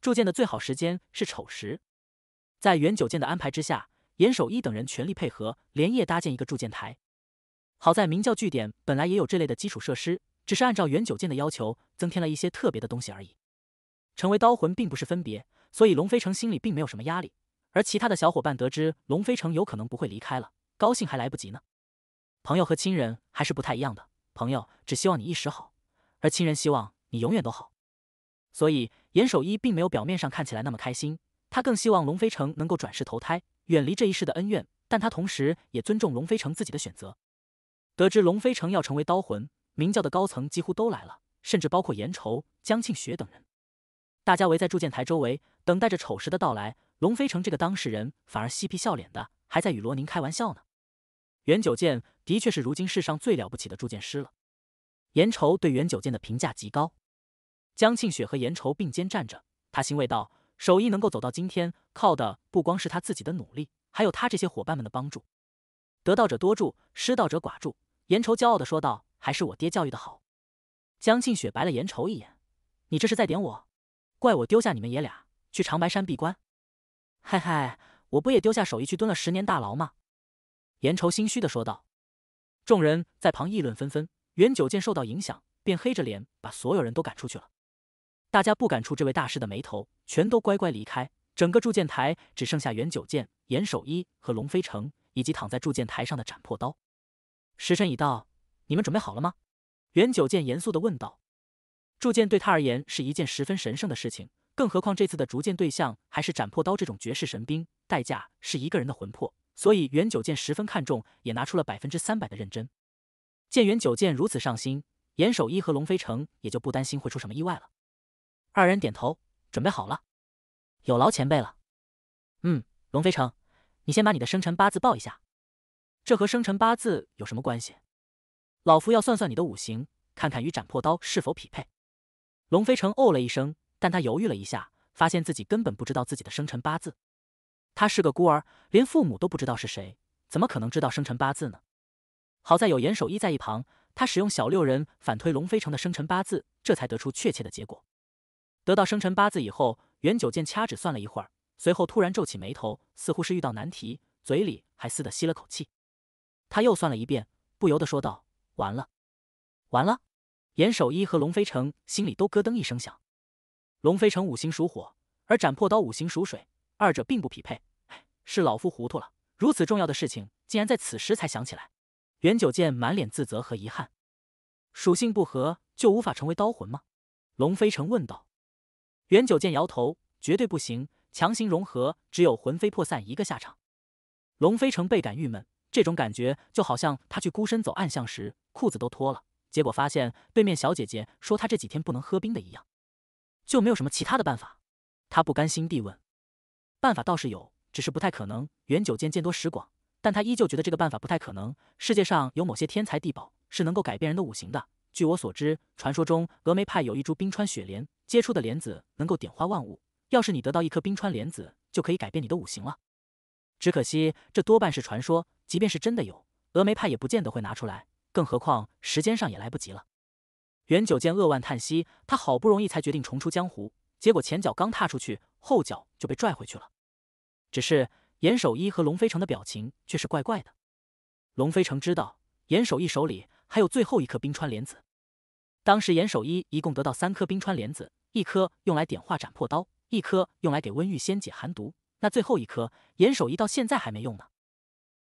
铸剑的最好时间是丑时，在元九剑的安排之下，严守一等人全力配合，连夜搭建一个铸剑台。好在明教据点本来也有这类的基础设施，只是按照元九剑的要求，增添了一些特别的东西而已。成为刀魂并不是分别，所以龙飞城心里并没有什么压力。而其他的小伙伴得知龙飞城有可能不会离开了，高兴还来不及呢。朋友和亲人还是不太一样的，朋友只希望你一时好，而亲人希望你永远都好。所以，严守一并没有表面上看起来那么开心。他更希望龙飞城能够转世投胎，远离这一世的恩怨。但他同时也尊重龙飞城自己的选择。得知龙飞城要成为刀魂，明教的高层几乎都来了，甚至包括严愁、江庆雪等人。大家围在铸剑台周围，等待着丑时的到来。龙飞城这个当事人反而嬉皮笑脸的，还在与罗宁开玩笑呢。袁九剑的确是如今世上最了不起的铸剑师了。严愁对袁九剑的评价极高。江庆雪和严愁并肩站着，他欣慰道：“手艺能够走到今天，靠的不光是他自己的努力，还有他这些伙伴们的帮助。得道者多助，失道者寡助。”严愁骄傲地说道：“还是我爹教育的好。”江庆雪白了严愁一眼：“你这是在点我？怪我丢下你们爷俩去长白山闭关？嗨嗨，我不也丢下手艺去蹲了十年大牢吗？”严愁心虚地说道。众人在旁议论纷纷，袁九剑受到影响，便黑着脸把所有人都赶出去了。大家不敢触这位大师的眉头，全都乖乖离开。整个铸剑台只剩下袁九剑、严守一和龙飞城，以及躺在铸剑台上的斩破刀。时辰已到，你们准备好了吗？袁九剑严肃的问道。铸剑对他而言是一件十分神圣的事情，更何况这次的逐剑对象还是斩破刀这种绝世神兵，代价是一个人的魂魄，所以袁九剑十分看重，也拿出了百分之三百的认真。见袁九剑如此上心，严守一和龙飞城也就不担心会出什么意外了。二人点头，准备好了，有劳前辈了。嗯，龙飞城，你先把你的生辰八字报一下。这和生辰八字有什么关系？老夫要算算你的五行，看看与斩破刀是否匹配。龙飞城哦了一声，但他犹豫了一下，发现自己根本不知道自己的生辰八字。他是个孤儿，连父母都不知道是谁，怎么可能知道生辰八字呢？好在有严守一在一旁，他使用小六人反推龙飞城的生辰八字，这才得出确切的结果。得到生辰八字以后，袁九剑掐指算了一会儿，随后突然皱起眉头，似乎是遇到难题，嘴里还似的吸了口气。他又算了一遍，不由得说道：“完了，完了！”严守一和龙飞城心里都咯噔一声响。龙飞城五行属火，而斩破刀五行属水，二者并不匹配。是老夫糊涂了，如此重要的事情竟然在此时才想起来。袁九剑满脸自责和遗憾。属性不合就无法成为刀魂吗？龙飞城问道。袁九剑摇头，绝对不行！强行融合，只有魂飞魄散一个下场。龙飞城倍感郁闷，这种感觉就好像他去孤身走暗巷时裤子都脱了，结果发现对面小姐姐说他这几天不能喝冰的一样。就没有什么其他的办法？他不甘心地问。办法倒是有，只是不太可能。袁九剑见多识广，但他依旧觉得这个办法不太可能。世界上有某些天才地宝是能够改变人的五行的。据我所知，传说中峨眉派有一株冰川雪莲，结出的莲子能够点化万物。要是你得到一颗冰川莲子，就可以改变你的五行了。只可惜这多半是传说，即便是真的有，峨眉派也不见得会拿出来，更何况时间上也来不及了。袁九见扼腕叹息，他好不容易才决定重出江湖，结果前脚刚踏出去，后脚就被拽回去了。只是严守一和龙飞城的表情却是怪怪的。龙飞城知道严守一手里。还有最后一颗冰川莲子，当时严守一一共得到三颗冰川莲子，一颗用来点化斩破刀，一颗用来给温玉仙解寒毒，那最后一颗严守一到现在还没用呢。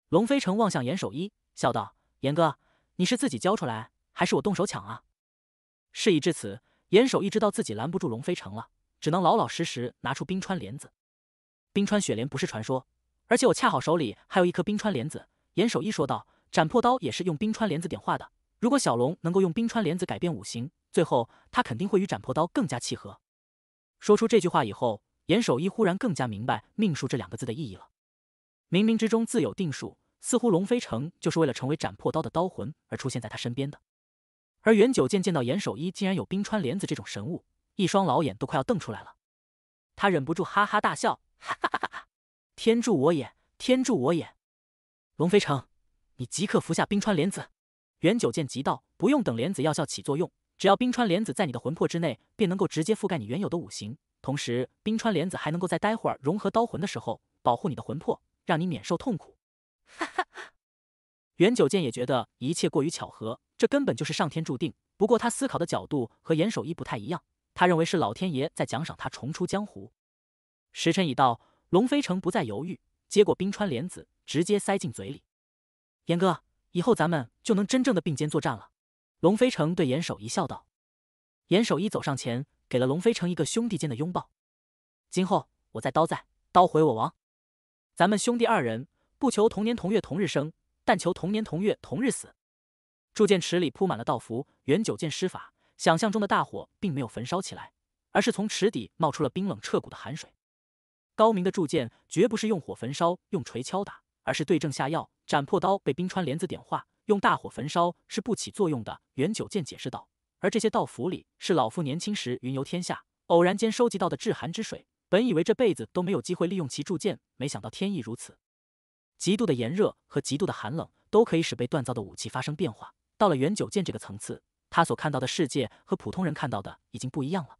龙飞城望向严守一，笑道：“严哥，你是自己交出来，还是我动手抢啊？”事已至此，严守一知道自己拦不住龙飞城了，只能老老实实拿出冰川莲子。冰川雪莲不是传说，而且我恰好手里还有一颗冰川莲子。”严守一说道，“斩破刀也是用冰川莲子点化的。”如果小龙能够用冰川莲子改变五行，最后他肯定会与斩破刀更加契合。说出这句话以后，严守一忽然更加明白“命数”这两个字的意义了。冥冥之中自有定数，似乎龙飞城就是为了成为斩破刀的刀魂而出现在他身边的。而袁九剑见到严守一竟然有冰川莲子这种神物，一双老眼都快要瞪出来了，他忍不住哈哈大笑，哈哈哈哈！天助我也，天助我也！龙飞城，你即刻服下冰川莲子。袁九剑急道：“不用等莲子药效起作用，只要冰川莲子在你的魂魄之内，便能够直接覆盖你原有的五行。同时，冰川莲子还能够在待会儿融合刀魂的时候，保护你的魂魄，让你免受痛苦。”哈哈哈！袁九剑也觉得一切过于巧合，这根本就是上天注定。不过他思考的角度和严守一不太一样，他认为是老天爷在奖赏他重出江湖。时辰已到，龙飞城不再犹豫，接过冰川莲子，直接塞进嘴里。严哥。以后咱们就能真正的并肩作战了。龙飞城对严守一笑道：“严守一走上前，给了龙飞城一个兄弟间的拥抱。今后我在刀在，刀毁我亡。咱们兄弟二人不求同年同月同日生，但求同年同月同日死。”铸剑池里铺满了道符，元九剑施法，想象中的大火并没有焚烧起来，而是从池底冒出了冰冷彻骨的寒水。高明的铸剑绝不是用火焚烧，用锤敲打。而是对症下药，斩破刀被冰川莲子点化，用大火焚烧是不起作用的。袁九剑解释道。而这些道符里是老夫年轻时云游天下，偶然间收集到的至寒之水。本以为这辈子都没有机会利用其铸剑，没想到天意如此。极度的炎热和极度的寒冷都可以使被锻造的武器发生变化。到了袁九剑这个层次，他所看到的世界和普通人看到的已经不一样了。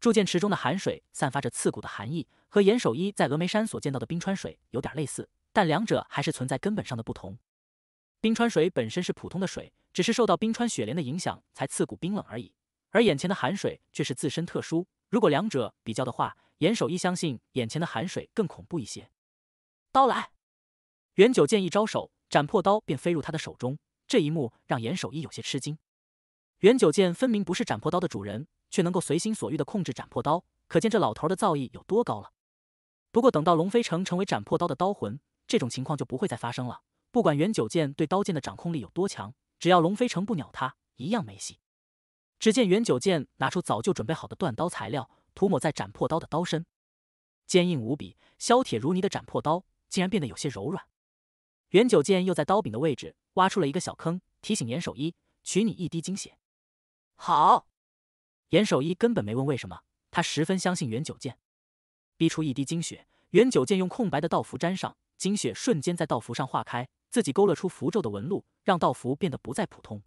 铸剑池中的寒水散发着刺骨的寒意，和严守一在峨眉山所见到的冰川水有点类似。但两者还是存在根本上的不同。冰川水本身是普通的水，只是受到冰川雪莲的影响才刺骨冰冷而已。而眼前的寒水却是自身特殊。如果两者比较的话，严守一相信眼前的寒水更恐怖一些。刀来！袁九剑一招手，斩破刀便飞入他的手中。这一幕让严守一有些吃惊。袁九剑分明不是斩破刀的主人，却能够随心所欲的控制斩破刀，可见这老头的造诣有多高了。不过等到龙飞城成为斩破刀的刀魂。这种情况就不会再发生了。不管袁九剑对刀剑的掌控力有多强，只要龙飞城不鸟他，一样没戏。只见袁九剑拿出早就准备好的断刀材料，涂抹在斩破刀的刀身，坚硬无比、削铁如泥的斩破刀竟然变得有些柔软。袁九剑又在刀柄的位置挖出了一个小坑，提醒严守一取你一滴精血。好，严守一根本没问为什么，他十分相信袁九剑。逼出一滴精血，袁九剑用空白的道符粘上。精血瞬间在道符上化开，自己勾勒出符咒的纹路，让道符变得不再普通。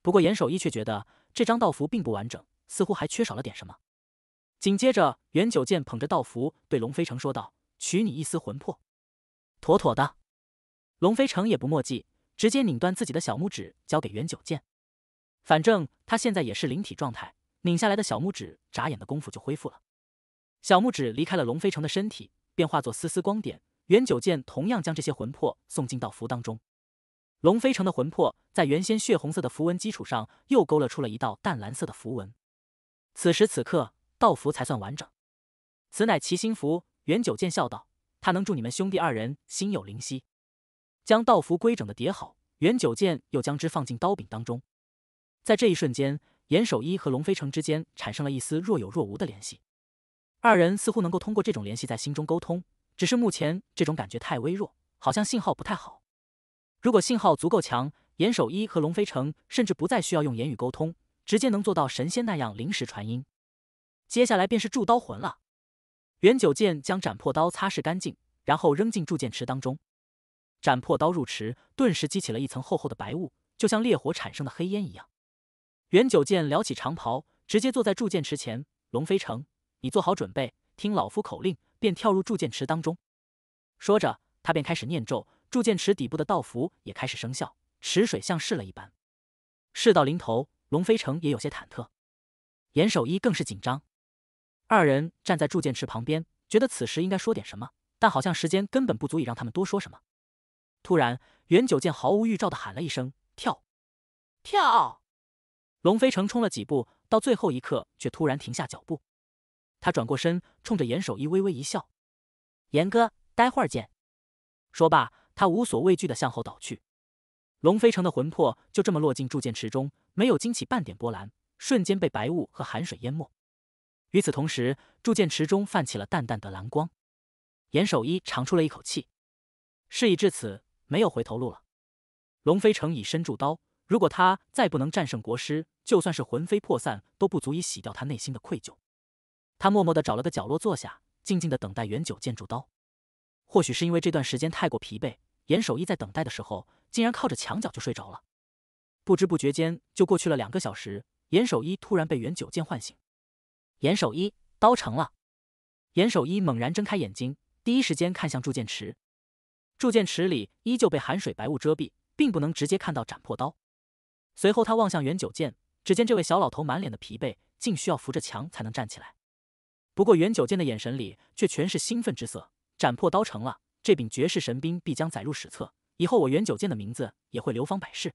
不过严守一却觉得这张道符并不完整，似乎还缺少了点什么。紧接着，袁九剑捧着道符对龙飞城说道：“取你一丝魂魄，妥妥的。”龙飞城也不墨迹，直接拧断自己的小拇指交给袁九剑。反正他现在也是灵体状态，拧下来的小拇指眨眼的功夫就恢复了。小拇指离开了龙飞城的身体，便化作丝丝光点。袁九剑同样将这些魂魄送进道符当中。龙飞城的魂魄在原先血红色的符文基础上，又勾勒出了一道淡蓝色的符文。此时此刻，道符才算完整。此乃齐心符，袁九剑笑道：“他能助你们兄弟二人心有灵犀。”将道符规整的叠好，袁九剑又将之放进刀柄当中。在这一瞬间，严守一和龙飞城之间产生了一丝若有若无的联系。二人似乎能够通过这种联系在心中沟通。只是目前这种感觉太微弱，好像信号不太好。如果信号足够强，严守一和龙飞城甚至不再需要用言语沟通，直接能做到神仙那样临时传音。接下来便是铸刀魂了。袁九剑将斩破刀擦拭干净，然后扔进铸剑池当中。斩破刀入池，顿时激起了一层厚厚的白雾，就像烈火产生的黑烟一样。袁九剑撩起长袍，直接坐在铸剑池前。龙飞城，你做好准备，听老夫口令。便跳入铸剑池当中，说着，他便开始念咒，铸剑池底部的道符也开始生效，池水像试了一般。事到临头，龙飞城也有些忐忑，严守一更是紧张，二人站在铸剑池旁边，觉得此时应该说点什么，但好像时间根本不足以让他们多说什么。突然，袁九剑毫无预兆的喊了一声：“跳！”跳！龙飞城冲了几步，到最后一刻却突然停下脚步。他转过身，冲着严守一微微一笑：“严哥，待会儿见。”说罢，他无所畏惧的向后倒去。龙飞城的魂魄就这么落进铸剑池中，没有惊起半点波澜，瞬间被白雾和寒水淹没。与此同时，铸剑池中泛起了淡淡的蓝光。严守一长出了一口气，事已至此，没有回头路了。龙飞城已身铸刀，如果他再不能战胜国师，就算是魂飞魄散，都不足以洗掉他内心的愧疚。他默默地找了个角落坐下，静静地等待元九剑铸刀。或许是因为这段时间太过疲惫，严守一在等待的时候，竟然靠着墙角就睡着了。不知不觉间就过去了两个小时，严守一突然被元九剑唤醒。严守一刀成了。严守一猛然睁开眼睛，第一时间看向铸剑池。铸剑池里依旧被寒水白雾遮蔽，并不能直接看到斩破刀。随后他望向元九剑，只见这位小老头满脸的疲惫，竟需要扶着墙才能站起来。不过袁九剑的眼神里却全是兴奋之色，斩破刀成了，这柄绝世神兵必将载入史册，以后我袁九剑的名字也会流芳百世。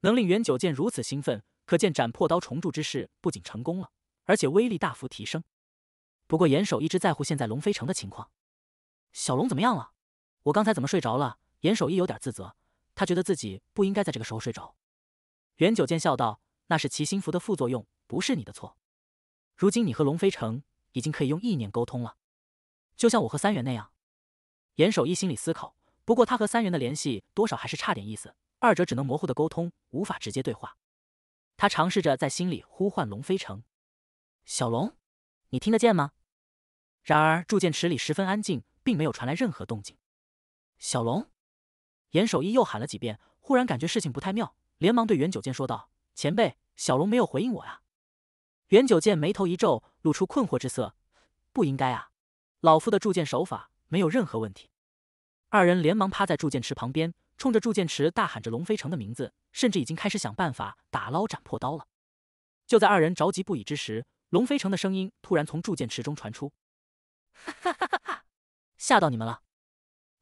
能令袁九剑如此兴奋，可见斩破刀重铸之事不仅成功了，而且威力大幅提升。不过严守一直在乎现在龙飞城的情况，小龙怎么样了？我刚才怎么睡着了？严守一有点自责，他觉得自己不应该在这个时候睡着。袁九剑笑道：“那是齐心符的副作用，不是你的错。如今你和龙飞城。”已经可以用意念沟通了，就像我和三元那样。严守一心里思考，不过他和三元的联系多少还是差点意思，二者只能模糊的沟通，无法直接对话。他尝试着在心里呼唤龙飞城：“小龙，你听得见吗？”然而铸剑池里十分安静，并没有传来任何动静。小龙，严守一又喊了几遍，忽然感觉事情不太妙，连忙对袁九剑说道：“前辈，小龙没有回应我呀。”袁九剑眉头一皱，露出困惑之色，不应该啊，老夫的铸剑手法没有任何问题。二人连忙趴在铸剑池旁边，冲着铸剑池大喊着龙飞城的名字，甚至已经开始想办法打捞斩破刀了。就在二人着急不已之时，龙飞城的声音突然从铸剑池中传出，哈哈哈哈，吓到你们了！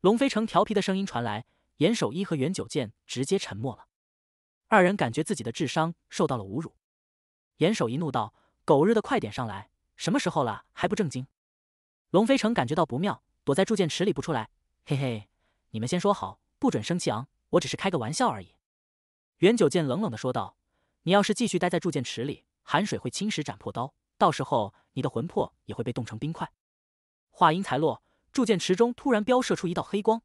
龙飞城调皮的声音传来，严守一和袁九剑直接沉默了，二人感觉自己的智商受到了侮辱。严守一怒道：“狗日的，快点上来！什么时候了，还不正经？”龙飞城感觉到不妙，躲在铸剑池里不出来。嘿嘿，你们先说好，不准生气昂，我只是开个玩笑而已。”袁九剑冷冷的说道：“你要是继续待在铸剑池里，寒水会侵蚀斩破刀，到时候你的魂魄也会被冻成冰块。”话音才落，铸剑池中突然飙射出一道黑光。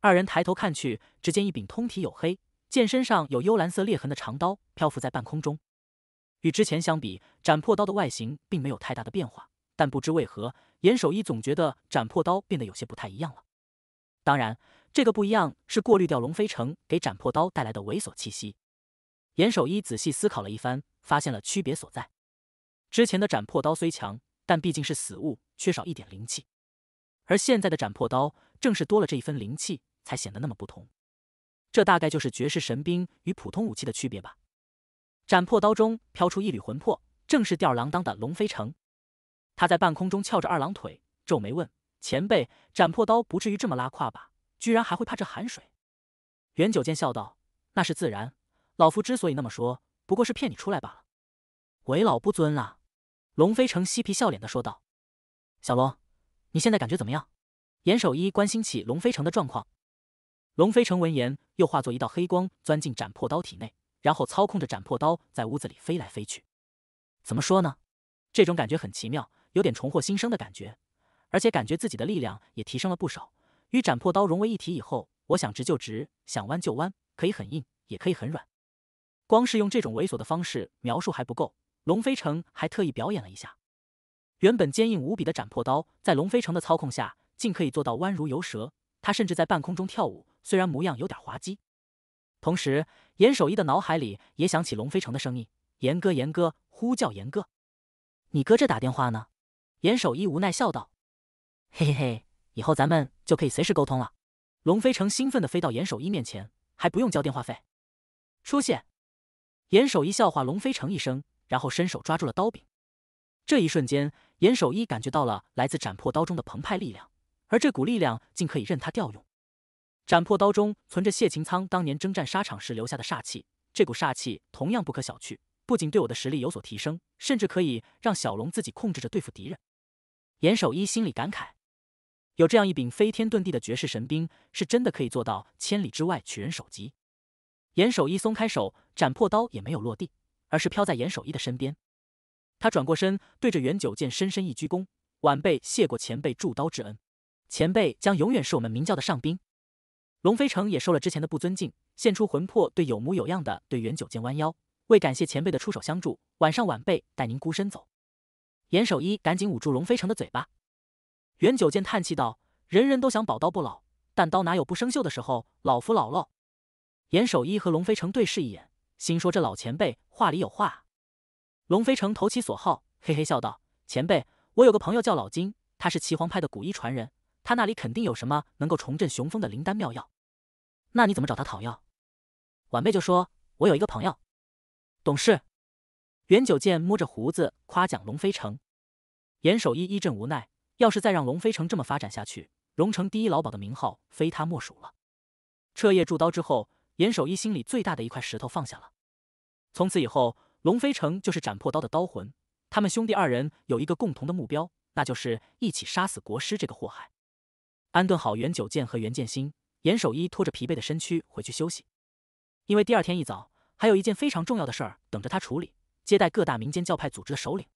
二人抬头看去，只见一柄通体黝黑、剑身上有幽蓝色裂痕的长刀漂浮在半空中。与之前相比，斩破刀的外形并没有太大的变化，但不知为何，严守一总觉得斩破刀变得有些不太一样了。当然，这个不一样是过滤掉龙飞城给斩破刀带来的猥琐气息。严守一仔细思考了一番，发现了区别所在。之前的斩破刀虽强，但毕竟是死物，缺少一点灵气；而现在的斩破刀，正是多了这一分灵气，才显得那么不同。这大概就是绝世神兵与普通武器的区别吧。斩破刀中飘出一缕魂魄，正是吊儿郎当的龙飞城。他在半空中翘着二郎腿，皱眉问：“前辈，斩破刀不至于这么拉胯吧？居然还会怕这寒水？”袁九剑笑道：“那是自然，老夫之所以那么说，不过是骗你出来罢了。”为老不尊啊！龙飞城嬉皮笑脸的说道：“小龙，你现在感觉怎么样？”严守一关心起龙飞城的状况。龙飞城闻言，又化作一道黑光钻进斩破刀体内。然后操控着斩破刀在屋子里飞来飞去，怎么说呢？这种感觉很奇妙，有点重获新生的感觉，而且感觉自己的力量也提升了不少。与斩破刀融为一体以后，我想直就直，想弯就弯，可以很硬，也可以很软。光是用这种猥琐的方式描述还不够，龙飞城还特意表演了一下。原本坚硬无比的斩破刀，在龙飞城的操控下，竟可以做到弯如游蛇。他甚至在半空中跳舞，虽然模样有点滑稽。同时，严守一的脑海里也响起龙飞城的声音：“严哥，严哥，呼叫严哥，你搁这打电话呢？”严守一无奈笑道：“嘿嘿嘿，以后咱们就可以随时沟通了。”龙飞城兴奋地飞到严守一面前，还不用交电话费。出现，严守一笑话龙飞城一声，然后伸手抓住了刀柄。这一瞬间，严守一感觉到了来自斩破刀中的澎湃力量，而这股力量竟可以任他调用。斩破刀中存着谢擎苍当年征战沙场时留下的煞气，这股煞气同样不可小觑，不仅对我的实力有所提升，甚至可以让小龙自己控制着对付敌人。严守一心里感慨：有这样一柄飞天遁地的绝世神兵，是真的可以做到千里之外取人首级。严守一松开手，斩破刀也没有落地，而是飘在严守一的身边。他转过身，对着袁九剑深深一鞠躬：“晚辈谢过前辈铸刀之恩，前辈将永远是我们明教的上宾。”龙飞城也受了之前的不尊敬，现出魂魄，对有模有样的对袁九剑弯腰，为感谢前辈的出手相助，晚上晚辈带您孤身走。严守一赶紧捂住龙飞城的嘴巴。袁九剑叹气道：“人人都想宝刀不老，但刀哪有不生锈的时候？老夫老了。”严守一和龙飞城对视一眼，心说这老前辈话里有话。龙飞城投其所好，嘿嘿笑道：“前辈，我有个朋友叫老金，他是岐黄派的古一传人。”他那里肯定有什么能够重振雄风的灵丹妙药，那你怎么找他讨药？晚辈就说，我有一个朋友，懂事。袁九剑摸着胡子夸奖龙飞城，严守一一阵无奈。要是再让龙飞城这么发展下去，荣城第一老鸨的名号非他莫属了。彻夜铸刀之后，严守一心里最大的一块石头放下了。从此以后，龙飞城就是斩破刀的刀魂。他们兄弟二人有一个共同的目标，那就是一起杀死国师这个祸害。安顿好袁九剑和袁剑心，严守一拖着疲惫的身躯回去休息。因为第二天一早还有一件非常重要的事儿等着他处理，接待各大民间教派组织的首领。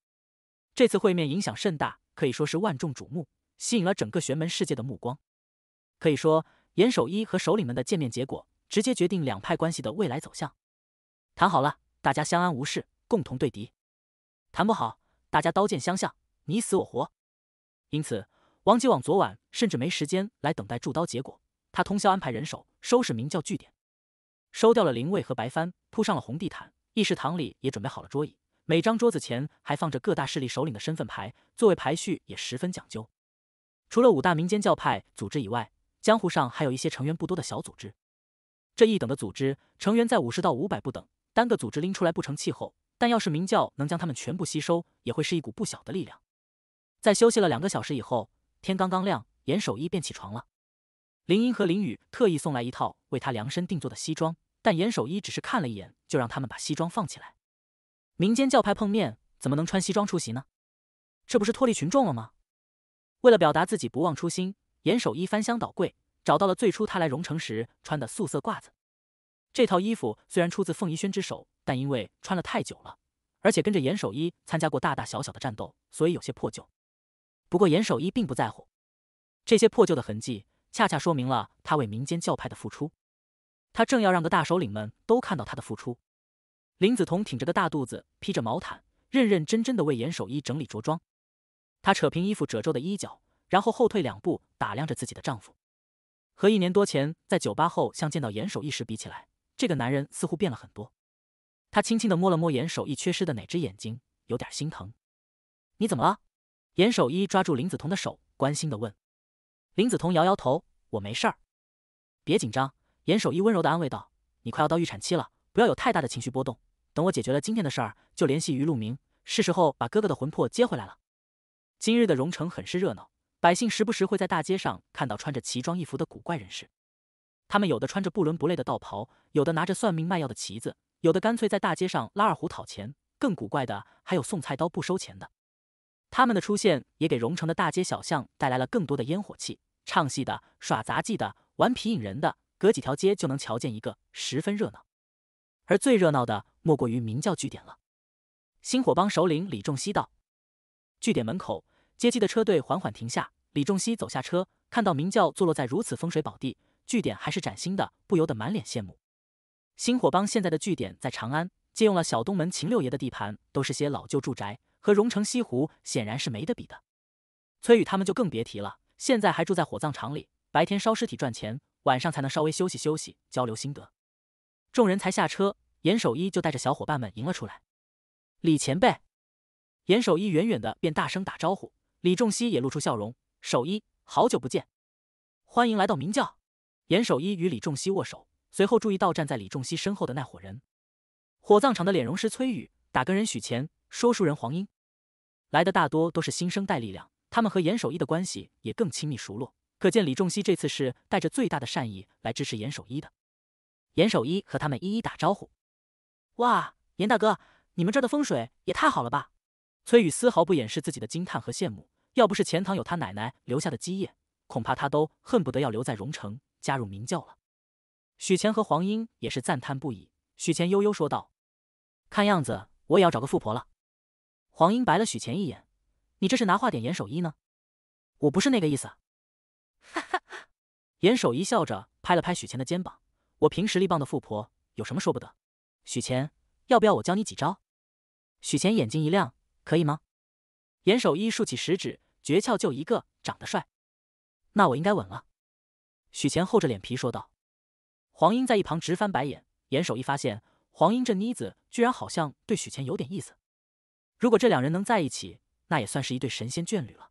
这次会面影响甚大，可以说是万众瞩目，吸引了整个玄门世界的目光。可以说，严守一和首领们的见面结果，直接决定两派关系的未来走向。谈好了，大家相安无事，共同对敌；谈不好，大家刀剑相向，你死我活。因此，王继往昨晚甚至没时间来等待铸刀结果，他通宵安排人手收拾明教据点，收掉了灵位和白帆，铺上了红地毯，议事堂里也准备好了桌椅，每张桌子前还放着各大势力首领的身份牌，座位排序也十分讲究。除了五大民间教派组织以外，江湖上还有一些成员不多的小组织，这一等的组织成员在五十到五百不等，单个组织拎出来不成气候，但要是明教能将他们全部吸收，也会是一股不小的力量。在休息了两个小时以后。天刚刚亮，严守一便起床了。林英和林雨特意送来一套为他量身定做的西装，但严守一只是看了一眼，就让他们把西装放起来。民间教派碰面，怎么能穿西装出席呢？这不是脱离群众了吗？为了表达自己不忘初心，严守一翻箱倒柜，找到了最初他来荣城时穿的素色褂子。这套衣服虽然出自凤仪轩之手，但因为穿了太久了，而且跟着严守一参加过大大小小的战斗，所以有些破旧。不过严守一并不在乎，这些破旧的痕迹恰恰说明了他为民间教派的付出。他正要让个大首领们都看到他的付出。林子彤挺着个大肚子，披着毛毯，认认真真的为严守一整理着装。她扯平衣服褶皱的衣角，然后后退两步，打量着自己的丈夫。和一年多前在酒吧后像见到严守一时比起来，这个男人似乎变了很多。她轻轻的摸了摸严守一缺失的哪只眼睛，有点心疼。你怎么了？严守一抓住林子彤的手，关心的问：“林子彤，摇摇头，我没事儿，别紧张。”严守一温柔的安慰道：“你快要到预产期了，不要有太大的情绪波动。等我解决了今天的事儿，就联系于路明，是时候把哥哥的魂魄接回来了。”今日的荣城很是热闹，百姓时不时会在大街上看到穿着奇装异服的古怪人士。他们有的穿着不伦不类的道袍，有的拿着算命卖药的旗子，有的干脆在大街上拉二胡讨钱。更古怪的还有送菜刀不收钱的。他们的出现也给荣城的大街小巷带来了更多的烟火气，唱戏的、耍杂技的、玩皮影人的，隔几条街就能瞧见一个，十分热闹。而最热闹的莫过于明教据点了。星火帮首领李仲熙道：“据点门口，接机的车队缓缓停下。李仲熙走下车，看到明教坐落在如此风水宝地，据点还是崭新的，不由得满脸羡慕。星火帮现在的据点在长安，借用了小东门秦六爷的地盘，都是些老旧住宅。”和荣城西湖显然是没得比的，崔宇他们就更别提了，现在还住在火葬场里，白天烧尸体赚钱，晚上才能稍微休息休息，交流心得。众人才下车，严守一就带着小伙伴们迎了出来。李前辈，严守一远远的便大声打招呼。李仲熙也露出笑容，守一，好久不见，欢迎来到明教。严守一与李仲熙握手，随后注意到站在李仲熙身后的那伙人：火葬场的脸容师崔宇，打更人许前，说书人黄英。来的大多都是新生代力量，他们和严守一的关系也更亲密熟络，可见李仲熙这次是带着最大的善意来支持严守一的。严守一和他们一一打招呼：“哇，严大哥，你们这儿的风水也太好了吧！”崔宇丝毫不掩饰自己的惊叹和羡慕，要不是钱塘有他奶奶留下的基业，恐怕他都恨不得要留在荣城加入明教了。许钱和黄英也是赞叹不已。许钱悠悠说道：“看样子我也要找个富婆了。”黄英白了许前一眼：“你这是拿话点严守一呢？我不是那个意思。”哈哈，严守一笑着拍了拍许前的肩膀：“我凭实力棒的富婆，有什么说不得？”许前，要不要我教你几招？许前眼睛一亮：“可以吗？”严守一竖起食指：“诀窍就一个，长得帅。”那我应该稳了。”许前厚着脸皮说道。黄英在一旁直翻白眼。严守一发现黄英这妮子居然好像对许前有点意思。如果这两人能在一起，那也算是一对神仙眷侣了。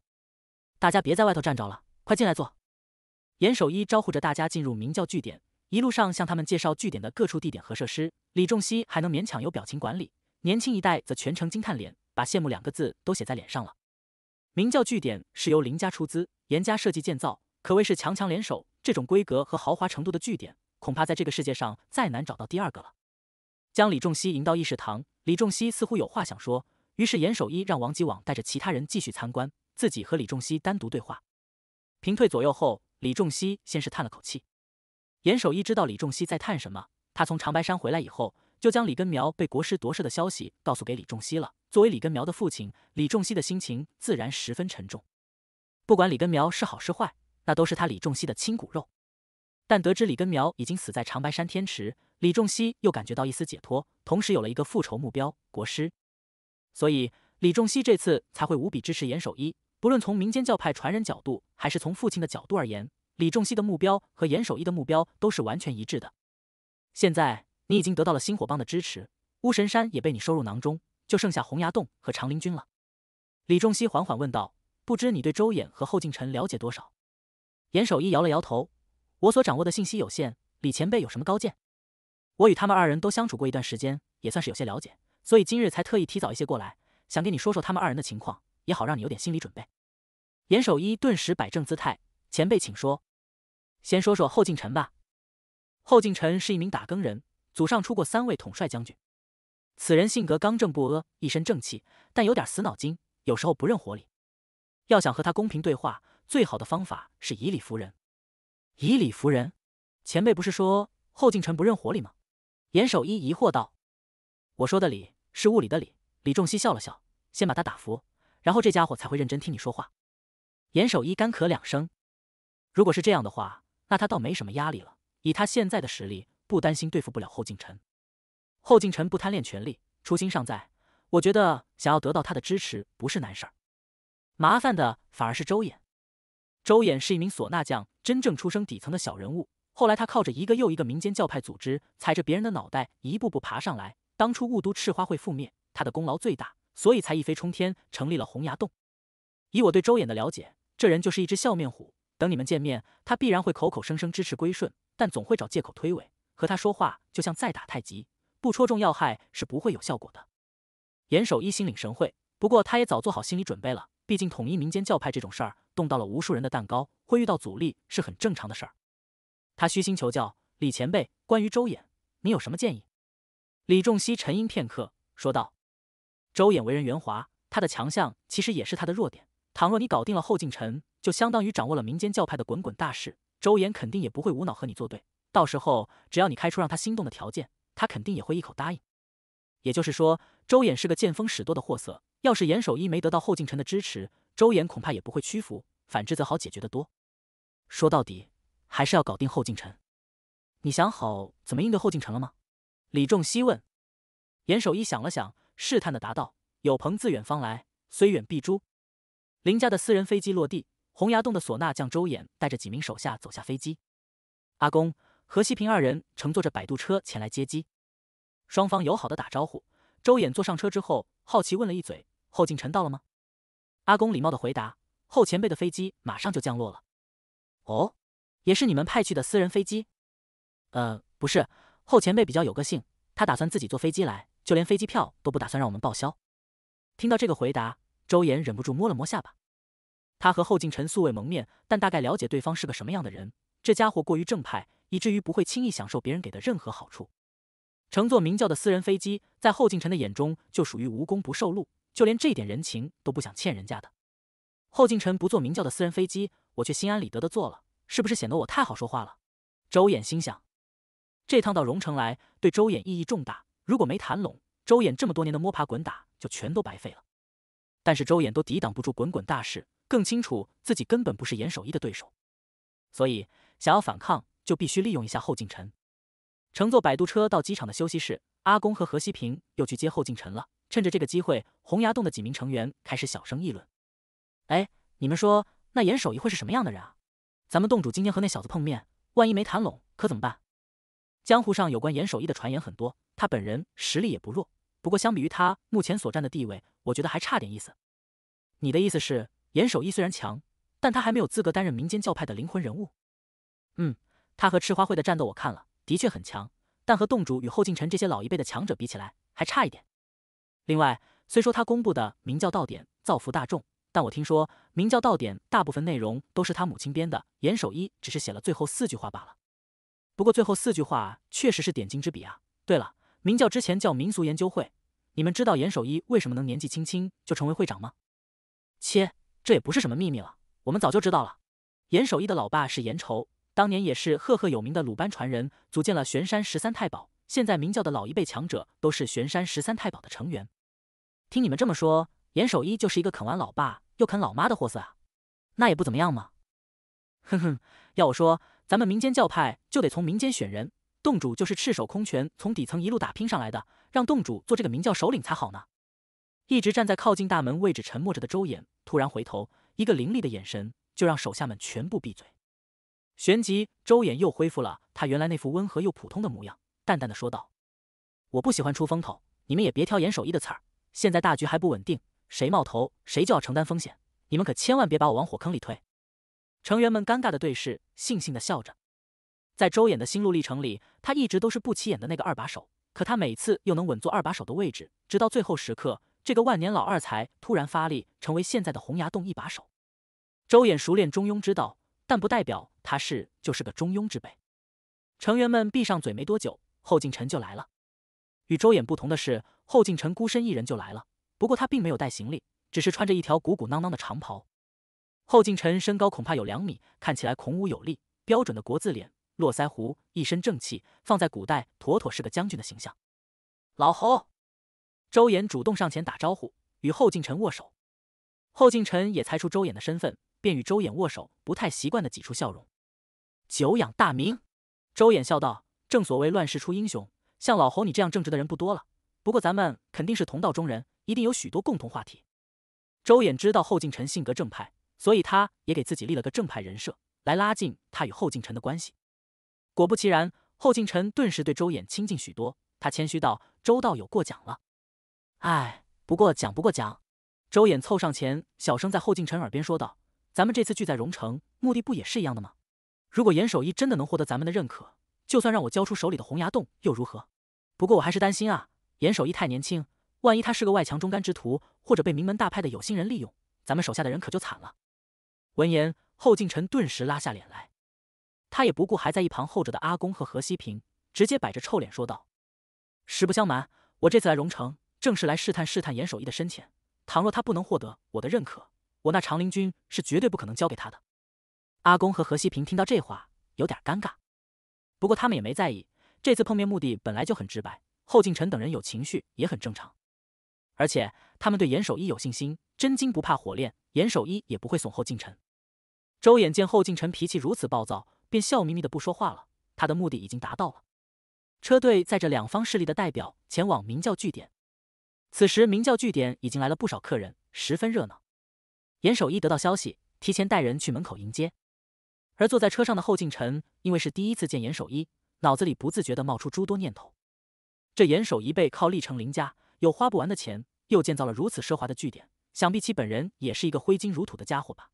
大家别在外头站着了，快进来坐。严守一招呼着大家进入明教据点，一路上向他们介绍据点的各处地点和设施。李仲熙还能勉强有表情管理，年轻一代则全程惊叹脸，把羡慕两个字都写在脸上了。明教据点是由林家出资，严家设计建造，可谓是强强联手。这种规格和豪华程度的据点，恐怕在这个世界上再难找到第二个了。将李仲熙迎到议事堂，李仲熙似乎有话想说。于是严守一让王吉网带着其他人继续参观，自己和李仲熙单独对话。平退左右后，李仲熙先是叹了口气。严守一知道李仲熙在叹什么。他从长白山回来以后，就将李根苗被国师夺舍的消息告诉给李仲熙了。作为李根苗的父亲，李仲熙的心情自然十分沉重。不管李根苗是好是坏，那都是他李仲熙的亲骨肉。但得知李根苗已经死在长白山天池，李仲熙又感觉到一丝解脱，同时有了一个复仇目标——国师。所以李仲熙这次才会无比支持严守一。不论从民间教派传人角度，还是从父亲的角度而言，李仲熙的目标和严守一的目标都是完全一致的。现在你已经得到了星火帮的支持，巫神山也被你收入囊中，就剩下洪崖洞和长林军了。李仲熙缓缓问道：“不知你对周衍和后敬臣了解多少？”严守一摇了摇头：“我所掌握的信息有限。李前辈有什么高见？”“我与他们二人都相处过一段时间，也算是有些了解。”所以今日才特意提早一些过来，想跟你说说他们二人的情况，也好让你有点心理准备。严守一顿时摆正姿态：“前辈，请说。先说说后进臣吧。后进臣是一名打更人，祖上出过三位统帅将军。此人性格刚正不阿，一身正气，但有点死脑筋，有时候不认活理。要想和他公平对话，最好的方法是以理服人。以理服人？前辈不是说后进臣不认活理吗？”严守一疑惑道。我说的理是物理的理，李仲熙笑了笑，先把他打服，然后这家伙才会认真听你说话。严守一干咳两声，如果是这样的话，那他倒没什么压力了。以他现在的实力，不担心对付不了后进臣。后进臣不贪恋权力，初心尚在，我觉得想要得到他的支持不是难事儿。麻烦的反而是周衍。周衍是一名唢呐匠，真正出生底层的小人物。后来他靠着一个又一个民间教派组织，踩着别人的脑袋一步步爬上来。当初雾都赤花会覆灭，他的功劳最大，所以才一飞冲天，成立了洪崖洞。以我对周衍的了解，这人就是一只笑面虎。等你们见面，他必然会口口声声支持归顺，但总会找借口推诿。和他说话就像在打太极，不戳中要害是不会有效果的。严守一心领神会，不过他也早做好心理准备了。毕竟统一民间教派这种事儿，动到了无数人的蛋糕，会遇到阻力是很正常的事儿。他虚心求教李前辈，关于周衍，你有什么建议？李仲熙沉吟片刻，说道：“周衍为人圆滑，他的强项其实也是他的弱点。倘若你搞定了后敬臣，就相当于掌握了民间教派的滚滚大事。周衍肯定也不会无脑和你作对。到时候，只要你开出让他心动的条件，他肯定也会一口答应。也就是说，周衍是个见风使舵的货色。要是严守一没得到后敬臣的支持，周衍恐怕也不会屈服。反之，则好解决得多。说到底，还是要搞定后敬臣。你想好怎么应对后敬臣了吗？”李仲熙问：“严守一想了想，试探的答道：‘有朋自远方来，虽远必诛。’”林家的私人飞机落地，洪崖洞的唢呐将周衍带着几名手下走下飞机。阿公何西平二人乘坐着摆渡车前来接机，双方友好的打招呼。周衍坐上车之后，好奇问了一嘴：“后进臣到了吗？”阿公礼貌的回答：“后前辈的飞机马上就降落了。”哦，也是你们派去的私人飞机？呃，不是。后前辈比较有个性，他打算自己坐飞机来，就连飞机票都不打算让我们报销。听到这个回答，周岩忍不住摸了摸下巴。他和后进臣素未谋面，但大概了解对方是个什么样的人。这家伙过于正派，以至于不会轻易享受别人给的任何好处。乘坐明教的私人飞机，在后进臣的眼中就属于无功不受禄，就连这点人情都不想欠人家的。后进臣不坐明教的私人飞机，我却心安理得地坐了，是不是显得我太好说话了？周衍心想。这趟到荣城来对周衍意义重大，如果没谈拢，周衍这么多年的摸爬滚打就全都白费了。但是周衍都抵挡不住滚滚大势，更清楚自己根本不是严守一的对手，所以想要反抗就必须利用一下后进臣。乘坐摆渡车到机场的休息室，阿公和何西平又去接后进臣了。趁着这个机会，洪崖洞的几名成员开始小声议论：“哎，你们说那严守一会是什么样的人啊？咱们洞主今天和那小子碰面，万一没谈拢，可怎么办？”江湖上有关严守一的传言很多，他本人实力也不弱。不过，相比于他目前所占的地位，我觉得还差点意思。你的意思是，严守一虽然强，但他还没有资格担任民间教派的灵魂人物？嗯，他和赤花会的战斗我看了，的确很强，但和洞主与后进臣这些老一辈的强者比起来，还差一点。另外，虽说他公布的明教道典造福大众，但我听说明教道典大部分内容都是他母亲编的，严守一只是写了最后四句话罢了。不过最后四句话确实是点睛之笔啊！对了，明教之前叫民俗研究会，你们知道严守一为什么能年纪轻轻就成为会长吗？切，这也不是什么秘密了，我们早就知道了。严守一的老爸是严筹，当年也是赫赫有名的鲁班传人，组建了玄山十三太保。现在明教的老一辈强者都是玄山十三太保的成员。听你们这么说，严守一就是一个啃完老爸又啃老妈的货色啊！那也不怎么样嘛。哼哼，要我说。咱们民间教派就得从民间选人，洞主就是赤手空拳从底层一路打拼上来的，让洞主做这个明教首领才好呢。一直站在靠近大门位置沉默着的周衍突然回头，一个凌厉的眼神就让手下们全部闭嘴。旋即，周衍又恢复了他原来那副温和又普通的模样，淡淡的说道：“我不喜欢出风头，你们也别挑严守义的刺儿。现在大局还不稳定，谁冒头谁就要承担风险，你们可千万别把我往火坑里推。”成员们尴尬的对视，悻悻的笑着。在周衍的心路历程里，他一直都是不起眼的那个二把手，可他每次又能稳坐二把手的位置，直到最后时刻，这个万年老二才突然发力，成为现在的洪崖洞一把手。周衍熟练中庸之道，但不代表他是就是个中庸之辈。成员们闭上嘴没多久，后进臣就来了。与周衍不同的是，后进臣孤身一人就来了，不过他并没有带行李，只是穿着一条鼓鼓囊囊的长袍。后敬臣身高恐怕有两米，看起来孔武有力，标准的国字脸，络腮胡，一身正气，放在古代妥妥是个将军的形象。老侯，周衍主动上前打招呼，与后敬臣握手。后敬臣也猜出周衍的身份，便与周衍握手，不太习惯的挤出笑容。久仰大名，周衍笑道：“正所谓乱世出英雄，像老侯你这样正直的人不多了。不过咱们肯定是同道中人，一定有许多共同话题。”周衍知道后敬臣性格正派。所以他也给自己立了个正派人设，来拉近他与后敬臣的关系。果不其然，后敬臣顿时对周衍亲近许多。他谦虚道：“周道友过奖了。”哎，不过奖不过奖。周衍凑上前，小声在后敬臣耳边说道：“咱们这次聚在荣城，目的不也是一样的吗？如果严守一真的能获得咱们的认可，就算让我交出手里的洪崖洞又如何？不过我还是担心啊，严守一太年轻，万一他是个外强中干之徒，或者被名门大派的有心人利用，咱们手下的人可就惨了。”闻言，后敬臣顿时拉下脸来，他也不顾还在一旁候着的阿公和何西平，直接摆着臭脸说道：“实不相瞒，我这次来荣城，正是来试探试探严守义的深浅。倘若他不能获得我的认可，我那长陵军是绝对不可能交给他的。”阿公和何西平听到这话，有点尴尬，不过他们也没在意。这次碰面目的本来就很直白，后敬臣等人有情绪也很正常。而且他们对严守一有信心，真金不怕火炼，严守一也不会怂。后敬臣。周衍见后晋臣脾气如此暴躁，便笑眯眯的不说话了。他的目的已经达到了。车队载着两方势力的代表前往明教据点。此时明教据点已经来了不少客人，十分热闹。严守一得到消息，提前带人去门口迎接。而坐在车上的后晋臣，因为是第一次见严守一，脑子里不自觉的冒出诸多念头。这严守一背靠历城林家，有花不完的钱，又建造了如此奢华的据点，想必其本人也是一个挥金如土的家伙吧。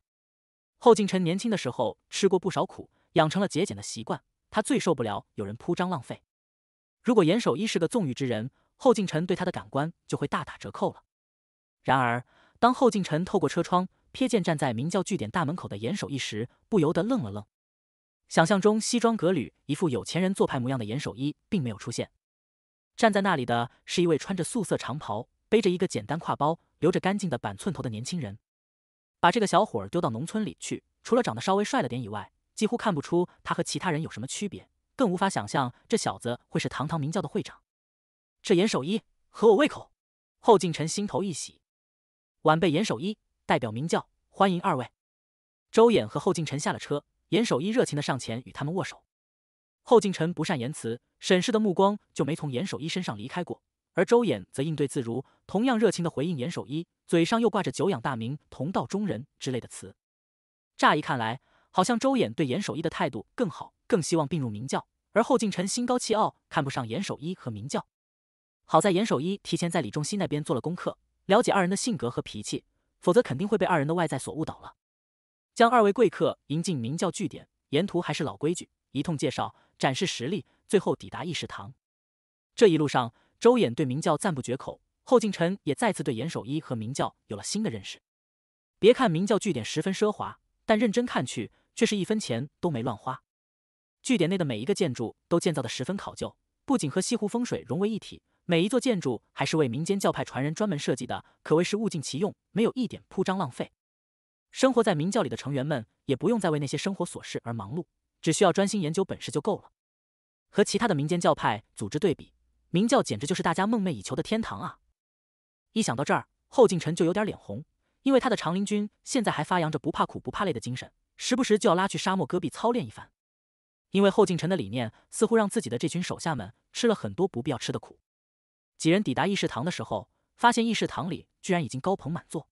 后进臣年轻的时候吃过不少苦，养成了节俭的习惯。他最受不了有人铺张浪费。如果严守一是个纵欲之人，后进臣对他的感官就会大打折扣了。然而，当后进臣透过车窗瞥见站在明教据点大门口的严守一时，不由得愣了愣。想象中西装革履、一副有钱人做派模样的严守一并没有出现，站在那里的是一位穿着素色长袍、背着一个简单挎包、留着干净的板寸头的年轻人。把这个小伙儿丢到农村里去，除了长得稍微帅了点以外，几乎看不出他和其他人有什么区别，更无法想象这小子会是堂堂明教的会长。这严守一合我胃口。后敬臣心头一喜，晚辈严守一代表明教欢迎二位。周衍和后敬臣下了车，严守一热情的上前与他们握手。后敬臣不善言辞，审视的目光就没从严守一身上离开过，而周衍则应对自如，同样热情的回应严守一。嘴上又挂着“久仰大名，同道中人”之类的词，乍一看来，好像周衍对严守一的态度更好，更希望并入明教；而后敬臣心高气傲，看不上严守一和明教。好在严守一提前在李仲熙那边做了功课，了解二人的性格和脾气，否则肯定会被二人的外在所误导了。将二位贵客迎进明教据点，沿途还是老规矩，一通介绍，展示实力，最后抵达议事堂。这一路上，周衍对明教赞不绝口。后晋臣也再次对严守一和明教有了新的认识。别看明教据点十分奢华，但认真看去，却是一分钱都没乱花。据点内的每一个建筑都建造的十分考究，不仅和西湖风水融为一体，每一座建筑还是为民间教派传人专门设计的，可谓是物尽其用，没有一点铺张浪费。生活在明教里的成员们也不用再为那些生活琐事而忙碌，只需要专心研究本事就够了。和其他的民间教派组织对比，明教简直就是大家梦寐以求的天堂啊！一想到这儿，后敬臣就有点脸红，因为他的长林军现在还发扬着不怕苦不怕累的精神，时不时就要拉去沙漠戈壁操练一番。因为后敬臣的理念似乎让自己的这群手下们吃了很多不必要吃的苦。几人抵达议事堂的时候，发现议事堂里居然已经高朋满座。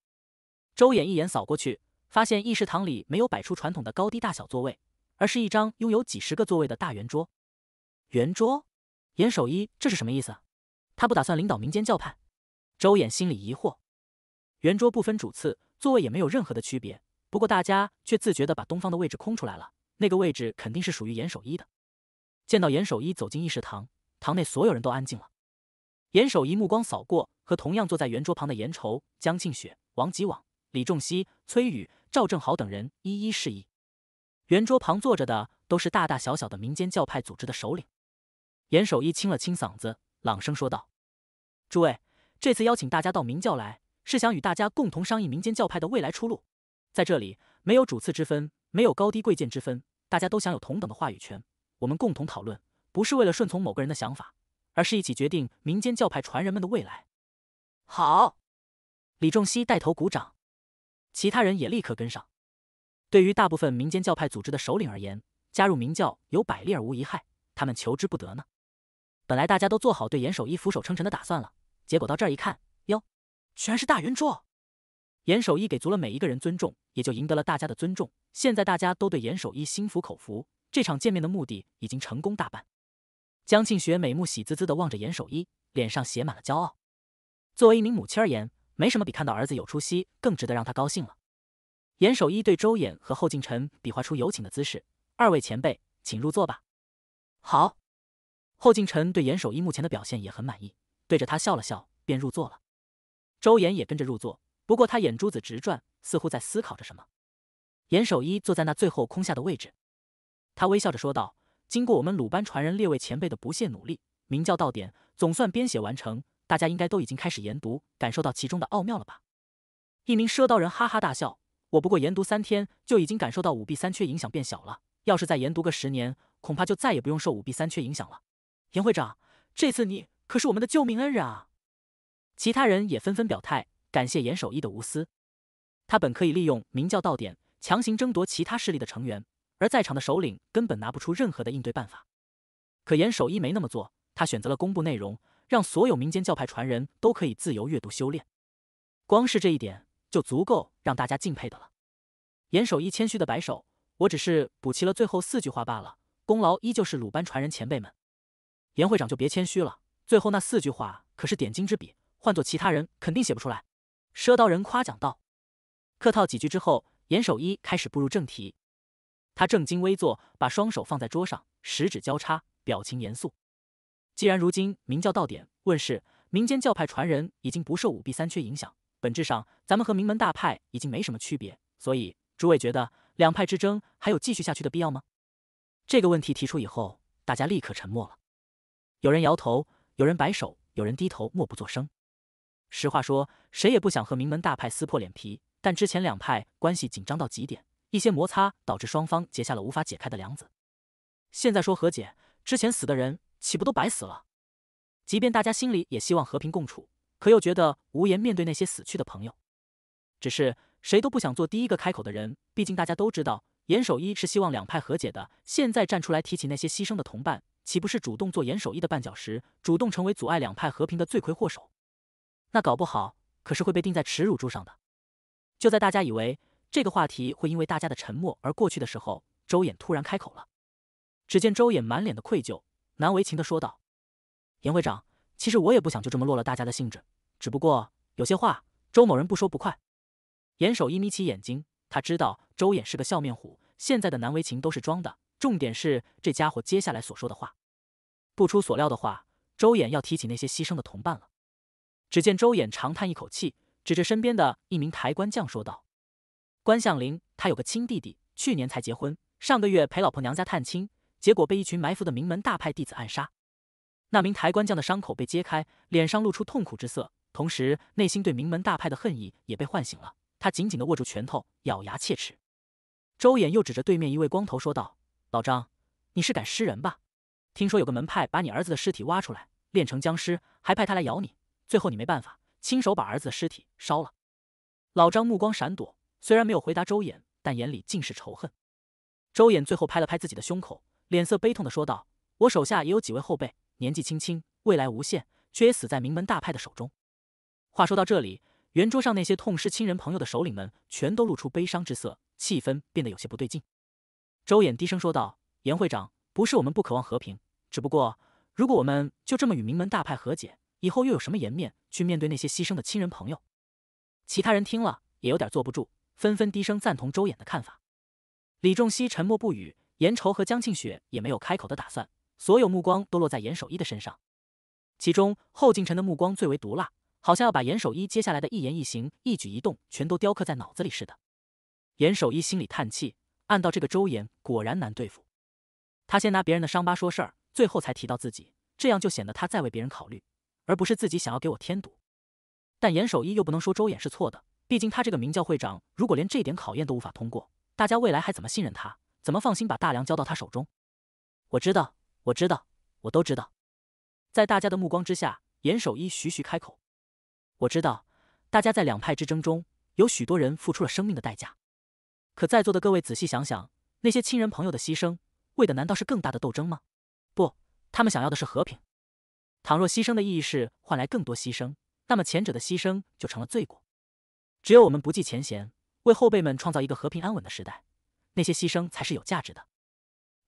周衍一眼扫过去，发现议事堂里没有摆出传统的高低大小座位，而是一张拥有几十个座位的大圆桌。圆桌，严守一这是什么意思？他不打算领导民间教派？周衍心里疑惑，圆桌不分主次，座位也没有任何的区别，不过大家却自觉的把东方的位置空出来了。那个位置肯定是属于严守一的。见到严守一走进议事堂，堂内所有人都安静了。严守一目光扫过，和同样坐在圆桌旁的严稠、江庆雪、王吉网、李仲熙、崔宇、赵正豪等人一一示意。圆桌旁坐着的都是大大小小的民间教派组织的首领。严守一清了清嗓子，朗声说道：“诸位。”这次邀请大家到明教来，是想与大家共同商议民间教派的未来出路。在这里没有主次之分，没有高低贵贱之分，大家都享有同等的话语权。我们共同讨论，不是为了顺从某个人的想法，而是一起决定民间教派传人们的未来。好，李仲熙带头鼓掌，其他人也立刻跟上。对于大部分民间教派组织的首领而言，加入明教有百利而无一害，他们求之不得呢。本来大家都做好对严守一俯首称臣的打算了。结果到这儿一看，哟，居然是大圆桌。严守一给足了每一个人尊重，也就赢得了大家的尊重。现在大家都对严守一心服口服，这场见面的目的已经成功大半。江庆雪美目喜滋滋的望着严守一，脸上写满了骄傲。作为一名母亲而言，没什么比看到儿子有出息更值得让他高兴了。严守一对周衍和后敬臣比划出有请的姿势：“二位前辈，请入座吧。”好。后敬臣对严守一目前的表现也很满意。对着他笑了笑，便入座了。周岩也跟着入座，不过他眼珠子直转，似乎在思考着什么。严守一坐在那最后空下的位置，他微笑着说道：“经过我们鲁班传人列位前辈的不懈努力，明教道典总算编写完成。大家应该都已经开始研读，感受到其中的奥妙了吧？”一名赊刀人哈哈大笑：“我不过研读三天，就已经感受到五弊三缺影响变小了。要是再研读个十年，恐怕就再也不用受五弊三缺影响了。”严会长，这次你……可是我们的救命恩人啊！其他人也纷纷表态，感谢严守义的无私。他本可以利用明教道典强行争夺其他势力的成员，而在场的首领根本拿不出任何的应对办法。可严守义没那么做，他选择了公布内容，让所有民间教派传人都可以自由阅读修炼。光是这一点，就足够让大家敬佩的了。严守义谦虚的摆手：“我只是补齐了最后四句话罢了，功劳依旧是鲁班传人前辈们。”严会长就别谦虚了。最后那四句话可是点睛之笔，换做其他人肯定写不出来。赊刀人夸奖道。客套几句之后，严守一开始步入正题。他正襟危坐，把双手放在桌上，十指交叉，表情严肃。既然如今明教到点问世，民间教派传人已经不受五弊三缺影响，本质上咱们和名门大派已经没什么区别。所以，诸位觉得两派之争还有继续下去的必要吗？这个问题提出以后，大家立刻沉默了。有人摇头。有人摆手，有人低头，默不作声。实话说，谁也不想和名门大派撕破脸皮。但之前两派关系紧张到极点，一些摩擦导致双方结下了无法解开的梁子。现在说和解，之前死的人岂不都白死了？即便大家心里也希望和平共处，可又觉得无颜面对那些死去的朋友。只是谁都不想做第一个开口的人，毕竟大家都知道严守一是希望两派和解的。现在站出来提起那些牺牲的同伴。岂不是主动做严守一的绊脚石，主动成为阻碍两派和平的罪魁祸首？那搞不好可是会被钉在耻辱柱上的。就在大家以为这个话题会因为大家的沉默而过去的时候，周衍突然开口了。只见周衍满脸的愧疚，难为情的说道：“严会长，其实我也不想就这么落了大家的兴致，只不过有些话周某人不说不快。”严守一眯起眼睛，他知道周衍是个笑面虎，现在的难为情都是装的。重点是这家伙接下来所说的话。不出所料的话，周衍要提起那些牺牲的同伴了。只见周衍长叹一口气，指着身边的一名抬棺匠说道：“关向林，他有个亲弟弟，去年才结婚，上个月陪老婆娘家探亲，结果被一群埋伏的名门大派弟子暗杀。”那名抬棺匠的伤口被揭开，脸上露出痛苦之色，同时内心对名门大派的恨意也被唤醒了。他紧紧地握住拳头，咬牙切齿。周衍又指着对面一位光头说道：“老张，你是敢尸人吧？”听说有个门派把你儿子的尸体挖出来炼成僵尸，还派他来咬你。最后你没办法，亲手把儿子的尸体烧了。老张目光闪躲，虽然没有回答周衍，但眼里尽是仇恨。周衍最后拍了拍自己的胸口，脸色悲痛的说道：“我手下也有几位后辈，年纪轻轻，未来无限，却也死在名门大派的手中。”话说到这里，圆桌上那些痛失亲人朋友的首领们全都露出悲伤之色，气氛变得有些不对劲。周衍低声说道：“严会长，不是我们不渴望和平。”只不过，如果我们就这么与名门大派和解，以后又有什么颜面去面对那些牺牲的亲人朋友？其他人听了也有点坐不住，纷纷低声赞同周衍的看法。李仲熙沉默不语，严愁和江庆雪也没有开口的打算，所有目光都落在严守一的身上。其中，后进臣的目光最为毒辣，好像要把严守一接下来的一言一行、一举一动全都雕刻在脑子里似的。严守一心里叹气，暗道这个周衍果然难对付。他先拿别人的伤疤说事儿。最后才提到自己，这样就显得他在为别人考虑，而不是自己想要给我添堵。但严守一又不能说周衍是错的，毕竟他这个明教会长，如果连这点考验都无法通过，大家未来还怎么信任他？怎么放心把大梁交到他手中？我知道，我知道，我都知道。在大家的目光之下，严守一徐徐开口：“我知道，大家在两派之争中，有许多人付出了生命的代价。可在座的各位仔细想想，那些亲人朋友的牺牲，为的难道是更大的斗争吗？”不，他们想要的是和平。倘若牺牲的意义是换来更多牺牲，那么前者的牺牲就成了罪过。只有我们不计前嫌，为后辈们创造一个和平安稳的时代，那些牺牲才是有价值的。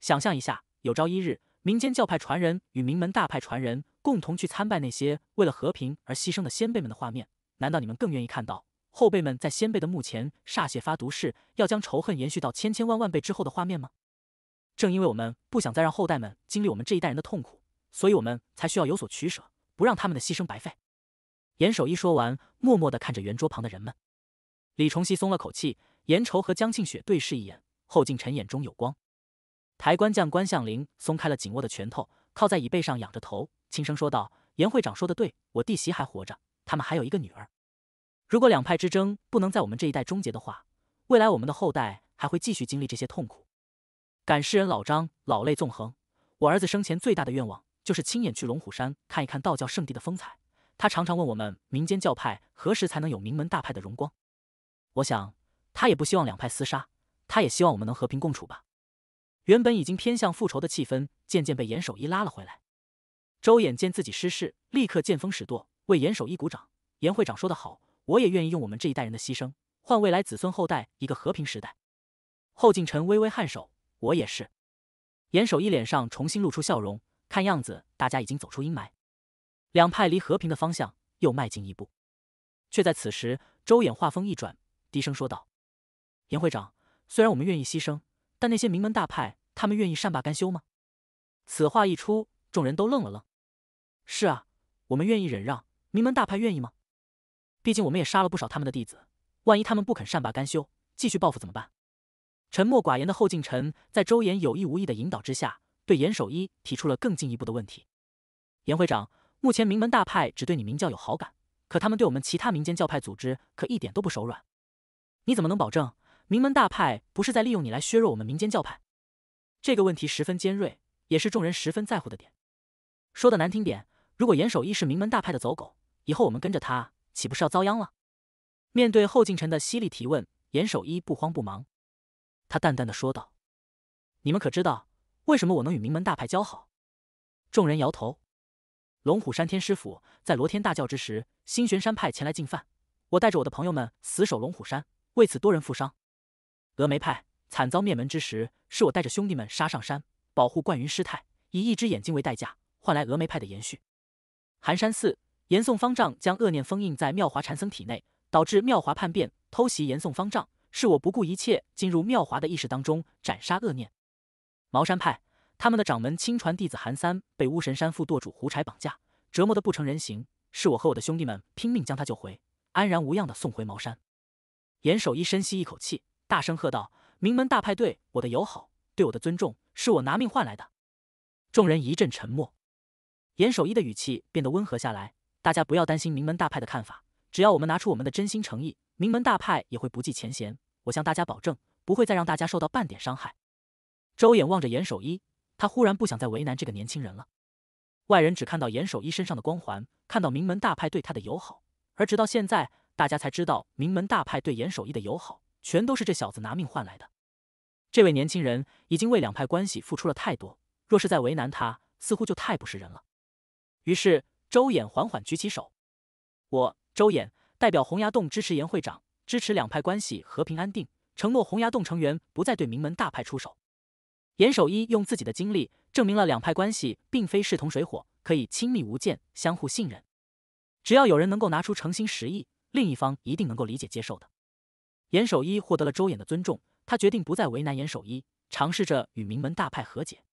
想象一下，有朝一日，民间教派传人与名门大派传人共同去参拜那些为了和平而牺牲的先辈们的画面，难道你们更愿意看到后辈们在先辈的墓前歃血发毒誓，要将仇恨延续到千千万万倍之后的画面吗？正因为我们不想再让后代们经历我们这一代人的痛苦，所以我们才需要有所取舍，不让他们的牺牲白费。严守一说完，默默地看着圆桌旁的人们。李重熙松了口气，严愁和江庆雪对视一眼，后敬臣眼中有光。抬棺匠关向林松开了紧握的拳头，靠在椅背上，仰着头，轻声说道：“严会长说的对，我弟媳还活着，他们还有一个女儿。如果两派之争不能在我们这一代终结的话，未来我们的后代还会继续经历这些痛苦。”赶尸人老张老泪纵横。我儿子生前最大的愿望就是亲眼去龙虎山看一看道教圣地的风采。他常常问我们，民间教派何时才能有名门大派的荣光？我想，他也不希望两派厮杀，他也希望我们能和平共处吧。原本已经偏向复仇的气氛，渐渐被严守一拉了回来。周衍见自己失势，立刻见风使舵，为严守一鼓掌。严会长说得好，我也愿意用我们这一代人的牺牲，换未来子孙后代一个和平时代。后敬臣微微颔首。我也是，严守一脸上重新露出笑容，看样子大家已经走出阴霾，两派离和平的方向又迈进一步。却在此时，周衍话锋一转，低声说道：“严会长，虽然我们愿意牺牲，但那些名门大派，他们愿意善罢甘休吗？”此话一出，众人都愣了愣。是啊，我们愿意忍让，名门大派愿意吗？毕竟我们也杀了不少他们的弟子，万一他们不肯善罢甘休，继续报复怎么办？沉默寡言的后进臣，在周岩有意无意的引导之下，对严守一提出了更进一步的问题。严会长，目前名门大派只对你明教有好感，可他们对我们其他民间教派组织可一点都不手软。你怎么能保证名门大派不是在利用你来削弱我们民间教派？这个问题十分尖锐，也是众人十分在乎的点。说的难听点，如果严守一是名门大派的走狗，以后我们跟着他，岂不是要遭殃了？面对后进臣的犀利提问，严守一不慌不忙。他淡淡的说道：“你们可知道为什么我能与名门大派交好？”众人摇头。龙虎山天师府在罗天大教之时，星玄山派前来进犯，我带着我的朋友们死守龙虎山，为此多人负伤。峨眉派惨遭灭门之时，是我带着兄弟们杀上山，保护冠云师太，以一只眼睛为代价换来峨眉派的延续。寒山寺，严嵩方丈将恶念封印在妙华禅僧体内，导致妙华叛变，偷袭严嵩方丈。是我不顾一切进入妙华的意识当中斩杀恶念。茅山派他们的掌门亲传弟子韩三被巫神山副舵主胡柴绑架，折磨得不成人形。是我和我的兄弟们拼命将他救回，安然无恙的送回茅山。严守一深吸一口气，大声喝道：“名门大派对我的友好，对我的尊重，是我拿命换来的。”众人一阵沉默。严守一的语气变得温和下来：“大家不要担心名门大派的看法，只要我们拿出我们的真心诚意。”名门大派也会不计前嫌，我向大家保证，不会再让大家受到半点伤害。周衍望着严守一，他忽然不想再为难这个年轻人了。外人只看到严守一身上的光环，看到名门大派对他的友好，而直到现在，大家才知道名门大派对严守一的友好，全都是这小子拿命换来的。这位年轻人已经为两派关系付出了太多，若是在为难他，似乎就太不是人了。于是，周衍缓缓举起手：“我，周衍。”代表洪崖洞支持严会长，支持两派关系和平安定，承诺洪崖洞成员不再对名门大派出手。严守一用自己的经历证明了两派关系并非势同水火，可以亲密无间、相互信任。只要有人能够拿出诚心实意，另一方一定能够理解接受的。严守一获得了周衍的尊重，他决定不再为难严守一，尝试着与名门大派和解。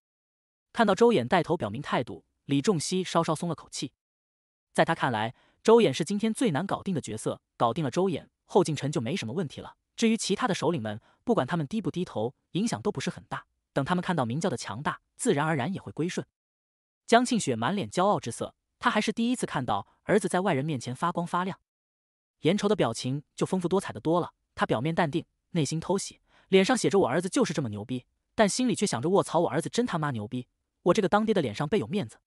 看到周衍带头表明态度，李仲熙稍稍松了口气。在他看来，周衍是今天最难搞定的角色，搞定了周衍后，进臣就没什么问题了。至于其他的首领们，不管他们低不低头，影响都不是很大。等他们看到明教的强大，自然而然也会归顺。江庆雪满脸骄傲之色，他还是第一次看到儿子在外人面前发光发亮。严愁的表情就丰富多彩的多了，他表面淡定，内心偷喜，脸上写着“我儿子就是这么牛逼”，但心里却想着“卧槽，我儿子真他妈牛逼，我这个当爹的脸上倍有面子”。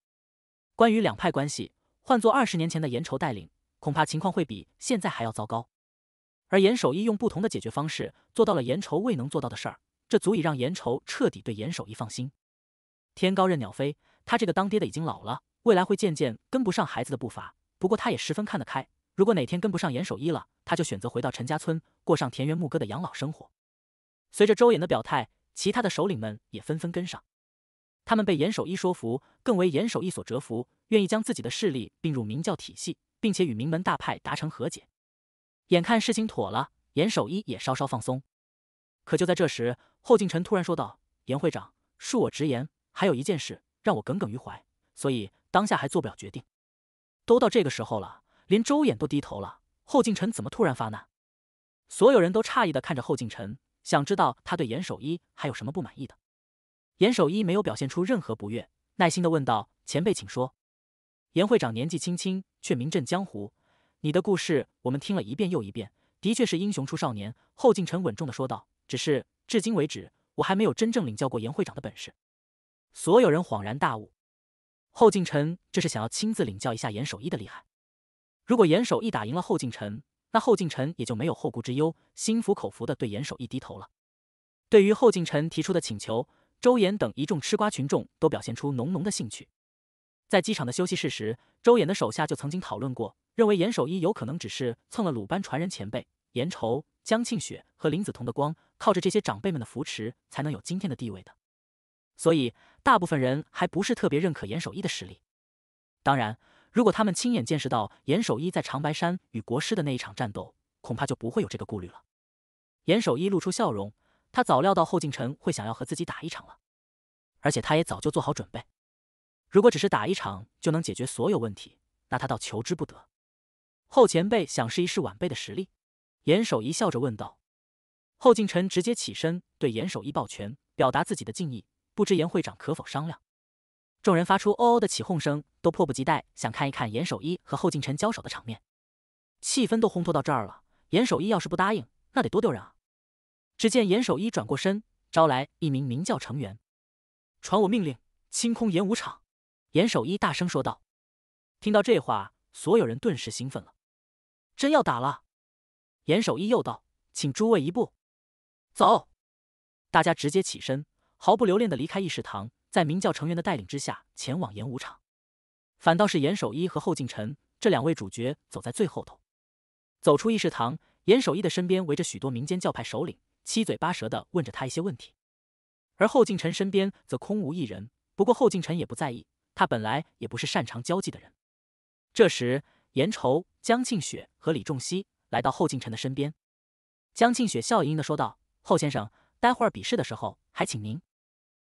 关于两派关系。换做二十年前的严愁带领，恐怕情况会比现在还要糟糕。而严守一用不同的解决方式做到了严愁未能做到的事儿，这足以让严愁彻底对严守一放心。天高任鸟飞，他这个当爹的已经老了，未来会渐渐跟不上孩子的步伐。不过他也十分看得开，如果哪天跟不上严守一了，他就选择回到陈家村，过上田园牧歌的养老生活。随着周衍的表态，其他的首领们也纷纷跟上。他们被严守一说服，更为严守一所折服，愿意将自己的势力并入明教体系，并且与名门大派达成和解。眼看事情妥了，严守一也稍稍放松。可就在这时，后敬臣突然说道：“严会长，恕我直言，还有一件事让我耿耿于怀，所以当下还做不了决定。”都到这个时候了，连周衍都低头了，后敬臣怎么突然发难？所有人都诧异的看着后敬臣，想知道他对严守一还有什么不满意的。严守一没有表现出任何不悦，耐心的问道：“前辈，请说。”严会长年纪轻轻却名震江湖，你的故事我们听了一遍又一遍，的确是英雄出少年。”后敬臣稳重的说道：“只是至今为止，我还没有真正领教过严会长的本事。”所有人恍然大悟，后敬臣这是想要亲自领教一下严守一的厉害。如果严守一打赢了后敬臣，那后敬臣也就没有后顾之忧，心服口服的对严守一低头了。对于后敬臣提出的请求。周岩等一众吃瓜群众都表现出浓浓的兴趣。在机场的休息室时，周岩的手下就曾经讨论过，认为严守一有可能只是蹭了鲁班传人前辈严愁、江庆雪和林子彤的光，靠着这些长辈们的扶持才能有今天的地位的。所以，大部分人还不是特别认可严守一的实力。当然，如果他们亲眼见识到严守一在长白山与国师的那一场战斗，恐怕就不会有这个顾虑了。严守一露出笑容。他早料到后进臣会想要和自己打一场了，而且他也早就做好准备。如果只是打一场就能解决所有问题，那他倒求之不得。后前辈想试一试晚辈的实力，严守一笑着问道。后进臣直接起身对严守一抱拳，表达自己的敬意。不知严会长可否商量？众人发出“哦哦”的起哄声，都迫不及待想看一看严守一和后进臣交手的场面。气氛都烘托到这儿了，严守一要是不答应，那得多丢人啊！只见严守一转过身，招来一名明教成员，传我命令，清空演武场。严守一大声说道。听到这话，所有人顿时兴奋了，真要打了。严守一又道：“请诸位一步走。”大家直接起身，毫不留恋的离开议事堂，在明教成员的带领之下前往演武场。反倒是严守一和后敬臣这两位主角走在最后头。走出议事堂，严守一的身边围着许多民间教派首领。七嘴八舌的问着他一些问题，而后进臣身边则空无一人。不过后进臣也不在意，他本来也不是擅长交际的人。这时，严愁、江庆雪和李仲熙来到后进臣的身边。江庆雪笑盈盈的说道：“后先生，待会儿比试的时候还请您。”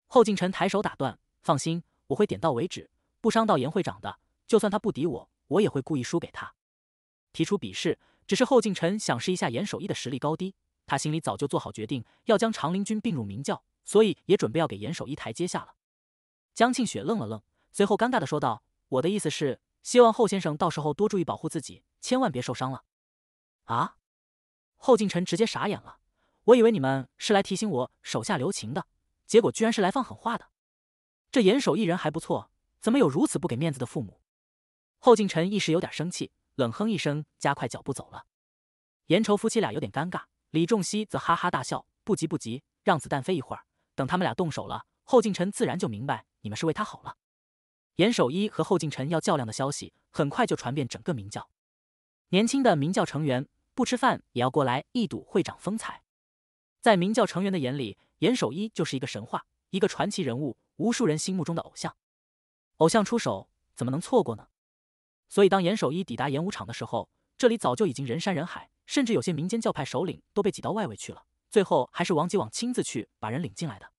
后进臣抬手打断：“放心，我会点到为止，不伤到严会长的。就算他不敌我，我也会故意输给他。”提出比试，只是后进臣想试一下严守义的实力高低。他心里早就做好决定，要将长林军并入明教，所以也准备要给严守一台阶下了。江庆雪愣了愣，随后尴尬的说道：“我的意思是，希望后先生到时候多注意保护自己，千万别受伤了。”啊！后进臣直接傻眼了，我以为你们是来提醒我手下留情的，结果居然是来放狠话的。这严守一人还不错，怎么有如此不给面子的父母？后进臣一时有点生气，冷哼一声，加快脚步走了。严愁夫妻俩有点尴尬。李仲熙则哈哈大笑：“不急不急，让子弹飞一会儿。等他们俩动手了，后进臣自然就明白你们是为他好了。”严守一和后进臣要较量的消息很快就传遍整个明教，年轻的明教成员不吃饭也要过来一睹会长风采。在明教成员的眼里，严守一就是一个神话，一个传奇人物，无数人心目中的偶像。偶像出手怎么能错过呢？所以当严守一抵达演武场的时候，这里早就已经人山人海。甚至有些民间教派首领都被挤到外围去了，最后还是王吉网亲自去把人领进来的。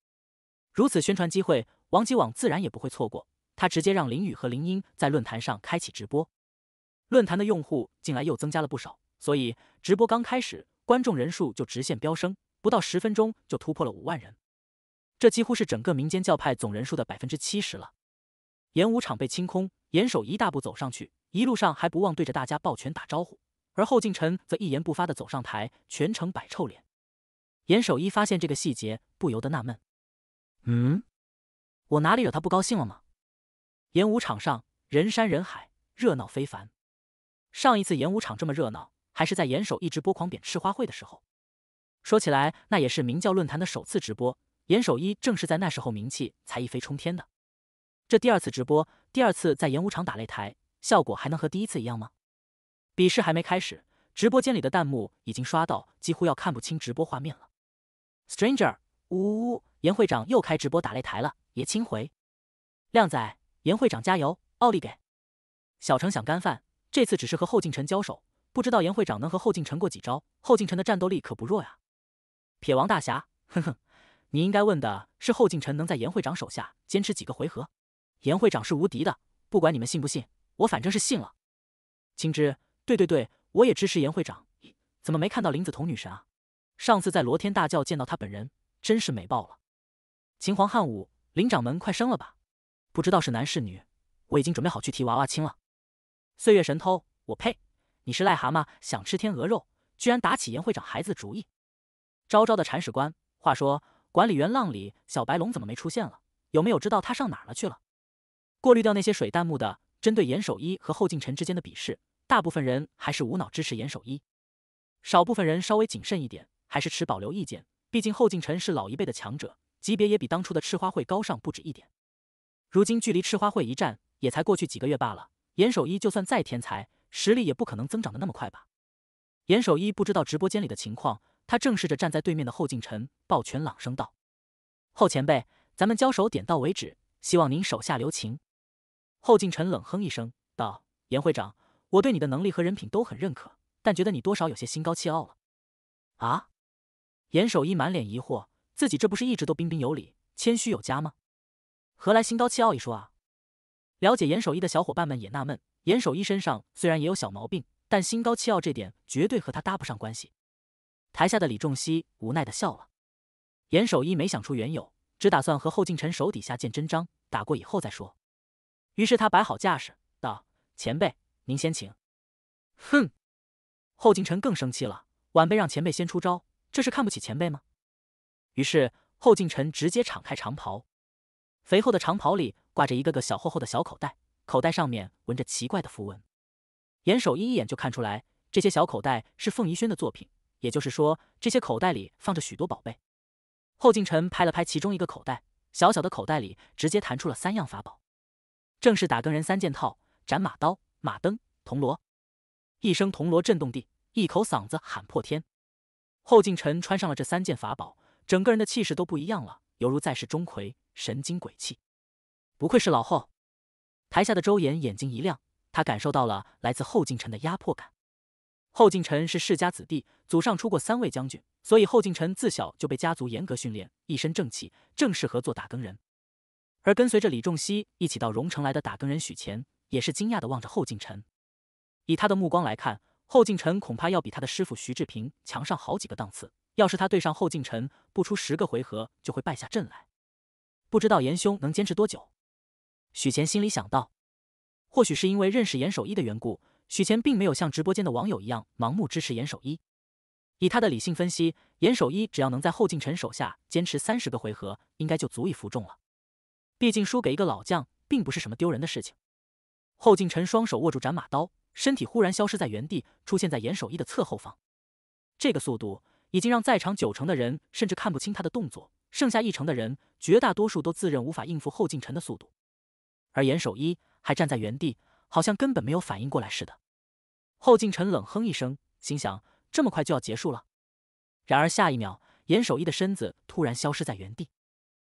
如此宣传机会，王吉网自然也不会错过，他直接让林雨和林英在论坛上开启直播。论坛的用户近来又增加了不少，所以直播刚开始，观众人数就直线飙升，不到十分钟就突破了五万人，这几乎是整个民间教派总人数的百分之七十了。演武场被清空，严守一大步走上去，一路上还不忘对着大家抱拳打招呼。而后，敬城则一言不发的走上台，全程摆臭脸。严守一发现这个细节，不由得纳闷：“嗯，我哪里惹他不高兴了吗？”演武场上人山人海，热闹非凡。上一次演武场这么热闹，还是在严守一直播狂贬赤花会的时候。说起来，那也是明教论坛的首次直播。严守一正是在那时候名气才一飞冲天的。这第二次直播，第二次在演武场打擂台，效果还能和第一次一样吗？比试还没开始，直播间里的弹幕已经刷到几乎要看不清直播画面了。Stranger，呜呜！严会长又开直播打擂台了。爷青回，靓仔，严会长加油，奥利给！小程想干饭，这次只是和后进臣交手，不知道严会长能和后进臣过几招。后进臣的战斗力可不弱呀。撇王大侠，哼哼，你应该问的是后进臣能在严会长手下坚持几个回合。严会长是无敌的，不管你们信不信，我反正是信了。青之。对对对，我也支持严会长。怎么没看到林子彤女神啊？上次在罗天大教见到她本人，真是美爆了。秦皇汉武，林掌门快生了吧？不知道是男是女，我已经准备好去提娃娃亲了。岁月神偷，我呸！你是癞蛤蟆想吃天鹅肉，居然打起严会长孩子的主意。昭昭的铲屎官，话说管理员浪里小白龙怎么没出现了？有没有知道他上哪儿了去了？过滤掉那些水弹幕的，针对严守一和后进臣之间的鄙视。大部分人还是无脑支持严守一，少部分人稍微谨慎一点，还是持保留意见。毕竟后进臣是老一辈的强者，级别也比当初的赤花会高上不止一点。如今距离赤花会一战也才过去几个月罢了，严守一就算再天才，实力也不可能增长的那么快吧？严守一不知道直播间里的情况，他正视着站在对面的后进臣，抱拳朗声道：“后前辈，咱们交手点到为止，希望您手下留情。”后进臣冷哼一声道：“严会长。”我对你的能力和人品都很认可，但觉得你多少有些心高气傲了。啊？严守一满脸疑惑，自己这不是一直都彬彬有礼、谦虚有加吗？何来心高气傲一说啊？了解严守一的小伙伴们也纳闷，严守一身上虽然也有小毛病，但心高气傲这点绝对和他搭不上关系。台下的李仲熙无奈的笑了，严守一没想出缘由，只打算和后敬臣手底下见真章，打过以后再说。于是他摆好架势，道：“前辈。”您先请。哼，后进臣更生气了。晚辈让前辈先出招，这是看不起前辈吗？于是，后进臣直接敞开长袍，肥厚的长袍里挂着一个个小厚厚的小口袋，口袋上面纹着奇怪的符文。严守一一眼就看出来，这些小口袋是凤仪轩的作品，也就是说，这些口袋里放着许多宝贝。后进臣拍了拍其中一个口袋，小小的口袋里直接弹出了三样法宝，正是打更人三件套：斩马刀。马灯、铜锣，一声铜锣震动地，一口嗓子喊破天。后进臣穿上了这三件法宝，整个人的气势都不一样了，犹如再世钟馗，神精鬼气。不愧是老后。台下的周岩眼睛一亮，他感受到了来自后进臣的压迫感。后进臣是世家子弟，祖上出过三位将军，所以后进臣自小就被家族严格训练，一身正气，正适合做打更人。而跟随着李仲熙一起到荣城来的打更人许钱。也是惊讶的望着后进臣，以他的目光来看，后进臣恐怕要比他的师傅徐志平强上好几个档次。要是他对上后进臣，不出十个回合就会败下阵来。不知道严兄能坚持多久？许前心里想到。或许是因为认识严守一的缘故，许前并没有像直播间的网友一样盲目支持严守一。以他的理性分析，严守一只要能在后进臣手下坚持三十个回合，应该就足以服众了。毕竟输给一个老将，并不是什么丢人的事情。后进臣双手握住斩马刀，身体忽然消失在原地，出现在严守一的侧后方。这个速度已经让在场九成的人甚至看不清他的动作，剩下一成的人绝大多数都自认无法应付后进臣的速度。而严守一还站在原地，好像根本没有反应过来似的。后进臣冷哼一声，心想：这么快就要结束了。然而下一秒，严守一的身子突然消失在原地。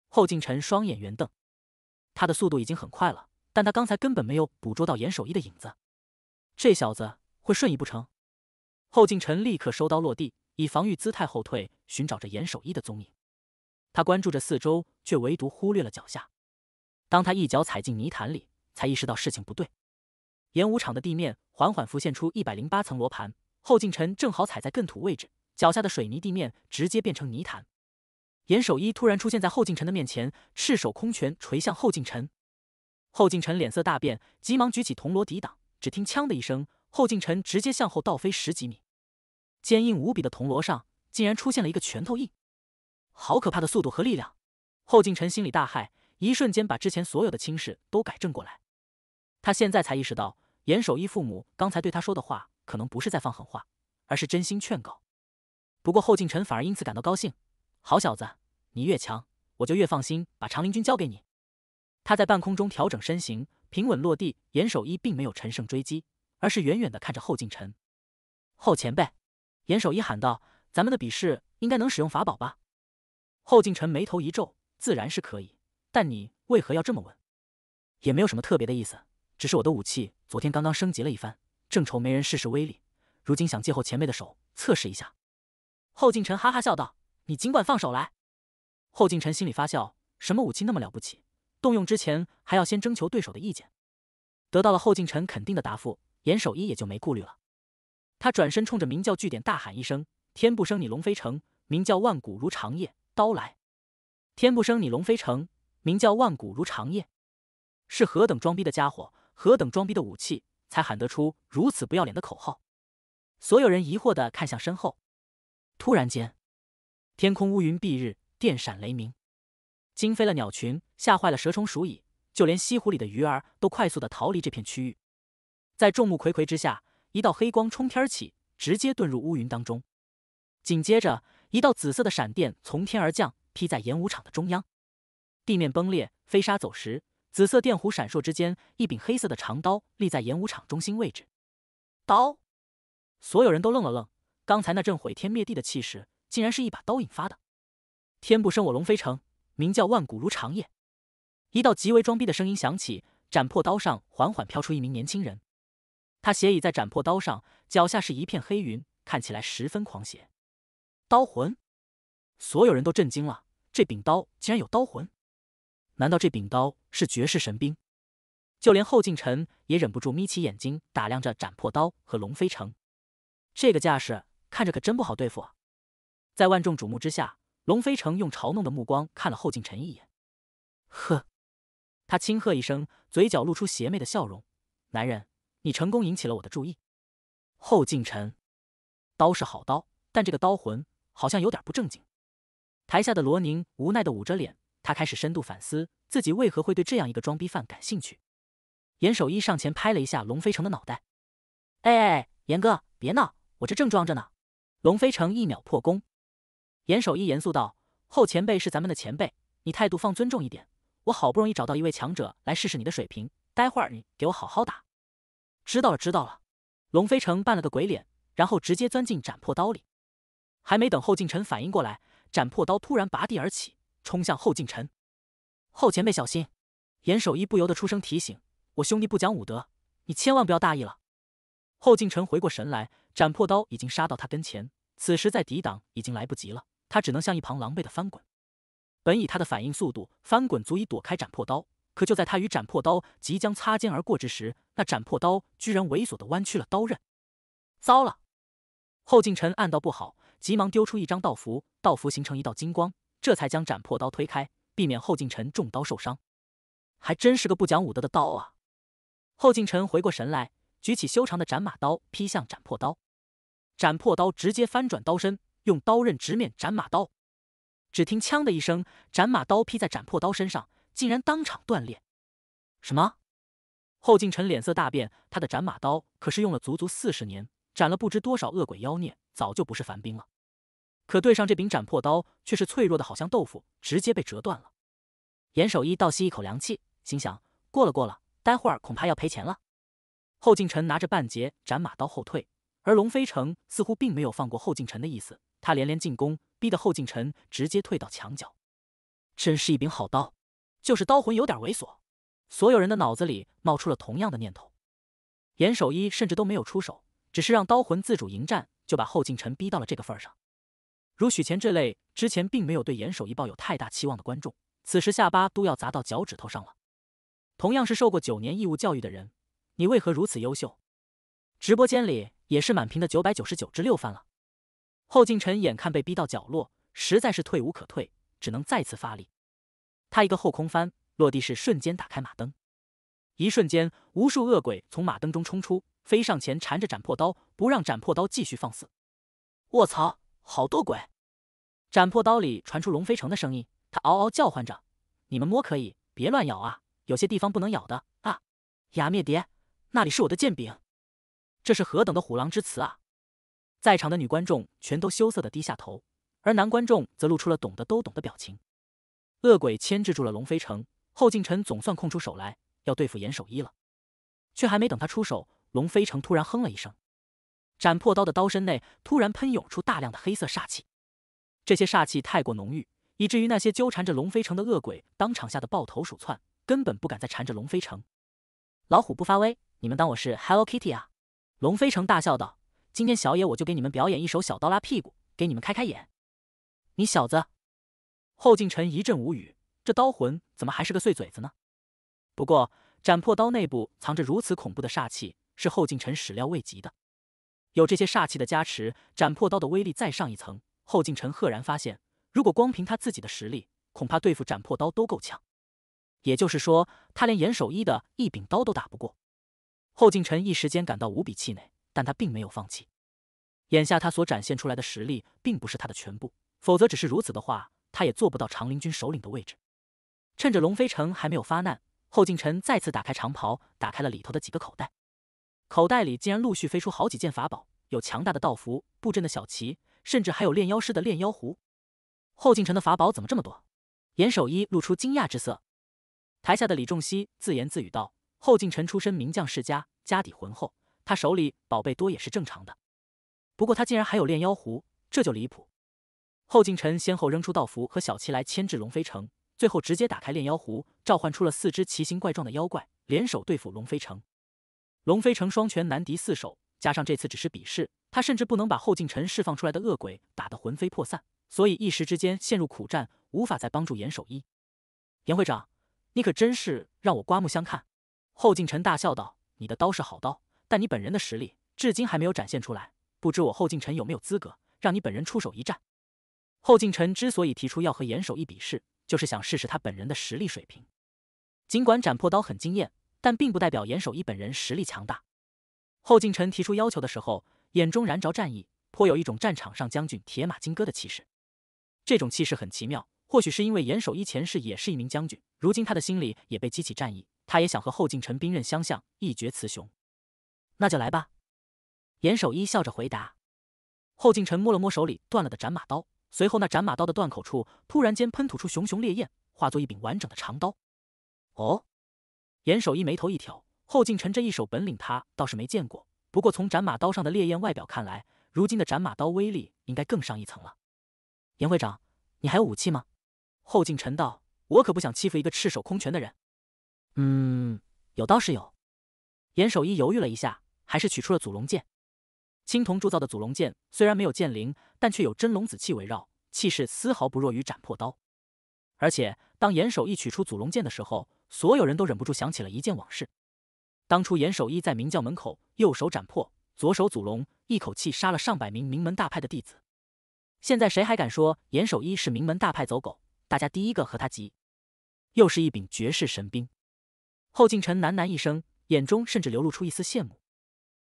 后进臣双眼圆瞪，他的速度已经很快了。但他刚才根本没有捕捉到严守一的影子，这小子会瞬移不成？后进臣立刻收刀落地，以防御姿态后退，寻找着严守一的踪影。他关注着四周，却唯独忽略了脚下。当他一脚踩进泥潭里，才意识到事情不对。演武场的地面缓缓浮现出一百零八层罗盘，后进臣正好踩在更土位置，脚下的水泥地面直接变成泥潭。严守一突然出现在后进臣的面前，赤手空拳锤向后进臣。后进臣脸色大变，急忙举起铜锣抵挡。只听“锵”的一声，后进臣直接向后倒飞十几米。坚硬无比的铜锣上竟然出现了一个拳头印，好可怕的速度和力量！后进臣心里大骇，一瞬间把之前所有的轻视都改正过来。他现在才意识到，严守一父母刚才对他说的话，可能不是在放狠话，而是真心劝告。不过后进臣反而因此感到高兴：好小子，你越强，我就越放心，把长林军交给你。他在半空中调整身形，平稳落地。严守一并没有乘胜追击，而是远远的看着后进臣。后前辈，严守一喊道：“咱们的比试应该能使用法宝吧？”后进臣眉头一皱：“自然是可以，但你为何要这么问？也没有什么特别的意思，只是我的武器昨天刚刚升级了一番，正愁没人试试威力，如今想借后前辈的手测试一下。”后进臣哈哈笑道：“你尽管放手来。”后进臣心里发笑：“什么武器那么了不起？”动用之前还要先征求对手的意见，得到了后进臣肯定的答复，严守一也就没顾虑了。他转身冲着明教据点大喊一声：“天不生你龙飞城，明教万古如长夜；刀来，天不生你龙飞城，明教万古如长夜。”是何等装逼的家伙，何等装逼的武器，才喊得出如此不要脸的口号？所有人疑惑的看向身后，突然间，天空乌云蔽日，电闪雷鸣。惊飞了鸟群，吓坏了蛇虫鼠蚁，就连西湖里的鱼儿都快速的逃离这片区域。在众目睽睽之下，一道黑光冲天而起，直接遁入乌云当中。紧接着，一道紫色的闪电从天而降，劈在演武场的中央，地面崩裂，飞沙走石。紫色电弧闪烁之间，一柄黑色的长刀立在演武场中心位置。刀！所有人都愣了愣，刚才那阵毁天灭地的气势，竟然是一把刀引发的。天不生我龙飞城！名叫万古如长夜，一道极为装逼的声音响起，斩破刀上缓缓飘出一名年轻人，他斜倚在斩破刀上，脚下是一片黑云，看起来十分狂邪。刀魂，所有人都震惊了，这柄刀竟然有刀魂？难道这柄刀是绝世神兵？就连后进臣也忍不住眯起眼睛打量着斩破刀和龙飞城，这个架势看着可真不好对付。啊！在万众瞩目之下。龙飞成用嘲弄的目光看了后敬臣一眼，呵，他轻喝一声，嘴角露出邪魅的笑容。男人，你成功引起了我的注意。后敬臣，刀是好刀，但这个刀魂好像有点不正经。台下的罗宁无奈的捂着脸，他开始深度反思自己为何会对这样一个装逼犯感兴趣。严守一上前拍了一下龙飞成的脑袋，哎，严哥别闹，我这正装着呢。龙飞成一秒破功。严守一严肃道：“后前辈是咱们的前辈，你态度放尊重一点。我好不容易找到一位强者来试试你的水平，待会儿你给我好好打。”知道了，知道了。龙飞城扮了个鬼脸，然后直接钻进斩破刀里。还没等后敬臣反应过来，斩破刀突然拔地而起，冲向后敬臣。后前辈小心！严守一不由得出声提醒：“我兄弟不讲武德，你千万不要大意了。”后敬臣回过神来，斩破刀已经杀到他跟前，此时再抵挡已经来不及了。他只能向一旁狼狈的翻滚，本以他的反应速度，翻滚足以躲开斩破刀。可就在他与斩破刀即将擦肩而过之时，那斩破刀居然猥琐的弯曲了刀刃。糟了！后进臣暗道不好，急忙丢出一张道符，道符形成一道金光，这才将斩破刀推开，避免后进臣中刀受伤。还真是个不讲武德的刀啊！后进臣回过神来，举起修长的斩马刀劈向斩破刀，斩破刀直接翻转刀身。用刀刃直面斩马刀，只听“锵”的一声，斩马刀劈在斩破刀身上，竟然当场断裂。什么？后敬臣脸色大变，他的斩马刀可是用了足足四十年，斩了不知多少恶鬼妖孽，早就不是凡兵了。可对上这柄斩破刀，却是脆弱的好像豆腐，直接被折断了。严守一倒吸一口凉气，心想：过了，过了，待会儿恐怕要赔钱了。后敬臣拿着半截斩马刀后退，而龙飞城似乎并没有放过后敬臣的意思。他连连进攻，逼得后进臣直接退到墙角，真是一柄好刀，就是刀魂有点猥琐。所有人的脑子里冒出了同样的念头。严守一甚至都没有出手，只是让刀魂自主迎战，就把后进臣逼到了这个份上。如许前这类之前并没有对严守一抱有太大期望的观众，此时下巴都要砸到脚趾头上了。同样是受过九年义务教育的人，你为何如此优秀？直播间里也是满屏的九百九十九之六番了。后进臣眼看被逼到角落，实在是退无可退，只能再次发力。他一个后空翻，落地时瞬间打开马灯。一瞬间，无数恶鬼从马灯中冲出，飞上前缠着斩破刀，不让斩破刀继续放肆。卧槽，好多鬼！斩破刀里传出龙飞城的声音，他嗷嗷叫唤着：“你们摸可以，别乱咬啊，有些地方不能咬的啊。”雅灭蝶，那里是我的剑柄。这是何等的虎狼之词啊！在场的女观众全都羞涩地低下头，而男观众则露出了懂得都懂的表情。恶鬼牵制住了龙飞城，后进臣总算空出手来要对付严守一了，却还没等他出手，龙飞城突然哼了一声，斩破刀的刀身内突然喷涌出大量的黑色煞气。这些煞气太过浓郁，以至于那些纠缠着龙飞城的恶鬼当场吓得抱头鼠窜，根本不敢再缠着龙飞城。老虎不发威，你们当我是 Hello Kitty 啊？龙飞城大笑道。今天小野我就给你们表演一首小刀拉屁股，给你们开开眼。你小子，后进臣一阵无语，这刀魂怎么还是个碎嘴子呢？不过斩破刀内部藏着如此恐怖的煞气，是后进臣始料未及的。有这些煞气的加持，斩破刀的威力再上一层。后进臣赫然发现，如果光凭他自己的实力，恐怕对付斩破刀都够呛。也就是说，他连严守一的一柄刀都打不过。后进臣一时间感到无比气馁。但他并没有放弃。眼下他所展现出来的实力并不是他的全部，否则只是如此的话，他也做不到长林军首领的位置。趁着龙飞城还没有发难，后进臣再次打开长袍，打开了里头的几个口袋，口袋里竟然陆续飞出好几件法宝，有强大的道符、布阵的小旗，甚至还有炼妖师的炼妖壶。后进臣的法宝怎么这么多？严守一露出惊讶之色。台下的李仲熙自言自语道：“后进臣出身名将世家，家底浑厚。”他手里宝贝多也是正常的，不过他竟然还有炼妖壶，这就离谱。后敬臣先后扔出道符和小旗来牵制龙飞城，最后直接打开炼妖壶，召唤出了四只奇形怪状的妖怪，联手对付龙飞城。龙飞城双拳难敌四手，加上这次只是比试，他甚至不能把后敬臣释放出来的恶鬼打得魂飞魄散，所以一时之间陷入苦战，无法再帮助严守一。严会长，你可真是让我刮目相看。”后敬臣大笑道，“你的刀是好刀。”但你本人的实力至今还没有展现出来，不知我后敬臣有没有资格让你本人出手一战？后敬臣之所以提出要和严守一比试，就是想试试他本人的实力水平。尽管斩破刀很惊艳，但并不代表严守一本人实力强大。后敬臣提出要求的时候，眼中燃着战意，颇有一种战场上将军铁马金戈的气势。这种气势很奇妙，或许是因为严守一前世也是一名将军，如今他的心里也被激起战意，他也想和后敬臣兵刃相向，一决雌雄。那就来吧，严守一笑着回答。后敬臣摸了摸手里断了的斩马刀，随后那斩马刀的断口处突然间喷吐出熊熊烈焰，化作一柄完整的长刀。哦，严守一眉头一挑，后敬臣这一手本领他倒是没见过。不过从斩马刀上的烈焰外表看来，如今的斩马刀威力应该更上一层了。严会长，你还有武器吗？后敬臣道：“我可不想欺负一个赤手空拳的人。”嗯，有倒是有。严守一犹豫了一下。还是取出了祖龙剑，青铜铸造的祖龙剑虽然没有剑灵，但却有真龙紫气围绕，气势丝毫不弱于斩破刀。而且当严守一取出祖龙剑的时候，所有人都忍不住想起了一件往事：当初严守一在明教门口右手斩破，左手祖龙，一口气杀了上百名名门大派的弟子。现在谁还敢说严守一是名门大派走狗？大家第一个和他急。又是一柄绝世神兵，后敬臣喃喃一声，眼中甚至流露出一丝羡慕。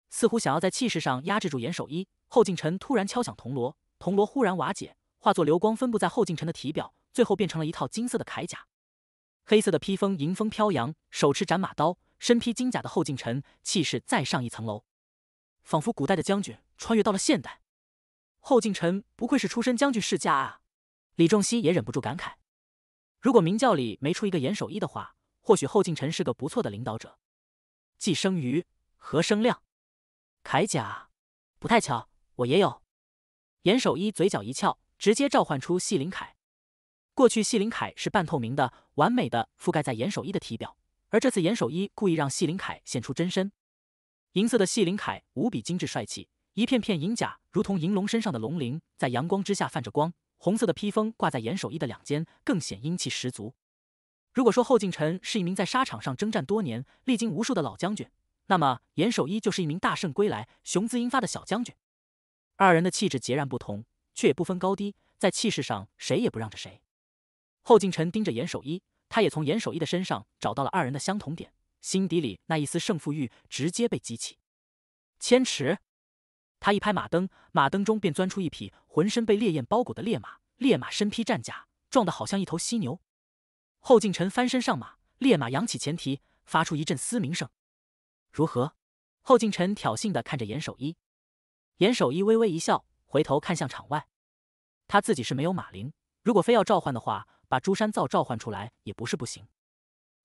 似乎想要在气势上压制住严守一，后进臣突然敲响铜锣，铜锣忽然瓦解，化作流光分布在后进臣的体表，最后变成了一套金色的铠甲，黑色的披风迎风飘扬，手持斩马刀、身披金甲的后进臣气势再上一层楼，仿佛古代的将军穿越到了现代。后进臣不愧是出身将军世家啊！李仲熙也忍不住感慨：如果明教里没出一个严守一的话，或许后进臣是个不错的领导者。既生瑜，何生亮。铠甲，不太巧，我也有。严守一嘴角一翘，直接召唤出细鳞铠。过去，细鳞铠是半透明的，完美的覆盖在严守一的体表。而这次，严守一故意让细鳞铠显出真身。银色的细鳞铠无比精致帅气，一片片银甲如同银龙身上的龙鳞，在阳光之下泛着光。红色的披风挂在严守一的两肩，更显英气十足。如果说后晋臣是一名在沙场上征战多年、历经无数的老将军，那么，严守一就是一名大圣归来、雄姿英发的小将军。二人的气质截然不同，却也不分高低，在气势上谁也不让着谁。后敬臣盯着严守一，他也从严守一的身上找到了二人的相同点，心底里那一丝胜负欲直接被激起。千尺，他一拍马灯，马灯中便钻出一匹浑身被烈焰包裹的烈马，烈马身披战甲，壮得好像一头犀牛。后敬臣翻身上马，烈马扬起前蹄，发出一阵嘶鸣声。如何？后进臣挑衅的看着严守一，严守一微微一笑，回头看向场外。他自己是没有马铃，如果非要召唤的话，把朱山造召唤出来也不是不行。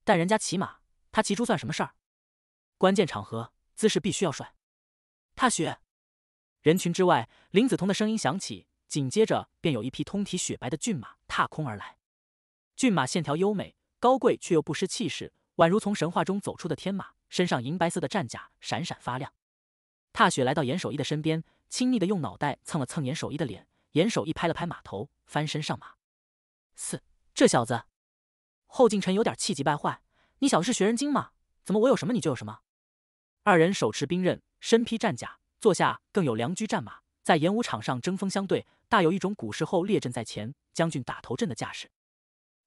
但人家骑马，他骑猪算什么事儿？关键场合，姿势必须要帅。踏雪。人群之外，林子通的声音响起，紧接着便有一匹通体雪白的骏马踏空而来。骏马线条优美，高贵却又不失气势，宛如从神话中走出的天马。身上银白色的战甲闪闪发亮，踏雪来到严守义的身边，亲昵地用脑袋蹭了蹭严守义的脸。严守义拍了拍马头，翻身上马。四，这小子，后进臣有点气急败坏。你小子是学人精吗？怎么我有什么你就有什么？二人手持兵刃，身披战甲，坐下更有良驹战马，在演武场上争锋相对，大有一种古时候列阵在前，将军打头阵的架势。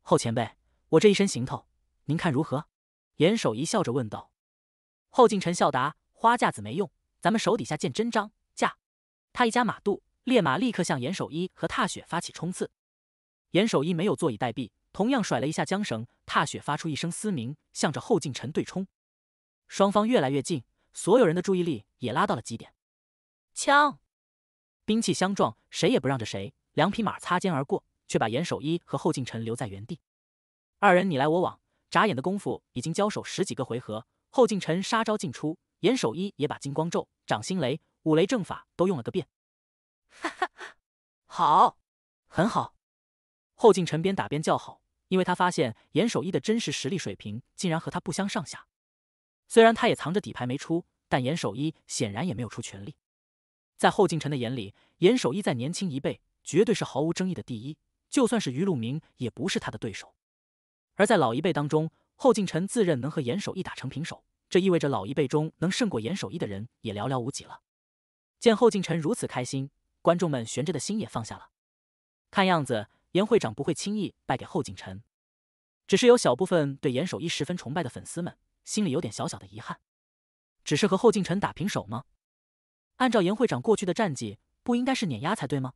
后前辈，我这一身行头，您看如何？严守一笑着问道。后进臣笑答：“花架子没用，咱们手底下见真章。”驾！他一加马肚，烈马立刻向严守一和踏雪发起冲刺。严守一没有坐以待毙，同样甩了一下缰绳，踏雪发出一声嘶鸣，向着后进臣对冲。双方越来越近，所有人的注意力也拉到了极点。枪！兵器相撞，谁也不让着谁。两匹马擦肩而过，却把严守一和后进臣留在原地。二人你来我往，眨眼的功夫已经交手十几个回合。后进臣杀招尽出，严守一也把金光咒、掌心雷、五雷正法都用了个遍。哈哈，好，很好。后进臣边打边叫好，因为他发现严守一的真实实力水平竟然和他不相上下。虽然他也藏着底牌没出，但严守一显然也没有出全力。在后进臣的眼里，严守一再年轻一辈绝对是毫无争议的第一，就算是余路明也不是他的对手。而在老一辈当中，后进臣自认能和严守义打成平手，这意味着老一辈中能胜过严守义的人也寥寥无几了。见后进臣如此开心，观众们悬着的心也放下了。看样子严会长不会轻易败给后进臣，只是有小部分对严守义十分崇拜的粉丝们心里有点小小的遗憾。只是和后进臣打平手吗？按照严会长过去的战绩，不应该是碾压才对吗？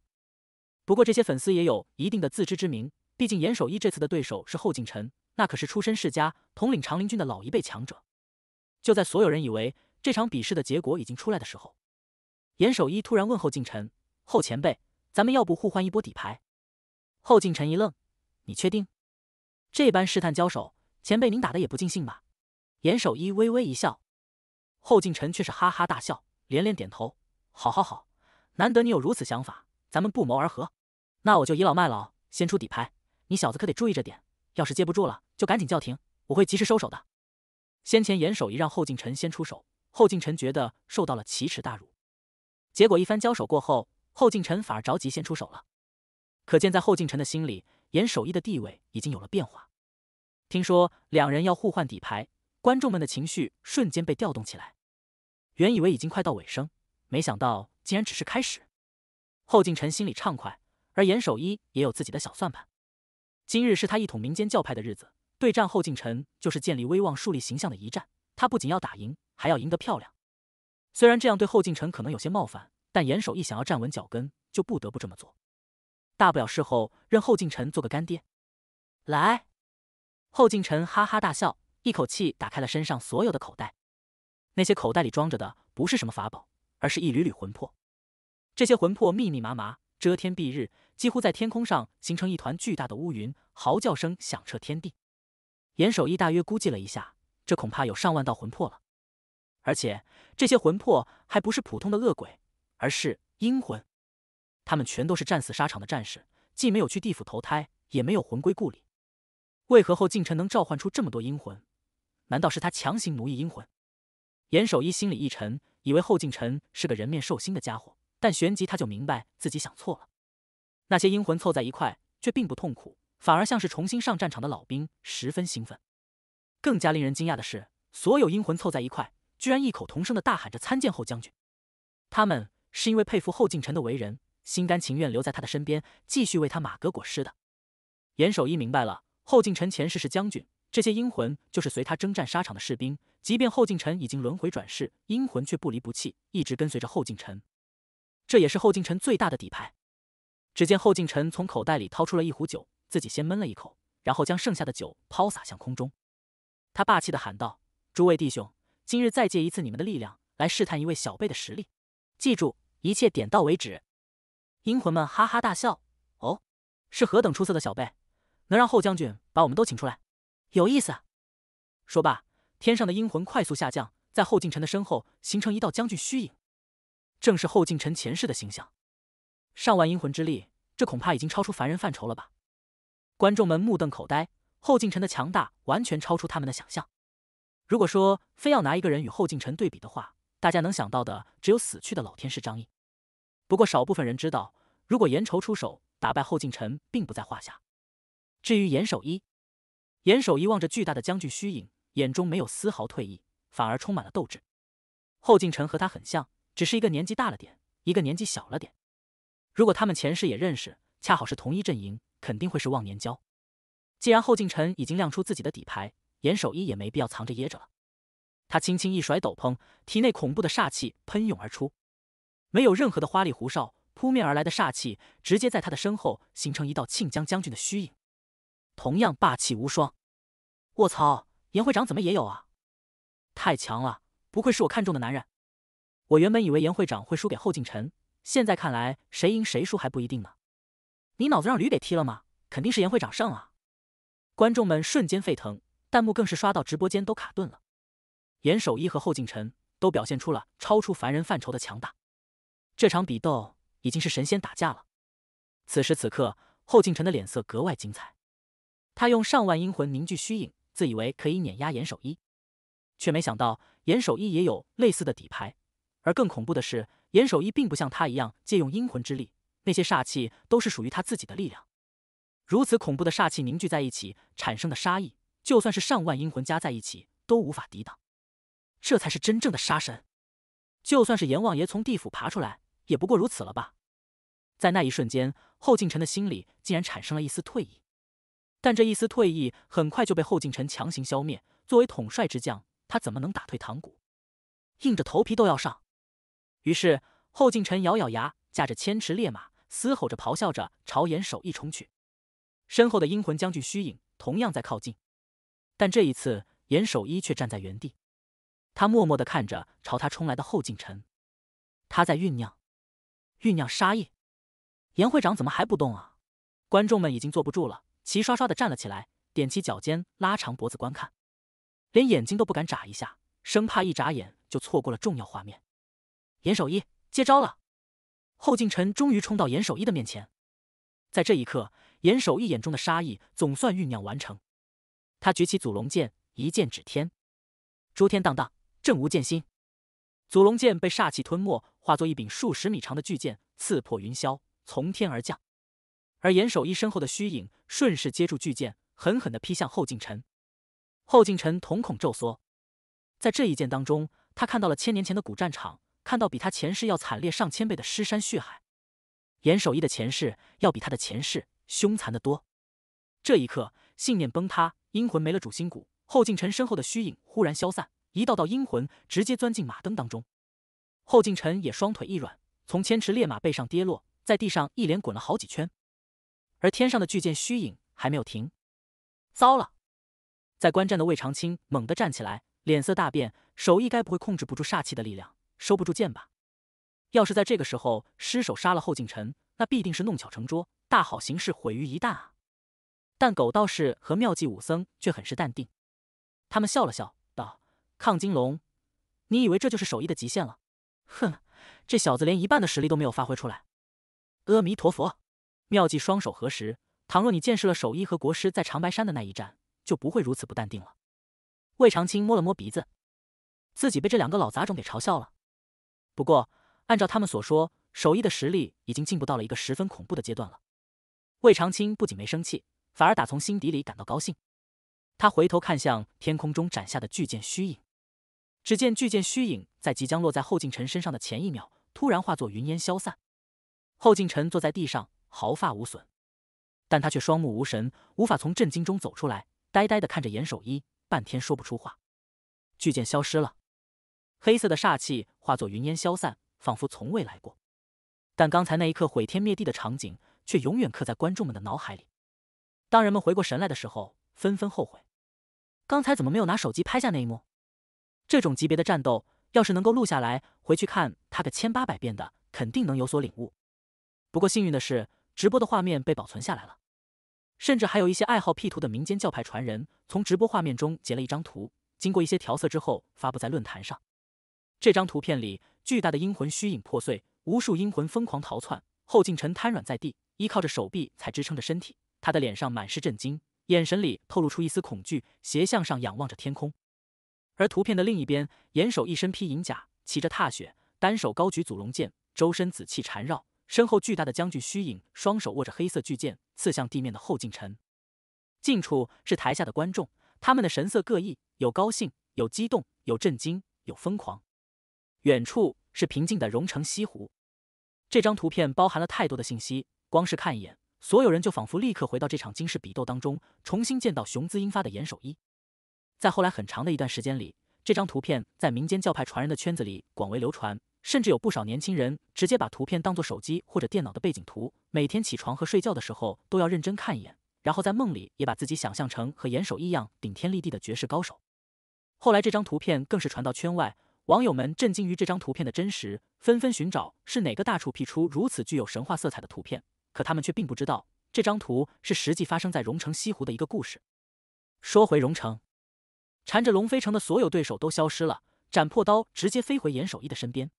不过这些粉丝也有一定的自知之明，毕竟严守一这次的对手是后进臣。那可是出身世家、统领长林军的老一辈强者。就在所有人以为这场比试的结果已经出来的时候，严守一突然问候敬臣：“后前辈，咱们要不互换一波底牌？”后敬臣一愣：“你确定？这般试探交手，前辈您打的也不尽兴吧？”严守一微微一笑，后敬臣却是哈哈大笑，连连点头：“好好好，难得你有如此想法，咱们不谋而合。那我就倚老卖老，先出底牌，你小子可得注意着点。”要是接不住了，就赶紧叫停，我会及时收手的。先前严守一让后进臣先出手，后进臣觉得受到了奇耻大辱，结果一番交手过后，后进臣反而着急先出手了。可见，在后进臣的心里，严守一的地位已经有了变化。听说两人要互换底牌，观众们的情绪瞬间被调动起来。原以为已经快到尾声，没想到竟然只是开始。后进臣心里畅快，而严守一也有自己的小算盘。今日是他一统民间教派的日子，对战后进臣就是建立威望、树立形象的一战。他不仅要打赢，还要赢得漂亮。虽然这样对后进臣可能有些冒犯，但严守一想要站稳脚跟，就不得不这么做。大不了事后认后进臣做个干爹。来，后进臣哈哈大笑，一口气打开了身上所有的口袋。那些口袋里装着的不是什么法宝，而是一缕缕魂魄。这些魂魄密密麻麻。遮天蔽日，几乎在天空上形成一团巨大的乌云，嚎叫声响彻天地。严守义大约估计了一下，这恐怕有上万道魂魄了，而且这些魂魄还不是普通的恶鬼，而是阴魂。他们全都是战死沙场的战士，既没有去地府投胎，也没有魂归故里。为何后敬臣能召唤出这么多阴魂？难道是他强行奴役阴魂？严守一心里一沉，以为后敬臣是个人面兽心的家伙。但旋即他就明白自己想错了。那些阴魂凑在一块，却并不痛苦，反而像是重新上战场的老兵，十分兴奋。更加令人惊讶的是，所有阴魂凑在一块，居然异口同声的大喊着“参见后将军”。他们是因为佩服后敬臣的为人，心甘情愿留在他的身边，继续为他马革裹尸的。严守一明白了，后敬臣前世是将军，这些阴魂就是随他征战沙场的士兵。即便后敬臣已经轮回转世，阴魂却不离不弃，一直跟随着后敬臣。这也是后晋臣最大的底牌。只见后晋臣从口袋里掏出了一壶酒，自己先闷了一口，然后将剩下的酒抛洒向空中。他霸气地喊道：“诸位弟兄，今日再借一次你们的力量，来试探一位小辈的实力。记住，一切点到为止。”阴魂们哈哈大笑：“哦，是何等出色的小辈，能让后将军把我们都请出来？有意思！”说罢，天上的阴魂快速下降，在后晋臣的身后形成一道将军虚影。正是后敬臣前世的形象，上万阴魂之力，这恐怕已经超出凡人范畴了吧？观众们目瞪口呆，后敬臣的强大完全超出他们的想象。如果说非要拿一个人与后敬臣对比的话，大家能想到的只有死去的老天师张毅。不过少部分人知道，如果严仇出手打败后敬臣，并不在话下。至于严守一，严守一望着巨大的将军虚影，眼中没有丝毫退意，反而充满了斗志。后敬臣和他很像。只是一个年纪大了点，一个年纪小了点。如果他们前世也认识，恰好是同一阵营，肯定会是忘年交。既然后晋臣已经亮出自己的底牌，严守一也没必要藏着掖着了。他轻轻一甩斗篷，体内恐怖的煞气喷涌而出，没有任何的花里胡哨，扑面而来的煞气直接在他的身后形成一道庆江将军的虚影，同样霸气无双。卧槽，严会长怎么也有啊？太强了，不愧是我看中的男人。我原本以为严会长会输给后敬臣，现在看来，谁赢谁输还不一定呢。你脑子让驴给踢了吗？肯定是严会长胜了。观众们瞬间沸腾，弹幕更是刷到直播间都卡顿了。严守一和后敬臣都表现出了超出凡人范畴的强大，这场比斗已经是神仙打架了。此时此刻，后敬臣的脸色格外精彩，他用上万英魂凝聚虚影，自以为可以碾压严守一，却没想到严守一也有类似的底牌。而更恐怖的是，严守一并不像他一样借用阴魂之力，那些煞气都是属于他自己的力量。如此恐怖的煞气凝聚在一起产生的杀意，就算是上万阴魂加在一起都无法抵挡。这才是真正的杀神，就算是阎王爷从地府爬出来，也不过如此了吧？在那一瞬间，后敬臣的心里竟然产生了一丝退意，但这一丝退意很快就被后敬臣强行消灭。作为统帅之将，他怎么能打退堂鼓？硬着头皮都要上。于是，后敬臣咬咬牙，驾着千驰烈马，嘶吼着，咆哮着，朝严守一冲去。身后的阴魂将军虚影同样在靠近，但这一次，严守一却站在原地。他默默的看着朝他冲来的后敬臣，他在酝酿，酝酿杀意。严会长怎么还不动啊？观众们已经坐不住了，齐刷刷的站了起来，踮起脚尖，拉长脖子观看，连眼睛都不敢眨一下，生怕一眨眼就错过了重要画面。严守一接招了，后敬臣终于冲到严守一的面前。在这一刻，严守一眼中的杀意总算酝酿完成。他举起祖龙剑，一剑指天，诸天荡荡，正无剑心。祖龙剑被煞气吞没，化作一柄数十米长的巨剑，刺破云霄，从天而降。而严守一身后的虚影顺势接住巨剑，狠狠的劈向后敬臣。后敬臣瞳孔骤缩，在这一剑当中，他看到了千年前的古战场。看到比他前世要惨烈上千倍的尸山血海，严守义的前世要比他的前世凶残的多。这一刻，信念崩塌，阴魂没了主心骨。后进臣身后的虚影忽然消散，一道道阴魂直接钻进马灯当中。后进臣也双腿一软，从千尺烈马背上跌落，在地上一连滚了好几圈。而天上的巨剑虚影还没有停。糟了！在观战的魏长青猛地站起来，脸色大变，守义该不会控制不住煞气的力量？收不住剑吧？要是在这个时候失手杀了后进臣，那必定是弄巧成拙，大好形势毁于一旦啊！但狗道士和妙计武僧却很是淡定，他们笑了笑道：“亢金龙，你以为这就是手艺的极限了？哼，这小子连一半的实力都没有发挥出来。”阿弥陀佛，妙计双手合十。倘若你见识了手艺和国师在长白山的那一战，就不会如此不淡定了。魏长青摸了摸鼻子，自己被这两个老杂种给嘲笑了。不过，按照他们所说，守一的实力已经进步到了一个十分恐怖的阶段了。魏长青不仅没生气，反而打从心底里感到高兴。他回头看向天空中斩下的巨剑虚影，只见巨剑虚影在即将落在后敬臣身上的前一秒，突然化作云烟消散。后敬臣坐在地上，毫发无损，但他却双目无神，无法从震惊中走出来，呆呆的看着严守一，半天说不出话。巨剑消失了。黑色的煞气化作云烟消散，仿佛从未来过。但刚才那一刻毁天灭地的场景却永远刻在观众们的脑海里。当人们回过神来的时候，纷纷后悔：刚才怎么没有拿手机拍下那一幕？这种级别的战斗，要是能够录下来，回去看他个千八百遍的，肯定能有所领悟。不过幸运的是，直播的画面被保存下来了。甚至还有一些爱好 P 图的民间教派传人，从直播画面中截了一张图，经过一些调色之后，发布在论坛上。这张图片里，巨大的阴魂虚影破碎，无数阴魂疯狂逃窜。后进臣瘫软在地，依靠着手臂才支撑着身体，他的脸上满是震惊，眼神里透露出一丝恐惧，斜向上仰望着天空。而图片的另一边，严守一身披银甲，骑着踏雪，单手高举祖龙剑，周身紫气缠绕。身后巨大的将军虚影，双手握着黑色巨剑，刺向地面的后进臣。近处是台下的观众，他们的神色各异，有高兴，有激动，有震惊，有疯狂。远处是平静的荣城西湖。这张图片包含了太多的信息，光是看一眼，所有人就仿佛立刻回到这场惊世比斗当中，重新见到雄姿英发的严守一。在后来很长的一段时间里，这张图片在民间教派传人的圈子里广为流传，甚至有不少年轻人直接把图片当做手机或者电脑的背景图，每天起床和睡觉的时候都要认真看一眼，然后在梦里也把自己想象成和严守一样顶天立地的绝世高手。后来，这张图片更是传到圈外。网友们震惊于这张图片的真实，纷纷寻找是哪个大厨 P 出如此具有神话色彩的图片，可他们却并不知道这张图是实际发生在荣城西湖的一个故事。说回荣城，缠着龙飞城的所有对手都消失了，斩破刀直接飞回严守一的身边。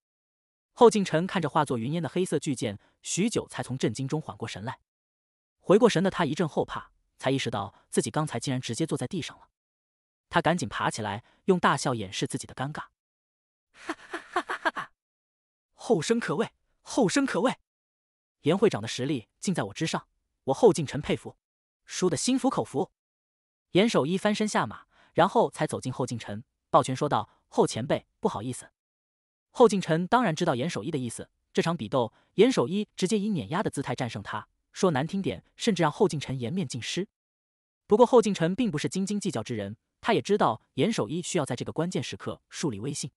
后敬臣看着化作云烟的黑色巨剑，许久才从震惊中缓过神来。回过神的他一阵后怕，才意识到自己刚才竟然直接坐在地上了。他赶紧爬起来，用大笑掩饰自己的尴尬。哈，哈，哈，哈，哈，哈！后生可畏，后生可畏。严会长的实力尽在我之上，我后敬臣佩服，输得心服口服。严守一翻身下马，然后才走进后敬臣，抱拳说道：“后前辈，不好意思。”后敬臣当然知道严守一的意思，这场比斗，严守一直接以碾压的姿态战胜他，说难听点，甚至让后敬臣颜面尽失。不过后敬臣并不是斤斤计较之人，他也知道严守一需要在这个关键时刻树立威信。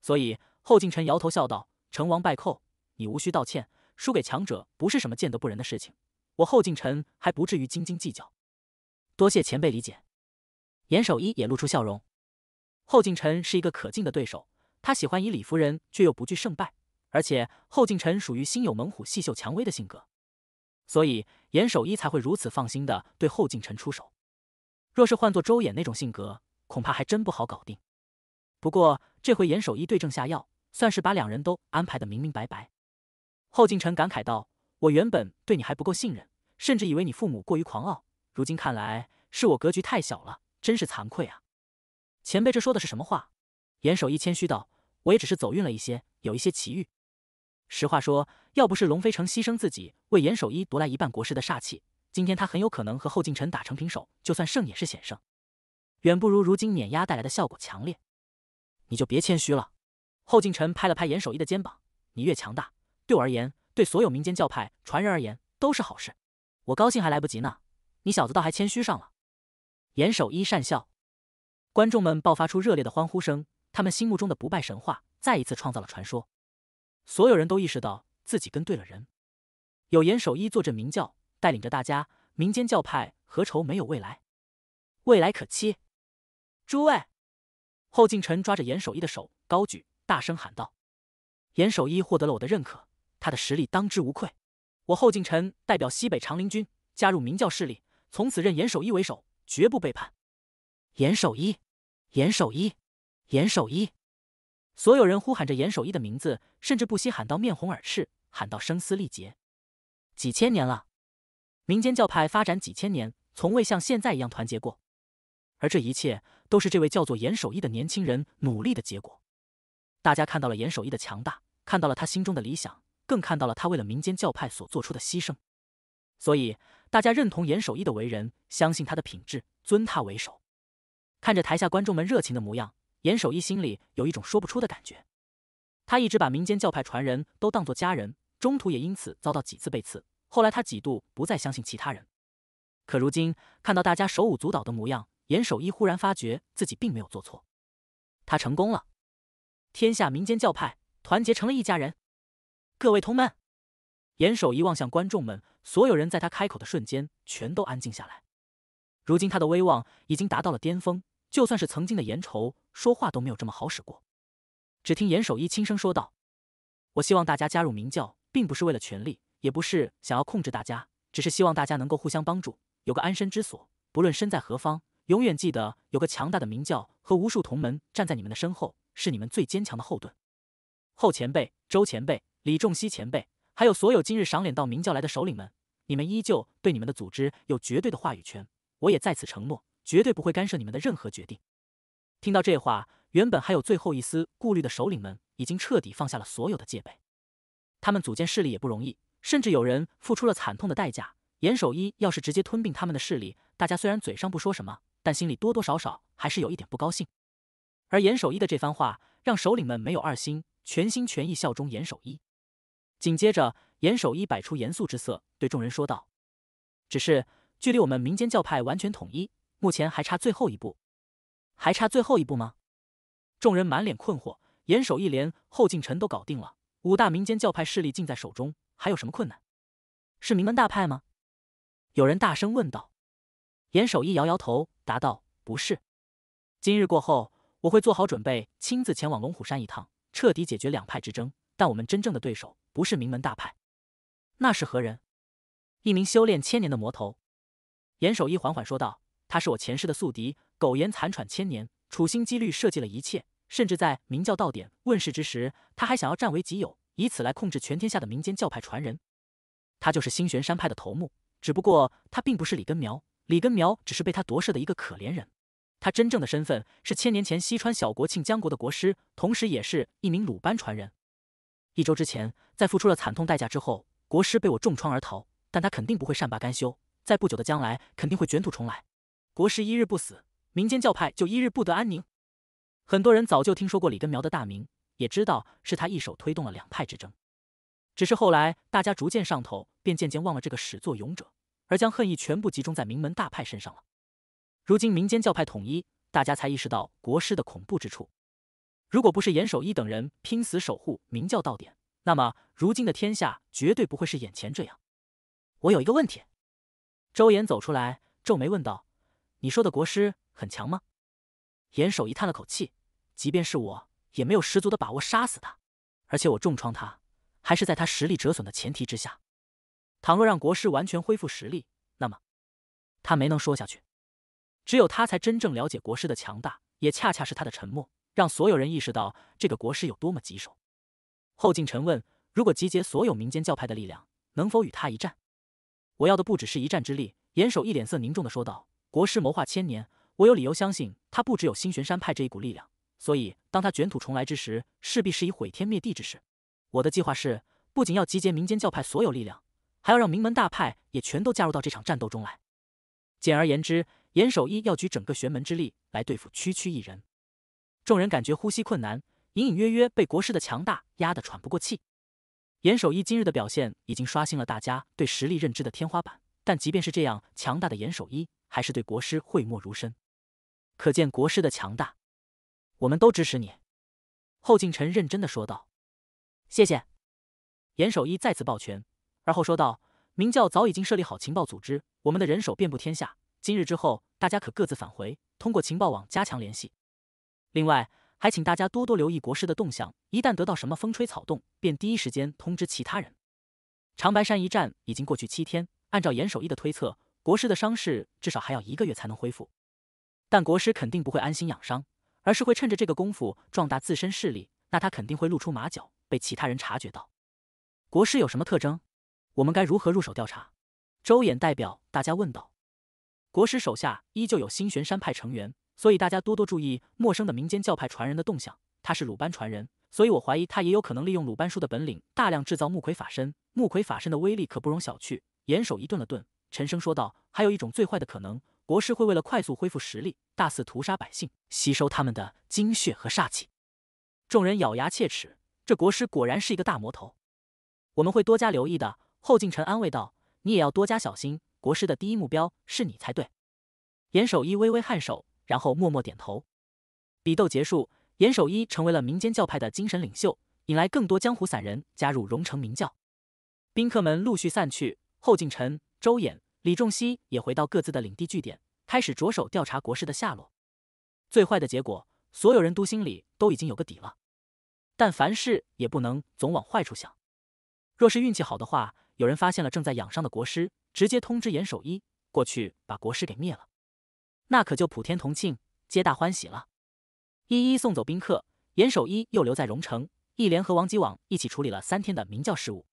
所以，后敬臣摇头笑道：“成王败寇，你无需道歉。输给强者不是什么见得不仁的事情。我后敬臣还不至于斤斤计较。多谢前辈理解。”严守一也露出笑容。后敬臣是一个可敬的对手，他喜欢以理服人，却又不惧胜败。而且，后敬臣属于心有猛虎，细嗅蔷薇的性格，所以严守一才会如此放心的对后敬臣出手。若是换做周衍那种性格，恐怕还真不好搞定。不过，这回严守一对症下药，算是把两人都安排的明明白白。后敬臣感慨道：“我原本对你还不够信任，甚至以为你父母过于狂傲。如今看来，是我格局太小了，真是惭愧啊！”前辈这说的是什么话？严守一谦虚道：“我也只是走运了一些，有一些奇遇。实话说，要不是龙飞城牺牲自己为严守一夺来一半国师的煞气，今天他很有可能和后敬臣打成平手，就算胜也是险胜，远不如如今碾压带来的效果强烈。”你就别谦虚了。后敬臣拍了拍严守一的肩膀：“你越强大，对我而言，对所有民间教派传人而言，都是好事。我高兴还来不及呢。你小子倒还谦虚上了。”严守一讪笑。观众们爆发出热烈的欢呼声。他们心目中的不败神话再一次创造了传说。所有人都意识到自己跟对了人。有严守一坐镇明教，带领着大家，民间教派何愁没有未来？未来可期。诸位。后晋臣抓着严守一的手，高举，大声喊道：“严守一获得了我的认可，他的实力当之无愧。我后晋臣代表西北长林军加入明教势力，从此认严守一为首，绝不背叛。”严守一，严守一，严守一，所有人呼喊着严守一的名字，甚至不惜喊到面红耳赤，喊到声嘶力竭。几千年了，民间教派发展几千年，从未像现在一样团结过，而这一切……都是这位叫做严守义的年轻人努力的结果。大家看到了严守义的强大，看到了他心中的理想，更看到了他为了民间教派所做出的牺牲。所以，大家认同严守义的为人，相信他的品质，尊他为首。看着台下观众们热情的模样，严守义心里有一种说不出的感觉。他一直把民间教派传人都当作家人，中途也因此遭到几次被刺。后来，他几度不再相信其他人。可如今，看到大家手舞足蹈的模样。严守一忽然发觉自己并没有做错，他成功了。天下民间教派团结成了一家人。各位同门，严守一望向观众们，所有人在他开口的瞬间全都安静下来。如今他的威望已经达到了巅峰，就算是曾经的严仇说话都没有这么好使过。只听严守一轻声说道：“我希望大家加入明教，并不是为了权力，也不是想要控制大家，只是希望大家能够互相帮助，有个安身之所，不论身在何方。”永远记得，有个强大的明教和无数同门站在你们的身后，是你们最坚强的后盾。后前辈、周前辈、李仲熙前辈，还有所有今日赏脸到明教来的首领们，你们依旧对你们的组织有绝对的话语权。我也在此承诺，绝对不会干涉你们的任何决定。听到这话，原本还有最后一丝顾虑的首领们，已经彻底放下了所有的戒备。他们组建势力也不容易，甚至有人付出了惨痛的代价。严守一要是直接吞并他们的势力，大家虽然嘴上不说什么。但心里多多少少还是有一点不高兴，而严守一的这番话让首领们没有二心，全心全意效忠严守一。紧接着，严守一摆出严肃之色，对众人说道：“只是距离我们民间教派完全统一，目前还差最后一步，还差最后一步吗？”众人满脸困惑。严守一连后进臣都搞定了，五大民间教派势力尽在手中，还有什么困难？是名门大派吗？有人大声问道。严守一摇摇头。答道：“不是，今日过后，我会做好准备，亲自前往龙虎山一趟，彻底解决两派之争。但我们真正的对手不是名门大派，那是何人？一名修炼千年的魔头。”严守一缓缓说道：“他是我前世的宿敌，苟延残喘千年，处心积虑设计了一切，甚至在明教道典问世之时，他还想要占为己有，以此来控制全天下的民间教派传人。他就是星玄山派的头目，只不过他并不是李根苗。”李根苗只是被他夺舍的一个可怜人，他真正的身份是千年前西川小国庆江国的国师，同时也是一名鲁班传人。一周之前，在付出了惨痛代价之后，国师被我重创而逃，但他肯定不会善罢甘休，在不久的将来肯定会卷土重来。国师一日不死，民间教派就一日不得安宁。很多人早就听说过李根苗的大名，也知道是他一手推动了两派之争，只是后来大家逐渐上头，便渐渐忘了这个始作俑者。而将恨意全部集中在名门大派身上了。如今民间教派统一，大家才意识到国师的恐怖之处。如果不是严守一等人拼死守护明教道典，那么如今的天下绝对不会是眼前这样。我有一个问题，周岩走出来，皱眉问道：“你说的国师很强吗？”严守一叹了口气：“即便是我，也没有十足的把握杀死他。而且我重创他，还是在他实力折损的前提之下。”倘若让国师完全恢复实力，那么他没能说下去。只有他才真正了解国师的强大，也恰恰是他的沉默，让所有人意识到这个国师有多么棘手。后晋臣问：“如果集结所有民间教派的力量，能否与他一战？”我要的不只是一战之力。”严守一脸色凝重的说道：“国师谋划千年，我有理由相信他不只有星玄山派这一股力量，所以当他卷土重来之时，势必是以毁天灭地之势。我的计划是不仅要集结民间教派所有力量。”还要让名门大派也全都加入到这场战斗中来。简而言之，严守一要举整个玄门之力来对付区区一人。众人感觉呼吸困难，隐隐约约被国师的强大压得喘不过气。严守一今日的表现已经刷新了大家对实力认知的天花板，但即便是这样强大的严守一，还是对国师讳莫如深，可见国师的强大。我们都支持你。”后敬臣认真的说道。“谢谢。”严守一再次抱拳。而后说道：“明教早已经设立好情报组织，我们的人手遍布天下。今日之后，大家可各自返回，通过情报网加强联系。另外，还请大家多多留意国师的动向，一旦得到什么风吹草动，便第一时间通知其他人。”长白山一战已经过去七天，按照严守义的推测，国师的伤势至少还要一个月才能恢复。但国师肯定不会安心养伤，而是会趁着这个功夫壮大自身势力。那他肯定会露出马脚，被其他人察觉到。国师有什么特征？我们该如何入手调查？周衍代表大家问道。国师手下依旧有新玄山派成员，所以大家多多注意陌生的民间教派传人的动向。他是鲁班传人，所以我怀疑他也有可能利用鲁班术的本领，大量制造木魁法身。木魁法身的威力可不容小觑。严守一顿了顿，沉声说道：“还有一种最坏的可能，国师会为了快速恢复实力，大肆屠杀百姓，吸收他们的精血和煞气。”众人咬牙切齿：“这国师果然是一个大魔头！”我们会多加留意的。后进臣安慰道：“你也要多加小心，国师的第一目标是你才对。”严守一微微颔首，然后默默点头。比斗结束，严守一成为了民间教派的精神领袖，引来更多江湖散人加入荣城明教。宾客们陆续散去，后进臣、周衍、李仲熙也回到各自的领地据点，开始着手调查国师的下落。最坏的结果，所有人都心里都已经有个底了。但凡事也不能总往坏处想，若是运气好的话。有人发现了正在养伤的国师，直接通知严守一过去把国师给灭了，那可就普天同庆，皆大欢喜了。一一送走宾客，严守一又留在荣城，一连和王吉网一起处理了三天的明教事务。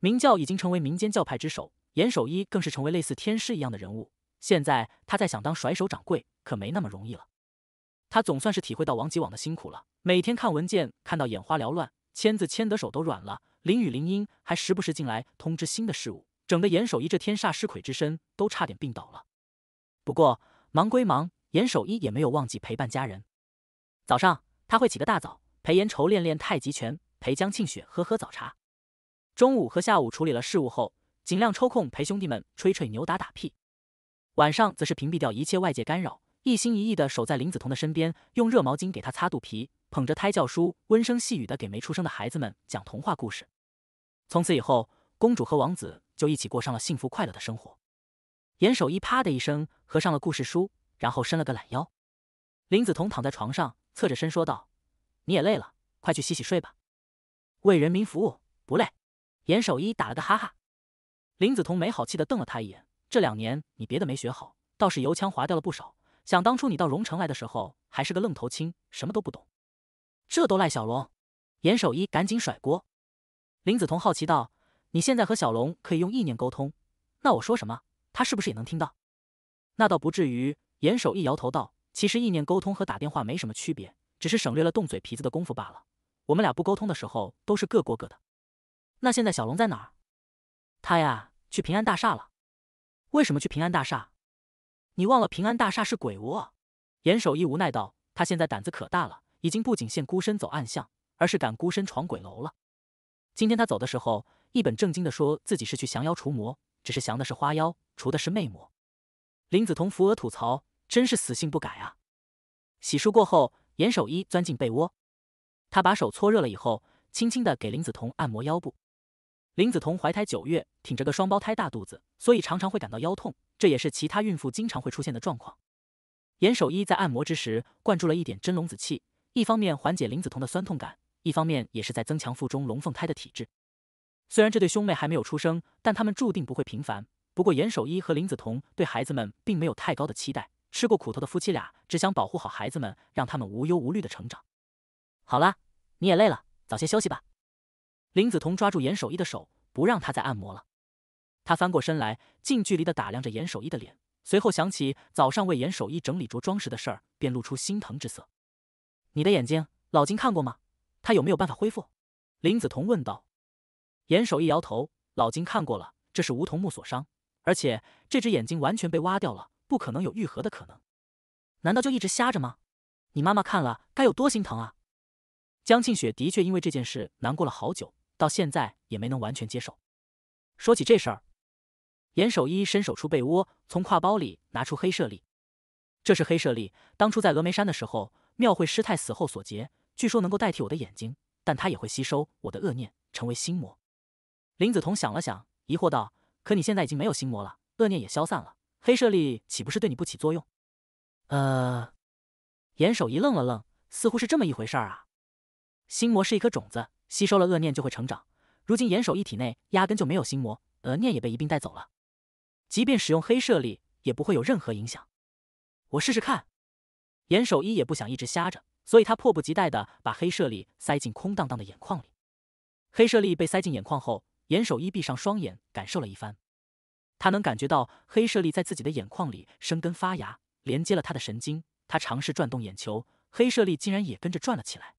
明教已经成为民间教派之首，严守一更是成为类似天师一样的人物。现在他再想当甩手掌柜，可没那么容易了。他总算是体会到王吉网的辛苦了，每天看文件看到眼花缭乱，签字签得手都软了。林雨、林音还时不时进来通知新的事物，整得严守一这天煞尸魁之身都差点病倒了。不过忙归忙，严守一也没有忘记陪伴家人。早上他会起个大早，陪严愁练练太极拳，陪江庆雪喝喝早茶。中午和下午处理了事务后，尽量抽空陪兄弟们吹吹牛、打打屁。晚上则是屏蔽掉一切外界干扰，一心一意的守在林子彤的身边，用热毛巾给他擦肚皮，捧着胎教书，温声细语的给没出生的孩子们讲童话故事。从此以后，公主和王子就一起过上了幸福快乐的生活。严守一啪的一声合上了故事书，然后伸了个懒腰。林子彤躺在床上，侧着身说道：“你也累了，快去洗洗睡吧。”为人民服务不累。严守一打了个哈哈。林子彤没好气的瞪了他一眼：“这两年你别的没学好，倒是油腔滑调了不少。想当初你到荣城来的时候还是个愣头青，什么都不懂，这都赖小龙。”严守一赶紧甩锅。林子彤好奇道：“你现在和小龙可以用意念沟通，那我说什么，他是不是也能听到？”“那倒不至于。”严守一摇头道：“其实意念沟通和打电话没什么区别，只是省略了动嘴皮子的功夫罢了。我们俩不沟通的时候，都是各过各的。”“那现在小龙在哪？”“他呀，去平安大厦了。”“为什么去平安大厦？”“你忘了平安大厦是鬼啊。严守一无奈道：“他现在胆子可大了，已经不仅限孤身走暗巷，而是敢孤身闯鬼楼了。”今天他走的时候，一本正经的说自己是去降妖除魔，只是降的是花妖，除的是魅魔。林子彤扶额吐槽，真是死性不改啊！洗漱过后，严守一钻进被窝，他把手搓热了以后，轻轻的给林子彤按摩腰部。林子彤怀胎九月，挺着个双胞胎大肚子，所以常常会感到腰痛，这也是其他孕妇经常会出现的状况。严守一在按摩之时，灌注了一点真龙子气，一方面缓解林子彤的酸痛感。一方面也是在增强腹中龙凤胎的体质。虽然这对兄妹还没有出生，但他们注定不会平凡。不过严守一和林子彤对孩子们并没有太高的期待。吃过苦头的夫妻俩只想保护好孩子们，让他们无忧无虑的成长。好了，你也累了，早些休息吧。林子彤抓住严守一的手，不让他再按摩了。他翻过身来，近距离的打量着严守一的脸，随后想起早上为严守一整理着装时的事儿，便露出心疼之色。你的眼睛，老金看过吗？他有没有办法恢复？林子彤问道。严守一摇头：“老金看过了，这是梧桐木所伤，而且这只眼睛完全被挖掉了，不可能有愈合的可能。难道就一直瞎着吗？你妈妈看了该有多心疼啊！”江庆雪的确因为这件事难过了好久，到现在也没能完全接受。说起这事儿，严守一伸手出被窝，从挎包里拿出黑舍利。这是黑舍利，当初在峨眉山的时候，妙慧师太死后所结。据说能够代替我的眼睛，但它也会吸收我的恶念，成为心魔。林子彤想了想，疑惑道：“可你现在已经没有心魔了，恶念也消散了，黑舍利岂不是对你不起作用？”呃，严守一愣了愣，似乎是这么一回事啊。心魔是一颗种子，吸收了恶念就会成长。如今严守一体内压根就没有心魔，恶念也被一并带走了，即便使用黑舍利，也不会有任何影响。我试试看。严守一也不想一直瞎着。所以他迫不及待的把黑舍利塞进空荡荡的眼眶里。黑舍力被塞进眼眶后，眼守一闭上双眼感受了一番。他能感觉到黑舍力在自己的眼眶里生根发芽，连接了他的神经。他尝试转动眼球，黑舍力竟然也跟着转了起来。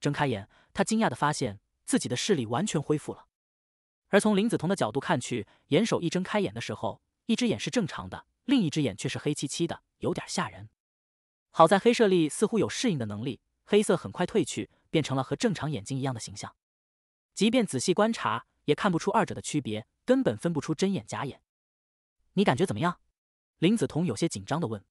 睁开眼，他惊讶的发现自己的视力完全恢复了。而从林子彤的角度看去，眼守一睁开眼的时候，一只眼是正常的，另一只眼却是黑漆漆的，有点吓人。好在黑舍利似乎有适应的能力，黑色很快褪去，变成了和正常眼睛一样的形象。即便仔细观察，也看不出二者的区别，根本分不出真眼假眼。你感觉怎么样？林子彤有些紧张地问。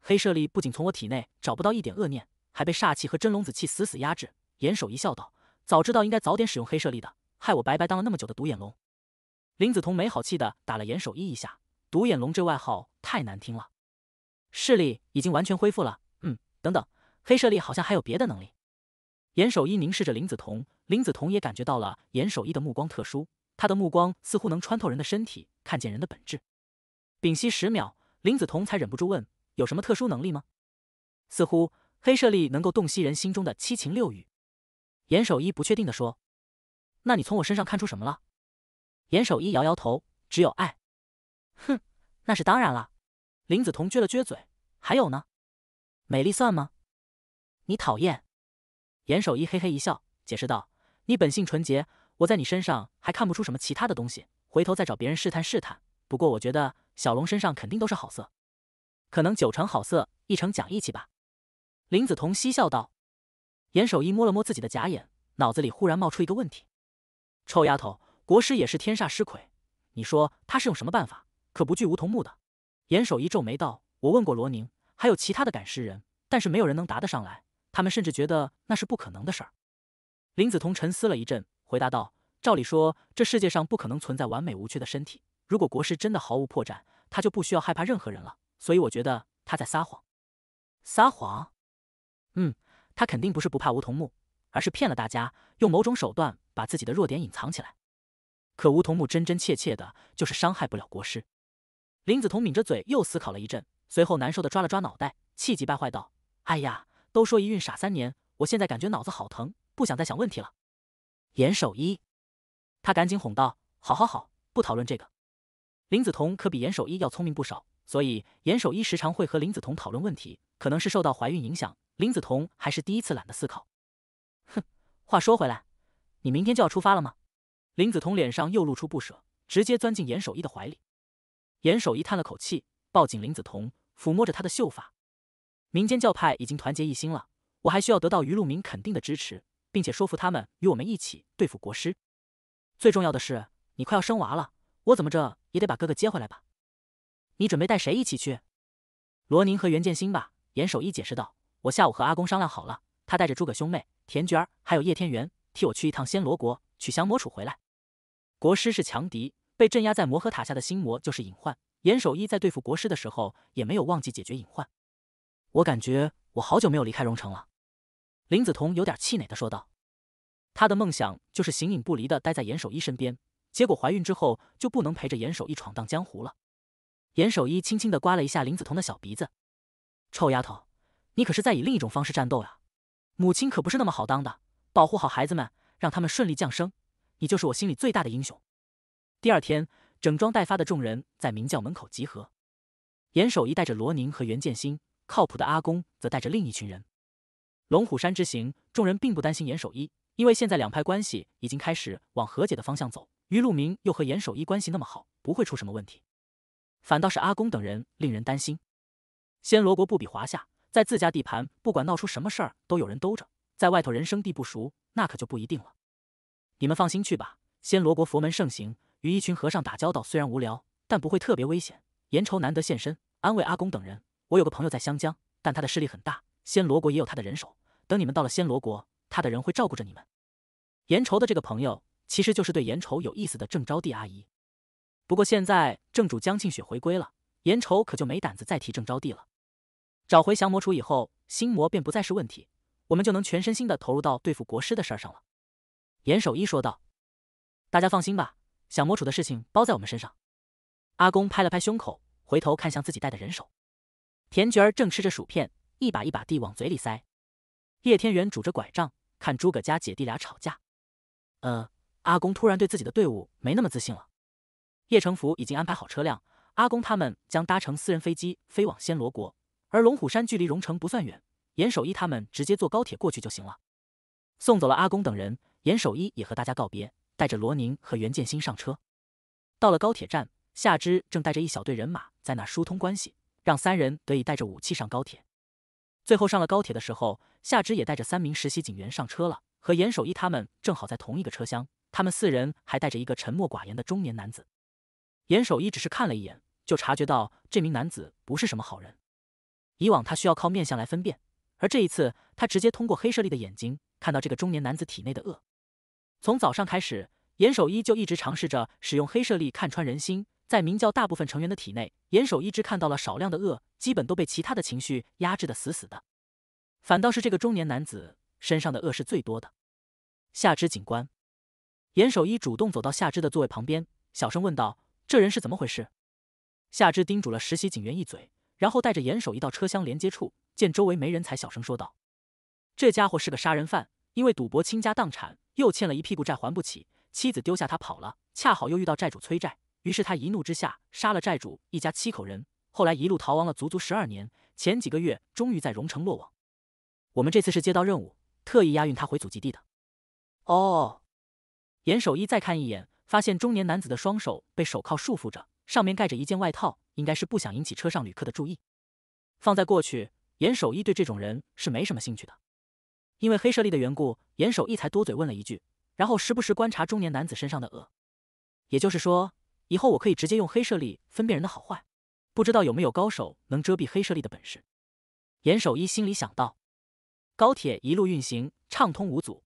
黑舍利不仅从我体内找不到一点恶念，还被煞气和真龙子气死死压制。严守一笑道：“早知道应该早点使用黑舍利的，害我白白当了那么久的独眼龙。”林子彤没好气地打了严守一一下。独眼龙这外号太难听了。视力已经完全恢复了。嗯，等等，黑舍利好像还有别的能力。严守一凝视着林子彤，林子彤也感觉到了严守一的目光特殊，他的目光似乎能穿透人的身体，看见人的本质。屏息十秒，林子彤才忍不住问：“有什么特殊能力吗？”似乎黑舍利能够洞悉人心中的七情六欲。严守一不确定的说：“那你从我身上看出什么了？”严守一摇摇头：“只有爱。”哼，那是当然了。林子彤撅了撅嘴，还有呢？美丽算吗？你讨厌？严守一嘿嘿一笑，解释道：“你本性纯洁，我在你身上还看不出什么其他的东西。回头再找别人试探试探。不过我觉得小龙身上肯定都是好色，可能九成好色，一成讲义气吧。”林子彤嬉笑道。严守一摸了摸自己的假眼，脑子里忽然冒出一个问题：“臭丫头，国师也是天煞尸魁，你说他是用什么办法，可不惧梧桐木的？”严守一皱眉道：“我问过罗宁，还有其他的赶尸人，但是没有人能答得上来。他们甚至觉得那是不可能的事儿。”林子彤沉思了一阵，回答道：“照理说，这世界上不可能存在完美无缺的身体。如果国师真的毫无破绽，他就不需要害怕任何人了。所以我觉得他在撒谎。”撒谎？嗯，他肯定不是不怕梧桐木，而是骗了大家，用某种手段把自己的弱点隐藏起来。可梧桐木真真切切的就是伤害不了国师。林子彤抿着嘴，又思考了一阵，随后难受的抓了抓脑袋，气急败坏道：“哎呀，都说一孕傻三年，我现在感觉脑子好疼，不想再想问题了。”严守一，他赶紧哄道：“好好好，不讨论这个。”林子彤可比严守一要聪明不少，所以严守一时常会和林子彤讨论问题。可能是受到怀孕影响，林子彤还是第一次懒得思考。哼，话说回来，你明天就要出发了吗？林子彤脸上又露出不舍，直接钻进严守一的怀里。严守一叹了口气，抱紧林子彤，抚摸着她的秀发。民间教派已经团结一心了，我还需要得到余路明肯定的支持，并且说服他们与我们一起对付国师。最重要的是，你快要生娃了，我怎么着也得把哥哥接回来吧？你准备带谁一起去？罗宁和袁建新吧。严守一解释道：“我下午和阿公商量好了，他带着诸葛兄妹、田娟儿还有叶天元，替我去一趟暹罗国取降魔杵回来。国师是强敌。”被镇压在魔核塔下的心魔就是隐患。严守一在对付国师的时候，也没有忘记解决隐患。我感觉我好久没有离开荣城了。林子彤有点气馁的说道：“她的梦想就是形影不离的待在严守一身边，结果怀孕之后就不能陪着严守一闯荡江湖了。”严守一轻轻的刮了一下林子彤的小鼻子：“臭丫头，你可是在以另一种方式战斗呀！母亲可不是那么好当的，保护好孩子们，让他们顺利降生，你就是我心里最大的英雄。”第二天，整装待发的众人在明教门口集合。严守一带着罗宁和袁建新，靠谱的阿公则带着另一群人。龙虎山之行，众人并不担心严守一，因为现在两派关系已经开始往和解的方向走。于路明又和严守一关系那么好，不会出什么问题。反倒是阿公等人令人担心。暹罗国不比华夏，在自家地盘，不管闹出什么事儿都有人兜着；在外头，人生地不熟，那可就不一定了。你们放心去吧，暹罗国佛门盛行。与一群和尚打交道虽然无聊，但不会特别危险。严愁难得现身，安慰阿公等人：“我有个朋友在湘江，但他的势力很大，暹罗国也有他的人手。等你们到了暹罗国，他的人会照顾着你们。”严愁的这个朋友其实就是对严愁有意思的郑招娣阿姨。不过现在正主江庆雪回归了，严愁可就没胆子再提郑招娣了。找回降魔杵以后，心魔便不再是问题，我们就能全身心地投入到对付国师的事儿上了。严守一说道：“大家放心吧。”小魔主的事情包在我们身上。阿公拍了拍胸口，回头看向自己带的人手。田菊儿正吃着薯片，一把一把地往嘴里塞。叶天元拄着拐杖，看诸葛家姐弟俩吵架。呃，阿公突然对自己的队伍没那么自信了。叶成福已经安排好车辆，阿公他们将搭乘私人飞机飞往暹罗国。而龙虎山距离荣城不算远，严守一他们直接坐高铁过去就行了。送走了阿公等人，严守一也和大家告别。带着罗宁和袁建新上车，到了高铁站，夏之正带着一小队人马在那疏通关系，让三人得以带着武器上高铁。最后上了高铁的时候，夏之也带着三名实习警员上车了，和严守一他们正好在同一个车厢。他们四人还带着一个沉默寡言的中年男子，严守一只是看了一眼，就察觉到这名男子不是什么好人。以往他需要靠面相来分辨，而这一次他直接通过黑势力的眼睛看到这个中年男子体内的恶。从早上开始，严守一就一直尝试着使用黑舍力看穿人心。在明教大部分成员的体内，严守一只看到了少量的恶，基本都被其他的情绪压制得死死的。反倒是这个中年男子身上的恶是最多的。夏之警官，严守一主动走到夏之的座位旁边，小声问道：“这人是怎么回事？”夏之叮嘱了实习警员一嘴，然后带着严守一到车厢连接处，见周围没人才小声说道：“这家伙是个杀人犯。”因为赌博倾家荡产，又欠了一屁股债还不起，妻子丢下他跑了。恰好又遇到债主催债，于是他一怒之下杀了债主一家七口人。后来一路逃亡了足足十二年，前几个月终于在荣城落网。我们这次是接到任务，特意押运他回祖籍地的。哦，严守一再看一眼，发现中年男子的双手被手铐束缚着，上面盖着一件外套，应该是不想引起车上旅客的注意。放在过去，严守一对这种人是没什么兴趣的。因为黑舍利的缘故，严守一才多嘴问了一句，然后时不时观察中年男子身上的恶。也就是说，以后我可以直接用黑舍利分辨人的好坏。不知道有没有高手能遮蔽黑舍利的本事？严守一心里想到。高铁一路运行畅通无阻。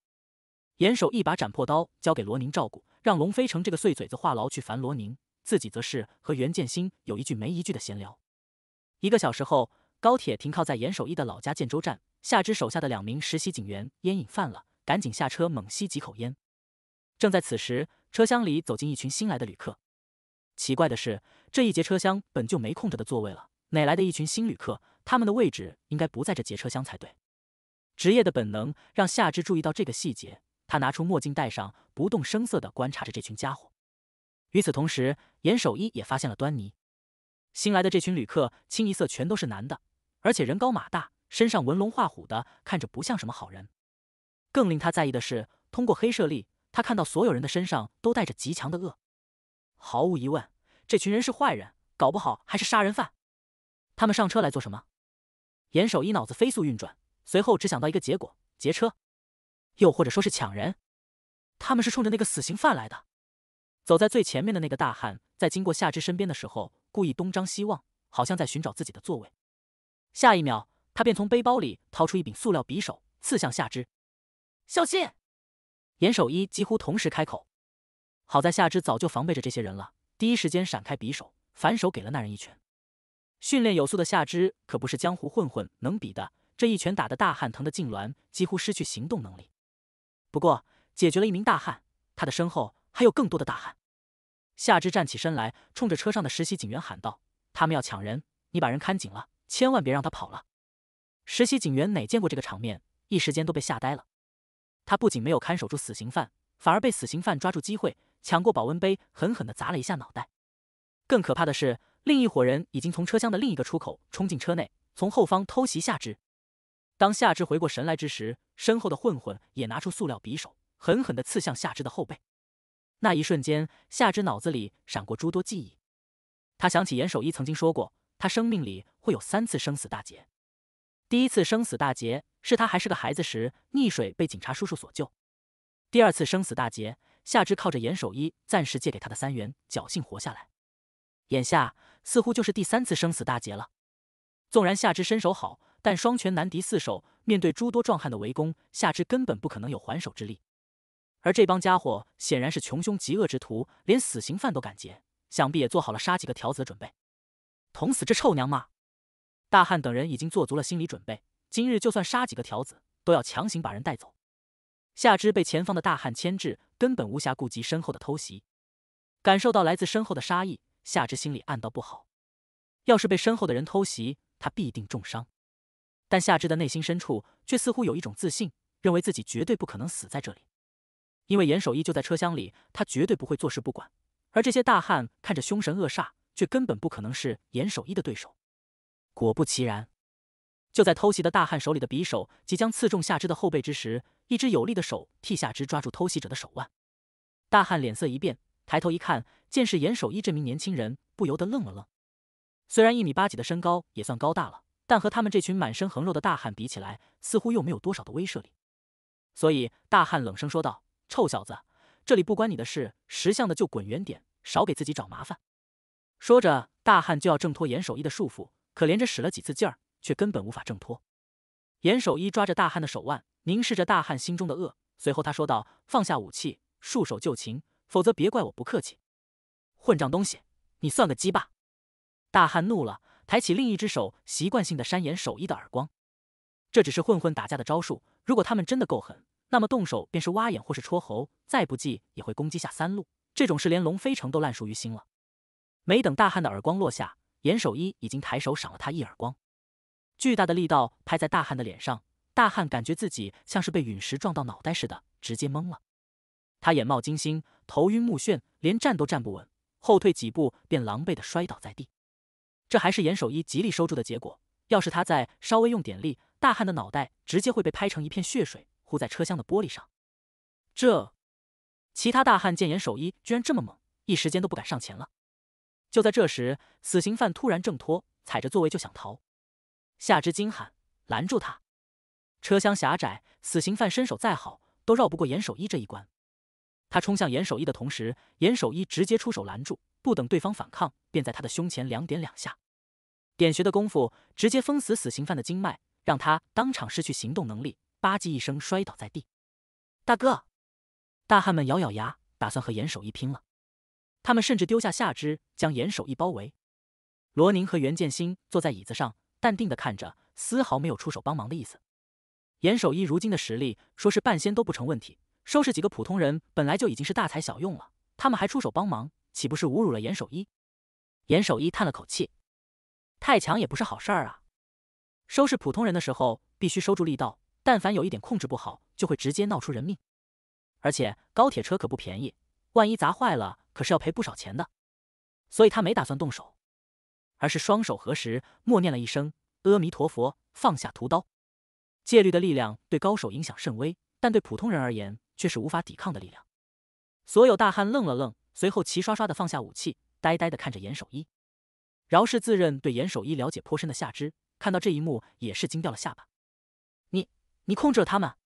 严守一把斩破刀交给罗宁照顾，让龙飞成这个碎嘴子话痨去烦罗宁，自己则是和袁建新有一句没一句的闲聊。一个小时后，高铁停靠在严守一的老家建州站。夏之手下的两名实习警员烟瘾犯了，赶紧下车猛吸几口烟。正在此时，车厢里走进一群新来的旅客。奇怪的是，这一节车厢本就没空着的座位了，哪来的一群新旅客？他们的位置应该不在这节车厢才对。职业的本能让夏之注意到这个细节，他拿出墨镜戴上，不动声色地观察着这群家伙。与此同时，严守一也发现了端倪：新来的这群旅客清一色全都是男的，而且人高马大。身上纹龙画虎的，看着不像什么好人。更令他在意的是，通过黑舍利，他看到所有人的身上都带着极强的恶。毫无疑问，这群人是坏人，搞不好还是杀人犯。他们上车来做什么？严守一脑子飞速运转，随后只想到一个结果：劫车，又或者说是抢人。他们是冲着那个死刑犯来的。走在最前面的那个大汉，在经过夏之身边的时候，故意东张西望，好像在寻找自己的座位。下一秒。他便从背包里掏出一柄塑料匕首，刺向夏之。小心！严守一几乎同时开口。好在夏之早就防备着这些人了，第一时间闪开匕首，反手给了那人一拳。训练有素的夏之可不是江湖混混能比的，这一拳打得大汉疼得痉挛，几乎失去行动能力。不过解决了一名大汉，他的身后还有更多的大汉。夏之站起身来，冲着车上的实习警员喊道：“他们要抢人，你把人看紧了，千万别让他跑了。”实习警员哪见过这个场面，一时间都被吓呆了。他不仅没有看守住死刑犯，反而被死刑犯抓住机会，抢过保温杯，狠狠地砸了一下脑袋。更可怕的是，另一伙人已经从车厢的另一个出口冲进车内，从后方偷袭夏至。当夏至回过神来之时，身后的混混也拿出塑料匕首，狠狠地刺向夏至的后背。那一瞬间，夏至脑子里闪过诸多记忆。他想起严守一曾经说过，他生命里会有三次生死大劫。第一次生死大劫是他还是个孩子时，溺水被警察叔叔所救。第二次生死大劫，夏之靠着严守一暂时借给他的三元，侥幸活下来。眼下似乎就是第三次生死大劫了。纵然夏之身手好，但双拳难敌四手，面对诸多壮汉的围攻，夏之根本不可能有还手之力。而这帮家伙显然是穷凶极恶之徒，连死刑犯都敢劫，想必也做好了杀几个条子的准备。捅死这臭娘们！大汉等人已经做足了心理准备，今日就算杀几个条子，都要强行把人带走。夏之被前方的大汉牵制，根本无暇顾及身后的偷袭。感受到来自身后的杀意，夏之心里暗道不好。要是被身后的人偷袭，他必定重伤。但夏之的内心深处却似乎有一种自信，认为自己绝对不可能死在这里。因为严守一就在车厢里，他绝对不会坐视不管。而这些大汉看着凶神恶煞，却根本不可能是严守一的对手。果不其然，就在偷袭的大汉手里的匕首即将刺中夏之的后背之时，一只有力的手替夏之抓住偷袭者的手腕。大汉脸色一变，抬头一看，见是严守一这名年轻人，不由得愣了愣。虽然一米八几的身高也算高大了，但和他们这群满身横肉的大汉比起来，似乎又没有多少的威慑力。所以，大汉冷声说道：“臭小子，这里不关你的事，识相的就滚远点，少给自己找麻烦。”说着，大汉就要挣脱严守一的束缚。可连着使了几次劲儿，却根本无法挣脱。严守一抓着大汉的手腕，凝视着大汉心中的恶。随后他说道：“放下武器，束手就擒，否则别怪我不客气。”混账东西，你算个鸡巴！大汉怒了，抬起另一只手，习惯性的扇严守一的耳光。这只是混混打架的招数，如果他们真的够狠，那么动手便是挖眼或是戳喉，再不济也会攻击下三路。这种事连龙飞城都烂熟于心了。没等大汉的耳光落下。严守一已经抬手赏了他一耳光，巨大的力道拍在大汉的脸上，大汉感觉自己像是被陨石撞到脑袋似的，直接懵了。他眼冒金星，头晕目眩，连站都站不稳，后退几步便狼狈的摔倒在地。这还是严守一极力收住的结果，要是他再稍微用点力，大汉的脑袋直接会被拍成一片血水，糊在车厢的玻璃上。这，其他大汉见严守一居然这么猛，一时间都不敢上前了。就在这时，死刑犯突然挣脱，踩着座位就想逃。夏之惊喊：“拦住他！”车厢狭窄，死刑犯身手再好，都绕不过严守一这一关。他冲向严守一的同时，严守一直接出手拦住，不等对方反抗，便在他的胸前两点两下，点穴的功夫直接封死死刑犯的经脉，让他当场失去行动能力，吧唧一声摔倒在地。大哥，大汉们咬咬牙，打算和严守一拼了。他们甚至丢下下肢，将严守一包围。罗宁和袁建新坐在椅子上，淡定的看着，丝毫没有出手帮忙的意思。严守一如今的实力，说是半仙都不成问题。收拾几个普通人，本来就已经是大材小用了，他们还出手帮忙，岂不是侮辱了严守一？严守一叹了口气：“太强也不是好事啊。收拾普通人的时候，必须收住力道，但凡有一点控制不好，就会直接闹出人命。而且高铁车可不便宜，万一砸坏了……”可是要赔不少钱的，所以他没打算动手，而是双手合十，默念了一声“阿弥陀佛”，放下屠刀。戒律的力量对高手影响甚微，但对普通人而言却是无法抵抗的力量。所有大汉愣了愣，随后齐刷刷的放下武器，呆呆的看着严守一。饶是自认对严守一了解颇深的夏之，看到这一幕也是惊掉了下巴。“你你控制了他们？”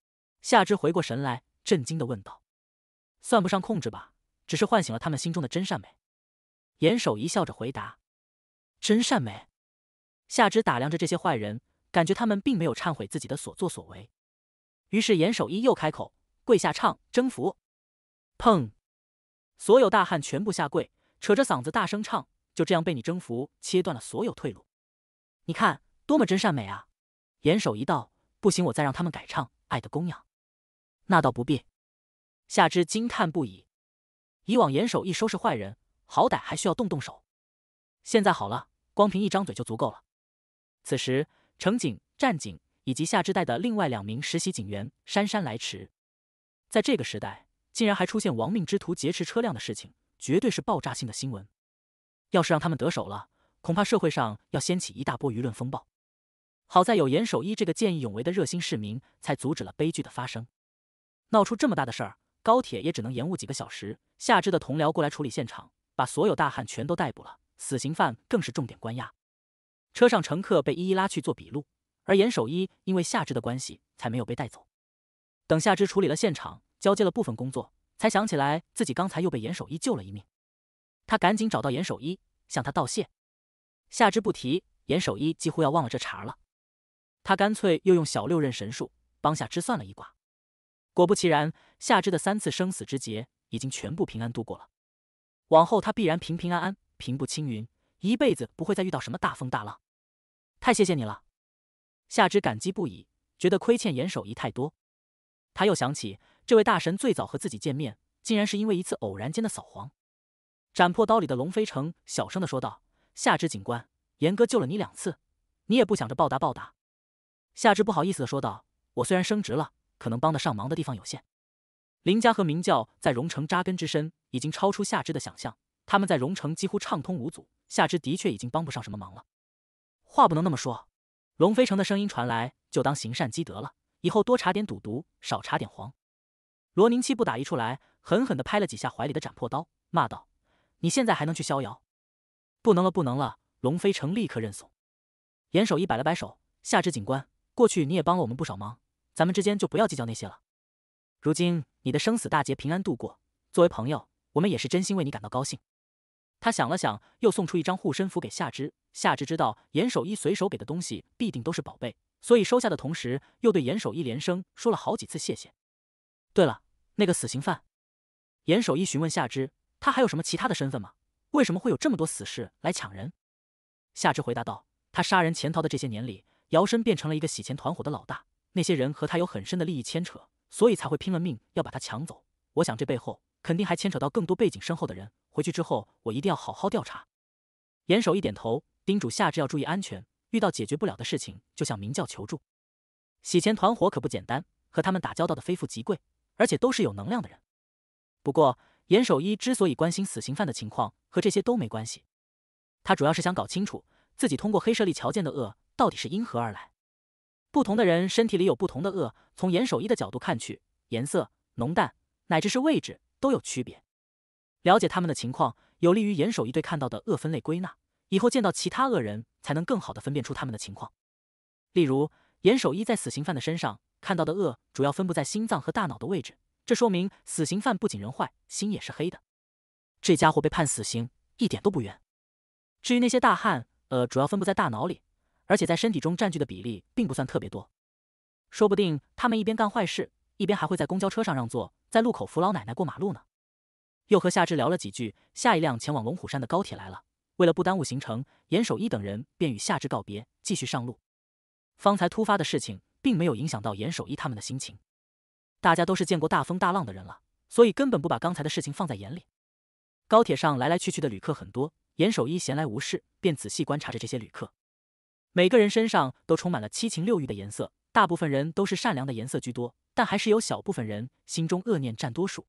夏之回过神来，震惊的问道。“算不上控制吧。”只是唤醒了他们心中的真善美。严守一笑着回答：“真善美。”夏之打量着这些坏人，感觉他们并没有忏悔自己的所作所为。于是严守一又开口：“跪下唱征服。”砰！所有大汉全部下跪，扯着嗓子大声唱：“就这样被你征服，切断了所有退路。”你看，多么真善美啊！严守一道：“不行，我再让他们改唱《爱的供养》。”那倒不必。夏之惊叹不已。以往严守一收拾坏人，好歹还需要动动手，现在好了，光凭一张嘴就足够了。此时，乘警、战警以及夏之代的另外两名实习警员姗姗来迟。在这个时代，竟然还出现亡命之徒劫持车辆的事情，绝对是爆炸性的新闻。要是让他们得手了，恐怕社会上要掀起一大波舆论风暴。好在有严守一这个见义勇为的热心市民，才阻止了悲剧的发生。闹出这么大的事儿，高铁也只能延误几个小时。夏肢的同僚过来处理现场，把所有大汉全都逮捕了，死刑犯更是重点关押。车上乘客被一一拉去做笔录，而严守一因为夏之的关系才没有被带走。等夏之处理了现场，交接了部分工作，才想起来自己刚才又被严守一救了一命，他赶紧找到严守一，向他道谢。夏之不提，严守一几乎要忘了这茬了。他干脆又用小六任神术帮夏之算了一卦，果不其然，夏之的三次生死之劫。已经全部平安度过了，往后他必然平平安安、平步青云，一辈子不会再遇到什么大风大浪。太谢谢你了，夏之感激不已，觉得亏欠严守一太多。他又想起这位大神最早和自己见面，竟然是因为一次偶然间的扫黄。斩破刀里的龙飞成小声的说道：“夏之警官，严哥救了你两次，你也不想着报答报答？”夏之不好意思的说道：“我虽然升职了，可能帮得上忙的地方有限。”林家和明教在荣城扎根之深，已经超出夏之的想象。他们在荣城几乎畅通无阻，夏之的确已经帮不上什么忙了。话不能那么说。龙飞城的声音传来：“就当行善积德了，以后多查点赌毒，少查点黄。”罗宁气不打一处来，狠狠的拍了几下怀里的斩破刀，骂道：“你现在还能去逍遥？不能了，不能了！”龙飞城立刻认怂。严守一摆了摆手：“夏之警官，过去你也帮了我们不少忙，咱们之间就不要计较那些了。”如今你的生死大劫平安度过，作为朋友，我们也是真心为你感到高兴。他想了想，又送出一张护身符给夏之。夏之知道严守一随手给的东西必定都是宝贝，所以收下的同时，又对严守一连声说了好几次谢谢。对了，那个死刑犯，严守一询问夏之，他还有什么其他的身份吗？为什么会有这么多死士来抢人？夏之回答道：他杀人潜逃的这些年里，摇身变成了一个洗钱团伙的老大，那些人和他有很深的利益牵扯。所以才会拼了命要把他抢走。我想这背后肯定还牵扯到更多背景深厚的人。回去之后，我一定要好好调查。严守一点头，叮嘱夏至要注意安全，遇到解决不了的事情就向明教求助。洗钱团伙可不简单，和他们打交道的非富即贵，而且都是有能量的人。不过严守一之所以关心死刑犯的情况，和这些都没关系。他主要是想搞清楚自己通过黑势力瞧见的恶到底是因何而来。不同的人身体里有不同的恶，从严守一的角度看去，颜色浓淡乃至是位置都有区别。了解他们的情况，有利于严守一对看到的恶分类归纳。以后见到其他恶人，才能更好的分辨出他们的情况。例如，严守一在死刑犯的身上看到的恶，主要分布在心脏和大脑的位置，这说明死刑犯不仅人坏，心也是黑的。这家伙被判死刑，一点都不冤。至于那些大汉，呃，主要分布在大脑里。而且在身体中占据的比例并不算特别多，说不定他们一边干坏事，一边还会在公交车上让座，在路口扶老奶奶过马路呢。又和夏至聊了几句，下一辆前往龙虎山的高铁来了。为了不耽误行程，严守一等人便与夏至告别，继续上路。方才突发的事情并没有影响到严守一他们的心情，大家都是见过大风大浪的人了，所以根本不把刚才的事情放在眼里。高铁上来来去去的旅客很多，严守一闲来无事，便仔细观察着这些旅客。每个人身上都充满了七情六欲的颜色，大部分人都是善良的颜色居多，但还是有小部分人心中恶念占多数。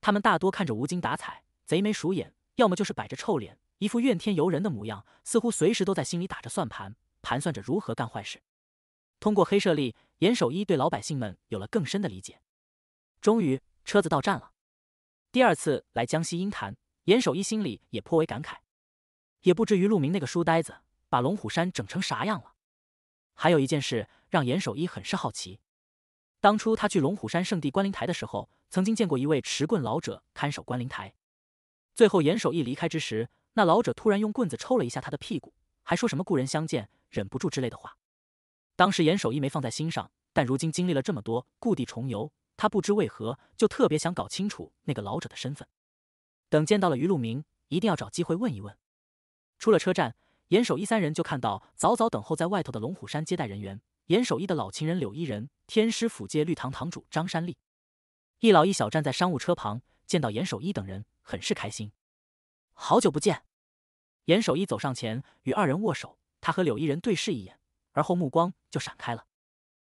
他们大多看着无精打采、贼眉鼠眼，要么就是摆着臭脸，一副怨天尤人的模样，似乎随时都在心里打着算盘，盘算着如何干坏事。通过黑舍利，严守一对老百姓们有了更深的理解。终于，车子到站了。第二次来江西鹰潭，严守一心里也颇为感慨，也不至于陆明那个书呆子。把龙虎山整成啥样了？还有一件事让严守一很是好奇。当初他去龙虎山圣地观灵台的时候，曾经见过一位持棍老者看守观灵台。最后严守一离开之时，那老者突然用棍子抽了一下他的屁股，还说什么故人相见忍不住之类的话。当时严守一没放在心上，但如今经历了这么多故地重游，他不知为何就特别想搞清楚那个老者的身份。等见到了于路明，一定要找机会问一问。出了车站。严守一三人就看到早早等候在外头的龙虎山接待人员，严守一的老情人柳依人，天师府界绿堂堂主张山立，一老一小站在商务车旁，见到严守一等人，很是开心。好久不见，严守一走上前与二人握手，他和柳依人对视一眼，而后目光就闪开了。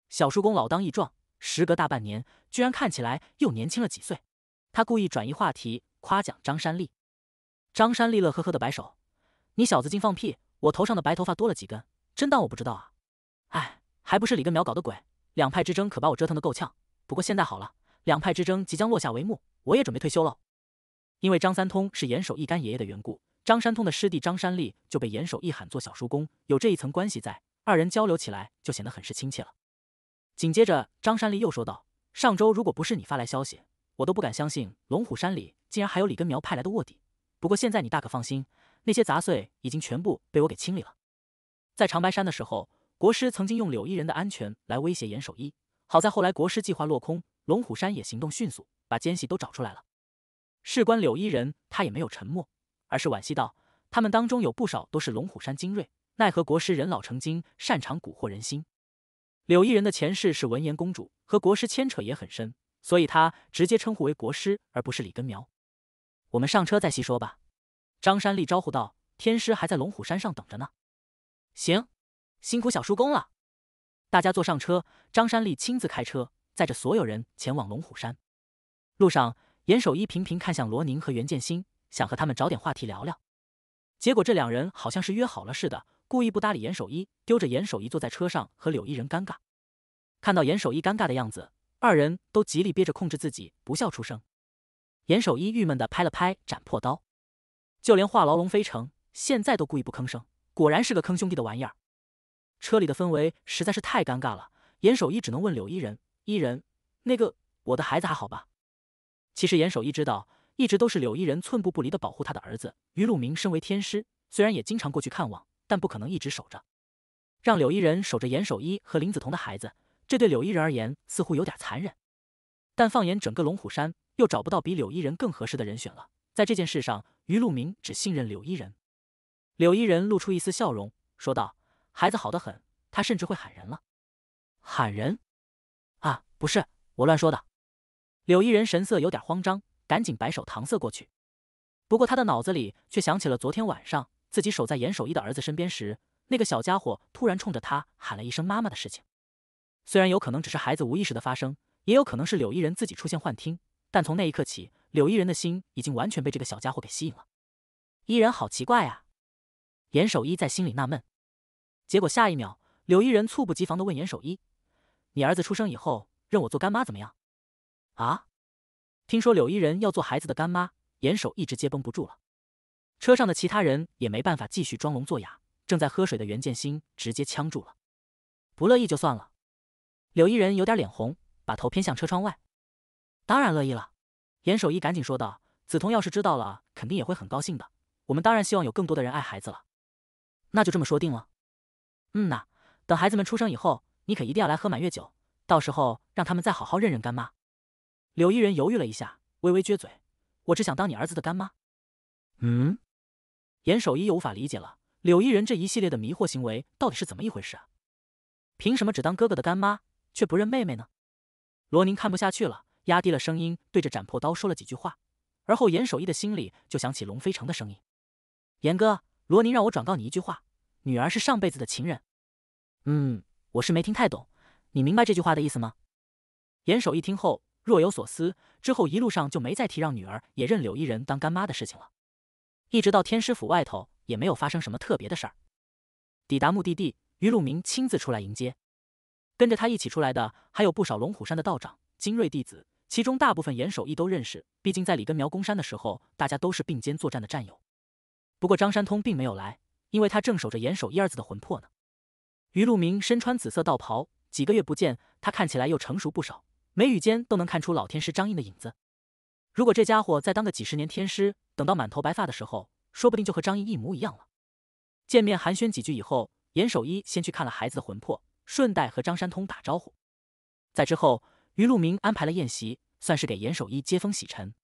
小叔公老当益壮，时隔大半年，居然看起来又年轻了几岁。他故意转移话题，夸奖张山立。张山立乐呵呵的摆手。你小子净放屁！我头上的白头发多了几根，真当我不知道啊！哎，还不是李根苗搞的鬼！两派之争可把我折腾的够呛。不过现在好了，两派之争即将落下帷幕，我也准备退休了。因为张三通是严守一干爷爷的缘故，张三通的师弟张山立就被严守一喊做小叔公。有这一层关系在，二人交流起来就显得很是亲切了。紧接着，张山立又说道：“上周如果不是你发来消息，我都不敢相信龙虎山里竟然还有李根苗派来的卧底。不过现在你大可放心。”那些杂碎已经全部被我给清理了。在长白山的时候，国师曾经用柳依人的安全来威胁严守一。好在后来国师计划落空，龙虎山也行动迅速，把奸细都找出来了。事关柳依人，他也没有沉默，而是惋惜道：“他们当中有不少都是龙虎山精锐，奈何国师人老成精，擅长蛊惑人心。”柳依人的前世是文言公主，和国师牵扯也很深，所以他直接称呼为国师，而不是李根苗。我们上车再细说吧。张山立招呼道：“天师还在龙虎山上等着呢。”行，辛苦小叔公了。大家坐上车，张山立亲自开车，载着所有人前往龙虎山。路上，严守一频频看向罗宁和袁建新，想和他们找点话题聊聊。结果这两人好像是约好了似的，故意不搭理严守一，丢着严守一坐在车上和柳依人尴尬。看到严守一尴尬的样子，二人都极力憋着控制自己不笑出声。严守一郁闷的拍了拍斩破刀。就连话痨龙飞成现在都故意不吭声，果然是个坑兄弟的玩意儿。车里的氛围实在是太尴尬了，严守一只能问柳依人：“依人，那个我的孩子还好吧？”其实严守一知道，一直都是柳依人寸步不离的保护他的儿子。于路明身为天师，虽然也经常过去看望，但不可能一直守着，让柳依人守着严守一和林子彤的孩子，这对柳依人而言似乎有点残忍。但放眼整个龙虎山，又找不到比柳依人更合适的人选了。在这件事上，于路明只信任柳依人。柳依人露出一丝笑容，说道：“孩子好得很，他甚至会喊人了。”喊人？啊，不是，我乱说的。柳依人神色有点慌张，赶紧摆手搪塞过去。不过他的脑子里却想起了昨天晚上自己守在严守一的儿子身边时，那个小家伙突然冲着他喊了一声“妈妈”的事情。虽然有可能只是孩子无意识的发生，也有可能是柳依人自己出现幻听，但从那一刻起。柳依人的心已经完全被这个小家伙给吸引了。依人好奇怪呀，严守一在心里纳闷。结果下一秒，柳依人猝不及防的问严守一：“你儿子出生以后认我做干妈怎么样？”啊？听说柳依人要做孩子的干妈，严守一直接绷不住了。车上的其他人也没办法继续装聋作哑，正在喝水的袁建新直接呛住了。不乐意就算了，柳依人有点脸红，把头偏向车窗外。当然乐意了。严守一赶紧说道：“梓潼要是知道了，肯定也会很高兴的。我们当然希望有更多的人爱孩子了。那就这么说定了。嗯呐，等孩子们出生以后，你可一定要来喝满月酒，到时候让他们再好好认认干妈。”柳依人犹豫了一下，微微撅嘴：“我只想当你儿子的干妈。”嗯，严守一又无法理解了，柳依人这一系列的迷惑行为到底是怎么一回事啊？凭什么只当哥哥的干妈，却不认妹妹呢？罗宁看不下去了。压低了声音，对着斩破刀说了几句话，而后严守义的心里就想起龙飞城的声音：“严哥，罗宁让我转告你一句话，女儿是上辈子的情人。”“嗯，我是没听太懂，你明白这句话的意思吗？”严守义听后若有所思，之后一路上就没再提让女儿也认柳依人当干妈的事情了。一直到天师府外头，也没有发生什么特别的事儿。抵达目的地，于路明亲自出来迎接，跟着他一起出来的还有不少龙虎山的道长、精锐弟子。其中大部分严守义都认识，毕竟在里根苗公山的时候，大家都是并肩作战的战友。不过张山通并没有来，因为他正守着严守义儿子的魂魄呢。于路明身穿紫色道袍，几个月不见，他看起来又成熟不少，眉宇间都能看出老天师张印的影子。如果这家伙再当个几十年天师，等到满头白发的时候，说不定就和张印一模一样了。见面寒暄几句以后，严守义先去看了孩子的魂魄，顺带和张山通打招呼。在之后。于鹿明安排了宴席，算是给严守一接风洗尘。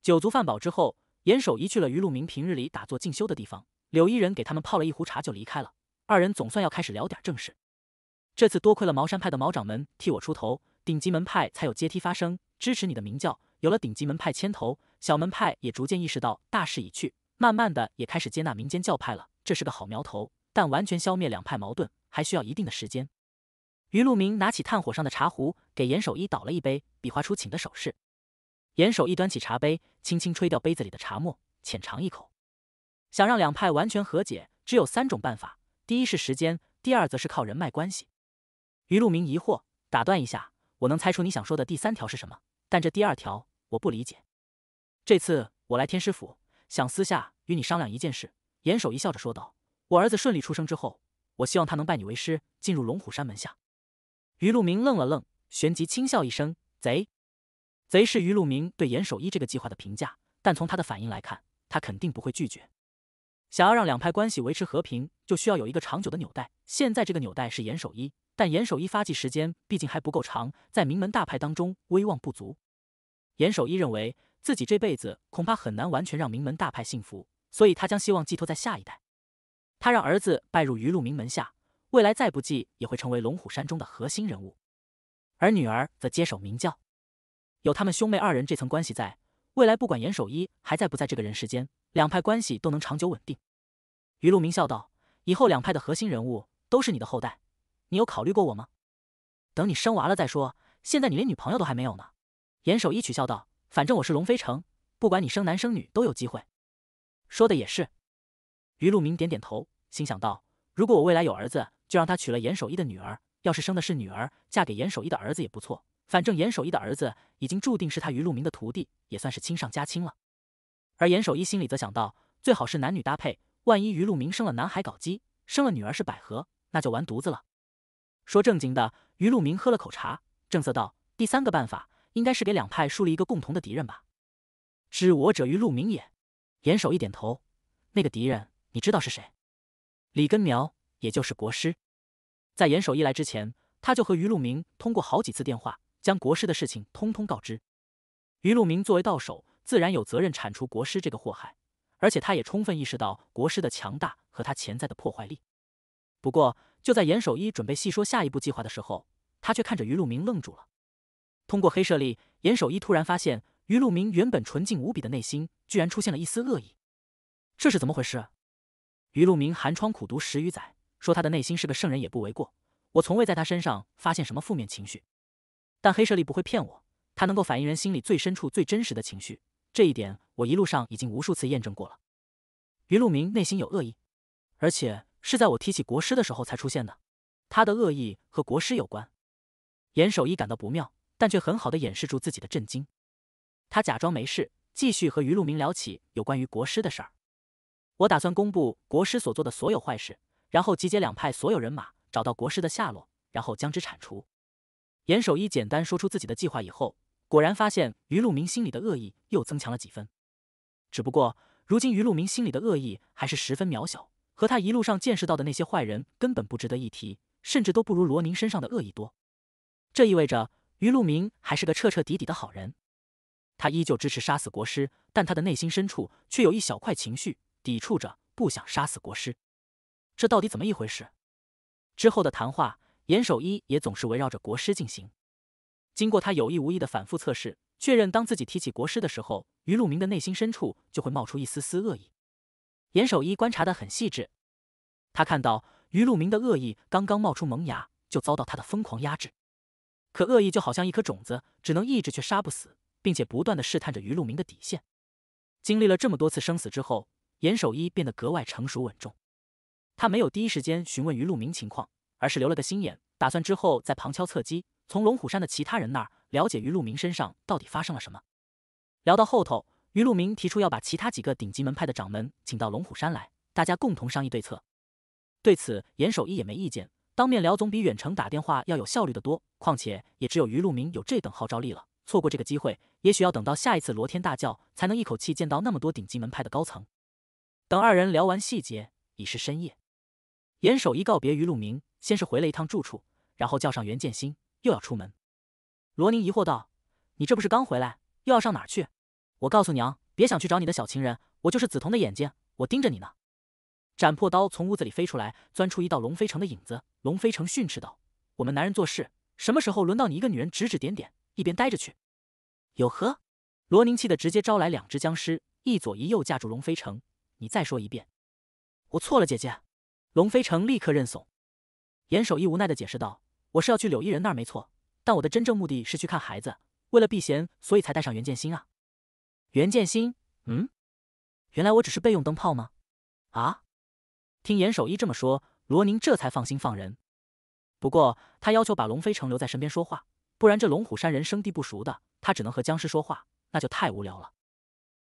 酒足饭饱之后，严守一去了于鹿明平日里打坐进修的地方。柳依人给他们泡了一壶茶，就离开了。二人总算要开始聊点正事。这次多亏了茅山派的毛掌门替我出头，顶级门派才有阶梯发声支持你的明教。有了顶级门派牵头，小门派也逐渐意识到大势已去，慢慢的也开始接纳民间教派了。这是个好苗头，但完全消灭两派矛盾，还需要一定的时间。于路明拿起炭火上的茶壶，给严守一倒了一杯，比划出请的手势。严守一端起茶杯，轻轻吹掉杯子里的茶沫，浅尝一口。想让两派完全和解，只有三种办法：第一是时间，第二则是靠人脉关系。于路明疑惑，打断一下，我能猜出你想说的第三条是什么，但这第二条我不理解。这次我来天师府，想私下与你商量一件事。严守一笑着说道：“我儿子顺利出生之后，我希望他能拜你为师，进入龙虎山门下。”于路明愣了愣，旋即轻笑一声：“贼，贼是于路明对严守一这个计划的评价。但从他的反应来看，他肯定不会拒绝。想要让两派关系维持和平，就需要有一个长久的纽带。现在这个纽带是严守一，但严守一发迹时间毕竟还不够长，在名门大派当中威望不足。严守一认为自己这辈子恐怕很难完全让名门大派信服，所以他将希望寄托在下一代。他让儿子拜入于路明门下。”未来再不济也会成为龙虎山中的核心人物，而女儿则接手明教。有他们兄妹二人这层关系在，未来不管严守一还在不在这个人世间，两派关系都能长久稳定。于路明笑道：“以后两派的核心人物都是你的后代，你有考虑过我吗？等你生娃了再说，现在你连女朋友都还没有呢。”严守一取笑道：“反正我是龙飞城，不管你生男生女都有机会。”说的也是，于路明点点头，心想道：“如果我未来有儿子。”就让他娶了严守一的女儿，要是生的是女儿，嫁给严守一的儿子也不错。反正严守一的儿子已经注定是他于路明的徒弟，也算是亲上加亲了。而严守一心里则想到，最好是男女搭配，万一于路明生了男孩搞基，生了女儿是百合，那就完犊子了。说正经的，于路明喝了口茶，正色道：“第三个办法，应该是给两派树立一个共同的敌人吧？知我者于路明也。”严守一点头：“那个敌人你知道是谁？李根苗，也就是国师。”在严守一来之前，他就和余路明通过好几次电话，将国师的事情通通告知。余路明作为到手，自然有责任铲除国师这个祸害，而且他也充分意识到国师的强大和他潜在的破坏力。不过，就在严守一准备细说下一步计划的时候，他却看着余路明愣住了。通过黑舍利，严守一突然发现余路明原本纯净无比的内心，居然出现了一丝恶意。这是怎么回事？余路明寒窗苦读十余载。说他的内心是个圣人也不为过。我从未在他身上发现什么负面情绪，但黑舍利不会骗我，他能够反映人心里最深处最真实的情绪。这一点我一路上已经无数次验证过了。于路明内心有恶意，而且是在我提起国师的时候才出现的。他的恶意和国师有关。严守一感到不妙，但却很好的掩饰住自己的震惊，他假装没事，继续和于路明聊起有关于国师的事儿。我打算公布国师所做的所有坏事。然后集结两派所有人马，找到国师的下落，然后将之铲除。严守一简单说出自己的计划以后，果然发现于路明心里的恶意又增强了几分。只不过，如今于路明心里的恶意还是十分渺小，和他一路上见识到的那些坏人根本不值得一提，甚至都不如罗宁身上的恶意多。这意味着于路明还是个彻彻底底的好人。他依旧支持杀死国师，但他的内心深处却有一小块情绪抵触着，不想杀死国师。这到底怎么一回事？之后的谈话，严守一也总是围绕着国师进行。经过他有意无意的反复测试，确认当自己提起国师的时候，于路明的内心深处就会冒出一丝丝恶意。严守一观察的很细致，他看到于路明的恶意刚刚冒出萌芽，就遭到他的疯狂压制。可恶意就好像一颗种子，只能抑制却杀不死，并且不断的试探着于路明的底线。经历了这么多次生死之后，严守一变得格外成熟稳重。他没有第一时间询问于路明情况，而是留了个心眼，打算之后再旁敲侧击，从龙虎山的其他人那儿了解于路明身上到底发生了什么。聊到后头，于路明提出要把其他几个顶级门派的掌门请到龙虎山来，大家共同商议对策。对此，严守一也没意见，当面聊总比远程打电话要有效率的多。况且也只有于路明有这等号召力了，错过这个机会，也许要等到下一次罗天大教才能一口气见到那么多顶级门派的高层。等二人聊完细节，已是深夜。严守一告别于路明，先是回了一趟住处，然后叫上袁建新，又要出门。罗宁疑惑道：“你这不是刚回来，又要上哪儿去？”我告诉娘，别想去找你的小情人，我就是紫瞳的眼睛，我盯着你呢。斩破刀从屋子里飞出来，钻出一道龙飞城的影子。龙飞城训斥道：“我们男人做事，什么时候轮到你一个女人指指点点？一边待着去！”哟呵，罗宁气得直接招来两只僵尸，一左一右架住龙飞城。你再说一遍，我错了，姐姐。龙飞城立刻认怂，严守一无奈的解释道：“我是要去柳依人那儿没错，但我的真正目的是去看孩子。为了避嫌，所以才带上袁剑心啊。”袁剑心，嗯，原来我只是备用灯泡吗？啊！听严守一这么说，罗宁这才放心放人。不过他要求把龙飞城留在身边说话，不然这龙虎山人生地不熟的，他只能和僵尸说话，那就太无聊了。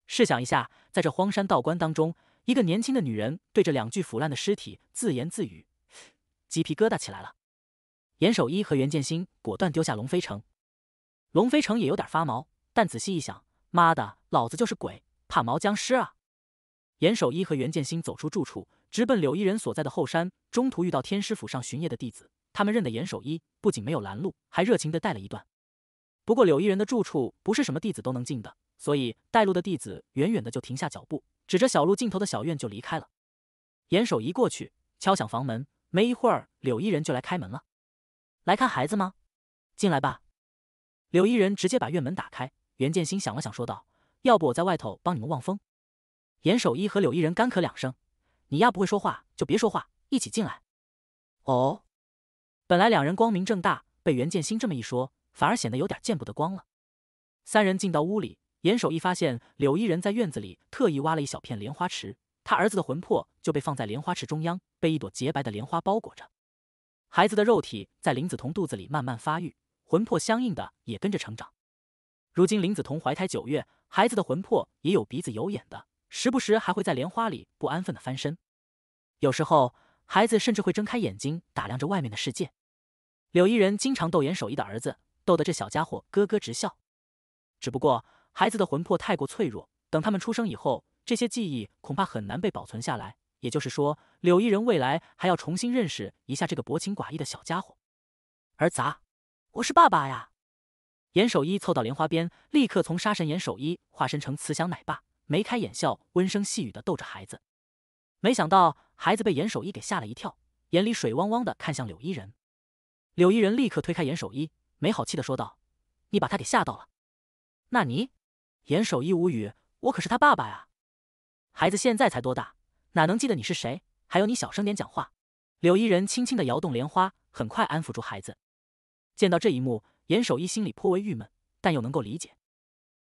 试想一下，在这荒山道观当中。一个年轻的女人对着两具腐烂的尸体自言自语，鸡皮疙瘩起来了。严守一和袁建新果断丢下龙飞城，龙飞城也有点发毛，但仔细一想，妈的老子就是鬼，怕毛僵尸啊！严守一和袁建新走出住处，直奔柳依人所在的后山。中途遇到天师府上巡夜的弟子，他们认得严守一，不仅没有拦路，还热情的带了一段。不过柳依人的住处不是什么弟子都能进的，所以带路的弟子远远的就停下脚步。指着小路尽头的小院就离开了。严守一过去敲响房门，没一会儿，柳依人就来开门了。来看孩子吗？进来吧。柳依人直接把院门打开。袁建新想了想，说道：“要不我在外头帮你们望风。”严守一和柳依人干咳两声：“你丫不会说话就别说话，一起进来。”哦。本来两人光明正大，被袁建新这么一说，反而显得有点见不得光了。三人进到屋里。严守一发现柳依人在院子里特意挖了一小片莲花池，他儿子的魂魄就被放在莲花池中央，被一朵洁白的莲花包裹着。孩子的肉体在林子彤肚子里慢慢发育，魂魄相应的也跟着成长。如今林子彤怀胎九月，孩子的魂魄也有鼻子有眼的，时不时还会在莲花里不安分的翻身。有时候，孩子甚至会睁开眼睛打量着外面的世界。柳依人经常逗严守一的儿子，逗得这小家伙咯咯直笑。只不过。孩子的魂魄太过脆弱，等他们出生以后，这些记忆恐怕很难被保存下来。也就是说，柳依人未来还要重新认识一下这个薄情寡义的小家伙。儿砸，我是爸爸呀！严守一凑到莲花边，立刻从杀神严守一化身成慈祥奶爸，眉开眼笑，温声细语的逗着孩子。没想到孩子被严守一给吓了一跳，眼里水汪汪的看向柳依人。柳依人立刻推开严守一，没好气的说道：“你把他给吓到了。”纳尼？严守一无语，我可是他爸爸呀！孩子现在才多大，哪能记得你是谁？还有你小声点讲话。柳依人轻轻地摇动莲花，很快安抚住孩子。见到这一幕，严守一心里颇为郁闷，但又能够理解。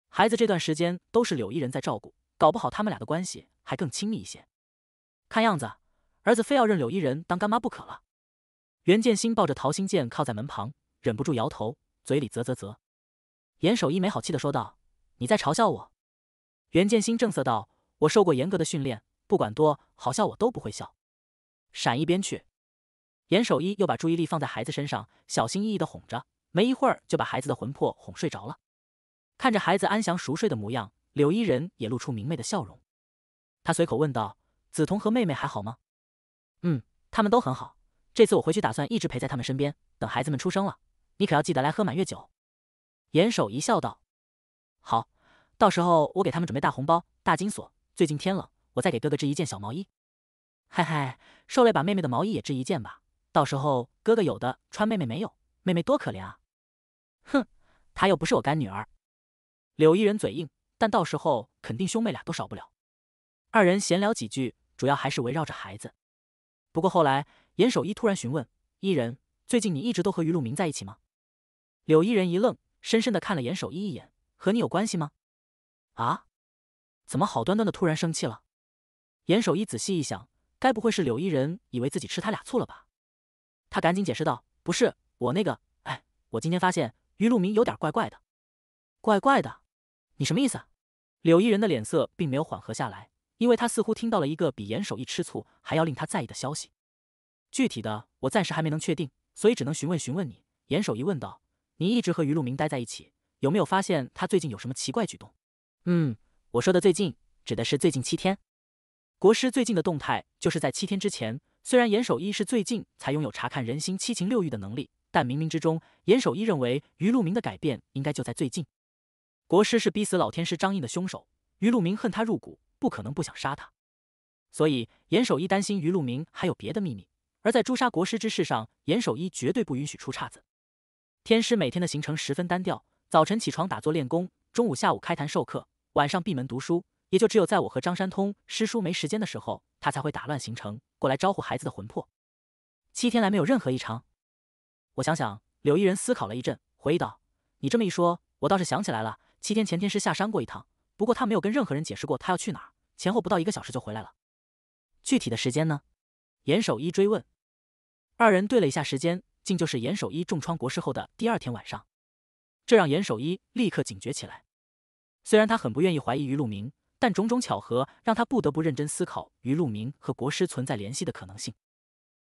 孩子这段时间都是柳依人在照顾，搞不好他们俩的关系还更亲密一些。看样子，儿子非要认柳依人当干妈不可了。袁建新抱着陶心剑靠在门旁，忍不住摇头，嘴里啧啧啧。严守一没好气地说道。你在嘲笑我，袁剑心正色道：“我受过严格的训练，不管多好笑，我都不会笑。闪一边去。”严守一又把注意力放在孩子身上，小心翼翼的哄着，没一会儿就把孩子的魂魄哄睡着了。看着孩子安详熟睡的模样，柳依人也露出明媚的笑容。他随口问道：“梓潼和妹妹还好吗？”“嗯，他们都很好。这次我回去打算一直陪在他们身边，等孩子们出生了，你可要记得来喝满月酒。”严守一笑道：“好。”到时候我给他们准备大红包、大金锁。最近天冷，我再给哥哥织一件小毛衣。嘿嘿，受累把妹妹的毛衣也织一件吧。到时候哥哥有的穿，妹妹没有，妹妹多可怜啊！哼，她又不是我干女儿。柳依人嘴硬，但到时候肯定兄妹俩都少不了。二人闲聊几句，主要还是围绕着孩子。不过后来，严守一突然询问依人：“最近你一直都和于露明在一起吗？”柳依人一愣，深深的看了严守一一眼：“和你有关系吗？”啊，怎么好端端的突然生气了？严守一仔细一想，该不会是柳依人以为自己吃他俩醋了吧？他赶紧解释道：“不是我那个，哎，我今天发现于路明有点怪怪的，怪怪的。你什么意思？”柳依人的脸色并没有缓和下来，因为他似乎听到了一个比严守一吃醋还要令他在意的消息。具体的，我暂时还没能确定，所以只能询问询问你。严守一问道：“你一直和于路明待在一起，有没有发现他最近有什么奇怪举动？”嗯，我说的最近指的是最近七天。国师最近的动态就是在七天之前。虽然严守一是最近才拥有查看人心七情六欲的能力，但冥冥之中，严守一认为于路明的改变应该就在最近。国师是逼死老天师张印的凶手，于路明恨他入骨，不可能不想杀他。所以严守一担心于路明还有别的秘密。而在诛杀国师之事上，严守一绝对不允许出岔子。天师每天的行程十分单调：早晨起床打坐练功，中午、下午开坛授课。晚上闭门读书，也就只有在我和张山通师叔没时间的时候，他才会打乱行程过来招呼孩子的魂魄。七天来没有任何异常，我想想，柳依人思考了一阵，回忆道：“你这么一说，我倒是想起来了。七天前天师下山过一趟，不过他没有跟任何人解释过他要去哪，前后不到一个小时就回来了。具体的时间呢？”严守一追问。二人对了一下时间，竟就是严守一重创国师后的第二天晚上，这让严守一立刻警觉起来。虽然他很不愿意怀疑于路明，但种种巧合让他不得不认真思考于路明和国师存在联系的可能性。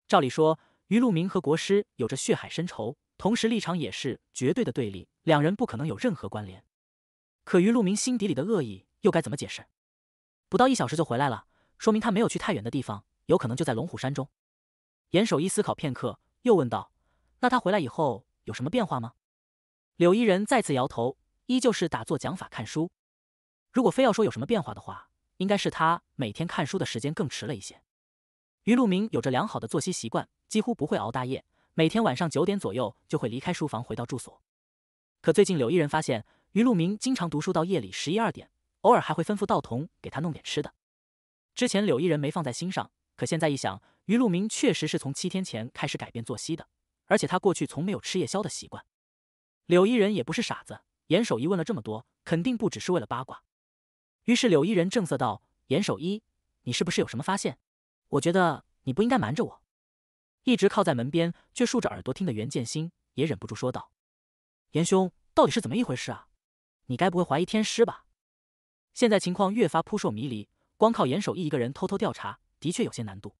照理说，于路明和国师有着血海深仇，同时立场也是绝对的对立，两人不可能有任何关联。可于陆明心底里的恶意又该怎么解释？不到一小时就回来了，说明他没有去太远的地方，有可能就在龙虎山中。严守一思考片刻，又问道：“那他回来以后有什么变化吗？”柳依人再次摇头。依旧是打坐、讲法、看书。如果非要说有什么变化的话，应该是他每天看书的时间更迟了一些。于路明有着良好的作息习惯，几乎不会熬大夜，每天晚上九点左右就会离开书房回到住所。可最近柳依人发现，于路明经常读书到夜里十一二点，偶尔还会吩咐道童给他弄点吃的。之前柳依人没放在心上，可现在一想，于路明确实是从七天前开始改变作息的，而且他过去从没有吃夜宵的习惯。柳依人也不是傻子。严守一问了这么多，肯定不只是为了八卦。于是柳依人正色道：“严守一，你是不是有什么发现？我觉得你不应该瞒着我。”一直靠在门边却竖着耳朵听的袁剑心也忍不住说道：“严兄，到底是怎么一回事啊？你该不会怀疑天师吧？”现在情况越发扑朔迷离，光靠严守一一个人偷偷调查的确有些难度。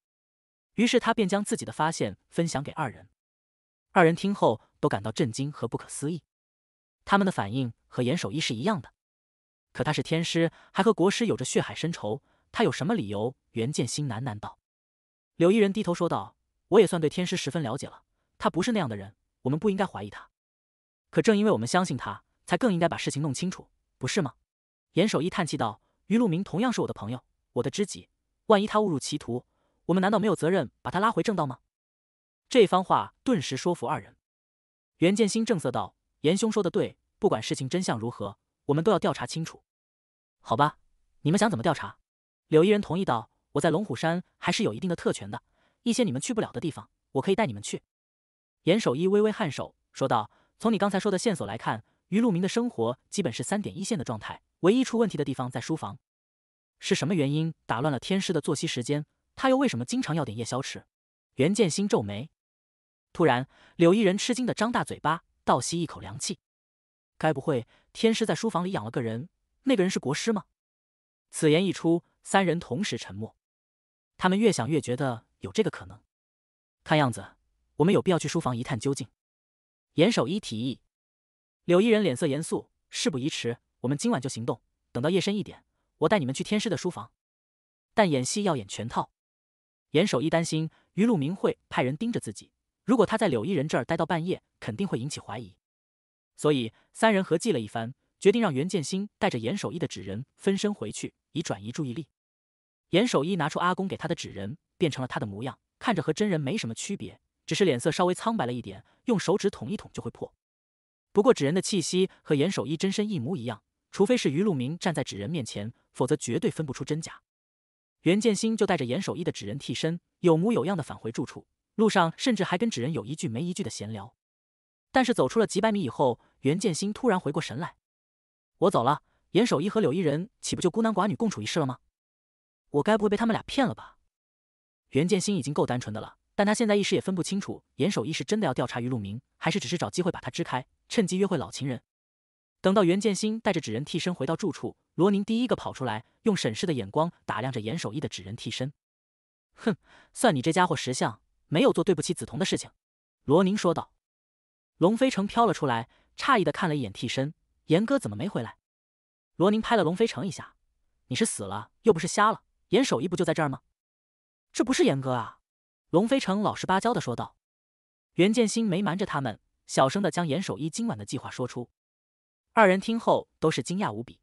于是他便将自己的发现分享给二人。二人听后都感到震惊和不可思议。他们的反应和严守一是一样的，可他是天师，还和国师有着血海深仇，他有什么理由？袁建新喃喃道。柳依人低头说道：“我也算对天师十分了解了，他不是那样的人，我们不应该怀疑他。可正因为我们相信他，才更应该把事情弄清楚，不是吗？”严守一叹气道：“于路明同样是我的朋友，我的知己，万一他误入歧途，我们难道没有责任把他拉回正道吗？”这番话顿时说服二人。袁建新正色道。严兄说的对，不管事情真相如何，我们都要调查清楚，好吧？你们想怎么调查？柳依人同意道：“我在龙虎山还是有一定的特权的，一些你们去不了的地方，我可以带你们去。”严守一微微颔首，说道：“从你刚才说的线索来看，于路明的生活基本是三点一线的状态，唯一出问题的地方在书房，是什么原因打乱了天师的作息时间？他又为什么经常要点夜宵吃？”袁剑心皱眉，突然，柳依人吃惊的张大嘴巴。倒吸一口凉气，该不会天师在书房里养了个人？那个人是国师吗？此言一出，三人同时沉默。他们越想越觉得有这个可能。看样子，我们有必要去书房一探究竟。严守一提议。柳依人脸色严肃：“事不宜迟，我们今晚就行动。等到夜深一点，我带你们去天师的书房。但演戏要演全套。”严守一担心于陆明会派人盯着自己。如果他在柳依人这儿待到半夜，肯定会引起怀疑。所以三人合计了一番，决定让袁建新带着严守一的纸人分身回去，以转移注意力。严守一拿出阿公给他的纸人，变成了他的模样，看着和真人没什么区别，只是脸色稍微苍白了一点，用手指捅一捅就会破。不过纸人的气息和严守一真身一模一样，除非是于路明站在纸人面前，否则绝对分不出真假。袁建新就带着严守一的纸人替身，有模有样的返回住处。路上甚至还跟纸人有一句没一句的闲聊，但是走出了几百米以后，袁建新突然回过神来：“我走了，严守一和柳依人岂不就孤男寡女共处一室了吗？我该不会被他们俩骗了吧？”袁建新已经够单纯的了，但他现在一时也分不清楚严守一是真的要调查于路明，还是只是找机会把他支开，趁机约会老情人。等到袁建新带着纸人替身回到住处，罗宁第一个跑出来，用审视的眼光打量着严守一的纸人替身：“哼，算你这家伙识相。”没有做对不起梓潼的事情，罗宁说道。龙飞城飘了出来，诧异的看了一眼替身，严哥怎么没回来？罗宁拍了龙飞城一下：“你是死了又不是瞎了，严守一不就在这儿吗？”这不是严哥啊！龙飞城老实巴交的说道。袁建新没瞒着他们，小声的将严守一今晚的计划说出。二人听后都是惊讶无比，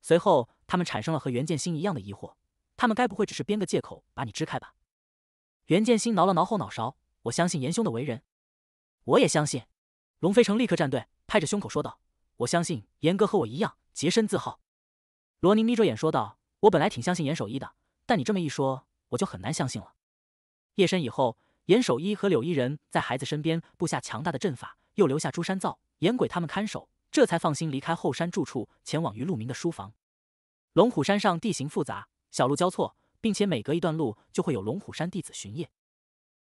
随后他们产生了和袁建新一样的疑惑：他们该不会只是编个借口把你支开吧？袁剑心挠了挠后脑勺，我相信严兄的为人，我也相信。龙飞成立刻站队，拍着胸口说道：“我相信严哥和我一样洁身自好。”罗宁眯着眼说道：“我本来挺相信严守一的，但你这么一说，我就很难相信了。”夜深以后，严守一和柳依人在孩子身边布下强大的阵法，又留下朱山造、严鬼他们看守，这才放心离开后山住处，前往于鹿鸣的书房。龙虎山上地形复杂，小路交错。并且每隔一段路就会有龙虎山弟子巡夜，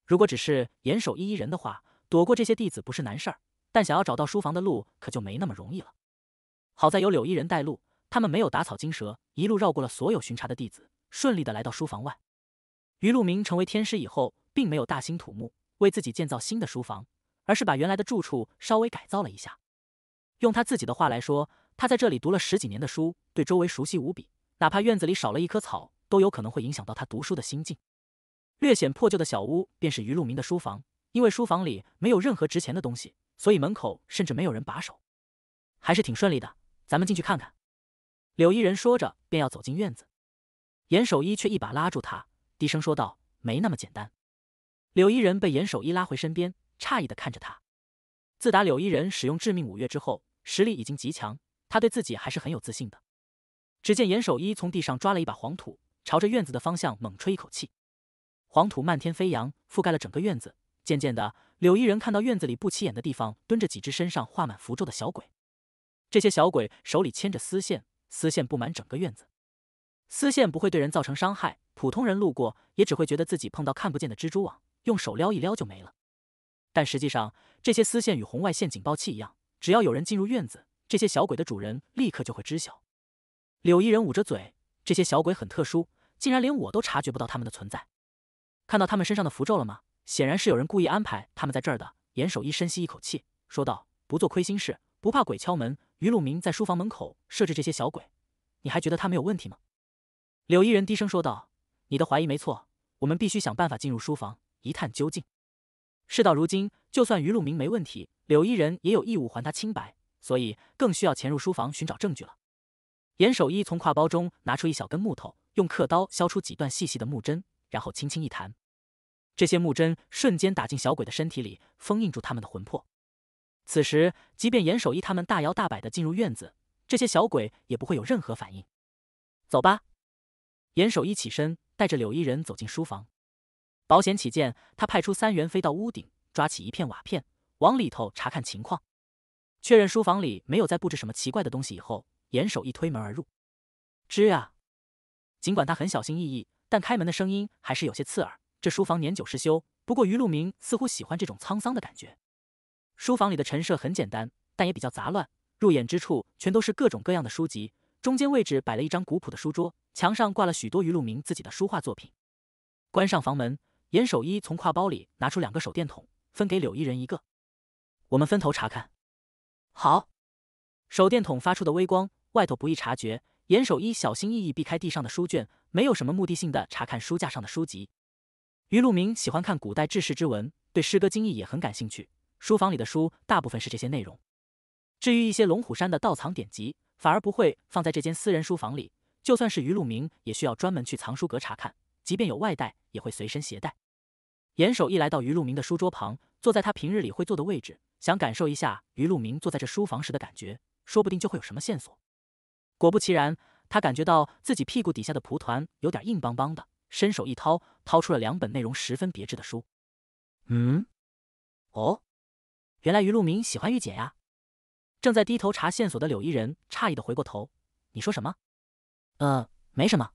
如果只是严守一一人的话，躲过这些弟子不是难事儿。但想要找到书房的路可就没那么容易了。好在有柳一人带路，他们没有打草惊蛇，一路绕过了所有巡查的弟子，顺利的来到书房外。于路明成为天师以后，并没有大兴土木为自己建造新的书房，而是把原来的住处稍微改造了一下。用他自己的话来说，他在这里读了十几年的书，对周围熟悉无比，哪怕院子里少了一棵草。都有可能会影响到他读书的心境。略显破旧的小屋便是于路明的书房，因为书房里没有任何值钱的东西，所以门口甚至没有人把守，还是挺顺利的。咱们进去看看。柳依人说着，便要走进院子，严守一却一把拉住他，低声说道：“没那么简单。”柳依人被严守一拉回身边，诧异的看着他。自打柳依人使用致命五月之后，实力已经极强，他对自己还是很有自信的。只见严守一从地上抓了一把黄土。朝着院子的方向猛吹一口气，黄土漫天飞扬，覆盖了整个院子。渐渐的，柳依人看到院子里不起眼的地方蹲着几只身上画满符咒的小鬼。这些小鬼手里牵着丝线，丝线布满整个院子。丝线不会对人造成伤害，普通人路过也只会觉得自己碰到看不见的蜘蛛网，用手撩一撩就没了。但实际上，这些丝线与红外线警报器一样，只要有人进入院子，这些小鬼的主人立刻就会知晓。柳依人捂着嘴。这些小鬼很特殊，竟然连我都察觉不到他们的存在。看到他们身上的符咒了吗？显然是有人故意安排他们在这儿的。严守一深吸一口气，说道：“不做亏心事，不怕鬼敲门。”于鹿鸣在书房门口设置这些小鬼，你还觉得他没有问题吗？柳依人低声说道：“你的怀疑没错，我们必须想办法进入书房一探究竟。事到如今，就算于鹿鸣没问题，柳依人也有义务还他清白，所以更需要潜入书房寻找证据了。”严守一从挎包中拿出一小根木头，用刻刀削出几段细细的木针，然后轻轻一弹，这些木针瞬间打进小鬼的身体里，封印住他们的魂魄。此时，即便严守一他们大摇大摆地进入院子，这些小鬼也不会有任何反应。走吧。严守一起身，带着柳依人走进书房。保险起见，他派出三元飞到屋顶，抓起一片瓦片往里头查看情况，确认书房里没有再布置什么奇怪的东西以后。严守一推门而入，吱呀。尽管他很小心翼翼，但开门的声音还是有些刺耳。这书房年久失修，不过于路明似乎喜欢这种沧桑的感觉。书房里的陈设很简单，但也比较杂乱。入眼之处全都是各种各样的书籍，中间位置摆了一张古朴的书桌，墙上挂了许多于路明自己的书画作品。关上房门，严守一从挎包里拿出两个手电筒，分给柳依人一个。我们分头查看。好，手电筒发出的微光。外头不易察觉，严守一小心翼翼避开地上的书卷，没有什么目的性的查看书架上的书籍。于路明喜欢看古代志士之文，对诗歌经义也很感兴趣。书房里的书大部分是这些内容。至于一些龙虎山的盗藏典籍，反而不会放在这间私人书房里。就算是于路明，也需要专门去藏书阁查看。即便有外带，也会随身携带。严守一来到于路明的书桌旁，坐在他平日里会坐的位置，想感受一下于路明坐在这书房时的感觉，说不定就会有什么线索。果不其然，他感觉到自己屁股底下的蒲团有点硬邦邦的，伸手一掏，掏出了两本内容十分别致的书。嗯，哦，原来于路明喜欢御姐呀！正在低头查线索的柳依人诧异的回过头：“你说什么？”呃，没什么。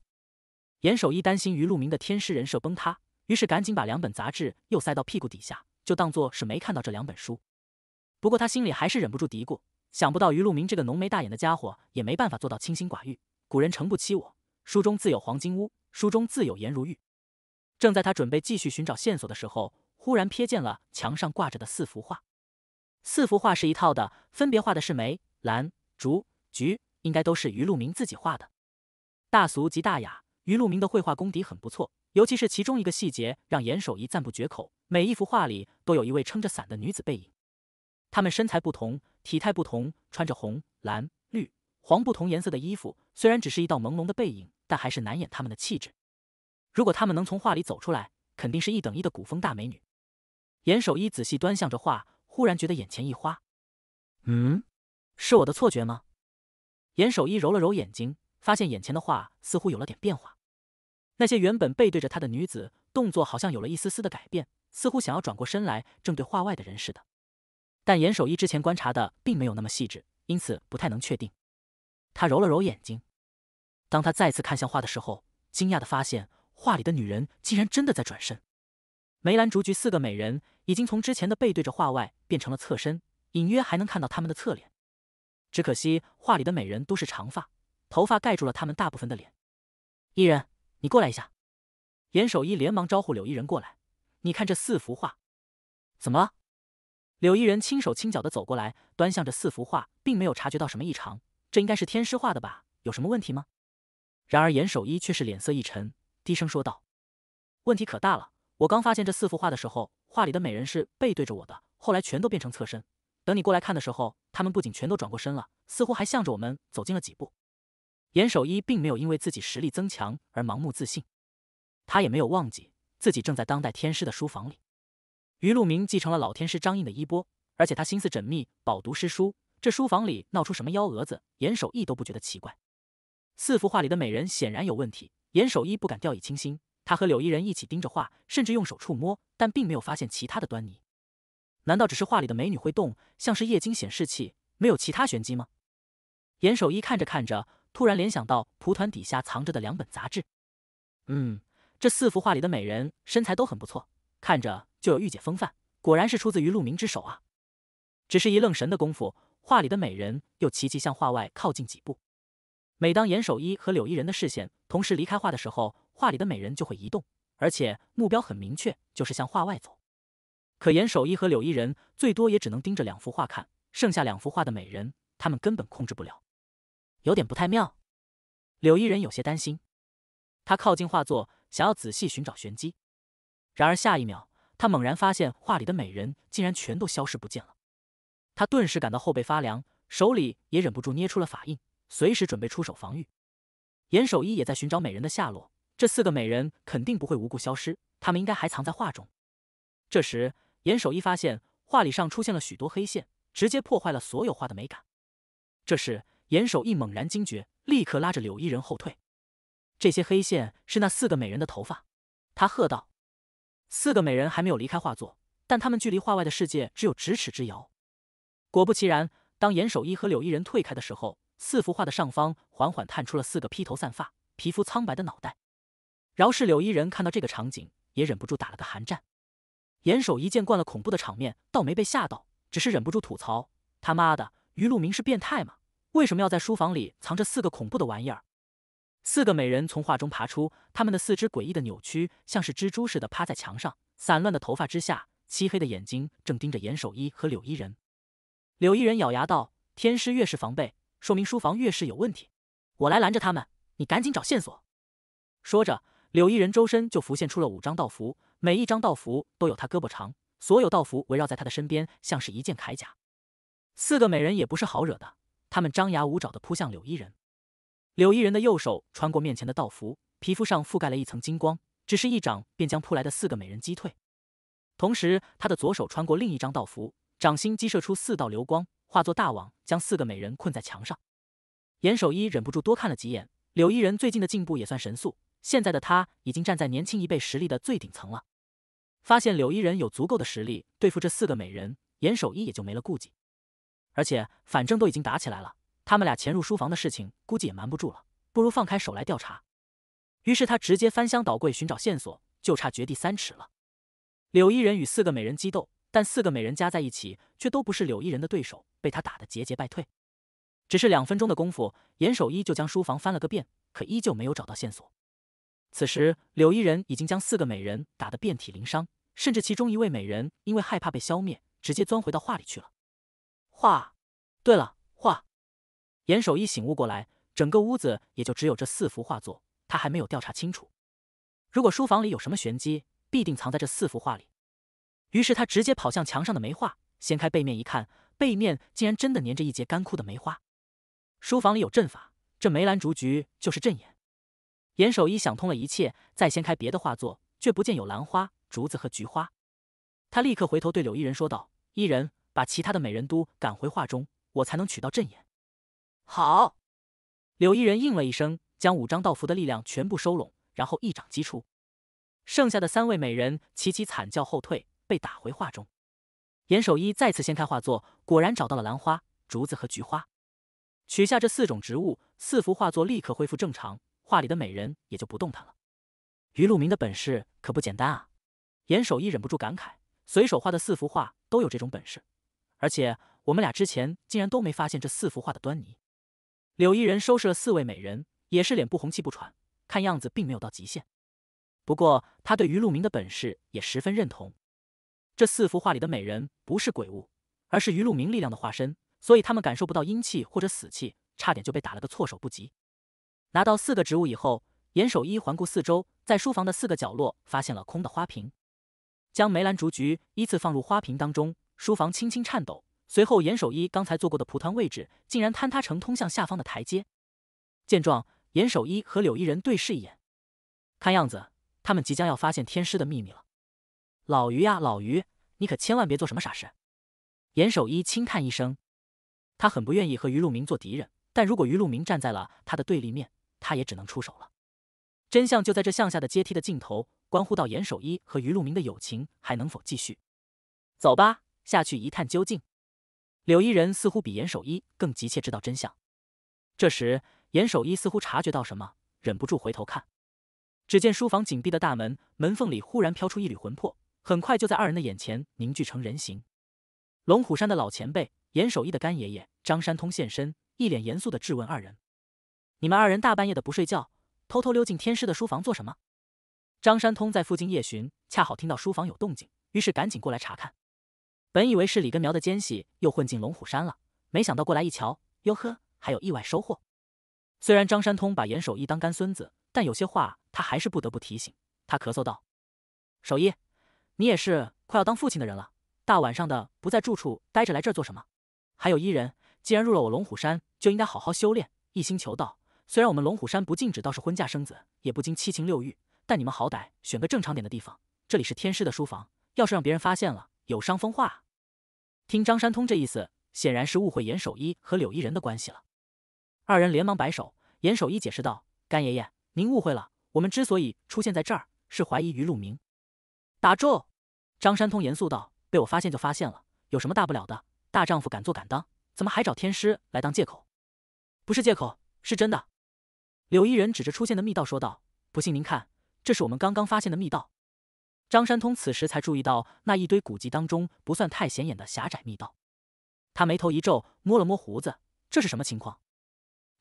严守一担心于路明的天师人设崩塌，于是赶紧把两本杂志又塞到屁股底下，就当做是没看到这两本书。不过他心里还是忍不住嘀咕。想不到余路明这个浓眉大眼的家伙也没办法做到清心寡欲。古人诚不欺我，书中自有黄金屋，书中自有颜如玉。正在他准备继续寻找线索的时候，忽然瞥见了墙上挂着的四幅画。四幅画是一套的，分别画的是梅、兰、竹、菊，应该都是余路明自己画的。大俗即大雅，余路明的绘画功底很不错，尤其是其中一个细节让严守一赞不绝口：每一幅画里都有一位撑着伞的女子背影。他们身材不同，体态不同，穿着红、蓝、绿、黄不同颜色的衣服。虽然只是一道朦胧的背影，但还是难掩他们的气质。如果他们能从画里走出来，肯定是一等一的古风大美女。严守一仔细端详着画，忽然觉得眼前一花。嗯，是我的错觉吗？严守一揉了揉眼睛，发现眼前的画似乎有了点变化。那些原本背对着他的女子，动作好像有了一丝丝的改变，似乎想要转过身来正对画外的人似的。但严守一之前观察的并没有那么细致，因此不太能确定。他揉了揉眼睛，当他再次看向画的时候，惊讶的发现画里的女人竟然真的在转身。梅兰竹菊四个美人已经从之前的背对着画外变成了侧身，隐约还能看到她们的侧脸。只可惜画里的美人都是长发，头发盖住了她们大部分的脸。伊人，你过来一下。严守一连忙招呼柳伊人过来。你看这四幅画，怎么了？柳依人轻手轻脚地走过来，端详着四幅画，并没有察觉到什么异常。这应该是天师画的吧？有什么问题吗？然而严守一却是脸色一沉，低声说道：“问题可大了！我刚发现这四幅画的时候，画里的美人是背对着我的，后来全都变成侧身。等你过来看的时候，他们不仅全都转过身了，似乎还向着我们走近了几步。”严守一并没有因为自己实力增强而盲目自信，他也没有忘记自己正在当代天师的书房里。余路明继承了老天师张印的衣钵，而且他心思缜密，饱读诗书。这书房里闹出什么幺蛾子，严守义都不觉得奇怪。四幅画里的美人显然有问题，严守义不敢掉以轻心。他和柳依人一起盯着画，甚至用手触摸，但并没有发现其他的端倪。难道只是画里的美女会动，像是液晶显示器，没有其他玄机吗？严守一看着看着，突然联想到蒲团底下藏着的两本杂志。嗯，这四幅画里的美人身材都很不错。看着就有御姐风范，果然是出自于陆明之手啊！只是一愣神的功夫，画里的美人又齐齐向画外靠近几步。每当严守一和柳依人的视线同时离开画的时候，画里的美人就会移动，而且目标很明确，就是向画外走。可严守一和柳依人最多也只能盯着两幅画看，剩下两幅画的美人，他们根本控制不了，有点不太妙。柳依人有些担心，他靠近画作，想要仔细寻找玄机。然而下一秒，他猛然发现画里的美人竟然全都消失不见了。他顿时感到后背发凉，手里也忍不住捏出了法印，随时准备出手防御。严守一也在寻找美人的下落，这四个美人肯定不会无故消失，他们应该还藏在画中。这时，严守一发现画里上出现了许多黑线，直接破坏了所有画的美感。这时，严守一猛然惊觉，立刻拉着柳依人后退。这些黑线是那四个美人的头发，他喝道。四个美人还没有离开画作，但他们距离画外的世界只有咫尺之遥。果不其然，当严守一和柳依人退开的时候，四幅画的上方缓缓探出了四个披头散发、皮肤苍白的脑袋。饶是柳依人看到这个场景，也忍不住打了个寒战。严守一见惯了恐怖的场面，倒没被吓到，只是忍不住吐槽：“他妈的，于路明是变态吗？为什么要在书房里藏着四个恐怖的玩意儿？”四个美人从画中爬出，他们的四肢诡异的扭曲，像是蜘蛛似的趴在墙上。散乱的头发之下，漆黑的眼睛正盯着严守一和柳依人。柳依人咬牙道：“天师越是防备，说明书房越是有问题。我来拦着他们，你赶紧找线索。”说着，柳依人周身就浮现出了五张道符，每一张道符都有他胳膊长。所有道符围绕在他的身边，像是一件铠甲。四个美人也不是好惹的，他们张牙舞爪的扑向柳依人。柳依人的右手穿过面前的道符，皮肤上覆盖了一层金光，只是一掌便将扑来的四个美人击退。同时，他的左手穿过另一张道符，掌心激射出四道流光，化作大网将四个美人困在墙上。严守一忍不住多看了几眼，柳依人最近的进步也算神速，现在的他已经站在年轻一辈实力的最顶层了。发现柳依人有足够的实力对付这四个美人，严守一也就没了顾忌，而且反正都已经打起来了。他们俩潜入书房的事情估计也瞒不住了，不如放开手来调查。于是他直接翻箱倒柜寻找线索，就差掘地三尺了。柳依人与四个美人激斗，但四个美人加在一起却都不是柳依人的对手，被他打得节节败退。只是两分钟的功夫，严守一就将书房翻了个遍，可依旧没有找到线索。此时，柳依人已经将四个美人打得遍体鳞伤，甚至其中一位美人因为害怕被消灭，直接钻回到画里去了。画，对了。严守一醒悟过来，整个屋子也就只有这四幅画作，他还没有调查清楚。如果书房里有什么玄机，必定藏在这四幅画里。于是他直接跑向墙上的梅花，掀开背面一看，背面竟然真的粘着一截干枯的梅花。书房里有阵法，这梅兰竹菊就是阵眼。严守一想通了一切，再掀开别的画作，却不见有兰花、竹子和菊花。他立刻回头对柳依人说道：“依人，把其他的美人都赶回画中，我才能取到阵眼。”好，柳依人应了一声，将五张道符的力量全部收拢，然后一掌击出。剩下的三位美人齐齐惨叫后退，被打回画中。严守一再次掀开画作，果然找到了兰花、竹子和菊花。取下这四种植物，四幅画作立刻恢复正常，画里的美人也就不动弹了。于路明的本事可不简单啊！严守一忍不住感慨，随手画的四幅画都有这种本事，而且我们俩之前竟然都没发现这四幅画的端倪。柳依人收拾了四位美人，也是脸不红气不喘，看样子并没有到极限。不过他对于陆明的本事也十分认同。这四幅画里的美人不是鬼物，而是于陆明力量的化身，所以他们感受不到阴气或者死气，差点就被打了个措手不及。拿到四个植物以后，严守一环顾四周，在书房的四个角落发现了空的花瓶，将梅兰竹菊依次放入花瓶当中，书房轻轻颤抖。随后，严守一刚才坐过的蒲团位置竟然坍塌成通向下方的台阶。见状，严守一和柳依人对视一眼，看样子他们即将要发现天师的秘密了。老于啊，老于，你可千万别做什么傻事！严守一轻叹一声，他很不愿意和于路明做敌人，但如果于路明站在了他的对立面，他也只能出手了。真相就在这向下的阶梯的尽头，关乎到严守一和于路明的友情还能否继续。走吧，下去一探究竟。柳伊人似乎比严守一更急切知道真相。这时，严守一似乎察觉到什么，忍不住回头看。只见书房紧闭的大门，门缝里忽然飘出一缕魂魄，很快就在二人的眼前凝聚成人形。龙虎山的老前辈严守一的干爷爷张山通现身，一脸严肃地质问二人：“你们二人大半夜的不睡觉，偷偷溜进天师的书房做什么？”张山通在附近夜巡，恰好听到书房有动静，于是赶紧过来查看。本以为是李根苗的奸细又混进龙虎山了，没想到过来一瞧，哟呵，还有意外收获。虽然张山通把严守义当干孙子，但有些话他还是不得不提醒他。咳嗽道：“守义，你也是快要当父亲的人了，大晚上的不在住处待着，来这儿做什么？还有伊人，既然入了我龙虎山，就应该好好修炼，一心求道。虽然我们龙虎山不禁止，倒是婚嫁生子，也不禁七情六欲，但你们好歹选个正常点的地方。这里是天师的书房，要是让别人发现了。”有伤风化。听张山通这意思，显然是误会严守一和柳依人的关系了。二人连忙摆手，严守一解释道：“干爷爷，您误会了。我们之所以出现在这儿，是怀疑于路明。”打住！张山通严肃道：“被我发现就发现了，有什么大不了的？大丈夫敢做敢当，怎么还找天师来当借口？不是借口，是真的。”柳依人指着出现的密道说道：“不信您看，这是我们刚刚发现的密道。”张山通此时才注意到那一堆古籍当中不算太显眼的狭窄密道，他眉头一皱，摸了摸胡子，这是什么情况？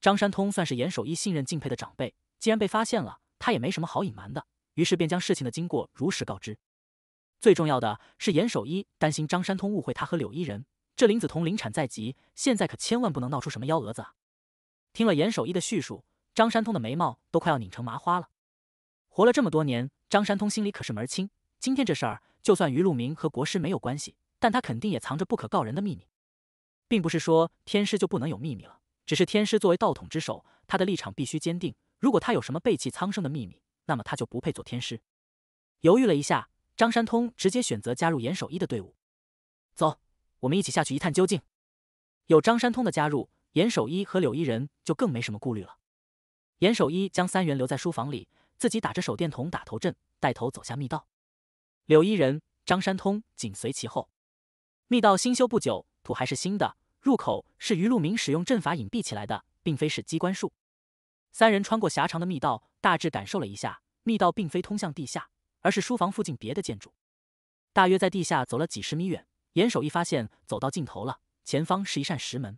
张山通算是严守一信任敬佩的长辈，既然被发现了，他也没什么好隐瞒的，于是便将事情的经过如实告知。最重要的是，严守一担心张山通误会他和柳依人。这林子彤临产在即，现在可千万不能闹出什么幺蛾子啊！听了严守一的叙述，张山通的眉毛都快要拧成麻花了。活了这么多年。张山通心里可是门儿清，今天这事儿，就算于路明和国师没有关系，但他肯定也藏着不可告人的秘密。并不是说天师就不能有秘密了，只是天师作为道统之首，他的立场必须坚定。如果他有什么背弃苍生的秘密，那么他就不配做天师。犹豫了一下，张山通直接选择加入严守一的队伍。走，我们一起下去一探究竟。有张山通的加入，严守一和柳依人就更没什么顾虑了。严守一将三元留在书房里。自己打着手电筒打头阵，带头走下密道。柳依人、张山通紧随其后。密道新修不久，土还是新的。入口是于路明使用阵法隐蔽起来的，并非是机关术。三人穿过狭长的密道，大致感受了一下，密道并非通向地下，而是书房附近别的建筑。大约在地下走了几十米远，严守一发现走到尽头了，前方是一扇石门。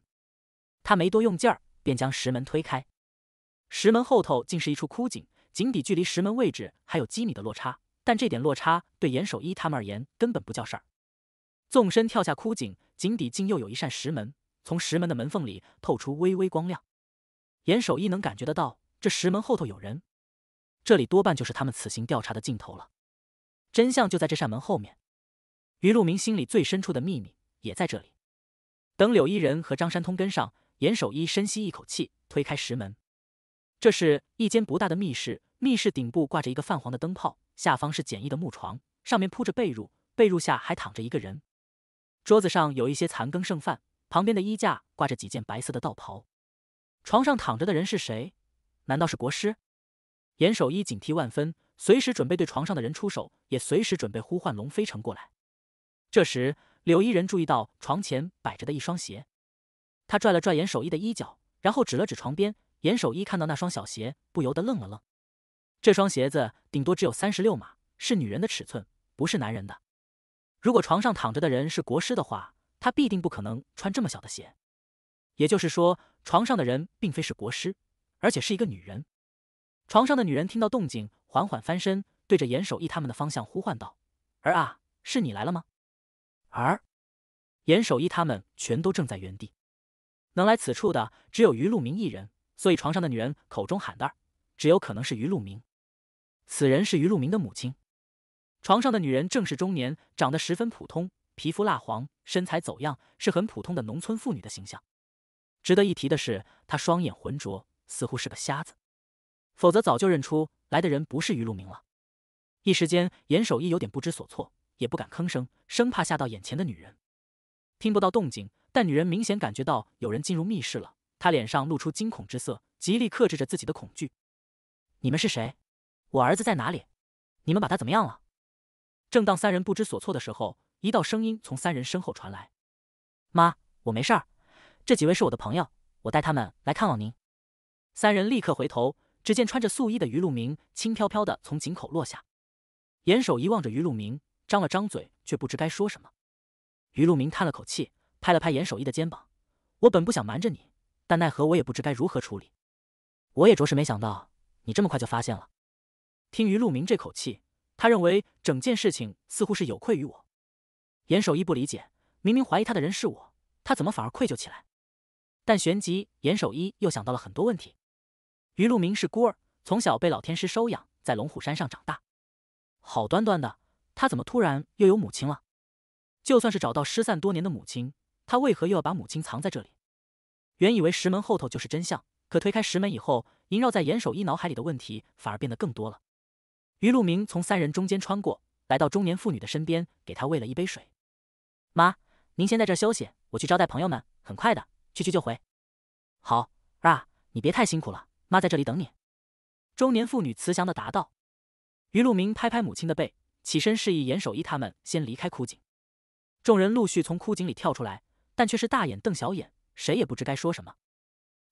他没多用劲儿，便将石门推开。石门后头竟是一处枯井。井底距离石门位置还有几米的落差，但这点落差对严守一他们而言根本不叫事儿。纵身跳下枯井，井底竟又有一扇石门，从石门的门缝里透出微微光亮。严守一能感觉得到，这石门后头有人。这里多半就是他们此行调查的尽头了，真相就在这扇门后面。于路明心里最深处的秘密也在这里。等柳伊人和张山通跟上，严守一深吸一口气，推开石门。这是一间不大的密室，密室顶部挂着一个泛黄的灯泡，下方是简易的木床，上面铺着被褥，被褥下还躺着一个人。桌子上有一些残羹剩饭，旁边的衣架挂着几件白色的道袍。床上躺着的人是谁？难道是国师？严守一警惕万分，随时准备对床上的人出手，也随时准备呼唤龙飞城过来。这时，柳依人注意到床前摆着的一双鞋，他拽了拽严守一的衣角，然后指了指床边。严守一看到那双小鞋，不由得愣了愣。这双鞋子顶多只有三十六码，是女人的尺寸，不是男人的。如果床上躺着的人是国师的话，他必定不可能穿这么小的鞋。也就是说，床上的人并非是国师，而且是一个女人。床上的女人听到动静，缓缓翻身，对着严守一他们的方向呼唤道：“儿啊，是你来了吗？”儿，严守一他们全都正在原地。能来此处的只有于路明一人。所以床上的女人口中喊的，只有可能是于路明。此人是于路明的母亲。床上的女人正是中年，长得十分普通，皮肤蜡黄，身材走样，是很普通的农村妇女的形象。值得一提的是，她双眼浑浊，似乎是个瞎子，否则早就认出来的人不是于路明了。一时间，严守一有点不知所措，也不敢吭声，生怕吓到眼前的女人。听不到动静，但女人明显感觉到有人进入密室了。他脸上露出惊恐之色，极力克制着自己的恐惧。你们是谁？我儿子在哪里？你们把他怎么样了？正当三人不知所措的时候，一道声音从三人身后传来：“妈，我没事儿。这几位是我的朋友，我带他们来看望您。”三人立刻回头，只见穿着素衣的于路明轻飘飘的从井口落下。严守一望着于路明，张了张嘴，却不知该说什么。于路明叹了口气，拍了拍严守一的肩膀：“我本不想瞒着你。”但奈何我也不知该如何处理，我也着实没想到你这么快就发现了。听于路明这口气，他认为整件事情似乎是有愧于我。严守一不理解，明明怀疑他的人是我，他怎么反而愧疚起来？但旋即严守一又想到了很多问题：于路明是孤儿，从小被老天师收养，在龙虎山上长大。好端端的他怎么突然又有母亲了？就算是找到失散多年的母亲，他为何又要把母亲藏在这里？原以为石门后头就是真相，可推开石门以后，萦绕在严守一脑海里的问题反而变得更多了。于路明从三人中间穿过，来到中年妇女的身边，给她喂了一杯水。妈，您先在这休息，我去招待朋友们，很快的，去去就回。好啊，你别太辛苦了，妈在这里等你。中年妇女慈祥的答道。于路明拍拍母亲的背，起身示意严守一他们先离开枯井。众人陆续从枯井里跳出来，但却是大眼瞪小眼。谁也不知该说什么。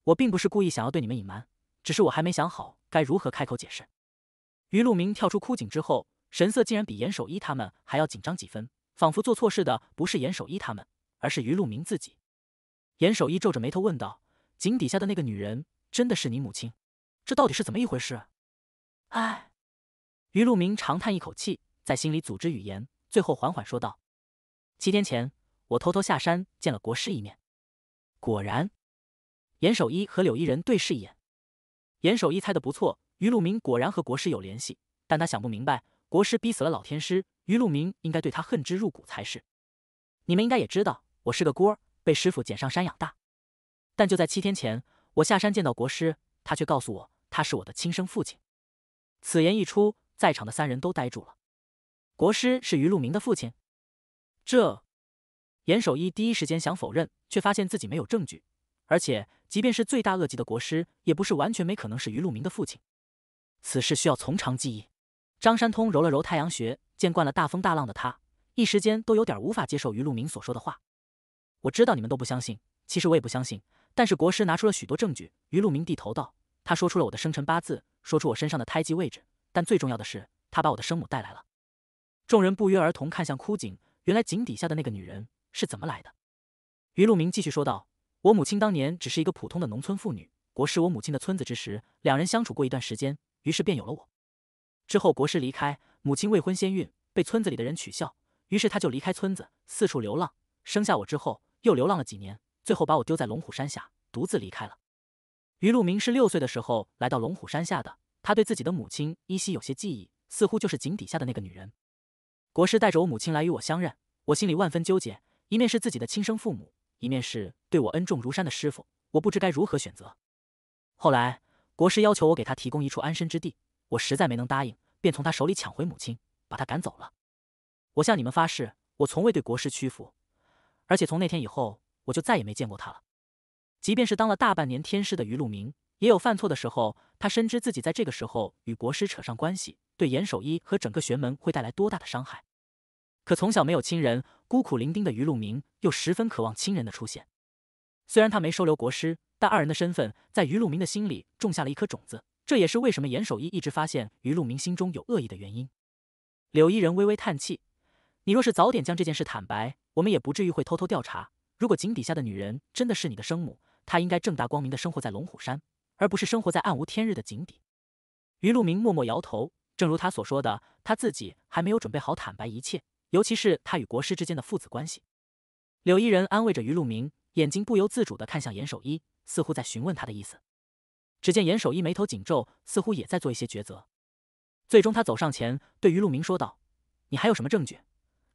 我并不是故意想要对你们隐瞒，只是我还没想好该如何开口解释。于路明跳出枯井之后，神色竟然比严守一他们还要紧张几分，仿佛做错事的不是严守一他们，而是于路明自己。严守一皱着眉头问道：“井底下的那个女人真的是你母亲？这到底是怎么一回事？”哎，于路明长叹一口气，在心里组织语言，最后缓缓说道：“七天前，我偷偷下山见了国师一面。”果然，严守一和柳依人对视一眼。严守一猜的不错，于路明果然和国师有联系。但他想不明白，国师逼死了老天师，于路明应该对他恨之入骨才是。你们应该也知道，我是个孤儿，被师傅捡上山养大。但就在七天前，我下山见到国师，他却告诉我，他是我的亲生父亲。此言一出，在场的三人都呆住了。国师是于路明的父亲？这……严守一第一时间想否认，却发现自己没有证据，而且即便是罪大恶极的国师，也不是完全没可能是于路明的父亲。此事需要从长计议。张山通揉了揉太阳穴，见惯了大风大浪的他，一时间都有点无法接受于路明所说的话。我知道你们都不相信，其实我也不相信，但是国师拿出了许多证据。于路明低头道：“他说出了我的生辰八字，说出我身上的胎记位置，但最重要的是，他把我的生母带来了。”众人不约而同看向枯井，原来井底下的那个女人。是怎么来的？于路明继续说道：“我母亲当年只是一个普通的农村妇女。国师我母亲的村子之时，两人相处过一段时间，于是便有了我。之后国师离开，母亲未婚先孕，被村子里的人取笑，于是他就离开村子，四处流浪。生下我之后，又流浪了几年，最后把我丢在龙虎山下，独自离开了。”于路明是六岁的时候来到龙虎山下的，他对自己的母亲依稀有些记忆，似乎就是井底下的那个女人。国师带着我母亲来与我相认，我心里万分纠结。一面是自己的亲生父母，一面是对我恩重如山的师傅，我不知该如何选择。后来国师要求我给他提供一处安身之地，我实在没能答应，便从他手里抢回母亲，把他赶走了。我向你们发誓，我从未对国师屈服，而且从那天以后，我就再也没见过他了。即便是当了大半年天师的余路明，也有犯错的时候。他深知自己在这个时候与国师扯上关系，对严守一和整个玄门会带来多大的伤害。可从小没有亲人，孤苦伶仃的于路明又十分渴望亲人的出现。虽然他没收留国师，但二人的身份在于路明的心里种下了一颗种子。这也是为什么严守一一直发现于路明心中有恶意的原因。柳依人微微叹气：“你若是早点将这件事坦白，我们也不至于会偷偷调查。如果井底下的女人真的是你的生母，她应该正大光明的生活在龙虎山，而不是生活在暗无天日的井底。”于路明默默摇头。正如他所说的，他自己还没有准备好坦白一切。尤其是他与国师之间的父子关系，柳依人安慰着于路明，眼睛不由自主的看向严守一，似乎在询问他的意思。只见严守一眉头紧皱，似乎也在做一些抉择。最终，他走上前，对于路明说道：“你还有什么证据，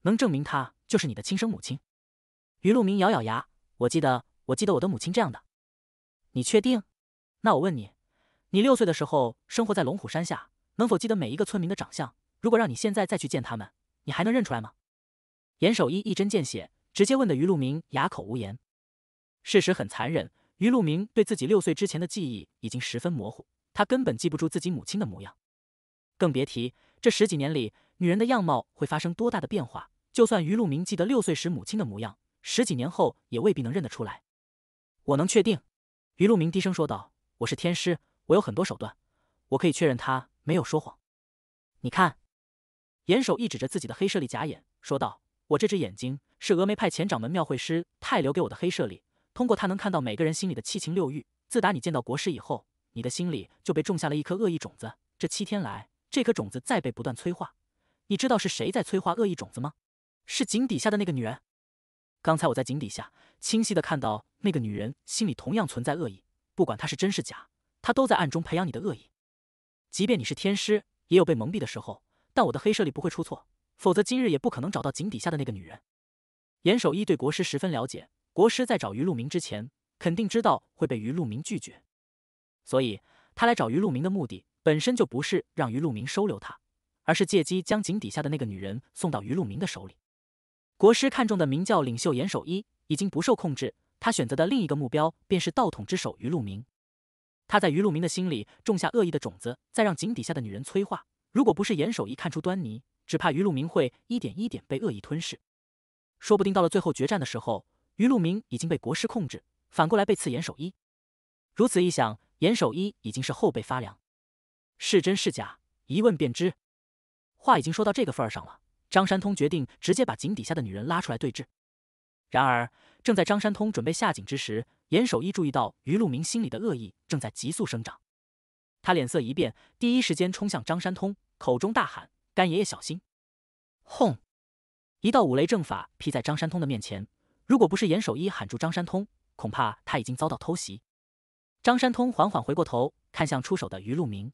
能证明她就是你的亲生母亲？”于路明咬咬牙：“我记得，我记得我的母亲这样的。”你确定？那我问你，你六岁的时候生活在龙虎山下，能否记得每一个村民的长相？如果让你现在再去见他们？你还能认出来吗？严守一一针见血，直接问的于路明哑口无言。事实很残忍，于路明对自己六岁之前的记忆已经十分模糊，他根本记不住自己母亲的模样，更别提这十几年里女人的样貌会发生多大的变化。就算于路明记得六岁时母亲的模样，十几年后也未必能认得出来。我能确定，于路明低声说道：“我是天师，我有很多手段，我可以确认他没有说谎。你看。”严守一指着自己的黑舍力假眼说道：“我这只眼睛是峨眉派前掌门妙慧师太留给我的黑舍力，通过它能看到每个人心里的七情六欲。自打你见到国师以后，你的心里就被种下了一颗恶意种子。这七天来，这颗种子再被不断催化。你知道是谁在催化恶意种子吗？是井底下的那个女人。刚才我在井底下清晰的看到，那个女人心里同样存在恶意。不管她是真是假，她都在暗中培养你的恶意。即便你是天师，也有被蒙蔽的时候。”但我的黑势力不会出错，否则今日也不可能找到井底下的那个女人。严守一对国师十分了解，国师在找于路明之前，肯定知道会被于路明拒绝，所以他来找于路明的目的本身就不是让于路明收留他，而是借机将井底下的那个女人送到于路明的手里。国师看中的明教领袖严守一已经不受控制，他选择的另一个目标便是道统之首于路明，他在于路明的心里种下恶意的种子，再让井底下的女人催化。如果不是严守一看出端倪，只怕余路明会一点一点被恶意吞噬。说不定到了最后决战的时候，余路明已经被国师控制，反过来被刺严守一。如此一想，严守一已经是后背发凉。是真是假，一问便知。话已经说到这个份儿上了，张山通决定直接把井底下的女人拉出来对峙。然而，正在张山通准备下井之时，严守一注意到余路明心里的恶意正在急速生长。他脸色一变，第一时间冲向张山通，口中大喊：“干爷爷小心！”轰，一道五雷正法劈在张山通的面前。如果不是严守一喊住张山通，恐怕他已经遭到偷袭。张山通缓缓回过头，看向出手的于路明，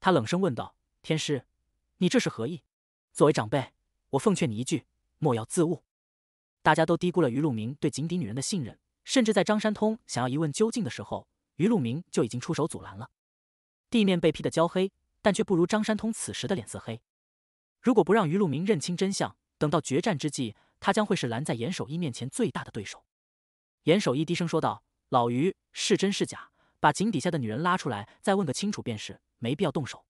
他冷声问道：“天师，你这是何意？”作为长辈，我奉劝你一句，莫要自误。大家都低估了于路明对井底女人的信任，甚至在张山通想要一问究竟的时候，于路明就已经出手阻拦了。地面被劈得焦黑，但却不如张山通此时的脸色黑。如果不让余路明认清真相，等到决战之际，他将会是拦在严守一面前最大的对手。严守一低声说道：“老余，是真是假？把井底下的女人拉出来，再问个清楚便是，没必要动手。”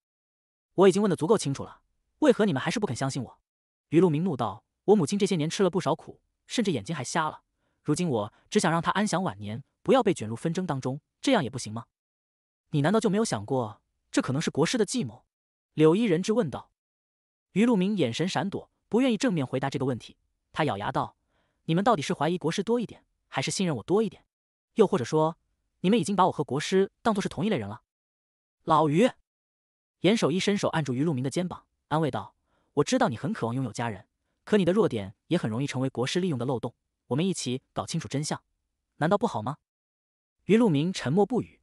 我已经问得足够清楚了，为何你们还是不肯相信我？”余路明怒道：“我母亲这些年吃了不少苦，甚至眼睛还瞎了。如今我只想让她安享晚年，不要被卷入纷争当中，这样也不行吗？”你难道就没有想过，这可能是国师的计谋？柳依人质问道。于路明眼神闪躲，不愿意正面回答这个问题。他咬牙道：“你们到底是怀疑国师多一点，还是信任我多一点？又或者说，你们已经把我和国师当做是同一类人了？”老于严守一伸手按住于路明的肩膀，安慰道：“我知道你很渴望拥有家人，可你的弱点也很容易成为国师利用的漏洞。我们一起搞清楚真相，难道不好吗？”于路明沉默不语。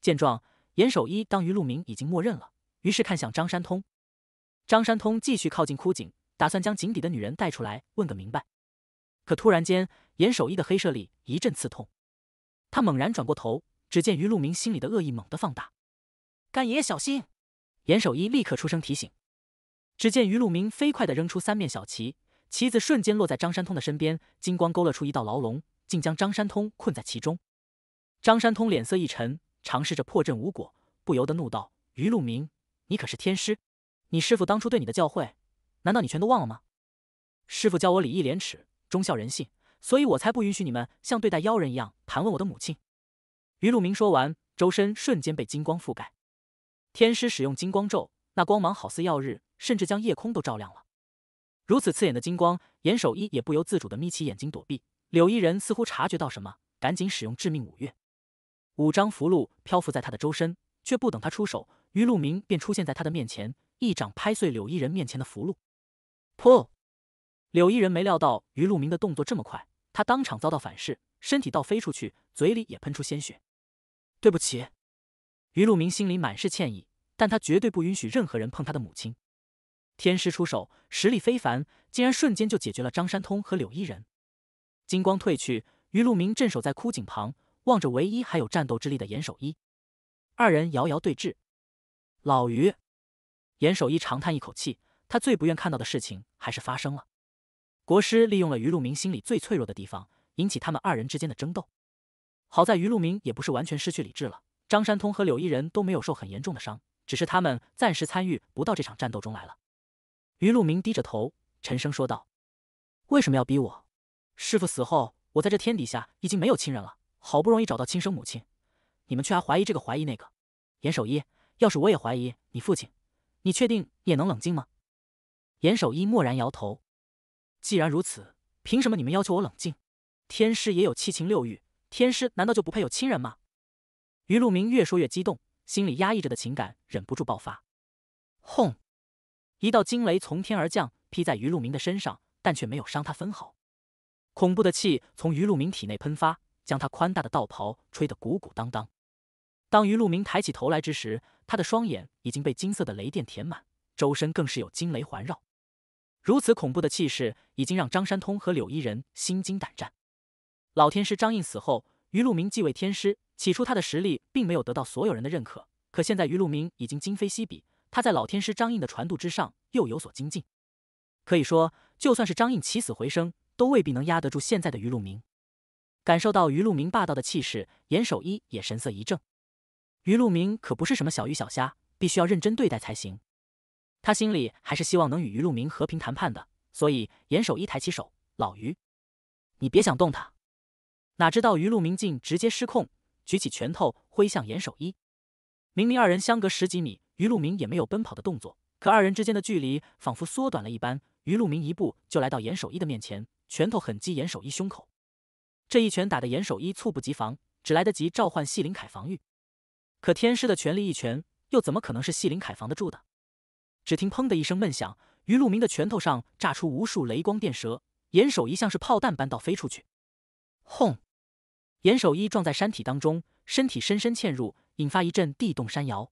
见状，严守一当于路明已经默认了，于是看向张山通。张山通继续靠近枯井，打算将井底的女人带出来问个明白。可突然间，严守一的黑舍里一阵刺痛，他猛然转过头，只见于路明心里的恶意猛地放大。干爷爷小心！严守一立刻出声提醒。只见于路明飞快地扔出三面小旗，旗子瞬间落在张山通的身边，金光勾勒出一道牢笼，竟将张山通困在其中。张山通脸色一沉。尝试着破阵无果，不由得怒道：“于路明，你可是天师，你师傅当初对你的教诲，难道你全都忘了吗？师傅教我礼义廉耻，忠孝仁信，所以我才不允许你们像对待妖人一样盘问我的母亲。”于路明说完，周身瞬间被金光覆盖。天师使用金光咒，那光芒好似耀日，甚至将夜空都照亮了。如此刺眼的金光，严守一也不由自主的眯起眼睛躲避。柳依人似乎察觉到什么，赶紧使用致命五月。五张符箓漂浮在他的周身，却不等他出手，于路明便出现在他的面前，一掌拍碎柳依人面前的符箓。破！柳依人没料到于路明的动作这么快，他当场遭到反噬，身体倒飞出去，嘴里也喷出鲜血。对不起，于路明心里满是歉意，但他绝对不允许任何人碰他的母亲。天师出手，实力非凡，竟然瞬间就解决了张山通和柳依人。金光退去，于路明镇守在枯井旁。望着唯一还有战斗之力的严守一，二人遥遥对峙。老于，严守一长叹一口气，他最不愿看到的事情还是发生了。国师利用了于路明心里最脆弱的地方，引起他们二人之间的争斗。好在于路明也不是完全失去理智了，张山通和柳一人都没有受很严重的伤，只是他们暂时参与不到这场战斗中来了。于路明低着头，沉声说道：“为什么要逼我？师傅死后，我在这天底下已经没有亲人了。”好不容易找到亲生母亲，你们却还怀疑这个怀疑那个。严守一，要是我也怀疑你父亲，你确定你能冷静吗？严守一默然摇头。既然如此，凭什么你们要求我冷静？天师也有七情六欲，天师难道就不配有亲人吗？于路明越说越激动，心里压抑着的情感忍不住爆发。轰！一道惊雷从天而降，劈在于路明的身上，但却没有伤他分毫。恐怖的气从于路明体内喷发。将他宽大的道袍吹得鼓鼓当当。当于路明抬起头来之时，他的双眼已经被金色的雷电填满，周身更是有惊雷环绕。如此恐怖的气势，已经让张山通和柳依人心惊胆战。老天师张印死后，于路明继位天师。起初，他的实力并没有得到所有人的认可。可现在，于路明已经今非昔比。他在老天师张印的传度之上又有所精进，可以说，就算是张印起死回生，都未必能压得住现在的于路明。感受到于路明霸道的气势，严守一也神色一正。于路明可不是什么小鱼小虾，必须要认真对待才行。他心里还是希望能与于路明和平谈判的，所以严守一抬起手：“老于，你别想动他。”哪知道于路明竟直接失控，举起拳头挥向严守一。明明二人相隔十几米，于路明也没有奔跑的动作，可二人之间的距离仿佛缩短了一般。于路明一步就来到严守一的面前，拳头狠击严守一胸口。这一拳打的严守一猝不及防，只来得及召唤系林铠防御，可天师的全力一拳又怎么可能是系林铠防得住的？只听“砰”的一声闷响，于路明的拳头上炸出无数雷光电蛇，严守一像是炮弹般倒飞出去。轰！严守一撞在山体当中，身体深深嵌入，引发一阵地动山摇。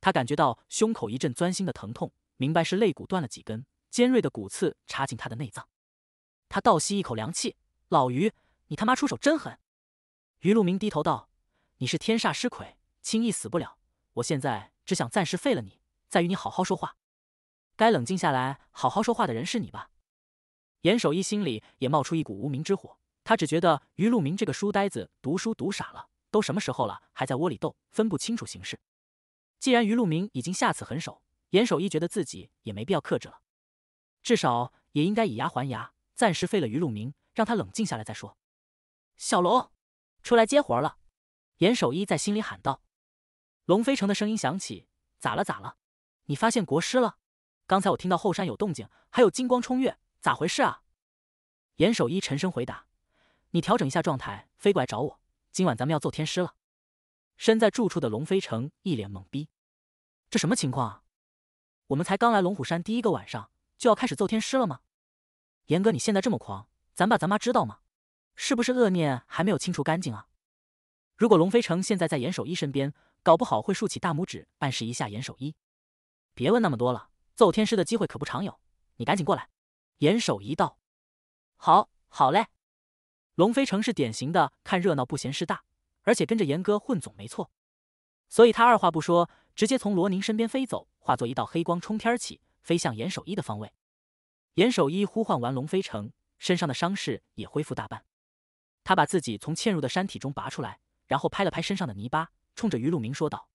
他感觉到胸口一阵钻心的疼痛，明白是肋骨断了几根，尖锐的骨刺插进他的内脏。他倒吸一口凉气，老于。你他妈出手真狠！于路明低头道：“你是天煞尸魁，轻易死不了。我现在只想暂时废了你，再与你好好说话。该冷静下来好好说话的人是你吧？”严守一心里也冒出一股无名之火，他只觉得于路明这个书呆子读书读傻了，都什么时候了，还在窝里斗，分不清楚形势。既然于路明已经下此狠手，严守一觉得自己也没必要克制了，至少也应该以牙还牙，暂时废了于路明，让他冷静下来再说。小龙，出来接活了！严守一在心里喊道。龙飞城的声音响起：“咋了咋了？你发现国师了？刚才我听到后山有动静，还有金光冲月，咋回事啊？”严守一沉声回答：“你调整一下状态，飞过来找我。今晚咱们要揍天师了。”身在住处的龙飞城一脸懵逼：“这什么情况啊？我们才刚来龙虎山第一个晚上，就要开始揍天师了吗？严哥你现在这么狂，咱爸咱妈知道吗？”是不是恶念还没有清除干净啊？如果龙飞城现在在严守一身边，搞不好会竖起大拇指暗示一下严守一。别问那么多了，揍天师的机会可不常有。你赶紧过来。严守一道：“好，好嘞。”龙飞城是典型的看热闹不嫌事大，而且跟着严哥混总没错，所以他二话不说，直接从罗宁身边飞走，化作一道黑光冲天起，飞向严守一的方位。严守一呼唤完龙飞城，身上的伤势也恢复大半。他把自己从嵌入的山体中拔出来，然后拍了拍身上的泥巴，冲着于路明说道：“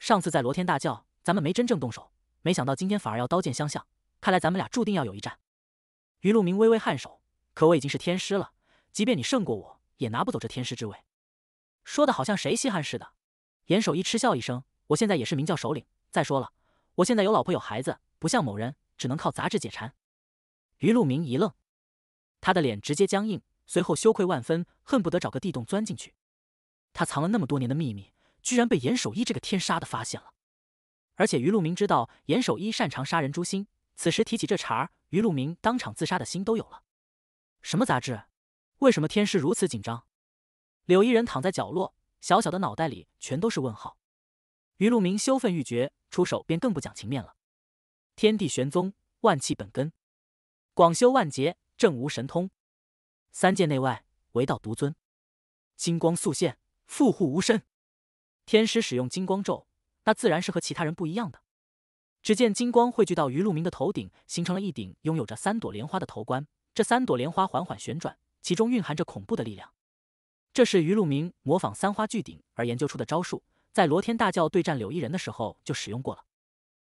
上次在罗天大教，咱们没真正动手，没想到今天反而要刀剑相向。看来咱们俩注定要有一战。”于路明微微颔首：“可我已经是天师了，即便你胜过我，也拿不走这天师之位。”说的好像谁稀罕似的。严守一嗤笑一声：“我现在也是明教首领。再说了，我现在有老婆有孩子，不像某人，只能靠杂志解馋。”于路明一愣，他的脸直接僵硬。随后羞愧万分，恨不得找个地洞钻进去。他藏了那么多年的秘密，居然被严守一这个天杀的发现了。而且于路明知道严守一擅长杀人诛心，此时提起这茬儿，于路明当场自杀的心都有了。什么杂志？为什么天师如此紧张？柳依人躺在角落，小小的脑袋里全都是问号。于路明羞愤欲绝，出手便更不讲情面了。天地玄宗，万气本根，广修万劫，正无神通。三界内外，唯道独尊。金光速现，富户无身。天师使用金光咒，那自然是和其他人不一样的。只见金光汇聚到于路明的头顶，形成了一顶拥有着三朵莲花的头冠。这三朵莲花缓缓旋转，其中蕴含着恐怖的力量。这是于路明模仿三花聚顶而研究出的招数，在罗天大教对战柳依人的时候就使用过了。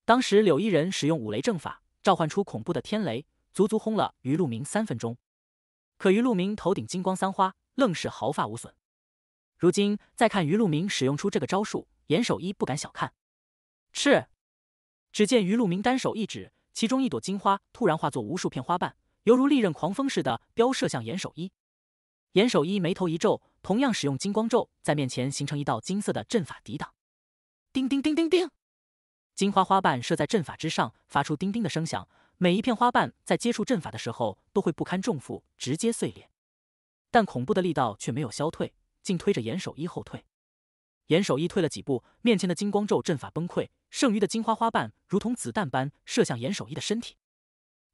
当时柳依人使用五雷正法，召唤出恐怖的天雷，足足轰了于路明三分钟。可于路明头顶金光三花，愣是毫发无损。如今再看于路明使用出这个招数，严守一不敢小看。赤，只见于路明单手一指，其中一朵金花突然化作无数片花瓣，犹如利刃狂风似的飙射向严守一。严守一眉头一皱，同样使用金光咒在面前形成一道金色的阵法抵挡。叮叮叮叮叮，金花花瓣射在阵法之上，发出叮叮的声响。每一片花瓣在接触阵法的时候都会不堪重负，直接碎裂，但恐怖的力道却没有消退，竟推着严守一后退。严守一退了几步，面前的金光咒阵法崩溃，剩余的金花花瓣如同子弹般射向严守一的身体。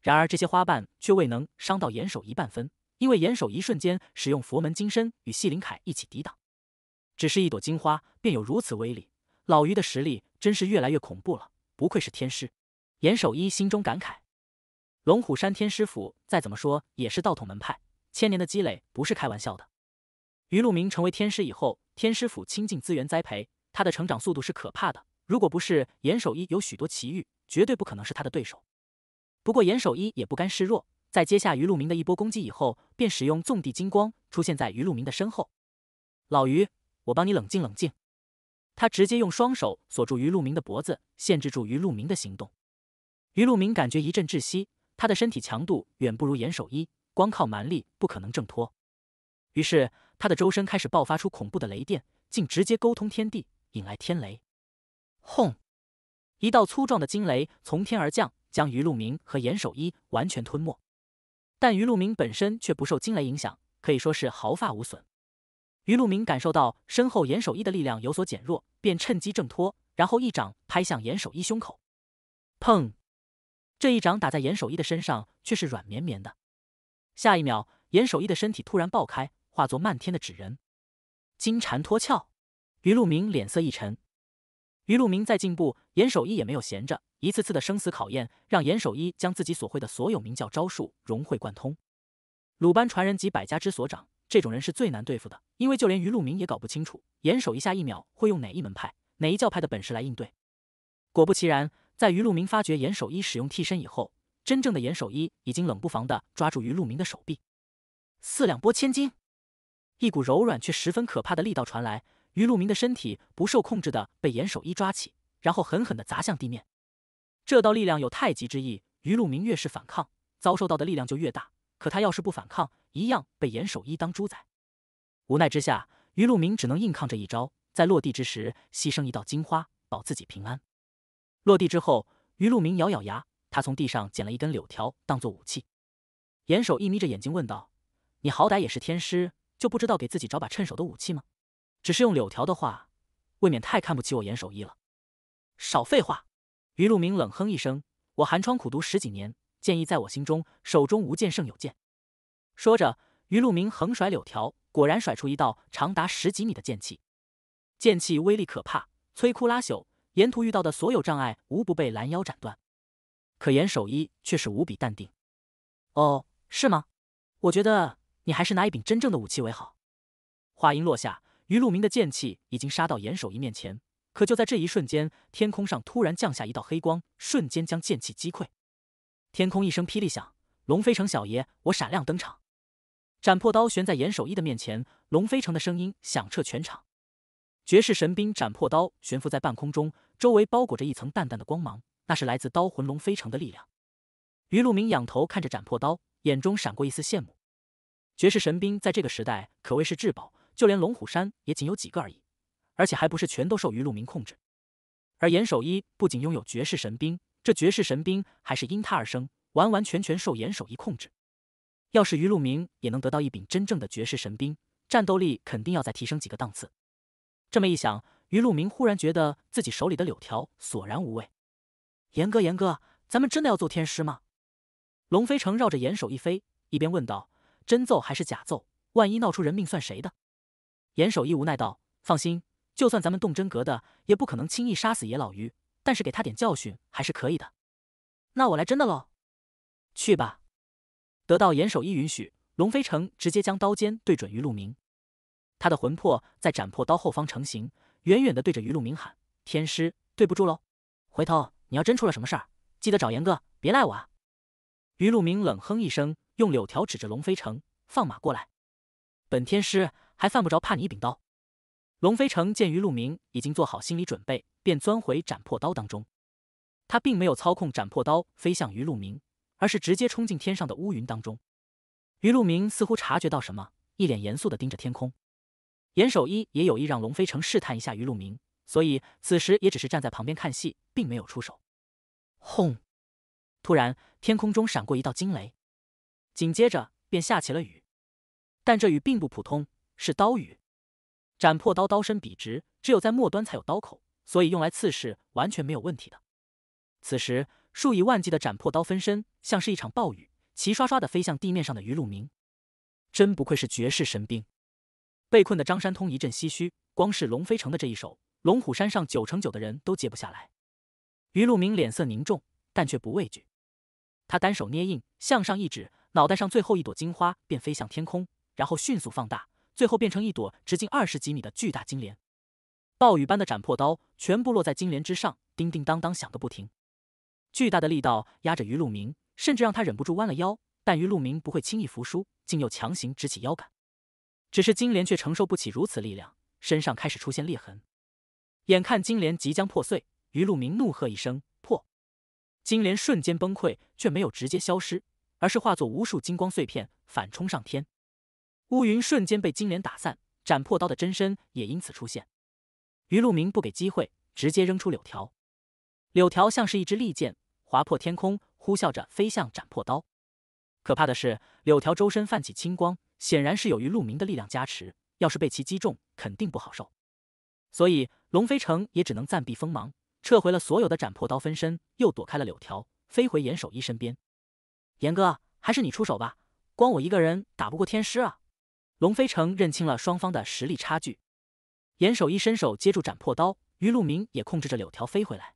然而这些花瓣却未能伤到严守一半分，因为严守一瞬间使用佛门金身与谢灵凯一起抵挡。只是一朵金花便有如此威力，老于的实力真是越来越恐怖了，不愧是天师。严守一心中感慨。龙虎山天师府再怎么说也是道统门派，千年的积累不是开玩笑的。于路明成为天师以后，天师府倾尽资源栽培，他的成长速度是可怕的。如果不是严守一有许多奇遇，绝对不可能是他的对手。不过严守一也不甘示弱，在接下于路明的一波攻击以后，便使用纵地金光出现在于路明的身后。老于，我帮你冷静冷静。他直接用双手锁住于路明的脖子，限制住于路明的行动。于路明感觉一阵窒息。他的身体强度远不如严守一，光靠蛮力不可能挣脱。于是，他的周身开始爆发出恐怖的雷电，竟直接沟通天地，引来天雷。轰！一道粗壮的惊雷从天而降，将于路明和严守一完全吞没。但于路明本身却不受惊雷影响，可以说是毫发无损。于路明感受到身后严守一的力量有所减弱，便趁机挣脱，然后一掌拍向严守一胸口。砰！这一掌打在严守一的身上，却是软绵绵的。下一秒，严守一的身体突然爆开，化作漫天的纸人。金蝉脱壳，于路明脸色一沉。于路明在进步，严守一也没有闲着。一次次的生死考验，让严守一将自己所会的所有明教招数融会贯通。鲁班传人及百家之所长，这种人是最难对付的，因为就连于路明也搞不清楚严守一下一秒会用哪一门派、哪一教派的本事来应对。果不其然。在于路明发觉严守一使用替身以后，真正的严守一已经冷不防的抓住于路明的手臂，四两拨千斤，一股柔软却十分可怕的力道传来，于路明的身体不受控制的被严守一抓起，然后狠狠的砸向地面。这道力量有太极之意，于路明越是反抗，遭受到的力量就越大。可他要是不反抗，一样被严守一当猪宰。无奈之下，于路明只能硬抗这一招，在落地之时牺牲一道金花，保自己平安。落地之后，于路明咬咬牙，他从地上捡了一根柳条当做武器。严守一眯着眼睛问道：“你好歹也是天师，就不知道给自己找把趁手的武器吗？只是用柳条的话，未免太看不起我严守一了。”少废话！于路明冷哼一声：“我寒窗苦读十几年，剑意在我心中，手中无剑胜有剑。”说着，于路明横甩柳条，果然甩出一道长达十几米的剑气。剑气威力可怕，摧枯拉朽。沿途遇到的所有障碍，无不被拦腰斩断。可严守一却是无比淡定。哦，是吗？我觉得你还是拿一柄真正的武器为好。话音落下，于路明的剑气已经杀到严守一面前。可就在这一瞬间，天空上突然降下一道黑光，瞬间将剑气击溃。天空一声霹雳响，龙飞城小爷我闪亮登场，斩破刀悬在严守一的面前。龙飞城的声音响彻全场。绝世神兵斩破刀悬浮在半空中，周围包裹着一层淡淡的光芒，那是来自刀魂龙飞城的力量。余路明仰头看着斩破刀，眼中闪过一丝羡慕。绝世神兵在这个时代可谓是至宝，就连龙虎山也仅有几个而已，而且还不是全都受余路明控制。而严守一不仅拥有绝世神兵，这绝世神兵还是因他而生，完完全全受严守一控制。要是余路明也能得到一柄真正的绝世神兵，战斗力肯定要再提升几个档次。这么一想，于路明忽然觉得自己手里的柳条索然无味。严哥，严哥，咱们真的要做天师吗？龙飞成绕着严守一飞，一边问道：“真揍还是假揍？万一闹出人命，算谁的？”严守一无奈道：“放心，就算咱们动真格的，也不可能轻易杀死野老鱼，但是给他点教训还是可以的。”那我来真的喽！去吧！得到严守一允许，龙飞成直接将刀尖对准于路明。他的魂魄在斩破刀后方成型，远远的对着于路明喊：“天师，对不住喽！回头你要真出了什么事儿，记得找严哥，别赖我啊！”于路明冷哼一声，用柳条指着龙飞城：“放马过来！本天师还犯不着怕你一柄刀。”龙飞城见于路明已经做好心理准备，便钻回斩破刀当中。他并没有操控斩破刀飞向于路明，而是直接冲进天上的乌云当中。于路明似乎察觉到什么，一脸严肃地盯着天空。严守一也有意让龙飞城试探一下余路明，所以此时也只是站在旁边看戏，并没有出手。轰！突然，天空中闪过一道惊雷，紧接着便下起了雨。但这雨并不普通，是刀雨。斩破刀刀身笔直，只有在末端才有刀口，所以用来刺是完全没有问题的。此时，数以万计的斩破刀分身，像是一场暴雨，齐刷刷的飞向地面上的余鹿明。真不愧是绝世神兵！被困的张山通一阵唏嘘，光是龙飞城的这一手，龙虎山上九成九的人都接不下来。余路明脸色凝重，但却不畏惧。他单手捏印，向上一指，脑袋上最后一朵金花便飞向天空，然后迅速放大，最后变成一朵直径二十几米的巨大金莲。暴雨般的斩破刀全部落在金莲之上，叮叮当当响个不停。巨大的力道压着余路明，甚至让他忍不住弯了腰。但余路明不会轻易服输，竟又强行直起腰杆。只是金莲却承受不起如此力量，身上开始出现裂痕。眼看金莲即将破碎，于路明怒喝一声：“破！”金莲瞬间崩溃，却没有直接消失，而是化作无数金光碎片反冲上天。乌云瞬间被金莲打散，斩破刀的真身也因此出现。于路明不给机会，直接扔出柳条。柳条像是一支利剑，划破天空，呼啸着飞向斩破刀。可怕的是，柳条周身泛起青光。显然是有于陆明的力量加持，要是被其击中，肯定不好受。所以龙飞城也只能暂避锋芒，撤回了所有的斩破刀分身，又躲开了柳条，飞回严守一身边。严哥，还是你出手吧，光我一个人打不过天师啊！龙飞城认清了双方的实力差距。严守一伸手接住斩破刀，余路明也控制着柳条飞回来。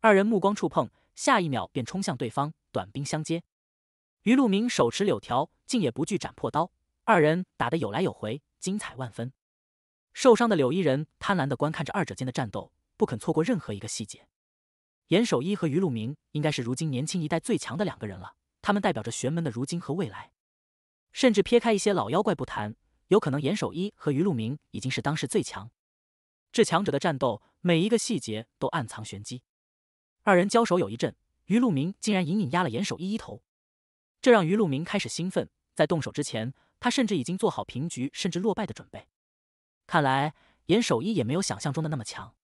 二人目光触碰，下一秒便冲向对方，短兵相接。余路明手持柳条，竟也不惧斩破刀。二人打得有来有回，精彩万分。受伤的柳依人贪婪地观看着二者间的战斗，不肯错过任何一个细节。严守一和于路明应该是如今年轻一代最强的两个人了，他们代表着玄门的如今和未来。甚至撇开一些老妖怪不谈，有可能严守一和于路明已经是当世最强。至强者的战斗，每一个细节都暗藏玄机。二人交手有一阵，于路明竟然隐隐压了严守一一头，这让于路明开始兴奋。在动手之前。他甚至已经做好平局甚至落败的准备，看来严守一也没有想象中的那么强。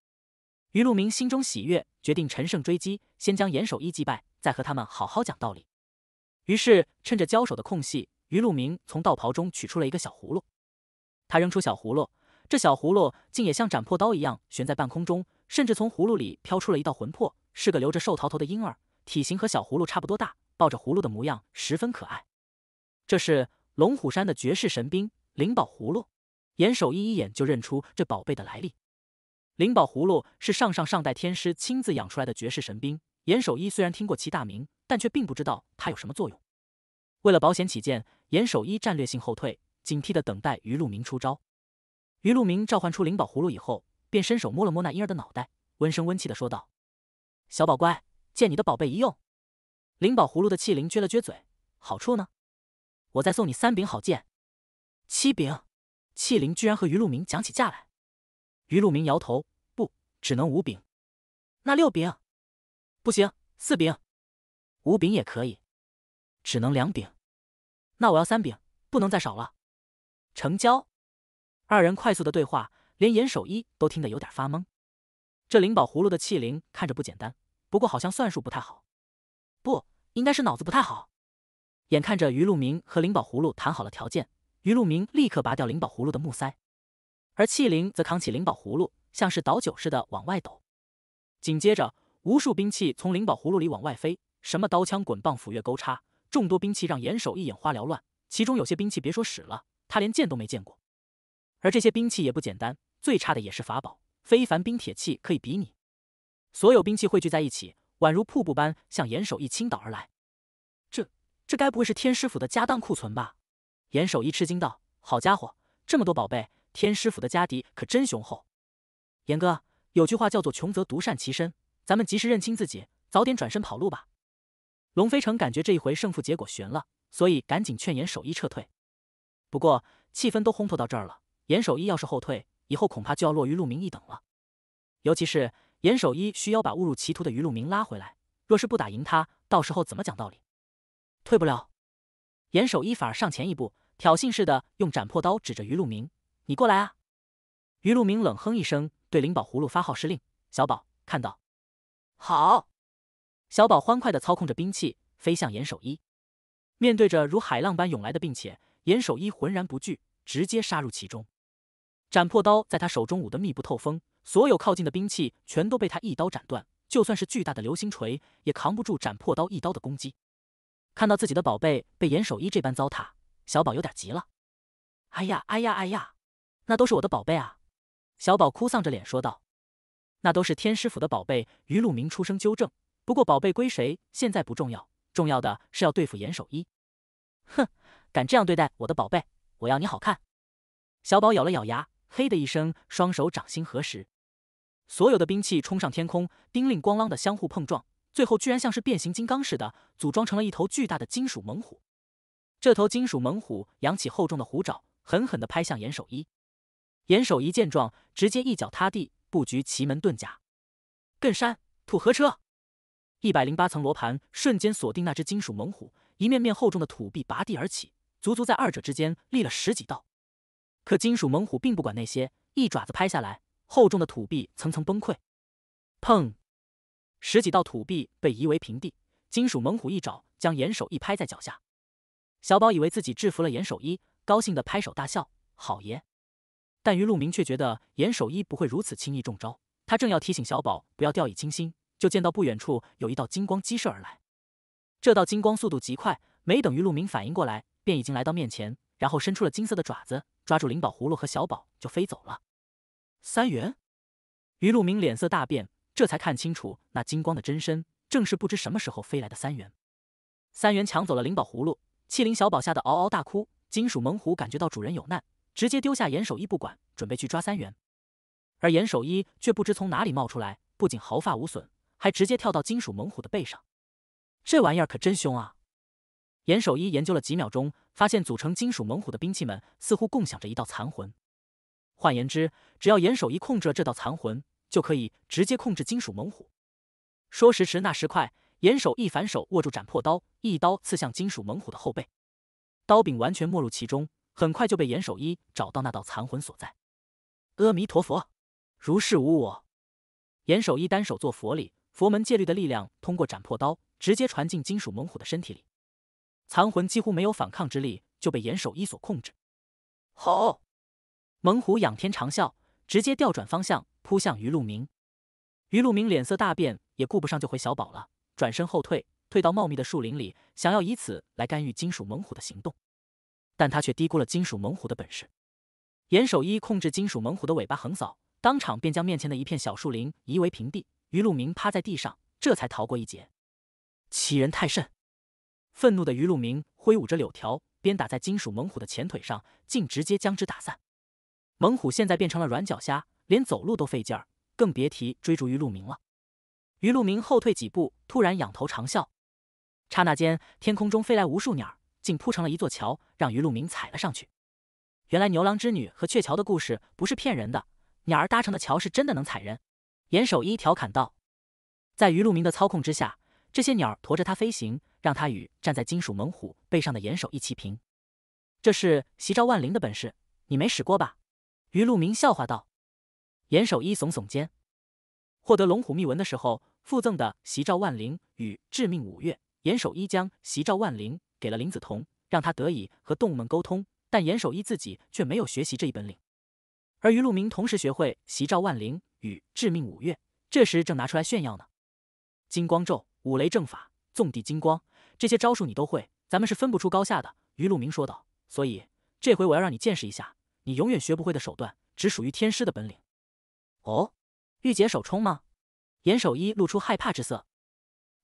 于路明心中喜悦，决定乘胜追击，先将严守一击败，再和他们好好讲道理。于是趁着交手的空隙，于路明从道袍中取出了一个小葫芦，他扔出小葫芦，这小葫芦竟也像斩破刀一样悬在半空中，甚至从葫芦里飘出了一道魂魄，是个留着寿桃头的婴儿，体型和小葫芦差不多大，抱着葫芦的模样十分可爱。这是。龙虎山的绝世神兵灵宝葫芦，严守一一眼就认出这宝贝的来历。灵宝葫芦是上上上代天师亲自养出来的绝世神兵。严守一虽然听过其大名，但却并不知道它有什么作用。为了保险起见，严守一战略性后退，警惕地等待于路明出招。于路明召唤出灵宝葫芦以后，便伸手摸了摸那婴儿的脑袋，温声温气的说道：“小宝乖，借你的宝贝一用。”灵宝葫芦的器灵撅了撅嘴：“好处呢？”我再送你三柄好剑，七柄。气灵居然和于鹿鸣讲起价来。于鹿鸣摇头，不，只能五柄。那六柄不行，四柄，五柄也可以，只能两柄。那我要三柄，不能再少了。成交。二人快速的对话，连严守一都听得有点发懵。这灵宝葫芦的气灵看着不简单，不过好像算术不太好，不，应该是脑子不太好。眼看着于路明和灵宝葫芦谈好了条件，于路明立刻拔掉灵宝葫芦的木塞，而气灵则扛起灵宝葫芦，像是倒酒似的往外抖。紧接着，无数兵器从灵宝葫芦里往外飞，什么刀枪、滚棒、斧钺、钩叉，众多兵器让严守义眼花缭乱。其中有些兵器别说使了，他连见都没见过。而这些兵器也不简单，最差的也是法宝，非凡兵铁器可以比拟。所有兵器汇聚在一起，宛如瀑布般向严守义倾倒而来。这该不会是天师府的家当库存吧？严守一吃惊道：“好家伙，这么多宝贝，天师府的家底可真雄厚。”严哥，有句话叫做“穷则独善其身”，咱们及时认清自己，早点转身跑路吧。龙飞城感觉这一回胜负结果悬了，所以赶紧劝严守一撤退。不过气氛都烘托到这儿了，严守一要是后退，以后恐怕就要落于陆明一等了。尤其是严守一需要把误入歧途的余陆明拉回来，若是不打赢他，到时候怎么讲道理？退不了，严守一反而上前一步，挑衅似的用斩破刀指着于路明：“你过来啊！”于路明冷哼一声，对灵宝葫芦发号施令：“小宝，看到？”“好。”小宝欢快的操控着兵器，飞向严守一。面对着如海浪般涌来的，并且严守一浑然不惧，直接杀入其中。斩破刀在他手中舞得密不透风，所有靠近的兵器全都被他一刀斩断，就算是巨大的流星锤也扛不住斩破刀一刀的攻击。看到自己的宝贝被严守一这般糟蹋，小宝有点急了。哎呀，哎呀，哎呀，那都是我的宝贝啊！小宝哭丧着脸说道：“那都是天师府的宝贝。”于路明出声纠正：“不过宝贝归谁，现在不重要，重要的是要对付严守一。”哼，敢这样对待我的宝贝，我要你好看！小宝咬了咬牙，嘿的一声，双手掌心合十，所有的兵器冲上天空，叮令咣啷的相互碰撞。最后居然像是变形金刚似的组装成了一头巨大的金属猛虎。这头金属猛虎扬起厚重的虎爪，狠狠的拍向严守一。严守一见状，直接一脚踏地，布局奇门遁甲。艮山土河车，一百零八层罗盘瞬间锁定那只金属猛虎，一面面厚重的土壁拔地而起，足足在二者之间立了十几道。可金属猛虎并不管那些，一爪子拍下来，厚重的土壁层层崩溃。砰！十几道土壁被夷为平地，金属猛虎一爪将严守一拍在脚下。小宝以为自己制服了严守一，高兴的拍手大笑：“好爷！”但于路明却觉得严守一不会如此轻易中招，他正要提醒小宝不要掉以轻心，就见到不远处有一道金光激射而来。这道金光速度极快，没等于路明反应过来，便已经来到面前，然后伸出了金色的爪子，抓住灵宝葫芦和小宝就飞走了。三元，于路明脸色大变。这才看清楚那金光的真身，正是不知什么时候飞来的三元。三元抢走了灵宝葫芦，气灵小宝吓得嗷嗷大哭。金属猛虎感觉到主人有难，直接丢下严守一不管，准备去抓三元。而严守一却不知从哪里冒出来，不仅毫发无损，还直接跳到金属猛虎的背上。这玩意儿可真凶啊！严守一研究了几秒钟，发现组成金属猛虎的兵器们似乎共享着一道残魂。换言之，只要严守一控制了这道残魂。就可以直接控制金属猛虎。说时迟，那时快，严守一反手握住斩破刀，一刀刺向金属猛虎的后背，刀柄完全没入其中。很快就被严守一找到那道残魂所在。阿弥陀佛，如是无我。严守一单手做佛礼，佛门戒律的力量通过斩破刀直接传进金属猛虎的身体里，残魂几乎没有反抗之力，就被严守一所控制。吼！猛虎仰天长啸，直接调转方向。扑向于路明，于路明脸色大变，也顾不上救回小宝了，转身后退，退到茂密的树林里，想要以此来干预金属猛虎的行动，但他却低估了金属猛虎的本事。严守一控制金属猛虎的尾巴横扫，当场便将面前的一片小树林夷为平地。于路明趴在地上，这才逃过一劫。欺人太甚！愤怒的于路明挥舞着柳条，鞭打在金属猛虎的前腿上，竟直接将之打散。猛虎现在变成了软脚虾。连走路都费劲儿，更别提追逐于路明了。于路明后退几步，突然仰头长笑。刹那间，天空中飞来无数鸟竟铺成了一座桥，让于路明踩了上去。原来牛郎织女和鹊桥的故事不是骗人的，鸟儿搭成的桥是真的能踩人。严守一调侃道：“在于路明的操控之下，这些鸟儿驮着他飞行，让他与站在金属猛虎背上的严守一齐平。这是袭招万灵的本事，你没使过吧？”于路明笑话道。严守一耸耸肩，获得龙虎秘文的时候附赠的习照万灵与致命五月，严守一将习照万灵给了林子彤，让他得以和动物们沟通，但严守一自己却没有学习这一本领。而于路明同时学会习照万灵与致命五月，这时正拿出来炫耀呢。金光咒、五雷正法、纵地金光这些招数你都会，咱们是分不出高下的。于路明说道。所以这回我要让你见识一下，你永远学不会的手段，只属于天师的本领。哦，御姐手冲吗？严守一露出害怕之色，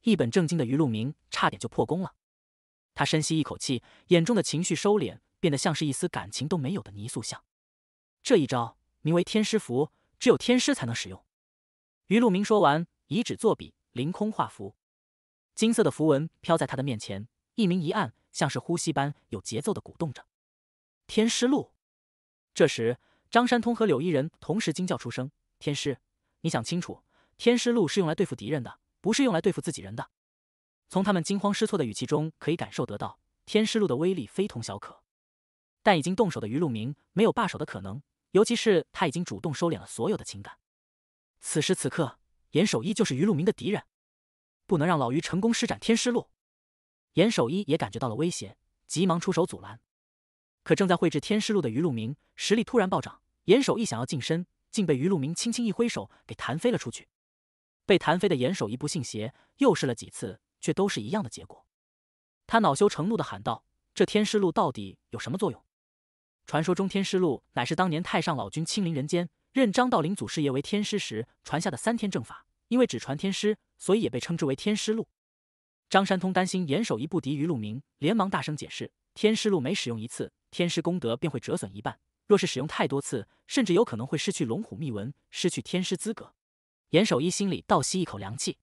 一本正经的于路明差点就破功了。他深吸一口气，眼中的情绪收敛，变得像是一丝感情都没有的泥塑像。这一招名为天师符，只有天师才能使用。于路明说完，以指作笔，凌空画符，金色的符文飘在他的面前，一明一暗，像是呼吸般有节奏的鼓动着。天师路。这时，张山通和柳依人同时惊叫出声。天师，你想清楚，天师路是用来对付敌人的，不是用来对付自己人的。从他们惊慌失措的语气中可以感受得到，天师路的威力非同小可。但已经动手的于路明没有罢手的可能，尤其是他已经主动收敛了所有的情感。此时此刻，严守一就是于路明的敌人，不能让老于成功施展天师路。严守一也感觉到了威胁，急忙出手阻拦。可正在绘制天师路的于路明实力突然暴涨，严守一想要近身。竟被于路明轻轻一挥手给弹飞了出去。被弹飞的严守一不信邪，又试了几次，却都是一样的结果。他恼羞成怒地喊道：“这天师录到底有什么作用？”传说中，天师录乃是当年太上老君亲临人间，认张道陵祖师爷为天师时传下的三天正法，因为只传天师，所以也被称之为天师录。张山通担心严守一不敌于路明，连忙大声解释：“天师录每使用一次，天师功德便会折损一半。”若是使用太多次，甚至有可能会失去龙虎秘文，失去天师资格。严守一心里倒吸一口凉气。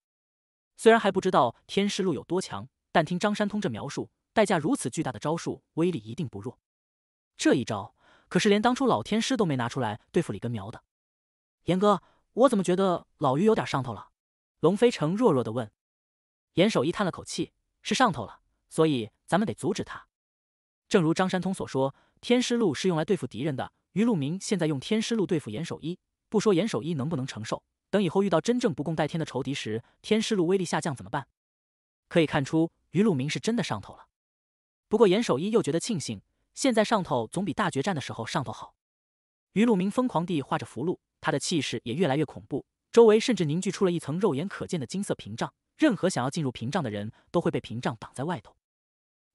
虽然还不知道天师路有多强，但听张山通这描述，代价如此巨大的招数，威力一定不弱。这一招可是连当初老天师都没拿出来对付李根苗的。严哥，我怎么觉得老于有点上头了？龙飞城弱弱的问。严守一叹了口气：“是上头了，所以咱们得阻止他。”正如张山通所说。天师录是用来对付敌人的，于鹿鸣现在用天师录对付严守一，不说严守一能不能承受，等以后遇到真正不共戴天的仇敌时，天师录威力下降怎么办？可以看出于鹿鸣是真的上头了，不过严守一又觉得庆幸，现在上头总比大决战的时候上头好。于鹿鸣疯狂地画着符箓，他的气势也越来越恐怖，周围甚至凝聚出了一层肉眼可见的金色屏障，任何想要进入屏障的人都会被屏障挡在外头。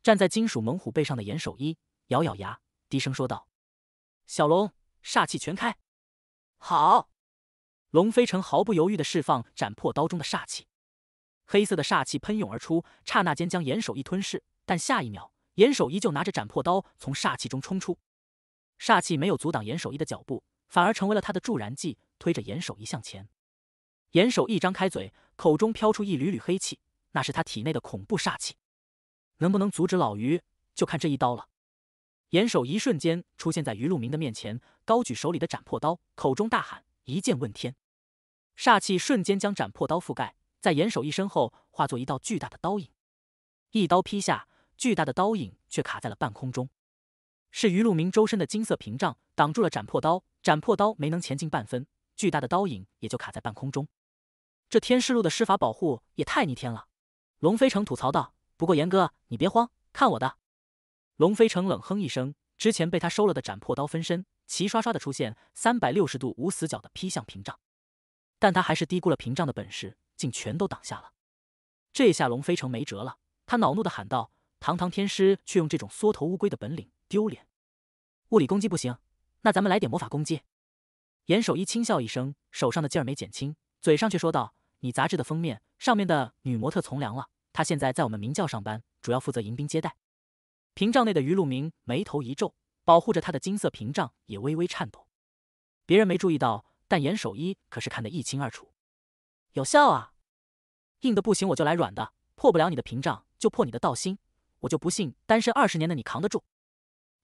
站在金属猛虎背上的严守一咬咬牙。低声说道：“小龙，煞气全开。”好，龙飞城毫不犹豫的释放斩破刀中的煞气，黑色的煞气喷涌而出，刹那间将严守一吞噬。但下一秒，严守一就拿着斩破刀从煞气中冲出，煞气没有阻挡严守一的脚步，反而成为了他的助燃剂，推着严守一向前。严守一张开嘴，口中飘出一缕缕黑气，那是他体内的恐怖煞气。能不能阻止老于，就看这一刀了。严守一瞬间出现在余路明的面前，高举手里的斩破刀，口中大喊：“一剑问天！”煞气瞬间将斩破刀覆盖，在严守一身后化作一道巨大的刀影。一刀劈下，巨大的刀影却卡在了半空中。是余路明周身的金色屏障挡住了斩破刀，斩破刀没能前进半分，巨大的刀影也就卡在半空中。这天师路的施法保护也太逆天了，龙飞成吐槽道。不过严哥，你别慌，看我的。龙飞城冷哼一声，之前被他收了的斩破刀分身齐刷刷的出现，三百六十度无死角的劈向屏障。但他还是低估了屏障的本事，竟全都挡下了。这下龙飞城没辙了，他恼怒的喊道：“堂堂天师却用这种缩头乌龟的本领丢脸！物理攻击不行，那咱们来点魔法攻击。”严守一轻笑一声，手上的劲儿没减轻，嘴上却说道：“你杂志的封面上面的女模特从良了，她现在在我们明教上班，主要负责迎宾接待。”屏障内的余路明眉头一皱，保护着他的金色屏障也微微颤抖。别人没注意到，但严守一可是看得一清二楚。有效啊！硬的不行我就来软的，破不了你的屏障就破你的道心。我就不信单身二十年的你扛得住。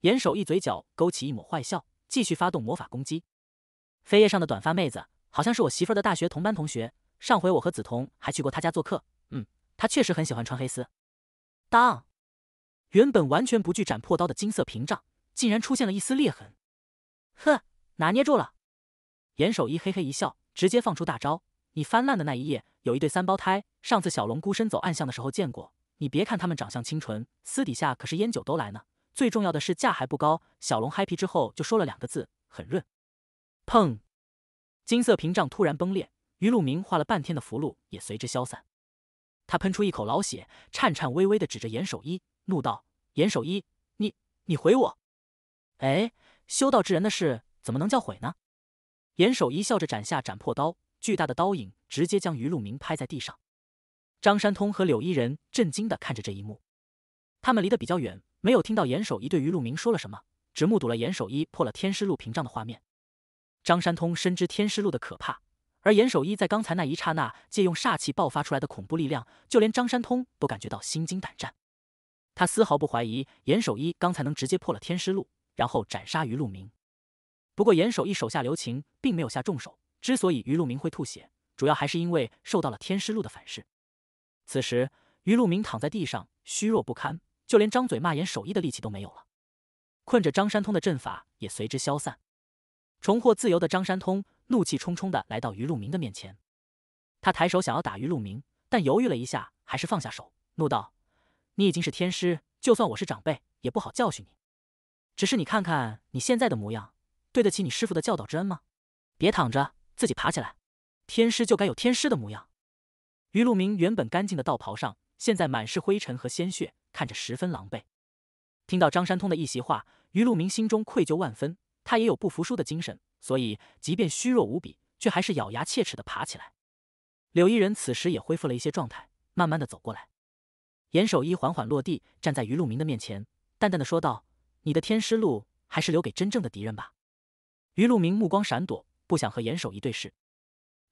严守一嘴角勾起一抹坏笑，继续发动魔法攻击。飞页上的短发妹子好像是我媳妇的大学同班同学，上回我和梓潼还去过她家做客。嗯，她确实很喜欢穿黑丝。当。原本完全不惧斩破刀的金色屏障，竟然出现了一丝裂痕。呵，拿捏住了！严守一嘿嘿一笑，直接放出大招。你翻烂的那一页有一对三胞胎，上次小龙孤身走暗巷的时候见过。你别看他们长相清纯，私底下可是烟酒都来呢。最重要的是价还不高。小龙嗨皮之后就说了两个字：很润。砰！金色屏障突然崩裂，于路明画了半天的符箓也随之消散。他喷出一口老血，颤颤巍巍的指着严守一。怒道：“严守一，你你毁我！哎，修道之人的事怎么能叫毁呢？”严守一笑着斩下斩破刀，巨大的刀影直接将于路明拍在地上。张山通和柳依人震惊的看着这一幕，他们离得比较远，没有听到严守一对于路明说了什么，只目睹了严守一破了天师路屏障的画面。张山通深知天师路的可怕，而严守一在刚才那一刹那借用煞气爆发出来的恐怖力量，就连张山通都感觉到心惊胆战。他丝毫不怀疑严守一刚才能直接破了天师录，然后斩杀于路明。不过严守一手下留情，并没有下重手。之所以于路明会吐血，主要还是因为受到了天师录的反噬。此时，于路明躺在地上，虚弱不堪，就连张嘴骂严守一的力气都没有了。困着张山通的阵法也随之消散，重获自由的张山通怒气冲冲地来到于路明的面前，他抬手想要打于路明，但犹豫了一下，还是放下手，怒道。你已经是天师，就算我是长辈，也不好教训你。只是你看看你现在的模样，对得起你师傅的教导之恩吗？别躺着，自己爬起来。天师就该有天师的模样。于路明原本干净的道袍上，现在满是灰尘和鲜血，看着十分狼狈。听到张山通的一席话，于路明心中愧疚万分。他也有不服输的精神，所以即便虚弱无比，却还是咬牙切齿的爬起来。柳依人此时也恢复了一些状态，慢慢的走过来。严守一缓缓落地，站在于路明的面前，淡淡的说道：“你的天师录还是留给真正的敌人吧。”于路明目光闪躲，不想和严守一对视，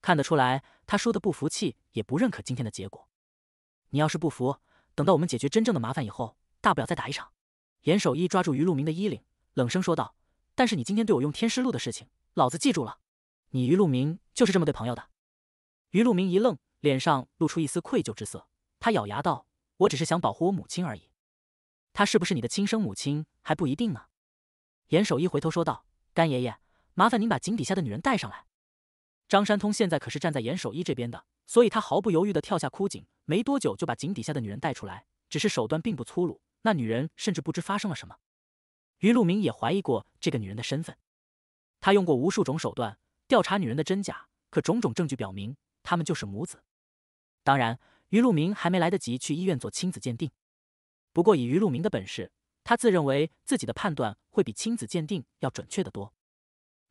看得出来，他输的不服气，也不认可今天的结果。你要是不服，等到我们解决真正的麻烦以后，大不了再打一场。严守一抓住于路明的衣领，冷声说道：“但是你今天对我用天师录的事情，老子记住了。你于路明就是这么对朋友的。”于路明一愣，脸上露出一丝愧疚之色，他咬牙道。我只是想保护我母亲而已，她是不是你的亲生母亲还不一定呢。严守一回头说道：“干爷爷，麻烦您把井底下的女人带上来。”张山通现在可是站在严守一这边的，所以他毫不犹豫的跳下枯井，没多久就把井底下的女人带出来。只是手段并不粗鲁，那女人甚至不知发生了什么。于路明也怀疑过这个女人的身份，他用过无数种手段调查女人的真假，可种种证据表明他们就是母子。当然。于路明还没来得及去医院做亲子鉴定，不过以于路明的本事，他自认为自己的判断会比亲子鉴定要准确得多。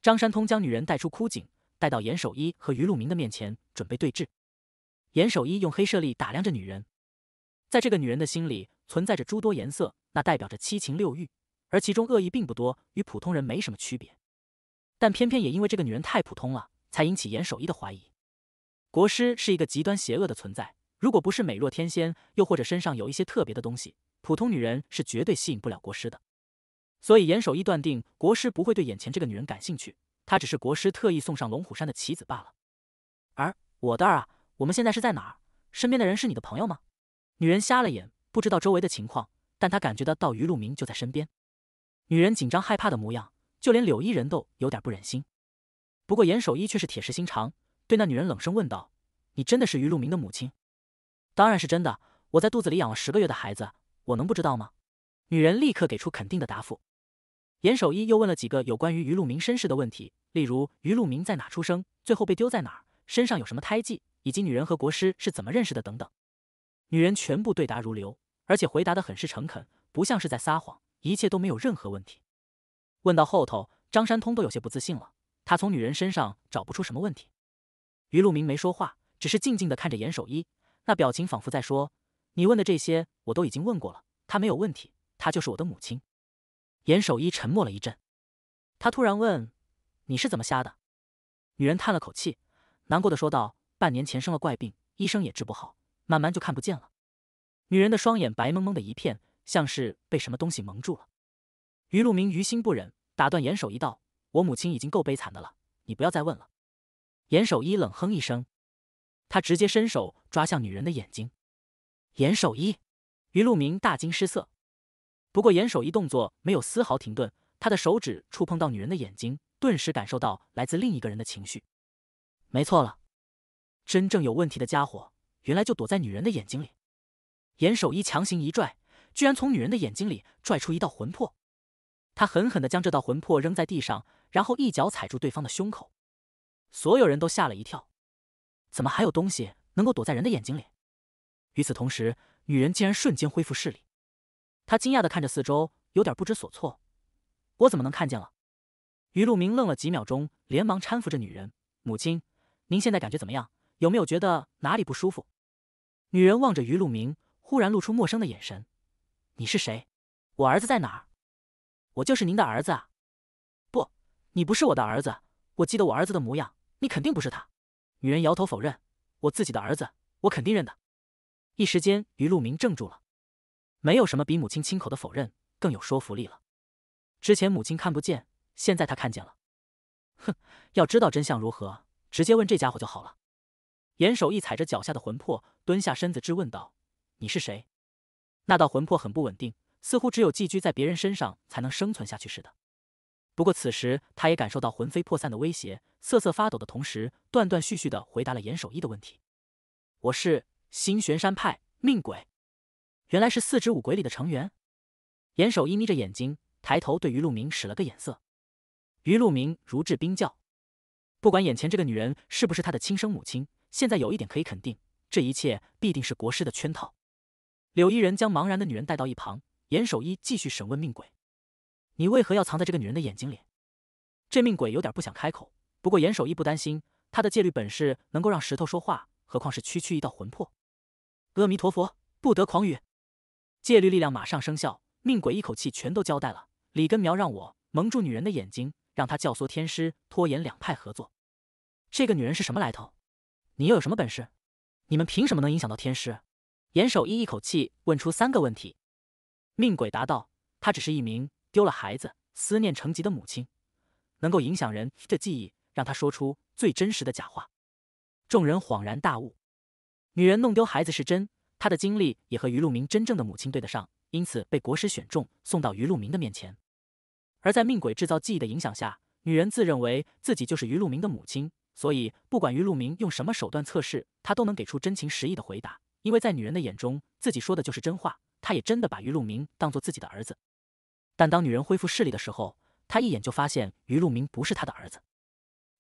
张山通将女人带出枯井，带到严守一和于路明的面前，准备对峙。严守一用黑视力打量着女人，在这个女人的心里存在着诸多颜色，那代表着七情六欲，而其中恶意并不多，与普通人没什么区别。但偏偏也因为这个女人太普通了，才引起严守一的怀疑。国师是一个极端邪恶的存在。如果不是美若天仙，又或者身上有一些特别的东西，普通女人是绝对吸引不了国师的。所以严守一断定，国师不会对眼前这个女人感兴趣，她只是国师特意送上龙虎山的棋子罢了。而我的儿啊，我们现在是在哪儿？身边的人是你的朋友吗？女人瞎了眼，不知道周围的情况，但她感觉得到于路明就在身边。女人紧张害怕的模样，就连柳依人都有点不忍心。不过严守一却是铁石心肠，对那女人冷声问道：“你真的是于路明的母亲？”当然是真的，我在肚子里养了十个月的孩子，我能不知道吗？女人立刻给出肯定的答复。严守一又问了几个有关于于路明身世的问题，例如于路明在哪出生，最后被丢在哪儿，身上有什么胎记，以及女人和国师是怎么认识的等等。女人全部对答如流，而且回答的很是诚恳，不像是在撒谎，一切都没有任何问题。问到后头，张山通都有些不自信了，他从女人身上找不出什么问题。于路明没说话，只是静静的看着严守一。那表情仿佛在说：“你问的这些我都已经问过了，她没有问题，她就是我的母亲。”严守一沉默了一阵，他突然问：“你是怎么瞎的？”女人叹了口气，难过的说道：“半年前生了怪病，医生也治不好，慢慢就看不见了。”女人的双眼白蒙蒙的一片，像是被什么东西蒙住了。于路明于心不忍，打断严守一道：“我母亲已经够悲惨的了，你不要再问了。”严守一冷哼一声。他直接伸手抓向女人的眼睛，严守一，于路明大惊失色。不过严守一动作没有丝毫停顿，他的手指触碰到女人的眼睛，顿时感受到来自另一个人的情绪。没错了，真正有问题的家伙，原来就躲在女人的眼睛里。严守一强行一拽，居然从女人的眼睛里拽出一道魂魄。他狠狠的将这道魂魄扔在地上，然后一脚踩住对方的胸口。所有人都吓了一跳。怎么还有东西能够躲在人的眼睛里？与此同时，女人竟然瞬间恢复视力。她惊讶地看着四周，有点不知所措。我怎么能看见了？于路明愣了几秒钟，连忙搀扶着女人。母亲，您现在感觉怎么样？有没有觉得哪里不舒服？女人望着于路明，忽然露出陌生的眼神。你是谁？我儿子在哪儿？我就是您的儿子。不，你不是我的儿子。我记得我儿子的模样，你肯定不是他。女人摇头否认，我自己的儿子，我肯定认的。一时间，于路明怔住了。没有什么比母亲亲口的否认更有说服力了。之前母亲看不见，现在她看见了。哼，要知道真相如何，直接问这家伙就好了。严守义踩着脚下的魂魄蹲下身子质问道：“你是谁？”那道魂魄很不稳定，似乎只有寄居在别人身上才能生存下去似的。不过，此时他也感受到魂飞魄散的威胁，瑟瑟发抖的同时，断断续续的回答了严守一的问题：“我是新玄山派命鬼，原来是四只五鬼里的成员。”严守一眯着眼睛，抬头对余路明使了个眼色。余路明如置冰窖。不管眼前这个女人是不是他的亲生母亲，现在有一点可以肯定，这一切必定是国师的圈套。柳依人将茫然的女人带到一旁，严守一继续审问命鬼。你为何要藏在这个女人的眼睛里？这命鬼有点不想开口，不过严守一不担心，他的戒律本事能够让石头说话，何况是区区一道魂魄。阿弥陀佛，不得狂语！戒律力量马上生效，命鬼一口气全都交代了。李根苗让我蒙住女人的眼睛，让她教唆天师拖延两派合作。这个女人是什么来头？你又有什么本事？你们凭什么能影响到天师？严守一一口气问出三个问题。命鬼答道：“他只是一名。”丢了孩子，思念成疾的母亲，能够影响人的记忆，让他说出最真实的假话。众人恍然大悟，女人弄丢孩子是真，她的经历也和于路明真正的母亲对得上，因此被国师选中送到于路明的面前。而在命鬼制造记忆的影响下，女人自认为自己就是于路明的母亲，所以不管于路明用什么手段测试，她都能给出真情实意的回答。因为在女人的眼中，自己说的就是真话，她也真的把于路明当做自己的儿子。但当女人恢复视力的时候，她一眼就发现于路明不是他的儿子。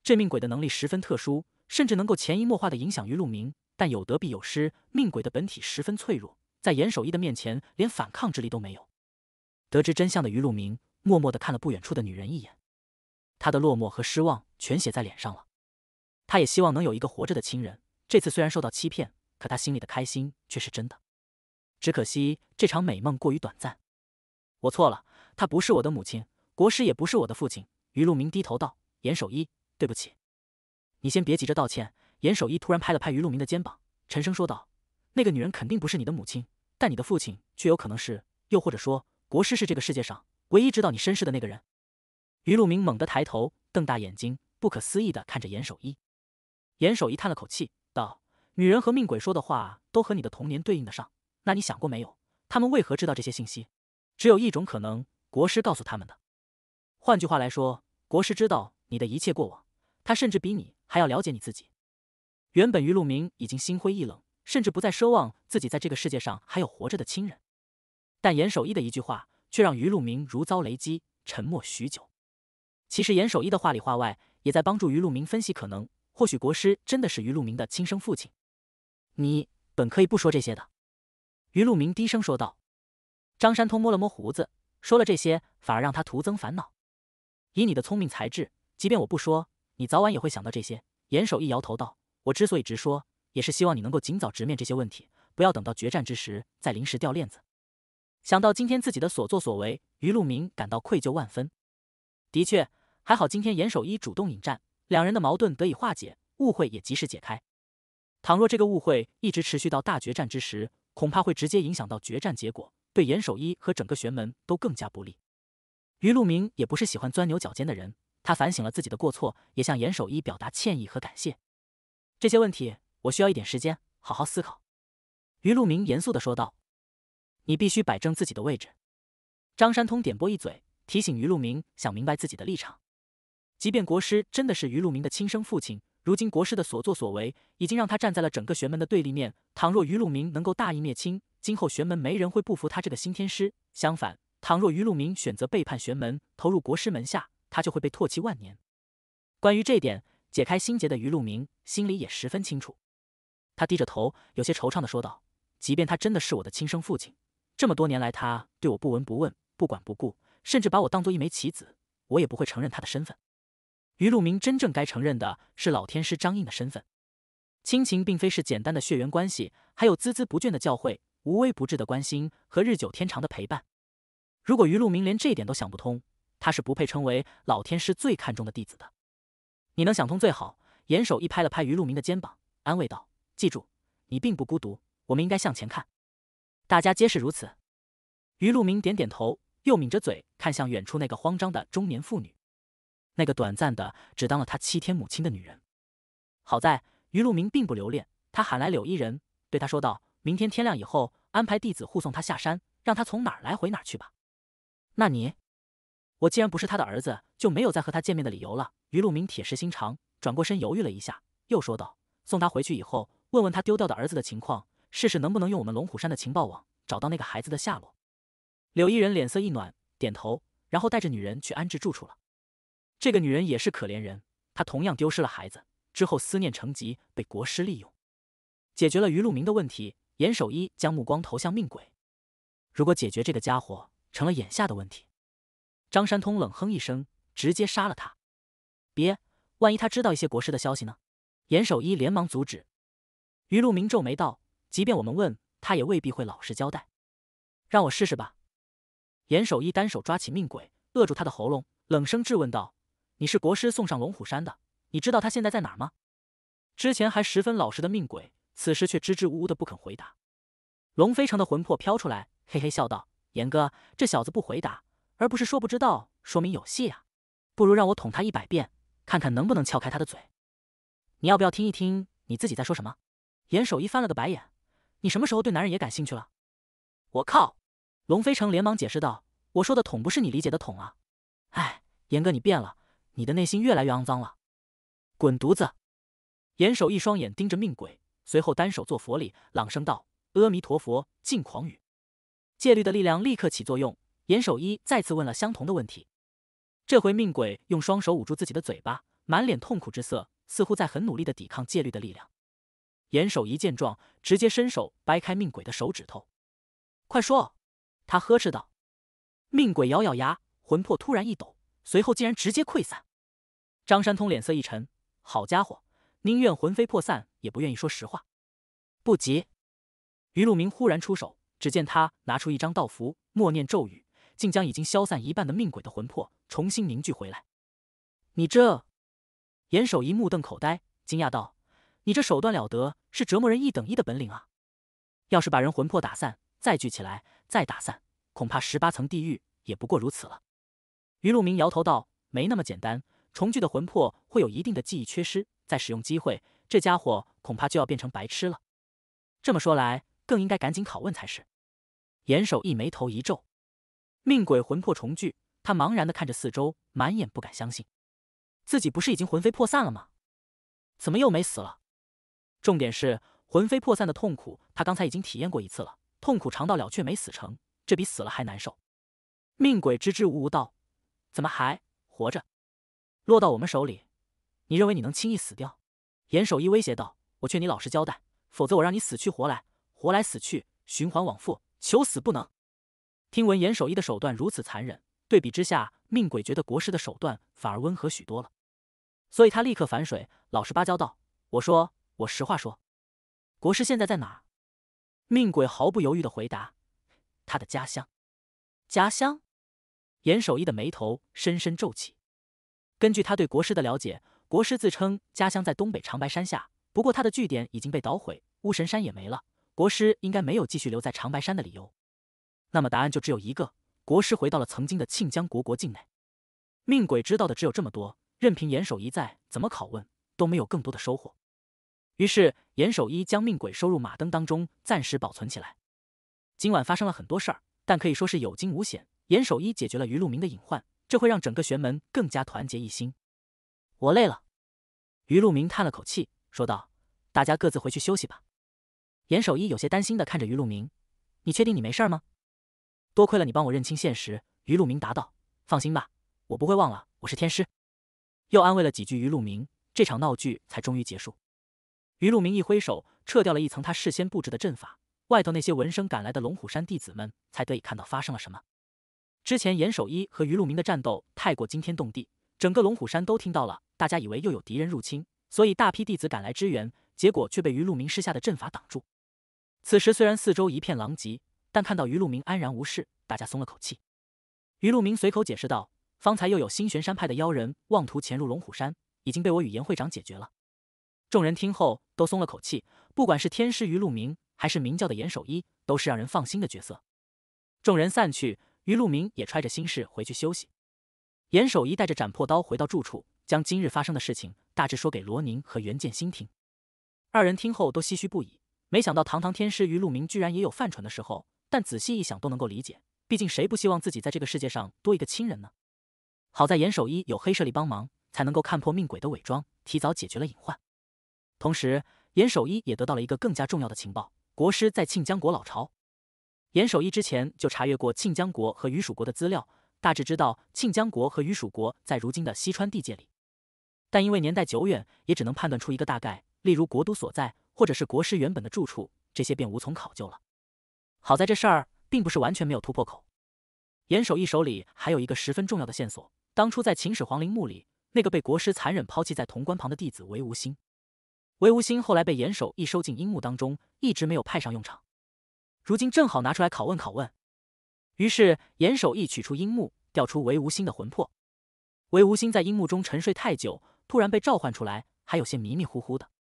这命鬼的能力十分特殊，甚至能够潜移默化的影响于路明。但有得必有失，命鬼的本体十分脆弱，在严守一的面前，连反抗之力都没有。得知真相的于路明默默的看了不远处的女人一眼，他的落寞和失望全写在脸上了。他也希望能有一个活着的亲人。这次虽然受到欺骗，可他心里的开心却是真的。只可惜这场美梦过于短暂。我错了。她不是我的母亲，国师也不是我的父亲。于路明低头道：“严守一，对不起。”你先别急着道歉。严守一突然拍了拍于路明的肩膀，沉声说道：“那个女人肯定不是你的母亲，但你的父亲却有可能是，又或者说，国师是这个世界上唯一知道你身世的那个人。”于路明猛地抬头，瞪大眼睛，不可思议地看着严守一。严守一叹了口气，道：“女人和命鬼说的话都和你的童年对应得上，那你想过没有？他们为何知道这些信息？只有一种可能。”国师告诉他们的。换句话来说，国师知道你的一切过往，他甚至比你还要了解你自己。原本于路明已经心灰意冷，甚至不再奢望自己在这个世界上还有活着的亲人，但严守一的一句话却让于路明如遭雷击，沉默许久。其实严守一的话里话外，也在帮助于路明分析可能，或许国师真的是于路明的亲生父亲。你本可以不说这些的，于路明低声说道。张山通摸了摸胡子。说了这些，反而让他徒增烦恼。以你的聪明才智，即便我不说，你早晚也会想到这些。严守一摇头道：“我之所以直说，也是希望你能够尽早直面这些问题，不要等到决战之时再临时掉链子。”想到今天自己的所作所为，于路明感到愧疚万分。的确，还好今天严守一主动引战，两人的矛盾得以化解，误会也及时解开。倘若这个误会一直持续到大决战之时，恐怕会直接影响到决战结果。对严守一和整个玄门都更加不利。于路明也不是喜欢钻牛角尖的人，他反省了自己的过错，也向严守一表达歉意和感谢。这些问题我需要一点时间好好思考。于路明严肃的说道：“你必须摆正自己的位置。”张山通点拨一嘴，提醒于路明想明白自己的立场。即便国师真的是于路明的亲生父亲。如今国师的所作所为，已经让他站在了整个玄门的对立面。倘若余路明能够大义灭亲，今后玄门没人会不服他这个新天师。相反，倘若余路明选择背叛玄门，投入国师门下，他就会被唾弃万年。关于这一点，解开心结的余路明心里也十分清楚。他低着头，有些惆怅的说道：“即便他真的是我的亲生父亲，这么多年来他对我不闻不问、不管不顾，甚至把我当做一枚棋子，我也不会承认他的身份。”余路明真正该承认的是老天师张印的身份。亲情并非是简单的血缘关系，还有孜孜不倦的教诲、无微不至的关心和日久天长的陪伴。如果余路明连这点都想不通，他是不配称为老天师最看重的弟子的。你能想通最好。严守一拍了拍余路明的肩膀，安慰道：“记住，你并不孤独。我们应该向前看，大家皆是如此。”余路明点点头，又抿着嘴看向远处那个慌张的中年妇女。那个短暂的只当了他七天母亲的女人，好在于路明并不留恋，他喊来柳依人，对他说道：“明天天亮以后，安排弟子护送他下山，让他从哪儿来回哪儿去吧。”“那你……我既然不是他的儿子，就没有再和他见面的理由了。”于路明铁石心肠，转过身犹豫了一下，又说道：“送他回去以后，问问他丢掉的儿子的情况，试试能不能用我们龙虎山的情报网找到那个孩子的下落。”柳依人脸色一暖，点头，然后带着女人去安置住处了。这个女人也是可怜人，她同样丢失了孩子，之后思念成疾，被国师利用，解决了余路明的问题。严守一将目光投向命鬼，如果解决这个家伙成了眼下的问题，张山通冷哼一声，直接杀了他。别，万一他知道一些国师的消息呢？严守一连忙阻止。余路明皱眉道：“即便我们问，他也未必会老实交代。”让我试试吧。严守一单手抓起命鬼，扼住他的喉咙，冷声质问道。你是国师送上龙虎山的，你知道他现在在哪儿吗？之前还十分老实的命鬼，此时却支支吾吾的不肯回答。龙飞城的魂魄飘出来，嘿嘿笑道：“严哥，这小子不回答，而不是说不知道，说明有戏啊！不如让我捅他一百遍，看看能不能撬开他的嘴。你要不要听一听你自己在说什么？”严守一翻了个白眼：“你什么时候对男人也感兴趣了？”我靠！龙飞城连忙解释道：“我说的捅不是你理解的捅啊！”哎，严哥你变了。你的内心越来越肮脏了，滚犊子！严守一双眼盯着命鬼，随后单手做佛礼，朗声道：“阿弥陀佛，净狂语。”戒律的力量立刻起作用。严守一再次问了相同的问题，这回命鬼用双手捂住自己的嘴巴，满脸痛苦之色，似乎在很努力的抵抗戒律的力量。严守一见状，直接伸手掰开命鬼的手指头，快说！他呵斥道。命鬼咬咬牙，魂魄突然一抖，随后竟然直接溃散。张山通脸色一沉，好家伙，宁愿魂飞魄散也不愿意说实话。不急，于路明忽然出手，只见他拿出一张道符，默念咒语，竟将已经消散一半的命鬼的魂魄重新凝聚回来。你这……严守一目瞪口呆，惊讶道：“你这手段了得，是折磨人一等一的本领啊！要是把人魂魄打散，再聚起来，再打散，恐怕十八层地狱也不过如此了。”于路明摇头道：“没那么简单。”重聚的魂魄会有一定的记忆缺失，再使用机会，这家伙恐怕就要变成白痴了。这么说来，更应该赶紧拷问才是。严守义眉头一皱，命鬼魂魄重聚，他茫然的看着四周，满眼不敢相信，自己不是已经魂飞魄散了吗？怎么又没死了？重点是魂飞魄散的痛苦，他刚才已经体验过一次了，痛苦尝到了，却没死成，这比死了还难受。命鬼支支吾吾道：“怎么还活着？”落到我们手里，你认为你能轻易死掉？严守一威胁道：“我劝你老实交代，否则我让你死去活来，活来死去，循环往复，求死不能。”听闻严守一的手段如此残忍，对比之下，命鬼觉得国师的手段反而温和许多了，所以他立刻反水，老实巴交道：“我说，我实话说，国师现在在哪？”命鬼毫不犹豫的回答：“他的家乡。”家乡。严守一的眉头深深皱起。根据他对国师的了解，国师自称家乡在东北长白山下，不过他的据点已经被捣毁，巫神山也没了，国师应该没有继续留在长白山的理由。那么答案就只有一个，国师回到了曾经的庆江国国境内。命鬼知道的只有这么多，任凭严守一再怎么拷问，都没有更多的收获。于是严守一将命鬼收入马灯当中，暂时保存起来。今晚发生了很多事儿，但可以说是有惊无险，严守一解决了于路明的隐患。这会让整个玄门更加团结一心。我累了，于路明叹了口气说道：“大家各自回去休息吧。”严守一有些担心的看着于路明：“你确定你没事吗？”多亏了你帮我认清现实，于路明答道：“放心吧，我不会忘了，我是天师。”又安慰了几句于路明，这场闹剧才终于结束。于路明一挥手，撤掉了一层他事先布置的阵法，外头那些闻声赶来的龙虎山弟子们才得以看到发生了什么。之前严守一和余路明的战斗太过惊天动地，整个龙虎山都听到了。大家以为又有敌人入侵，所以大批弟子赶来支援，结果却被余路明施下的阵法挡住。此时虽然四周一片狼藉，但看到余路明安然无事，大家松了口气。余路明随口解释道：“方才又有星玄山派的妖人妄图潜入龙虎山，已经被我与严会长解决了。”众人听后都松了口气。不管是天师余路明，还是明教的严守一，都是让人放心的角色。众人散去。于路明也揣着心事回去休息。严守一带着斩破刀回到住处，将今日发生的事情大致说给罗宁和袁建新听。二人听后都唏嘘不已，没想到堂堂天师于路明居然也有犯蠢的时候。但仔细一想都能够理解，毕竟谁不希望自己在这个世界上多一个亲人呢？好在严守一有黑势力帮忙，才能够看破命鬼的伪装，提早解决了隐患。同时，严守一也得到了一个更加重要的情报：国师在庆江国老巢。严守一之前就查阅过庆江国和于蜀国的资料，大致知道庆江国和于蜀国在如今的西川地界里，但因为年代久远，也只能判断出一个大概，例如国都所在，或者是国师原本的住处，这些便无从考究了。好在这事儿并不是完全没有突破口，严守一手里还有一个十分重要的线索，当初在秦始皇陵墓里那个被国师残忍抛弃在潼关旁的弟子韦无心，韦无心后来被严守一收进阴墓当中，一直没有派上用场。如今正好拿出来拷问拷问，于是严守一取出樱木，调出韦无心的魂魄。韦无心在樱木中沉睡太久，突然被召唤出来，还有些迷迷糊糊的。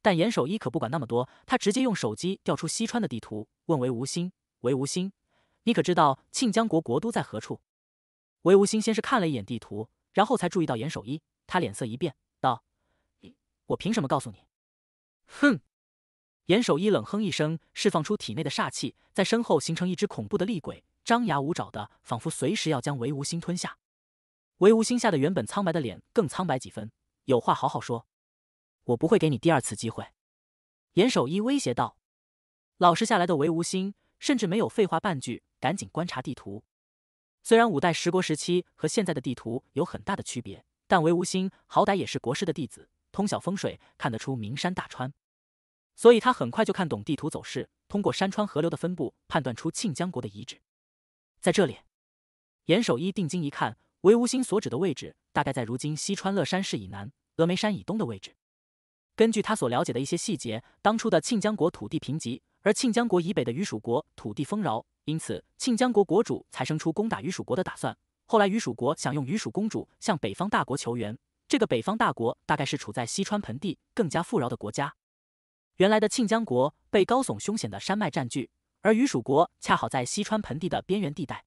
但严守一可不管那么多，他直接用手机调出西川的地图，问韦无心：“韦无心，你可知道庆江国国都在何处？”韦无心先是看了一眼地图，然后才注意到严守一，他脸色一变，道：“我凭什么告诉你？”哼。严守一冷哼一声，释放出体内的煞气，在身后形成一只恐怖的厉鬼，张牙舞爪的，仿佛随时要将韦无心吞下。韦无心吓得原本苍白的脸更苍白几分，有话好好说，我不会给你第二次机会。”严守一威胁道。老实下来的韦无心甚至没有废话半句，赶紧观察地图。虽然五代十国时期和现在的地图有很大的区别，但韦无心好歹也是国师的弟子，通晓风水，看得出名山大川。所以他很快就看懂地图走势，通过山川河流的分布，判断出庆江国的遗址在这里。严守一定睛一看，韦无心所指的位置，大概在如今西川乐山市以南、峨眉山以东的位置。根据他所了解的一些细节，当初的庆江国土地贫瘠，而庆江国以北的于蜀国土地丰饶，因此庆江国国主才生出攻打于蜀国的打算。后来于蜀国想用于蜀公主向北方大国求援，这个北方大国大概是处在西川盆地更加富饶的国家。原来的庆江国被高耸凶险的山脉占据，而榆蜀国恰好在西川盆地的边缘地带。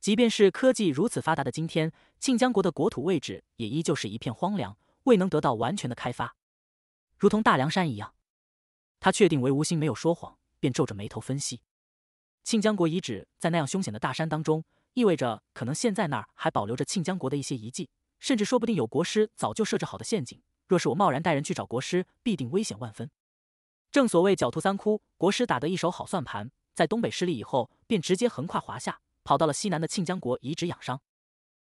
即便是科技如此发达的今天，庆江国的国土位置也依旧是一片荒凉，未能得到完全的开发，如同大凉山一样。他确定韦无心没有说谎，便皱着眉头分析：庆江国遗址在那样凶险的大山当中，意味着可能现在那儿还保留着庆江国的一些遗迹，甚至说不定有国师早就设置好的陷阱。若是我贸然带人去找国师，必定危险万分。正所谓狡兔三窟，国师打得一手好算盘。在东北失利以后，便直接横跨华夏，跑到了西南的庆江国遗址养伤。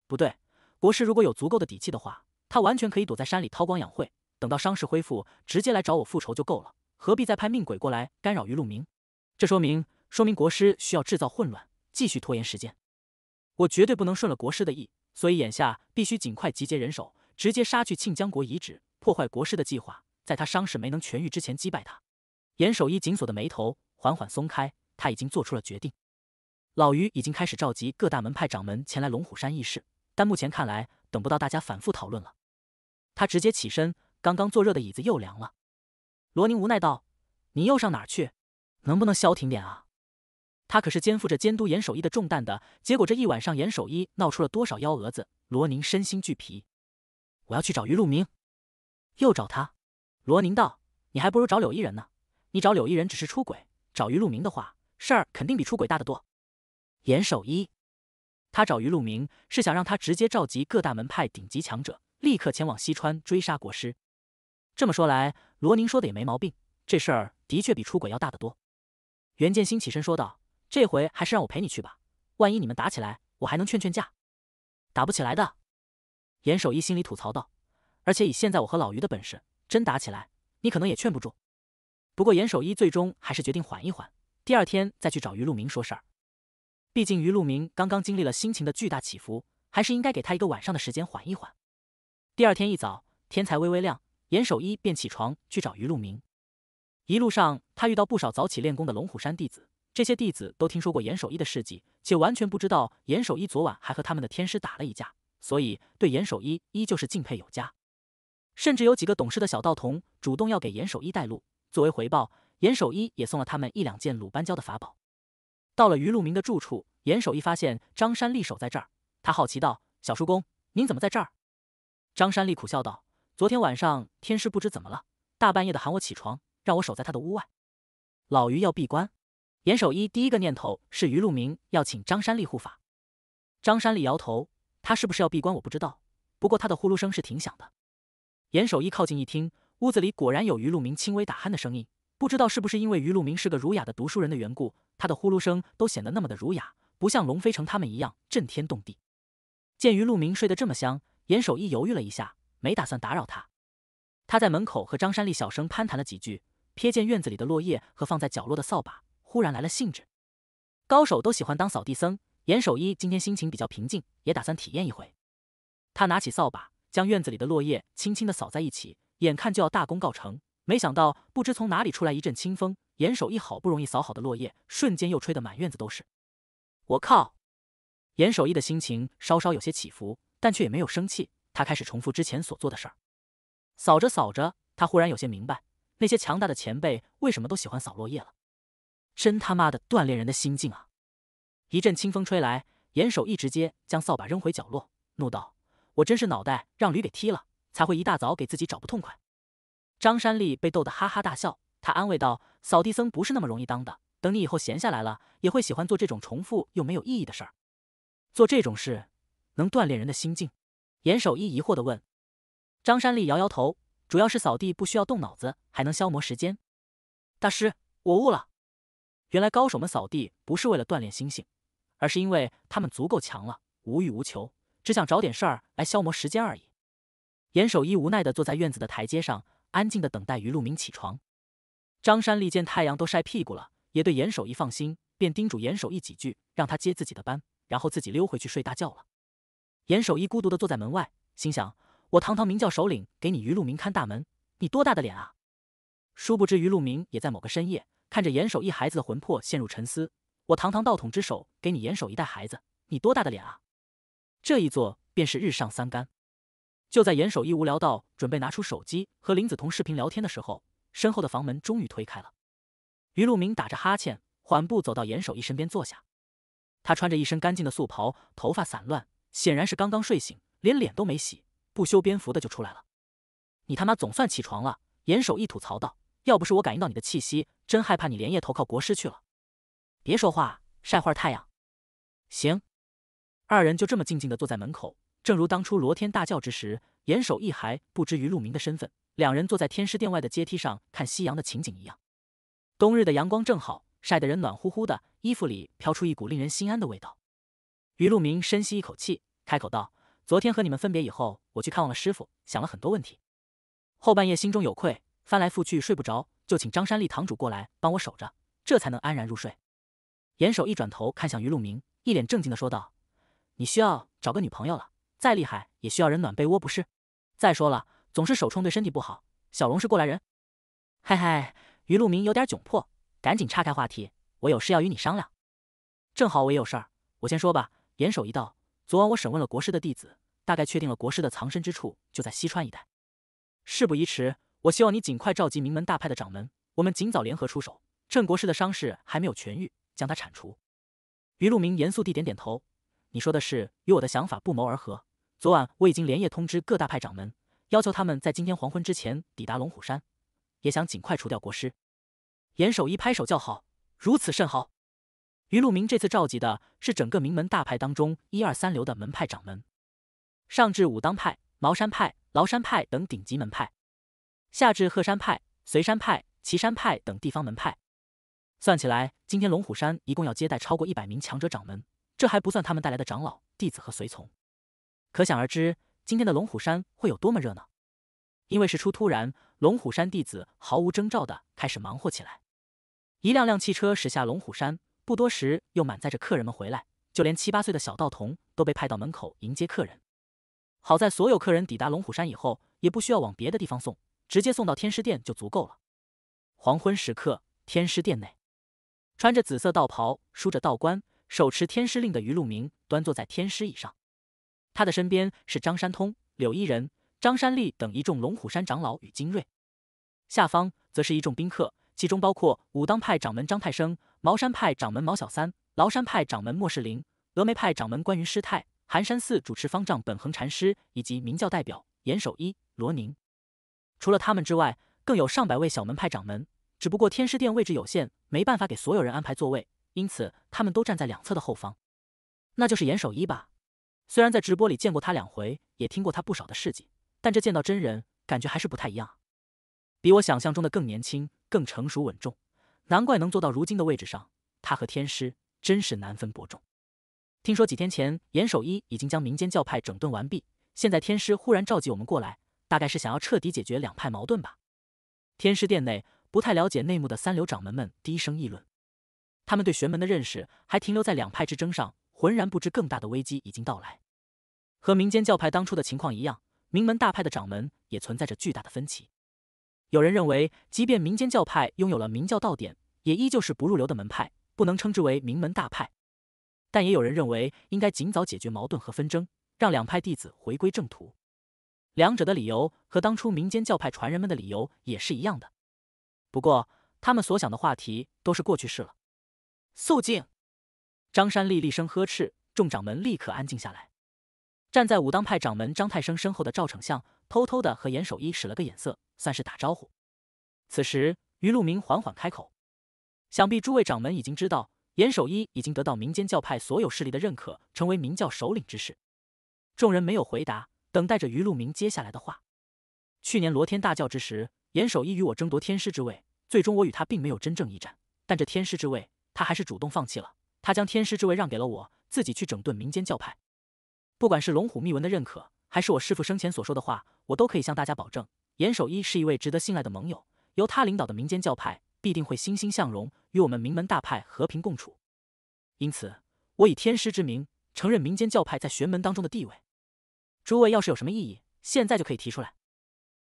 不对，国师如果有足够的底气的话，他完全可以躲在山里韬光养晦，等到伤势恢复，直接来找我复仇就够了。何必再派命鬼过来干扰于路明？这说明说明国师需要制造混乱，继续拖延时间。我绝对不能顺了国师的意，所以眼下必须尽快集结人手，直接杀去庆江国遗址，破坏国师的计划，在他伤势没能痊愈之前击败他。严守一紧锁的眉头缓缓松开，他已经做出了决定。老于已经开始召集各大门派掌门前来龙虎山议事，但目前看来等不到大家反复讨论了。他直接起身，刚刚坐热的椅子又凉了。罗宁无奈道：“你又上哪儿去？能不能消停点啊？”他可是肩负着监督严守一的重担的。结果这一晚上严守一闹出了多少幺蛾子，罗宁身心俱疲。我要去找于陆明，又找他。罗宁道：“你还不如找柳一人呢。”你找柳一人只是出轨，找于路明的话，事儿肯定比出轨大得多。严守一，他找于路明是想让他直接召集各大门派顶级强者，立刻前往西川追杀国师。这么说来，罗宁说的也没毛病，这事儿的确比出轨要大得多。袁建新起身说道：“这回还是让我陪你去吧，万一你们打起来，我还能劝劝架。打不起来的。”严守一心里吐槽道：“而且以现在我和老于的本事，真打起来，你可能也劝不住。”不过严守一最终还是决定缓一缓，第二天再去找于路明说事儿。毕竟于路明刚刚经历了心情的巨大起伏，还是应该给他一个晚上的时间缓一缓。第二天一早，天才微微亮，严守一便起床去找于路明。一路上，他遇到不少早起练功的龙虎山弟子，这些弟子都听说过严守一的事迹，且完全不知道严守一昨晚还和他们的天师打了一架，所以对严守一依旧是敬佩有加。甚至有几个懂事的小道童主动要给严守一带路。作为回报，严守一也送了他们一两件鲁班教的法宝。到了于路明的住处，严守一发现张山立守在这儿。他好奇道：“小叔公，您怎么在这儿？”张山立苦笑道：“昨天晚上天师不知怎么了，大半夜的喊我起床，让我守在他的屋外。老于要闭关。”严守一第一个念头是于路明要请张山立护法。张山立摇头：“他是不是要闭关我不知道，不过他的呼噜声是挺响的。”严守一靠近一听。屋子里果然有于路明轻微打鼾的声音，不知道是不是因为于路明是个儒雅的读书人的缘故，他的呼噜声都显得那么的儒雅，不像龙飞成他们一样震天动地。见于路明睡得这么香，严守一犹豫了一下，没打算打扰他。他在门口和张山丽小声攀谈了几句，瞥见院子里的落叶和放在角落的扫把，忽然来了兴致。高手都喜欢当扫地僧，严守一今天心情比较平静，也打算体验一回。他拿起扫把，将院子里的落叶轻轻的扫在一起。眼看就要大功告成，没想到不知从哪里出来一阵清风，严守义好不容易扫好的落叶，瞬间又吹得满院子都是。我靠！严守义的心情稍稍有些起伏，但却也没有生气。他开始重复之前所做的事儿，扫着扫着，他忽然有些明白那些强大的前辈为什么都喜欢扫落叶了。真他妈的锻炼人的心境啊！一阵清风吹来，严守义直接将扫把扔回角落，怒道：“我真是脑袋让驴给踢了！”才会一大早给自己找不痛快。张山立被逗得哈哈大笑，他安慰道：“扫地僧不是那么容易当的，等你以后闲下来了，也会喜欢做这种重复又没有意义的事儿。做这种事能锻炼人的心境。”严守一疑惑的问：“张山立摇摇头，主要是扫地不需要动脑子，还能消磨时间。大师，我悟了，原来高手们扫地不是为了锻炼心性，而是因为他们足够强了，无欲无求，只想找点事儿来消磨时间而已。”严守一无奈的坐在院子的台阶上，安静的等待于鹿明起床。张山立见太阳都晒屁股了，也对严守一放心，便叮嘱严守一几句，让他接自己的班，然后自己溜回去睡大觉了。严守一孤独的坐在门外，心想：我堂堂明教首领，给你于鹿鸣看大门，你多大的脸啊！殊不知于鹿鸣也在某个深夜，看着严守一孩子的魂魄陷入沉思：我堂堂道统之首，给你严守一带孩子，你多大的脸啊！这一坐便是日上三竿。就在严守一无聊到准备拿出手机和林子彤视频聊天的时候，身后的房门终于推开了。于路明打着哈欠，缓步走到严守一身边坐下。他穿着一身干净的素袍，头发散乱，显然是刚刚睡醒，连脸都没洗，不修边幅的就出来了。“你他妈总算起床了！”严守一吐槽道，“要不是我感应到你的气息，真害怕你连夜投靠国师去了。”“别说话，晒会儿太阳。”“行。”二人就这么静静的坐在门口。正如当初罗天大叫之时，严守一还不知于路明的身份，两人坐在天师殿外的阶梯上看夕阳的情景一样。冬日的阳光正好，晒得人暖乎乎的，衣服里飘出一股令人心安的味道。于路明深吸一口气，开口道：“昨天和你们分别以后，我去看望了师傅，想了很多问题。后半夜心中有愧，翻来覆去睡不着，就请张山立堂主过来帮我守着，这才能安然入睡。”严守一转头看向于路明，一脸正经的说道：“你需要找个女朋友了。”再厉害也需要人暖被窝，不是？再说了，总是手冲对身体不好。小龙是过来人，嘿嘿。于路明有点窘迫，赶紧岔开话题：“我有事要与你商量。”正好我也有事儿，我先说吧。严守一道，昨晚我审问了国师的弟子，大概确定了国师的藏身之处就在西川一带。事不宜迟，我希望你尽快召集名门大派的掌门，我们尽早联合出手，趁国师的伤势还没有痊愈，将他铲除。于路明严肃地点点头：“你说的是，与我的想法不谋而合。”昨晚我已经连夜通知各大派掌门，要求他们在今天黄昏之前抵达龙虎山，也想尽快除掉国师。严守一拍手叫好，如此甚好。于路明这次召集的是整个名门大派当中一二三流的门派掌门，上至武当派、茅山派、崂山派等顶级门派，下至鹤山派、随山派、岐山派等地方门派。算起来，今天龙虎山一共要接待超过一百名强者掌门，这还不算他们带来的长老、弟子和随从。可想而知，今天的龙虎山会有多么热闹。因为事出突然，龙虎山弟子毫无征兆的开始忙活起来。一辆辆汽车驶下龙虎山，不多时又满载着客人们回来。就连七八岁的小道童都被派到门口迎接客人。好在所有客人抵达龙虎山以后，也不需要往别的地方送，直接送到天师殿就足够了。黄昏时刻，天师殿内，穿着紫色道袍、梳着道冠、手持天师令的余路明端坐在天师椅上。他的身边是张山通、柳依人、张山立等一众龙虎山长老与精锐，下方则是一众宾客，其中包括武当派掌门张太生、茅山派掌门茅小三、崂山派掌门莫世林、峨眉派掌门关云师太、寒山寺主持方丈本恒禅师，以及明教代表严守一、罗宁。除了他们之外，更有上百位小门派掌门。只不过天师殿位置有限，没办法给所有人安排座位，因此他们都站在两侧的后方。那就是严守一吧。虽然在直播里见过他两回，也听过他不少的事迹，但这见到真人，感觉还是不太一样。比我想象中的更年轻、更成熟、稳重，难怪能做到如今的位置上。他和天师真是难分伯仲。听说几天前严守一已经将民间教派整顿完毕，现在天师忽然召集我们过来，大概是想要彻底解决两派矛盾吧？天师殿内不太了解内幕的三流掌门们低声议论，他们对玄门的认识还停留在两派之争上，浑然不知更大的危机已经到来。和民间教派当初的情况一样，名门大派的掌门也存在着巨大的分歧。有人认为，即便民间教派拥有了明教道典，也依旧是不入流的门派，不能称之为名门大派；但也有人认为，应该尽早解决矛盾和纷争，让两派弟子回归正途。两者的理由和当初民间教派传人们的理由也是一样的。不过，他们所想的话题都是过去式了。肃静！张山立厉声呵斥，众掌门立刻安静下来。站在武当派掌门张太生身后的赵丞相，偷偷的和严守一使了个眼色，算是打招呼。此时，于路明缓缓开口：“想必诸位掌门已经知道，严守一已经得到民间教派所有势力的认可，成为明教首领之事。”众人没有回答，等待着于路明接下来的话。去年罗天大教之时，严守一与我争夺天师之位，最终我与他并没有真正一战，但这天师之位，他还是主动放弃了，他将天师之位让给了我，自己去整顿民间教派。不管是龙虎秘文的认可，还是我师父生前所说的话，我都可以向大家保证，严守一是一位值得信赖的盟友。由他领导的民间教派必定会欣欣向荣，与我们名门大派和平共处。因此，我以天师之名承认民间教派在玄门当中的地位。诸位要是有什么异议，现在就可以提出来。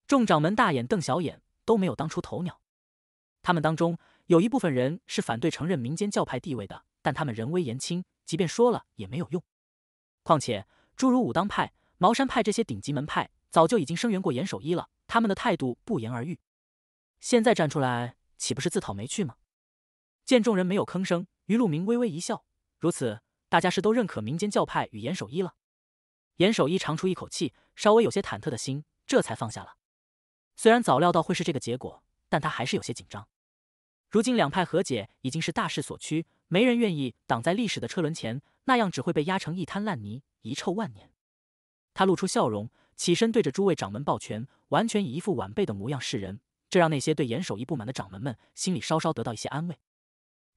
众掌门大眼瞪小眼，都没有当出头鸟。他们当中有一部分人是反对承认民间教派地位的，但他们人微言轻，即便说了也没有用。况且。诸如武当派、茅山派这些顶级门派，早就已经声援过严守一了。他们的态度不言而喻，现在站出来，岂不是自讨没趣吗？见众人没有吭声，于路明微微一笑：“如此，大家是都认可民间教派与严守一了。”严守一长出一口气，稍微有些忐忑的心这才放下了。虽然早料到会是这个结果，但他还是有些紧张。如今两派和解已经是大势所趋，没人愿意挡在历史的车轮前，那样只会被压成一滩烂泥。遗臭万年。他露出笑容，起身对着诸位掌门抱拳，完全以一副晚辈的模样示人，这让那些对严守一不满的掌门们心里稍稍得到一些安慰。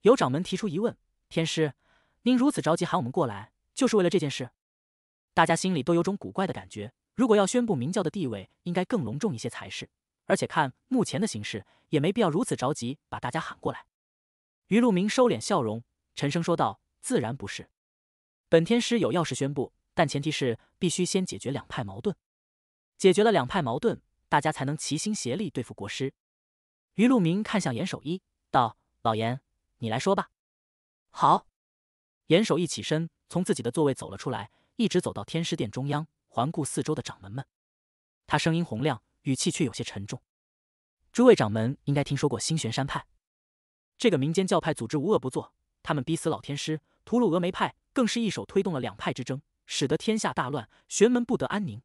有掌门提出疑问：“天师，您如此着急喊我们过来，就是为了这件事？”大家心里都有种古怪的感觉。如果要宣布明教的地位，应该更隆重一些才是。而且看目前的形势，也没必要如此着急把大家喊过来。于路明收敛笑容，沉声说道：“自然不是，本天师有要事宣布。”但前提是必须先解决两派矛盾，解决了两派矛盾，大家才能齐心协力对付国师。于路明看向严守一，道：“老严，你来说吧。”好。严守一起身，从自己的座位走了出来，一直走到天师殿中央，环顾四周的掌门们。他声音洪亮，语气却有些沉重：“诸位掌门，应该听说过星玄山派，这个民间教派组织无恶不作，他们逼死老天师，屠戮峨眉派，更是一手推动了两派之争。”使得天下大乱，玄门不得安宁。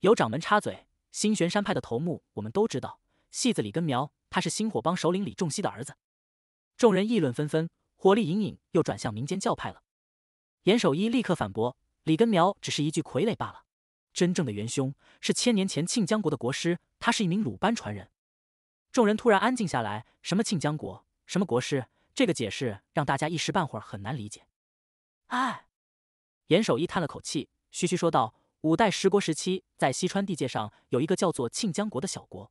有掌门插嘴：“新玄山派的头目，我们都知道，戏子李根苗，他是星火帮首领李仲熙的儿子。”众人议论纷纷，火力隐隐又转向民间教派了。严守一立刻反驳：“李根苗只是一具傀儡罢了，真正的元凶是千年前庆江国的国师，他是一名鲁班传人。”众人突然安静下来，什么庆江国，什么国师，这个解释让大家一时半会儿很难理解。哎。严守一叹了口气，嘘嘘说道：“五代十国时期，在西川地界上有一个叫做庆江国的小国。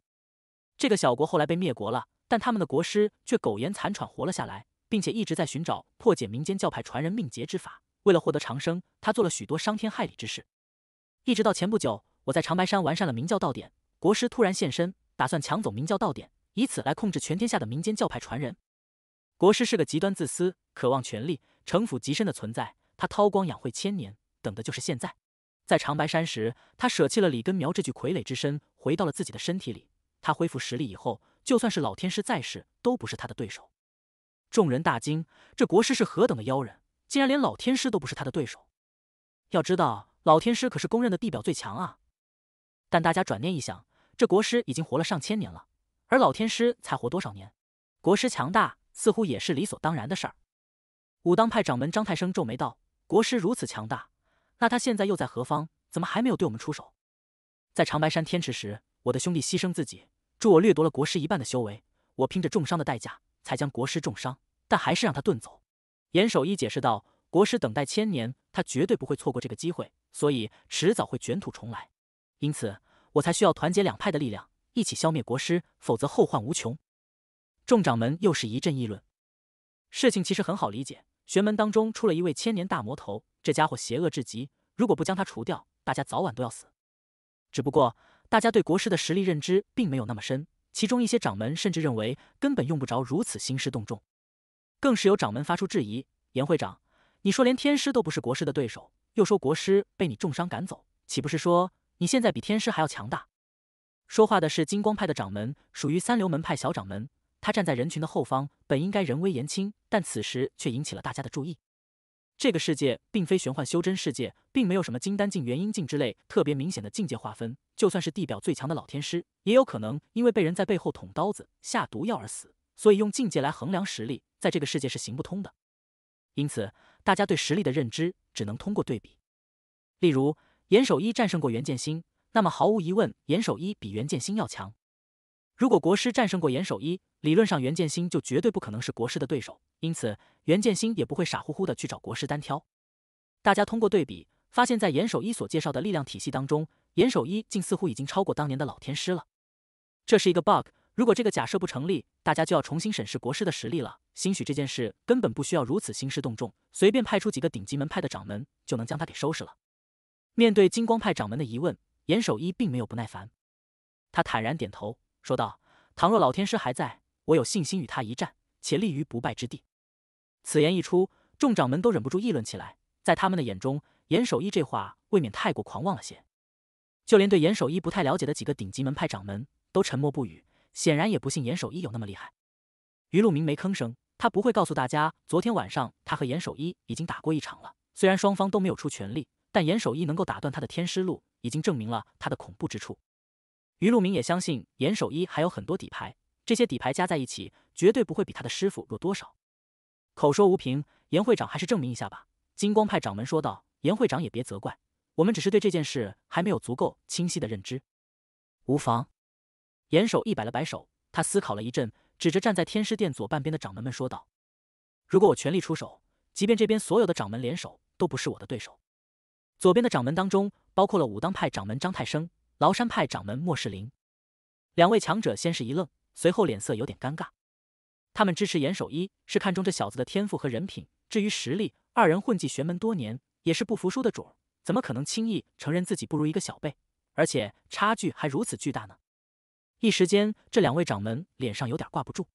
这个小国后来被灭国了，但他们的国师却苟延残喘活了下来，并且一直在寻找破解民间教派传人命劫之法。为了获得长生，他做了许多伤天害理之事。一直到前不久，我在长白山完善了明教道典，国师突然现身，打算抢走明教道典，以此来控制全天下的民间教派传人。国师是个极端自私、渴望权力、城府极深的存在。”他韬光养晦千年，等的就是现在。在长白山时，他舍弃了李根苗这具傀儡之身，回到了自己的身体里。他恢复实力以后，就算是老天师在世，都不是他的对手。众人大惊：这国师是何等的妖人，竟然连老天师都不是他的对手？要知道，老天师可是公认的地表最强啊！但大家转念一想，这国师已经活了上千年了，而老天师才活多少年？国师强大，似乎也是理所当然的事儿。武当派掌门张太生皱眉道。国师如此强大，那他现在又在何方？怎么还没有对我们出手？在长白山天池时，我的兄弟牺牲自己，助我掠夺了国师一半的修为。我拼着重伤的代价，才将国师重伤，但还是让他遁走。严守一解释道：“国师等待千年，他绝对不会错过这个机会，所以迟早会卷土重来。因此，我才需要团结两派的力量，一起消灭国师，否则后患无穷。”众掌门又是一阵议论。事情其实很好理解。玄门当中出了一位千年大魔头，这家伙邪恶至极，如果不将他除掉，大家早晚都要死。只不过大家对国师的实力认知并没有那么深，其中一些掌门甚至认为根本用不着如此兴师动众，更是有掌门发出质疑：“严会长，你说连天师都不是国师的对手，又说国师被你重伤赶走，岂不是说你现在比天师还要强大？”说话的是金光派的掌门，属于三流门派小掌门。他站在人群的后方，本应该人微言轻，但此时却引起了大家的注意。这个世界并非玄幻修真世界，并没有什么金丹境、元婴境之类特别明显的境界划分。就算是地表最强的老天师，也有可能因为被人在背后捅刀子、下毒药而死。所以用境界来衡量实力，在这个世界是行不通的。因此，大家对实力的认知只能通过对比。例如，严守一战胜过袁剑心，那么毫无疑问，严守一比袁剑心要强。如果国师战胜过严守一，理论上，袁建新就绝对不可能是国师的对手，因此袁建新也不会傻乎乎的去找国师单挑。大家通过对比，发现在严守一所介绍的力量体系当中，严守一竟似乎已经超过当年的老天师了。这是一个 bug。如果这个假设不成立，大家就要重新审视国师的实力了。兴许这件事根本不需要如此兴师动众，随便派出几个顶级门派的掌门就能将他给收拾了。面对金光派掌门的疑问，严守一并没有不耐烦，他坦然点头说道：“倘若老天师还在。”我有信心与他一战，且立于不败之地。此言一出，众掌门都忍不住议论起来。在他们的眼中，严守一这话未免太过狂妄了些。就连对严守一不太了解的几个顶级门派掌门都沉默不语，显然也不信严守一有那么厉害。于路明没吭声，他不会告诉大家，昨天晚上他和严守一已经打过一场了。虽然双方都没有出全力，但严守一能够打断他的天师路，已经证明了他的恐怖之处。于路明也相信严守一还有很多底牌。这些底牌加在一起，绝对不会比他的师傅弱多少。口说无凭，严会长还是证明一下吧。”金光派掌门说道。“严会长也别责怪我们，只是对这件事还没有足够清晰的认知。”无妨。严守一摆了摆手，他思考了一阵，指着站在天师殿左半边的掌门们说道：“如果我全力出手，即便这边所有的掌门联手，都不是我的对手。”左边的掌门当中，包括了武当派掌门张太生、崂山派掌门莫世林两位强者。先是一愣。随后脸色有点尴尬，他们支持严守一，是看中这小子的天赋和人品。至于实力，二人混迹玄门多年，也是不服输的主，儿，怎么可能轻易承认自己不如一个小辈，而且差距还如此巨大呢？一时间，这两位掌门脸上有点挂不住。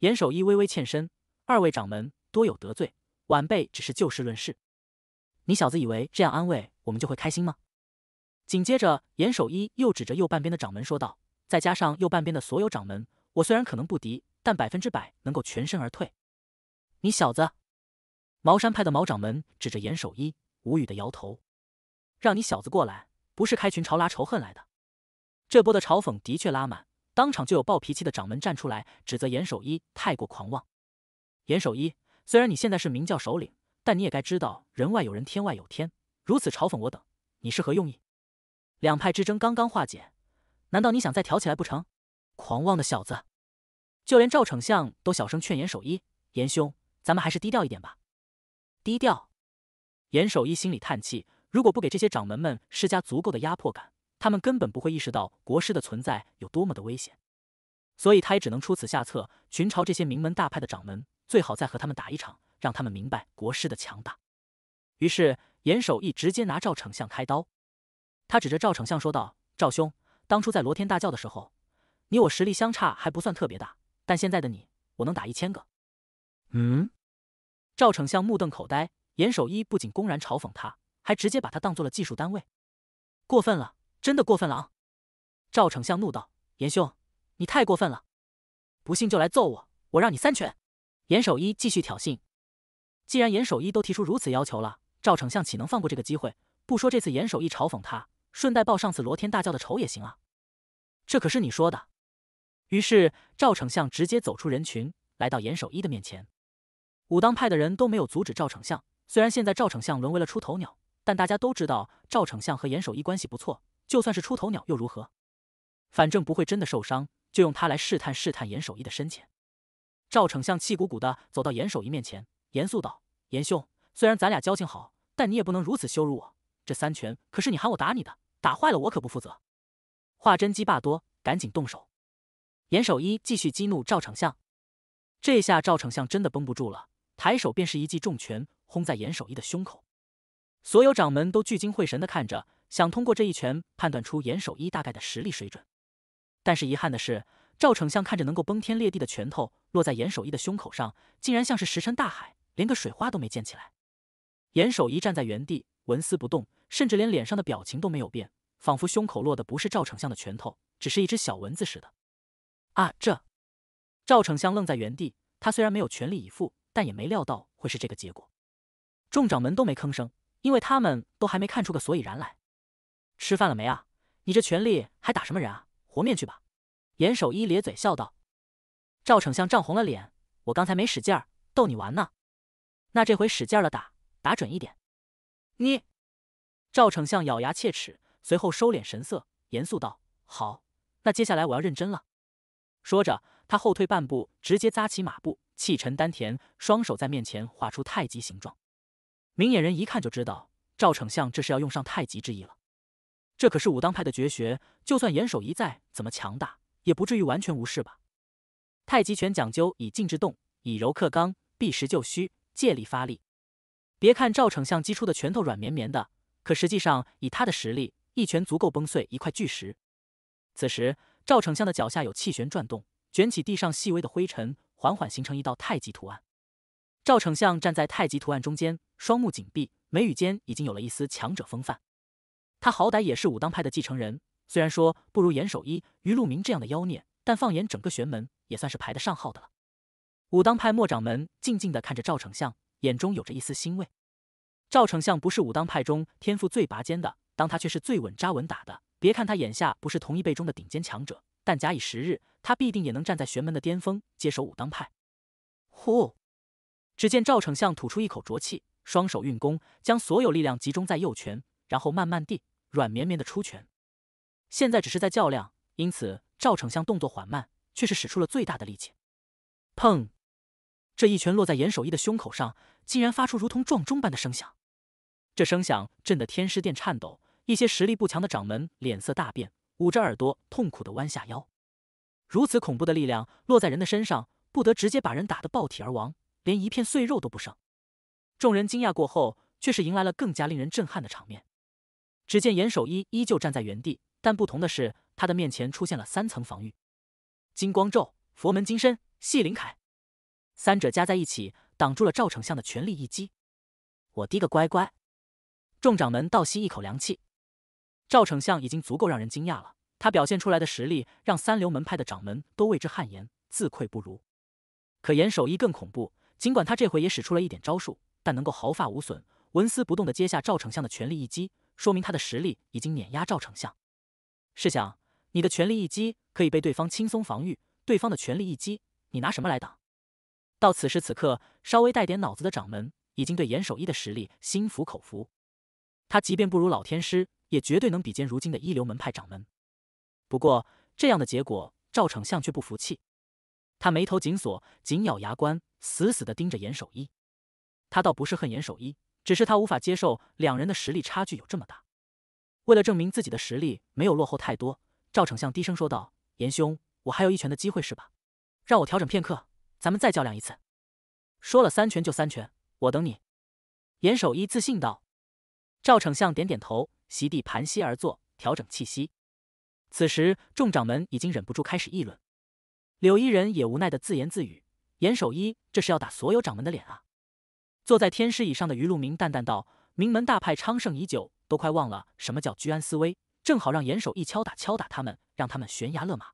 严守一微微欠身：“二位掌门，多有得罪，晚辈只是就事论事。你小子以为这样安慰我们就会开心吗？”紧接着，严守一又指着右半边的掌门说道。再加上右半边的所有掌门，我虽然可能不敌，但百分之百能够全身而退。你小子，茅山派的茅掌门指着严守一，无语的摇头。让你小子过来，不是开群嘲拉仇恨来的。这波的嘲讽的确拉满，当场就有暴脾气的掌门站出来指责严守一太过狂妄。严守一，虽然你现在是明教首领，但你也该知道人外有人，天外有天。如此嘲讽我等，你是何用意？两派之争刚刚化解。难道你想再挑起来不成？狂妄的小子！就连赵丞相都小声劝严守一：“严兄，咱们还是低调一点吧。”低调。严守一心里叹气：如果不给这些掌门们施加足够的压迫感，他们根本不会意识到国师的存在有多么的危险。所以他也只能出此下策，群嘲这些名门大派的掌门，最好再和他们打一场，让他们明白国师的强大。于是严守一直接拿赵丞相开刀，他指着赵丞相说道：“赵兄。”当初在罗天大教的时候，你我实力相差还不算特别大，但现在的你，我能打一千个。嗯？赵丞相目瞪口呆，严守一不仅公然嘲讽他，还直接把他当做了技术单位，过分了，真的过分了！啊！赵丞相怒道：“严兄，你太过分了！不信就来揍我，我让你三拳。”严守一继续挑衅。既然严守一都提出如此要求了，赵丞相岂能放过这个机会？不说这次严守一嘲讽他。顺带报上次罗天大教的仇也行啊，这可是你说的。于是赵丞相直接走出人群，来到严守一的面前。武当派的人都没有阻止赵丞相，虽然现在赵丞相沦为了出头鸟，但大家都知道赵丞相和严守一关系不错。就算是出头鸟又如何？反正不会真的受伤，就用他来试探试探严守一的深浅。赵丞相气鼓鼓的走到严守一面前，严肃道：“严兄，虽然咱俩交情好，但你也不能如此羞辱我。这三拳可是你喊我打你的。”打坏了我可不负责。话真机霸多，赶紧动手！严守一继续激怒赵丞相，这下赵丞相真的绷不住了，抬手便是一记重拳轰在严守一的胸口。所有掌门都聚精会神的看着，想通过这一拳判断出严守一大概的实力水准。但是遗憾的是，赵丞相看着能够崩天裂地的拳头落在严守一的胸口上，竟然像是石沉大海，连个水花都没溅起来。严守一站在原地纹丝不动。甚至连脸上的表情都没有变，仿佛胸口落的不是赵丞相的拳头，只是一只小蚊子似的。啊！这赵丞相愣在原地。他虽然没有全力以赴，但也没料到会是这个结果。众掌门都没吭声，因为他们都还没看出个所以然来。吃饭了没啊？你这权力还打什么人啊？和面去吧。严守一咧嘴笑道。赵丞相涨红了脸：“我刚才没使劲儿，逗你玩呢。那这回使劲了打，打准一点。”你。赵丞相咬牙切齿，随后收敛神色，严肃道：“好，那接下来我要认真了。”说着，他后退半步，直接扎起马步，气沉丹田，双手在面前画出太极形状。明眼人一看就知道，赵丞相这是要用上太极之艺了。这可是武当派的绝学，就算严守一再怎么强大，也不至于完全无视吧？太极拳讲究以静制动，以柔克刚，避实就虚，借力发力。别看赵丞相击出的拳头软绵绵的。可实际上，以他的实力，一拳足够崩碎一块巨石。此时，赵丞相的脚下有气旋转动，卷起地上细微的灰尘，缓缓形成一道太极图案。赵丞相站在太极图案中间，双目紧闭，眉宇间已经有了一丝强者风范。他好歹也是武当派的继承人，虽然说不如严守一、于鹿鸣这样的妖孽，但放眼整个玄门，也算是排得上号的了。武当派莫掌门静静地看着赵丞相，眼中有着一丝欣慰。赵丞相不是武当派中天赋最拔尖的，当他却是最稳扎稳打的。别看他眼下不是同一辈中的顶尖强者，但假以时日，他必定也能站在玄门的巅峰，接手武当派。呼！只见赵丞相吐出一口浊气，双手运功，将所有力量集中在右拳，然后慢慢地、软绵绵的出拳。现在只是在较量，因此赵丞相动作缓慢，却是使出了最大的力气。砰！这一拳落在严守义的胸口上，竟然发出如同撞钟般的声响。这声响震得天师殿颤抖，一些实力不强的掌门脸色大变，捂着耳朵痛苦的弯下腰。如此恐怖的力量落在人的身上，不得直接把人打得爆体而亡，连一片碎肉都不剩。众人惊讶过后，却是迎来了更加令人震撼的场面。只见严守一依旧站在原地，但不同的是，他的面前出现了三层防御：金光咒、佛门金身、戏林铠，三者加在一起，挡住了赵丞相的全力一击。我滴个乖乖！众掌门倒吸一口凉气，赵丞相已经足够让人惊讶了。他表现出来的实力，让三流门派的掌门都为之汗颜，自愧不如。可严守一更恐怖。尽管他这回也使出了一点招数，但能够毫发无损、纹丝不动的接下赵丞相的全力一击，说明他的实力已经碾压赵丞相。试想，你的全力一击可以被对方轻松防御，对方的全力一击，你拿什么来挡？到此时此刻，稍微带点脑子的掌门，已经对严守一的实力心服口服。他即便不如老天师，也绝对能比肩如今的一流门派掌门。不过，这样的结果，赵丞相却不服气。他眉头紧锁，紧咬牙关，死死地盯着严守一。他倒不是恨严守一，只是他无法接受两人的实力差距有这么大。为了证明自己的实力没有落后太多，赵丞相低声说道：“严兄，我还有一拳的机会是吧？让我调整片刻，咱们再较量一次。”说了三拳就三拳，我等你。”严守一自信道。赵丞相点点头，席地盘膝而坐，调整气息。此时，众掌门已经忍不住开始议论。柳依人也无奈的自言自语：“严守一，这是要打所有掌门的脸啊！”坐在天师椅上的余路明淡淡道：“名门大派昌盛已久，都快忘了什么叫居安思危。正好让严守一敲打敲打他们，让他们悬崖勒马。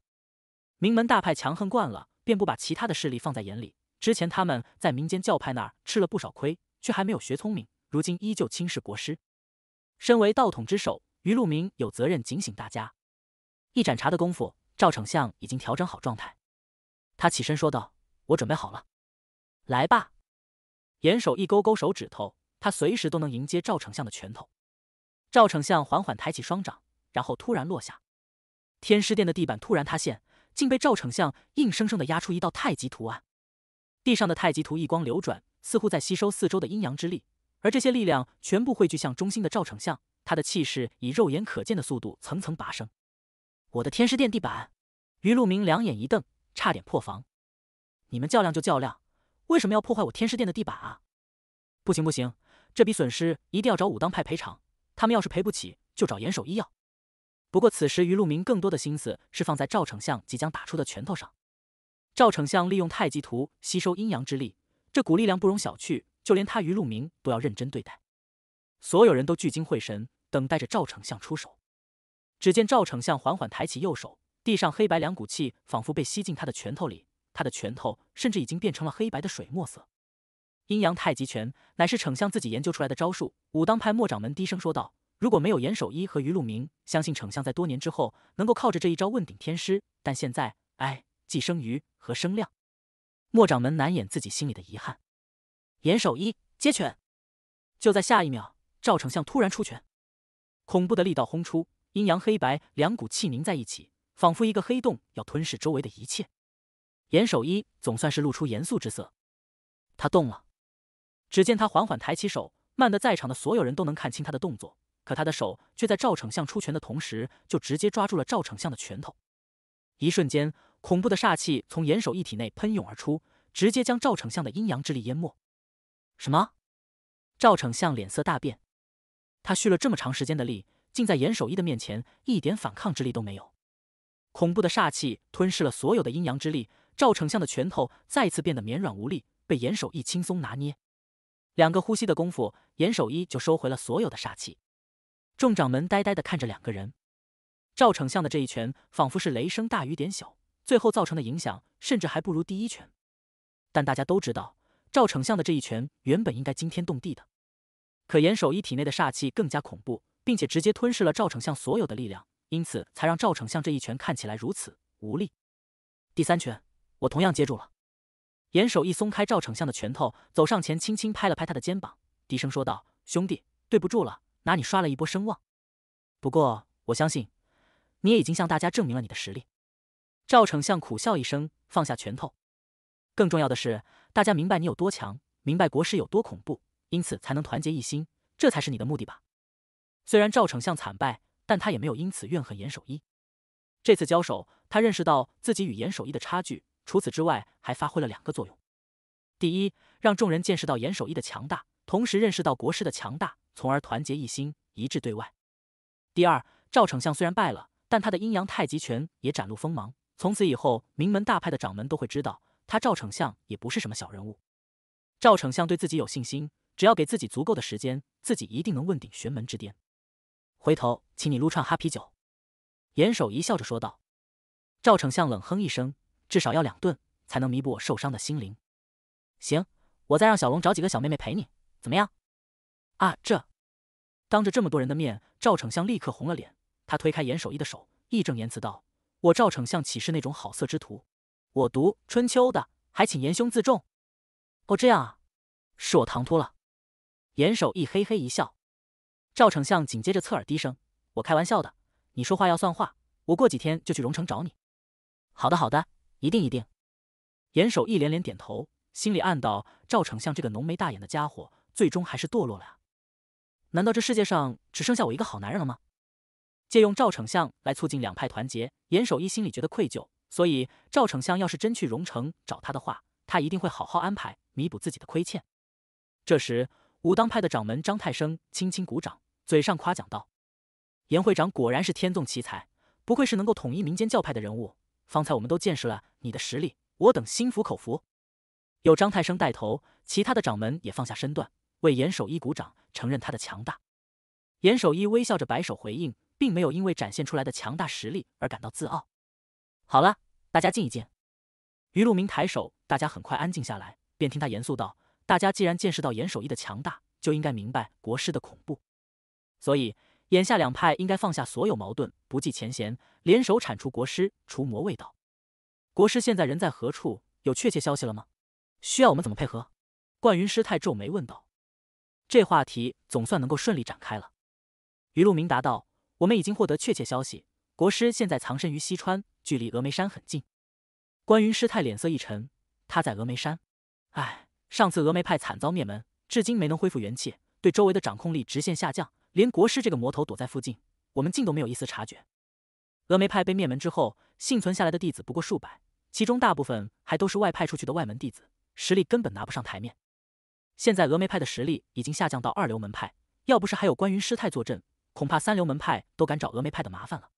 名门大派强横惯了，便不把其他的势力放在眼里。之前他们在民间教派那儿吃了不少亏，却还没有学聪明，如今依旧轻视国师。”身为道统之首，于路明有责任警醒大家。一盏茶的功夫，赵丞相已经调整好状态。他起身说道：“我准备好了，来吧。”严守一勾勾手指头，他随时都能迎接赵丞相的拳头。赵丞相缓缓抬起双掌，然后突然落下。天师殿的地板突然塌陷，竟被赵丞相硬生生的压出一道太极图案。地上的太极图一光流转，似乎在吸收四周的阴阳之力。而这些力量全部汇聚向中心的赵丞相，他的气势以肉眼可见的速度层层拔升。我的天师殿地板，于路明两眼一瞪，差点破防。你们较量就较量，为什么要破坏我天师殿的地板啊？不行不行，这笔损失一定要找武当派赔偿，他们要是赔不起，就找严守医药。不过此时于路明更多的心思是放在赵丞相即将打出的拳头上。赵丞相利用太极图吸收阴阳之力，这股力量不容小觑。就连他于路明都要认真对待，所有人都聚精会神，等待着赵丞相出手。只见赵丞相缓缓抬起右手，地上黑白两股气仿佛被吸进他的拳头里，他的拳头甚至已经变成了黑白的水墨色。阴阳太极拳乃是丞相自己研究出来的招数。武当派莫掌门低声说道：“如果没有严守一和于路明，相信丞相在多年之后能够靠着这一招问鼎天师。但现在，哎，既生瑜，何生亮？”莫掌门难掩自己心里的遗憾。严守一接拳，就在下一秒，赵丞相突然出拳，恐怖的力道轰出，阴阳黑白两股气凝在一起，仿佛一个黑洞要吞噬周围的一切。严守一总算是露出严肃之色，他动了。只见他缓缓抬起手，慢的在场的所有人都能看清他的动作，可他的手却在赵丞相出拳的同时，就直接抓住了赵丞相的拳头。一瞬间，恐怖的煞气从严守一体内喷涌而出，直接将赵丞相的阴阳之力淹没。什么？赵丞相脸色大变，他蓄了这么长时间的力，竟在严守一的面前一点反抗之力都没有。恐怖的煞气吞噬了所有的阴阳之力，赵丞相的拳头再次变得绵软无力，被严守一轻松拿捏。两个呼吸的功夫，严守一就收回了所有的煞气。众掌门呆呆的看着两个人，赵丞相的这一拳仿佛是雷声大雨点小，最后造成的影响甚至还不如第一拳。但大家都知道。赵丞相的这一拳原本应该惊天动地的，可严守一体内的煞气更加恐怖，并且直接吞噬了赵丞相所有的力量，因此才让赵丞相这一拳看起来如此无力。第三拳，我同样接住了。严守一松开赵丞相的拳头，走上前，轻轻拍了拍他的肩膀，低声说道：“兄弟，对不住了，拿你刷了一波声望。不过我相信，你也已经向大家证明了你的实力。”赵丞相苦笑一声，放下拳头。更重要的是。大家明白你有多强，明白国师有多恐怖，因此才能团结一心，这才是你的目的吧？虽然赵丞相惨败，但他也没有因此怨恨严守一。这次交手，他认识到自己与严守一的差距。除此之外，还发挥了两个作用：第一，让众人见识到严守一的强大，同时认识到国师的强大，从而团结一心，一致对外；第二，赵丞相虽然败了，但他的阴阳太极拳也展露锋芒。从此以后，名门大派的掌门都会知道。他赵丞相也不是什么小人物。赵丞相对自己有信心，只要给自己足够的时间，自己一定能问鼎玄门之巅。回头，请你撸串哈啤酒。严守一笑着说道。赵丞相冷哼一声：“至少要两顿，才能弥补我受伤的心灵。”行，我再让小龙找几个小妹妹陪你，怎么样？啊，这……当着这么多人的面，赵丞相立刻红了脸。他推开严守一的手，义正言辞道：“我赵丞相岂是那种好色之徒？”我读《春秋》的，还请严兄自重。哦，这样啊，是我唐突了。严守义嘿嘿一笑。赵丞相紧接着侧耳低声：“我开玩笑的，你说话要算话。我过几天就去荣城找你。”好的，好的，一定一定。严守义连连点头，心里暗道：“赵丞相这个浓眉大眼的家伙，最终还是堕落了呀？难道这世界上只剩下我一个好男人了吗？”借用赵丞相来促进两派团结，严守一心里觉得愧疚。所以，赵丞相要是真去荣城找他的话，他一定会好好安排，弥补自己的亏欠。这时，武当派的掌门张太生轻轻鼓掌，嘴上夸奖道：“严会长果然是天纵奇才，不愧是能够统一民间教派的人物。方才我们都见识了你的实力，我等心服口服。”有张太生带头，其他的掌门也放下身段，为严守一鼓掌，承认他的强大。严守一微笑着摆手回应，并没有因为展现出来的强大实力而感到自傲。好了，大家静一静。于路明抬手，大家很快安静下来，便听他严肃道：“大家既然见识到严守义的强大，就应该明白国师的恐怖。所以，眼下两派应该放下所有矛盾，不计前嫌，联手铲除国师，除魔卫道。国师现在人在何处？有确切消息了吗？需要我们怎么配合？”冠云师太皱眉问道。这话题总算能够顺利展开了。于路明答道：“我们已经获得确切消息，国师现在藏身于西川。”距离峨眉山很近，关云师太脸色一沉。他在峨眉山，唉，上次峨眉派惨遭灭门，至今没能恢复元气，对周围的掌控力直线下降。连国师这个魔头躲在附近，我们竟都没有一丝察觉。峨眉派被灭门之后，幸存下来的弟子不过数百，其中大部分还都是外派出去的外门弟子，实力根本拿不上台面。现在峨眉派的实力已经下降到二流门派，要不是还有关云师太坐镇，恐怕三流门派都敢找峨眉派的麻烦了。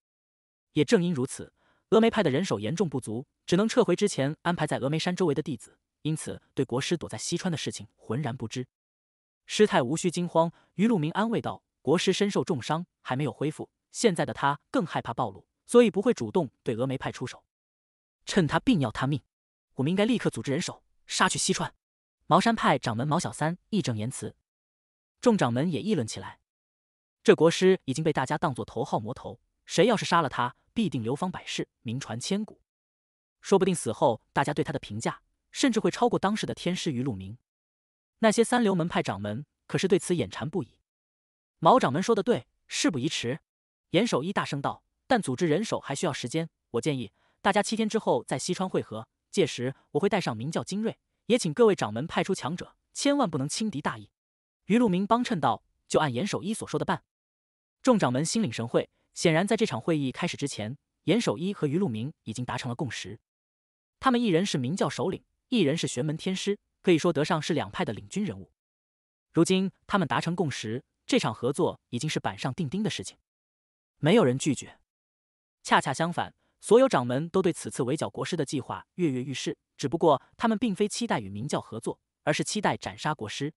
也正因如此。峨眉派的人手严重不足，只能撤回之前安排在峨眉山周围的弟子，因此对国师躲在西川的事情浑然不知。师太无需惊慌，于鹿明安慰道：“国师身受重伤，还没有恢复，现在的他更害怕暴露，所以不会主动对峨眉派出手。趁他病要他命，我们应该立刻组织人手杀去西川。”茅山派掌门毛小三义正言辞，众掌门也议论起来：“这国师已经被大家当做头号魔头。”谁要是杀了他，必定流芳百世，名传千古。说不定死后，大家对他的评价，甚至会超过当时的天师于路明。那些三流门派掌门可是对此眼馋不已。毛掌门说的对，事不宜迟。严守一大声道：“但组织人手还需要时间，我建议大家七天之后在西川汇合。届时我会带上明教精锐，也请各位掌门派出强者，千万不能轻敌大意。”于路明帮衬道：“就按严守一所说的办。”众掌门心领神会。显然，在这场会议开始之前，严守一和于路明已经达成了共识。他们一人是明教首领，一人是玄门天师，可以说得上是两派的领军人物。如今他们达成共识，这场合作已经是板上钉钉的事情，没有人拒绝。恰恰相反，所有掌门都对此次围剿国师的计划跃跃欲试。只不过，他们并非期待与明教合作，而是期待斩杀国师。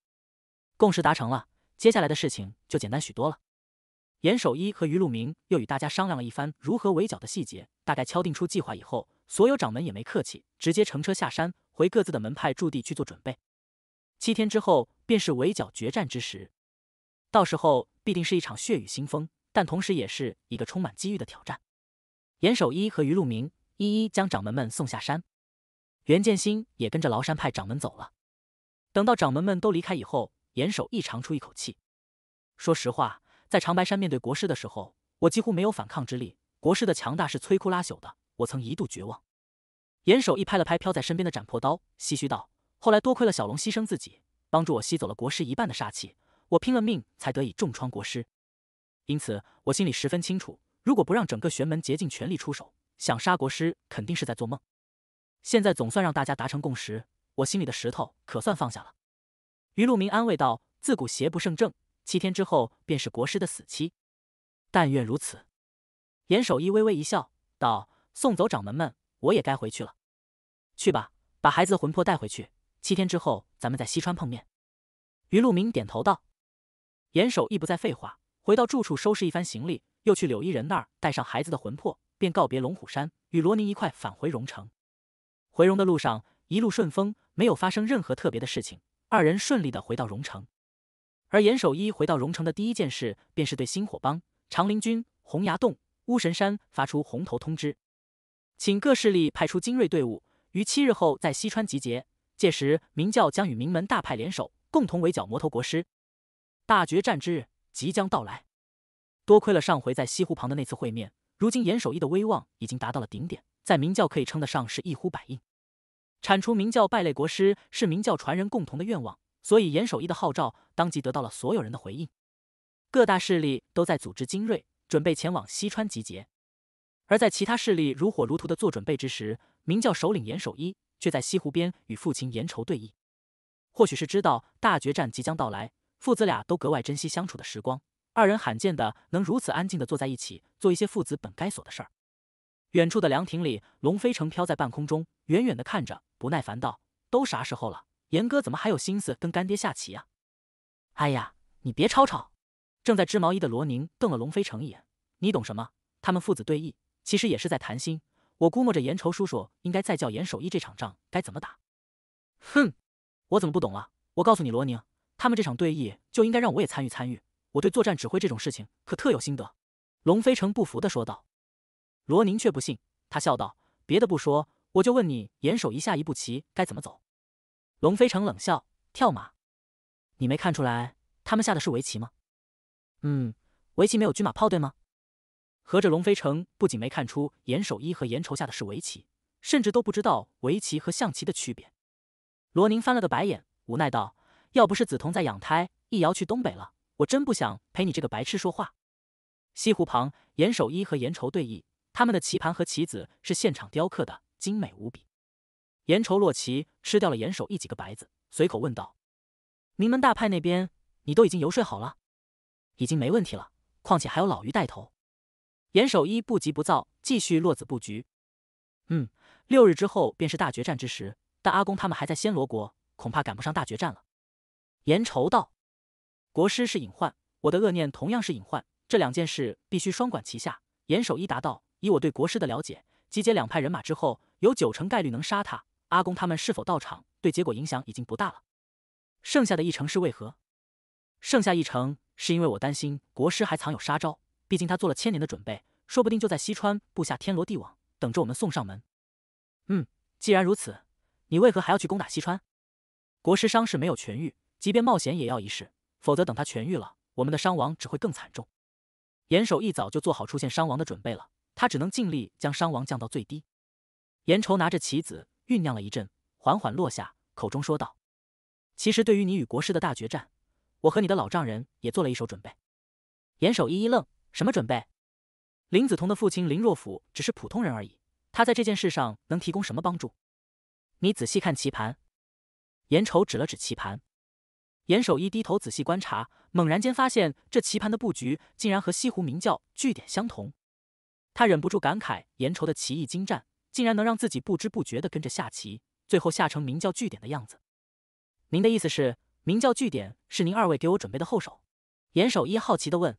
共识达成了，接下来的事情就简单许多了。严守一和余路明又与大家商量了一番如何围剿的细节，大概敲定出计划以后，所有掌门也没客气，直接乘车下山回各自的门派驻地去做准备。七天之后便是围剿决战之时，到时候必定是一场血雨腥风，但同时也是一个充满机遇的挑战。严守一和余路明一一将掌门们送下山，袁建新也跟着崂山派掌门走了。等到掌门们都离开以后，严守一长出一口气，说实话。在长白山面对国师的时候，我几乎没有反抗之力。国师的强大是摧枯拉朽的，我曾一度绝望。严守一拍了拍飘在身边的斩破刀，唏嘘道：“后来多亏了小龙牺牲自己，帮助我吸走了国师一半的煞气，我拼了命才得以重创国师。因此我心里十分清楚，如果不让整个玄门竭尽全力出手，想杀国师肯定是在做梦。现在总算让大家达成共识，我心里的石头可算放下了。”于路明安慰道：“自古邪不胜正。”七天之后便是国师的死期，但愿如此。严守一微微一笑，道：“送走掌门们，我也该回去了。去吧，把孩子的魂魄带回去。七天之后，咱们在西川碰面。”于路明点头道：“严守一不再废话，回到住处收拾一番行李，又去柳依人那儿带上孩子的魂魄，便告别龙虎山，与罗宁一块返回荣城。回荣的路上，一路顺风，没有发生任何特别的事情，二人顺利的回到荣城。”而严守一回到荣城的第一件事，便是对星火帮、长林军、洪崖洞、巫神山发出红头通知，请各势力派出精锐队伍，于七日后在西川集结。届时，明教将与名门大派联手，共同围剿魔头国师。大决战之日即将到来。多亏了上回在西湖旁的那次会面，如今严守一的威望已经达到了顶点，在明教可以称得上是一呼百应。铲除明教败类国师，是明教传人共同的愿望。所以，严守一的号召当即得到了所有人的回应，各大势力都在组织精锐，准备前往西川集结。而在其他势力如火如荼的做准备之时，明教首领严守一却在西湖边与父亲严仇对弈。或许是知道大决战即将到来，父子俩都格外珍惜相处的时光，二人罕见的能如此安静的坐在一起，做一些父子本该做的事儿。远处的凉亭里，龙飞城飘在半空中，远远的看着，不耐烦道：“都啥时候了？”严哥怎么还有心思跟干爹下棋啊？哎呀，你别吵吵！正在织毛衣的罗宁瞪了龙飞成一眼。你懂什么？他们父子对弈，其实也是在谈心。我估摸着严愁叔叔应该在教严守义这场仗该怎么打。哼，我怎么不懂了？我告诉你，罗宁，他们这场对弈就应该让我也参与参与。我对作战指挥这种事情可特有心得。龙飞成不服地说道。罗宁却不信，他笑道：“别的不说，我就问你，严守一下一步棋该怎么走？”龙飞城冷笑：“跳马，你没看出来他们下的是围棋吗？嗯，围棋没有车马炮，对吗？”合着龙飞城不仅没看出严守一和严筹下的是围棋，甚至都不知道围棋和象棋的区别。罗宁翻了个白眼，无奈道：“要不是梓潼在养胎，易遥去东北了，我真不想陪你这个白痴说话。”西湖旁，严守一和严筹对弈，他们的棋盘和棋子是现场雕刻的，精美无比。严愁洛奇吃掉了严守一几个白子，随口问道：“名门大派那边，你都已经游说好了，已经没问题了。况且还有老于带头。”严守一不急不躁，继续落子布局。“嗯，六日之后便是大决战之时，但阿公他们还在暹罗国，恐怕赶不上大决战了。”严愁道：“国师是隐患，我的恶念同样是隐患，这两件事必须双管齐下。”严守一答道：“以我对国师的了解，集结两派人马之后，有九成概率能杀他。”阿公他们是否到场，对结果影响已经不大了。剩下的一成是为何？剩下一成是因为我担心国师还藏有杀招，毕竟他做了千年的准备，说不定就在西川布下天罗地网，等着我们送上门。嗯，既然如此，你为何还要去攻打西川？国师伤势没有痊愈，即便冒险也要一试，否则等他痊愈了，我们的伤亡只会更惨重。严守一早就做好出现伤亡的准备了，他只能尽力将伤亡降到最低。严愁拿着棋子。酝酿了一阵，缓缓落下，口中说道：“其实，对于你与国师的大决战，我和你的老丈人也做了一手准备。”严守一一愣：“什么准备？”林子彤的父亲林若甫只是普通人而已，他在这件事上能提供什么帮助？你仔细看棋盘。”严愁指了指棋盘。严守一低头仔细观察，猛然间发现这棋盘的布局竟然和西湖明教据点相同。他忍不住感慨：“严愁的棋艺精湛。”竟然能让自己不知不觉地跟着下棋，最后下成明教据点的样子。您的意思是，明教据点是您二位给我准备的后手？严守一好奇地问。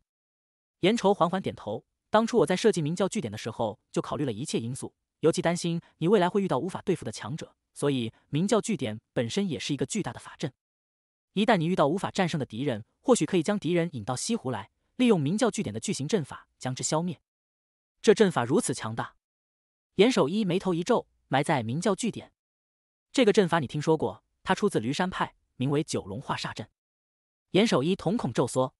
严愁缓缓点头。当初我在设计明教据点的时候，就考虑了一切因素，尤其担心你未来会遇到无法对付的强者，所以明教据点本身也是一个巨大的法阵。一旦你遇到无法战胜的敌人，或许可以将敌人引到西湖来，利用明教据点的巨型阵法将之消灭。这阵法如此强大。严守一眉头一皱，埋在明教据点，这个阵法你听说过？它出自驴山派，名为九龙化煞阵。严守一瞳孔骤缩，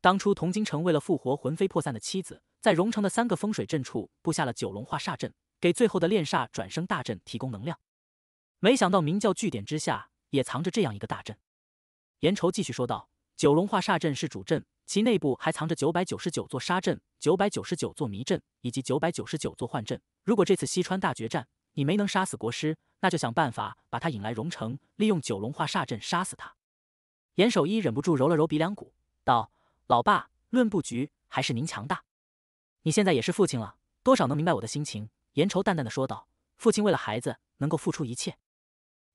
当初童京城为了复活魂飞魄散的妻子，在荣城的三个风水阵处布下了九龙化煞阵，给最后的炼煞转生大阵提供能量。没想到明教据点之下也藏着这样一个大阵。严愁继续说道：“九龙化煞阵是主阵。”其内部还藏着九百九十九座沙阵、九百九十九座迷阵以及九百九十九座幻阵。如果这次西川大决战你没能杀死国师，那就想办法把他引来荣城，利用九龙化煞阵杀死他。严守一忍不住揉了揉鼻梁骨，道：“老爸，论布局还是您强大。你现在也是父亲了，多少能明白我的心情。”严愁淡淡的说道：“父亲为了孩子能够付出一切，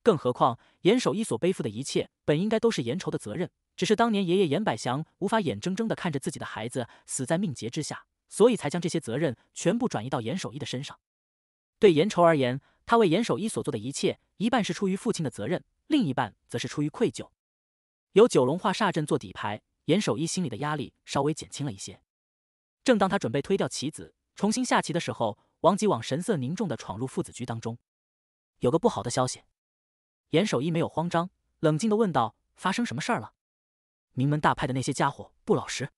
更何况严守一所背负的一切，本应该都是严愁的责任。”只是当年爷爷严百祥无法眼睁睁地看着自己的孩子死在命劫之下，所以才将这些责任全部转移到严守一的身上。对严愁而言，他为严守一所做的一切，一半是出于父亲的责任，另一半则是出于愧疚。有九龙化煞阵做底牌，严守一心里的压力稍微减轻了一些。正当他准备推掉棋子，重新下棋的时候，王吉往神色凝重地闯入父子局当中，有个不好的消息。严守一没有慌张，冷静地问道：“发生什么事儿了？”名门大派的那些家伙不老实，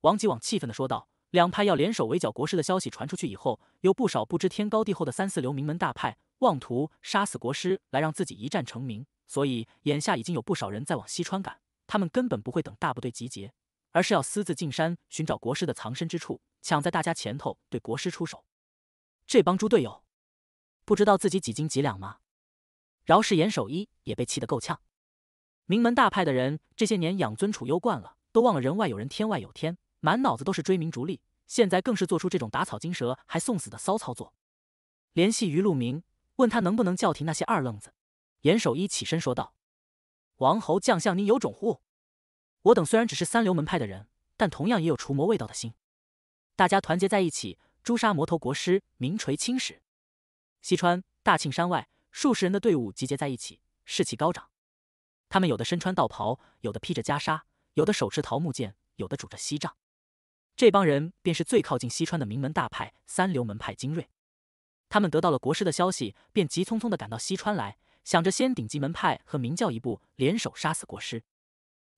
王吉往气愤的说道：“两派要联手围剿国师的消息传出去以后，有不少不知天高地厚的三四流名门大派，妄图杀死国师来让自己一战成名。所以眼下已经有不少人在往西川赶，他们根本不会等大部队集结，而是要私自进山寻找国师的藏身之处，抢在大家前头对国师出手。这帮猪队友，不知道自己几斤几两吗？”饶是严守一也被气得够呛。名门大派的人这些年养尊处优惯了，都忘了人外有人，天外有天，满脑子都是追名逐利。现在更是做出这种打草惊蛇、还送死的骚操作。联系于路明，问他能不能叫停那些二愣子。严守一起身说道：“王侯将相，你有种乎？我等虽然只是三流门派的人，但同样也有除魔卫道的心。大家团结在一起，诛杀魔头国师，名垂青史。”西川大庆山外，数十人的队伍集结在一起，士气高涨。他们有的身穿道袍，有的披着袈裟，有的手持桃木剑，有的拄着锡杖。这帮人便是最靠近西川的名门大派、三流门派精锐。他们得到了国师的消息，便急匆匆的赶到西川来，想着先顶级门派和明教一步联手杀死国师。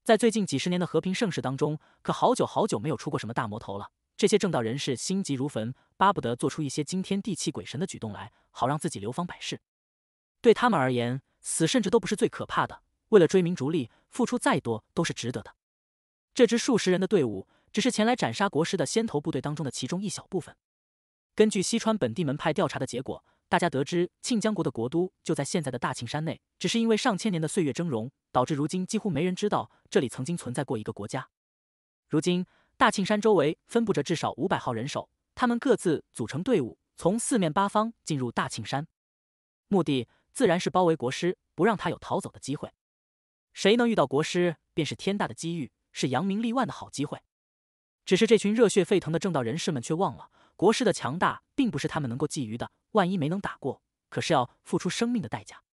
在最近几十年的和平盛世当中，可好久好久没有出过什么大魔头了。这些正道人士心急如焚，巴不得做出一些惊天地泣鬼神的举动来，好让自己流芳百世。对他们而言，死甚至都不是最可怕的。为了追名逐利，付出再多都是值得的。这支数十人的队伍，只是前来斩杀国师的先头部队当中的其中一小部分。根据西川本地门派调查的结果，大家得知庆江国的国都就在现在的大庆山内，只是因为上千年的岁月峥嵘，导致如今几乎没人知道这里曾经存在过一个国家。如今，大庆山周围分布着至少五百号人手，他们各自组成队伍，从四面八方进入大庆山，目的自然是包围国师，不让他有逃走的机会。谁能遇到国师，便是天大的机遇，是扬名立万的好机会。只是这群热血沸腾的正道人士们却忘了，国师的强大并不是他们能够觊觎的。万一没能打过，可是要付出生命的代价。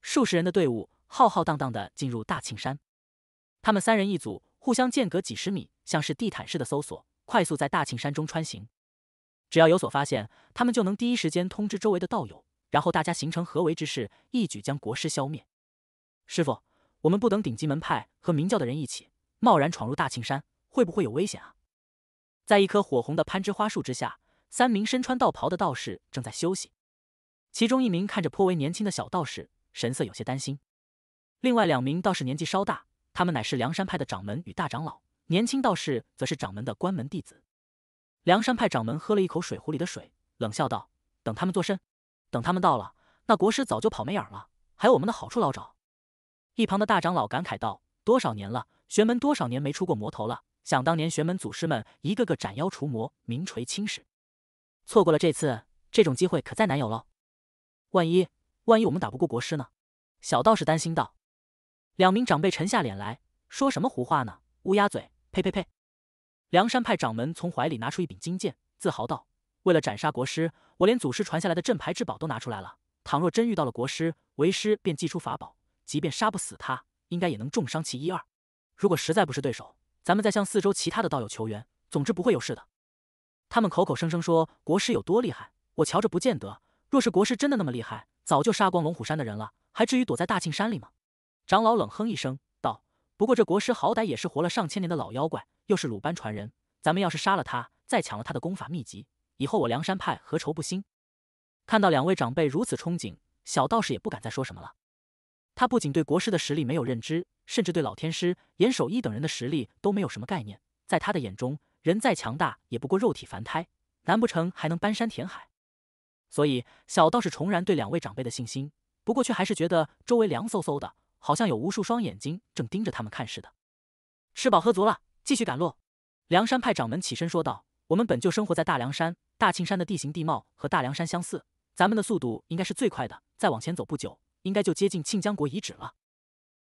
数十人的队伍浩浩荡荡的进入大庆山，他们三人一组，互相间隔几十米，像是地毯式的搜索，快速在大庆山中穿行。只要有所发现，他们就能第一时间通知周围的道友，然后大家形成合围之势，一举将国师消灭。师傅。我们不等顶级门派和明教的人一起，贸然闯入大庆山，会不会有危险啊？在一棵火红的攀枝花树之下，三名身穿道袍的道士正在休息。其中一名看着颇为年轻的小道士，神色有些担心。另外两名道士年纪稍大，他们乃是梁山派的掌门与大长老，年轻道士则是掌门的关门弟子。梁山派掌门喝了一口水壶里的水，冷笑道：“等他们作甚？等他们到了，那国师早就跑没影了，还有我们的好处捞着。”一旁的大长老感慨道：“多少年了，玄门多少年没出过魔头了。想当年，玄门祖师们一个个斩妖除魔，名垂青史。错过了这次，这种机会可再难有喽。万一万一我们打不过国师呢？”小道士担心道。两名长辈沉下脸来说：“什么胡话呢？乌鸦嘴！呸呸呸！”梁山派掌门从怀里拿出一柄金剑，自豪道：“为了斩杀国师，我连祖师传下来的镇牌之宝都拿出来了。倘若真遇到了国师，为师便祭出法宝。”即便杀不死他，应该也能重伤其一二。如果实在不是对手，咱们再向四周其他的道友求援。总之不会有事的。他们口口声声说国师有多厉害，我瞧着不见得。若是国师真的那么厉害，早就杀光龙虎山的人了，还至于躲在大庆山里吗？长老冷哼一声道：“不过这国师好歹也是活了上千年的老妖怪，又是鲁班传人。咱们要是杀了他，再抢了他的功法秘籍，以后我梁山派何愁不兴？”看到两位长辈如此憧憬，小道士也不敢再说什么了。他不仅对国师的实力没有认知，甚至对老天师严守一等人的实力都没有什么概念。在他的眼中，人再强大也不过肉体凡胎，难不成还能搬山填海？所以，小道士重燃对两位长辈的信心。不过，却还是觉得周围凉飕飕的，好像有无数双眼睛正盯着他们看似的。吃饱喝足了，继续赶路。梁山派掌门起身说道：“我们本就生活在大梁山，大青山的地形地貌和大梁山相似，咱们的速度应该是最快的。再往前走不久。”应该就接近庆江国遗址了。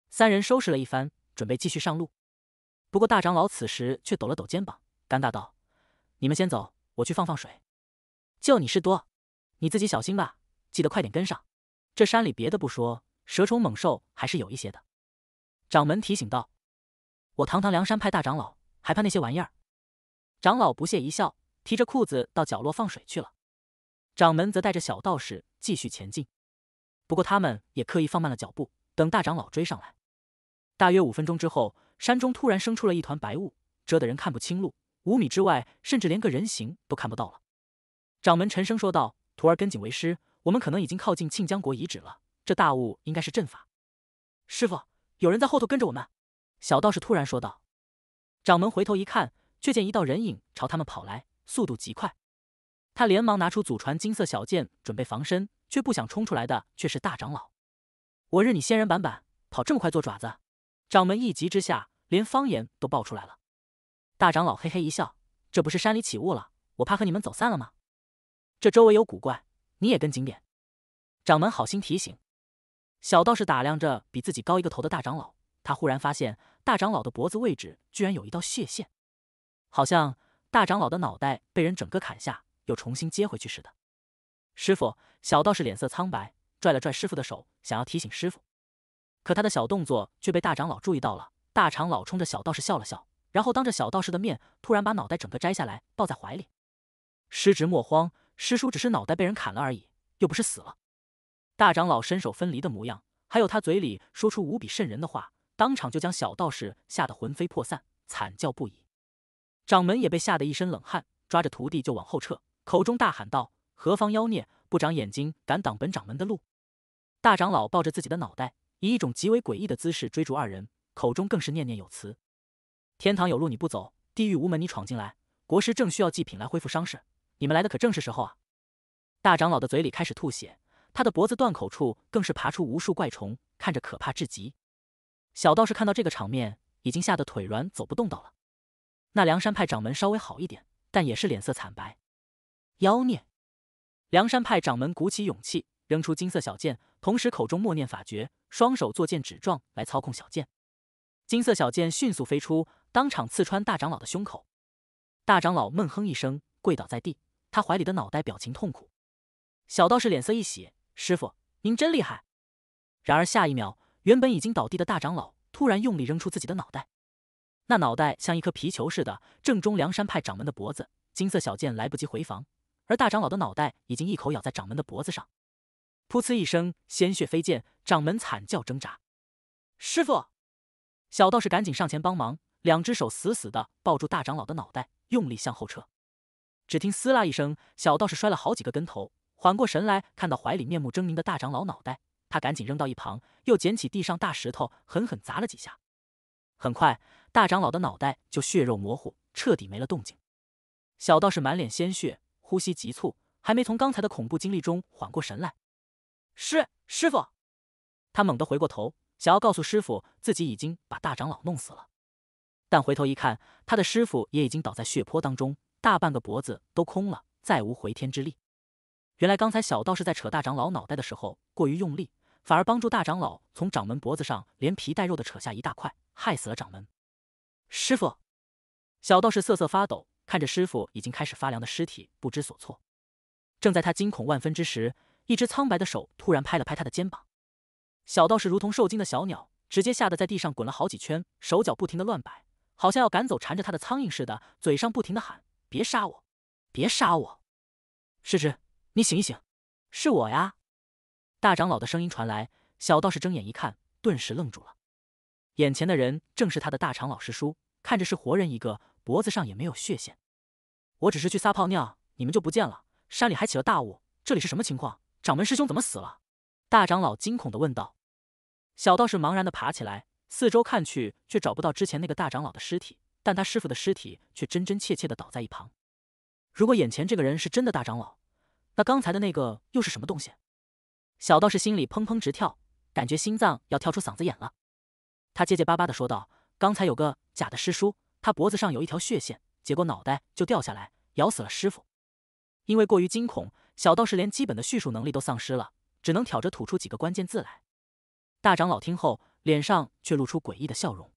三人收拾了一番，准备继续上路。不过大长老此时却抖了抖肩膀，尴尬道：“你们先走，我去放放水。就你事多，你自己小心吧，记得快点跟上。这山里别的不说，蛇虫猛兽还是有一些的。”掌门提醒道：“我堂堂梁山派大长老，还怕那些玩意儿？”长老不屑一笑，提着裤子到角落放水去了。掌门则带着小道士继续前进。不过他们也刻意放慢了脚步，等大长老追上来。大约五分钟之后，山中突然生出了一团白雾，遮得人看不清路，五米之外甚至连个人形都看不到了。掌门沉声说道：“徒儿跟紧为师，我们可能已经靠近庆江国遗址了。这大雾应该是阵法。”师傅，有人在后头跟着我们。”小道士突然说道。掌门回头一看，却见一道人影朝他们跑来，速度极快。他连忙拿出祖传金色小剑准备防身，却不想冲出来的却是大长老。我日你仙人板板！跑这么快做爪子？掌门一急之下，连方言都爆出来了。大长老嘿嘿一笑：“这不是山里起雾了，我怕和你们走散了吗？这周围有古怪，你也跟紧点。”掌门好心提醒。小道士打量着比自己高一个头的大长老，他忽然发现大长老的脖子位置居然有一道血线，好像大长老的脑袋被人整个砍下。又重新接回去似的。师傅，小道士脸色苍白，拽了拽师傅的手，想要提醒师傅，可他的小动作却被大长老注意到了。大长老冲着小道士笑了笑，然后当着小道士的面，突然把脑袋整个摘下来，抱在怀里。师侄莫慌，师叔只是脑袋被人砍了而已，又不是死了。大长老身手分离的模样，还有他嘴里说出无比瘆人的话，当场就将小道士吓得魂飞魄散，惨叫不已。掌门也被吓得一身冷汗，抓着徒弟就往后撤。口中大喊道：“何方妖孽，不长眼睛，敢挡本掌门的路！”大长老抱着自己的脑袋，以一种极为诡异的姿势追逐二人，口中更是念念有词：“天堂有路你不走，地狱无门你闯进来。国师正需要祭品来恢复伤势，你们来的可正是时候啊！”大长老的嘴里开始吐血，他的脖子断口处更是爬出无数怪虫，看着可怕至极。小道士看到这个场面，已经吓得腿软走不动道了。那梁山派掌门稍微好一点，但也是脸色惨白。妖孽！梁山派掌门鼓起勇气，扔出金色小剑，同时口中默念法诀，双手作剑指状来操控小剑。金色小剑迅速飞出，当场刺穿大长老的胸口。大长老闷哼一声，跪倒在地，他怀里的脑袋表情痛苦。小道士脸色一喜：“师傅，您真厉害！”然而下一秒，原本已经倒地的大长老突然用力扔出自己的脑袋，那脑袋像一颗皮球似的，正中梁山派掌门的脖子。金色小剑来不及回防。而大长老的脑袋已经一口咬在掌门的脖子上，噗呲一声，鲜血飞溅，掌门惨叫挣扎。师傅，小道士赶紧上前帮忙，两只手死死的抱住大长老的脑袋，用力向后撤。只听撕拉一声，小道士摔了好几个跟头，缓过神来，看到怀里面目狰狞的大长老脑袋，他赶紧扔到一旁，又捡起地上大石头狠狠砸了几下。很快，大长老的脑袋就血肉模糊，彻底没了动静。小道士满脸鲜血。呼吸急促，还没从刚才的恐怖经历中缓过神来。师师傅，他猛地回过头，想要告诉师傅自己已经把大长老弄死了，但回头一看，他的师傅也已经倒在血泊当中，大半个脖子都空了，再无回天之力。原来刚才小道士在扯大长老脑袋的时候过于用力，反而帮助大长老从掌门脖子上连皮带肉的扯下一大块，害死了掌门。师傅，小道士瑟瑟发抖。看着师傅已经开始发凉的尸体，不知所措。正在他惊恐万分之时，一只苍白的手突然拍了拍他的肩膀。小道士如同受惊的小鸟，直接吓得在地上滚了好几圈，手脚不停的乱摆，好像要赶走缠着他的苍蝇似的，嘴上不停的喊：“别杀我，别杀我！”师侄，你醒一醒，是我呀！大长老的声音传来。小道士睁眼一看，顿时愣住了，眼前的人正是他的大长老师叔，看着是活人一个。脖子上也没有血线，我只是去撒泡尿，你们就不见了。山里还起了大雾，这里是什么情况？掌门师兄怎么死了？大长老惊恐的问道。小道士茫然的爬起来，四周看去，却找不到之前那个大长老的尸体，但他师傅的尸体却真真切切的倒在一旁。如果眼前这个人是真的大长老，那刚才的那个又是什么东西？小道士心里砰砰直跳，感觉心脏要跳出嗓子眼了。他结结巴巴的说道：“刚才有个假的师叔。”他脖子上有一条血线，结果脑袋就掉下来，咬死了师傅。因为过于惊恐，小道士连基本的叙述能力都丧失了，只能挑着吐出几个关键字来。大长老听后，脸上却露出诡异的笑容。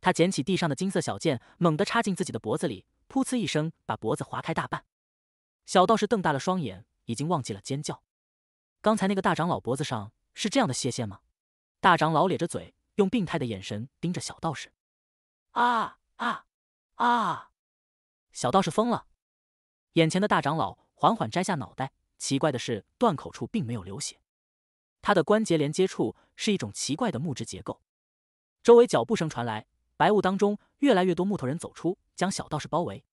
他捡起地上的金色小剑，猛地插进自己的脖子里，噗呲一声，把脖子划开大半。小道士瞪大了双眼，已经忘记了尖叫。刚才那个大长老脖子上是这样的血线吗？大长老咧着嘴，用病态的眼神盯着小道士。啊！啊啊！小道士疯了！眼前的大长老缓缓摘下脑袋，奇怪的是，断口处并没有流血，他的关节连接处是一种奇怪的木质结构。周围脚步声传来，白雾当中越来越多木头人走出，将小道士包围。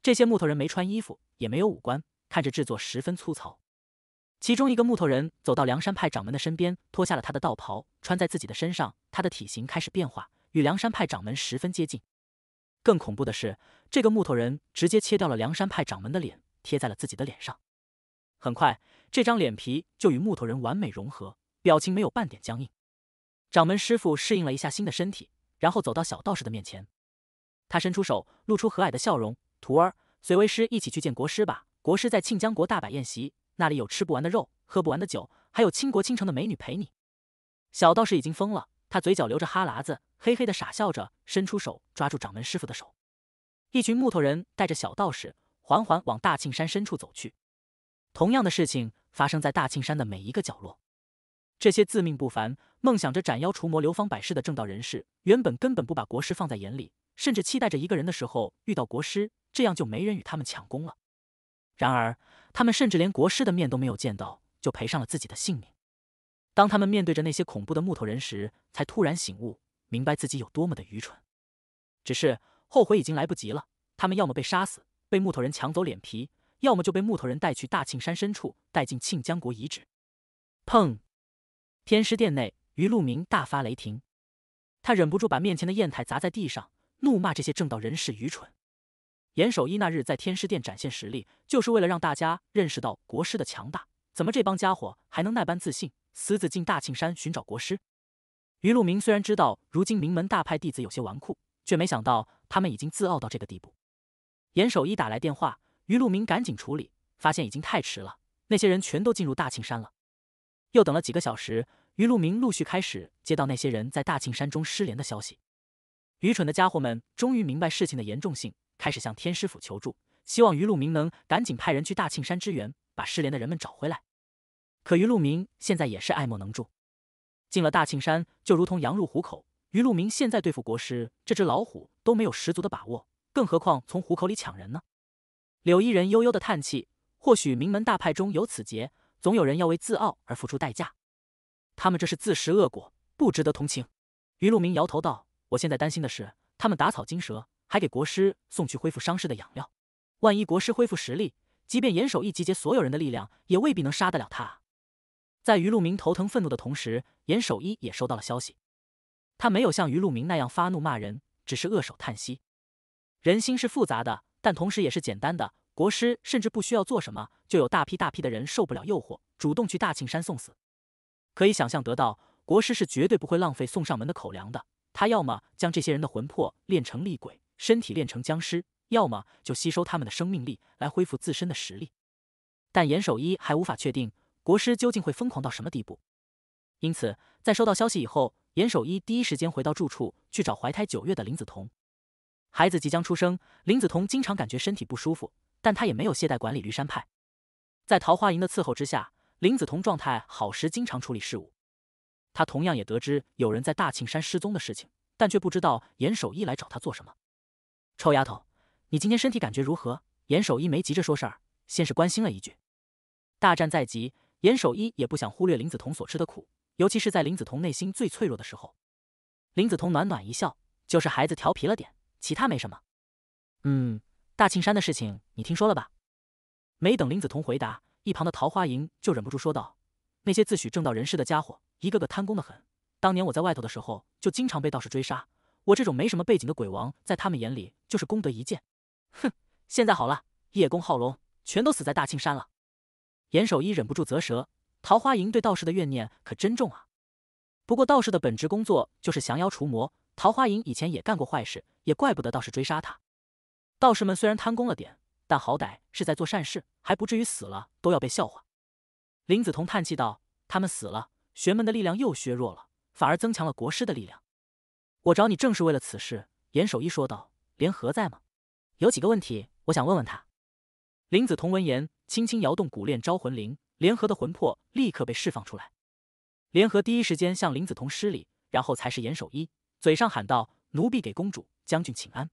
这些木头人没穿衣服，也没有五官，看着制作十分粗糙。其中一个木头人走到梁山派掌门的身边，脱下了他的道袍，穿在自己的身上，他的体型开始变化，与梁山派掌门十分接近。更恐怖的是，这个木头人直接切掉了梁山派掌门的脸，贴在了自己的脸上。很快，这张脸皮就与木头人完美融合，表情没有半点僵硬。掌门师傅适应了一下新的身体，然后走到小道士的面前。他伸出手，露出和蔼的笑容：“徒儿，随为师一起去见国师吧。国师在庆江国大摆宴席，那里有吃不完的肉、喝不完的酒，还有倾国倾城的美女陪你。”小道士已经疯了。他嘴角流着哈喇子，嘿嘿的傻笑着，伸出手抓住掌门师傅的手。一群木头人带着小道士，缓缓往大庆山深处走去。同样的事情发生在大庆山的每一个角落。这些自命不凡、梦想着斩妖除魔、流芳百世的正道人士，原本根本不把国师放在眼里，甚至期待着一个人的时候遇到国师，这样就没人与他们抢功了。然而，他们甚至连国师的面都没有见到，就赔上了自己的性命。当他们面对着那些恐怖的木头人时，才突然醒悟，明白自己有多么的愚蠢。只是后悔已经来不及了，他们要么被杀死，被木头人抢走脸皮，要么就被木头人带去大庆山深处，带进庆江国遗址。砰！天师殿内，于路明大发雷霆，他忍不住把面前的砚台砸在地上，怒骂这些正道人士愚蠢。严守一那日在天师殿展现实力，就是为了让大家认识到国师的强大，怎么这帮家伙还能那般自信？私自进大庆山寻找国师，于路明虽然知道如今名门大派弟子有些纨绔，却没想到他们已经自傲到这个地步。严守一打来电话，于路明赶紧处理，发现已经太迟了，那些人全都进入大庆山了。又等了几个小时，于路明陆续开始接到那些人在大庆山中失联的消息。愚蠢的家伙们终于明白事情的严重性，开始向天师府求助，希望于路明能赶紧派人去大庆山支援，把失联的人们找回来。可于路明现在也是爱莫能助。进了大庆山，就如同羊入虎口。于路明现在对付国师这只老虎都没有十足的把握，更何况从虎口里抢人呢？柳依人悠悠的叹气：“或许名门大派中有此劫，总有人要为自傲而付出代价。他们这是自食恶果，不值得同情。”于路明摇头道：“我现在担心的是，他们打草惊蛇，还给国师送去恢复伤势的养料。万一国师恢复实力，即便严守一集结所有人的力量，也未必能杀得了他在于路明头疼愤怒的同时，严守一也收到了消息。他没有像于路明那样发怒骂人，只是扼手叹息。人心是复杂的，但同时也是简单的。国师甚至不需要做什么，就有大批大批的人受不了诱惑，主动去大庆山送死。可以想象得到，国师是绝对不会浪费送上门的口粮的。他要么将这些人的魂魄炼成厉鬼，身体炼成僵尸，要么就吸收他们的生命力来恢复自身的实力。但严守一还无法确定。国师究竟会疯狂到什么地步？因此，在收到消息以后，严守一第一时间回到住处去找怀胎九月的林子彤。孩子即将出生，林子彤经常感觉身体不舒服，但她也没有懈怠管理绿山派。在桃花营的伺候之下，林子彤状态好时经常处理事务。他同样也得知有人在大庆山失踪的事情，但却不知道严守一来找他做什么。臭丫头，你今天身体感觉如何？严守一没急着说事儿，先是关心了一句。大战在即。严守一也不想忽略林子彤所吃的苦，尤其是在林子彤内心最脆弱的时候。林子彤暖暖一笑，就是孩子调皮了点，其他没什么。嗯，大庆山的事情你听说了吧？没等林子彤回答，一旁的桃花银就忍不住说道：“那些自诩正道人士的家伙，一个个贪功的很。当年我在外头的时候，就经常被道士追杀。我这种没什么背景的鬼王，在他们眼里就是功德一件。哼，现在好了，叶公好龙，全都死在大庆山了。”严守一忍不住啧舌：“桃花营对道士的怨念可真重啊！不过道士的本职工作就是降妖除魔，桃花营以前也干过坏事，也怪不得道士追杀他。道士们虽然贪功了点，但好歹是在做善事，还不至于死了都要被笑话。”林子彤叹气道：“他们死了，玄门的力量又削弱了，反而增强了国师的力量。我找你正是为了此事。”严守一说道：“莲合在吗？有几个问题我想问问他。”林子彤闻言，轻轻摇动骨链招魂铃，联合的魂魄立刻被释放出来。联合第一时间向林子彤施礼，然后才是严守一，嘴上喊道：“奴婢给公主、将军请安。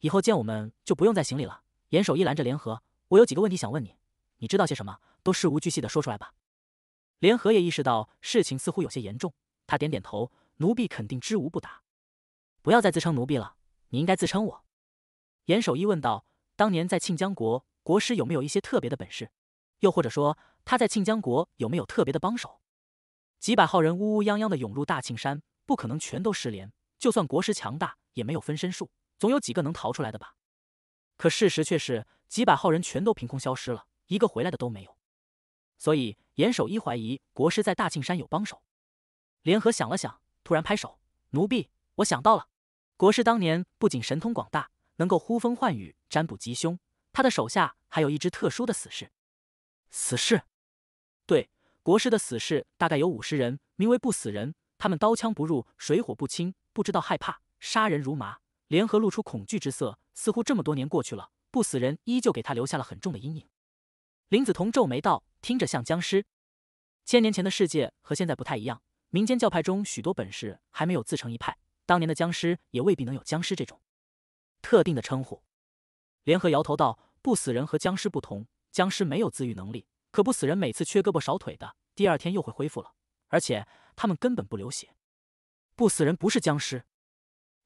以后见我们就不用再行礼了。”严守一拦着联合：“我有几个问题想问你，你知道些什么？都事无巨细的说出来吧。”联合也意识到事情似乎有些严重，他点点头：“奴婢肯定知无不答。”不要再自称奴婢了，你应该自称我。”严守一问道：“当年在庆江国。”国师有没有一些特别的本事？又或者说，他在庆江国有没有特别的帮手？几百号人呜呜泱泱的涌入大庆山，不可能全都失联。就算国师强大，也没有分身术，总有几个能逃出来的吧？可事实却是，几百号人全都凭空消失了，一个回来的都没有。所以严守一怀疑国师在大庆山有帮手。联合想了想，突然拍手：“奴婢，我想到了！国师当年不仅神通广大，能够呼风唤雨、占卜吉凶。”他的手下还有一只特殊的死士，死士，对，国师的死士大概有五十人，名为不死人，他们刀枪不入，水火不侵，不知道害怕，杀人如麻。联合露出恐惧之色，似乎这么多年过去了，不死人依旧给他留下了很重的阴影。林子彤皱眉道：“听着像僵尸。千年前的世界和现在不太一样，民间教派中许多本事还没有自成一派，当年的僵尸也未必能有僵尸这种特定的称呼。”联合摇头道。不死人和僵尸不同，僵尸没有自愈能力，可不死人每次缺胳膊少腿的，第二天又会恢复了，而且他们根本不流血。不死人不是僵尸。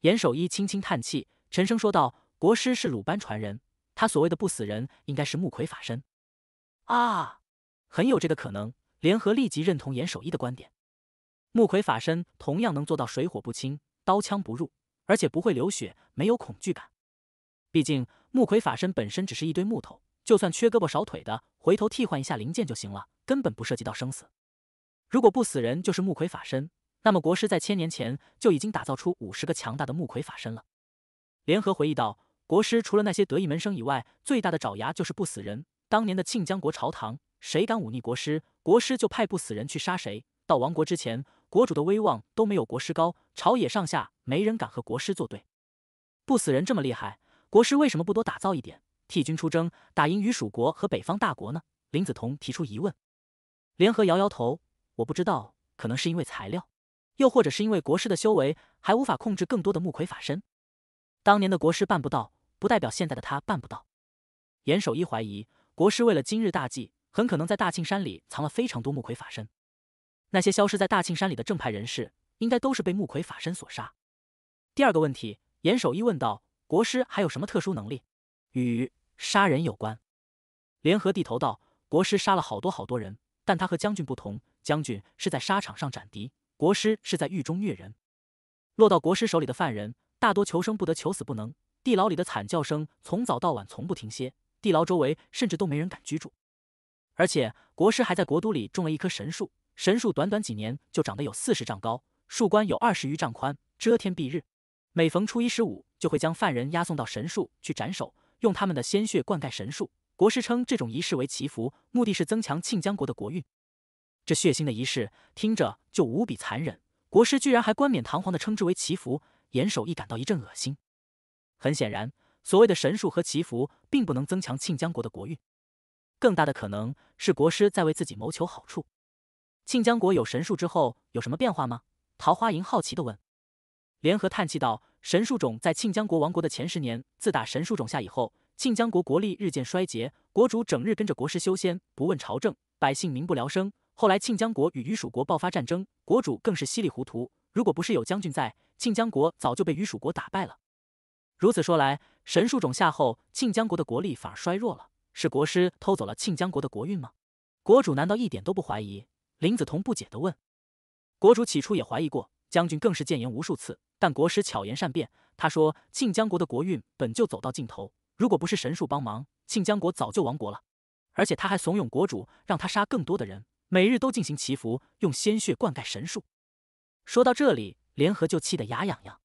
严守一轻轻叹气，沉声说道：“国师是鲁班传人，他所谓的不死人应该是木魁法身啊，很有这个可能。”联合立即认同严守一的观点。木魁法身同样能做到水火不侵、刀枪不入，而且不会流血，没有恐惧感。毕竟木魁法身本身只是一堆木头，就算缺胳膊少腿的，回头替换一下零件就行了，根本不涉及到生死。如果不死人就是木魁法身，那么国师在千年前就已经打造出五十个强大的木魁法身了。联合回忆道：“国师除了那些得意门生以外，最大的爪牙就是不死人。当年的庆江国朝堂，谁敢忤逆国师，国师就派不死人去杀谁。到亡国之前，国主的威望都没有国师高，朝野上下没人敢和国师作对。不死人这么厉害。”国师为什么不多打造一点，替军出征，打赢于蜀国和北方大国呢？林子彤提出疑问。联合摇摇头，我不知道，可能是因为材料，又或者是因为国师的修为还无法控制更多的木魁法身。当年的国师办不到，不代表现在的他办不到。严守一怀疑，国师为了今日大计，很可能在大庆山里藏了非常多木魁法身。那些消失在大庆山里的正派人士，应该都是被木魁法身所杀。第二个问题，严守一问道。国师还有什么特殊能力，与杀人有关？联合地头道，国师杀了好多好多人，但他和将军不同，将军是在沙场上斩敌，国师是在狱中虐人。落到国师手里的犯人，大多求生不得，求死不能。地牢里的惨叫声从早到晚从不停歇，地牢周围甚至都没人敢居住。而且，国师还在国都里种了一棵神树，神树短短几年就长得有四十丈高，树冠有二十余丈宽，遮天蔽日。每逢初一十五，就会将犯人押送到神树去斩首，用他们的鲜血灌溉神树。国师称这种仪式为祈福，目的是增强庆江国的国运。这血腥的仪式听着就无比残忍，国师居然还冠冕堂皇的称之为祈福，严守义感到一阵恶心。很显然，所谓的神树和祈福并不能增强庆江国的国运，更大的可能是国师在为自己谋求好处。庆江国有神树之后有什么变化吗？桃花吟好奇的问。联合叹气道：“神树种在庆江国王国的前十年，自打神树种下以后，庆江国国力日渐衰竭，国主整日跟着国师修仙，不问朝政，百姓民不聊生。后来庆江国与禹蜀国爆发战争，国主更是稀里糊涂。如果不是有将军在，庆江国早就被禹蜀国打败了。如此说来，神树种下后，庆江国的国力反而衰弱了，是国师偷走了庆江国的国运吗？国主难道一点都不怀疑？”林子彤不解地问。国主起初也怀疑过，将军更是谏言无数次。但国师巧言善辩，他说：“庆江国的国运本就走到尽头，如果不是神树帮忙，庆江国早就亡国了。”而且他还怂恿国主让他杀更多的人，每日都进行祈福，用鲜血灌溉神树。说到这里，联合就气得牙痒痒。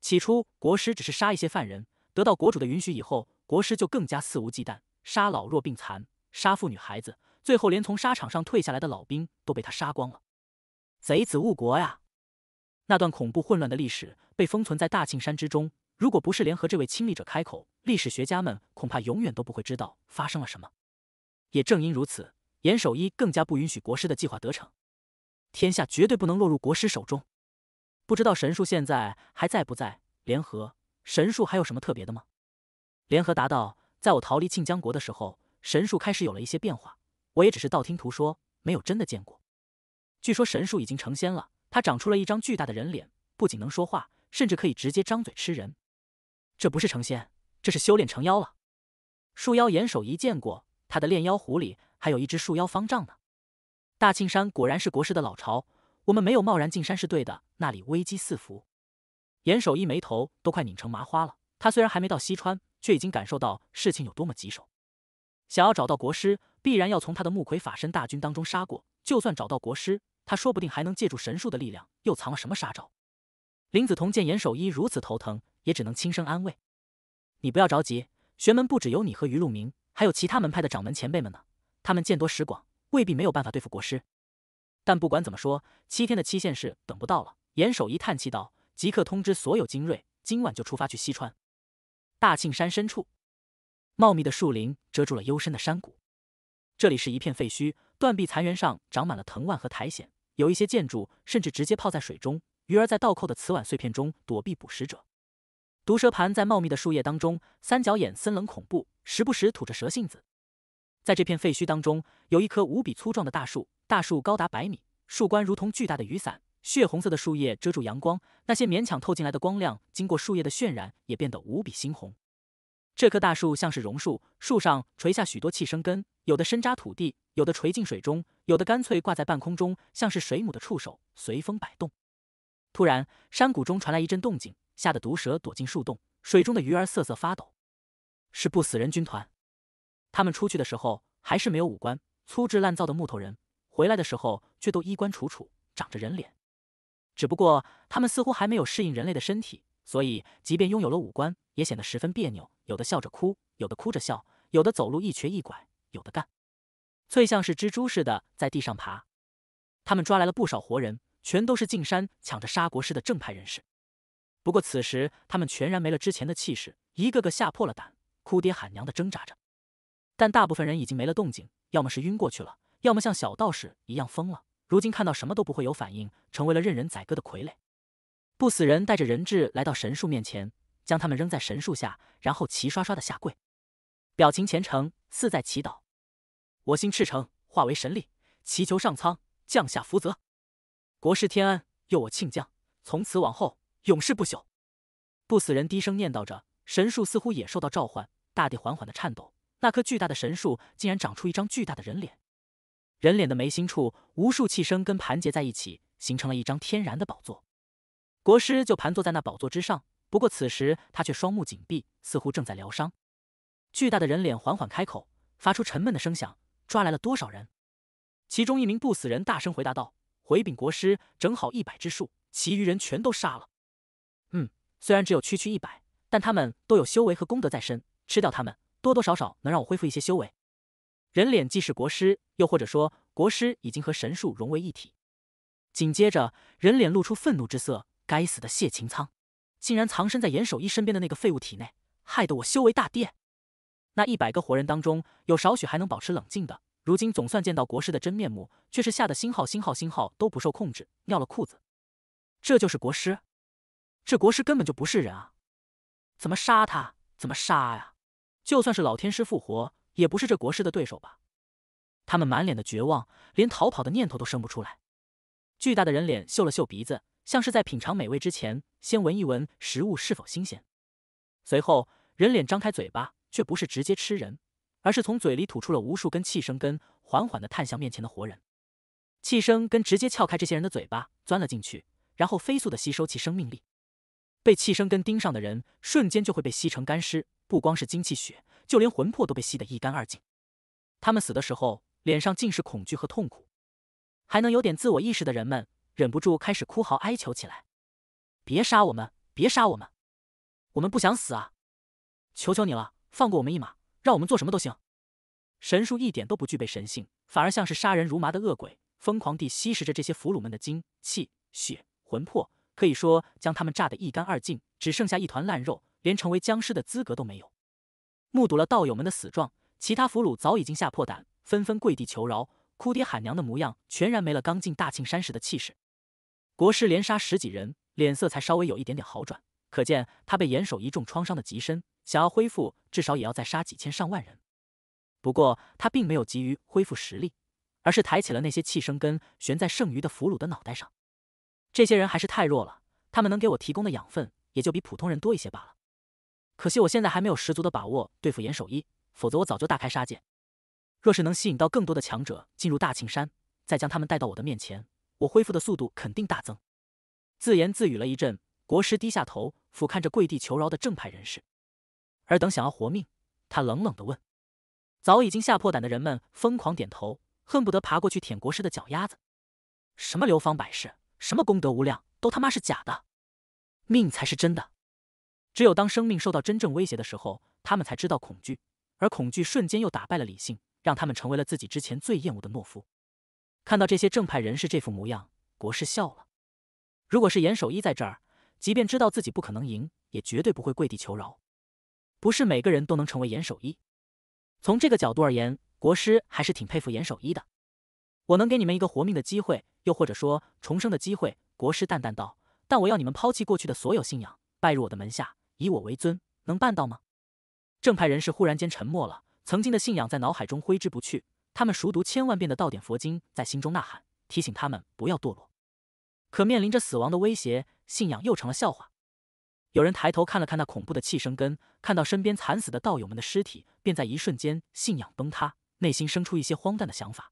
起初，国师只是杀一些犯人，得到国主的允许以后，国师就更加肆无忌惮，杀老弱病残，杀妇女孩子，最后连从沙场上退下来的老兵都被他杀光了。贼子误国呀！那段恐怖混乱的历史被封存在大庆山之中。如果不是联合这位亲历者开口，历史学家们恐怕永远都不会知道发生了什么。也正因如此，严守一更加不允许国师的计划得逞。天下绝对不能落入国师手中。不知道神树现在还在不在？联合，神树还有什么特别的吗？联合答道：“在我逃离庆江国的时候，神树开始有了一些变化。我也只是道听途说，没有真的见过。据说神树已经成仙了。”他长出了一张巨大的人脸，不仅能说话，甚至可以直接张嘴吃人。这不是成仙，这是修炼成妖了。树妖严守一见过他的炼妖壶里还有一只树妖方丈呢。大庆山果然是国师的老巢，我们没有贸然进山是对的，那里危机四伏。严守一眉头都快拧成麻花了。他虽然还没到西川，却已经感受到事情有多么棘手。想要找到国师，必然要从他的木魁法身大军当中杀过。就算找到国师。他说不定还能借助神树的力量，又藏了什么杀招。林子彤见严守一如此头疼，也只能轻声安慰：“你不要着急，玄门不只有你和于路明，还有其他门派的掌门前辈们呢。他们见多识广，未必没有办法对付国师。但不管怎么说，七天的期限是等不到了。”严守一叹气道：“即刻通知所有精锐，今晚就出发去西川。大庆山深处，茂密的树林遮住了幽深的山谷。这里是一片废墟，断壁残垣上长满了藤蔓和苔藓。”有一些建筑甚至直接泡在水中，鱼儿在倒扣的瓷碗碎片中躲避捕食者。毒蛇盘在茂密的树叶当中，三角眼森冷恐怖，时不时吐着蛇信子。在这片废墟当中，有一棵无比粗壮的大树，大树高达百米，树冠如同巨大的雨伞，血红色的树叶遮住阳光，那些勉强透进来的光亮，经过树叶的渲染，也变得无比猩红。这棵大树像是榕树，树上垂下许多气生根，有的深扎土地，有的垂进水中，有的干脆挂在半空中，像是水母的触手，随风摆动。突然，山谷中传来一阵动静，吓得毒蛇躲进树洞，水中的鱼儿瑟瑟发抖。是不死人军团。他们出去的时候还是没有五官、粗制滥造的木头人，回来的时候却都衣冠楚楚，长着人脸。只不过，他们似乎还没有适应人类的身体。所以，即便拥有了五官，也显得十分别扭。有的笑着哭，有的哭着笑，有的走路一瘸一拐，有的干，脆像是蜘蛛似的在地上爬。他们抓来了不少活人，全都是进山抢着杀国师的正派人士。不过此时他们全然没了之前的气势，一个个吓破了胆，哭爹喊娘的挣扎着。但大部分人已经没了动静，要么是晕过去了，要么像小道士一样疯了。如今看到什么都不会有反应，成为了任人宰割的傀儡。不死人带着人质来到神树面前，将他们扔在神树下，然后齐刷刷的下跪，表情虔诚，似在祈祷。我心赤诚，化为神力，祈求上苍降下福泽。国事天安佑我亲将，从此往后永世不朽。不死人低声念叨着，神树似乎也受到召唤，大地缓缓的颤抖，那棵巨大的神树竟然长出一张巨大的人脸。人脸的眉心处，无数气声跟盘结在一起，形成了一张天然的宝座。国师就盘坐在那宝座之上，不过此时他却双目紧闭，似乎正在疗伤。巨大的人脸缓缓开口，发出沉闷的声响：“抓来了多少人？”其中一名不死人大声回答道：“回禀国师，正好一百之数，其余人全都杀了。”“嗯，虽然只有区区一百，但他们都有修为和功德在身，吃掉他们多多少少能让我恢复一些修为。”人脸既是国师，又或者说国师已经和神术融为一体。紧接着，人脸露出愤怒之色。该死的谢擎苍，竟然藏身在严守一身边的那个废物体内，害得我修为大跌。那一百个活人当中，有少许还能保持冷静的，如今总算见到国师的真面目，却是吓得星号星号星号都不受控制，尿了裤子。这就是国师？这国师根本就不是人啊！怎么杀他？怎么杀呀？就算是老天师复活，也不是这国师的对手吧？他们满脸的绝望，连逃跑的念头都生不出来。巨大的人脸嗅了嗅鼻子。像是在品尝美味之前，先闻一闻食物是否新鲜。随后，人脸张开嘴巴，却不是直接吃人，而是从嘴里吐出了无数根气生根，缓缓地探向面前的活人。气生根直接撬开这些人的嘴巴，钻了进去，然后飞速地吸收其生命力。被气生根盯上的人，瞬间就会被吸成干尸。不光是精气血，就连魂魄都被吸得一干二净。他们死的时候，脸上尽是恐惧和痛苦，还能有点自我意识的人们。忍不住开始哭嚎哀求起来：“别杀我们，别杀我们，我们不想死啊！求求你了，放过我们一马，让我们做什么都行。”神树一点都不具备神性，反而像是杀人如麻的恶鬼，疯狂地吸食着这些俘虏们的精气血魂魄，可以说将他们榨得一干二净，只剩下一团烂肉，连成为僵尸的资格都没有。目睹了道友们的死状，其他俘虏早已经吓破胆，纷纷跪地求饶，哭爹喊娘的模样，全然没了刚进大庆山时的气势。国师连杀十几人，脸色才稍微有一点点好转，可见他被严守一重创伤的极深，想要恢复，至少也要再杀几千上万人。不过他并没有急于恢复实力，而是抬起了那些气生根，悬在剩余的俘虏的脑袋上。这些人还是太弱了，他们能给我提供的养分也就比普通人多一些罢了。可惜我现在还没有十足的把握对付严守一，否则我早就大开杀戒。若是能吸引到更多的强者进入大庆山，再将他们带到我的面前。我恢复的速度肯定大增。自言自语了一阵，国师低下头，俯瞰着跪地求饶的正派人士。而等想要活命？他冷冷的问。早已经吓破胆的人们疯狂点头，恨不得爬过去舔国师的脚丫子。什么流芳百世，什么功德无量，都他妈是假的，命才是真的。只有当生命受到真正威胁的时候，他们才知道恐惧，而恐惧瞬间又打败了理性，让他们成为了自己之前最厌恶的懦夫。看到这些正派人士这副模样，国师笑了。如果是严守一在这儿，即便知道自己不可能赢，也绝对不会跪地求饶。不是每个人都能成为严守一。从这个角度而言，国师还是挺佩服严守一的。我能给你们一个活命的机会，又或者说重生的机会。国师淡淡道：“但我要你们抛弃过去的所有信仰，拜入我的门下，以我为尊。能办到吗？”正派人士忽然间沉默了，曾经的信仰在脑海中挥之不去。他们熟读千万遍的道典佛经，在心中呐喊，提醒他们不要堕落。可面临着死亡的威胁，信仰又成了笑话。有人抬头看了看那恐怖的气生根，看到身边惨死的道友们的尸体，便在一瞬间信仰崩塌，内心生出一些荒诞的想法：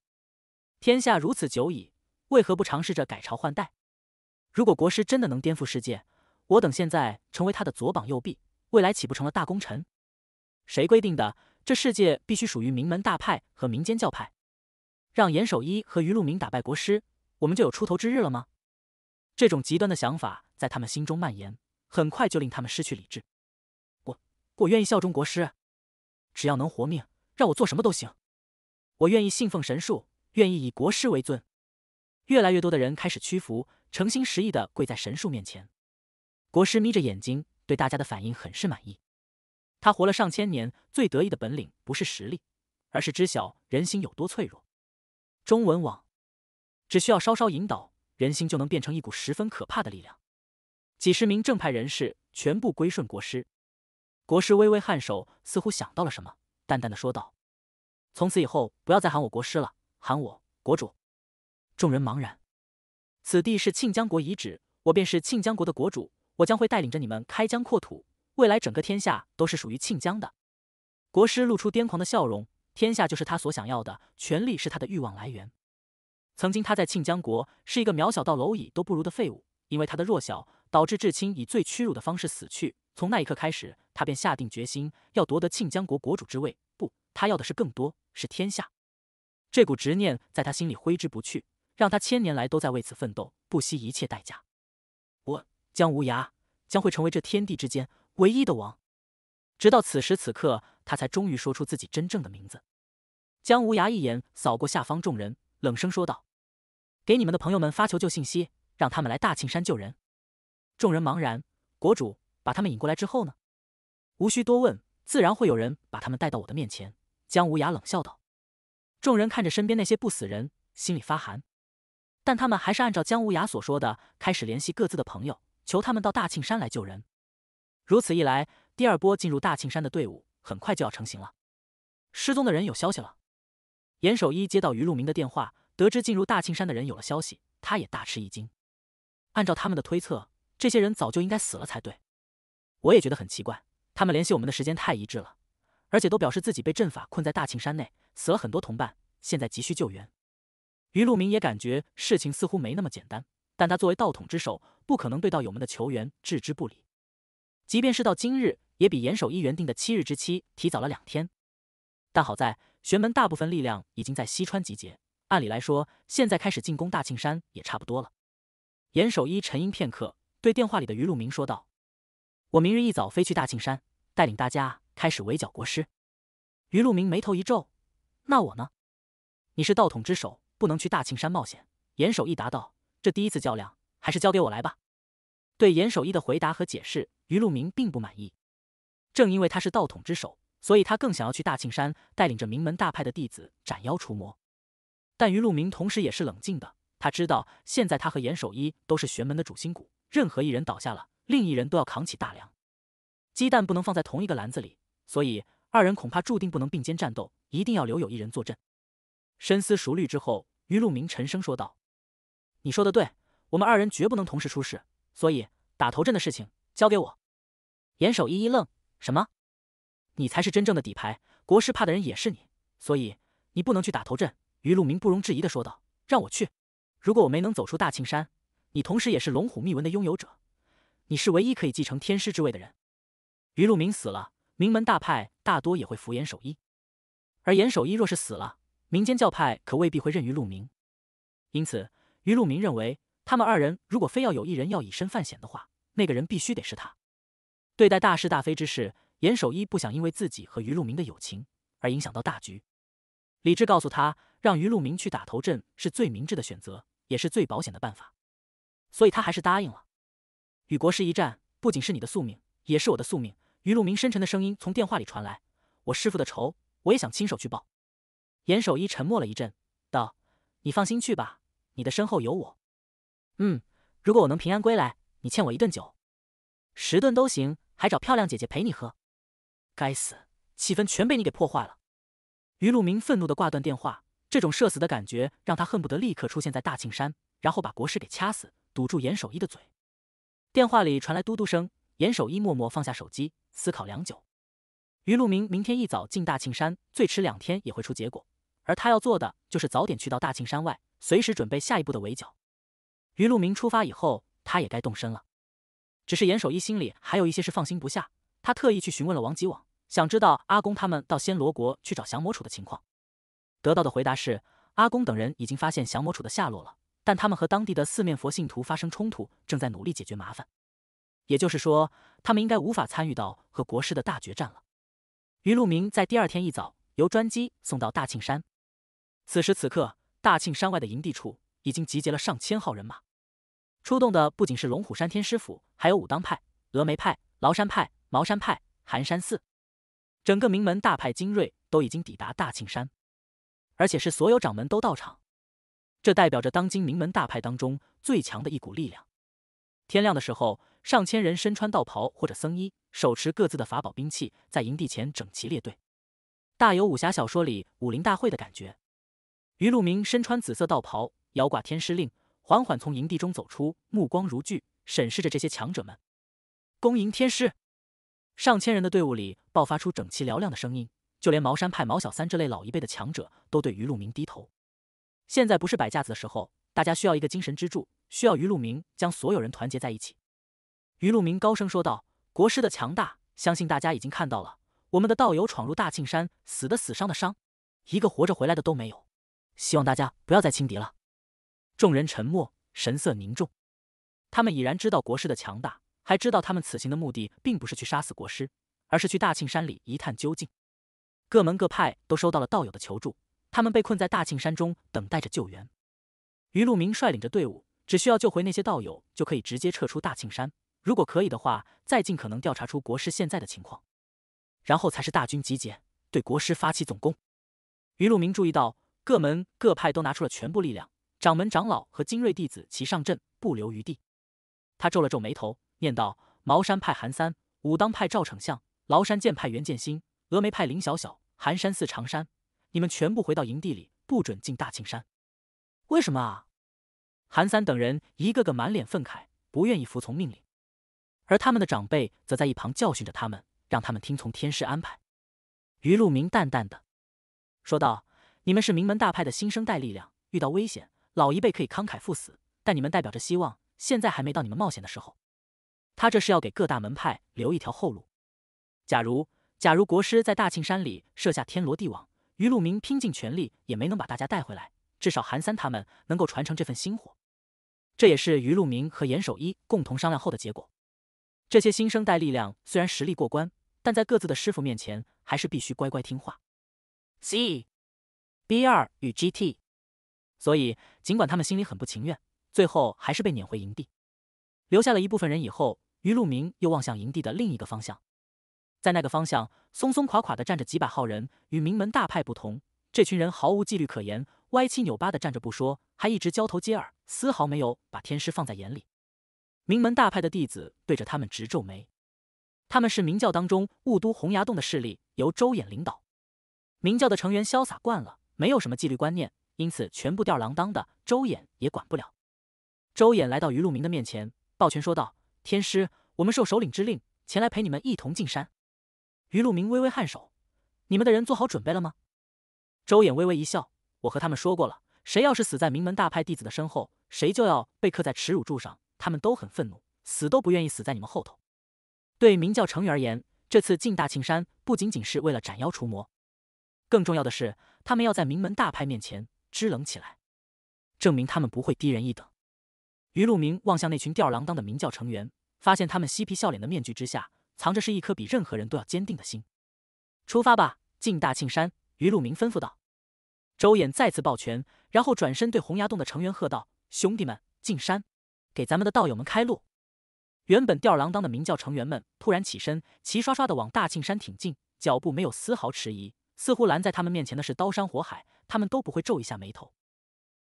天下如此久矣，为何不尝试着改朝换代？如果国师真的能颠覆世界，我等现在成为他的左膀右臂，未来岂不成了大功臣？谁规定的？这世界必须属于名门大派和民间教派，让严守一和于路明打败国师，我们就有出头之日了吗？这种极端的想法在他们心中蔓延，很快就令他们失去理智。我我愿意效忠国师，只要能活命，让我做什么都行。我愿意信奉神术，愿意以国师为尊。越来越多的人开始屈服，诚心实意的跪在神术面前。国师眯着眼睛，对大家的反应很是满意。他活了上千年，最得意的本领不是实力，而是知晓人心有多脆弱。中文网只需要稍稍引导，人心就能变成一股十分可怕的力量。几十名正派人士全部归顺国师，国师微微颔首，似乎想到了什么，淡淡的说道：“从此以后，不要再喊我国师了，喊我国主。”众人茫然。此地是庆江国遗址，我便是庆江国的国主，我将会带领着你们开疆扩土。未来整个天下都是属于庆江的。国师露出癫狂的笑容，天下就是他所想要的，权力是他的欲望来源。曾经他在庆江国是一个渺小到蝼蚁都不如的废物，因为他的弱小，导致至亲以最屈辱的方式死去。从那一刻开始，他便下定决心要夺得庆江国国主之位。不，他要的是更多，是天下。这股执念在他心里挥之不去，让他千年来都在为此奋斗，不惜一切代价。我姜无涯将会成为这天地之间。唯一的王，直到此时此刻，他才终于说出自己真正的名字。姜无涯一眼扫过下方众人，冷声说道：“给你们的朋友们发求救信息，让他们来大庆山救人。”众人茫然：“国主，把他们引过来之后呢？”“无需多问，自然会有人把他们带到我的面前。”姜无涯冷笑道。众人看着身边那些不死人，心里发寒，但他们还是按照姜无涯所说的，开始联系各自的朋友，求他们到大庆山来救人。如此一来，第二波进入大庆山的队伍很快就要成型了。失踪的人有消息了。严守一接到于路明的电话，得知进入大庆山的人有了消息，他也大吃一惊。按照他们的推测，这些人早就应该死了才对。我也觉得很奇怪，他们联系我们的时间太一致了，而且都表示自己被阵法困在大庆山内，死了很多同伴，现在急需救援。于路明也感觉事情似乎没那么简单，但他作为道统之首，不可能对道友们的求援置之不理。即便是到今日，也比严守一原定的七日之期提早了两天。但好在玄门大部分力量已经在西川集结，按理来说，现在开始进攻大庆山也差不多了。严守一沉吟片刻，对电话里的余路明说道：“我明日一早飞去大庆山，带领大家开始围剿国师。”余路明眉头一皱：“那我呢？”“你是道统之首，不能去大庆山冒险。”严守一答道：“这第一次较量，还是交给我来吧。”对严守一的回答和解释，于路明并不满意。正因为他是道统之首，所以他更想要去大庆山带领着名门大派的弟子斩妖除魔。但于路明同时也是冷静的，他知道现在他和严守一都是玄门的主心骨，任何一人倒下了，另一人都要扛起大梁。鸡蛋不能放在同一个篮子里，所以二人恐怕注定不能并肩战斗，一定要留有一人坐镇。深思熟虑之后，于路明沉声说道：“你说的对，我们二人绝不能同时出事。”所以，打头阵的事情交给我。严守一，一愣：“什么？你才是真正的底牌，国师怕的人也是你，所以你不能去打头阵。”于路明不容置疑的说道：“让我去。如果我没能走出大庆山，你同时也是龙虎秘文的拥有者，你是唯一可以继承天师之位的人。于路明死了，名门大派大多也会服严守一，而严守一若是死了，民间教派可未必会认于路明。因此，于路明认为。”他们二人如果非要有一人要以身犯险的话，那个人必须得是他。对待大是大非之事，严守一不想因为自己和于路明的友情而影响到大局。理智告诉他，让于路明去打头阵是最明智的选择，也是最保险的办法。所以，他还是答应了。与国师一战，不仅是你的宿命，也是我的宿命。于路明深沉的声音从电话里传来：“我师父的仇，我也想亲手去报。”严守一沉默了一阵，道：“你放心去吧，你的身后有我。”嗯，如果我能平安归来，你欠我一顿酒，十顿都行，还找漂亮姐姐陪你喝。该死，气氛全被你给破坏了。于路明愤怒的挂断电话，这种社死的感觉让他恨不得立刻出现在大庆山，然后把国师给掐死，堵住严守一的嘴。电话里传来嘟嘟声，严守一默默放下手机，思考良久。于路明明天一早进大庆山，最迟两天也会出结果，而他要做的就是早点去到大庆山外，随时准备下一步的围剿。于路明出发以后，他也该动身了。只是严守一心里还有一些事放心不下，他特意去询问了王吉网，想知道阿公他们到暹罗国去找降魔杵的情况。得到的回答是，阿公等人已经发现降魔杵的下落了，但他们和当地的四面佛信徒发生冲突，正在努力解决麻烦。也就是说，他们应该无法参与到和国师的大决战了。于路明在第二天一早由专机送到大庆山。此时此刻，大庆山外的营地处已经集结了上千号人马。出动的不仅是龙虎山天师府，还有武当派、峨眉派、崂山派、茅山派、寒山寺，整个名门大派精锐都已经抵达大庆山，而且是所有掌门都到场，这代表着当今名门大派当中最强的一股力量。天亮的时候，上千人身穿道袍或者僧衣，手持各自的法宝兵器，在营地前整齐列队，大有武侠小说里武林大会的感觉。于路明身穿紫色道袍，腰挂天师令。缓缓从营地中走出，目光如炬，审视着这些强者们。恭迎天师！上千人的队伍里爆发出整齐嘹亮的声音，就连茅山派毛小三这类老一辈的强者都对于路明低头。现在不是摆架子的时候，大家需要一个精神支柱，需要于路明将所有人团结在一起。于路明高声说道：“国师的强大，相信大家已经看到了。我们的道友闯入大庆山，死的死，伤的伤，一个活着回来的都没有。希望大家不要再轻敌了。”众人沉默，神色凝重。他们已然知道国师的强大，还知道他们此行的目的并不是去杀死国师，而是去大庆山里一探究竟。各门各派都收到了道友的求助，他们被困在大庆山中，等待着救援。于路明率领着队伍，只需要救回那些道友，就可以直接撤出大庆山。如果可以的话，再尽可能调查出国师现在的情况，然后才是大军集结，对国师发起总攻。于路明注意到，各门各派都拿出了全部力量。掌门长老和精锐弟子齐上阵，不留余地。他皱了皱眉头，念道：“茅山派韩三，武当派赵丞相，崂山剑派袁剑心，峨眉派林小小，寒山寺常山，你们全部回到营地里，不准进大庆山。”为什么啊？韩三等人一个个满脸愤慨，不愿意服从命令。而他们的长辈则在一旁教训着他们，让他们听从天师安排。于路明淡淡的说道：“你们是名门大派的新生代力量，遇到危险。”老一辈可以慷慨赴死，但你们代表着希望，现在还没到你们冒险的时候。他这是要给各大门派留一条后路。假如假如国师在大庆山里设下天罗地网，余路明拼尽全力也没能把大家带回来，至少韩三他们能够传承这份心火。这也是余路明和严守一共同商量后的结果。这些新生代力量虽然实力过关，但在各自的师傅面前，还是必须乖乖听话。C、B 二与 GT。所以，尽管他们心里很不情愿，最后还是被撵回营地，留下了一部分人。以后，于路明又望向营地的另一个方向，在那个方向，松松垮垮的站着几百号人。与名门大派不同，这群人毫无纪律可言，歪七扭八的站着不说，还一直交头接耳，丝毫没有把天师放在眼里。名门大派的弟子对着他们直皱眉。他们是明教当中雾都洪崖洞的势力，由周衍领导。明教的成员潇洒惯了，没有什么纪律观念。因此，全部吊儿郎当的周衍也管不了。周衍来到于路明的面前，抱拳说道：“天师，我们受首领之令，前来陪你们一同进山。”于路明微微颔首：“你们的人做好准备了吗？”周衍微微一笑：“我和他们说过了，谁要是死在名门大派弟子的身后，谁就要被刻在耻辱柱上。他们都很愤怒，死都不愿意死在你们后头。”对明教成员而言，这次进大庆山不仅仅是为了斩妖除魔，更重要的是，他们要在名门大派面前。支棱起来，证明他们不会低人一等。于路明望向那群吊儿郎当的明教成员，发现他们嬉皮笑脸的面具之下，藏着是一颗比任何人都要坚定的心。出发吧，进大庆山！于路明吩咐道。周衍再次抱拳，然后转身对洪崖洞的成员喝道：“兄弟们，进山，给咱们的道友们开路！”原本吊儿郎当的明教成员们突然起身，齐刷刷的往大庆山挺进，脚步没有丝毫迟疑。似乎拦在他们面前的是刀山火海，他们都不会皱一下眉头。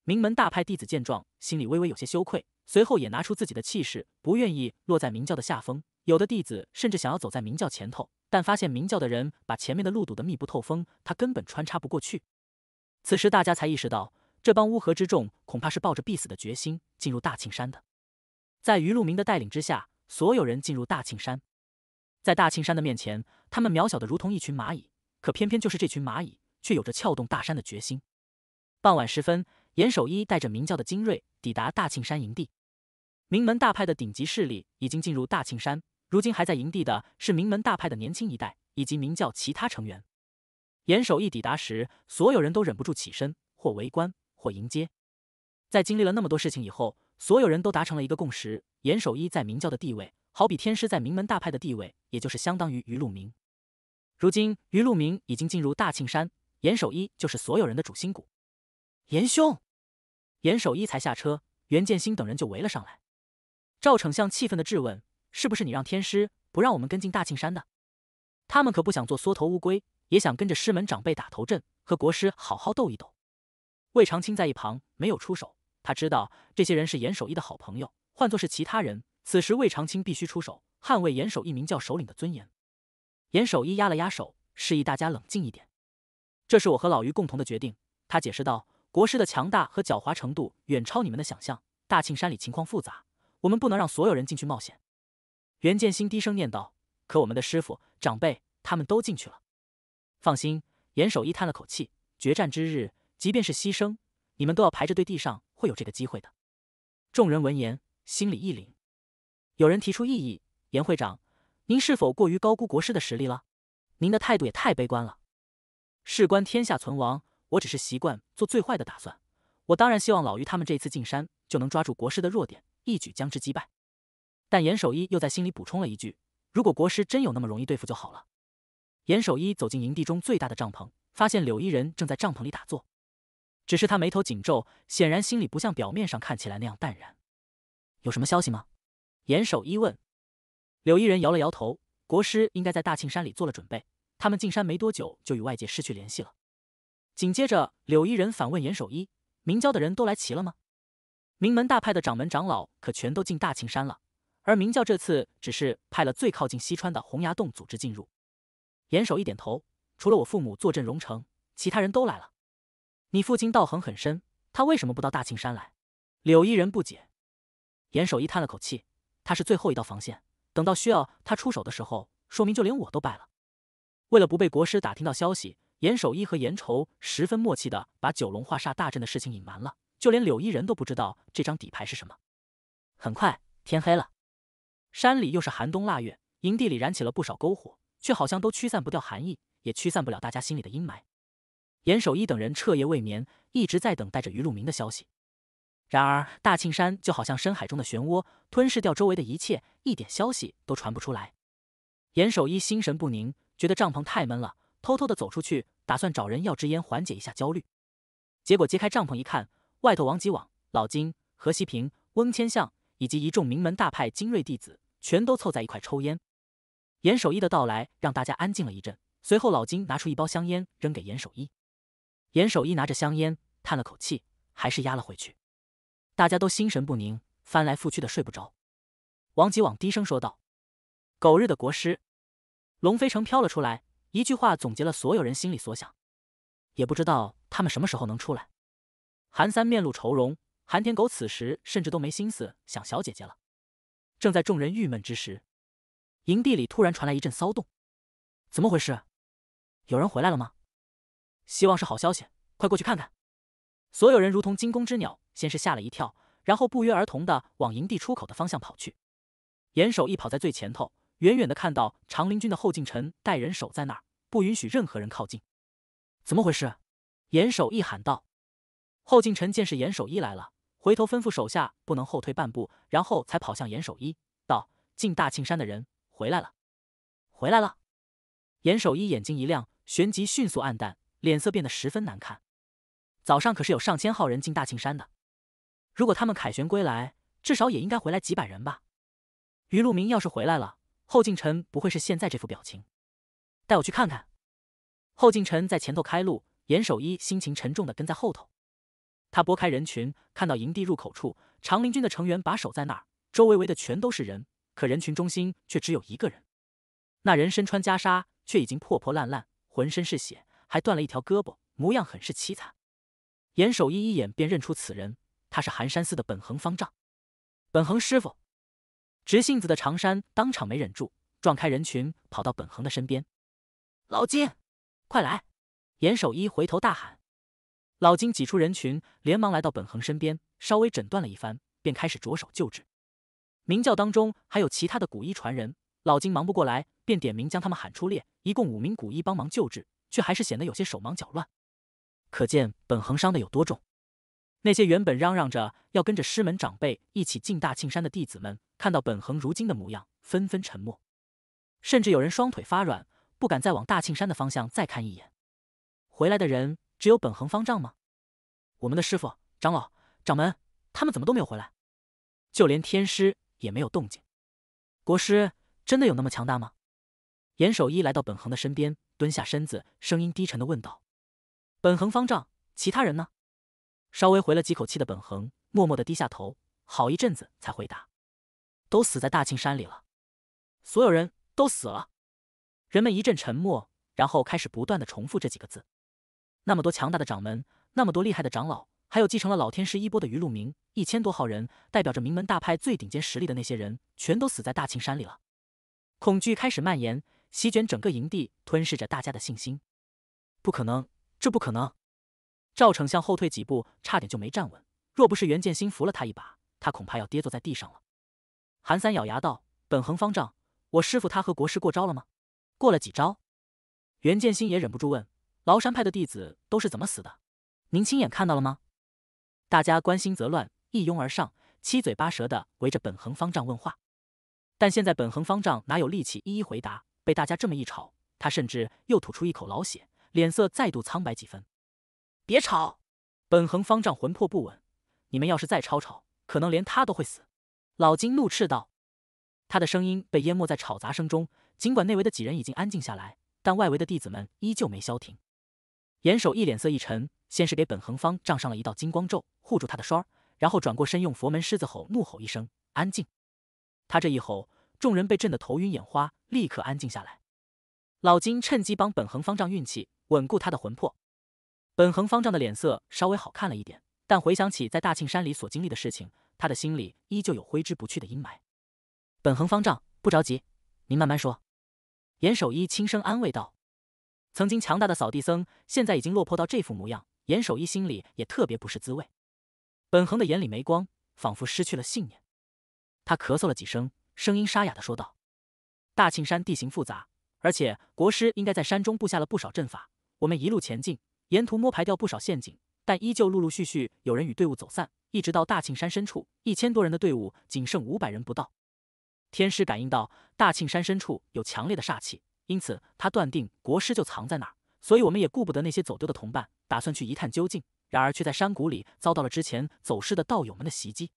名门大派弟子见状，心里微微有些羞愧，随后也拿出自己的气势，不愿意落在明教的下风。有的弟子甚至想要走在明教前头，但发现明教的人把前面的路堵得密不透风，他根本穿插不过去。此时大家才意识到，这帮乌合之众恐怕是抱着必死的决心进入大庆山的。在余路明的带领之下，所有人进入大庆山。在大庆山的面前，他们渺小的如同一群蚂蚁。可偏偏就是这群蚂蚁，却有着撬动大山的决心。傍晚时分，严守一带着明教的精锐抵达大庆山营地。名门大派的顶级势力已经进入大庆山，如今还在营地的是名门大派的年轻一代以及明教其他成员。严守一抵达时，所有人都忍不住起身，或围观，或迎接。在经历了那么多事情以后，所有人都达成了一个共识：严守一在明教的地位，好比天师在名门大派的地位，也就是相当于于鹿鸣。如今，于路明已经进入大庆山，严守一就是所有人的主心骨。严兄，严守一才下车，袁建新等人就围了上来。赵丞相气愤的质问：“是不是你让天师不让我们跟进大庆山的？”他们可不想做缩头乌龟，也想跟着师门长辈打头阵，和国师好好斗一斗。魏长青在一旁没有出手，他知道这些人是严守一的好朋友，换作是其他人，此时魏长青必须出手，捍卫严守一名教首领的尊严。严守一压了压手，示意大家冷静一点。这是我和老于共同的决定，他解释道：“国师的强大和狡猾程度远超你们的想象，大庆山里情况复杂，我们不能让所有人进去冒险。”袁建新低声念道：“可我们的师傅、长辈他们都进去了。”放心，严守一叹了口气：“决战之日，即便是牺牲，你们都要排着队地上，会有这个机会的。”众人闻言，心里一凛。有人提出异议：“严会长。”您是否过于高估国师的实力了？您的态度也太悲观了。事关天下存亡，我只是习惯做最坏的打算。我当然希望老于他们这次进山就能抓住国师的弱点，一举将之击败。但严守一又在心里补充了一句：“如果国师真有那么容易对付就好了。”严守一走进营地中最大的帐篷，发现柳依人正在帐篷里打坐，只是他眉头紧皱，显然心里不像表面上看起来那样淡然。有什么消息吗？严守一问。柳依人摇了摇头，国师应该在大庆山里做了准备。他们进山没多久，就与外界失去联系了。紧接着，柳依人反问严守一：“明教的人都来齐了吗？”名门大派的掌门长老可全都进大庆山了，而明教这次只是派了最靠近西川的洪崖洞组织进入。严守一点头：“除了我父母坐镇荣城，其他人都来了。你父亲道行很深，他为什么不到大庆山来？”柳依人不解。严守一叹了口气：“他是最后一道防线。”等到需要他出手的时候，说明就连我都败了。为了不被国师打听到消息，严守一和严愁十分默契的把九龙化煞大阵的事情隐瞒了，就连柳依人都不知道这张底牌是什么。很快天黑了，山里又是寒冬腊月，营地里燃起了不少篝火，却好像都驱散不掉寒意，也驱散不了大家心里的阴霾。严守一等人彻夜未眠，一直在等待着于路明的消息。然而，大庆山就好像深海中的漩涡，吞噬掉周围的一切，一点消息都传不出来。严守一心神不宁，觉得帐篷太闷了，偷偷的走出去，打算找人要支烟缓解一下焦虑。结果揭开帐篷一看，外头王吉、往、老金、何西平、翁千相以及一众名门大派精锐弟子全都凑在一块抽烟。严守一的到来让大家安静了一阵，随后老金拿出一包香烟扔给严守一，严守一拿着香烟叹了口气，还是压了回去。大家都心神不宁，翻来覆去的睡不着。王吉网低声说道：“狗日的国师！”龙飞城飘了出来，一句话总结了所有人心里所想。也不知道他们什么时候能出来。韩三面露愁容，韩天狗此时甚至都没心思想小姐姐了。正在众人郁闷之时，营地里突然传来一阵骚动。怎么回事？有人回来了吗？希望是好消息，快过去看看。所有人如同惊弓之鸟。先是吓了一跳，然后不约而同的往营地出口的方向跑去。严守义跑在最前头，远远的看到长林军的后进臣带人守在那儿，不允许任何人靠近。怎么回事？严守义喊道。后进臣见是严守义来了，回头吩咐手下不能后退半步，然后才跑向严守义，道：“进大庆山的人回来了，回来了。”严守义眼睛一亮，旋即迅速暗淡，脸色变得十分难看。早上可是有上千号人进大庆山的。如果他们凯旋归来，至少也应该回来几百人吧。于路明要是回来了，后进臣不会是现在这副表情。带我去看看。后进臣在前头开路，严守一心情沉重的跟在后头。他拨开人群，看到营地入口处，长林军的成员把守在那儿，周围围的全都是人，可人群中心却只有一个人。那人身穿袈裟，却已经破破烂烂，浑身是血，还断了一条胳膊，模样很是凄惨。严守一一眼便认出此人。他是寒山寺的本恒方丈，本恒师傅。直性子的长山当场没忍住，撞开人群，跑到本恒的身边。老金，快来！严守一回头大喊。老金挤出人群，连忙来到本恒身边，稍微诊断了一番，便开始着手救治。明教当中还有其他的古医传人，老金忙不过来，便点名将他们喊出列，一共五名古医帮忙救治，却还是显得有些手忙脚乱，可见本恒伤的有多重。那些原本嚷嚷着要跟着师门长辈一起进大庆山的弟子们，看到本恒如今的模样，纷纷沉默，甚至有人双腿发软，不敢再往大庆山的方向再看一眼。回来的人只有本恒方丈吗？我们的师傅、长老、掌门他们怎么都没有回来？就连天师也没有动静。国师真的有那么强大吗？严守一来到本恒的身边，蹲下身子，声音低沉的问道：“本恒方丈，其他人呢？”稍微回了几口气的本恒，默默的低下头，好一阵子才回答：“都死在大青山里了，所有人都死了。”人们一阵沉默，然后开始不断的重复这几个字：“那么多强大的掌门，那么多厉害的长老，还有继承了老天师衣钵的余鹿明，一千多号人，代表着名门大派最顶尖实力的那些人，全都死在大青山里了。”恐惧开始蔓延，席卷整个营地，吞噬着大家的信心。不可能，这不可能！赵丞相后退几步，差点就没站稳。若不是袁剑心扶了他一把，他恐怕要跌坐在地上了。韩三咬牙道：“本恒方丈，我师父他和国师过招了吗？过了几招？”袁剑心也忍不住问：“崂山派的弟子都是怎么死的？您亲眼看到了吗？”大家关心则乱，一拥而上，七嘴八舌的围着本恒方丈问话。但现在本恒方丈哪有力气一一回答？被大家这么一吵，他甚至又吐出一口老血，脸色再度苍白几分。别吵！本恒方丈魂魄不稳，你们要是再吵吵，可能连他都会死。”老金怒斥道。他的声音被淹没在吵杂声中。尽管内围的几人已经安静下来，但外围的弟子们依旧没消停。严守义脸色一沉，先是给本恒方丈上了一道金光咒，护住他的栓，然后转过身用佛门狮子吼怒吼一声：“安静！”他这一吼，众人被震得头晕眼花，立刻安静下来。老金趁机帮本恒方丈运气，稳固他的魂魄。本恒方丈的脸色稍微好看了一点，但回想起在大庆山里所经历的事情，他的心里依旧有挥之不去的阴霾。本恒方丈，不着急，您慢慢说。”严守一轻声安慰道。曾经强大的扫地僧，现在已经落魄到这副模样，严守一心里也特别不是滋味。本恒的眼里没光，仿佛失去了信念。他咳嗽了几声，声音沙哑的说道：“大庆山地形复杂，而且国师应该在山中布下了不少阵法，我们一路前进。”沿途摸排掉不少陷阱，但依旧陆陆续续有人与队伍走散，一直到大庆山深处，一千多人的队伍仅剩五百人不到。天师感应到大庆山深处有强烈的煞气，因此他断定国师就藏在那儿，所以我们也顾不得那些走丢的同伴，打算去一探究竟。然而却在山谷里遭到了之前走失的道友们的袭击。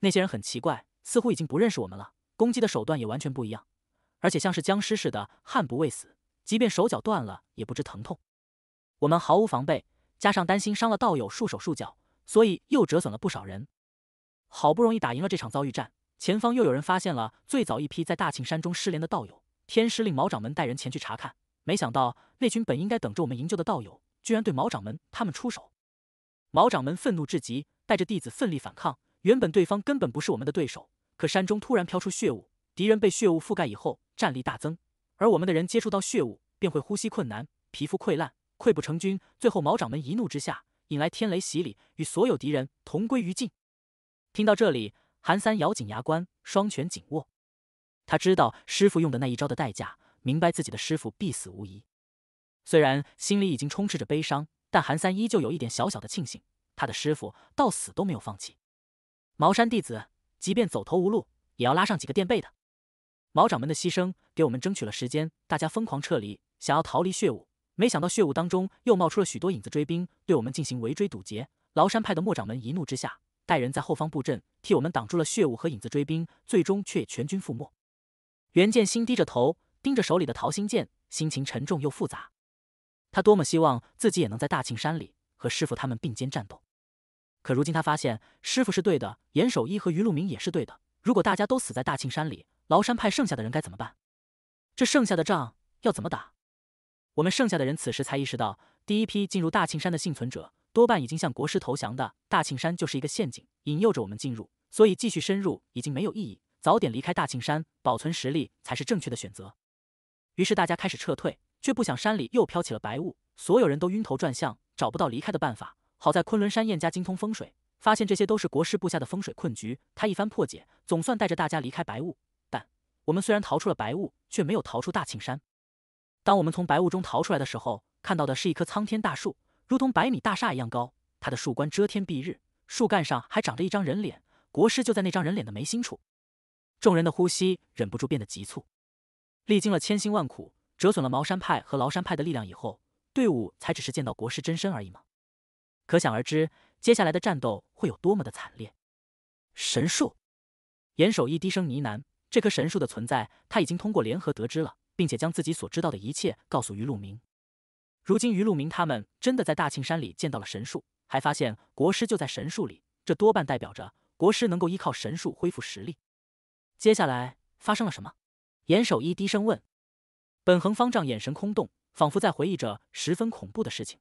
那些人很奇怪，似乎已经不认识我们了，攻击的手段也完全不一样，而且像是僵尸似的悍不畏死，即便手脚断了也不知疼痛。我们毫无防备，加上担心伤了道友束手束脚，所以又折损了不少人。好不容易打赢了这场遭遇战，前方又有人发现了最早一批在大庆山中失联的道友。天师令毛掌门带人前去查看，没想到那群本应该等着我们营救的道友，居然对毛掌门他们出手。毛掌门愤怒至极，带着弟子奋力反抗。原本对方根本不是我们的对手，可山中突然飘出血雾，敌人被血雾覆盖以后战力大增，而我们的人接触到血雾便会呼吸困难、皮肤溃烂。溃不成军，最后毛掌门一怒之下，引来天雷洗礼，与所有敌人同归于尽。听到这里，韩三咬紧牙关，双拳紧握。他知道师傅用的那一招的代价，明白自己的师傅必死无疑。虽然心里已经充斥着悲伤，但韩三依旧有一点小小的庆幸，他的师傅到死都没有放弃。茅山弟子，即便走投无路，也要拉上几个垫背的。毛掌门的牺牲给我们争取了时间，大家疯狂撤离，想要逃离血雾。没想到血雾当中又冒出了许多影子追兵，对我们进行围追堵截。崂山派的莫掌门一怒之下，带人在后方布阵，替我们挡住了血雾和影子追兵，最终却全军覆没。袁剑心低着头，盯着手里的桃心剑，心情沉重又复杂。他多么希望自己也能在大庆山里和师傅他们并肩战斗，可如今他发现师傅是对的，严守一和于路明也是对的。如果大家都死在大庆山里，崂山派剩下的人该怎么办？这剩下的仗要怎么打？我们剩下的人此时才意识到，第一批进入大庆山的幸存者多半已经向国师投降的大庆山就是一个陷阱，引诱着我们进入，所以继续深入已经没有意义，早点离开大庆山，保存实力才是正确的选择。于是大家开始撤退，却不想山里又飘起了白雾，所有人都晕头转向，找不到离开的办法。好在昆仑山燕家精通风水，发现这些都是国师布下的风水困局，他一番破解，总算带着大家离开白雾。但我们虽然逃出了白雾，却没有逃出大庆山。当我们从白雾中逃出来的时候，看到的是一棵苍天大树，如同百米大厦一样高。它的树冠遮天蔽日，树干上还长着一张人脸，国师就在那张人脸的眉心处。众人的呼吸忍不住变得急促。历经了千辛万苦，折损了茅山派和崂山派的力量以后，队伍才只是见到国师真身而已吗？可想而知，接下来的战斗会有多么的惨烈。神树，严守一低声呢喃：“这棵神树的存在，他已经通过联合得知了。”并且将自己所知道的一切告诉于路明。如今于路明他们真的在大庆山里见到了神树，还发现国师就在神树里。这多半代表着国师能够依靠神树恢复实力。接下来发生了什么？严守一低声问。本恒方丈眼神空洞，仿佛在回忆着十分恐怖的事情。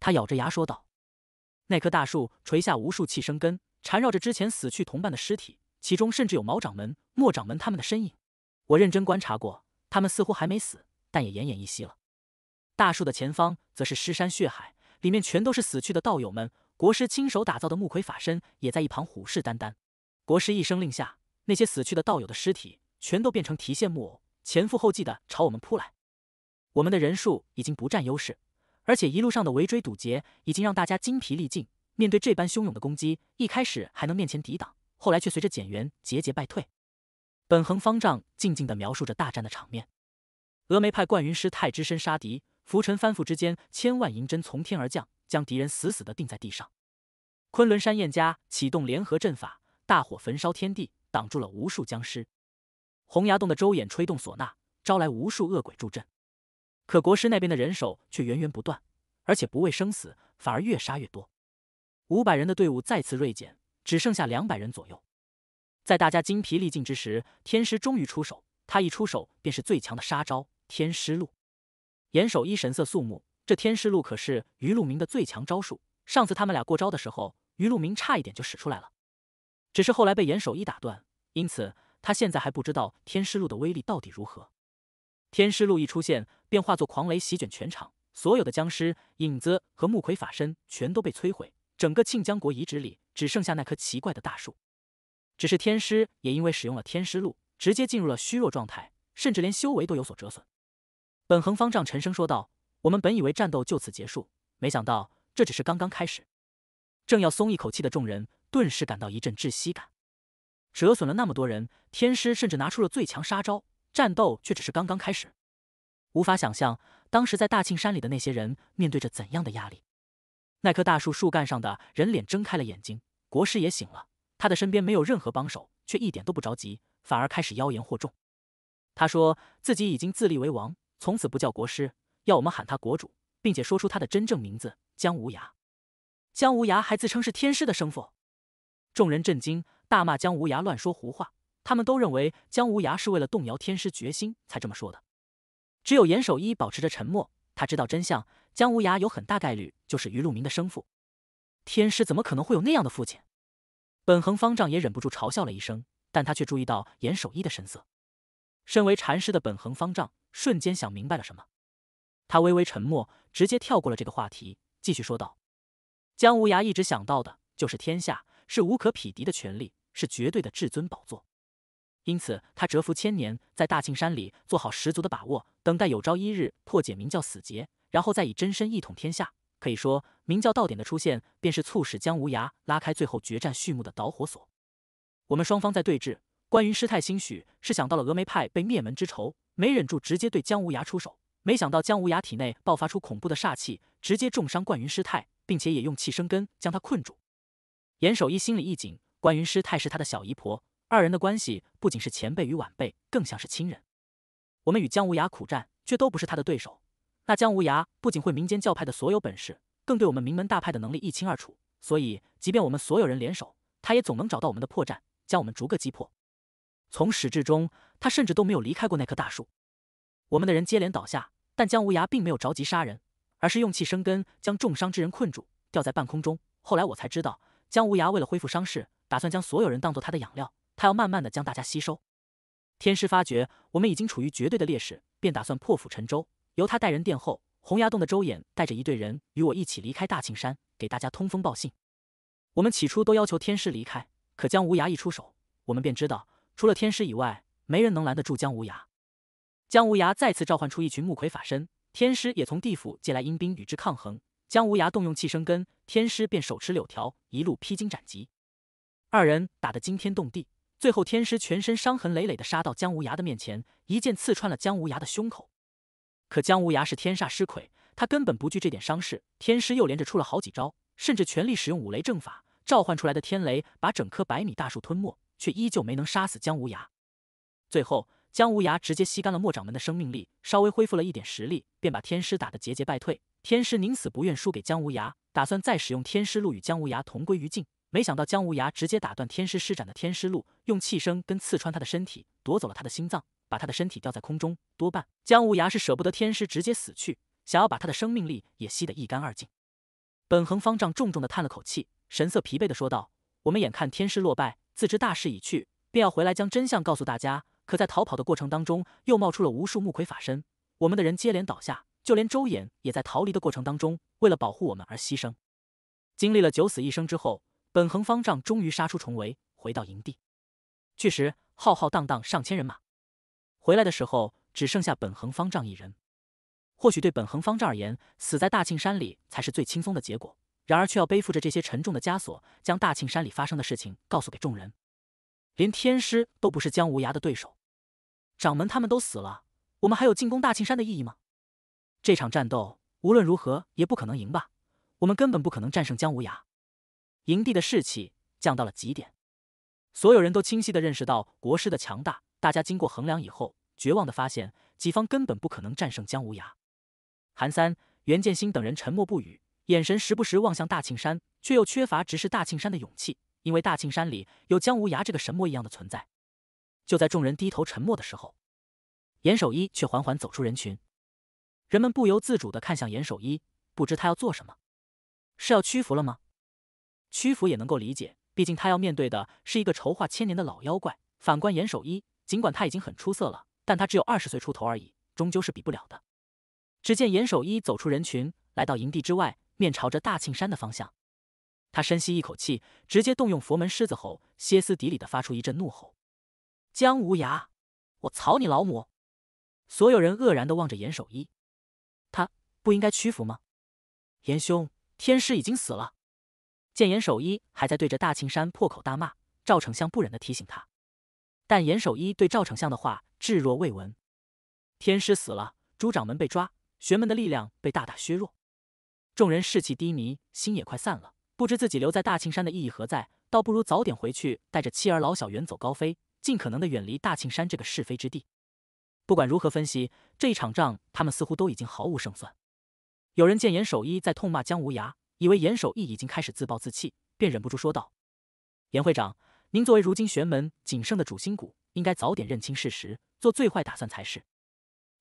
他咬着牙说道：“那棵大树垂下无数气生根，缠绕着之前死去同伴的尸体，其中甚至有毛掌门、莫掌门他们的身影。我认真观察过。”他们似乎还没死，但也奄奄一息了。大树的前方则是尸山血海，里面全都是死去的道友们。国师亲手打造的木傀法身也在一旁虎视眈眈。国师一声令下，那些死去的道友的尸体全都变成提线木偶，前赴后继的朝我们扑来。我们的人数已经不占优势，而且一路上的围追堵截已经让大家精疲力尽。面对这般汹涌的攻击，一开始还能面前抵挡，后来却随着减员节节败退。本恒方丈静静地描述着大战的场面，峨眉派灌云师太只身杀敌，浮尘翻覆之间，千万银针从天而降，将敌人死死的钉在地上。昆仑山燕家启动联合阵法，大火焚烧天地，挡住了无数僵尸。洪崖洞的周衍吹动唢呐，招来无数恶鬼助阵。可国师那边的人手却源源不断，而且不畏生死，反而越杀越多。五百人的队伍再次锐减，只剩下两百人左右。在大家精疲力尽之时，天师终于出手。他一出手，便是最强的杀招——天师路。严守一神色肃穆，这天师路可是于路明的最强招数。上次他们俩过招的时候，于路明差一点就使出来了，只是后来被严守一打断，因此他现在还不知道天师路的威力到底如何。天师路一出现，便化作狂雷席卷全场，所有的僵尸、影子和木魁法身全都被摧毁，整个庆江国遗址里只剩下那棵奇怪的大树。只是天师也因为使用了天师录，直接进入了虚弱状态，甚至连修为都有所折损。本恒方丈沉声说道：“我们本以为战斗就此结束，没想到这只是刚刚开始。”正要松一口气的众人，顿时感到一阵窒息感。折损了那么多人，天师甚至拿出了最强杀招，战斗却只是刚刚开始。无法想象，当时在大庆山里的那些人，面对着怎样的压力？那棵大树树干上的人脸睁开了眼睛，国师也醒了。他的身边没有任何帮手，却一点都不着急，反而开始妖言惑众。他说自己已经自立为王，从此不叫国师，要我们喊他国主，并且说出他的真正名字姜无涯。姜无涯还自称是天师的生父。众人震惊，大骂姜无涯乱说胡话。他们都认为姜无涯是为了动摇天师决心才这么说的。只有严守一保持着沉默，他知道真相：姜无涯有很大概率就是于路明的生父。天师怎么可能会有那样的父亲？本恒方丈也忍不住嘲笑了一声，但他却注意到严守一的神色。身为禅师的本恒方丈瞬间想明白了什么，他微微沉默，直接跳过了这个话题，继续说道：“姜无涯一直想到的就是天下，是无可匹敌的权力，是绝对的至尊宝座。因此，他蛰伏千年，在大庆山里做好十足的把握，等待有朝一日破解明教死结，然后再以真身一统天下。”可以说，明教道点的出现，便是促使姜无涯拉开最后决战序幕的导火索。我们双方在对峙，关云师太兴许是想到了峨眉派被灭门之仇，没忍住直接对姜无涯出手。没想到姜无涯体内爆发出恐怖的煞气，直接重伤关云师太，并且也用气生根将他困住。严守一心里一紧，关云师太是他的小姨婆，二人的关系不仅是前辈与晚辈，更像是亲人。我们与姜无涯苦战，却都不是他的对手。那姜无涯不仅会民间教派的所有本事，更对我们名门大派的能力一清二楚，所以即便我们所有人联手，他也总能找到我们的破绽，将我们逐个击破。从始至终，他甚至都没有离开过那棵大树。我们的人接连倒下，但姜无涯并没有着急杀人，而是用气生根，将重伤之人困住，吊在半空中。后来我才知道，姜无涯为了恢复伤势，打算将所有人当做他的养料，他要慢慢的将大家吸收。天师发觉我们已经处于绝对的劣势，便打算破釜沉舟。由他带人殿后，洪崖洞的周衍带着一队人与我一起离开大庆山，给大家通风报信。我们起初都要求天师离开，可姜无涯一出手，我们便知道，除了天师以外，没人能拦得住姜无涯。姜无涯再次召唤出一群木魁法身，天师也从地府借来阴兵与之抗衡。姜无涯动用气生根，天师便手持柳条，一路披荆斩棘，二人打得惊天动地。最后，天师全身伤痕累累的杀到姜无涯的面前，一剑刺穿了姜无涯的胸口。可姜无涯是天煞尸魁，他根本不惧这点伤势。天师又连着出了好几招，甚至全力使用五雷正法，召唤出来的天雷把整棵百米大树吞没，却依旧没能杀死姜无涯。最后，姜无涯直接吸干了莫掌门的生命力，稍微恢复了一点实力，便把天师打得节节败退。天师宁死不愿输给姜无涯，打算再使用天师路与姜无涯同归于尽。没想到姜无涯直接打断天师施展的天师路，用气声跟刺穿他的身体，夺走了他的心脏。把他的身体吊在空中，多半姜无涯是舍不得天师直接死去，想要把他的生命力也吸得一干二净。本恒方丈重重地叹了口气，神色疲惫地说道：“我们眼看天师落败，自知大势已去，便要回来将真相告诉大家。可在逃跑的过程当中，又冒出了无数木魁法身，我们的人接连倒下，就连周衍也在逃离的过程当中为了保护我们而牺牲。经历了九死一生之后，本恒方丈终于杀出重围，回到营地。去时浩浩荡荡，上千人马。”回来的时候只剩下本恒方丈一人。或许对本恒方丈而言，死在大庆山里才是最轻松的结果，然而却要背负着这些沉重的枷锁，将大庆山里发生的事情告诉给众人。连天师都不是姜无涯的对手，掌门他们都死了，我们还有进攻大庆山的意义吗？这场战斗无论如何也不可能赢吧？我们根本不可能战胜姜无涯。营地的士气降到了极点，所有人都清晰的认识到国师的强大。大家经过衡量以后。绝望的发现，己方根本不可能战胜姜无涯。韩三、袁建新等人沉默不语，眼神时不时望向大庆山，却又缺乏直视大庆山的勇气，因为大庆山里有姜无涯这个神魔一样的存在。就在众人低头沉默的时候，严守一却缓缓走出人群。人们不由自主的看向严守一，不知他要做什么？是要屈服了吗？屈服也能够理解，毕竟他要面对的是一个筹划千年的老妖怪。反观严守一，尽管他已经很出色了。但他只有二十岁出头而已，终究是比不了的。只见严守一走出人群，来到营地之外，面朝着大青山的方向。他深吸一口气，直接动用佛门狮子吼，歇斯底里的发出一阵怒吼：“姜无涯，我操你老母！”所有人愕然的望着严守一，他不应该屈服吗？严兄，天师已经死了。见严守一还在对着大青山破口大骂，赵丞相不忍的提醒他，但严守一对赵丞相的话。置若未闻。天师死了，朱掌门被抓，玄门的力量被大大削弱，众人士气低迷，心也快散了。不知自己留在大青山的意义何在，倒不如早点回去，带着妻儿老小远走高飞，尽可能的远离大青山这个是非之地。不管如何分析，这一场仗他们似乎都已经毫无胜算。有人见严守一在痛骂姜无涯，以为严守一已经开始自暴自弃，便忍不住说道：“严会长，您作为如今玄门仅剩的主心骨。”应该早点认清事实，做最坏打算才是。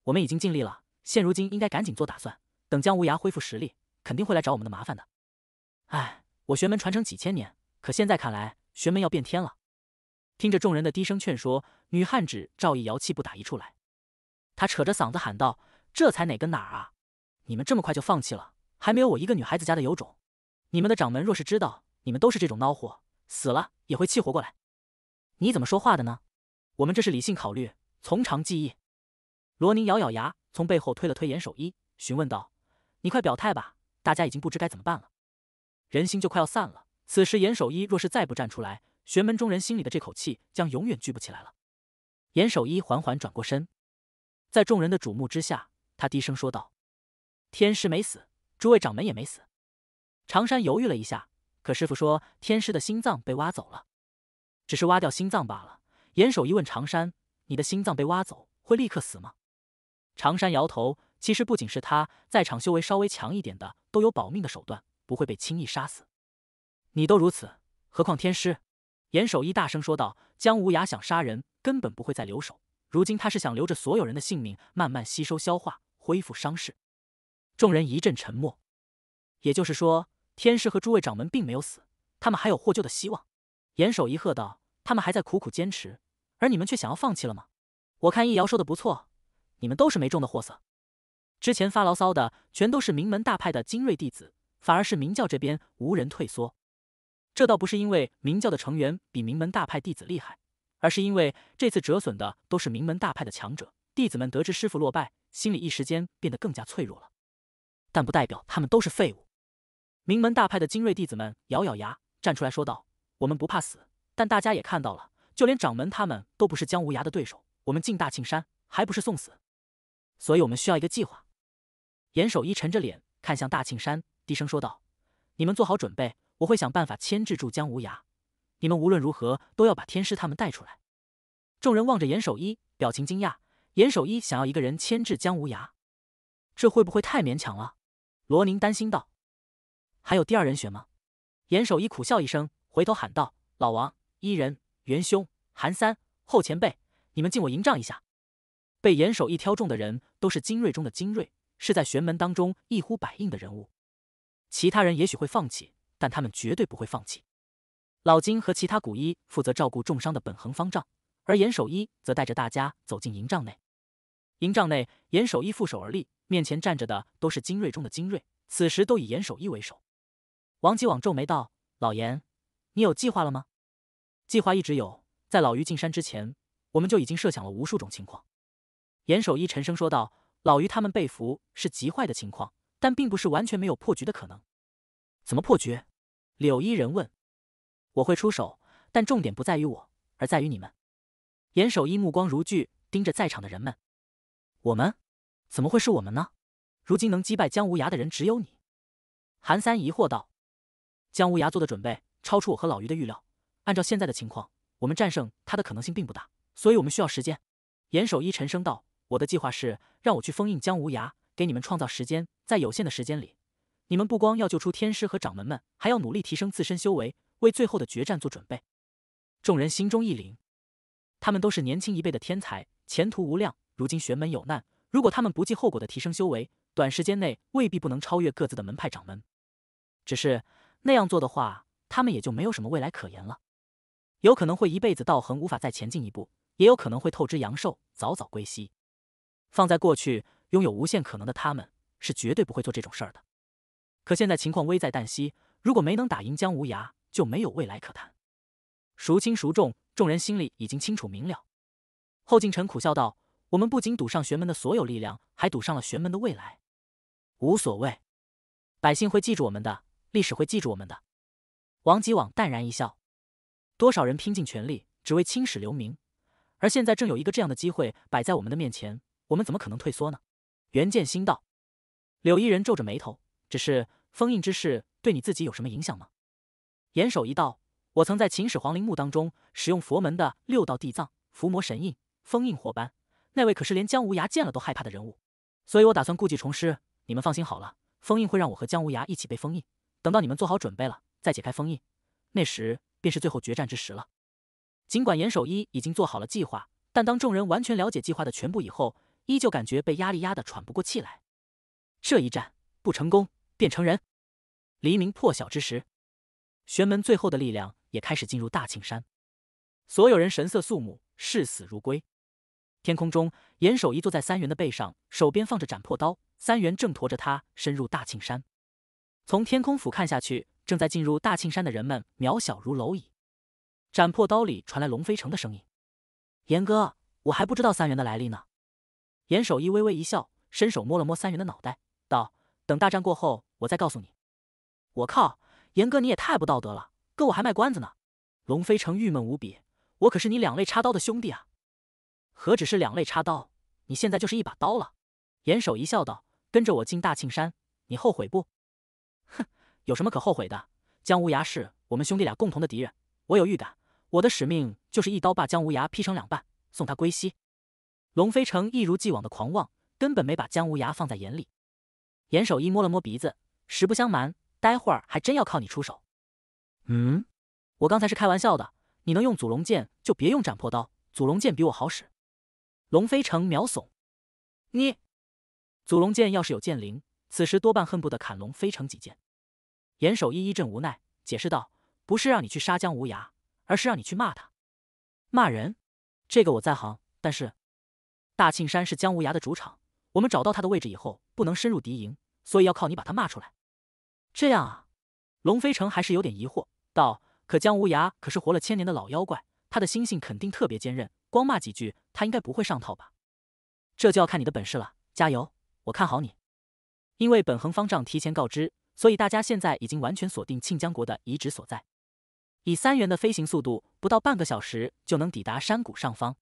我们已经尽力了，现如今应该赶紧做打算。等姜无涯恢复实力，肯定会来找我们的麻烦的。哎，我玄门传承几千年，可现在看来，玄门要变天了。听着众人的低声劝说，女汉子赵毅摇气不打一处来，她扯着嗓子喊道：“这才哪跟哪啊！你们这么快就放弃了，还没有我一个女孩子家的有种！你们的掌门若是知道你们都是这种孬货，死了也会气活过来。你怎么说话的呢？”我们这是理性考虑，从长计议。罗宁咬咬牙，从背后推了推严守一，询问道：“你快表态吧，大家已经不知该怎么办了，人心就快要散了。此时严守一若是再不站出来，玄门中人心里的这口气将永远聚不起来了。”严守一缓缓转过身，在众人的瞩目之下，他低声说道：“天师没死，诸位掌门也没死。”长山犹豫了一下，可师傅说：“天师的心脏被挖走了，只是挖掉心脏罢了。”严守一问长山：“你的心脏被挖走，会立刻死吗？”长山摇头。其实不仅是他，在场修为稍微强一点的都有保命的手段，不会被轻易杀死。你都如此，何况天师？”严守一大声说道。“姜无涯想杀人，根本不会再留手。如今他是想留着所有人的性命，慢慢吸收消化，恢复伤势。”众人一阵沉默。也就是说，天师和诸位掌门并没有死，他们还有获救的希望。”严守一喝道：“他们还在苦苦坚持。”而你们却想要放弃了吗？我看易瑶说的不错，你们都是没中的货色。之前发牢骚的全都是名门大派的精锐弟子，反而是明教这边无人退缩。这倒不是因为明教的成员比名门大派弟子厉害，而是因为这次折损的都是名门大派的强者。弟子们得知师傅落败，心里一时间变得更加脆弱了。但不代表他们都是废物。名门大派的精锐弟子们咬咬牙站出来说道：“我们不怕死，但大家也看到了。”就连掌门他们都不是姜无涯的对手，我们进大庆山还不是送死？所以我们需要一个计划。严守一沉着脸看向大庆山，低声说道：“你们做好准备，我会想办法牵制住姜无涯。你们无论如何都要把天师他们带出来。”众人望着严守一，表情惊讶。严守一想要一个人牵制姜无涯，这会不会太勉强了？罗宁担心道：“还有第二人选吗？”严守一苦笑一声，回头喊道：“老王，一人。”元兄、韩三、后前辈，你们进我营帐一下。被严守一挑中的人都是精锐中的精锐，是在玄门当中一呼百应的人物。其他人也许会放弃，但他们绝对不会放弃。老金和其他古一负责照顾重伤的本恒方丈，而严守一则带着大家走进营帐内。营帐内，严守一负手而立，面前站着的都是精锐中的精锐，此时都以严守一为首。王吉往皱眉道：“老严，你有计划了吗？”计划一直有，在老于进山之前，我们就已经设想了无数种情况。严守一沉声说道：“老于他们被俘是极坏的情况，但并不是完全没有破局的可能。怎么破局？”柳依人问。“我会出手，但重点不在于我，而在于你们。”严守一目光如炬，盯着在场的人们。“我们？怎么会是我们呢？如今能击败姜无涯的人只有你。”韩三疑惑道。“姜无涯做的准备超出我和老于的预料。”按照现在的情况，我们战胜他的可能性并不大，所以我们需要时间。严守一沉声道：“我的计划是让我去封印姜无涯，给你们创造时间。在有限的时间里，你们不光要救出天师和掌门们，还要努力提升自身修为，为最后的决战做准备。”众人心中一凛，他们都是年轻一辈的天才，前途无量。如今玄门有难，如果他们不计后果的提升修为，短时间内未必不能超越各自的门派掌门。只是那样做的话，他们也就没有什么未来可言了。有可能会一辈子道恒无法再前进一步，也有可能会透支阳寿，早早归西。放在过去，拥有无限可能的他们，是绝对不会做这种事儿的。可现在情况危在旦夕，如果没能打赢姜无涯，就没有未来可谈。孰轻孰重，众人心里已经清楚明了。后进臣苦笑道：“我们不仅赌上玄门的所有力量，还赌上了玄门的未来。”无所谓，百姓会记住我们的，历史会记住我们的。王吉往淡然一笑。多少人拼尽全力只为青史留名，而现在正有一个这样的机会摆在我们的面前，我们怎么可能退缩呢？袁剑心道。柳依人皱着眉头，只是封印之事对你自己有什么影响吗？严守一道，我曾在秦始皇陵墓当中使用佛门的六道地藏伏魔神印封印火斑，那位可是连姜无涯见了都害怕的人物，所以我打算故技重施。你们放心好了，封印会让我和姜无涯一起被封印，等到你们做好准备了再解开封印，那时。便是最后决战之时了。尽管严守一已经做好了计划，但当众人完全了解计划的全部以后，依旧感觉被压力压得喘不过气来。这一战不成功，便成人。黎明破晓之时，玄门最后的力量也开始进入大庆山。所有人神色肃穆，视死如归。天空中，严守一坐在三元的背上，手边放着斩破刀。三元正驮着他深入大庆山。从天空俯瞰下去。正在进入大庆山的人们渺小如蝼蚁，斩破刀里传来龙飞城的声音：“严哥，我还不知道三元的来历呢。”严守一微微一笑，伸手摸了摸三元的脑袋，道：“等大战过后，我再告诉你。”我靠，严哥你也太不道德了，跟我还卖关子呢！龙飞城郁闷无比：“我可是你两肋插刀的兄弟啊，何止是两肋插刀，你现在就是一把刀了。”严守一笑道：“跟着我进大庆山，你后悔不？”有什么可后悔的？姜无涯是我们兄弟俩共同的敌人。我有预感，我的使命就是一刀把姜无涯劈成两半，送他归西。龙飞成一如既往的狂妄，根本没把姜无涯放在眼里。严守一摸了摸鼻子，实不相瞒，待会儿还真要靠你出手。嗯，我刚才是开玩笑的。你能用祖龙剑，就别用斩魄刀。祖龙剑比我好使。龙飞成秒怂。你，祖龙剑要是有剑灵，此时多半恨不得砍龙飞成几剑。严守一一阵无奈，解释道：“不是让你去杀姜无涯，而是让你去骂他。骂人，这个我在行。但是大庆山是姜无涯的主场，我们找到他的位置以后，不能深入敌营，所以要靠你把他骂出来。这样啊。”龙飞城还是有点疑惑道：“可姜无涯可是活了千年的老妖怪，他的心性肯定特别坚韧，光骂几句，他应该不会上套吧？这就要看你的本事了，加油！我看好你，因为本恒方丈提前告知。”所以大家现在已经完全锁定庆江国的遗址所在，以三元的飞行速度，不到半个小时就能抵达山谷上方。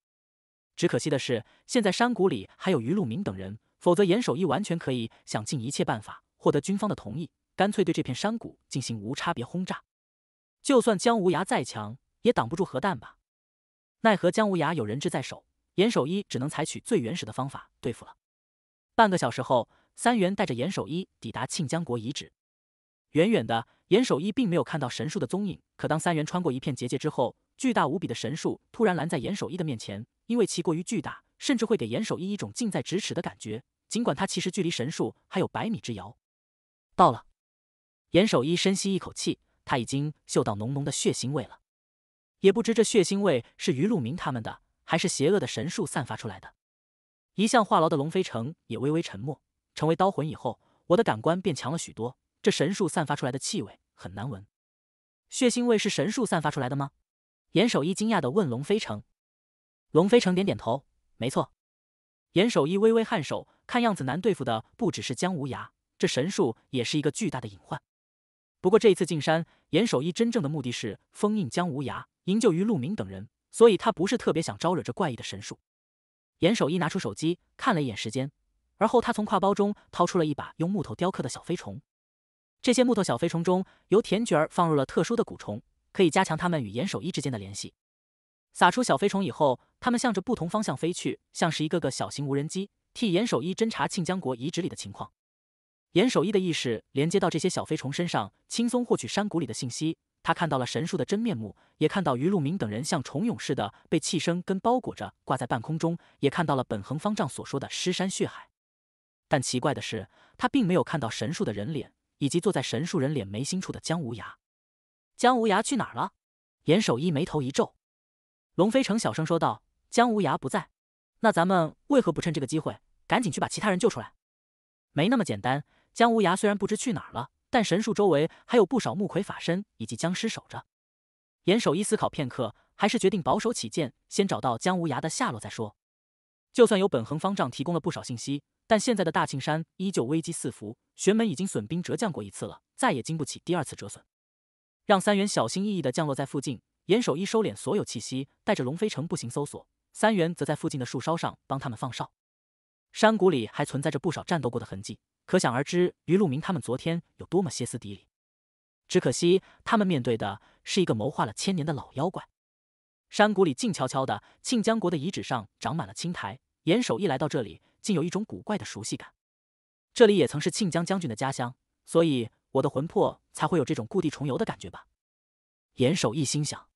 只可惜的是，现在山谷里还有余路明等人，否则严守一完全可以想尽一切办法获得军方的同意，干脆对这片山谷进行无差别轰炸。就算姜无涯再强，也挡不住核弹吧？奈何姜无涯有人质在手，严守一只能采取最原始的方法对付了。半个小时后，三元带着严守一抵达庆江国遗址。远远的，严守一并没有看到神树的踪影。可当三元穿过一片结界之后，巨大无比的神树突然拦在严守一的面前。因为其过于巨大，甚至会给严守一一种近在咫尺的感觉。尽管他其实距离神树还有百米之遥。到了，严守一深吸一口气，他已经嗅到浓浓的血腥味了。也不知这血腥味是于路明他们的，还是邪恶的神树散发出来的。一向话痨的龙飞城也微微沉默。成为刀魂以后，我的感官变强了许多。这神树散发出来的气味很难闻，血腥味是神树散发出来的吗？严守一惊讶的问龙飞城。龙飞城点点头，没错。严守一微微颔首，看样子难对付的不只是姜无涯，这神树也是一个巨大的隐患。不过这一次进山，严守一真正的目的是封印姜无涯，营救于陆明等人，所以他不是特别想招惹这怪异的神树。严守一拿出手机看了一眼时间，而后他从挎包中掏出了一把用木头雕刻的小飞虫。这些木头小飞虫中，由田菊儿放入了特殊的蛊虫，可以加强它们与严守一之间的联系。撒出小飞虫以后，它们向着不同方向飞去，像是一个个小型无人机，替严守一侦查庆江国遗址里的情况。严守一的意识连接到这些小飞虫身上，轻松获取山谷里的信息。他看到了神树的真面目，也看到于路明等人像虫蛹似的被气声跟包裹着挂在半空中，也看到了本恒方丈所说的尸山血海。但奇怪的是，他并没有看到神树的人脸。以及坐在神树人脸眉心处的姜无涯，姜无涯去哪儿了？严守一眉头一皱，龙飞成小声说道：“姜无涯不在，那咱们为何不趁这个机会，赶紧去把其他人救出来？”没那么简单。姜无涯虽然不知去哪儿了，但神树周围还有不少木魁法身以及僵尸守着。严守一思考片刻，还是决定保守起见，先找到姜无涯的下落再说。就算有本恒方丈提供了不少信息。但现在的大庆山依旧危机四伏，玄门已经损兵折将过一次了，再也经不起第二次折损。让三元小心翼翼地降落在附近，严守一收敛所有气息，带着龙飞城步行搜索；三元则在附近的树梢上帮他们放哨。山谷里还存在着不少战斗过的痕迹，可想而知于路明他们昨天有多么歇斯底里。只可惜他们面对的是一个谋划了千年的老妖怪。山谷里静悄悄的，庆江国的遗址上长满了青苔。严守一来到这里。竟有一种古怪的熟悉感，这里也曾是庆江将军的家乡，所以我的魂魄才会有这种故地重游的感觉吧。严守一心想，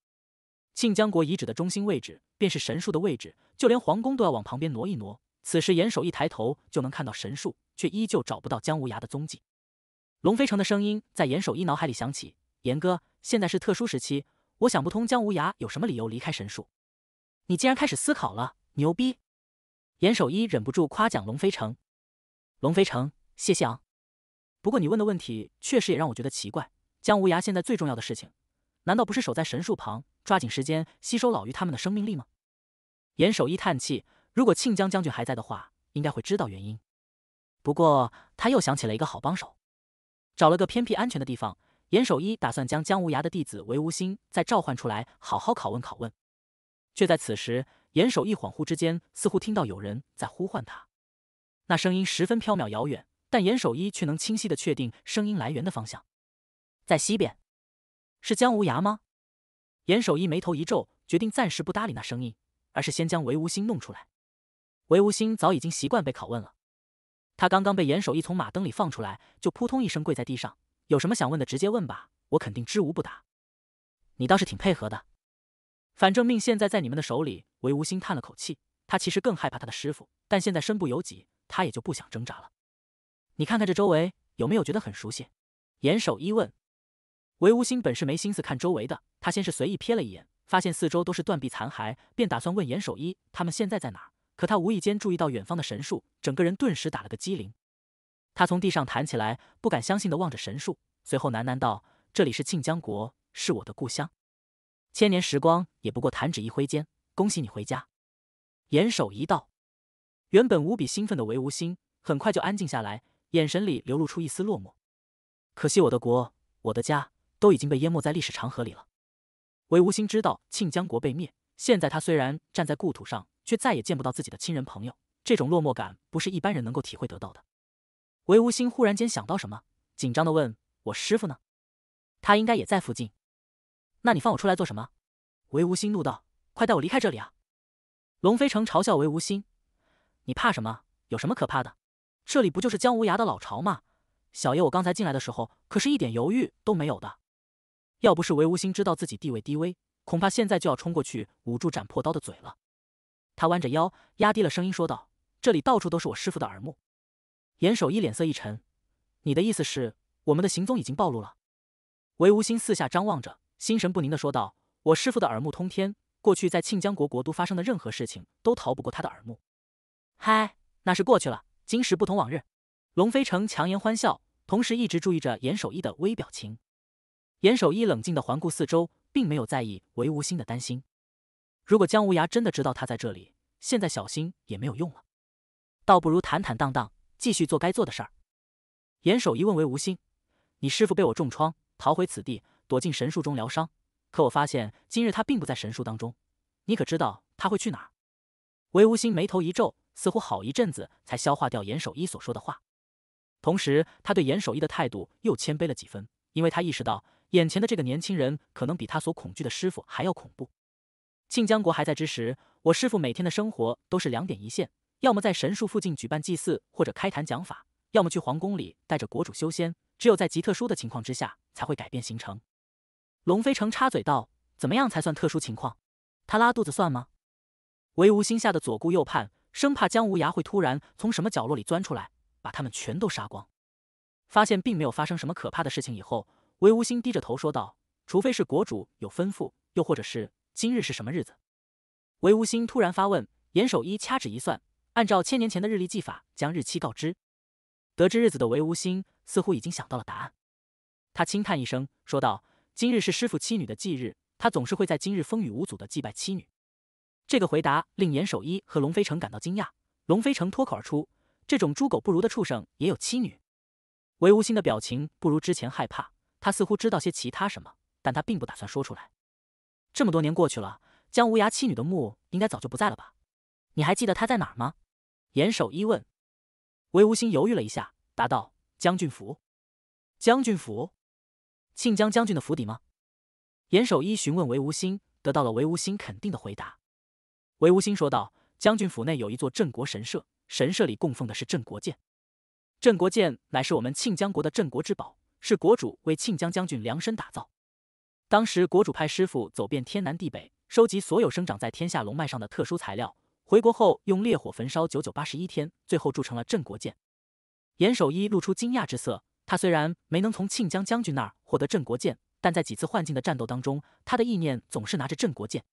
庆江国遗址的中心位置便是神树的位置，就连皇宫都要往旁边挪一挪。此时严守一抬头就能看到神树，却依旧找不到姜无涯的踪迹。龙飞城的声音在严守一脑海里响起：“严哥，现在是特殊时期，我想不通姜无涯有什么理由离开神树。”你竟然开始思考了，牛逼！严守一忍不住夸奖龙飞城：“龙飞城，谢谢。”啊！不过你问的问题确实也让我觉得奇怪。姜无涯现在最重要的事情，难道不是守在神树旁，抓紧时间吸收老于他们的生命力吗？严守一叹气：“如果庆江将军还在的话，应该会知道原因。”不过他又想起了一个好帮手，找了个偏僻安全的地方，严守一打算将姜无涯的弟子韦无心再召唤出来，好好拷问拷问。却在此时。严守一恍惚之间，似乎听到有人在呼唤他，那声音十分飘渺遥远，但严守一却能清晰的确定声音来源的方向，在西边，是姜无涯吗？严守一眉头一皱，决定暂时不搭理那声音，而是先将韦无心弄出来。韦无心早已经习惯被拷问了，他刚刚被严守一从马灯里放出来，就扑通一声跪在地上，有什么想问的直接问吧，我肯定知无不答。你倒是挺配合的。反正命现在在你们的手里，韦无心叹了口气。他其实更害怕他的师傅，但现在身不由己，他也就不想挣扎了。你看看这周围有没有觉得很熟悉？严守一问。韦无心本是没心思看周围的，他先是随意瞥了一眼，发现四周都是断壁残骸，便打算问严守一他们现在在哪。可他无意间注意到远方的神树，整个人顿时打了个激灵。他从地上弹起来，不敢相信的望着神树，随后喃喃道：“这里是庆江国，是我的故乡。”千年时光也不过弹指一挥间，恭喜你回家。严守一道，原本无比兴奋的韦无心很快就安静下来，眼神里流露出一丝落寞。可惜我的国，我的家都已经被淹没在历史长河里了。韦无心知道庆江国被灭，现在他虽然站在故土上，却再也见不到自己的亲人朋友，这种落寞感不是一般人能够体会得到的。韦无心忽然间想到什么，紧张的问：“我师父呢？他应该也在附近。”那你放我出来做什么？韦无心怒道：“快带我离开这里啊！”龙飞成嘲笑韦无心：“你怕什么？有什么可怕的？这里不就是姜无涯的老巢吗？小爷我刚才进来的时候，可是一点犹豫都没有的。要不是韦无心知道自己地位低微，恐怕现在就要冲过去捂住斩破刀的嘴了。”他弯着腰，压低了声音说道：“这里到处都是我师傅的耳目。”严守一脸色一沉：“你的意思是，我们的行踪已经暴露了？”韦无心四下张望着。心神不宁地说道：“我师父的耳目通天，过去在庆江国国都发生的任何事情都逃不过他的耳目。”“嗨，那是过去了，今时不同往日。”龙飞城强颜欢笑，同时一直注意着严守一的微表情。严守一冷静地环顾四周，并没有在意韦无心的担心。如果姜无涯真的知道他在这里，现在小心也没有用了，倒不如坦坦荡荡，继续做该做的事儿。严守一问韦无心：“你师父被我重创，逃回此地？”躲进神树中疗伤，可我发现今日他并不在神树当中。你可知道他会去哪儿？韦无心眉头一皱，似乎好一阵子才消化掉严守一所说的话，同时他对严守一的态度又谦卑了几分，因为他意识到眼前的这个年轻人可能比他所恐惧的师傅还要恐怖。庆江国还在之时，我师傅每天的生活都是两点一线，要么在神树附近举办祭祀或者开坛讲法，要么去皇宫里带着国主修仙，只有在极特殊的情况之下才会改变行程。龙飞城插嘴道：“怎么样才算特殊情况？他拉肚子算吗？”韦无心吓得左顾右盼，生怕姜无涯会突然从什么角落里钻出来，把他们全都杀光。发现并没有发生什么可怕的事情以后，韦无心低着头说道：“除非是国主有吩咐，又或者是今日是什么日子？”韦无心突然发问。严守一掐指一算，按照千年前的日历计法，将日期告知。得知日子的韦无心似乎已经想到了答案，他轻叹一声说道。今日是师傅妻女的忌日，他总是会在今日风雨无阻的祭拜妻女。这个回答令严守一和龙飞城感到惊讶。龙飞城脱口而出：“这种猪狗不如的畜生也有妻女？”韦无心的表情不如之前害怕，他似乎知道些其他什么，但他并不打算说出来。这么多年过去了，姜无涯妻女的墓应该早就不在了吧？你还记得他在哪儿吗？严守一问。韦无心犹豫了一下，答道：“将军府。”将军府。庆江将军的府邸吗？严守一询问韦无心，得到了韦无心肯定的回答。韦无心说道：“将军府内有一座镇国神社，神社里供奉的是镇国剑。镇国剑乃是我们庆江国的镇国之宝，是国主为庆江将军量身打造。当时国主派师傅走遍天南地北，收集所有生长在天下龙脉上的特殊材料，回国后用烈火焚烧九九八十一天，最后铸成了镇国剑。”严守一露出惊讶之色。他虽然没能从庆江将军那儿获得镇国剑，但在几次幻境的战斗当中，他的意念总是拿着镇国剑。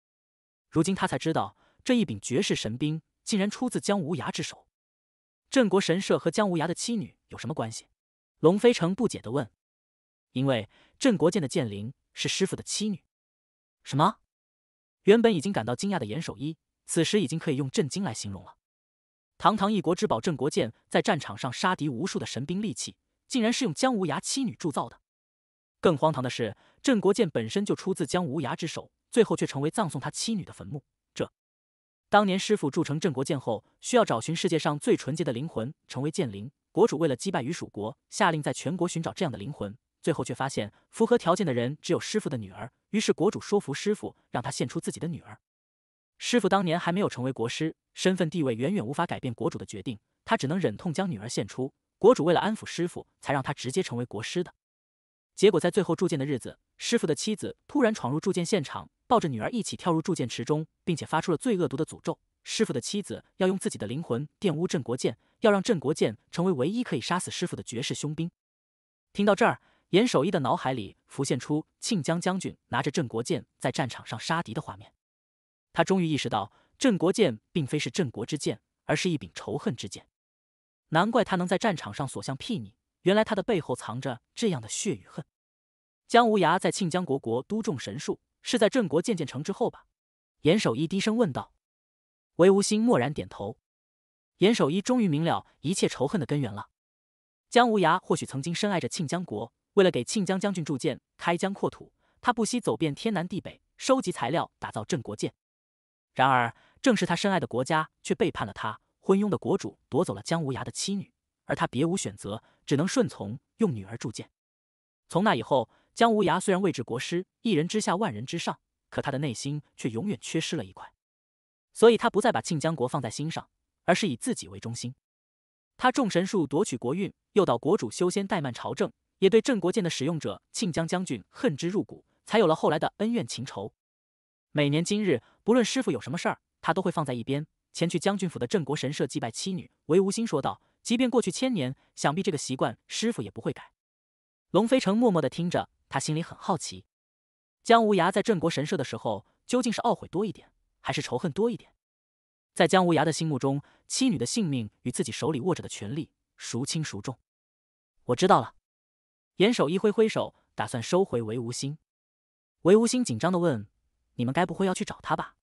如今他才知道，这一柄绝世神兵竟然出自姜无涯之手。镇国神社和姜无涯的妻女有什么关系？龙飞城不解地问。因为镇国剑的剑灵是师傅的妻女。什么？原本已经感到惊讶的严守一，此时已经可以用震惊来形容了。堂堂一国之宝镇国剑，在战场上杀敌无数的神兵利器。竟然是用姜无涯妻女铸造的。更荒唐的是，镇国剑本身就出自姜无涯之手，最后却成为葬送他妻女的坟墓。这当年师傅铸成镇国剑后，需要找寻世界上最纯洁的灵魂成为剑灵。国主为了击败于蜀国，下令在全国寻找这样的灵魂，最后却发现符合条件的人只有师傅的女儿。于是国主说服师傅，让他献出自己的女儿。师傅当年还没有成为国师，身份地位远远无法改变国主的决定，他只能忍痛将女儿献出。国主为了安抚师傅，才让他直接成为国师的。结果在最后铸剑的日子，师傅的妻子突然闯入铸剑现场，抱着女儿一起跳入铸剑池中，并且发出了最恶毒的诅咒：师傅的妻子要用自己的灵魂玷污镇国剑，要让镇国剑成为唯一可以杀死师傅的绝世凶兵。听到这儿，严守一的脑海里浮现出庆江将军拿着镇国剑在战场上杀敌的画面。他终于意识到，镇国剑并非是镇国之剑，而是一柄仇恨之剑。难怪他能在战场上所向披靡，原来他的背后藏着这样的血与恨。姜无涯在庆江国国都种神树，是在镇国剑建成之后吧？严守一低声问道。韦无心默然点头。严守一终于明了一切仇恨的根源了。姜无涯或许曾经深爱着庆江国，为了给庆江将军铸剑、开疆扩土，他不惜走遍天南地北，收集材料打造镇国剑。然而，正是他深爱的国家，却背叛了他。昏庸的国主夺走了姜无涯的妻女，而他别无选择，只能顺从，用女儿铸剑。从那以后，姜无涯虽然位置国师，一人之下万人之上，可他的内心却永远缺失了一块。所以，他不再把庆江国放在心上，而是以自己为中心。他众神术夺取国运，诱导国主修仙怠慢朝政，也对镇国剑的使用者庆江将军恨之入骨，才有了后来的恩怨情仇。每年今日，不论师傅有什么事儿，他都会放在一边。前去将军府的镇国神社祭拜妻女，韦无心说道：“即便过去千年，想必这个习惯师傅也不会改。”龙飞城默默的听着，他心里很好奇，姜无涯在镇国神社的时候究竟是懊悔多一点，还是仇恨多一点？在姜无涯的心目中，妻女的性命与自己手里握着的权力孰轻孰重？我知道了，严守一挥挥手，打算收回韦无心。韦无心紧张的问：“你们该不会要去找他吧？”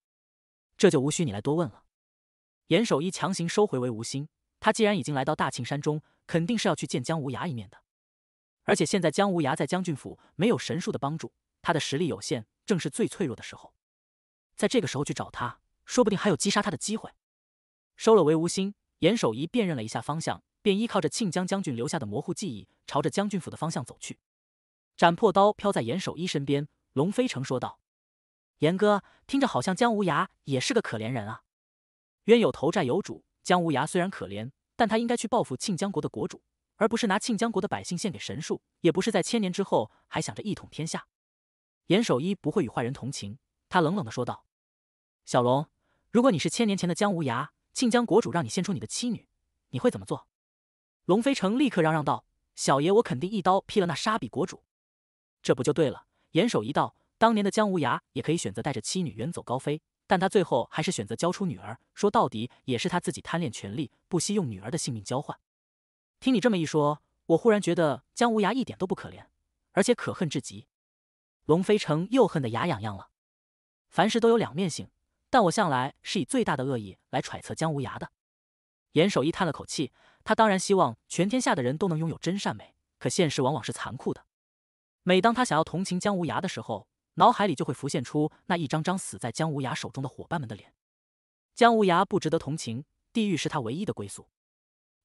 这就无需你来多问了。严守一强行收回韦无心，他既然已经来到大庆山中，肯定是要去见姜无涯一面的。而且现在姜无涯在将军府，没有神术的帮助，他的实力有限，正是最脆弱的时候。在这个时候去找他，说不定还有击杀他的机会。收了韦无心，严守一辨认了一下方向，便依靠着庆江将军留下的模糊记忆，朝着将军府的方向走去。斩破刀飘在严守一身边，龙飞城说道：“严哥，听着好像姜无涯也是个可怜人啊。”冤有头债有主，姜无涯虽然可怜，但他应该去报复庆江国的国主，而不是拿庆江国的百姓献给神树，也不是在千年之后还想着一统天下。严守一不会与坏人同情，他冷冷的说道：“小龙，如果你是千年前的姜无涯，庆江国主让你献出你的妻女，你会怎么做？”龙飞成立刻嚷嚷道：“小爷我肯定一刀劈了那沙比国主，这不就对了。”严守一道：“当年的姜无涯也可以选择带着妻女远走高飞。”但他最后还是选择交出女儿，说到底也是他自己贪恋权力，不惜用女儿的性命交换。听你这么一说，我忽然觉得姜无涯一点都不可怜，而且可恨至极。龙飞成又恨得牙痒痒了。凡事都有两面性，但我向来是以最大的恶意来揣测姜无涯的。严守一叹了口气，他当然希望全天下的人都能拥有真善美，可现实往往是残酷的。每当他想要同情姜无涯的时候，脑海里就会浮现出那一张张死在姜无涯手中的伙伴们的脸。姜无涯不值得同情，地狱是他唯一的归宿。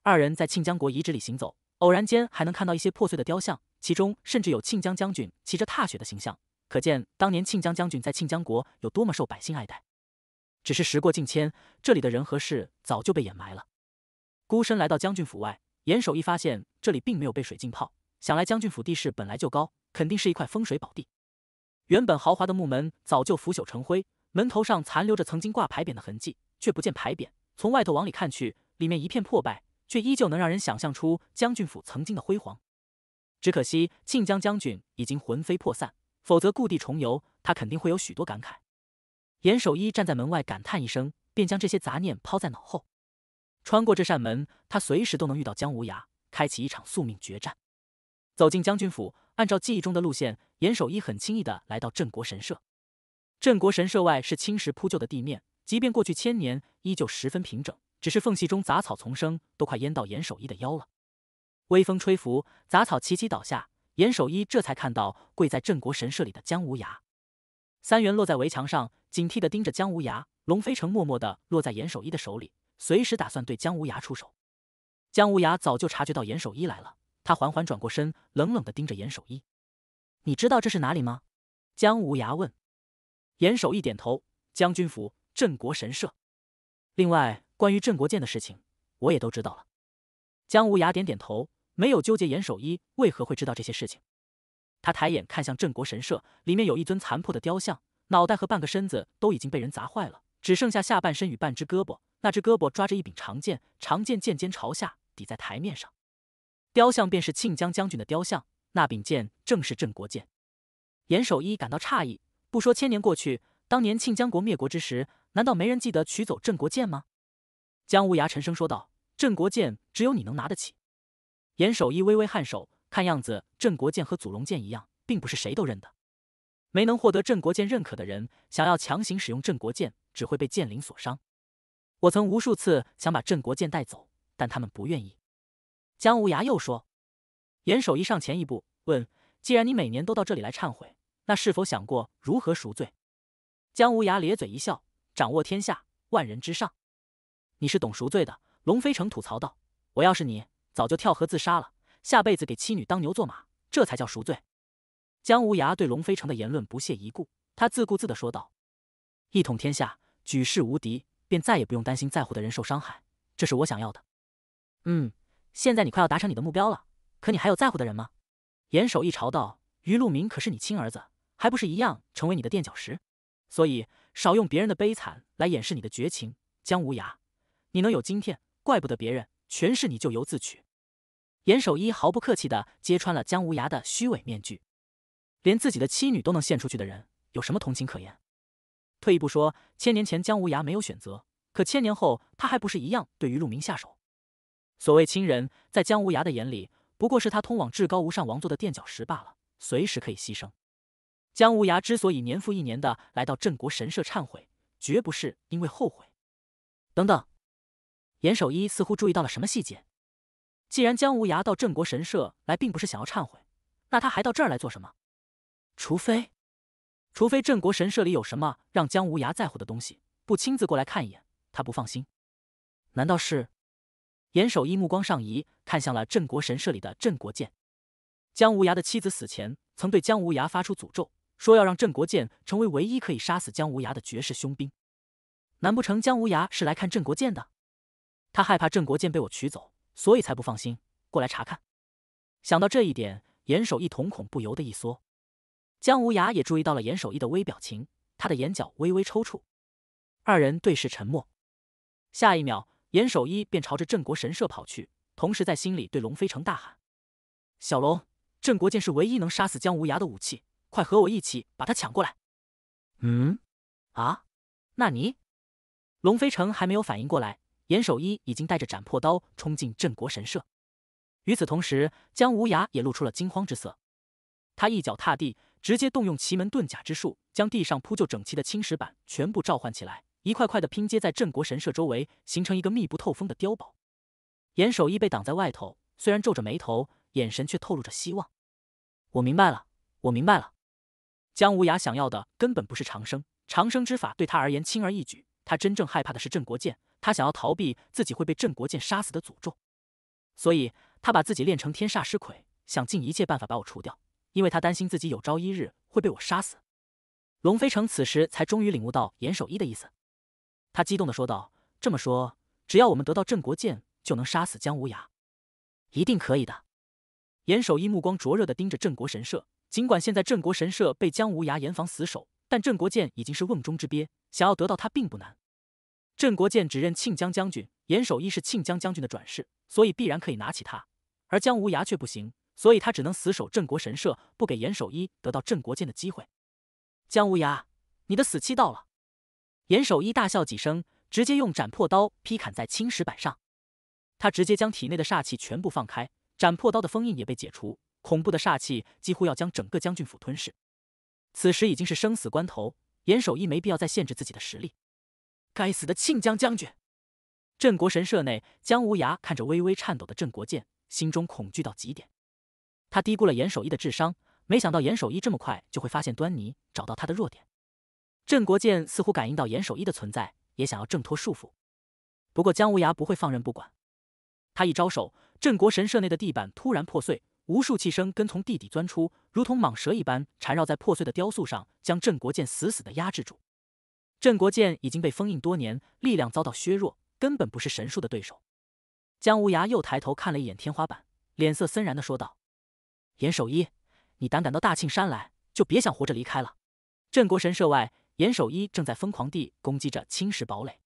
二人在庆江国遗址里行走，偶然间还能看到一些破碎的雕像，其中甚至有庆江将军骑着踏雪的形象，可见当年庆江将军在庆江国有多么受百姓爱戴。只是时过境迁，这里的人和事早就被掩埋了。孤身来到将军府外，严守一发现这里并没有被水浸泡，想来将军府地势本来就高，肯定是一块风水宝地。原本豪华的木门早就腐朽成灰，门头上残留着曾经挂牌匾的痕迹，却不见牌匾。从外头往里看去，里面一片破败，却依旧能让人想象出将军府曾经的辉煌。只可惜晋江将军已经魂飞魄散，否则故地重游，他肯定会有许多感慨。严守一站在门外感叹一声，便将这些杂念抛在脑后。穿过这扇门，他随时都能遇到姜无涯，开启一场宿命决战。走进将军府。按照记忆中的路线，严守一很轻易的来到镇国神社。镇国神社外是青石铺就的地面，即便过去千年，依旧十分平整。只是缝隙中杂草丛生，都快淹到严守一的腰了。微风吹拂，杂草齐齐倒下。严守一这才看到跪在镇国神社里的姜无涯。三元落在围墙上，警惕的盯着姜无涯。龙飞城默默的落在严守一的手里，随时打算对姜无涯出手。姜无涯早就察觉到严守一来了。他缓缓转过身，冷冷的盯着严守一。你知道这是哪里吗？江无涯问。严守一点头。将军府，镇国神社。另外，关于镇国剑的事情，我也都知道了。江无涯点点头，没有纠结严守一为何会知道这些事情。他抬眼看向镇国神社，里面有一尊残破的雕像，脑袋和半个身子都已经被人砸坏了，只剩下下半身与半只胳膊。那只胳膊抓着一柄长剑，长剑剑尖朝下，抵在台面上。雕像便是庆江将军的雕像，那柄剑正是镇国剑。严守一感到诧异，不说千年过去，当年庆江国灭国之时，难道没人记得取走镇国剑吗？江无涯沉声说道：“镇国剑只有你能拿得起。”严守一微微颔首，看样子镇国剑和祖龙剑一样，并不是谁都认得。没能获得镇国剑认可的人，想要强行使用镇国剑，只会被剑灵所伤。我曾无数次想把镇国剑带走，但他们不愿意。姜无涯又说：“严守一上前一步问，既然你每年都到这里来忏悔，那是否想过如何赎罪？”姜无涯咧嘴一笑：“掌握天下，万人之上，你是懂赎罪的。”龙飞城吐槽道：“我要是你，早就跳河自杀了，下辈子给妻女当牛做马，这才叫赎罪。”姜无涯对龙飞城的言论不屑一顾，他自顾自地说道：“一统天下，举世无敌，便再也不用担心在乎的人受伤害，这是我想要的。”嗯。现在你快要达成你的目标了，可你还有在乎的人吗？严守一嘲道：“于路明可是你亲儿子，还不是一样成为你的垫脚石？所以少用别人的悲惨来掩饰你的绝情。”姜无涯，你能有今天，怪不得别人，全是你咎由自取。严守一毫不客气的揭穿了姜无涯的虚伪面具，连自己的妻女都能献出去的人，有什么同情可言？退一步说，千年前姜无涯没有选择，可千年后他还不是一样对于路明下手？所谓亲人，在姜无涯的眼里，不过是他通往至高无上王座的垫脚石罢了，随时可以牺牲。姜无涯之所以年复一年的来到镇国神社忏悔，绝不是因为后悔。等等，严守一似乎注意到了什么细节。既然姜无涯到镇国神社来并不是想要忏悔，那他还到这儿来做什么？除非，除非镇国神社里有什么让姜无涯在乎的东西，不亲自过来看一眼，他不放心。难道是？严守一目光上移，看向了镇国神社里的镇国剑。姜无涯的妻子死前曾对姜无涯发出诅咒，说要让镇国剑成为唯一可以杀死姜无涯的绝世凶兵。难不成姜无涯是来看镇国剑的？他害怕镇国剑被我取走，所以才不放心过来查看。想到这一点，严守一瞳孔不由得一缩。姜无涯也注意到了严守一的微表情，他的眼角微微抽搐。二人对视，沉默。下一秒。严守一便朝着镇国神社跑去，同时在心里对龙飞城大喊：“小龙，镇国剑是唯一能杀死姜无涯的武器，快和我一起把他抢过来！”嗯？啊？纳尼？龙飞城还没有反应过来，严守一已经带着斩破刀冲进镇国神社。与此同时，姜无涯也露出了惊慌之色，他一脚踏地，直接动用奇门遁甲之术，将地上铺就整齐的青石板全部召唤起来。一块块的拼接在镇国神社周围，形成一个密不透风的碉堡。严守一被挡在外头，虽然皱着眉头，眼神却透露着希望。我明白了，我明白了。姜无涯想要的根本不是长生，长生之法对他而言轻而易举。他真正害怕的是镇国剑，他想要逃避自己会被镇国剑杀死的诅咒。所以，他把自己练成天煞尸魁，想尽一切办法把我除掉，因为他担心自己有朝一日会被我杀死。龙飞城此时才终于领悟到严守一的意思。他激动的说道：“这么说，只要我们得到镇国剑，就能杀死姜无涯，一定可以的。”严守一目光灼热的盯着镇国神社，尽管现在镇国神社被姜无涯严防死守，但镇国剑已经是瓮中之鳖，想要得到他并不难。镇国剑只认庆江将军，严守一是庆江将军的转世，所以必然可以拿起他，而姜无涯却不行，所以他只能死守镇国神社，不给严守一得到镇国剑的机会。姜无涯，你的死期到了。严守一大笑几声，直接用斩破刀劈砍在青石板上。他直接将体内的煞气全部放开，斩破刀的封印也被解除，恐怖的煞气几乎要将整个将军府吞噬。此时已经是生死关头，严守一没必要再限制自己的实力。该死的庆江将军！镇国神社内，姜无涯看着微微颤抖的镇国剑，心中恐惧到极点。他低估了严守一的智商，没想到严守一这么快就会发现端倪，找到他的弱点。镇国剑似乎感应到严守一的存在，也想要挣脱束缚。不过姜无涯不会放任不管，他一招手，镇国神社内的地板突然破碎，无数气声跟从地底钻出，如同蟒蛇一般缠绕在破碎的雕塑上，将镇国剑死死的压制住。镇国剑已经被封印多年，力量遭到削弱，根本不是神术的对手。姜无涯又抬头看了一眼天花板，脸色森然的说道：“严守一，你胆敢到大庆山来，就别想活着离开了。”镇国神社外。严守一正在疯狂地攻击着青石堡垒，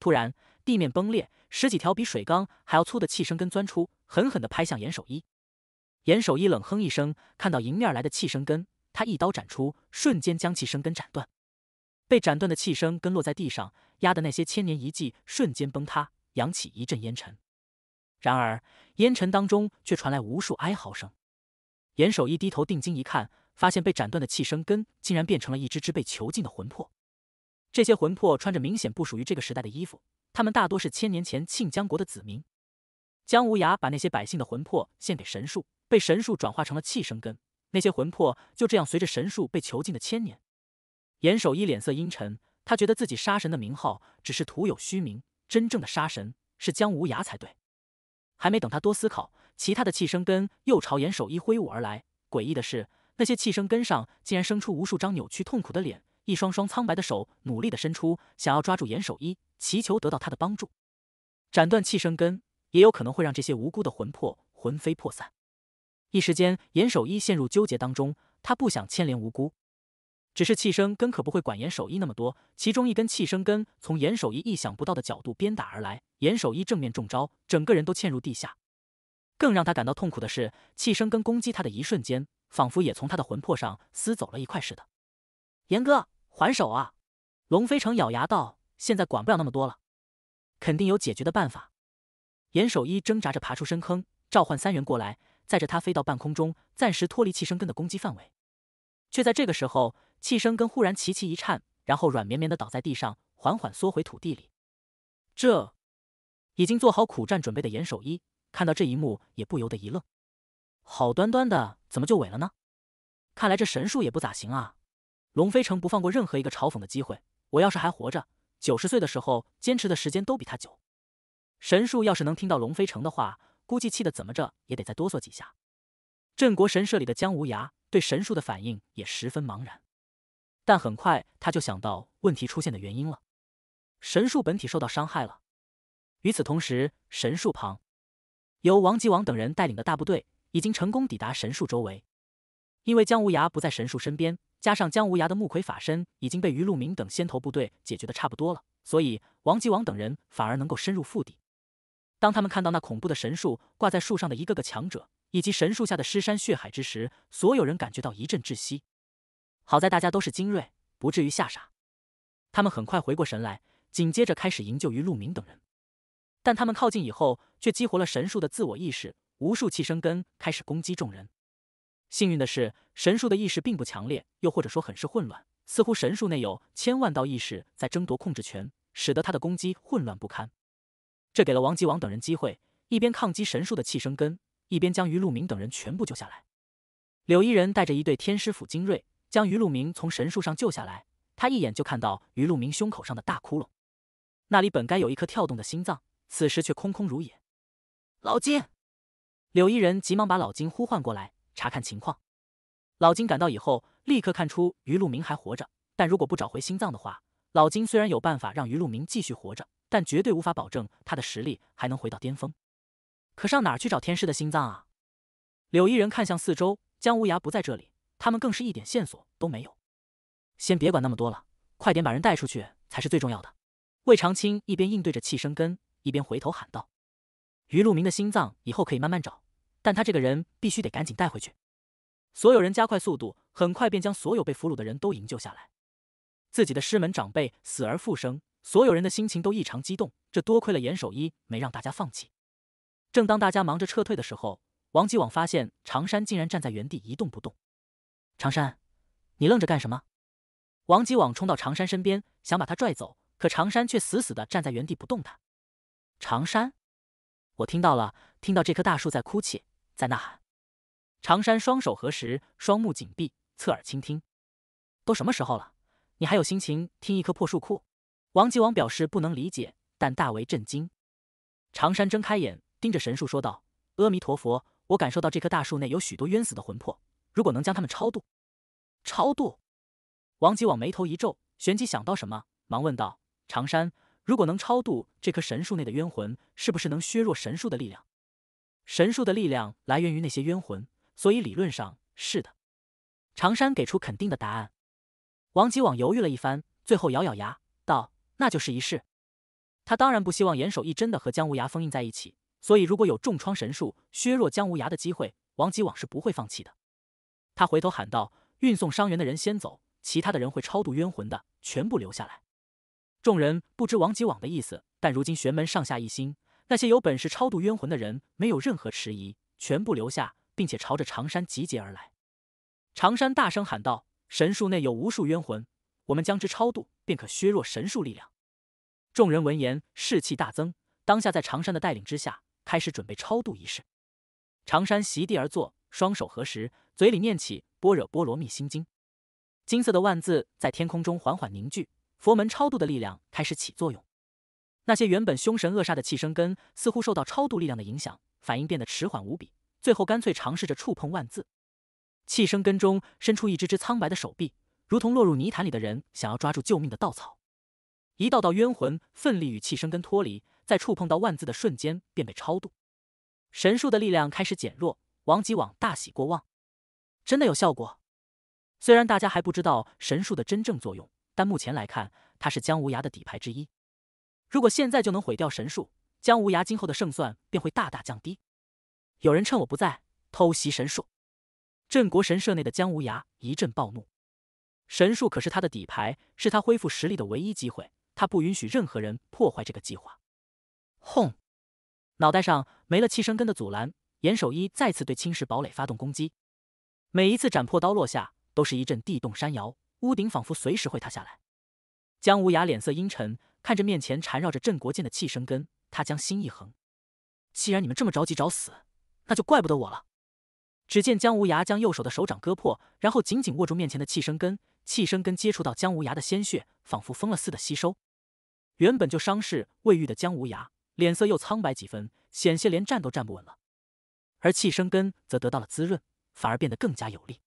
突然地面崩裂，十几条比水缸还要粗的气生根钻出，狠狠地拍向严守一。严守一冷哼一声，看到迎面来的气生根，他一刀斩出，瞬间将气生根斩断。被斩断的气生根落在地上，压得那些千年遗迹瞬间崩塌，扬起一阵烟尘。然而烟尘当中却传来无数哀嚎声。严守一低头定睛一看。发现被斩断的气生根竟然变成了一只只被囚禁的魂魄，这些魂魄穿着明显不属于这个时代的衣服，他们大多是千年前庆江国的子民。姜无涯把那些百姓的魂魄献给神树，被神树转化成了气生根，那些魂魄就这样随着神树被囚禁了千年。严守一脸色阴沉，他觉得自己杀神的名号只是徒有虚名，真正的杀神是姜无涯才对。还没等他多思考，其他的气生根又朝严守一挥舞而来。诡异的是。那些气生根上竟然生出无数张扭曲痛苦的脸，一双双苍白的手努力的伸出，想要抓住严守一，祈求得到他的帮助。斩断气生根，也有可能会让这些无辜的魂魄魂飞魄散。一时间，严守一陷入纠结当中。他不想牵连无辜，只是气生根可不会管严守一那么多。其中一根气生根从严守一意想不到的角度鞭打而来，严守一正面中招，整个人都嵌入地下。更让他感到痛苦的是，气生根攻击他的一瞬间。仿佛也从他的魂魄上撕走了一块似的。严哥，还手啊！龙飞城咬牙道：“现在管不了那么多了，肯定有解决的办法。”严守一挣扎着爬出深坑，召唤三人过来，载着他飞到半空中，暂时脱离气生根的攻击范围。却在这个时候，气生根忽然齐齐一颤，然后软绵绵的倒在地上，缓缓缩回土地里。这已经做好苦战准备的严守一看到这一幕，也不由得一愣。好端端的怎么就萎了呢？看来这神树也不咋行啊！龙飞城不放过任何一个嘲讽的机会。我要是还活着，九十岁的时候坚持的时间都比他久。神树要是能听到龙飞城的话，估计气得怎么着也得再哆嗦几下。镇国神社里的姜无涯对神树的反应也十分茫然，但很快他就想到问题出现的原因了：神树本体受到伤害了。与此同时，神树旁由王吉王等人带领的大部队。已经成功抵达神树周围，因为姜无涯不在神树身边，加上姜无涯的木魁法身已经被于路明等先头部队解决的差不多了，所以王吉王等人反而能够深入腹地。当他们看到那恐怖的神树挂在树上的一个个强者，以及神树下的尸山血海之时，所有人感觉到一阵窒息。好在大家都是精锐，不至于吓傻。他们很快回过神来，紧接着开始营救于路明等人。但他们靠近以后，却激活了神树的自我意识。无数气生根开始攻击众人。幸运的是，神树的意识并不强烈，又或者说很是混乱，似乎神树内有千万道意识在争夺控制权，使得他的攻击混乱不堪。这给了王吉王等人机会，一边抗击神树的气生根，一边将于路明等人全部救下来。柳依人带着一队天师府精锐，将于路明从神树上救下来。他一眼就看到于路明胸口上的大窟窿，那里本该有一颗跳动的心脏，此时却空空如也。老金。柳依人急忙把老金呼唤过来查看情况。老金赶到以后，立刻看出余路明还活着，但如果不找回心脏的话，老金虽然有办法让余路明继续活着，但绝对无法保证他的实力还能回到巅峰。可上哪儿去找天师的心脏啊？柳依人看向四周，姜无涯不在这里，他们更是一点线索都没有。先别管那么多了，快点把人带出去才是最重要的。魏长青一边应对着气生根，一边回头喊道：“余路明的心脏以后可以慢慢找。”但他这个人必须得赶紧带回去。所有人加快速度，很快便将所有被俘虏的人都营救下来。自己的师门长辈死而复生，所有人的心情都异常激动。这多亏了严守一没让大家放弃。正当大家忙着撤退的时候，王吉往发现长山竟然站在原地一动不动。长山，你愣着干什么？王吉往冲到长山身边，想把他拽走，可长山却死死的站在原地不动弹。长山，我听到了，听到这棵大树在哭泣。在呐喊，长山双手合十，双目紧闭，侧耳倾听。都什么时候了，你还有心情听一棵破树哭？王吉王表示不能理解，但大为震惊。长山睁开眼，盯着神树说道：“阿弥陀佛，我感受到这棵大树内有许多冤死的魂魄，如果能将他们超度，超度。”王吉王眉头一皱，旋即想到什么，忙问道：“长山，如果能超度这棵神树内的冤魂，是不是能削弱神树的力量？”神树的力量来源于那些冤魂，所以理论上是的。长山给出肯定的答案。王吉网犹豫了一番，最后咬咬牙道：“那就是一试。”他当然不希望眼手一针的和姜无涯封印在一起，所以如果有重创神树、削弱姜无涯的机会，王吉网是不会放弃的。他回头喊道：“运送伤员的人先走，其他的人会超度冤魂的，全部留下来。”众人不知王吉网的意思，但如今玄门上下一心。那些有本事超度冤魂的人没有任何迟疑，全部留下，并且朝着长山集结而来。长山大声喊道：“神树内有无数冤魂，我们将之超度，便可削弱神树力量。”众人闻言，士气大增。当下，在长山的带领之下，开始准备超度仪式。长山席地而坐，双手合十，嘴里念起《般若波罗蜜心经》，金色的万字在天空中缓缓凝聚，佛门超度的力量开始起作用。那些原本凶神恶煞的气生根似乎受到超度力量的影响，反应变得迟缓无比，最后干脆尝试着触碰万字。气生根中伸出一只只苍白的手臂，如同落入泥潭里的人想要抓住救命的稻草。一道道冤魂奋力与气生根脱离，在触碰到万字的瞬间便被超度。神树的力量开始减弱，王吉往大喜过望，真的有效果。虽然大家还不知道神树的真正作用，但目前来看，它是姜无涯的底牌之一。如果现在就能毁掉神树，姜无涯今后的胜算便会大大降低。有人趁我不在偷袭神树，镇国神社内的姜无涯一阵暴怒。神树可是他的底牌，是他恢复实力的唯一机会，他不允许任何人破坏这个计划。轰！脑袋上没了气生根的阻拦，严守一再次对青石堡垒发动攻击。每一次斩破刀落下，都是一阵地动山摇，屋顶仿佛随时会塌下来。姜无涯脸色阴沉。看着面前缠绕着镇国剑的气生根，他将心一横，既然你们这么着急找死，那就怪不得我了。只见姜无涯将右手的手掌割破，然后紧紧握住面前的气生根，气生根接触到姜无涯的鲜血，仿佛疯了似的吸收。原本就伤势未愈的姜无涯脸色又苍白几分，险些连站都站不稳了。而气生根则得到了滋润，反而变得更加有力。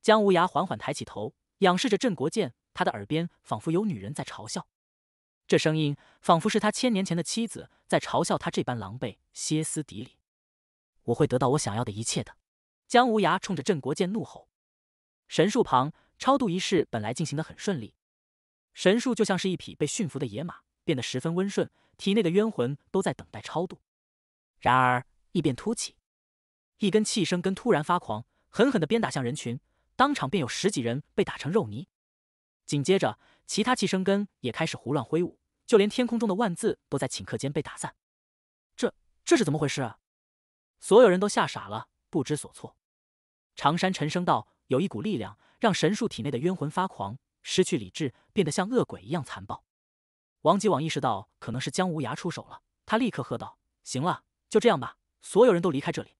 姜无涯缓缓抬起头，仰视着镇国剑，他的耳边仿佛有女人在嘲笑。这声音仿佛是他千年前的妻子在嘲笑他这般狼狈、歇斯底里。我会得到我想要的一切的！姜无涯冲着镇国剑怒吼。神树旁，超度仪式本来进行的很顺利，神树就像是一匹被驯服的野马，变得十分温顺，体内的冤魂都在等待超度。然而异变突起，一根气生根突然发狂，狠狠的鞭打向人群，当场便有十几人被打成肉泥。紧接着，其他气生根也开始胡乱挥舞。就连天空中的万字都在顷刻间被打散，这这是怎么回事？啊？所有人都吓傻了，不知所措。长山沉声道：“有一股力量让神树体内的冤魂发狂，失去理智，变得像恶鬼一样残暴。”王吉往意识到可能是姜无涯出手了，他立刻喝道：“行了，就这样吧，所有人都离开这里。”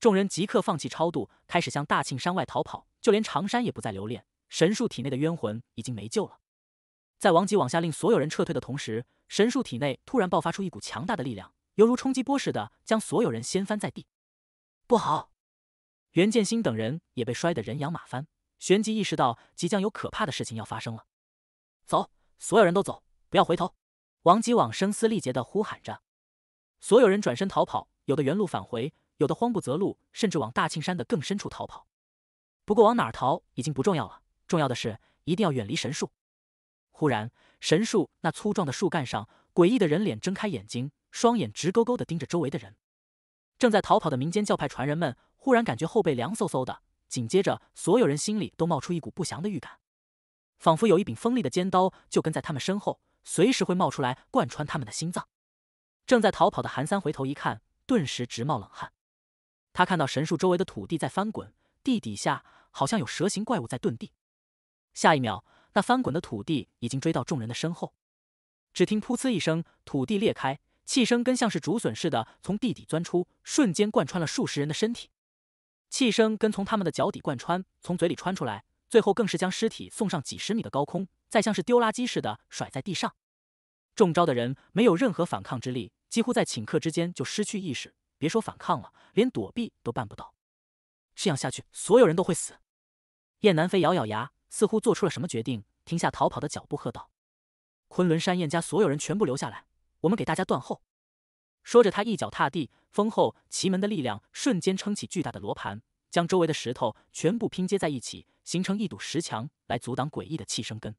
众人即刻放弃超度，开始向大庆山外逃跑。就连长山也不再留恋神树体内的冤魂，已经没救了。在王吉往下令所有人撤退的同时，神树体内突然爆发出一股强大的力量，犹如冲击波似的将所有人掀翻在地。不好！袁建新等人也被摔得人仰马翻，旋即意识到即将有可怕的事情要发生了。走，所有人都走，不要回头！王吉往声嘶力竭地呼喊着。所有人转身逃跑，有的原路返回，有的慌不择路，甚至往大庆山的更深处逃跑。不过往哪逃已经不重要了，重要的是一定要远离神树。忽然，神树那粗壮的树干上，诡异的人脸睁开眼睛，双眼直勾勾的盯着周围的人。正在逃跑的民间教派传人们，忽然感觉后背凉飕飕的，紧接着，所有人心里都冒出一股不祥的预感，仿佛有一柄锋利的尖刀就跟在他们身后，随时会冒出来贯穿他们的心脏。正在逃跑的韩三回头一看，顿时直冒冷汗。他看到神树周围的土地在翻滚，地底下好像有蛇形怪物在遁地。下一秒。那翻滚的土地已经追到众人的身后，只听“噗呲”一声，土地裂开，气声跟像是竹笋似的从地底钻出，瞬间贯穿了数十人的身体。气声跟从他们的脚底贯穿，从嘴里穿出来，最后更是将尸体送上几十米的高空，再像是丢垃圾似的甩在地上。中招的人没有任何反抗之力，几乎在顷刻之间就失去意识，别说反抗了，连躲避都办不到。这样下去，所有人都会死。燕南飞咬咬牙。似乎做出了什么决定，停下逃跑的脚步，喝道：“昆仑山燕家所有人全部留下来，我们给大家断后。”说着，他一脚踏地，风后奇门的力量瞬间撑起巨大的罗盘，将周围的石头全部拼接在一起，形成一堵石墙来阻挡诡异的气生根。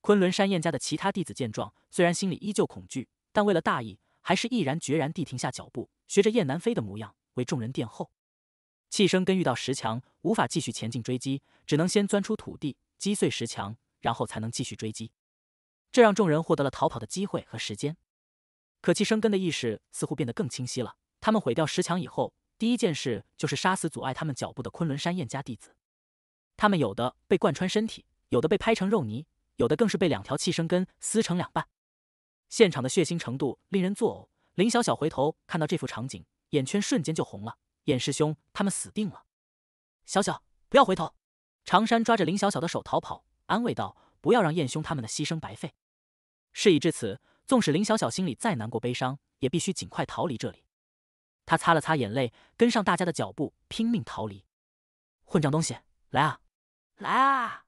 昆仑山燕家的其他弟子见状，虽然心里依旧恐惧，但为了大义，还是毅然决然地停下脚步，学着燕南飞的模样为众人殿后。气生根遇到石墙，无法继续前进追击，只能先钻出土地，击碎石墙，然后才能继续追击。这让众人获得了逃跑的机会和时间。可气生根的意识似乎变得更清晰了。他们毁掉石墙以后，第一件事就是杀死阻碍他们脚步的昆仑山燕家弟子。他们有的被贯穿身体，有的被拍成肉泥，有的更是被两条气生根撕成两半。现场的血腥程度令人作呕。林小小回头看到这幅场景，眼圈瞬间就红了。燕师兄，他们死定了！小小，不要回头！长山抓着林小小的手逃跑，安慰道：“不要让燕兄他们的牺牲白费。”事已至此，纵使林小小心里再难过悲伤，也必须尽快逃离这里。他擦了擦眼泪，跟上大家的脚步，拼命逃离。混账东西，来啊！来啊！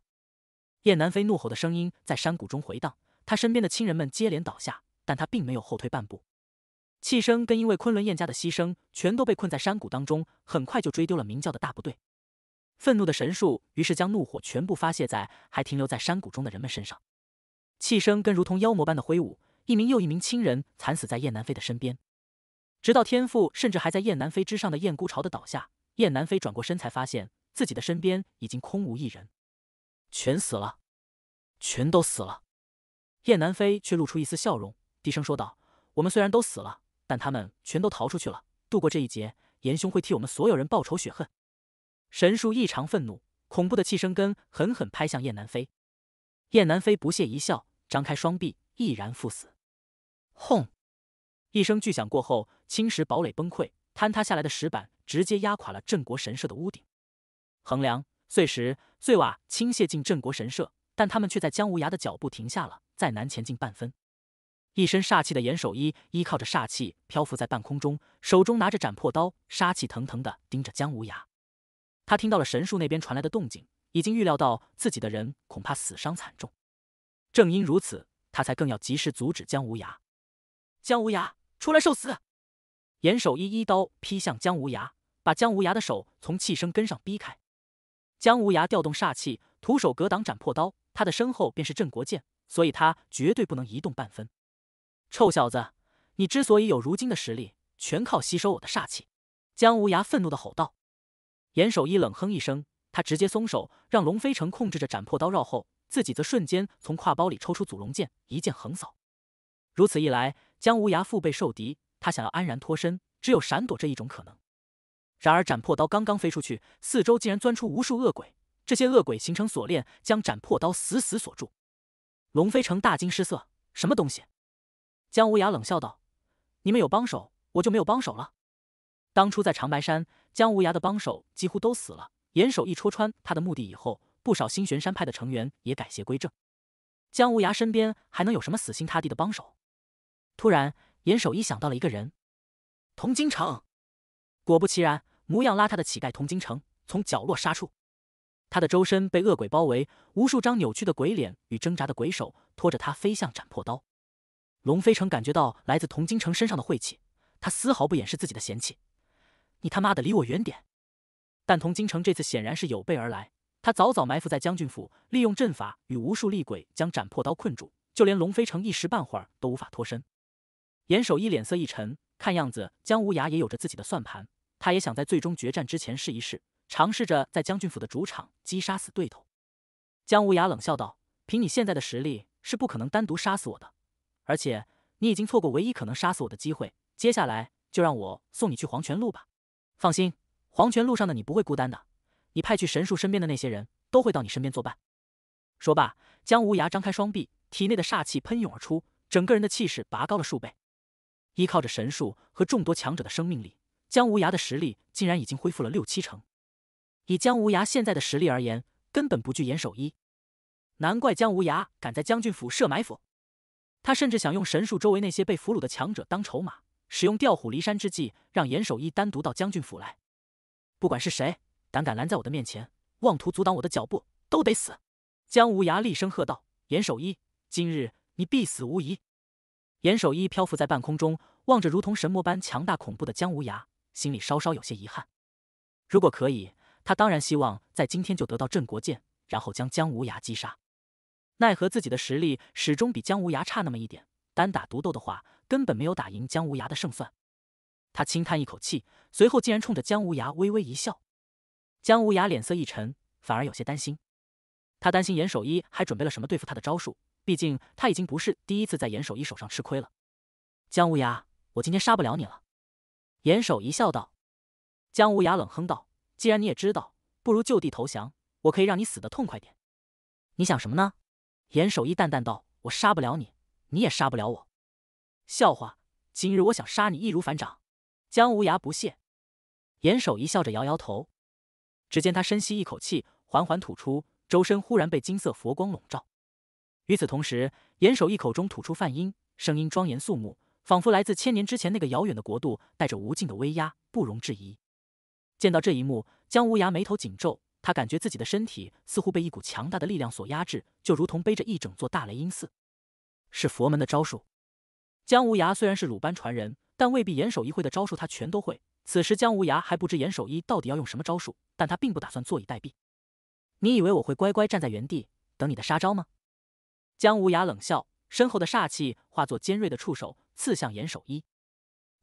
燕南飞怒吼的声音在山谷中回荡，他身边的亲人们接连倒下，但他并没有后退半步。气生跟因为昆仑燕家的牺牲，全都被困在山谷当中，很快就追丢了明教的大部队。愤怒的神树于是将怒火全部发泄在还停留在山谷中的人们身上。气生跟如同妖魔般的挥舞，一名又一名亲人惨死在燕南飞的身边。直到天赋甚至还在燕南飞之上的燕孤巢的倒下，燕南飞转过身才发现自己的身边已经空无一人，全死了，全都死了。燕南飞却露出一丝笑容，低声说道：“我们虽然都死了。”但他们全都逃出去了，度过这一劫。严兄会替我们所有人报仇雪恨。神树异常愤怒，恐怖的气生根狠狠拍向燕南飞。燕南飞不屑一笑，张开双臂，毅然赴死。轰！一声巨响过后，青石堡垒崩溃，坍塌下来的石板直接压垮了镇国神社的屋顶。横梁、碎石、碎瓦倾泻进镇国神社，但他们却在姜无涯的脚步停下了，再难前进半分。一身煞气的严守一依靠着煞气漂浮在半空中，手中拿着斩破刀，杀气腾腾的盯着姜无涯。他听到了神树那边传来的动静，已经预料到自己的人恐怕死伤惨重。正因如此，他才更要及时阻止姜无涯。姜无涯，出来受死！严守一一刀劈向姜无涯，把姜无涯的手从气声根上逼开。姜无涯调动煞气，徒手格挡斩破刀。他的身后便是镇国剑，所以他绝对不能移动半分。臭小子，你之所以有如今的实力，全靠吸收我的煞气！”姜无涯愤怒的吼道。严守一冷哼一声，他直接松手，让龙飞城控制着斩破刀绕后，自己则瞬间从挎包里抽出祖龙剑，一剑横扫。如此一来，姜无涯腹背受敌，他想要安然脱身，只有闪躲这一种可能。然而，斩破刀刚刚飞出去，四周竟然钻出无数恶鬼，这些恶鬼形成锁链，将斩破刀死死锁住。龙飞城大惊失色，什么东西？姜无涯冷笑道：“你们有帮手，我就没有帮手了。当初在长白山，姜无涯的帮手几乎都死了。严守一戳穿他的目的以后，不少星玄山派的成员也改邪归正。姜无涯身边还能有什么死心塌地的帮手？”突然，严守一想到了一个人——童京城。果不其然，模样邋遢的乞丐童京城从角落杀出，他的周身被恶鬼包围，无数张扭曲的鬼脸与挣扎的鬼手拖着他飞向斩破刀。龙飞城感觉到来自童京城身上的晦气，他丝毫不掩饰自己的嫌弃：“你他妈的离我远点！”但童京城这次显然是有备而来，他早早埋伏在将军府，利用阵法与无数厉鬼将斩破刀困住，就连龙飞城一时半会儿都无法脱身。严守一脸色一沉，看样子姜无涯也有着自己的算盘，他也想在最终决战之前试一试，尝试着在将军府的主场击杀死对头。姜无涯冷笑道：“凭你现在的实力，是不可能单独杀死我的。”而且你已经错过唯一可能杀死我的机会，接下来就让我送你去黄泉路吧。放心，黄泉路上的你不会孤单的，你派去神树身边的那些人都会到你身边作伴。说罢，姜无涯张开双臂，体内的煞气喷涌而出，整个人的气势拔高了数倍。依靠着神树和众多强者的生命力，姜无涯的实力竟然已经恢复了六七成。以姜无涯现在的实力而言，根本不惧严守一。难怪姜无涯敢在将军府设埋伏。他甚至想用神树周围那些被俘虏的强者当筹码，使用调虎离山之计，让严守一单独到将军府来。不管是谁，胆敢拦在我的面前，妄图阻挡我的脚步，都得死！姜无涯厉声喝道：“严守一，今日你必死无疑！”严守一漂浮在半空中，望着如同神魔般强大恐怖的姜无涯，心里稍稍有些遗憾。如果可以，他当然希望在今天就得到镇国剑，然后将姜无涯击杀。奈何自己的实力始终比姜无涯差那么一点，单打独斗的话根本没有打赢姜无涯的胜算。他轻叹一口气，随后竟然冲着姜无涯微微一笑。姜无涯脸色一沉，反而有些担心。他担心严守一还准备了什么对付他的招数，毕竟他已经不是第一次在严守一手上吃亏了。姜无涯，我今天杀不了你了。严守一笑道。姜无涯冷哼道：“既然你也知道，不如就地投降，我可以让你死得痛快点。”你想什么呢？严守一淡淡道：“我杀不了你，你也杀不了我。”笑话！今日我想杀你，易如反掌。姜无涯不屑。严守一笑着摇摇头。只见他深吸一口气，缓缓吐出，周身忽然被金色佛光笼罩。与此同时，严守一口中吐出梵音，声音庄严肃穆，仿佛来自千年之前那个遥远的国度，带着无尽的威压，不容置疑。见到这一幕，姜无涯眉头紧皱。他感觉自己的身体似乎被一股强大的力量所压制，就如同背着一整座大雷音寺。是佛门的招数。姜无涯虽然是鲁班传人，但未必严守一会的招数他全都会。此时姜无涯还不知严守一到底要用什么招数，但他并不打算坐以待毙。你以为我会乖乖站在原地等你的杀招吗？姜无涯冷笑，身后的煞气化作尖锐的触手刺向严守一。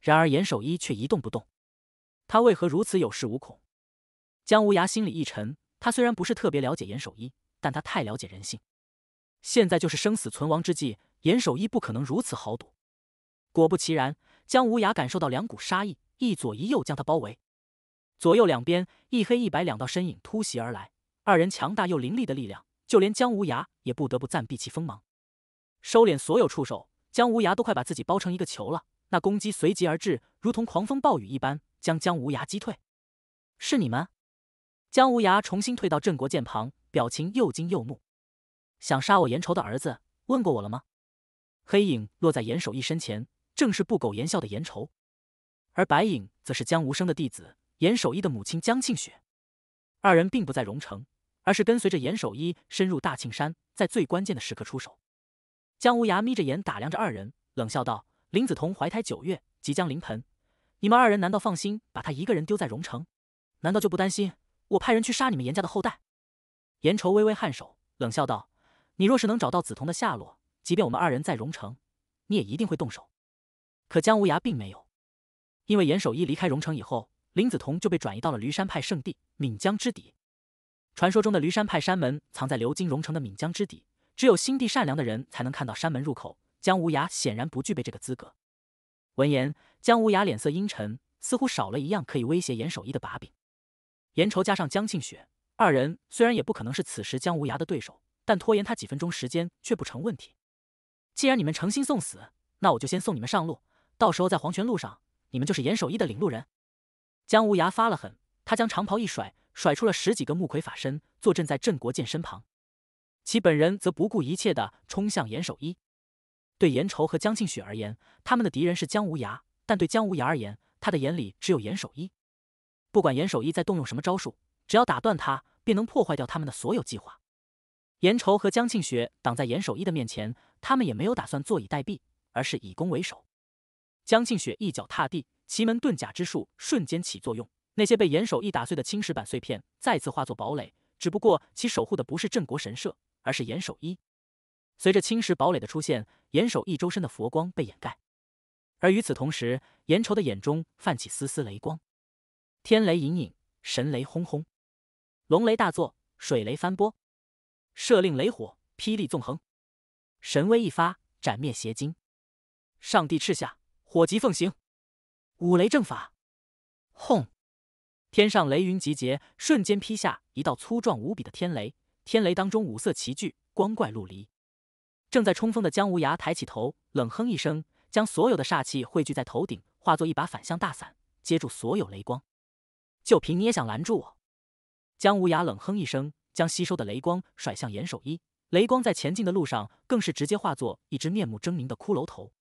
然而严守一却一动不动。他为何如此有恃无恐？姜无涯心里一沉，他虽然不是特别了解严守一，但他太了解人性。现在就是生死存亡之际，严守一不可能如此豪赌。果不其然，姜无涯感受到两股杀意，一左一右将他包围。左右两边，一黑一白两道身影突袭而来，二人强大又凌厉的力量，就连姜无涯也不得不暂避其锋芒，收敛所有触手。姜无涯都快把自己包成一个球了。那攻击随即而至，如同狂风暴雨一般，将姜无涯击退。是你们！江无涯重新退到镇国剑旁，表情又惊又怒，想杀我严仇的儿子？问过我了吗？黑影落在严守义身前，正是不苟言笑的严仇，而白影则是江无生的弟子严守义的母亲江庆雪。二人并不在荣城，而是跟随着严守一深入大庆山，在最关键的时刻出手。江无涯眯着眼打量着二人，冷笑道：“林子彤怀胎九月，即将临盆，你们二人难道放心把她一个人丢在荣城？难道就不担心？”我派人去杀你们严家的后代。严愁微微颔首，冷笑道：“你若是能找到紫瞳的下落，即便我们二人在荣城，你也一定会动手。”可姜无涯并没有，因为严守一离开荣城以后，林子彤就被转移到了驴山派圣地闽江之底。传说中的驴山派山门藏在流经荣城的闽江之底，只有心地善良的人才能看到山门入口。姜无涯显然不具备这个资格。闻言，姜无涯脸色阴沉，似乎少了一样可以威胁严守一的把柄。严愁加上江庆雪二人虽然也不可能是此时姜无涯的对手，但拖延他几分钟时间却不成问题。既然你们诚心送死，那我就先送你们上路。到时候在黄泉路上，你们就是严守一的领路人。姜无涯发了狠，他将长袍一甩，甩出了十几个木魁法身，坐镇在郑国剑身旁，其本人则不顾一切地冲向严守一。对严愁和江庆雪而言，他们的敌人是姜无涯，但对姜无涯而言，他的眼里只有严守一。不管严守一再动用什么招数，只要打断他，便能破坏掉他们的所有计划。严愁和江庆雪挡在严守一的面前，他们也没有打算坐以待毙，而是以攻为守。江庆雪一脚踏地，奇门遁甲之术瞬间起作用，那些被严守一打碎的青石板碎片再次化作堡垒，只不过其守护的不是镇国神社，而是严守一。随着青石堡垒的出现，严守一周身的佛光被掩盖，而与此同时，严愁的眼中泛起丝丝雷光。天雷隐隐，神雷轰轰，龙雷大作，水雷翻波，射令雷火，霹雳纵横，神威一发，斩灭邪精。上帝敕下，火急奉行，五雷正法。轰！天上雷云集结，瞬间劈下一道粗壮无比的天雷。天雷当中五色齐聚，光怪陆离。正在冲锋的姜无涯抬起头，冷哼一声，将所有的煞气汇聚在头顶，化作一把反向大伞，接住所有雷光。就凭你也想拦住我？姜无涯冷哼一声，将吸收的雷光甩向严守一。雷光在前进的路上，更是直接化作一只面目狰狞的骷髅头。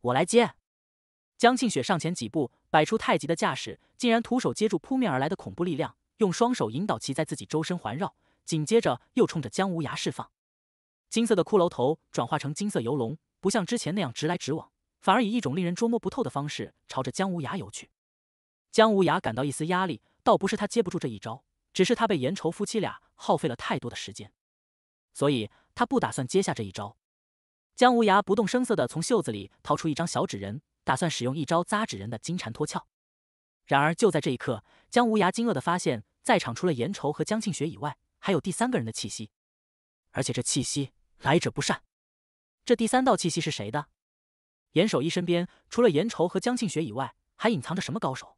我来接！江庆雪上前几步，摆出太极的架势，竟然徒手接住扑面而来的恐怖力量，用双手引导其在自己周身环绕，紧接着又冲着姜无涯释放。金色的骷髅头转化成金色游龙，不像之前那样直来直往，反而以一种令人捉摸不透的方式朝着姜无涯游去。姜无涯感到一丝压力，倒不是他接不住这一招，只是他被严愁夫妻俩耗费了太多的时间，所以他不打算接下这一招。姜无涯不动声色的从袖子里掏出一张小纸人，打算使用一招扎纸人的金蝉脱壳。然而就在这一刻，姜无涯惊愕的发现，在场除了严愁和江庆雪以外，还有第三个人的气息，而且这气息来者不善。这第三道气息是谁的？严守一身边除了严愁和江庆雪以外，还隐藏着什么高手？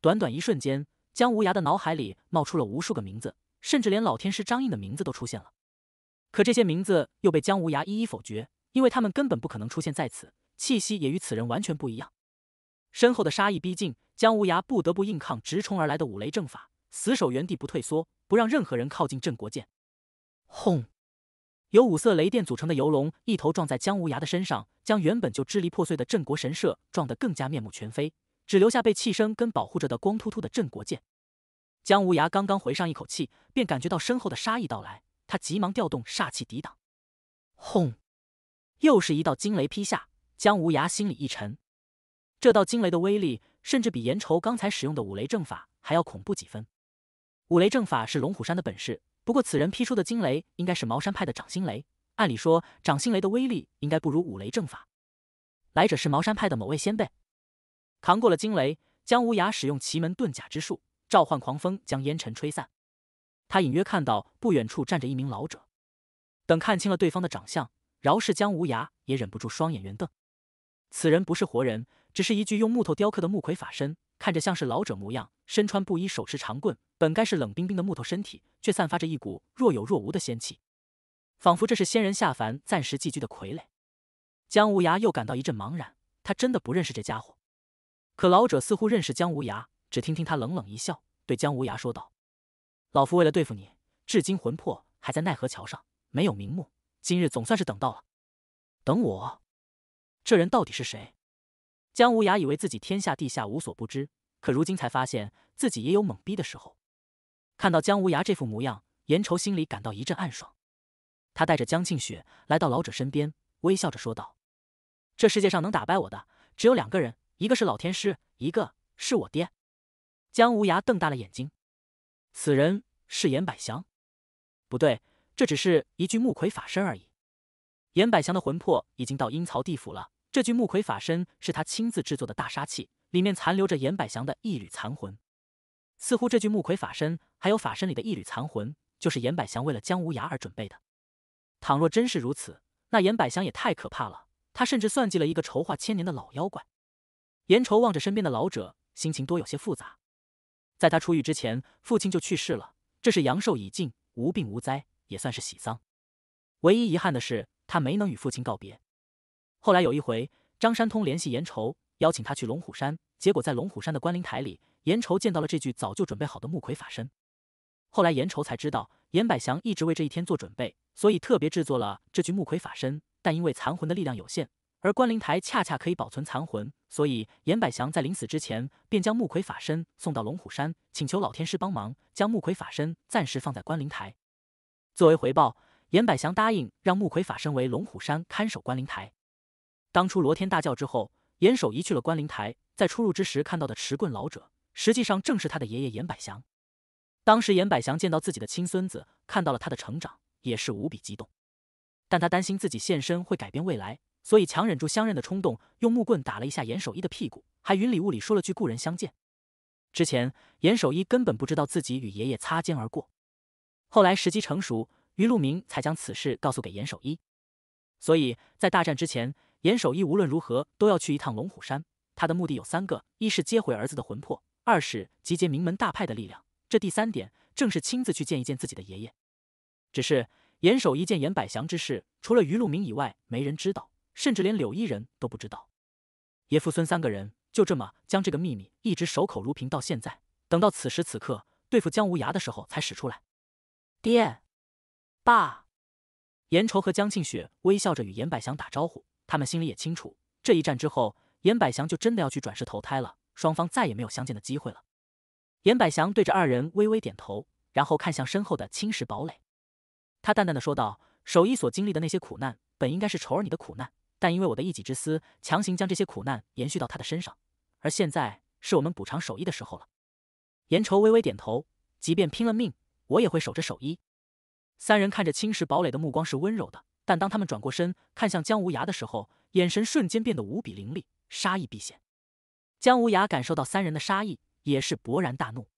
短短一瞬间，姜无涯的脑海里冒出了无数个名字，甚至连老天师张印的名字都出现了。可这些名字又被姜无涯一一否决，因为他们根本不可能出现在此，气息也与此人完全不一样。身后的杀意逼近，姜无涯不得不硬抗直冲而来的五雷阵法，死守原地不退缩，不让任何人靠近镇国剑。轰！由五色雷电组成的游龙一头撞在姜无涯的身上，将原本就支离破碎的镇国神社撞得更加面目全非。只留下被气声跟保护着的光秃秃的镇国剑。姜无涯刚刚回上一口气，便感觉到身后的杀意到来，他急忙调动煞气抵挡。轰！又是一道惊雷劈下，姜无涯心里一沉。这道惊雷的威力，甚至比严愁刚才使用的五雷阵法还要恐怖几分。五雷阵法是龙虎山的本事，不过此人劈出的惊雷应该是茅山派的掌心雷。按理说，掌心雷的威力应该不如五雷正法。来者是茅山派的某位先辈。扛过了惊雷，姜无涯使用奇门遁甲之术，召唤狂风将烟尘吹散。他隐约看到不远处站着一名老者。等看清了对方的长相，饶是姜无涯也忍不住双眼圆瞪。此人不是活人，只是一具用木头雕刻的木傀法身，看着像是老者模样，身穿布衣，手持长棍。本该是冷冰冰的木头身体，却散发着一股若有若无的仙气，仿佛这是仙人下凡暂时寄居的傀儡。姜无涯又感到一阵茫然，他真的不认识这家伙。可老者似乎认识姜无涯，只听听他冷冷一笑，对姜无涯说道：“老夫为了对付你，至今魂魄还在奈何桥上，没有瞑目。今日总算是等到了。”等我，这人到底是谁？姜无涯以为自己天下地下无所不知，可如今才发现自己也有懵逼的时候。看到姜无涯这副模样，严愁心里感到一阵暗爽。他带着江庆雪来到老者身边，微笑着说道：“这世界上能打败我的只有两个人。”一个是老天师，一个是我爹。姜无涯瞪大了眼睛，此人是严百祥，不对，这只是一具木魁法身而已。严百祥的魂魄已经到阴曹地府了，这具木魁法身是他亲自制作的大杀器，里面残留着严百祥的一缕残魂。似乎这具木魁法身还有法身里的一缕残魂，就是严百祥为了姜无涯而准备的。倘若真是如此，那严百祥也太可怕了，他甚至算计了一个筹划千年的老妖怪。严愁望着身边的老者，心情多有些复杂。在他出狱之前，父亲就去世了，这是阳寿已尽，无病无灾，也算是喜丧。唯一遗憾的是，他没能与父亲告别。后来有一回，张山通联系严愁，邀请他去龙虎山，结果在龙虎山的观灵台里，严愁见到了这具早就准备好的木魁法身。后来严愁才知道，严百祥一直为这一天做准备，所以特别制作了这具木魁法身，但因为残魂的力量有限。而关灵台恰恰可以保存残魂，所以严百祥在临死之前便将木魁法身送到龙虎山，请求老天师帮忙将木魁法身暂时放在关灵台。作为回报，严百祥答应让木魁法身为龙虎山看守关灵台。当初罗天大叫之后，严守一去了关灵台，在出入之时看到的持棍老者，实际上正是他的爷爷严百祥。当时严百祥见到自己的亲孙子，看到了他的成长，也是无比激动。但他担心自己现身会改变未来。所以强忍住相认的冲动，用木棍打了一下严守一的屁股，还云里雾里说了句“故人相见”。之前严守一根本不知道自己与爷爷擦肩而过，后来时机成熟，于路明才将此事告诉给严守一。所以在大战之前，严守一无论如何都要去一趟龙虎山。他的目的有三个：一是接回儿子的魂魄，二是集结名门大派的力量，这第三点正是亲自去见一见自己的爷爷。只是严守一见严百祥之事，除了于路明以外，没人知道。甚至连柳依人都不知道，爷、父、孙三个人就这么将这个秘密一直守口如瓶到现在。等到此时此刻对付江无涯的时候才使出来。爹，爸，严愁和江庆雪微笑着与严百祥打招呼，他们心里也清楚，这一战之后，严百祥就真的要去转世投胎了，双方再也没有相见的机会了。严百祥对着二人微微点头，然后看向身后的青石堡垒，他淡淡的说道：“守一所经历的那些苦难，本应该是仇儿你的苦难。”但因为我的一己之私，强行将这些苦难延续到他的身上。而现在，是我们补偿手艺的时候了。颜愁微微点头，即便拼了命，我也会守着手艺。三人看着青石堡垒的目光是温柔的，但当他们转过身看向姜无涯的时候，眼神瞬间变得无比凌厉，杀意毕现。姜无涯感受到三人的杀意，也是勃然大怒。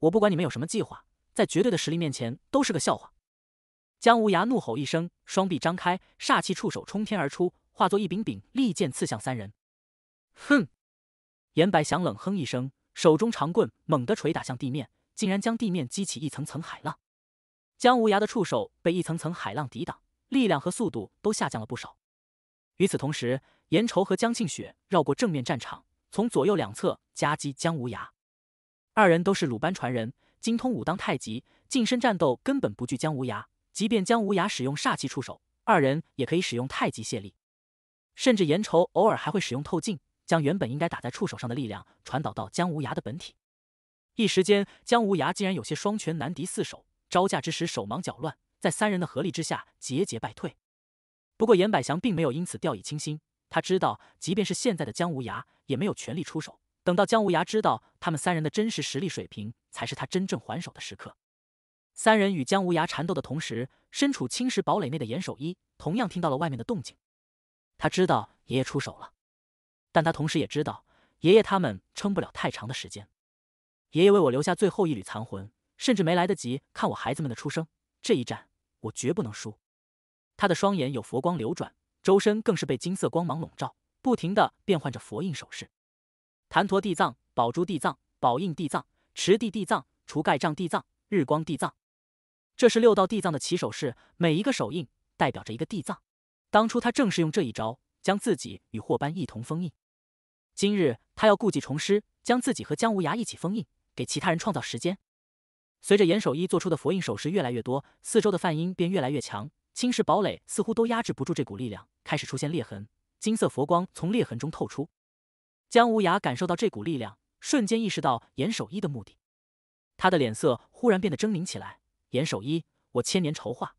我不管你们有什么计划，在绝对的实力面前，都是个笑话。姜无涯怒吼一声，双臂张开，煞气触手冲天而出，化作一柄柄利剑刺向三人。哼！严白翔冷哼一声，手中长棍猛地捶打向地面，竟然将地面激起一层层海浪。姜无涯的触手被一层层海浪抵挡，力量和速度都下降了不少。与此同时，严愁和江庆雪绕过正面战场，从左右两侧夹击姜无涯。二人都是鲁班传人，精通武当太极，近身战斗根本不惧姜无涯。即便姜无涯使用煞气触手，二人也可以使用太极泄力，甚至严愁偶尔还会使用透镜，将原本应该打在触手上的力量传导到姜无涯的本体。一时间，姜无涯竟然有些双拳难敌四手，招架之时手忙脚乱，在三人的合力之下节节败退。不过严百祥并没有因此掉以轻心，他知道，即便是现在的姜无涯也没有全力出手，等到姜无涯知道他们三人的真实实力水平，才是他真正还手的时刻。三人与姜无涯缠斗的同时，身处青石堡垒内的严守一同样听到了外面的动静。他知道爷爷出手了，但他同时也知道爷爷他们撑不了太长的时间。爷爷为我留下最后一缕残魂，甚至没来得及看我孩子们的出生。这一战，我绝不能输。他的双眼有佛光流转，周身更是被金色光芒笼罩，不停的变换着佛印手势：，坛陀地藏、宝珠地藏、宝印地藏、持地地藏、除盖障地藏、日光地藏。这是六道地藏的起手式，每一个手印代表着一个地藏。当初他正是用这一招将自己与霍班一同封印。今日他要故技重施，将自己和姜无涯一起封印，给其他人创造时间。随着严守一做出的佛印手势越来越多，四周的梵音便越来越强，青石堡垒似乎都压制不住这股力量，开始出现裂痕。金色佛光从裂痕中透出。姜无涯感受到这股力量，瞬间意识到严守一的目的，他的脸色忽然变得狰狞起来。严守一，我千年筹划，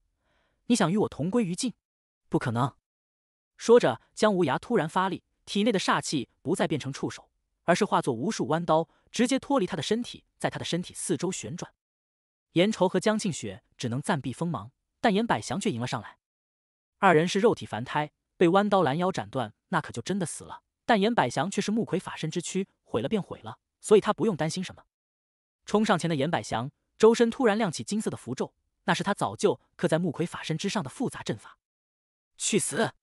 你想与我同归于尽？不可能！说着，姜无涯突然发力，体内的煞气不再变成触手，而是化作无数弯刀，直接脱离他的身体，在他的身体四周旋转。严愁和江庆雪只能暂避锋芒，但严百祥却迎了上来。二人是肉体凡胎，被弯刀拦腰斩断，那可就真的死了。但严百祥却是木魁法身之躯，毁了便毁了，所以他不用担心什么。冲上前的严百祥。周身突然亮起金色的符咒，那是他早就刻在木魁法身之上的复杂阵法。去死！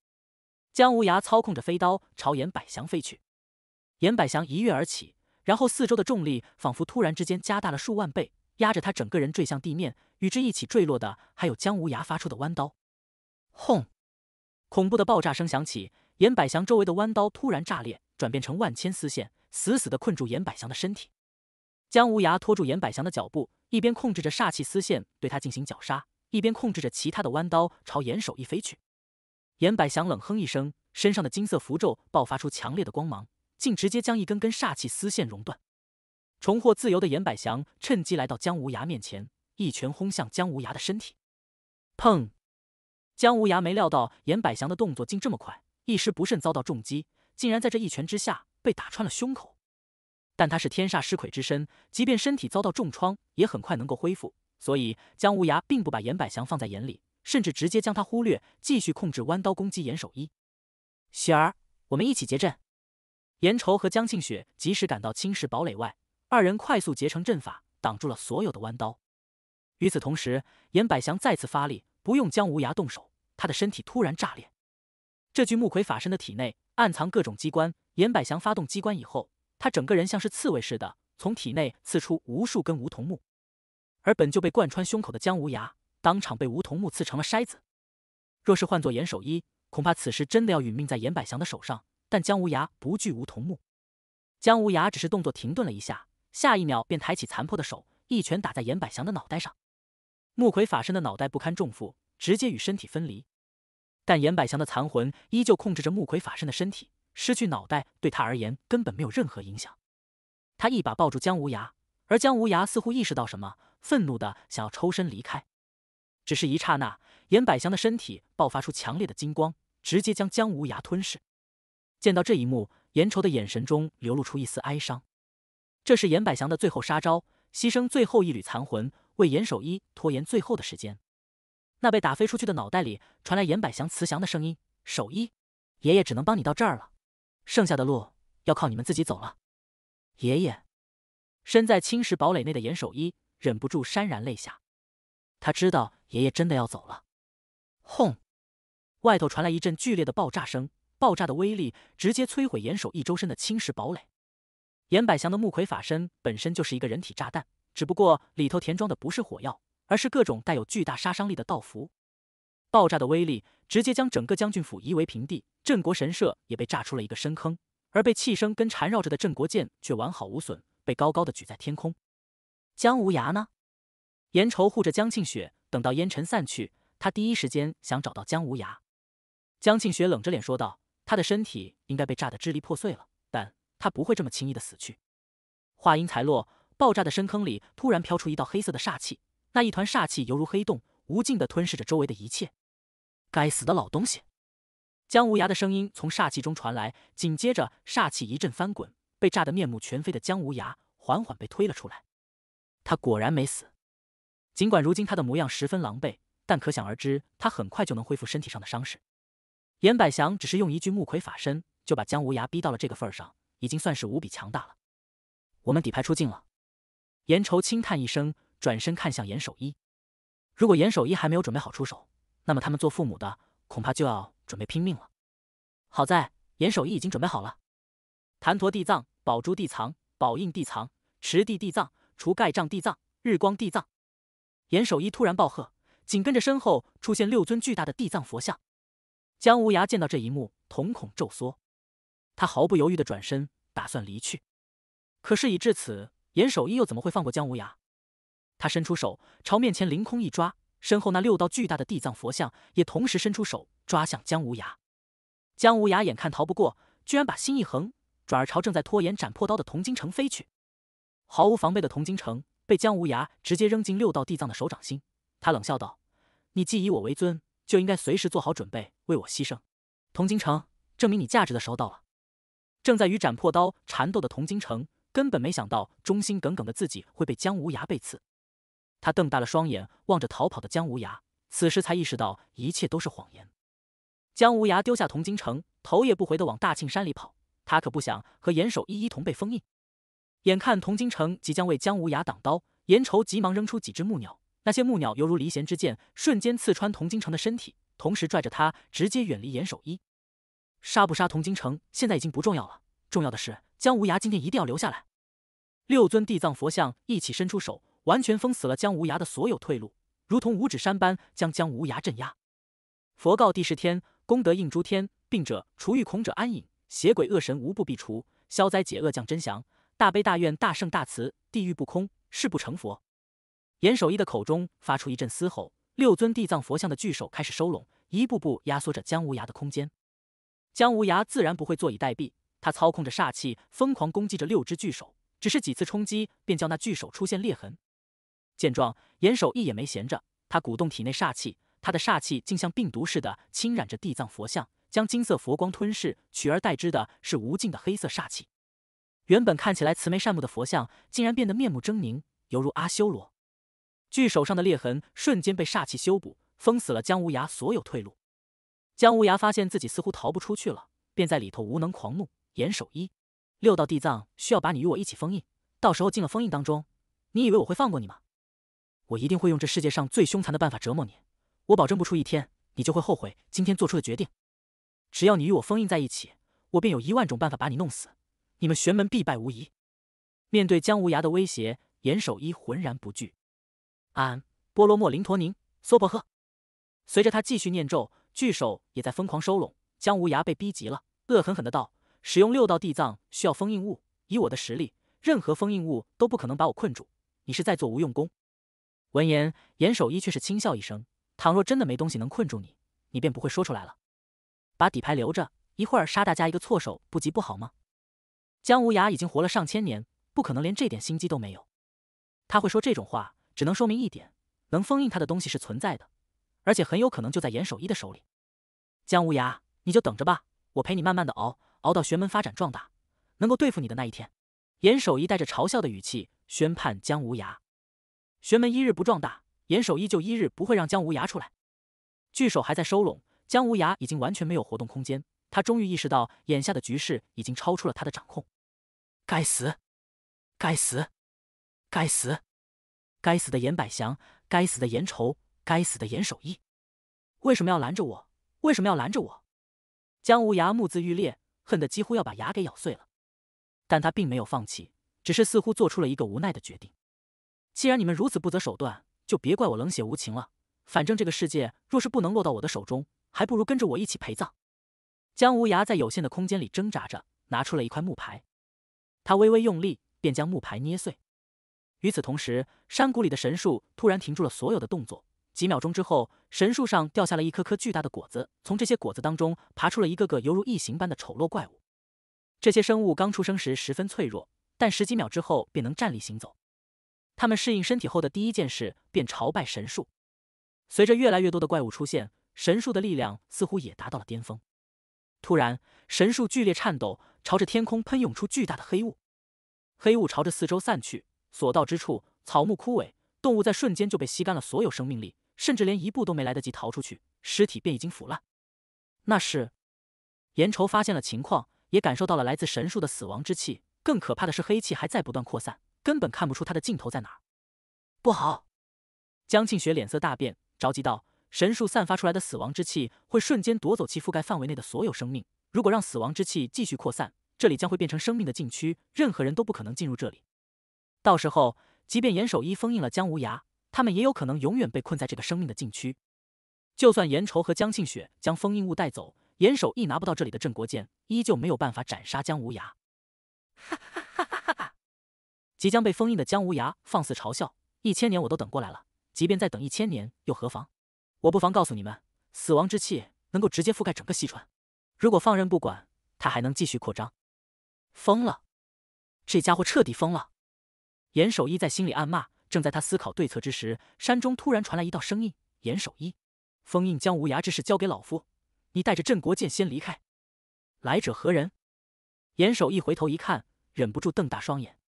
姜无涯操控着飞刀朝严百祥飞去。严百祥一跃而起，然后四周的重力仿佛突然之间加大了数万倍，压着他整个人坠向地面。与之一起坠落的，还有姜无涯发出的弯刀。轰！恐怖的爆炸声响起，严百祥周围的弯刀突然炸裂，转变成万千丝线，死死地困住严百祥的身体。姜无涯拖住严百祥的脚步。一边控制着煞气丝线对他进行绞杀，一边控制着其他的弯刀朝严守一飞去。严百祥冷哼一声，身上的金色符咒爆发出强烈的光芒，竟直接将一根根煞气丝线熔断。重获自由的严百祥趁机来到姜无涯面前，一拳轰向姜无涯的身体。砰！姜无涯没料到严百祥的动作竟这么快，一时不慎遭到重击，竟然在这一拳之下被打穿了胸口。但他是天煞尸魁之身，即便身体遭到重创，也很快能够恢复。所以姜无涯并不把严百祥放在眼里，甚至直接将他忽略，继续控制弯刀攻击严守一。喜儿，我们一起结阵。严愁和江庆雪及时赶到青石堡垒外，二人快速结成阵法，挡住了所有的弯刀。与此同时，严百祥再次发力，不用姜无涯动手，他的身体突然炸裂。这具木魁法身的体内暗藏各种机关，严百祥发动机关以后。他整个人像是刺猬似的，从体内刺出无数根梧桐木，而本就被贯穿胸口的姜无涯，当场被梧桐木刺成了筛子。若是换做严守一，恐怕此时真的要殒命在严百祥的手上。但姜无涯不惧梧桐木，姜无涯只是动作停顿了一下，下一秒便抬起残破的手，一拳打在严百祥的脑袋上。木魁法身的脑袋不堪重负，直接与身体分离，但严百祥的残魂依旧控制着木魁法身的身体。失去脑袋对他而言根本没有任何影响，他一把抱住姜无涯，而姜无涯似乎意识到什么，愤怒的想要抽身离开。只是一刹那，严百祥的身体爆发出强烈的金光，直接将姜无涯吞噬。见到这一幕，严愁的眼神中流露出一丝哀伤。这是严百祥的最后杀招，牺牲最后一缕残魂，为严守一拖延最后的时间。那被打飞出去的脑袋里传来严百祥慈祥的声音：“守一，爷爷只能帮你到这儿了。”剩下的路要靠你们自己走了，爷爷。身在青石堡垒内的严守一忍不住潸然泪下，他知道爷爷真的要走了。轰！外头传来一阵剧烈的爆炸声，爆炸的威力直接摧毁严守一周身的青石堡垒。严百祥的木魁法身本身就是一个人体炸弹，只不过里头填装的不是火药，而是各种带有巨大杀伤力的道符。爆炸的威力直接将整个将军府夷为平地，镇国神社也被炸出了一个深坑，而被气声跟缠绕着的镇国剑却完好无损，被高高的举在天空。姜无涯呢？严愁护着姜庆雪，等到烟尘散去，他第一时间想找到姜无涯。姜庆雪冷着脸说道：“他的身体应该被炸得支离破碎了，但他不会这么轻易的死去。”话音才落，爆炸的深坑里突然飘出一道黑色的煞气，那一团煞气犹如黑洞，无尽的吞噬着周围的一切。该死的老东西！姜无涯的声音从煞气中传来，紧接着煞气一阵翻滚，被炸得面目全非的姜无涯缓缓被推了出来。他果然没死，尽管如今他的模样十分狼狈，但可想而知，他很快就能恢复身体上的伤势。严百祥只是用一具木魁法身就把姜无涯逼到了这个份上，已经算是无比强大了。我们底牌出境了，严愁轻叹一声，转身看向严守一。如果严守一还没有准备好出手，那么他们做父母的恐怕就要准备拼命了。好在严守一已经准备好了。谭陀地藏、宝珠地藏、宝印地藏、持地地藏、除盖障地藏、日光地藏。严守一突然暴喝，紧跟着身后出现六尊巨大的地藏佛像。姜无涯见到这一幕，瞳孔骤缩，他毫不犹豫的转身，打算离去。可事已至此，严守一又怎么会放过姜无涯？他伸出手，朝面前凌空一抓。身后那六道巨大的地藏佛像也同时伸出手抓向姜无涯，姜无涯眼看逃不过，居然把心一横，转而朝正在拖延斩破刀的童金城飞去。毫无防备的童金城被姜无涯直接扔进六道地藏的手掌心，他冷笑道：“你既以我为尊，就应该随时做好准备为我牺牲。”童金城，证明你价值的时候到了。正在与斩破刀缠斗的童金城根本没想到忠心耿耿的自己会被姜无涯背刺。他瞪大了双眼，望着逃跑的姜无涯，此时才意识到一切都是谎言。姜无涯丢下童京城，头也不回的往大庆山里跑。他可不想和严守一一同被封印。眼看童京城即将为姜无涯挡刀，严愁急忙扔出几只木鸟，那些木鸟犹如离弦之箭，瞬间刺穿童京城的身体，同时拽着他直接远离严守一。杀不杀童京城现在已经不重要了，重要的是姜无涯今天一定要留下来。六尊地藏佛像一起伸出手。完全封死了姜无涯的所有退路，如同五指山般将姜无涯镇压。佛告第十天，功德应诸天。病者除欲，恐者安隐。邪鬼恶神无不必除，消灾解厄降真祥。大悲大愿大圣大慈，地狱不空，誓不成佛。严守一的口中发出一阵嘶吼，六尊地藏佛像的巨手开始收拢，一步步压缩着姜无涯的空间。姜无涯自然不会坐以待毙，他操控着煞气，疯狂攻击着六只巨手。只是几次冲击，便叫那巨手出现裂痕。见状，严守一也没闲着，他鼓动体内煞气，他的煞气竟像病毒似的侵染着地藏佛像，将金色佛光吞噬，取而代之的是无尽的黑色煞气。原本看起来慈眉善目的佛像，竟然变得面目狰狞，犹如阿修罗。巨手上的裂痕瞬间被煞气修补，封死了姜无涯所有退路。姜无涯发现自己似乎逃不出去了，便在里头无能狂怒。严守一，六道地藏需要把你与我一起封印，到时候进了封印当中，你以为我会放过你吗？我一定会用这世界上最凶残的办法折磨你，我保证不出一天，你就会后悔今天做出的决定。只要你与我封印在一起，我便有一万种办法把你弄死，你们玄门必败无疑。面对姜无涯的威胁，严守一浑然不惧。俺波罗莫林陀宁娑婆诃。随着他继续念咒，巨手也在疯狂收拢。姜无涯被逼急了，恶狠狠的道：“使用六道地藏需要封印物，以我的实力，任何封印物都不可能把我困住。你是在做无用功。”闻言，严守一却是轻笑一声：“倘若真的没东西能困住你，你便不会说出来了。把底牌留着，一会儿杀大家一个措手不及，不好吗？”姜无涯已经活了上千年，不可能连这点心机都没有。他会说这种话，只能说明一点：能封印他的东西是存在的，而且很有可能就在严守一的手里。姜无涯，你就等着吧，我陪你慢慢的熬，熬到玄门发展壮大，能够对付你的那一天。严守一带着嘲笑的语气宣判姜无涯。玄门一日不壮大，严守一就一日不会让姜无涯出来。巨手还在收拢，姜无涯已经完全没有活动空间。他终于意识到，眼下的局势已经超出了他的掌控。该死！该死！该死！该死的严百祥！该死的严愁！该死的严守一！为什么要拦着我？为什么要拦着我？姜无涯目眦欲裂，恨得几乎要把牙给咬碎了。但他并没有放弃，只是似乎做出了一个无奈的决定。既然你们如此不择手段，就别怪我冷血无情了。反正这个世界若是不能落到我的手中，还不如跟着我一起陪葬。姜无涯在有限的空间里挣扎着，拿出了一块木牌，他微微用力，便将木牌捏碎。与此同时，山谷里的神树突然停住了所有的动作。几秒钟之后，神树上掉下了一颗颗巨大的果子，从这些果子当中爬出了一个个犹如异形般的丑陋怪物。这些生物刚出生时十分脆弱，但十几秒之后便能站立行走。他们适应身体后的第一件事，便朝拜神树。随着越来越多的怪物出现，神树的力量似乎也达到了巅峰。突然，神树剧烈颤抖，朝着天空喷涌出巨大的黑雾。黑雾朝着四周散去，所到之处草木枯萎，动物在瞬间就被吸干了所有生命力，甚至连一步都没来得及逃出去，尸体便已经腐烂。那是严愁发现了情况，也感受到了来自神树的死亡之气。更可怕的是，黑气还在不断扩散。根本看不出他的尽头在哪儿，不好！江庆雪脸色大变，着急道：“神树散发出来的死亡之气会瞬间夺走其覆盖范围内的所有生命，如果让死亡之气继续扩散，这里将会变成生命的禁区，任何人都不可能进入这里。到时候，即便严守一封印了姜无涯，他们也有可能永远被困在这个生命的禁区。就算严愁和江庆雪将封印物带走，严守一拿不到这里的镇国剑，依旧没有办法斩杀姜无涯。”哈哈。即将被封印的姜无涯放肆嘲笑：“一千年我都等过来了，即便再等一千年又何妨？我不妨告诉你们，死亡之气能够直接覆盖整个西川，如果放任不管，它还能继续扩张。”疯了！这家伙彻底疯了！严守一在心里暗骂。正在他思考对策之时，山中突然传来一道声音：“严守一，封印姜无涯之事交给老夫，你带着镇国剑先离开。”来者何人？严守一回头一看，忍不住瞪大双眼。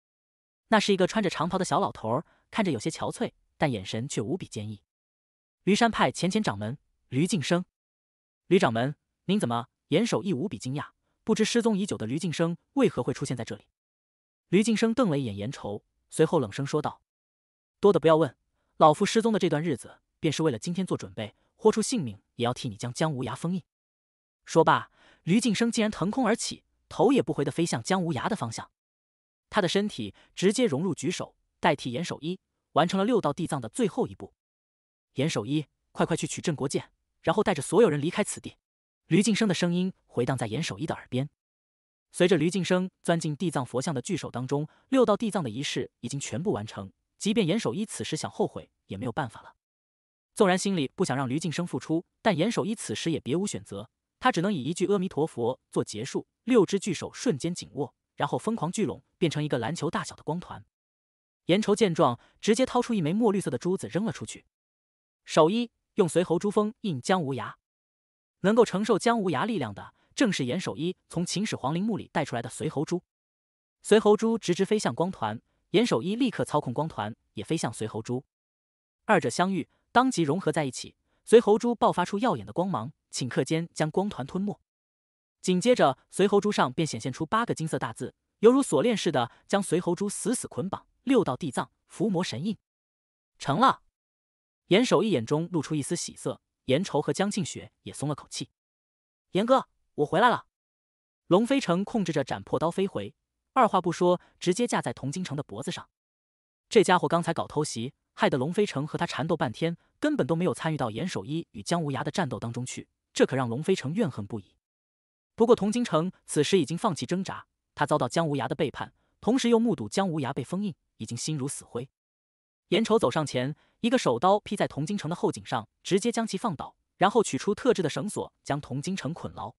那是一个穿着长袍的小老头儿，看着有些憔悴，但眼神却无比坚毅。驴山派前前掌门驴敬生，驴掌门，您怎么？严守义无比惊讶，不知失踪已久的驴敬生为何会出现在这里。驴敬生瞪了一眼严愁，随后冷声说道：“多的不要问，老夫失踪的这段日子，便是为了今天做准备，豁出性命也要替你将姜无涯封印。”说罢，驴敬生竟然腾空而起，头也不回的飞向姜无涯的方向。他的身体直接融入举手，代替严守一完成了六道地藏的最后一步。严守一，快快去取镇国剑，然后带着所有人离开此地。驴劲生的声音回荡在严守一的耳边。随着驴劲生钻进地藏佛像的巨手当中，六道地藏的仪式已经全部完成。即便严守一此时想后悔，也没有办法了。纵然心里不想让驴劲生付出，但严守一此时也别无选择，他只能以一句阿弥陀佛做结束。六只巨手瞬间紧握。然后疯狂聚拢，变成一个篮球大小的光团。颜愁见状，直接掏出一枚墨绿色的珠子扔了出去。守一用随侯珠封印姜无涯，能够承受姜无涯力量的，正是颜守一从秦始皇陵墓里带出来的随侯珠。随侯珠直直飞向光团，颜守一立刻操控光团也飞向随侯珠，二者相遇，当即融合在一起。随侯珠爆发出耀眼的光芒，顷刻间将光团吞没。紧接着，随侯珠上便显现出八个金色大字，犹如锁链似的将随侯珠死死捆绑。六道地藏伏魔神印，成了。严守一眼中露出一丝喜色，严愁和江庆雪也松了口气。严哥，我回来了。龙飞城控制着斩破刀飞回，二话不说，直接架在童金城的脖子上。这家伙刚才搞偷袭，害得龙飞城和他缠斗半天，根本都没有参与到严守一与姜无涯的战斗当中去，这可让龙飞城怨恨不已。不过，童金城此时已经放弃挣扎，他遭到姜无涯的背叛，同时又目睹姜无涯被封印，已经心如死灰。严愁走上前，一个手刀劈在童金城的后颈上，直接将其放倒，然后取出特制的绳索，将童金城捆牢。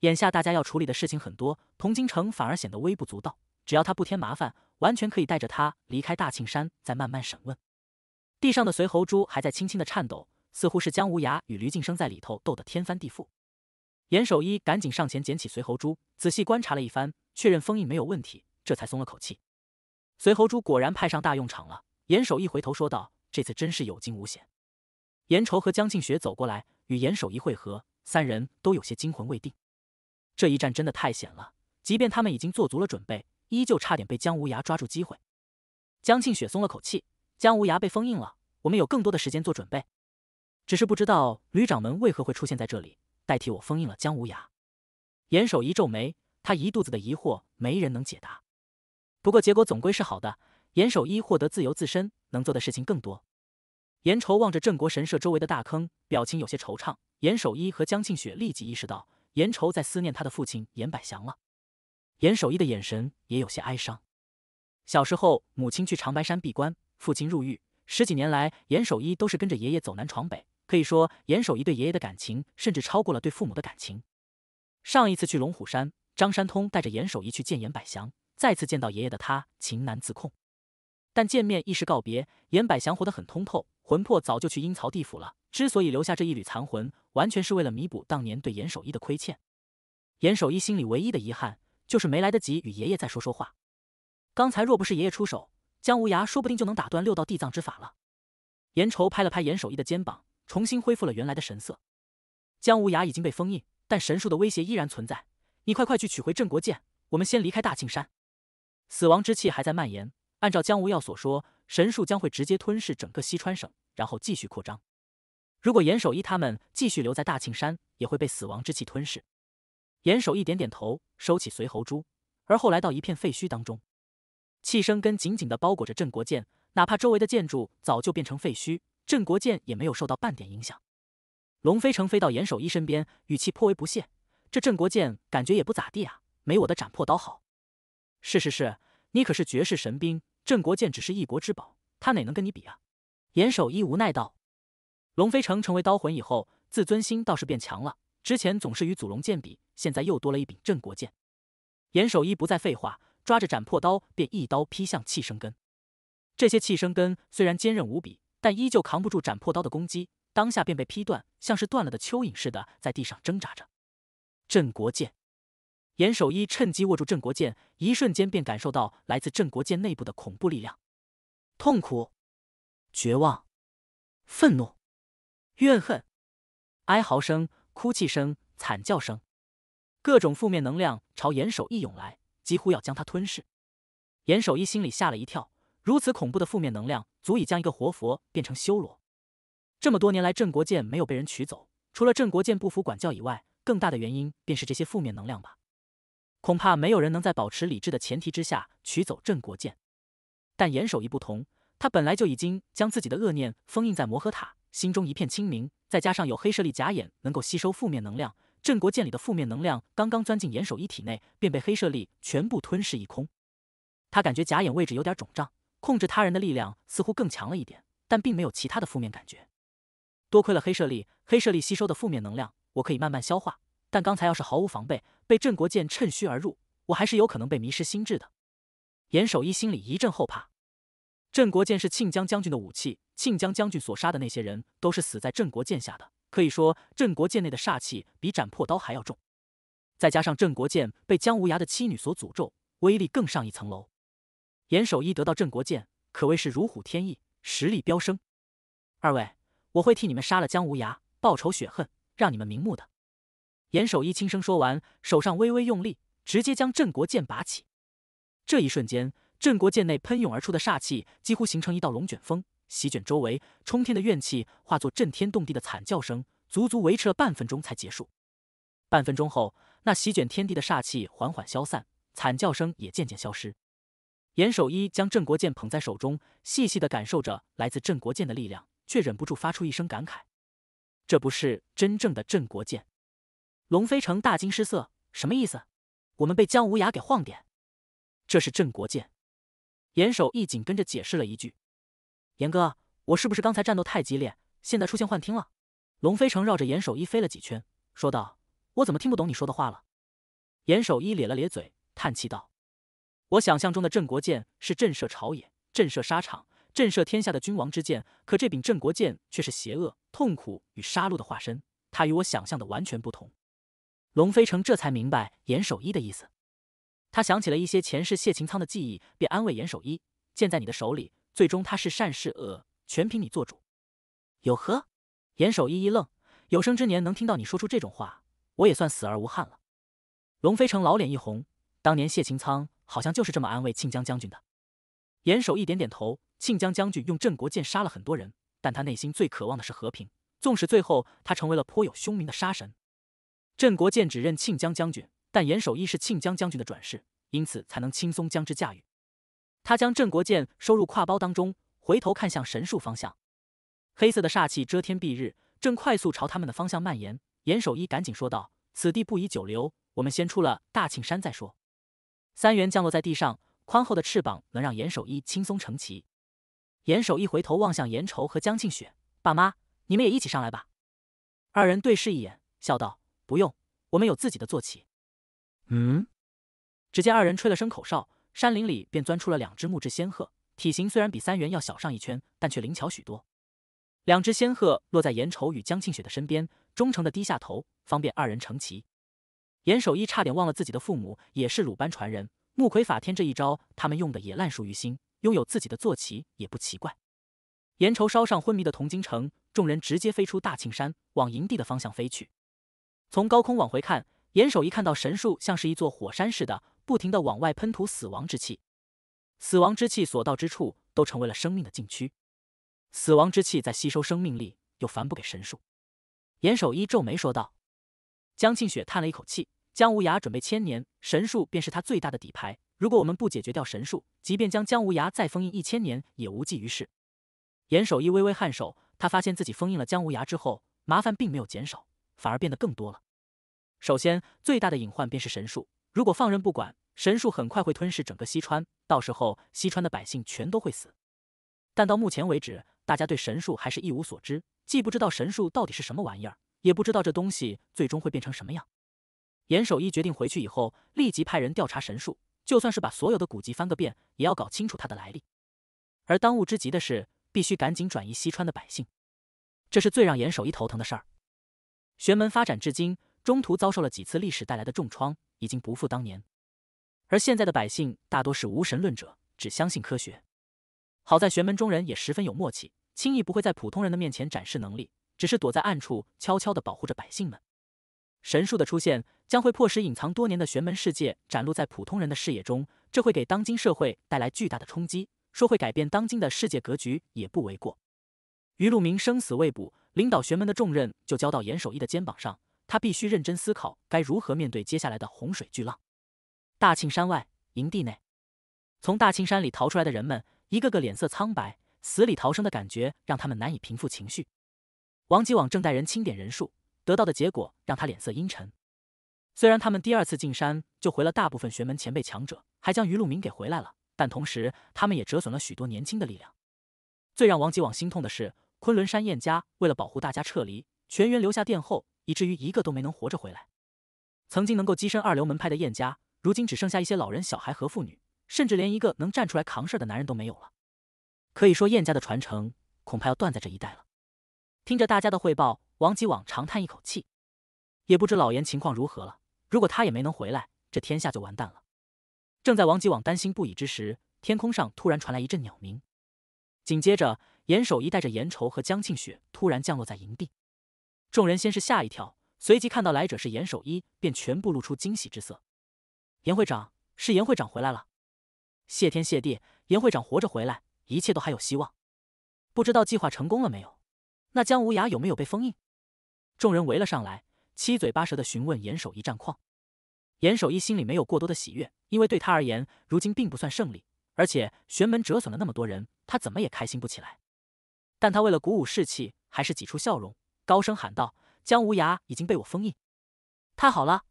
眼下大家要处理的事情很多，童金城反而显得微不足道。只要他不添麻烦，完全可以带着他离开大庆山，再慢慢审问。地上的随侯珠还在轻轻的颤抖，似乎是姜无涯与吕敬生在里头斗得天翻地覆。严守一赶紧上前捡起随侯珠，仔细观察了一番，确认封印没有问题，这才松了口气。随侯珠果然派上大用场了。严守一回头说道：“这次真是有惊无险。”严愁和江庆雪走过来，与严守一会合，三人都有些惊魂未定。这一战真的太险了，即便他们已经做足了准备，依旧差点被姜无涯抓住机会。江庆雪松了口气：“姜无涯被封印了，我们有更多的时间做准备。只是不知道旅掌门为何会出现在这里。”代替我封印了姜无涯，严守一皱眉，他一肚子的疑惑没人能解答。不过结果总归是好的，严守一获得自由，自身能做的事情更多。严愁望着镇国神社周围的大坑，表情有些惆怅。严守一和江庆雪立即意识到，严愁在思念他的父亲严百祥了。严守一的眼神也有些哀伤。小时候，母亲去长白山闭关，父亲入狱，十几年来，严守一都是跟着爷爷走南闯北。可以说，严守一对爷爷的感情甚至超过了对父母的感情。上一次去龙虎山，张山通带着严守一去见严百祥，再次见到爷爷的他情难自控。但见面一时告别，严百祥活得很通透，魂魄早就去阴曹地府了。之所以留下这一缕残魂，完全是为了弥补当年对严守一的亏欠。严守一心里唯一的遗憾就是没来得及与爷爷再说说话。刚才若不是爷爷出手，姜无涯说不定就能打断六道地藏之法了。严愁拍了拍严守一的肩膀。重新恢复了原来的神色。姜无涯已经被封印，但神树的威胁依然存在。你快快去取回镇国剑，我们先离开大庆山。死亡之气还在蔓延。按照姜无药所说，神树将会直接吞噬整个西川省，然后继续扩张。如果严守一他们继续留在大庆山，也会被死亡之气吞噬。严守一点点头，收起随侯珠，而后来到一片废墟当中。气生根紧紧的包裹着镇国剑，哪怕周围的建筑早就变成废墟。镇国剑也没有受到半点影响。龙飞城飞到严守一身边，语气颇为不屑：“这镇国剑感觉也不咋地啊，没我的斩破刀好。”“是是是，你可是绝世神兵，镇国剑只是一国之宝，他哪能跟你比啊？”严守一无奈道。龙飞城成为刀魂以后，自尊心倒是变强了。之前总是与祖龙剑比，现在又多了一柄镇国剑。严守一不再废话，抓着斩破刀便一刀劈向气生根。这些气生根虽然坚韧无比。但依旧扛不住斩破刀的攻击，当下便被劈断，像是断了的蚯蚓似的在地上挣扎着。镇国剑，严守一趁机握住镇国剑，一瞬间便感受到来自镇国剑内部的恐怖力量，痛苦、绝望、愤怒、怨恨、哀嚎声、哭泣声、惨叫声，各种负面能量朝严守一涌来，几乎要将他吞噬。严守一心里吓了一跳。如此恐怖的负面能量，足以将一个活佛变成修罗。这么多年来，镇国剑没有被人取走，除了镇国剑不服管教以外，更大的原因便是这些负面能量吧。恐怕没有人能在保持理智的前提之下取走镇国剑。但严守一不同，他本来就已经将自己的恶念封印在魔核塔，心中一片清明。再加上有黑舍利假眼能够吸收负面能量，镇国剑里的负面能量刚刚钻进严守一体内，便被黑舍利全部吞噬一空。他感觉假眼位置有点肿胀。控制他人的力量似乎更强了一点，但并没有其他的负面感觉。多亏了黑舍利，黑舍利吸收的负面能量，我可以慢慢消化。但刚才要是毫无防备，被镇国剑趁虚而入，我还是有可能被迷失心智的。严守一心里一阵后怕。镇国剑是庆江将军的武器，庆江将军所杀的那些人都是死在镇国剑下的，可以说镇国剑内的煞气比斩破刀还要重。再加上镇国剑被姜无涯的妻女所诅咒，威力更上一层楼。严守一得到镇国剑，可谓是如虎添翼，实力飙升。二位，我会替你们杀了姜无涯，报仇雪恨，让你们瞑目的。严守一轻声说完，手上微微用力，直接将镇国剑拔起。这一瞬间，镇国剑内喷涌而出的煞气几乎形成一道龙卷风，席卷周围，冲天的怨气化作震天动地的惨叫声，足足维持了半分钟才结束。半分钟后，那席卷天地的煞气缓缓消散，惨叫声也渐渐消失。严守一将镇国剑捧在手中，细细的感受着来自镇国剑的力量，却忍不住发出一声感慨：“这不是真正的镇国剑。”龙飞成大惊失色：“什么意思？我们被姜无涯给晃点？”“这是镇国剑。”严守一紧跟着解释了一句：“严哥，我是不是刚才战斗太激烈，现在出现幻听了？”龙飞成绕着严守一飞了几圈，说道：“我怎么听不懂你说的话了？”严守一咧了咧嘴，叹气道。我想象中的镇国剑是震慑朝野、震慑沙场、震慑天下的君王之剑，可这柄镇国剑却是邪恶、痛苦与杀戮的化身。它与我想象的完全不同。龙飞成这才明白严守一的意思，他想起了一些前世谢勤苍的记忆，便安慰严守一：“剑在你的手里，最终它是善是恶，全凭你做主。”哟呵，严守一一愣，有生之年能听到你说出这种话，我也算死而无憾了。龙飞成老脸一红，当年谢勤苍。好像就是这么安慰庆江将军的。严守一点点头。庆江将军用镇国剑杀了很多人，但他内心最渴望的是和平。纵使最后他成为了颇有凶名的杀神，镇国剑只认庆江将军，但严守一是庆江将军的转世，因此才能轻松将之驾驭。他将镇国剑收入挎包当中，回头看向神树方向。黑色的煞气遮天蔽日，正快速朝他们的方向蔓延。严守一赶紧说道：“此地不宜久留，我们先出了大庆山再说。”三元降落在地上，宽厚的翅膀能让严守一轻松成骑。严守一回头望向严愁和江庆雪：“爸妈，你们也一起上来吧。”二人对视一眼，笑道：“不用，我们有自己的坐骑。”嗯。只见二人吹了声口哨，山林里便钻出了两只木质仙鹤，体型虽然比三元要小上一圈，但却灵巧许多。两只仙鹤落在严愁与江庆雪的身边，忠诚的低下头，方便二人成骑。严守一差点忘了自己的父母也是鲁班传人，木魁法天这一招他们用的也烂熟于心，拥有自己的坐骑也不奇怪。严愁烧上昏迷的桐金城，众人直接飞出大庆山，往营地的方向飞去。从高空往回看，严守一看到神树像是一座火山似的，不停的往外喷吐死亡之气，死亡之气所到之处都成为了生命的禁区，死亡之气在吸收生命力，又反补给神树。严守一皱眉说道：“江庆雪叹了一口气。”姜无涯准备千年，神树便是他最大的底牌。如果我们不解决掉神树，即便将姜无涯再封印一千年，也无济于事。严守一微微颔首，他发现自己封印了姜无涯之后，麻烦并没有减少，反而变得更多了。首先，最大的隐患便是神树。如果放任不管，神树很快会吞噬整个西川，到时候西川的百姓全都会死。但到目前为止，大家对神树还是一无所知，既不知道神树到底是什么玩意儿，也不知道这东西最终会变成什么样。严守一决定回去以后立即派人调查神术，就算是把所有的古籍翻个遍，也要搞清楚它的来历。而当务之急的是，必须赶紧转移西川的百姓，这是最让严守一头疼的事儿。玄门发展至今，中途遭受了几次历史带来的重创，已经不复当年。而现在的百姓大多是无神论者，只相信科学。好在玄门中人也十分有默契，轻易不会在普通人的面前展示能力，只是躲在暗处悄悄地保护着百姓们。神术的出现。将会迫使隐藏多年的玄门世界展露在普通人的视野中，这会给当今社会带来巨大的冲击。说会改变当今的世界格局也不为过。于路明生死未卜，领导玄门的重任就交到严守一的肩膀上，他必须认真思考该如何面对接下来的洪水巨浪。大庆山外营地内，从大庆山里逃出来的人们一个个脸色苍白，死里逃生的感觉让他们难以平复情绪。王吉往正带人清点人数，得到的结果让他脸色阴沉。虽然他们第二次进山就回了大部分玄门前辈强者，还将于路明给回来了，但同时他们也折损了许多年轻的力量。最让王吉往心痛的是，昆仑山燕家为了保护大家撤离，全员留下殿后，以至于一个都没能活着回来。曾经能够跻身二流门派的燕家，如今只剩下一些老人、小孩和妇女，甚至连一个能站出来扛事的男人都没有了。可以说，燕家的传承恐怕要断在这一代了。听着大家的汇报，王吉往长叹一口气，也不知老严情况如何了。如果他也没能回来，这天下就完蛋了。正在王吉往担心不已之时，天空上突然传来一阵鸟鸣，紧接着，严守一带着严愁和江庆雪突然降落在营地。众人先是吓一跳，随即看到来者是严守一，便全部露出惊喜之色。严会长，是严会长回来了！谢天谢地，严会长活着回来，一切都还有希望。不知道计划成功了没有？那姜无涯有没有被封印？众人围了上来。七嘴八舌的询问严守一战况，严守一心里没有过多的喜悦，因为对他而言，如今并不算胜利，而且玄门折损了那么多人，他怎么也开心不起来。但他为了鼓舞士气，还是挤出笑容，高声喊道：“姜无涯已经被我封印，太好了！”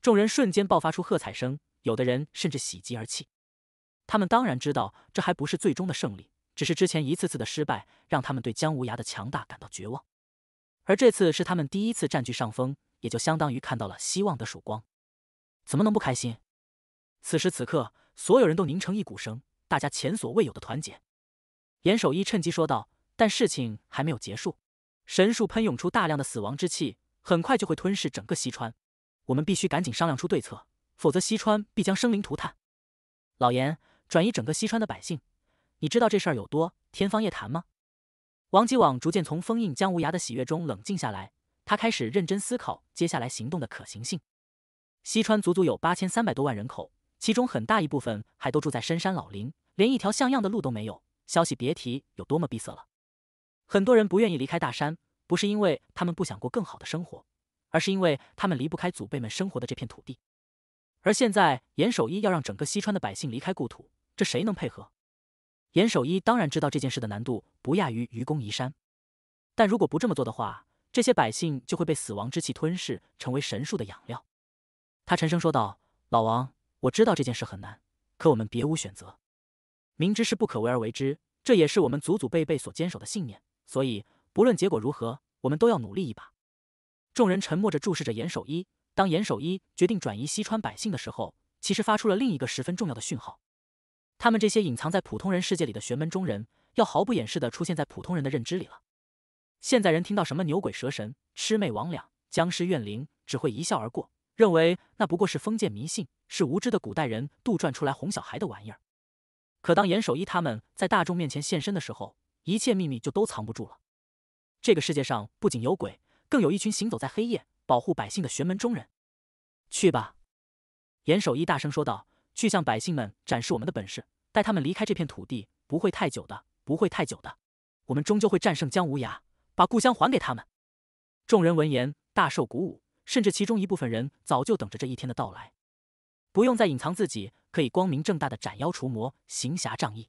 众人瞬间爆发出喝彩声，有的人甚至喜极而泣。他们当然知道这还不是最终的胜利，只是之前一次次的失败让他们对姜无涯的强大感到绝望。而这次是他们第一次占据上风，也就相当于看到了希望的曙光，怎么能不开心？此时此刻，所有人都凝成一股绳，大家前所未有的团结。严守一趁机说道：“但事情还没有结束，神树喷涌出大量的死亡之气，很快就会吞噬整个西川，我们必须赶紧商量出对策，否则西川必将生灵涂炭。”老严，转移整个西川的百姓，你知道这事儿有多天方夜谭吗？王吉网逐渐从封印姜无涯的喜悦中冷静下来，他开始认真思考接下来行动的可行性。西川足足有八千三百多万人口，其中很大一部分还都住在深山老林，连一条像样的路都没有，消息别提有多么闭塞了。很多人不愿意离开大山，不是因为他们不想过更好的生活，而是因为他们离不开祖辈们生活的这片土地。而现在严守一要让整个西川的百姓离开故土，这谁能配合？严守一当然知道这件事的难度不亚于愚公移山，但如果不这么做的话，这些百姓就会被死亡之气吞噬，成为神树的养料。他沉声说道：“老王，我知道这件事很难，可我们别无选择。明知是不可为而为之，这也是我们祖祖辈辈所坚守的信念。所以，不论结果如何，我们都要努力一把。”众人沉默着注视着严守一。当严守一决定转移西川百姓的时候，其实发出了另一个十分重要的讯号。他们这些隐藏在普通人世界里的玄门中人，要毫不掩饰地出现在普通人的认知里了。现在人听到什么牛鬼蛇神、魑魅魍魉、僵尸怨灵，只会一笑而过，认为那不过是封建迷信，是无知的古代人杜撰出来哄小孩的玩意儿。可当严守一他们在大众面前现身的时候，一切秘密就都藏不住了。这个世界上不仅有鬼，更有一群行走在黑夜、保护百姓的玄门中人。去吧，严守一大声说道：“去向百姓们展示我们的本事。”带他们离开这片土地不会太久的，不会太久的。我们终究会战胜姜无涯，把故乡还给他们。众人闻言大受鼓舞，甚至其中一部分人早就等着这一天的到来。不用再隐藏自己，可以光明正大的斩妖除魔，行侠仗义。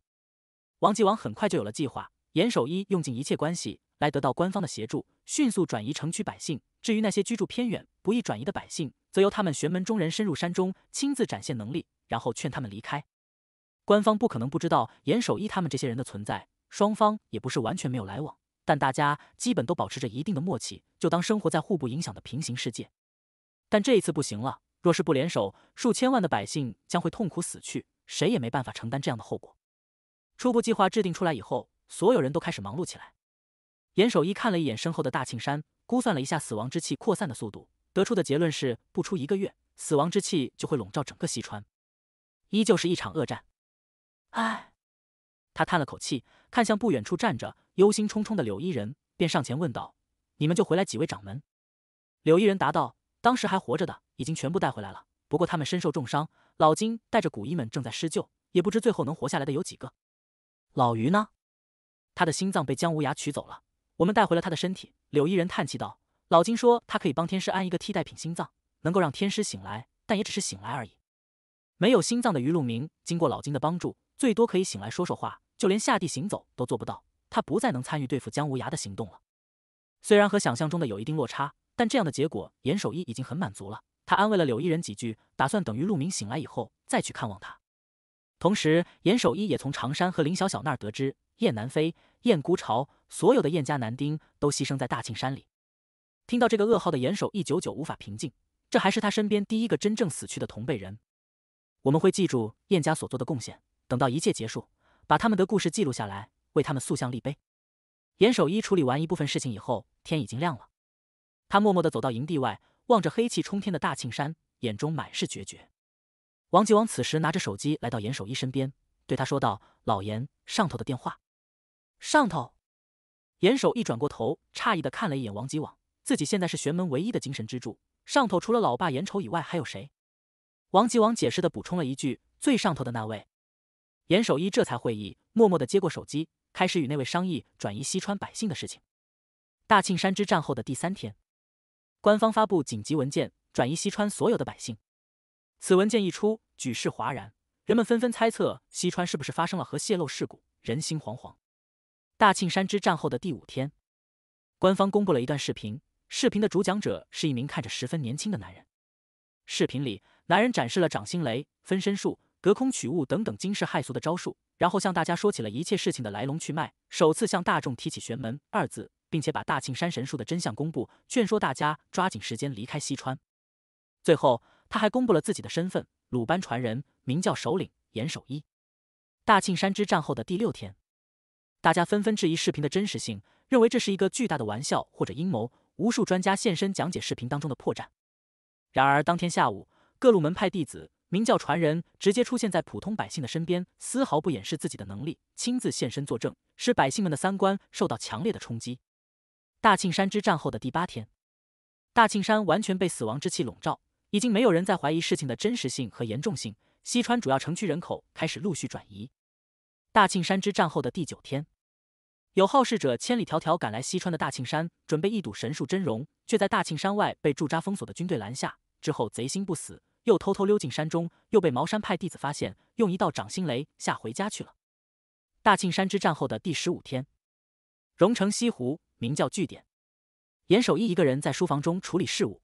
王继王很快就有了计划，严守一用尽一切关系来得到官方的协助，迅速转移城区百姓。至于那些居住偏远、不易转移的百姓，则由他们玄门中人深入山中，亲自展现能力，然后劝他们离开。官方不可能不知道严守一他们这些人的存在，双方也不是完全没有来往，但大家基本都保持着一定的默契，就当生活在互不影响的平行世界。但这一次不行了，若是不联手，数千万的百姓将会痛苦死去，谁也没办法承担这样的后果。初步计划制定出来以后，所有人都开始忙碌起来。严守一看了一眼身后的大庆山，估算了一下死亡之气扩散的速度，得出的结论是不出一个月，死亡之气就会笼罩整个西川，依旧是一场恶战。唉，他叹了口气，看向不远处站着忧心忡忡的柳依人，便上前问道：“你们就回来几位掌门？”柳依人答道：“当时还活着的已经全部带回来了，不过他们身受重伤。老金带着古医们正在施救，也不知最后能活下来的有几个。”老于呢？他的心脏被姜无涯取走了，我们带回了他的身体。柳依人叹气道：“老金说他可以帮天师安一个替代品心脏，能够让天师醒来，但也只是醒来而已。没有心脏的于路明，经过老金的帮助。”最多可以醒来说说话，就连下地行走都做不到。他不再能参与对付姜无涯的行动了。虽然和想象中的有一定落差，但这样的结果，严守一已经很满足了。他安慰了柳依人几句，打算等于陆明醒来以后再去看望他。同时，严守一也从常山和林小小那儿得知，燕南飞、燕孤巢，所有的燕家男丁都牺牲在大庆山里。听到这个噩耗的严守一久久无法平静。这还是他身边第一个真正死去的同辈人。我们会记住燕家所做的贡献。等到一切结束，把他们的故事记录下来，为他们塑像立碑。严守一处理完一部分事情以后，天已经亮了。他默默的走到营地外，望着黑气冲天的大庆山，眼中满是决绝。王吉王此时拿着手机来到严守一身边，对他说道：“老严，上头的电话。”上头。严守一转过头，诧异的看了一眼王吉王，自己现在是玄门唯一的精神支柱，上头除了老爸严丑以外还有谁？王吉王解释的补充了一句：“最上头的那位。”严守一这才会意，默默的接过手机，开始与那位商议转移西川百姓的事情。大庆山之战后的第三天，官方发布紧急文件，转移西川所有的百姓。此文件一出，举世哗然，人们纷纷猜测西川是不是发生了核泄漏事故，人心惶惶。大庆山之战后的第五天，官方公布了一段视频，视频的主讲者是一名看着十分年轻的男人。视频里，男人展示了掌心雷分身术。隔空取物等等惊世骇俗的招数，然后向大家说起了一切事情的来龙去脉，首次向大众提起“玄门”二字，并且把大庆山神术的真相公布，劝说大家抓紧时间离开西川。最后，他还公布了自己的身份：鲁班传人，名叫首领严守一。大庆山之战后的第六天，大家纷纷质疑视频的真实性，认为这是一个巨大的玩笑或者阴谋。无数专家现身讲解视频当中的破绽。然而，当天下午，各路门派弟子。明教传人直接出现在普通百姓的身边，丝毫不掩饰自己的能力，亲自现身作证，使百姓们的三观受到强烈的冲击。大庆山之战后的第八天，大庆山完全被死亡之气笼罩，已经没有人在怀疑事情的真实性和严重性。西川主要城区人口开始陆续转移。大庆山之战后的第九天，有好事者千里迢迢赶来西川的大庆山，准备一睹神树真容，却在大庆山外被驻扎封锁的军队拦下。之后贼心不死。又偷偷溜进山中，又被茅山派弟子发现，用一道掌心雷吓回家去了。大庆山之战后的第十五天，荣城西湖名叫据点，严守一一个人在书房中处理事务。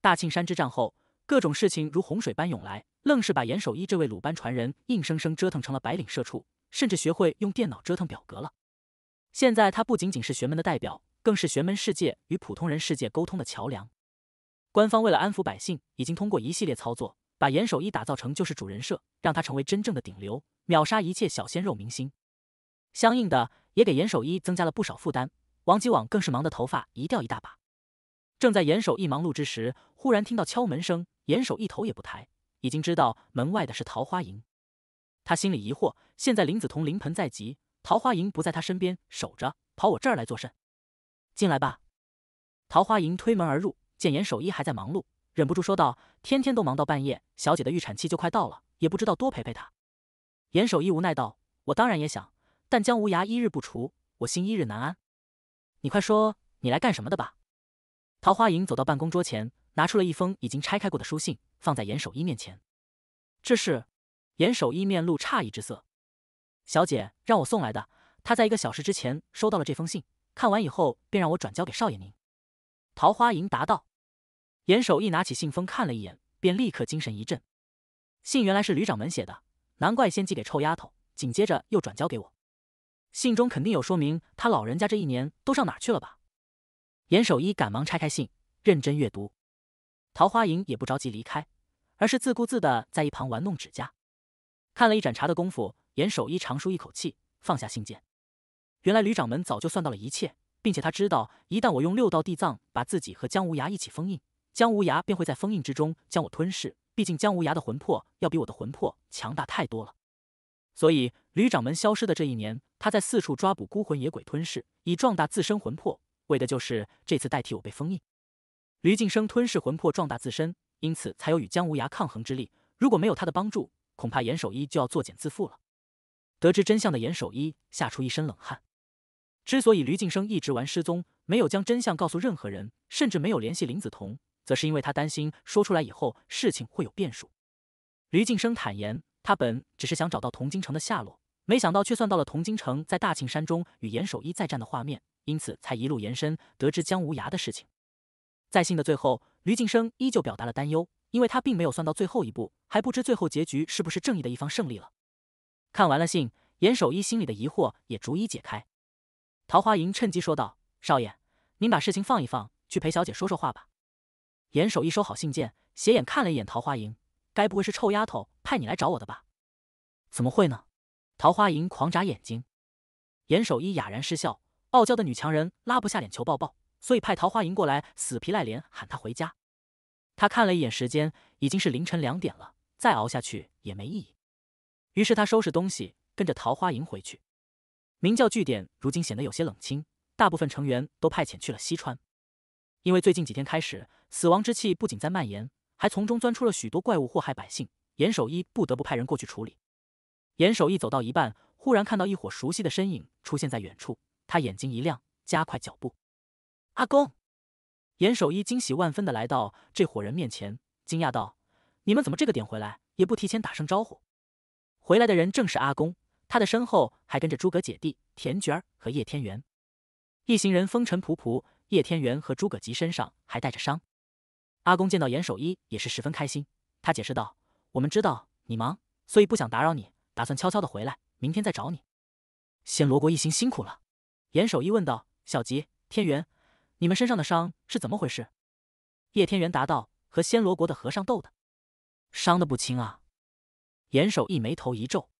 大庆山之战后，各种事情如洪水般涌来，愣是把严守一这位鲁班传人硬生生折腾成了白领社畜，甚至学会用电脑折腾表格了。现在他不仅仅是玄门的代表，更是玄门世界与普通人世界沟通的桥梁。官方为了安抚百姓，已经通过一系列操作，把严守一打造成救世主人设，让他成为真正的顶流，秒杀一切小鲜肉明星。相应的，也给严守一增加了不少负担。王吉网更是忙得头发一掉一大把。正在严守一忙碌之时，忽然听到敲门声。严守一头也不抬，已经知道门外的是桃花营。他心里疑惑：现在林子彤临盆在即，桃花营不在他身边守着，跑我这儿来作甚？进来吧。桃花营推门而入。见严守一还在忙碌，忍不住说道：“天天都忙到半夜，小姐的预产期就快到了，也不知道多陪陪她。”严守一无奈道：“我当然也想，但姜无涯一日不除，我心一日难安。你快说，你来干什么的吧？”桃花影走到办公桌前，拿出了一封已经拆开过的书信，放在严守一面前。这是严守一面露诧异之色：“小姐让我送来的，她在一个小时之前收到了这封信，看完以后便让我转交给少爷您。”桃花影答道。严守一拿起信封看了一眼，便立刻精神一振。信原来是吕掌门写的，难怪先寄给臭丫头，紧接着又转交给我。信中肯定有说明他老人家这一年都上哪去了吧？严守一赶忙拆开信，认真阅读。桃花影也不着急离开，而是自顾自的在一旁玩弄指甲。看了一盏茶的功夫，严守一长舒一口气，放下信件。原来吕掌门早就算到了一切，并且他知道一旦我用六道地藏把自己和姜无涯一起封印。姜无涯便会在封印之中将我吞噬，毕竟姜无涯的魂魄要比我的魂魄强大太多了。所以吕掌门消失的这一年，他在四处抓捕孤魂野鬼吞噬，以壮大自身魂魄，为的就是这次代替我被封印。吕劲生吞噬魂魄壮大自身，因此才有与姜无涯抗衡之力。如果没有他的帮助，恐怕严守一就要作茧自缚了。得知真相的严守一吓出一身冷汗。之所以吕劲生一直玩失踪，没有将真相告诉任何人，甚至没有联系林子彤。则是因为他担心说出来以后事情会有变数。吕敬生坦言，他本只是想找到童京城的下落，没想到却算到了童京城在大庆山中与严守一再战的画面，因此才一路延伸，得知姜无涯的事情。在信的最后，吕敬生依旧表达了担忧，因为他并没有算到最后一步，还不知最后结局是不是正义的一方胜利了。看完了信，严守一心里的疑惑也逐一解开。桃花吟趁机说道：“少爷，您把事情放一放，去陪小姐说说话吧。”严守一收好信件，斜眼看了一眼桃花银，该不会是臭丫头派你来找我的吧？怎么会呢？桃花银狂眨眼睛。严守一哑然失笑，傲娇的女强人拉不下脸求抱抱，所以派桃花银过来死皮赖脸喊她回家。他看了一眼时间，已经是凌晨两点了，再熬下去也没意义。于是他收拾东西，跟着桃花营回去。明教据点如今显得有些冷清，大部分成员都派遣去了西川。因为最近几天开始，死亡之气不仅在蔓延，还从中钻出了许多怪物祸害百姓。严守一不得不派人过去处理。严守一走到一半，忽然看到一伙熟悉的身影出现在远处，他眼睛一亮，加快脚步。阿公！严守一惊喜万分的来到这伙人面前，惊讶道：“你们怎么这个点回来，也不提前打声招呼？”回来的人正是阿公，他的身后还跟着诸葛姐弟、田娟儿和叶天元一行人，风尘仆仆。叶天元和诸葛吉身上还带着伤，阿公见到严守一也是十分开心。他解释道：“我们知道你忙，所以不想打扰你，打算悄悄的回来，明天再找你。”仙罗国一行辛苦了。严守一问道：“小吉、天元，你们身上的伤是怎么回事？”叶天元答道：“和仙罗国的和尚斗的，伤的不轻啊。”严守一眉头一皱，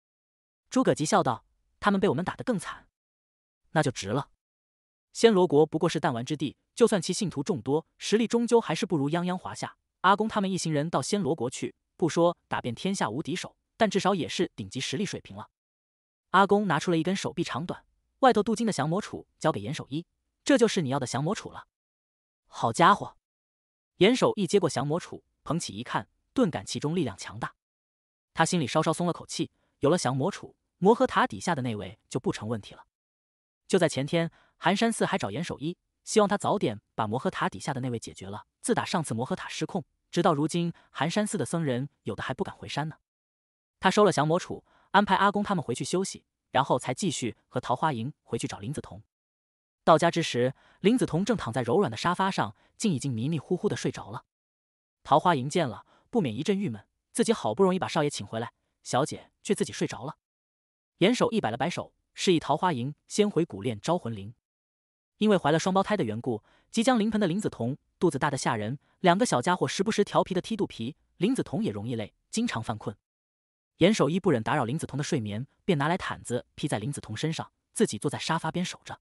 诸葛吉笑道：“他们被我们打得更惨，那就值了。”暹罗国不过是弹丸之地，就算其信徒众多，实力终究还是不如泱泱华夏。阿公他们一行人到暹罗国去，不说打遍天下无敌手，但至少也是顶级实力水平了。阿公拿出了一根手臂长短、外头镀金的降魔杵，交给严守一：“这就是你要的降魔杵了。”好家伙！严守一接过降魔杵，捧起一看，顿感其中力量强大。他心里稍稍松了口气，有了降魔杵，魔核塔底下的那位就不成问题了。就在前天。寒山寺还找严守一，希望他早点把摩诃塔底下的那位解决了。自打上次摩诃塔失控，直到如今，寒山寺的僧人有的还不敢回山呢。他收了降魔杵，安排阿公他们回去休息，然后才继续和桃花营回去找林子彤。到家之时，林子彤正躺在柔软的沙发上，竟已经迷迷糊糊的睡着了。桃花营见了，不免一阵郁闷：自己好不容易把少爷请回来，小姐却自己睡着了。严守一摆了摆手，示意桃花营先回古炼招魂铃。因为怀了双胞胎的缘故，即将临盆的林子彤肚子大得吓人，两个小家伙时不时调皮的踢肚皮。林子彤也容易累，经常犯困。严守一不忍打扰林子彤的睡眠，便拿来毯子披在林子彤身上，自己坐在沙发边守着。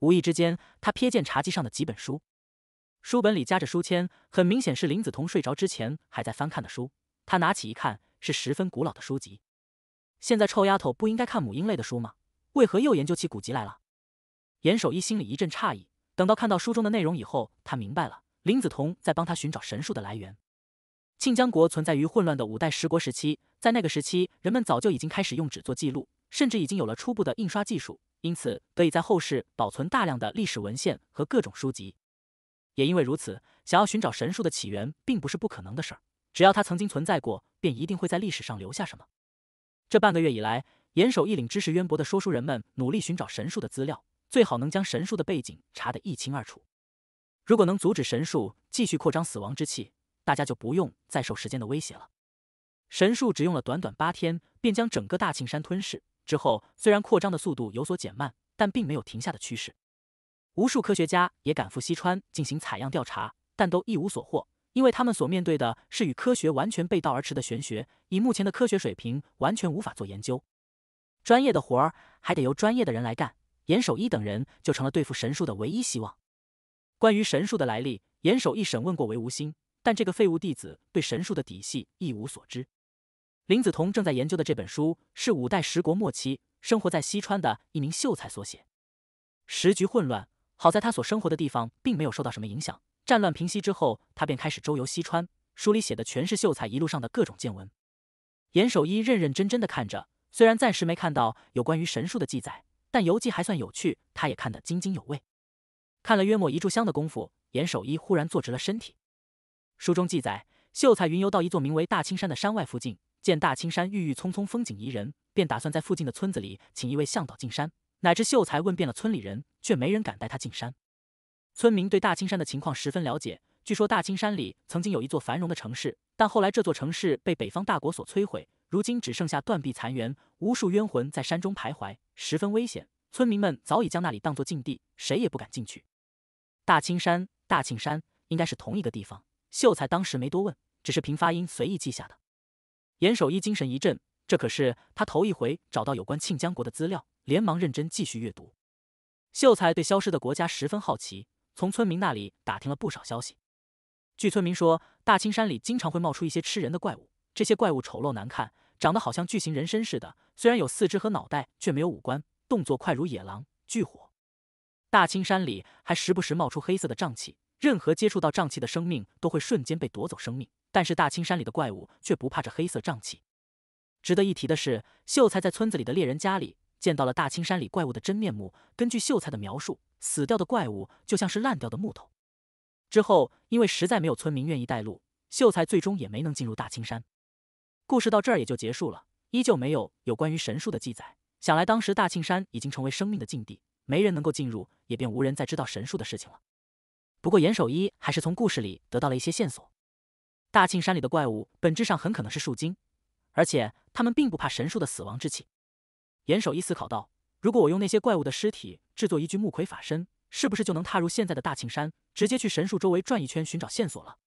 无意之间，他瞥见茶几上的几本书，书本里夹着书签，很明显是林子彤睡着之前还在翻看的书。他拿起一看，是十分古老的书籍。现在臭丫头不应该看母婴类的书吗？为何又研究起古籍来了？严守一心里一阵诧异，等到看到书中的内容以后，他明白了林子彤在帮他寻找神树的来源。庆江国存在于混乱的五代十国时期，在那个时期，人们早就已经开始用纸做记录，甚至已经有了初步的印刷技术，因此得以在后世保存大量的历史文献和各种书籍。也因为如此，想要寻找神树的起源并不是不可能的事儿，只要它曾经存在过，便一定会在历史上留下什么。这半个月以来，严守一领知识渊博的说书人们努力寻找神树的资料。最好能将神树的背景查得一清二楚。如果能阻止神树继续扩张死亡之气，大家就不用再受时间的威胁了。神树只用了短短八天，便将整个大庆山吞噬。之后虽然扩张的速度有所减慢，但并没有停下的趋势。无数科学家也赶赴西川进行采样调查，但都一无所获，因为他们所面对的是与科学完全背道而驰的玄学，以目前的科学水平完全无法做研究。专业的活儿还得由专业的人来干。严守一等人就成了对付神树的唯一希望。关于神树的来历，严守一审问过韦无心，但这个废物弟子对神树的底细一无所知。林子彤正在研究的这本书是五代十国末期生活在西川的一名秀才所写。时局混乱，好在他所生活的地方并没有受到什么影响。战乱平息之后，他便开始周游西川。书里写的全是秀才一路上的各种见闻。严守一认认真真的看着，虽然暂时没看到有关于神树的记载。但游记还算有趣，他也看得津津有味。看了约莫一炷香的功夫，严守一忽然坐直了身体。书中记载，秀才云游到一座名为大青山的山外附近，见大青山郁郁葱葱，风景宜人，便打算在附近的村子里请一位向导进山。哪知秀才问遍了村里人，却没人敢带他进山。村民对大青山的情况十分了解，据说大青山里曾经有一座繁荣的城市，但后来这座城市被北方大国所摧毁，如今只剩下断壁残垣，无数冤魂在山中徘徊。十分危险，村民们早已将那里当作禁地，谁也不敢进去。大青山、大庆山应该是同一个地方。秀才当时没多问，只是凭发音随意记下的。严守一精神一振，这可是他头一回找到有关庆江国的资料，连忙认真继续阅读。秀才对消失的国家十分好奇，从村民那里打听了不少消息。据村民说，大青山里经常会冒出一些吃人的怪物，这些怪物丑陋难看。长得好像巨型人参似的，虽然有四肢和脑袋，却没有五官，动作快如野狼。巨火，大青山里还时不时冒出黑色的瘴气，任何接触到瘴气的生命都会瞬间被夺走生命。但是大青山里的怪物却不怕这黑色瘴气。值得一提的是，秀才在村子里的猎人家里见到了大青山里怪物的真面目。根据秀才的描述，死掉的怪物就像是烂掉的木头。之后，因为实在没有村民愿意带路，秀才最终也没能进入大青山。故事到这儿也就结束了，依旧没有有关于神树的记载。想来当时大庆山已经成为生命的禁地，没人能够进入，也便无人再知道神树的事情了。不过严守一还是从故事里得到了一些线索：大庆山里的怪物本质上很可能是树精，而且他们并不怕神树的死亡之气。严守一思考道：“如果我用那些怪物的尸体制作一具木魁法身，是不是就能踏入现在的大庆山，直接去神树周围转一圈，寻找线索了？”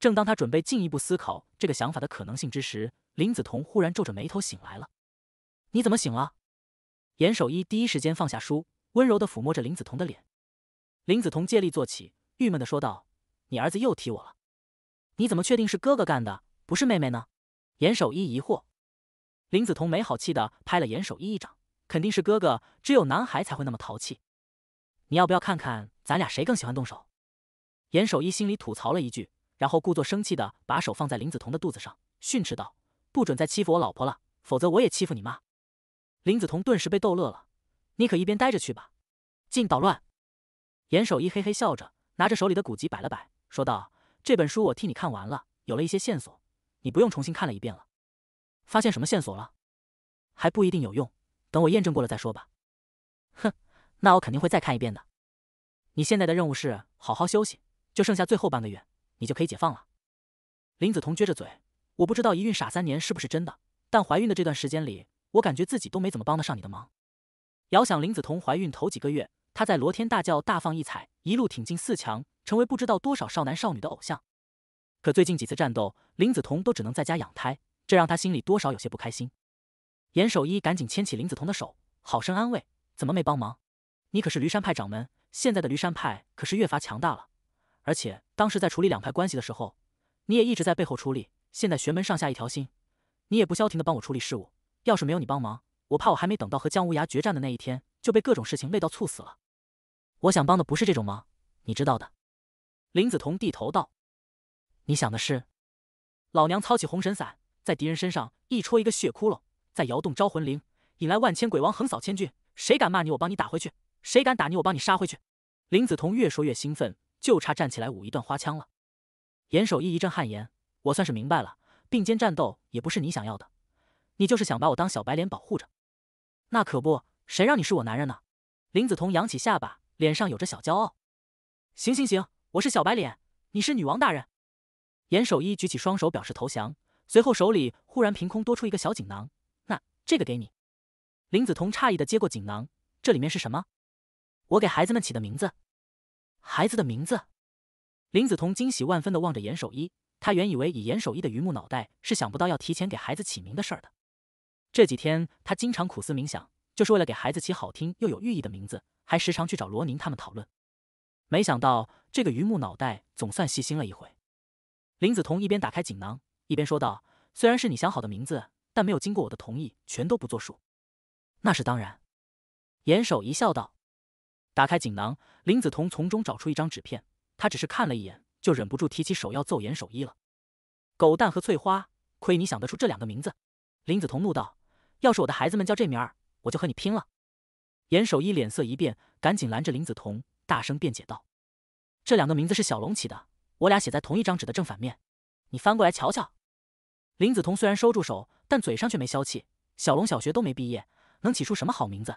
正当他准备进一步思考这个想法的可能性之时，林子彤忽然皱着眉头醒来了。你怎么醒了？严守一第一时间放下书，温柔的抚摸着林子彤的脸。林子彤借力坐起，郁闷的说道：“你儿子又踢我了，你怎么确定是哥哥干的，不是妹妹呢？”严守一疑惑。林子彤没好气的拍了严守一一掌：“肯定是哥哥，只有男孩才会那么淘气。你要不要看看咱俩谁更喜欢动手？”严守一心里吐槽了一句。然后故作生气的把手放在林子彤的肚子上，训斥道：“不准再欺负我老婆了，否则我也欺负你妈！”林子彤顿时被逗乐了：“你可一边待着去吧，净捣乱！”严守一嘿嘿笑着，拿着手里的古籍摆了摆，说道：“这本书我替你看完了，有了一些线索，你不用重新看了一遍了。发现什么线索了？还不一定有用，等我验证过了再说吧。”“哼，那我肯定会再看一遍的。你现在的任务是好好休息，就剩下最后半个月。”你就可以解放了。林子彤撅着嘴，我不知道“一孕傻三年”是不是真的，但怀孕的这段时间里，我感觉自己都没怎么帮得上你的忙。遥想林子彤怀孕头几个月，她在罗天大教大放异彩，一路挺进四强，成为不知道多少少男少女的偶像。可最近几次战斗，林子彤都只能在家养胎，这让她心里多少有些不开心。严守一赶紧牵起林子彤的手，好生安慰：“怎么没帮忙？你可是驴山派掌门，现在的驴山派可是越发强大了。”而且当时在处理两派关系的时候，你也一直在背后出力。现在玄门上下一条心，你也不消停的帮我处理事务。要是没有你帮忙，我怕我还没等到和姜无涯决战的那一天，就被各种事情累到猝死了。我想帮的不是这种忙，你知道的。林子彤低头道：“你想的是，老娘操起红神伞，在敌人身上一戳一个血窟窿；再摇动招魂铃，引来万千鬼王横扫千军。谁敢骂你，我帮你打回去；谁敢打你，我帮你杀回去。”林子彤越说越兴奋。就差站起来舞一段花枪了。严守一一阵汗颜，我算是明白了，并肩战斗也不是你想要的，你就是想把我当小白脸保护着。那可不，谁让你是我男人呢？林子彤扬起下巴，脸上有着小骄傲。行行行，我是小白脸，你是女王大人。严守一举起双手表示投降，随后手里忽然凭空多出一个小锦囊。那这个给你。林子彤诧异的接过锦囊，这里面是什么？我给孩子们起的名字。孩子的名字，林子彤惊喜万分的望着严守一。他原以为以严守一的榆木脑袋是想不到要提前给孩子起名的事儿的。这几天他经常苦思冥想，就是为了给孩子起好听又有寓意的名字，还时常去找罗宁他们讨论。没想到这个榆木脑袋总算细心了一回。林子彤一边打开锦囊，一边说道：“虽然是你想好的名字，但没有经过我的同意，全都不作数。”那是当然，严守一笑道。打开锦囊，林子彤从中找出一张纸片，他只是看了一眼，就忍不住提起手要揍严守一了。狗蛋和翠花，亏你想得出这两个名字！林子彤怒道：“要是我的孩子们叫这名儿，我就和你拼了！”严守一脸色一变，赶紧拦着林子彤，大声辩解道：“这两个名字是小龙起的，我俩写在同一张纸的正反面，你翻过来瞧瞧。”林子彤虽然收住手，但嘴上却没消气：“小龙小学都没毕业，能起出什么好名字？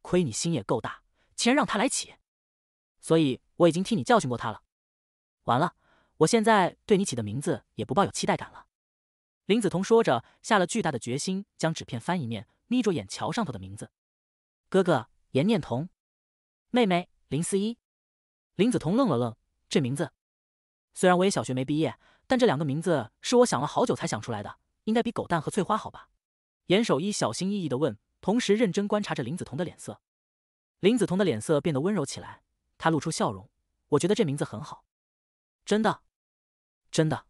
亏你心也够大！”先让他来起，所以我已经替你教训过他了。完了，我现在对你起的名字也不抱有期待感了。林子彤说着，下了巨大的决心，将纸片翻一面，眯着眼瞧上头的名字。哥哥严念童，妹妹林思依。林子彤愣了愣，这名字。虽然我也小学没毕业，但这两个名字是我想了好久才想出来的，应该比狗蛋和翠花好吧？严守一小心翼翼的问，同时认真观察着林子彤的脸色。林子彤的脸色变得温柔起来，她露出笑容。我觉得这名字很好，真的，真的。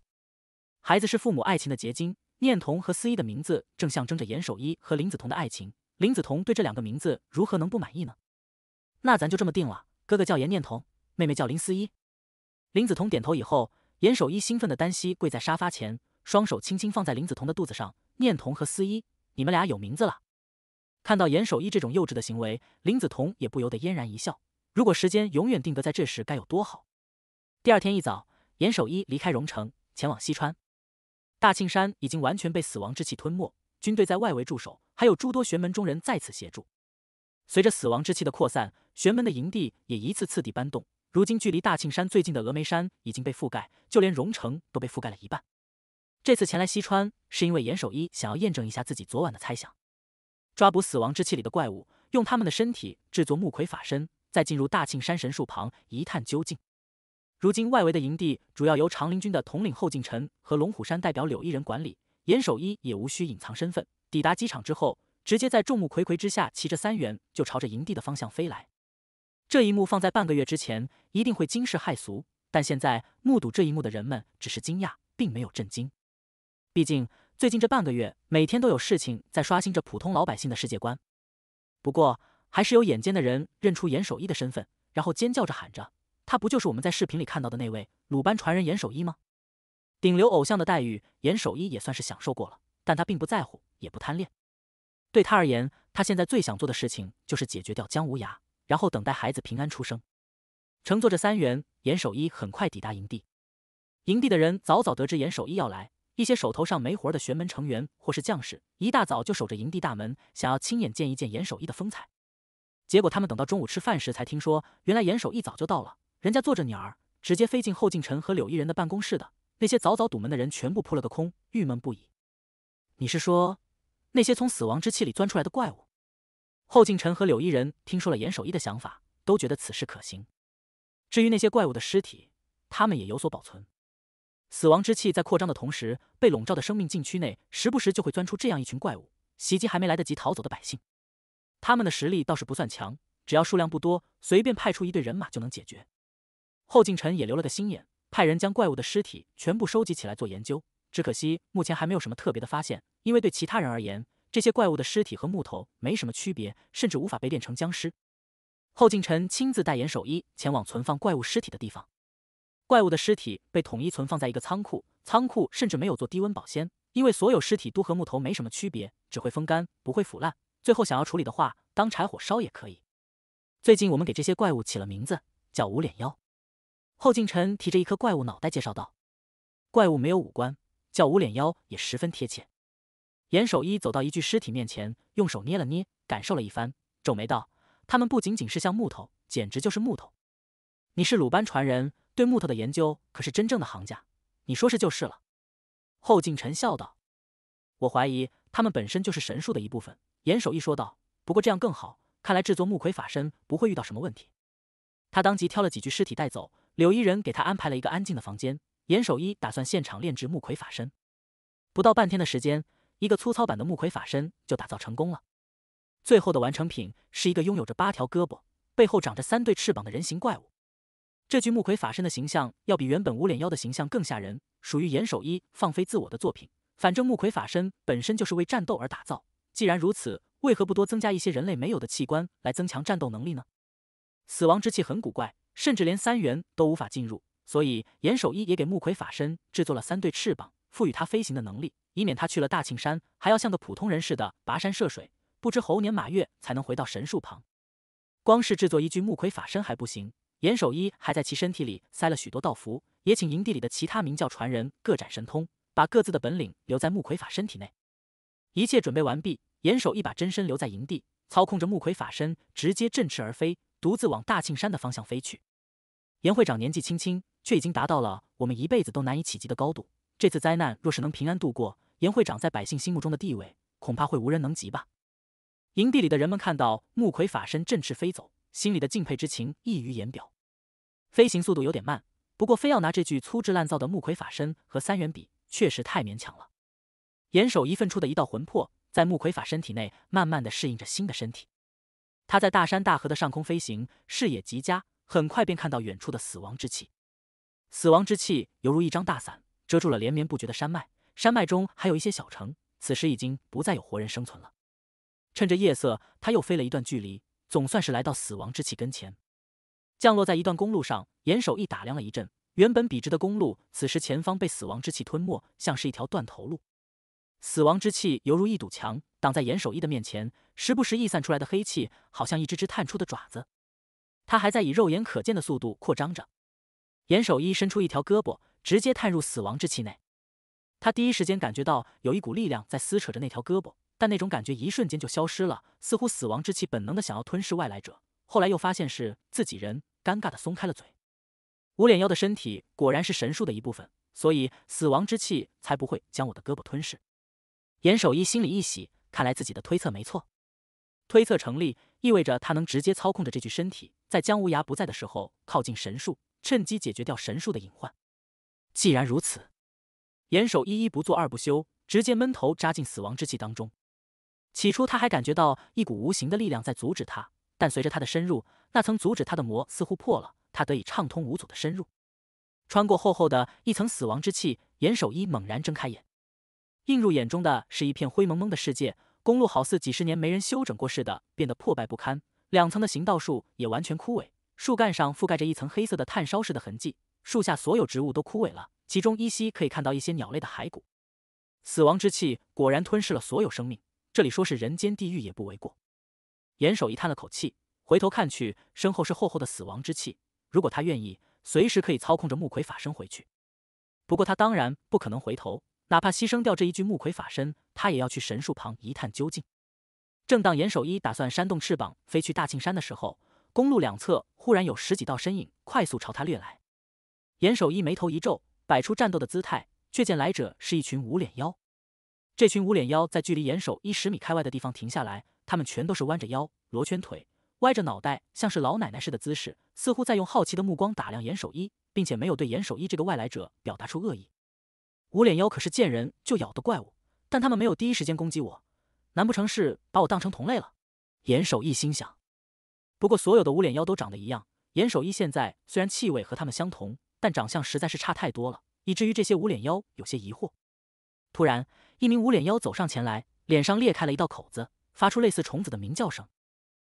孩子是父母爱情的结晶，念童和司一的名字正象征着严守一和林子彤的爱情。林子彤对这两个名字如何能不满意呢？那咱就这么定了，哥哥叫严念童，妹妹叫林司一。林子彤点头以后，严守一兴奋的单膝跪在沙发前，双手轻轻放在林子彤的肚子上。念童和司一，你们俩有名字了。看到严守一这种幼稚的行为，林子彤也不由得嫣然一笑。如果时间永远定格在这时，该有多好！第二天一早，严守一离开荣城，前往西川。大庆山已经完全被死亡之气吞没，军队在外围驻守，还有诸多玄门中人在此协助。随着死亡之气的扩散，玄门的营地也一次次地搬动。如今，距离大庆山最近的峨眉山已经被覆盖，就连荣城都被覆盖了一半。这次前来西川，是因为严守一想要验证一下自己昨晚的猜想。抓捕死亡之气里的怪物，用他们的身体制作木魁法身，再进入大庆山神树旁一探究竟。如今外围的营地主要由长林军的统领后进臣和龙虎山代表柳一人管理，严守一也无需隐藏身份。抵达机场之后，直接在众目睽睽之下骑着三元就朝着营地的方向飞来。这一幕放在半个月之前一定会惊世骇俗，但现在目睹这一幕的人们只是惊讶，并没有震惊。毕竟。最近这半个月，每天都有事情在刷新着普通老百姓的世界观。不过，还是有眼尖的人认出严守一的身份，然后尖叫着喊着：“他不就是我们在视频里看到的那位鲁班传人严守一吗？”顶流偶像的待遇，严守一也算是享受过了，但他并不在乎，也不贪恋。对他而言，他现在最想做的事情就是解决掉姜无涯，然后等待孩子平安出生。乘坐着三元，严守一很快抵达营地。营地的人早早得知严守一要来。一些手头上没活的玄门成员或是将士，一大早就守着营地大门，想要亲眼见一见严守一的风采。结果他们等到中午吃饭时，才听说原来严守一早就到了，人家坐着鸟儿直接飞进后进臣和柳依人的办公室的。那些早早堵门的人全部扑了个空，郁闷不已。你是说那些从死亡之气里钻出来的怪物？后进臣和柳依人听说了严守一的想法，都觉得此事可行。至于那些怪物的尸体，他们也有所保存。死亡之气在扩张的同时，被笼罩的生命禁区内，时不时就会钻出这样一群怪物，袭击还没来得及逃走的百姓。他们的实力倒是不算强，只要数量不多，随便派出一队人马就能解决。后进臣也留了个心眼，派人将怪物的尸体全部收集起来做研究。只可惜目前还没有什么特别的发现，因为对其他人而言，这些怪物的尸体和木头没什么区别，甚至无法被炼成僵尸。后进臣亲自带严守一前往存放怪物尸体的地方。怪物的尸体被统一存放在一个仓库，仓库甚至没有做低温保鲜，因为所有尸体都和木头没什么区别，只会风干，不会腐烂。最后想要处理的话，当柴火烧也可以。最近我们给这些怪物起了名字，叫无脸妖。后进臣提着一颗怪物脑袋介绍道：“怪物没有五官，叫无脸妖也十分贴切。”严守一走到一具尸体面前，用手捏了捏，感受了一番，皱眉道：“他们不仅仅是像木头，简直就是木头。”你是鲁班传人。对木头的研究可是真正的行家，你说是就是了。”后进臣笑道，“我怀疑他们本身就是神树的一部分。”严守一说道，“不过这样更好，看来制作木魁法身不会遇到什么问题。”他当即挑了几具尸体带走，柳依人给他安排了一个安静的房间。严守一打算现场炼制木魁法身。不到半天的时间，一个粗糙版的木魁法身就打造成功了。最后的完成品是一个拥有着八条胳膊、背后长着三对翅膀的人形怪物。这具木魁法身的形象要比原本无脸妖的形象更吓人，属于严守一放飞自我的作品。反正木魁法身本身就是为战斗而打造，既然如此，为何不多增加一些人类没有的器官来增强战斗能力呢？死亡之气很古怪，甚至连三元都无法进入，所以严守一也给木魁法身制作了三对翅膀，赋予他飞行的能力，以免他去了大庆山还要像个普通人似的跋山涉水，不知猴年马月才能回到神树旁。光是制作一具木魁法身还不行。严守一还在其身体里塞了许多道符，也请营地里的其他明教传人各展神通，把各自的本领留在木魁法身体内。一切准备完毕，严守一把真身留在营地，操控着木魁法身直接振翅而飞，独自往大庆山的方向飞去。严会长年纪轻轻，却已经达到了我们一辈子都难以企及的高度。这次灾难若是能平安度过，严会长在百姓心目中的地位恐怕会无人能及吧？营地里的人们看到木魁法身振翅飞走，心里的敬佩之情溢于言表。飞行速度有点慢，不过非要拿这具粗制滥造的木魁法身和三元比，确实太勉强了。严守一份出的一道魂魄，在木魁法身体内慢慢的适应着新的身体。他在大山大河的上空飞行，视野极佳，很快便看到远处的死亡之气。死亡之气犹如一张大伞，遮住了连绵不绝的山脉。山脉中还有一些小城，此时已经不再有活人生存了。趁着夜色，他又飞了一段距离，总算是来到死亡之气跟前。降落在一段公路上，严守一打量了一阵，原本笔直的公路，此时前方被死亡之气吞没，像是一条断头路。死亡之气犹如一堵墙挡在严守一的面前，时不时溢散出来的黑气，好像一只只探出的爪子。他还在以肉眼可见的速度扩张着。严守一伸出一条胳膊，直接探入死亡之气内。他第一时间感觉到有一股力量在撕扯着那条胳膊，但那种感觉一瞬间就消失了，似乎死亡之气本能的想要吞噬外来者，后来又发现是自己人。尴尬的松开了嘴，无脸妖的身体果然是神树的一部分，所以死亡之气才不会将我的胳膊吞噬。严守一心里一喜，看来自己的推测没错，推测成立，意味着他能直接操控着这具身体，在姜无涯不在的时候靠近神树，趁机解决掉神树的隐患。既然如此，严守一一不做二不休，直接闷头扎进死亡之气当中。起初他还感觉到一股无形的力量在阻止他。但随着他的深入，那层阻止他的膜似乎破了，他得以畅通无阻的深入，穿过厚厚的一层死亡之气。严守一猛然睁开眼，映入眼中的是一片灰蒙蒙的世界。公路好似几十年没人修整过似的，变得破败不堪。两层的行道树也完全枯萎，树干上覆盖着一层黑色的炭烧似的痕迹。树下所有植物都枯萎了，其中依稀可以看到一些鸟类的骸骨。死亡之气果然吞噬了所有生命，这里说是人间地狱也不为过。严守一叹了口气，回头看去，身后是厚厚的死亡之气。如果他愿意，随时可以操控着木魁法身回去。不过他当然不可能回头，哪怕牺牲掉这一具木魁法身，他也要去神树旁一探究竟。正当严守一打算扇动翅膀飞去大庆山的时候，公路两侧忽然有十几道身影快速朝他掠来。严守一眉头一皱，摆出战斗的姿态，却见来者是一群无脸妖。这群无脸妖在距离严守一十米开外的地方停下来。他们全都是弯着腰、罗圈腿、歪着脑袋，像是老奶奶似的姿势，似乎在用好奇的目光打量严守一，并且没有对严守一这个外来者表达出恶意。无脸妖可是见人就咬的怪物，但他们没有第一时间攻击我，难不成是把我当成同类了？严守一心想。不过所有的无脸妖都长得一样，严守一现在虽然气味和他们相同，但长相实在是差太多了，以至于这些无脸妖有些疑惑。突然，一名无脸妖走上前来，脸上裂开了一道口子。发出类似虫子的鸣叫声，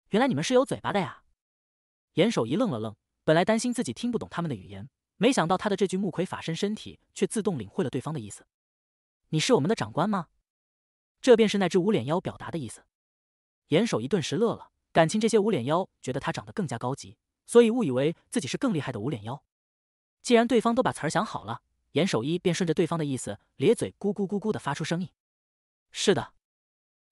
原来你们是有嘴巴的呀！严守一愣了愣，本来担心自己听不懂他们的语言，没想到他的这具木葵法身身体却自动领会了对方的意思。你是我们的长官吗？这便是那只无脸妖表达的意思。严守一顿时乐了，感情这些无脸妖觉得他长得更加高级，所以误以为自己是更厉害的无脸妖。既然对方都把词儿想好了，严守一便顺着对方的意思，咧嘴咕咕咕咕的发出声音。是的。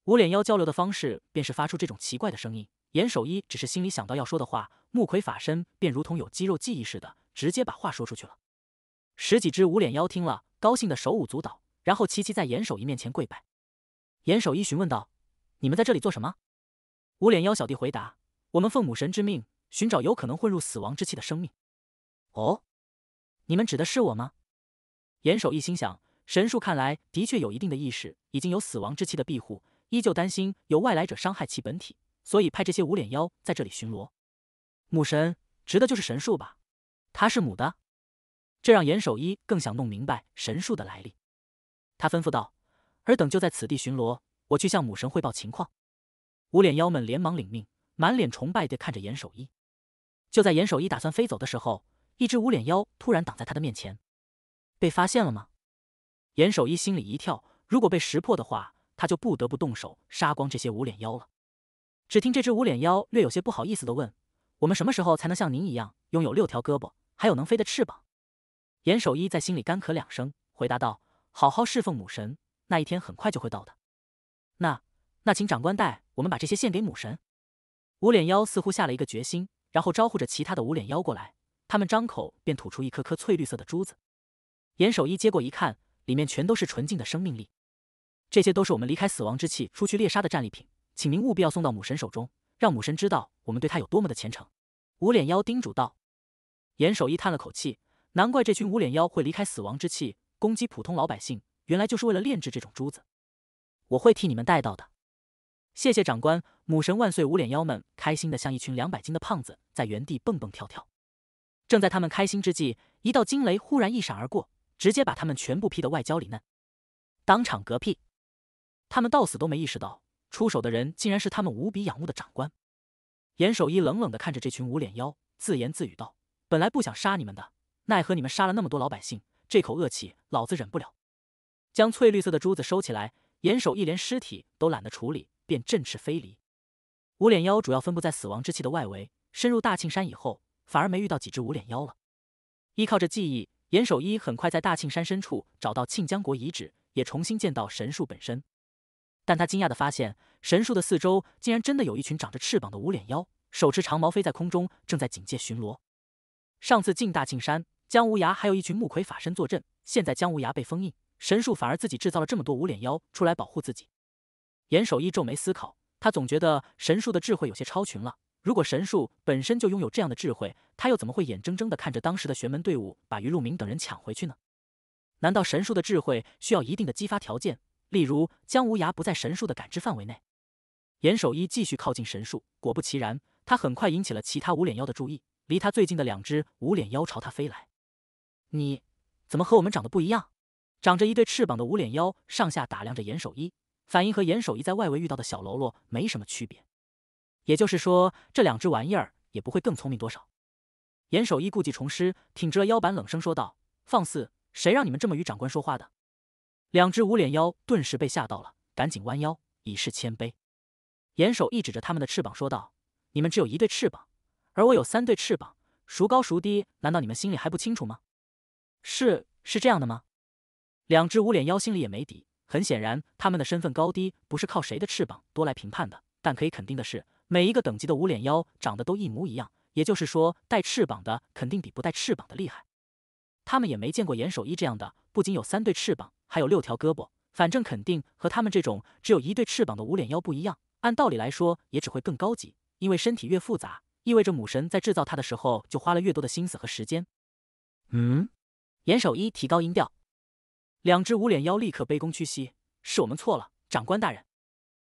无脸妖交流的方式便是发出这种奇怪的声音。严守一只是心里想到要说的话，木魁法身便如同有肌肉记忆似的，直接把话说出去了。十几只无脸妖听了，高兴的手舞足蹈，然后齐齐在严守一面前跪拜。严守一询问道：“你们在这里做什么？”无脸妖小弟回答：“我们奉母神之命，寻找有可能混入死亡之气的生命。”“哦，你们指的是我吗？”严守一心想，神树看来的确有一定的意识，已经有死亡之气的庇护。依旧担心有外来者伤害其本体，所以派这些无脸妖在这里巡逻。母神，指的就是神树吧？它是母的，这让严守一更想弄明白神树的来历。他吩咐道：“尔等就在此地巡逻，我去向母神汇报情况。”无脸妖们连忙领命，满脸崇拜地看着严守一。就在严守一打算飞走的时候，一只无脸妖突然挡在他的面前。被发现了吗？严守一心里一跳，如果被识破的话。他就不得不动手杀光这些无脸妖了。只听这只无脸妖略有些不好意思地问：“我们什么时候才能像您一样拥有六条胳膊，还有能飞的翅膀？”严守一在心里干咳两声，回答道：“好好侍奉母神，那一天很快就会到的。”“那……那请长官带我们把这些献给母神。”无脸妖似乎下了一个决心，然后招呼着其他的无脸妖过来。他们张口便吐出一颗颗翠绿色的珠子。严守一接过一看，里面全都是纯净的生命力。这些都是我们离开死亡之气出去猎杀的战利品，请您务必要送到母神手中，让母神知道我们对他有多么的虔诚。无脸妖叮嘱道。严守一叹了口气，难怪这群无脸妖会离开死亡之气攻击普通老百姓，原来就是为了炼制这种珠子。我会替你们带到的，谢谢长官，母神万岁！无脸妖们开心的像一群两百斤的胖子，在原地蹦蹦跳跳。正在他们开心之际，一道惊雷忽然一闪而过，直接把他们全部劈得外焦里嫩，当场嗝屁。他们到死都没意识到，出手的人竟然是他们无比仰慕的长官严守一。冷冷的看着这群无脸妖，自言自语道：“本来不想杀你们的，奈何你们杀了那么多老百姓，这口恶气老子忍不了。”将翠绿色的珠子收起来，严守一连尸体都懒得处理，便振翅飞离。无脸妖主要分布在死亡之气的外围，深入大庆山以后，反而没遇到几只无脸妖了。依靠着记忆，严守一很快在大庆山深处找到庆江国遗址，也重新见到神树本身。但他惊讶地发现，神树的四周竟然真的有一群长着翅膀的无脸妖，手持长矛飞在空中，正在警戒巡逻。上次进大庆山，姜无涯还有一群木魁法身坐镇，现在姜无涯被封印，神树反而自己制造了这么多无脸妖出来保护自己。严守一皱眉思考，他总觉得神树的智慧有些超群了。如果神树本身就拥有这样的智慧，他又怎么会眼睁睁地看着当时的玄门队伍把于路明等人抢回去呢？难道神树的智慧需要一定的激发条件？例如姜无涯不在神树的感知范围内，严守一继续靠近神树，果不其然，他很快引起了其他无脸妖的注意。离他最近的两只无脸妖朝他飞来，你，怎么和我们长得不一样？长着一对翅膀的无脸妖上下打量着严守一，反应和严守一在外围遇到的小喽啰没什么区别，也就是说，这两只玩意儿也不会更聪明多少。严守一故技重施，挺直了腰板，冷声说道：“放肆！谁让你们这么与长官说话的？”两只无脸妖顿时被吓到了，赶紧弯腰以示谦卑。严守一指着他们的翅膀说道：“你们只有一对翅膀，而我有三对翅膀，孰高孰低？难道你们心里还不清楚吗？”“是是这样的吗？”两只无脸妖心里也没底。很显然，他们的身份高低不是靠谁的翅膀多来评判的。但可以肯定的是，每一个等级的无脸妖长得都一模一样，也就是说，带翅膀的肯定比不带翅膀的厉害。他们也没见过严守一这样的，不仅有三对翅膀。还有六条胳膊，反正肯定和他们这种只有一对翅膀的无脸妖不一样。按道理来说，也只会更高级，因为身体越复杂，意味着母神在制造它的时候就花了越多的心思和时间。嗯，严守一提高音调，两只无脸妖立刻卑躬屈膝：“是我们错了，长官大人，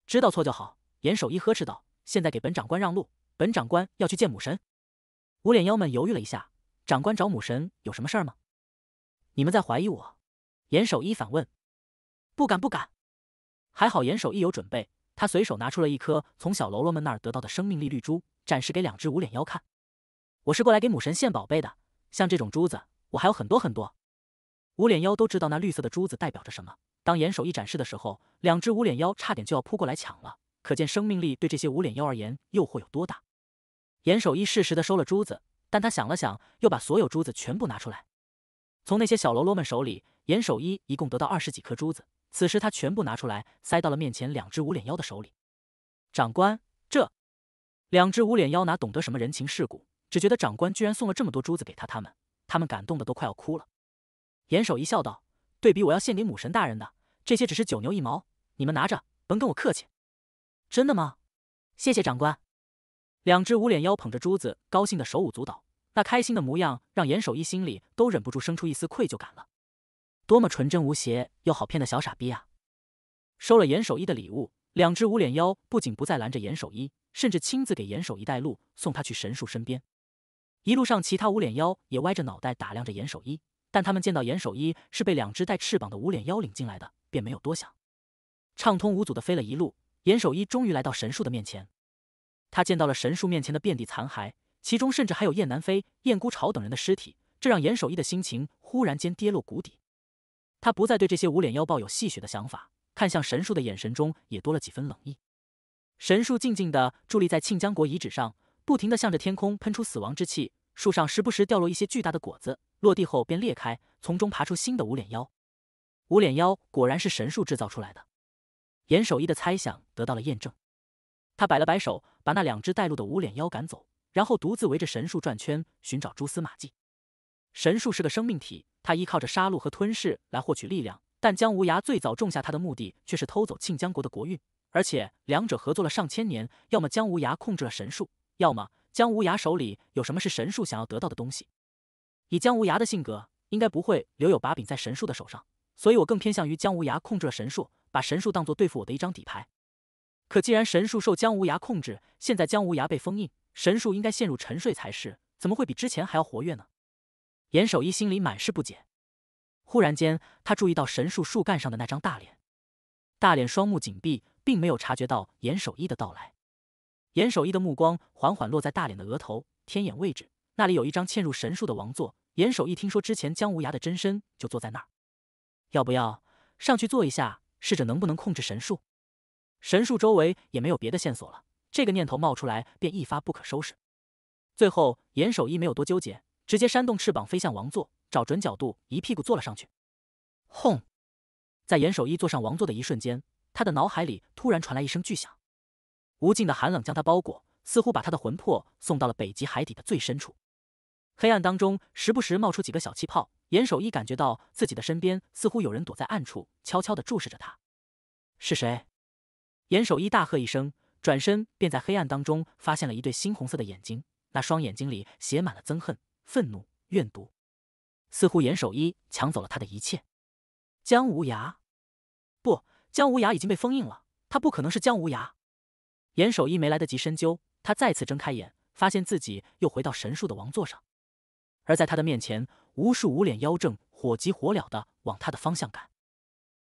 知道错就好。”严守一呵斥道：“现在给本长官让路，本长官要去见母神。”无脸妖们犹豫了一下：“长官找母神有什么事儿吗？”“你们在怀疑我？”严守一反问：“不敢不敢。”还好严守一有准备，他随手拿出了一颗从小喽啰们那儿得到的生命力绿珠，展示给两只无脸妖看。“我是过来给母神献宝贝的，像这种珠子，我还有很多很多。”无脸妖都知道那绿色的珠子代表着什么。当严守一展示的时候，两只无脸妖差点就要扑过来抢了，可见生命力对这些无脸妖而言诱惑有多大。严守一适时的收了珠子，但他想了想，又把所有珠子全部拿出来，从那些小喽啰们手里。严守一一共得到二十几颗珠子，此时他全部拿出来，塞到了面前两只无脸妖的手里。长官，这两只无脸妖哪懂得什么人情世故，只觉得长官居然送了这么多珠子给他，他们，他们感动的都快要哭了。严守一笑道：“对比我要献给母神大人的，这些只是九牛一毛，你们拿着，甭跟我客气。”“真的吗？谢谢长官。”两只无脸妖捧着珠子，高兴的手舞足蹈，那开心的模样让严守一心里都忍不住生出一丝愧疚感了。多么纯真无邪又好骗的小傻逼啊！收了严守一的礼物，两只无脸妖不仅不再拦着严守一，甚至亲自给严守一带路，送他去神树身边。一路上，其他无脸妖也歪着脑袋打量着严守一，但他们见到严守一是被两只带翅膀的无脸妖领进来的，便没有多想，畅通无阻的飞了一路。严守一终于来到神树的面前，他见到了神树面前的遍地残骸，其中甚至还有燕南飞、燕孤潮等人的尸体，这让严守一的心情忽然间跌落谷底。他不再对这些无脸妖抱有戏谑的想法，看向神树的眼神中也多了几分冷意。神树静静的伫立在庆江国遗址上，不停地向着天空喷出死亡之气，树上时不时掉落一些巨大的果子，落地后便裂开，从中爬出新的无脸妖。无脸妖果然是神树制造出来的，严守一的猜想得到了验证。他摆了摆手，把那两只带路的无脸妖赶走，然后独自围着神树转圈，寻找蛛丝马迹。神树是个生命体。他依靠着杀戮和吞噬来获取力量，但姜无涯最早种下他的目的却是偷走庆江国的国运，而且两者合作了上千年，要么姜无涯控制了神树，要么姜无涯手里有什么是神树想要得到的东西。以姜无涯的性格，应该不会留有把柄在神树的手上，所以我更偏向于姜无涯控制了神树，把神树当做对付我的一张底牌。可既然神树受姜无涯控制，现在姜无涯被封印，神树应该陷入沉睡才是，怎么会比之前还要活跃呢？严守一心里满是不解。忽然间，他注意到神树树干上的那张大脸。大脸双目紧闭，并没有察觉到严守一的到来。严守一的目光缓缓落在大脸的额头天眼位置，那里有一张嵌入神树的王座。严守一听说之前姜无涯的真身就坐在那儿，要不要上去坐一下，试着能不能控制神树？神树周围也没有别的线索了。这个念头冒出来，便一发不可收拾。最后，严守一没有多纠结。直接扇动翅膀飞向王座，找准角度，一屁股坐了上去。轰！在严守一坐上王座的一瞬间，他的脑海里突然传来一声巨响，无尽的寒冷将他包裹，似乎把他的魂魄送到了北极海底的最深处。黑暗当中，时不时冒出几个小气泡。严守一感觉到自己的身边似乎有人躲在暗处，悄悄地注视着他。是谁？严守一大喝一声，转身便在黑暗当中发现了一对猩红色的眼睛。那双眼睛里写满了憎恨。愤怒、怨毒，似乎严守一抢走了他的一切。姜无涯，不，姜无涯已经被封印了，他不可能是姜无涯。严守一没来得及深究，他再次睁开眼，发现自己又回到神树的王座上。而在他的面前，无数无脸妖正火急火燎的往他的方向赶。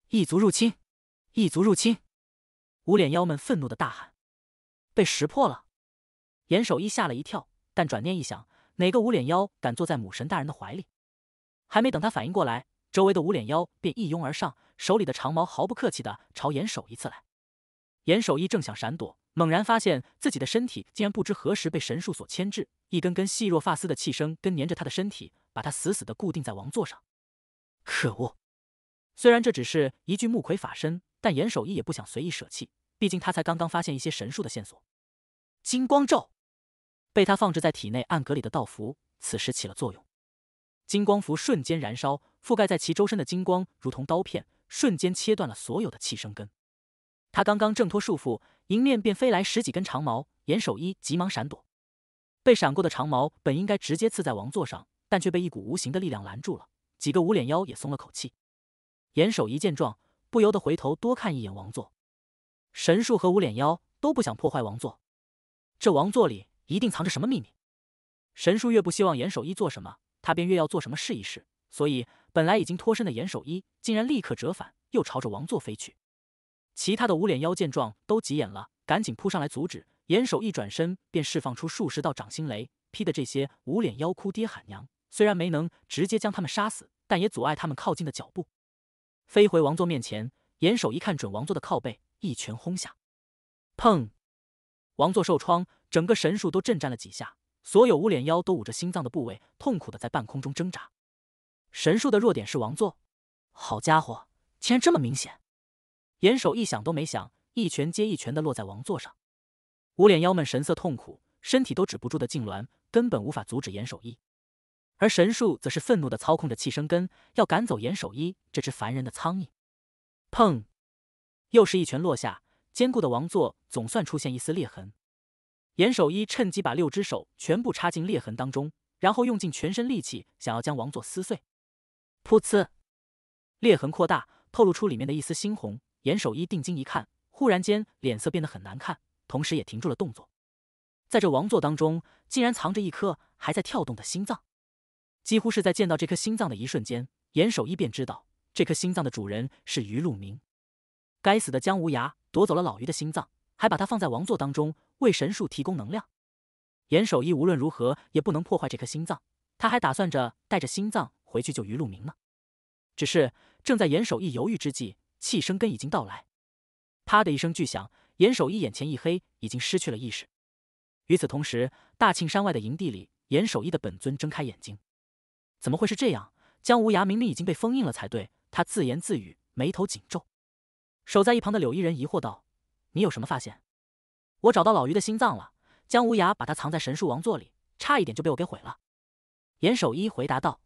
异族入侵！异族入侵！无脸妖们愤怒的大喊。被识破了！严守一吓了一跳，但转念一想。哪个无脸妖敢坐在母神大人的怀里？还没等他反应过来，周围的无脸妖便一拥而上，手里的长矛毫不客气地朝严守一刺来。严守一正想闪躲，猛然发现自己的身体竟然不知何时被神术所牵制，一根根细弱发丝的气声跟粘着他的身体，把他死死地固定在王座上。可恶！虽然这只是一具木魁法身，但严守一也不想随意舍弃，毕竟他才刚刚发现一些神术的线索。金光咒。被他放置在体内暗格里的道符，此时起了作用。金光符瞬间燃烧，覆盖在其周身的金光如同刀片，瞬间切断了所有的气生根。他刚刚挣脱束缚，迎面便飞来十几根长矛。严守一急忙闪躲，被闪过的长矛本应该直接刺在王座上，但却被一股无形的力量拦住了。几个无脸妖也松了口气。严守一见状，不由得回头多看一眼王座。神树和无脸妖都不想破坏王座，这王座里。一定藏着什么秘密。神树越不希望严守一做什么，他便越要做什么试一试。所以，本来已经脱身的严守一，竟然立刻折返，又朝着王座飞去。其他的无脸妖见状都急眼了，赶紧扑上来阻止。严守一转身便释放出数十道掌心雷，劈的这些无脸妖哭爹喊娘。虽然没能直接将他们杀死，但也阻碍他们靠近的脚步。飞回王座面前，严守一看准王座的靠背，一拳轰下，砰！王座受创。整个神树都震颤了几下，所有无脸妖都捂着心脏的部位，痛苦的在半空中挣扎。神树的弱点是王座，好家伙，竟然这么明显！严守一想都没想，一拳接一拳的落在王座上。无脸妖们神色痛苦，身体都止不住的痉挛，根本无法阻止严守一。而神树则是愤怒的操控着气生根，要赶走严守一这只烦人的苍蝇。砰！又是一拳落下，坚固的王座总算出现一丝裂痕。严守一趁机把六只手全部插进裂痕当中，然后用尽全身力气想要将王座撕碎。噗呲，裂痕扩大，透露出里面的一丝猩红。严守一定睛一看，忽然间脸色变得很难看，同时也停住了动作。在这王座当中，竟然藏着一颗还在跳动的心脏。几乎是在见到这颗心脏的一瞬间，严守一便知道这颗心脏的主人是于路明。该死的姜无涯，夺走了老于的心脏。还把它放在王座当中，为神树提供能量。严守义无论如何也不能破坏这颗心脏，他还打算着带着心脏回去救于陆明呢。只是正在严守义犹豫之际，气生根已经到来。啪的一声巨响，严守义眼前一黑，已经失去了意识。与此同时，大庆山外的营地里，严守义的本尊睁开眼睛：“怎么会是这样？江无涯明明已经被封印了才对。”他自言自语，眉头紧皱。守在一旁的柳依人疑惑道。你有什么发现？我找到老于的心脏了，姜无涯把他藏在神树王座里，差一点就被我给毁了。严守一回答道。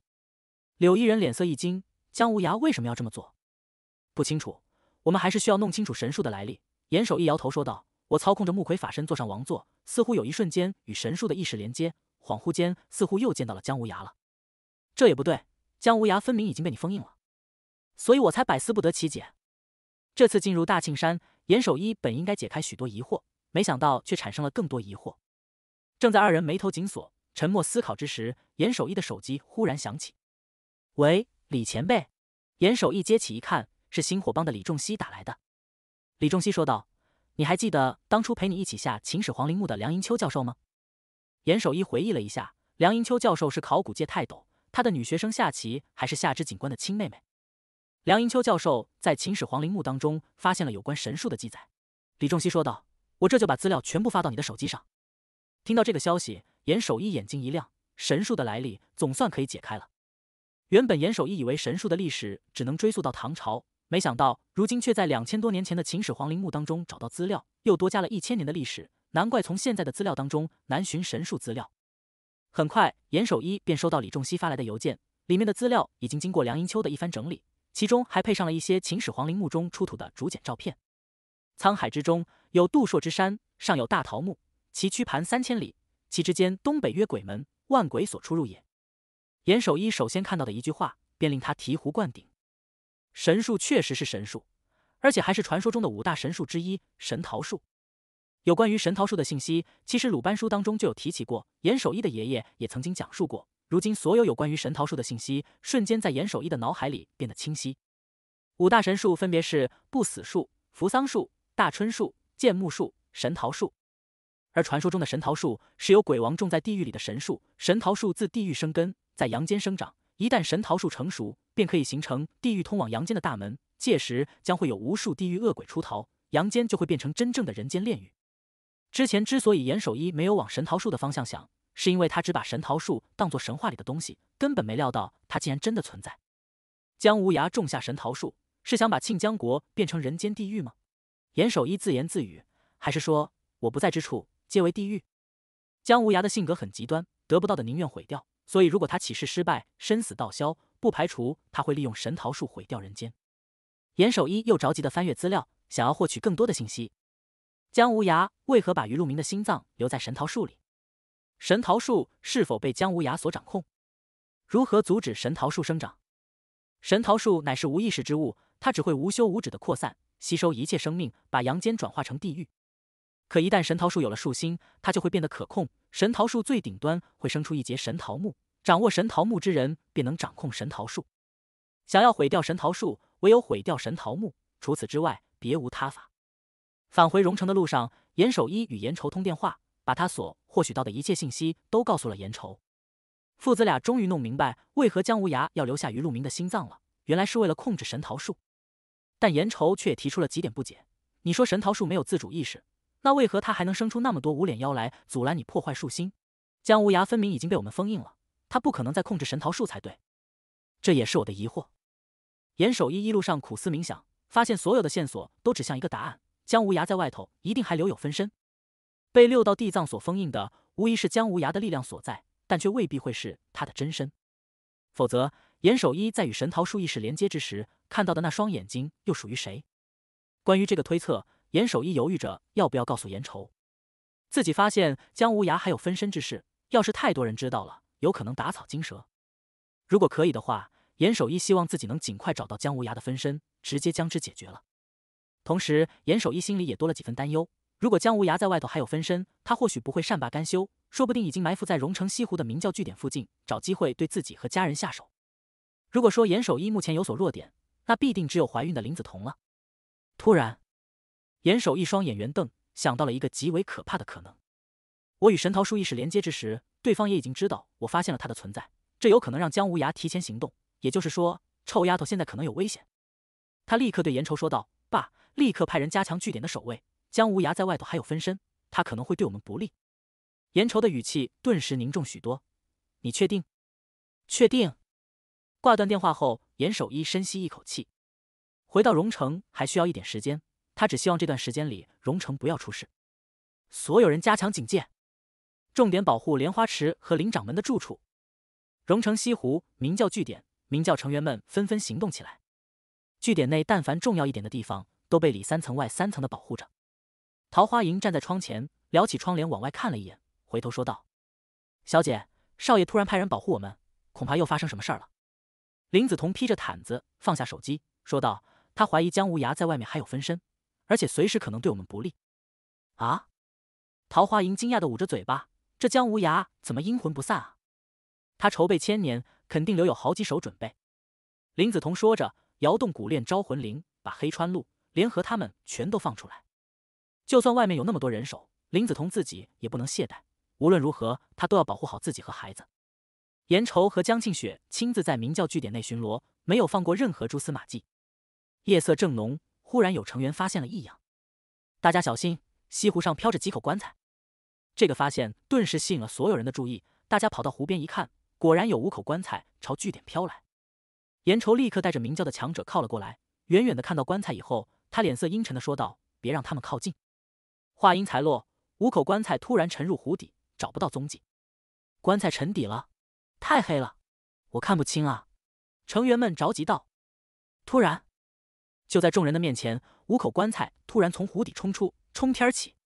柳依人脸色一惊，姜无涯为什么要这么做？不清楚。我们还是需要弄清楚神树的来历。严守一摇头说道：“我操控着木魁法身坐上王座，似乎有一瞬间与神树的意识连接，恍惚间似乎又见到了姜无涯了。这也不对，姜无涯分明已经被你封印了，所以我才百思不得其解。这次进入大庆山……”严守一本应该解开许多疑惑，没想到却产生了更多疑惑。正在二人眉头紧锁、沉默思考之时，严守一的手机忽然响起。喂，李前辈。严守一接起一看，是星火帮的李仲熙打来的。李仲熙说道：“你还记得当初陪你一起下秦始皇陵墓的梁银秋教授吗？”严守一回忆了一下，梁银秋教授是考古界泰斗，他的女学生夏琪还是夏之警官的亲妹妹。梁银秋教授在秦始皇陵墓当中发现了有关神树的记载，李仲熙说道：“我这就把资料全部发到你的手机上。”听到这个消息，严守一眼睛一亮，神树的来历总算可以解开了。原本严守一以为神树的历史只能追溯到唐朝，没想到如今却在两千多年前的秦始皇陵墓当中找到资料，又多加了一千年的历史。难怪从现在的资料当中难寻神树资料。很快，严守一便收到李仲熙发来的邮件，里面的资料已经经过梁银秋的一番整理。其中还配上了一些秦始皇陵墓中出土的竹简照片。沧海之中有杜朔之山，上有大桃木，其曲盘三千里。其之间东北曰鬼门，万鬼所出入也。严守一首先看到的一句话，便令他醍醐灌顶。神树确实是神树，而且还是传说中的五大神树之一——神桃树。有关于神桃树的信息，其实《鲁班书》当中就有提起过，严守一的爷爷也曾经讲述过。如今，所有有关于神桃树的信息，瞬间在严守一的脑海里变得清晰。五大神树分别是不死树、扶桑树、大椿树、剑木树、神桃树。而传说中的神桃树，是由鬼王种在地狱里的神树。神桃树自地狱生根，在阳间生长。一旦神桃树成熟，便可以形成地狱通往阳间的大门。届时将会有无数地狱恶鬼出逃，阳间就会变成真正的人间炼狱。之前之所以严守一没有往神桃树的方向想。是因为他只把神桃树当作神话里的东西，根本没料到它竟然真的存在。姜无涯种下神桃树，是想把庆江国变成人间地狱吗？严守一自言自语，还是说我不在之处皆为地狱？姜无涯的性格很极端，得不到的宁愿毁掉，所以如果他起誓失败，生死道消，不排除他会利用神桃树毁掉人间。严守一又着急地翻阅资料，想要获取更多的信息。姜无涯为何把余路明的心脏留在神桃树里？神桃树是否被姜无涯所掌控？如何阻止神桃树生长？神桃树乃是无意识之物，它只会无休无止的扩散，吸收一切生命，把阳间转化成地狱。可一旦神桃树有了树心，它就会变得可控。神桃树最顶端会生出一节神桃木，掌握神桃木之人便能掌控神桃树。想要毁掉神桃树，唯有毁掉神桃木，除此之外别无他法。返回荣城的路上，严守一与严愁通电话。把他所获取到的一切信息都告诉了严愁，父子俩终于弄明白为何姜无涯要留下于陆明的心脏了。原来是为了控制神桃树，但严愁却也提出了几点不解。你说神桃树没有自主意识，那为何他还能生出那么多无脸妖来阻拦你破坏树心？姜无涯分明已经被我们封印了，他不可能再控制神桃树才对。这也是我的疑惑。严守一一路上苦思冥想，发现所有的线索都指向一个答案：姜无涯在外头一定还留有分身。被六道地藏所封印的，无疑是姜无涯的力量所在，但却未必会是他的真身。否则，严守一在与神桃树意识连接之时，看到的那双眼睛又属于谁？关于这个推测，严守一犹豫着要不要告诉严愁。自己发现姜无涯还有分身之事，要是太多人知道了，有可能打草惊蛇。如果可以的话，严守一希望自己能尽快找到姜无涯的分身，直接将之解决了。同时，严守一心里也多了几分担忧。如果姜无涯在外头还有分身，他或许不会善罢甘休，说不定已经埋伏在荣城西湖的明教据点附近，找机会对自己和家人下手。如果说严守一目前有所弱点，那必定只有怀孕的林子彤了。突然，严守一双眼圆瞪，想到了一个极为可怕的可能：我与神桃树意识连接之时，对方也已经知道我发现了他的存在，这有可能让姜无涯提前行动。也就是说，臭丫头现在可能有危险。他立刻对严愁说道：“爸，立刻派人加强据点的守卫。”姜无涯在外头还有分身，他可能会对我们不利。严愁的语气顿时凝重许多。你确定？确定。挂断电话后，严守一深吸一口气，回到荣城还需要一点时间。他只希望这段时间里荣城不要出事。所有人加强警戒，重点保护莲花池和灵掌门的住处。荣城西湖明教据点，明教成员们纷纷行动起来。据点内，但凡重要一点的地方，都被里三层外三层的保护着。桃花莹站在窗前，撩起窗帘往外看了一眼，回头说道：“小姐，少爷突然派人保护我们，恐怕又发生什么事了。”林子彤披着毯子放下手机，说道：“他怀疑姜无涯在外面还有分身，而且随时可能对我们不利。”啊！桃花莹惊讶的捂着嘴巴：“这姜无涯怎么阴魂不散啊？他筹备千年，肯定留有好几手准备。”林子彤说着，摇动古炼招魂铃，把黑川路联合他们全都放出来。就算外面有那么多人手，林子彤自己也不能懈怠。无论如何，他都要保护好自己和孩子。严愁和江庆雪亲自在明教据点内巡逻，没有放过任何蛛丝马迹。夜色正浓，忽然有成员发现了异样，大家小心！西湖上飘着几口棺材。这个发现顿时吸引了所有人的注意，大家跑到湖边一看，果然有五口棺材朝据点飘来。严愁立刻带着明教的强者靠了过来，远远的看到棺材以后，他脸色阴沉的说道：“别让他们靠近。”话音才落，五口棺材突然沉入湖底，找不到踪迹。棺材沉底了，太黑了，我看不清啊！成员们着急道。突然，就在众人的面前，五口棺材突然从湖底冲出，冲天起。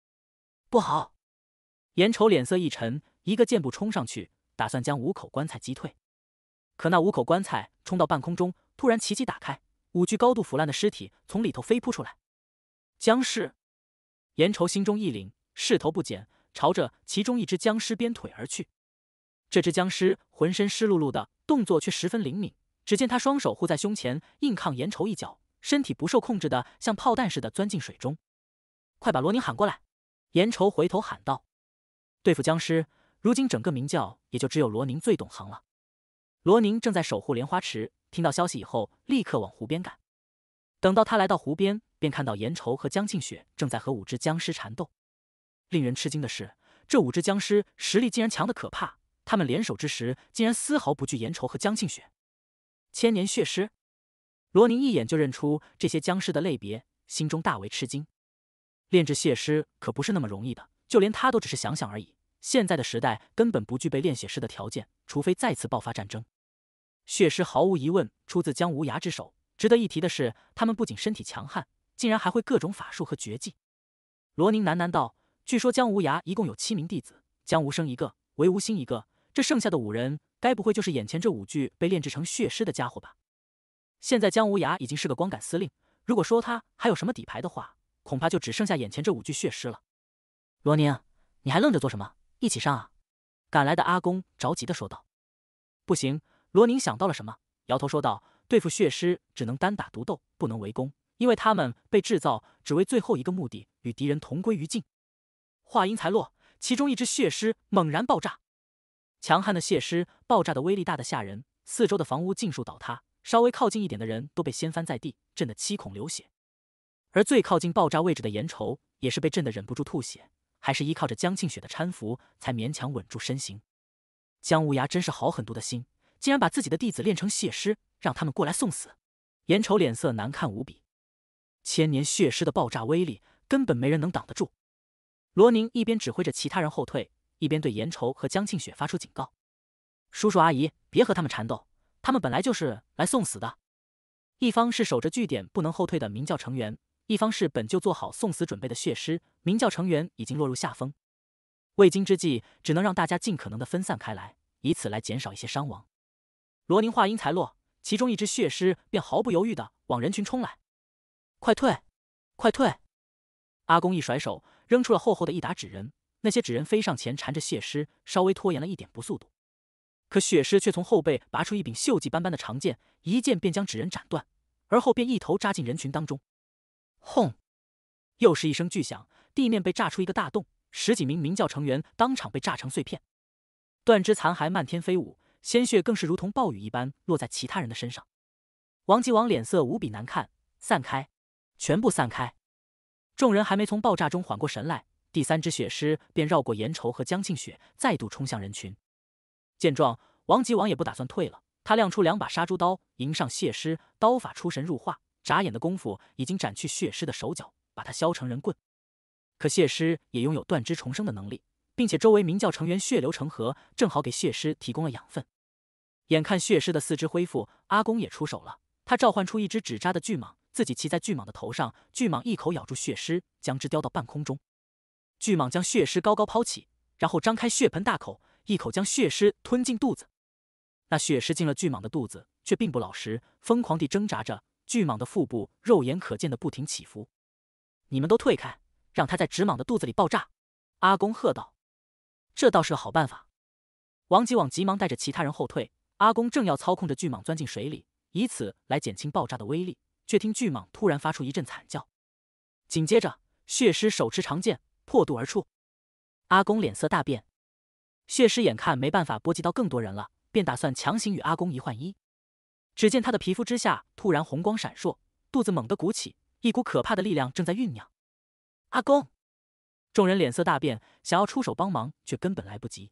不好！严瞅脸色一沉，一个箭步冲上去，打算将五口棺材击退。可那五口棺材冲到半空中，突然齐齐打开，五具高度腐烂的尸体从里头飞扑出来，僵尸。严愁心中一凛，势头不减，朝着其中一只僵尸鞭腿而去。这只僵尸浑身湿漉漉的，动作却十分灵敏。只见他双手护在胸前，硬抗严愁一脚，身体不受控制的像炮弹似的钻进水中。快把罗宁喊过来！严愁回头喊道。对付僵尸，如今整个明教也就只有罗宁最懂行了。罗宁正在守护莲花池，听到消息以后，立刻往湖边赶。等到他来到湖边。便看到严愁和江庆雪正在和五只僵尸缠斗。令人吃惊的是，这五只僵尸实力竟然强得可怕，他们联手之时，竟然丝毫不惧严愁和江庆雪。千年血尸，罗宁一眼就认出这些僵尸的类别，心中大为吃惊。炼制血尸可不是那么容易的，就连他都只是想想而已。现在的时代根本不具备炼血尸的条件，除非再次爆发战争。血尸毫无疑问出自姜无涯之手。值得一提的是，他们不仅身体强悍。竟然还会各种法术和绝技，罗宁喃喃道：“据说姜无涯一共有七名弟子，姜无声一个，韦无心一个，这剩下的五人，该不会就是眼前这五具被炼制成血尸的家伙吧？”现在姜无涯已经是个光杆司令，如果说他还有什么底牌的话，恐怕就只剩下眼前这五具血尸了。罗宁，你还愣着做什么？一起上啊！赶来的阿公着急的说道：“不行！”罗宁想到了什么，摇头说道：“对付血尸只能单打独斗，不能围攻。”因为他们被制造只为最后一个目的，与敌人同归于尽。话音才落，其中一只血尸猛然爆炸，强悍的血尸爆炸的威力大的吓人，四周的房屋尽数倒塌，稍微靠近一点的人都被掀翻在地，震得七孔流血。而最靠近爆炸位置的颜愁也是被震得忍不住吐血，还是依靠着江庆雪的搀扶才勉强稳住身形。姜无涯真是好狠毒的心，竟然把自己的弟子练成血尸，让他们过来送死。颜愁脸色难看无比。千年血尸的爆炸威力根本没人能挡得住。罗宁一边指挥着其他人后退，一边对严愁和江庆雪发出警告：“叔叔阿姨，别和他们缠斗，他们本来就是来送死的。”一方是守着据点不能后退的明教成员，一方是本就做好送死准备的血尸。明教成员已经落入下风，为今之计，只能让大家尽可能的分散开来，以此来减少一些伤亡。罗宁话音才落，其中一只血尸便毫不犹豫的往人群冲来。快退！快退！阿公一甩手，扔出了厚厚的一沓纸人，那些纸人飞上前缠着血尸，稍微拖延了一点不速度。可血尸却从后背拔出一柄锈迹斑斑的长剑，一剑便将纸人斩断，而后便一头扎进人群当中。轰！又是一声巨响，地面被炸出一个大洞，十几名明教成员当场被炸成碎片，断肢残骸漫天飞舞，鲜血更是如同暴雨一般落在其他人的身上。王吉王脸色无比难看，散开。全部散开！众人还没从爆炸中缓过神来，第三只血尸便绕过岩愁和江庆雪，再度冲向人群。见状，王吉王也不打算退了，他亮出两把杀猪刀迎上血尸，刀法出神入化，眨眼的功夫已经斩去血尸的手脚，把它削成人棍。可血尸也拥有断肢重生的能力，并且周围明教成员血流成河，正好给血尸提供了养分。眼看血尸的四肢恢复，阿公也出手了，他召唤出一只纸扎的巨蟒。自己骑在巨蟒的头上，巨蟒一口咬住血尸，将之叼到半空中。巨蟒将血尸高高抛起，然后张开血盆大口，一口将血尸吞进肚子。那血尸进了巨蟒的肚子，却并不老实，疯狂地挣扎着。巨蟒的腹部肉眼可见的不停起伏。你们都退开，让它在直蟒的肚子里爆炸！阿公喝道：“这倒是个好办法。”王吉往急忙带着其他人后退。阿公正要操控着巨蟒钻进水里，以此来减轻爆炸的威力。却听巨蟒突然发出一阵惨叫，紧接着血尸手持长剑破肚而出，阿公脸色大变，血尸眼看没办法波及到更多人了，便打算强行与阿公一换一。只见他的皮肤之下突然红光闪烁，肚子猛地鼓起，一股可怕的力量正在酝酿。阿公，众人脸色大变，想要出手帮忙却根本来不及。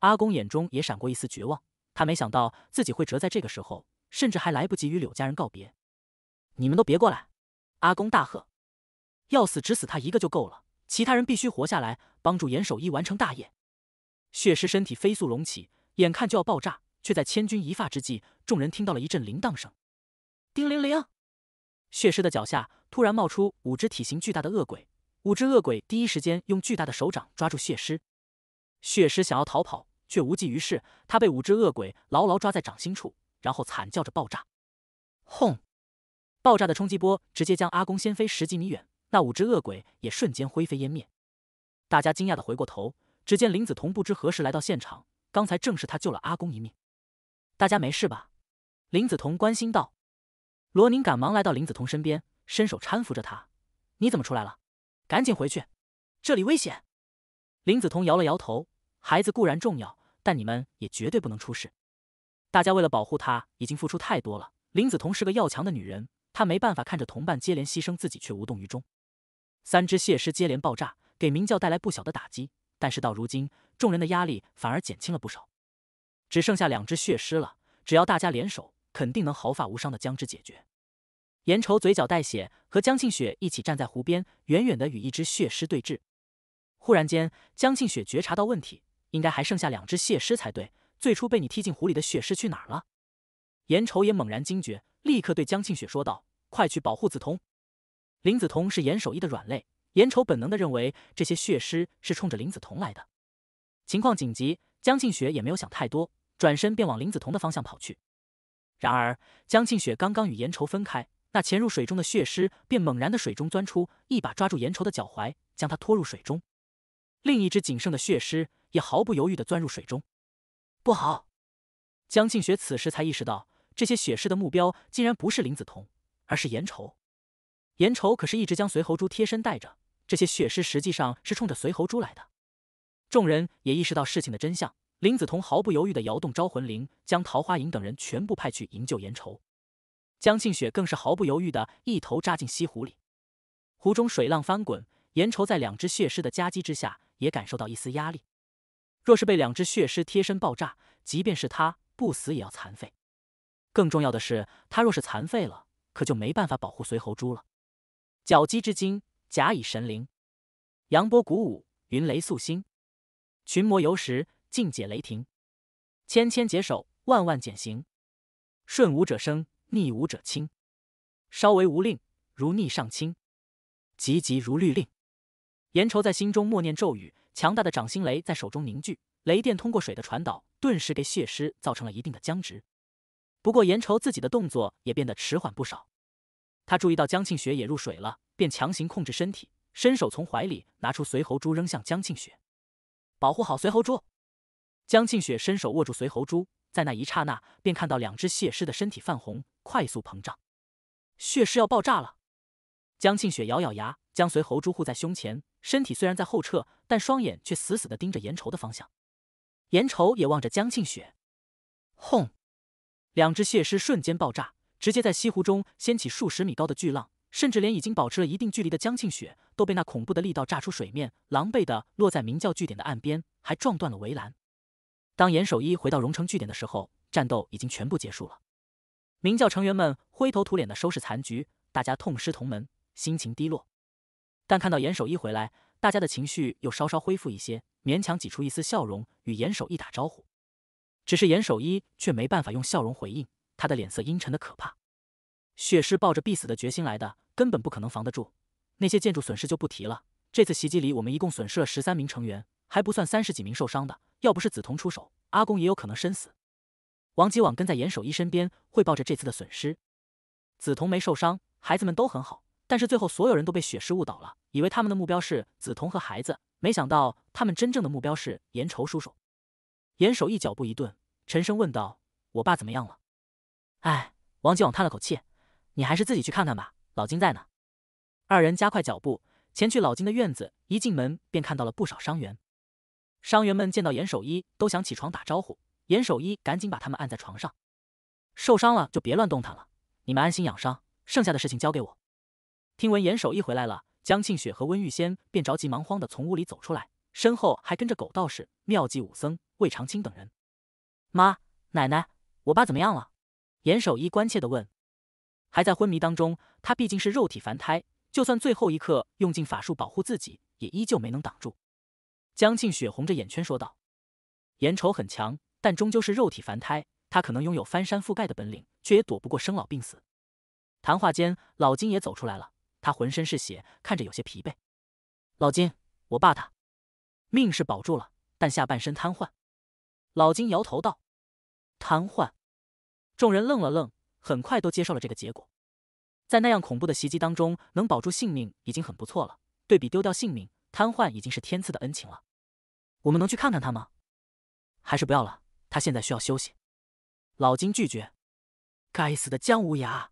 阿公眼中也闪过一丝绝望，他没想到自己会折在这个时候，甚至还来不及与柳家人告别。你们都别过来！阿公大喝：“要死，只死他一个就够了，其他人必须活下来，帮助严守一完成大业。”血尸身体飞速隆起，眼看就要爆炸，却在千钧一发之际，众人听到了一阵铃铛声：“叮铃铃！”血尸的脚下突然冒出五只体型巨大的恶鬼，五只恶鬼第一时间用巨大的手掌抓住血尸。血尸想要逃跑，却无济于事，他被五只恶鬼牢牢抓在掌心处，然后惨叫着爆炸，轰！爆炸的冲击波直接将阿公掀飞十几米远，那五只恶鬼也瞬间灰飞烟灭。大家惊讶的回过头，只见林子彤不知何时来到现场。刚才正是他救了阿公一命。大家没事吧？林子彤关心道。罗宁赶忙来到林子彤身边，伸手搀扶着他。你怎么出来了？赶紧回去，这里危险。林子彤摇了摇头。孩子固然重要，但你们也绝对不能出事。大家为了保护她已经付出太多了。林子彤是个要强的女人。他没办法看着同伴接连牺牲，自己却无动于衷。三只血尸接连爆炸，给明教带来不小的打击。但是到如今，众人的压力反而减轻了不少，只剩下两只血尸了。只要大家联手，肯定能毫发无伤地将之解决。严愁嘴角带血，和江庆雪一起站在湖边，远远地与一只血尸对峙。忽然间，江庆雪觉察到问题，应该还剩下两只血尸才对。最初被你踢进湖里的血尸去哪儿了？严愁也猛然惊觉。立刻对江庆雪说道：“快去保护梓潼。”林子通是严守一的软肋，严愁本能的认为这些血尸是冲着林子通来的。情况紧急，江庆雪也没有想太多，转身便往林子彤的方向跑去。然而，江庆雪刚刚与严愁分开，那潜入水中的血尸便猛然的水中钻出，一把抓住严愁的脚踝，将他拖入水中。另一只仅剩的血尸也毫不犹豫的钻入水中。不好！江庆雪此时才意识到。这些血尸的目标竟然不是林子彤，而是颜仇。颜仇可是一直将随侯珠贴身带着。这些血尸实际上是冲着随侯珠来的。众人也意识到事情的真相。林子彤毫不犹豫的摇动招魂铃，将桃花影等人全部派去营救颜仇。江庆雪更是毫不犹豫的一头扎进西湖里。湖中水浪翻滚，颜仇在两只血尸的夹击之下，也感受到一丝压力。若是被两只血尸贴身爆炸，即便是他不死也要残废。更重要的是，他若是残废了，可就没办法保护随侯珠了。角击之精，甲乙神灵，扬波鼓舞，云雷肃兴，群魔游时，尽解雷霆，千千解手，万万减刑。顺武者生，逆武者轻。稍为无令，如逆上清，急急如律令。严愁在心中默念咒语，强大的掌心雷在手中凝聚，雷电通过水的传导，顿时给血尸造成了一定的僵直。不过严愁自己的动作也变得迟缓不少，他注意到江庆雪也入水了，便强行控制身体，伸手从怀里拿出随侯珠扔向江庆雪，保护好随侯珠。江庆雪伸手握住随侯珠，在那一刹那，便看到两只血尸的身体泛红，快速膨胀，血尸要爆炸了。江庆雪咬咬牙，将随侯珠护在胸前，身体虽然在后撤，但双眼却死死的盯着严愁的方向。严愁也望着江庆雪，轰！两只蟹尸瞬间爆炸，直接在西湖中掀起数十米高的巨浪，甚至连已经保持了一定距离的江庆雪都被那恐怖的力道炸出水面，狼狈的落在明教据点的岸边，还撞断了围栏。当严守一回到荣城据点的时候，战斗已经全部结束了。明教成员们灰头土脸的收拾残局，大家痛失同门，心情低落。但看到严守一回来，大家的情绪又稍稍恢复一些，勉强挤出一丝笑容，与严守一打招呼。只是严守一却没办法用笑容回应，他的脸色阴沉的可怕。血尸抱着必死的决心来的，根本不可能防得住。那些建筑损失就不提了，这次袭击里我们一共损失了十三名成员，还不算三十几名受伤的。要不是紫彤出手，阿公也有可能身死。王吉网跟在严守一身边汇报着这次的损失。紫彤没受伤，孩子们都很好，但是最后所有人都被血尸误导了，以为他们的目标是紫彤和孩子，没想到他们真正的目标是严愁叔叔。严守一脚步一顿，沉声问道：“我爸怎么样了？”哎，王继往叹了口气：“你还是自己去看看吧，老金在呢。”二人加快脚步前去老金的院子。一进门便看到了不少伤员。伤员们见到严守一，都想起床打招呼。严守一赶紧把他们按在床上：“受伤了就别乱动弹了，你们安心养伤，剩下的事情交给我。”听闻严守一回来了，江庆雪和温玉仙便着急忙慌地从屋里走出来，身后还跟着狗道士、妙计武僧。魏长青等人，妈、奶奶，我爸怎么样了？严守一关切的问。还在昏迷当中。他毕竟是肉体凡胎，就算最后一刻用尽法术保护自己，也依旧没能挡住。江庆雪红着眼圈说道：“严瞅很强，但终究是肉体凡胎。他可能拥有翻山覆盖的本领，却也躲不过生老病死。”谈话间，老金也走出来了。他浑身是血，看着有些疲惫。老金，我爸他命是保住了，但下半身瘫痪。老金摇头道：“瘫痪。”众人愣了愣，很快都接受了这个结果。在那样恐怖的袭击当中，能保住性命已经很不错了。对比丢掉性命、瘫痪，已经是天赐的恩情了。我们能去看看他吗？还是不要了？他现在需要休息。老金拒绝。该死的姜无涯，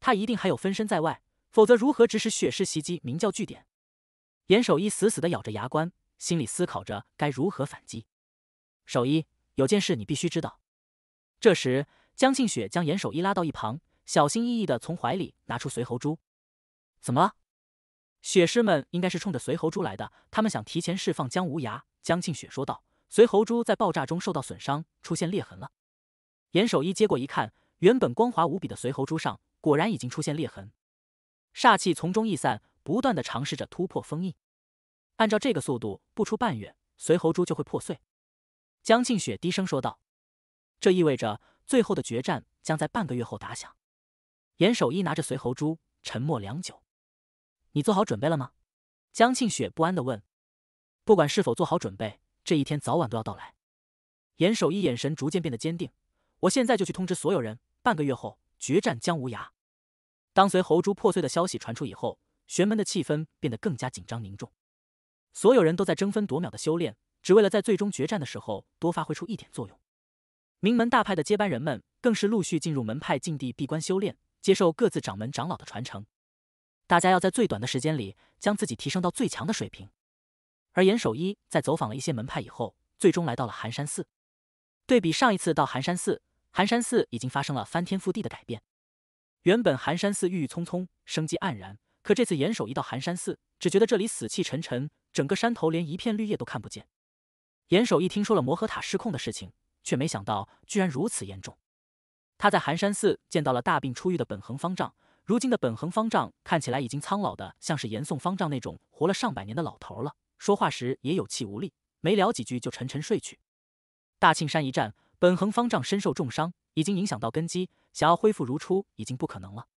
他一定还有分身在外，否则如何指使血尸袭击明教据点？严守一死死的咬着牙关，心里思考着该如何反击。守一，有件事你必须知道。这时，江庆雪将严守一拉到一旁，小心翼翼地从怀里拿出随侯珠。怎么了？血尸们应该是冲着随侯珠来的，他们想提前释放姜无涯。江庆雪说道。随侯珠在爆炸中受到损伤，出现裂痕了。严守一接过一看，原本光滑无比的随侯珠上果然已经出现裂痕，煞气从中溢散，不断地尝试着突破封印。按照这个速度，不出半月，随侯珠就会破碎。江庆雪低声说道：“这意味着最后的决战将在半个月后打响。”严守一拿着随侯珠，沉默良久。“你做好准备了吗？”江庆雪不安地问。“不管是否做好准备，这一天早晚都要到来。”严守一眼神逐渐变得坚定。“我现在就去通知所有人，半个月后决战将无涯。”当随侯珠破碎的消息传出以后，玄门的气氛变得更加紧张凝重，所有人都在争分夺秒的修炼。只为了在最终决战的时候多发挥出一点作用。名门大派的接班人们更是陆续进入门派禁地闭关修炼，接受各自掌门长老的传承。大家要在最短的时间里将自己提升到最强的水平。而严守一在走访了一些门派以后，最终来到了寒山寺。对比上一次到寒山寺，寒山寺已经发生了翻天覆地的改变。原本寒山寺郁郁葱葱，生机盎然，可这次严守一到寒山寺，只觉得这里死气沉沉，整个山头连一片绿叶都看不见。严守一听说了魔诃塔失控的事情，却没想到居然如此严重。他在寒山寺见到了大病初愈的本恒方丈，如今的本恒方丈看起来已经苍老的像是严嵩方丈那种活了上百年的老头了，说话时也有气无力，没聊几句就沉沉睡去。大庆山一战，本恒方丈身受重伤，已经影响到根基，想要恢复如初已经不可能了。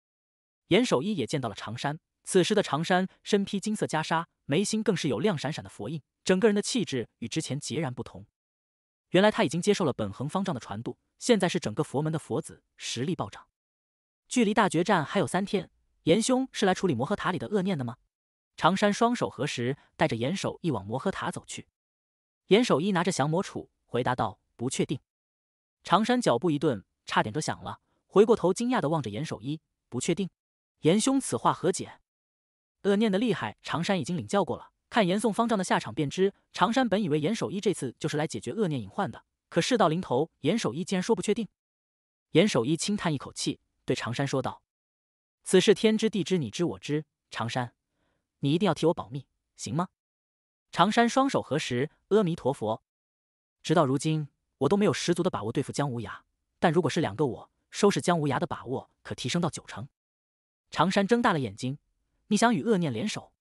严守一也见到了长山，此时的长山身披金色袈裟，眉心更是有亮闪闪的佛印。整个人的气质与之前截然不同，原来他已经接受了本恒方丈的传度，现在是整个佛门的佛子，实力暴涨。距离大决战还有三天，严兄是来处理摩诃塔里的恶念的吗？长山双手合十，带着严守一往摩诃塔走去。严守一拿着降魔杵回答道：“不确定。”长山脚步一顿，差点着响了，回过头惊讶的望着严守一：“不确定，严兄此话何解？恶念的厉害，长山已经领教过了。”看严宋方丈的下场便知，常山本以为严守一这次就是来解决恶念隐患的，可事到临头，严守一竟然说不确定。严守一轻叹一口气，对常山说道：“此事天知地知，你知我知，常山，你一定要替我保密，行吗？”常山双手合十，阿弥陀佛。直到如今，我都没有十足的把握对付姜无涯，但如果是两个我，收拾姜无涯的把握可提升到九成。常山睁大了眼睛：“你想与恶念联手？”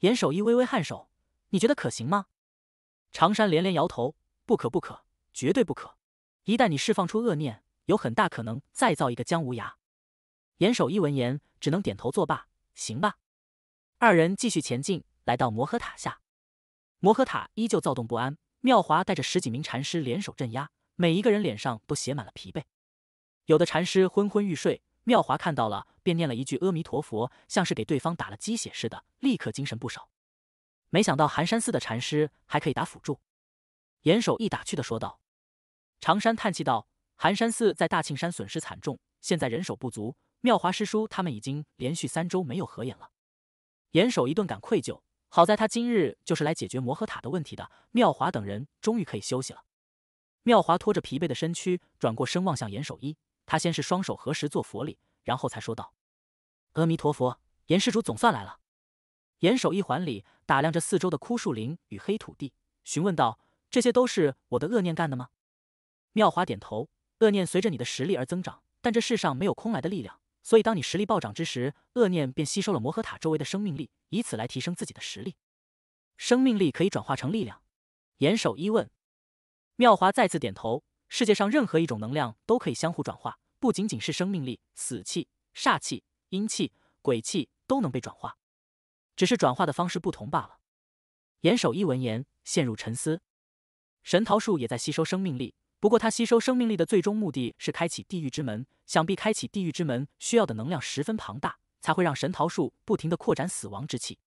严守一微微颔首，你觉得可行吗？常山连连摇头，不可不可，绝对不可。一旦你释放出恶念，有很大可能再造一个姜无涯。严守一闻言，只能点头作罢，行吧。二人继续前进，来到摩诃塔下。摩诃塔依旧躁动不安，妙华带着十几名禅师联手镇压，每一个人脸上都写满了疲惫，有的禅师昏昏欲睡。妙华看到了，便念了一句阿弥陀佛，像是给对方打了鸡血似的，立刻精神不少。没想到寒山寺的禅师还可以打辅助，严守一打趣的说道。长山叹气道：“寒山寺在大青山损失惨重，现在人手不足，妙华师叔他们已经连续三周没有合眼了。”严守一顿感愧疚，好在他今日就是来解决魔和塔的问题的，妙华等人终于可以休息了。妙华拖着疲惫的身躯，转过身望向严守一。他先是双手合十做佛礼，然后才说道：“阿弥陀佛，严施主总算来了。”严守一环里打量着四周的枯树林与黑土地，询问道：“这些都是我的恶念干的吗？”妙华点头：“恶念随着你的实力而增长，但这世上没有空来的力量，所以当你实力暴涨之时，恶念便吸收了魔核塔周围的生命力，以此来提升自己的实力。生命力可以转化成力量。”严守一问，妙华再次点头：“世界上任何一种能量都可以相互转化。”不仅仅是生命力、死气、煞气、阴气、鬼气都能被转化，只是转化的方式不同罢了。严守一闻言陷入沉思。神桃树也在吸收生命力，不过它吸收生命力的最终目的是开启地狱之门。想必开启地狱之门需要的能量十分庞大，才会让神桃树不停地扩展死亡之气。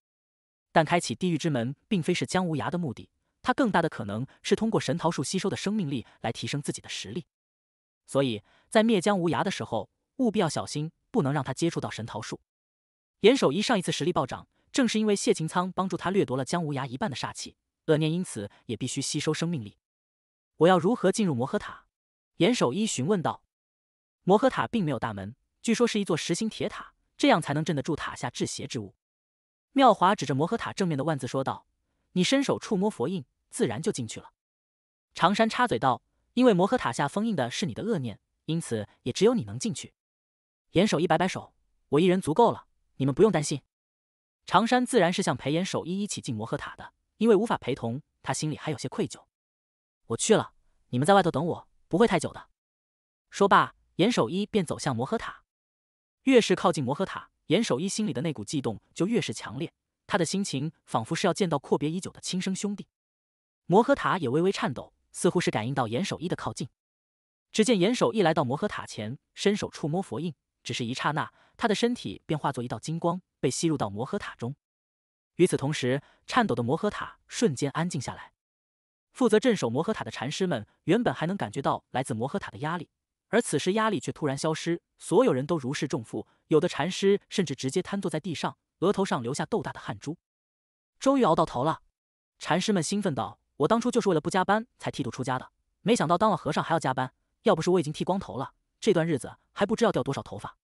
但开启地狱之门并非是姜无涯的目的，他更大的可能是通过神桃树吸收的生命力来提升自己的实力，所以。在灭姜无涯的时候，务必要小心，不能让他接触到神桃树。严守一上一次实力暴涨，正是因为谢擎苍帮助他掠夺了姜无涯一半的煞气，恶念因此也必须吸收生命力。我要如何进入魔盒塔？严守一询问道。魔盒塔并没有大门，据说是一座实心铁塔，这样才能镇得住塔下制邪之物。妙华指着魔盒塔正面的万字说道：“你伸手触摸佛印，自然就进去了。”长山插嘴道：“因为魔盒塔下封印的是你的恶念。”因此，也只有你能进去。严守一摆摆手：“我一人足够了，你们不用担心。”长山自然是向裴严守一一起进魔盒塔的，因为无法陪同，他心里还有些愧疚。我去了，你们在外头等我，不会太久的。说罢，严守一便走向魔盒塔。越是靠近魔盒塔，严守一心里的那股悸动就越是强烈，他的心情仿佛是要见到阔别已久的亲生兄弟。魔盒塔也微微颤抖，似乎是感应到严守一的靠近。只见严守一来到摩诃塔前，伸手触摸佛印，只是一刹那，他的身体便化作一道金光，被吸入到摩诃塔中。与此同时，颤抖的摩诃塔瞬间安静下来。负责镇守摩诃塔的禅师们原本还能感觉到来自摩诃塔的压力，而此时压力却突然消失，所有人都如释重负。有的禅师甚至直接瘫坐在地上，额头上留下豆大的汗珠。终于熬到头了，禅师们兴奋道：“我当初就是为了不加班才剃度出家的，没想到当了和尚还要加班。”要不是我已经剃光头了，这段日子还不知要掉多少头发。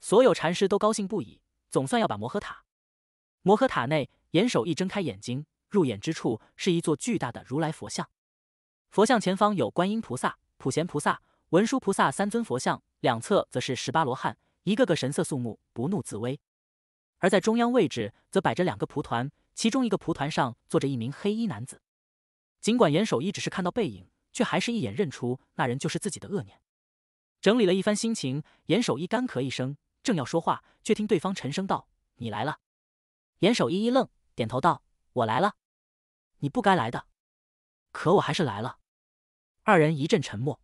所有禅师都高兴不已，总算要把摩诃塔。摩诃塔内，严守一睁开眼睛，入眼之处是一座巨大的如来佛像。佛像前方有观音菩萨、普贤菩萨、文殊菩萨三尊佛像，两侧则是十八罗汉，一个个神色肃穆，不怒自威。而在中央位置，则摆着两个蒲团，其中一个蒲团上坐着一名黑衣男子。尽管严守一只是看到背影。却还是一眼认出那人就是自己的恶念。整理了一番心情，严守一干咳一声，正要说话，却听对方沉声道：“你来了。”严守一一愣，点头道：“我来了。”你不该来的，可我还是来了。二人一阵沉默。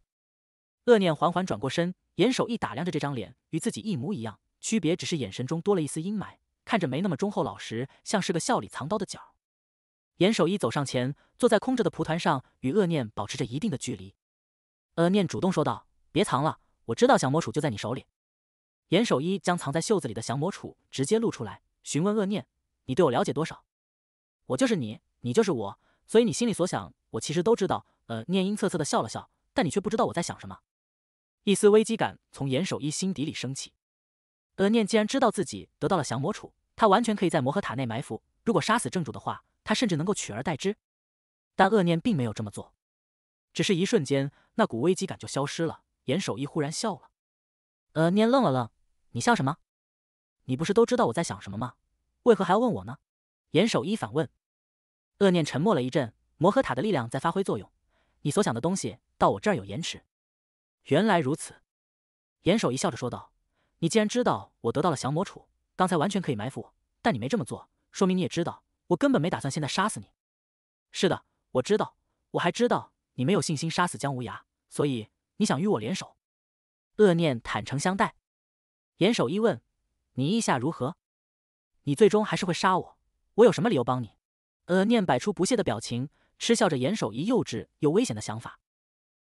恶念缓缓转过身，严守一打量着这张脸，与自己一模一样，区别只是眼神中多了一丝阴霾，看着没那么忠厚老实，像是个笑里藏刀的角。严守一走上前，坐在空着的蒲团上，与恶念保持着一定的距离。恶念主动说道：“别藏了，我知道降魔杵就在你手里。”严守一将藏在袖子里的降魔杵直接露出来，询问恶念：“你对我了解多少？”“我就是你，你就是我，所以你心里所想，我其实都知道。”呃，念阴恻恻的笑了笑，但你却不知道我在想什么。一丝危机感从严守一心底里升起。恶念既然知道自己得到了降魔杵，他完全可以在魔盒塔内埋伏，如果杀死正主的话。他甚至能够取而代之，但恶念并没有这么做。只是一瞬间，那股危机感就消失了。严守一忽然笑了。恶念愣了愣：“你笑什么？你不是都知道我在想什么吗？为何还要问我呢？”严守一反问。恶念沉默了一阵。魔核塔的力量在发挥作用，你所想的东西到我这儿有延迟。原来如此，严守一笑着说道：“你既然知道我得到了降魔杵，刚才完全可以埋伏我，但你没这么做，说明你也知道。”我根本没打算现在杀死你。是的，我知道，我还知道你没有信心杀死姜无涯，所以你想与我联手。恶念坦诚相待。严守一问：“你意下如何？”你最终还是会杀我，我有什么理由帮你？恶念摆出不屑的表情，嗤笑着严守一幼稚又危险的想法。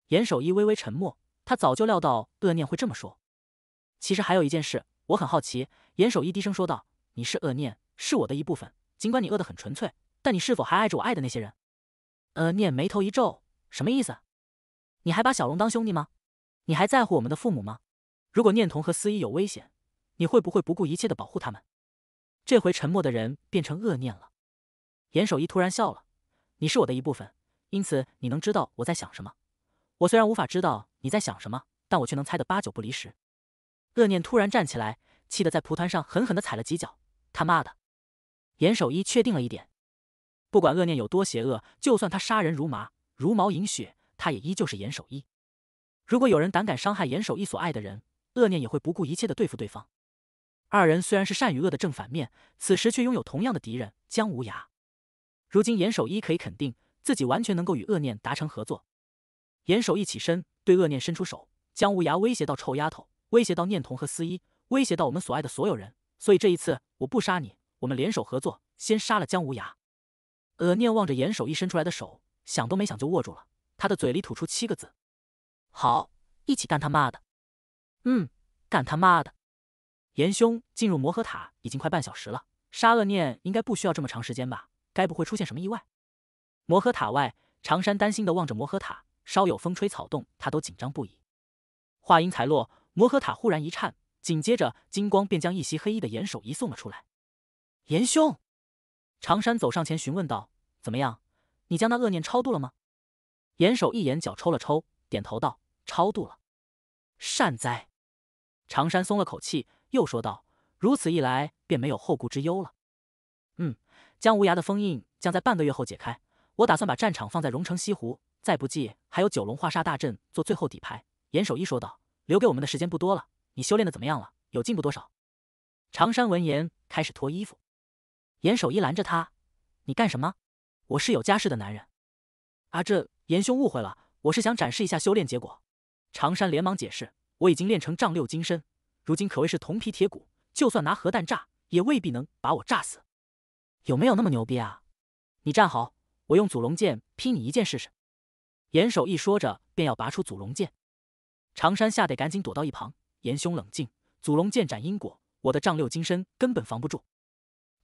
严守一微微沉默，他早就料到恶念会这么说。其实还有一件事，我很好奇。严守一低声说道：“你是恶念，是我的一部分。”尽管你饿得很纯粹，但你是否还爱着我爱的那些人？呃，念眉头一皱，什么意思？你还把小龙当兄弟吗？你还在乎我们的父母吗？如果念童和司仪有危险，你会不会不顾一切的保护他们？这回沉默的人变成恶念了。严守一突然笑了，你是我的一部分，因此你能知道我在想什么。我虽然无法知道你在想什么，但我却能猜得八九不离十。恶念突然站起来，气得在蒲团上狠狠地踩了几脚。他妈的！严守一确定了一点，不管恶念有多邪恶，就算他杀人如麻、茹毛饮血，他也依旧是严守一。如果有人胆敢伤害严守一所爱的人，恶念也会不顾一切的对付对方。二人虽然是善与恶的正反面，此时却拥有同样的敌人姜无涯。如今严守一可以肯定，自己完全能够与恶念达成合作。严守一起身，对恶念伸出手。姜无涯威胁到臭丫头，威胁到念童和司一，威胁到我们所爱的所有人。所以这一次，我不杀你。我们联手合作，先杀了姜无涯。恶念望着严守一伸出来的手，想都没想就握住了。他的嘴里吐出七个字：“好，一起干他妈的！”“嗯，干他妈的！”严兄进入魔盒塔已经快半小时了，杀恶念应该不需要这么长时间吧？该不会出现什么意外？魔盒塔外，常山担心的望着魔盒塔，稍有风吹草动，他都紧张不已。话音才落，魔盒塔忽然一颤，紧接着金光便将一袭黑衣的严守一送了出来。严兄，常山走上前询问道：“怎么样？你将那恶念超度了吗？”严守一眼角抽了抽，点头道：“超度了，善哉。”常山松了口气，又说道：“如此一来，便没有后顾之忧了。”“嗯，姜无涯的封印将在半个月后解开，我打算把战场放在荣城西湖，再不济还有九龙化沙大阵做最后底牌。”严守一说道：“留给我们的时间不多了，你修炼的怎么样了？有进步多少？”常山闻言，开始脱衣服。严守一拦着他：“你干什么？我是有家室的男人。”啊，这严兄误会了，我是想展示一下修炼结果。长山连忙解释：“我已经练成丈六金身，如今可谓是铜皮铁骨，就算拿核弹炸，也未必能把我炸死。”有没有那么牛逼啊？你站好，我用祖龙剑劈你一剑试试。严守一说着，便要拔出祖龙剑。长山吓得赶紧躲到一旁。严兄冷静，祖龙剑斩因果，我的丈六金身根本防不住。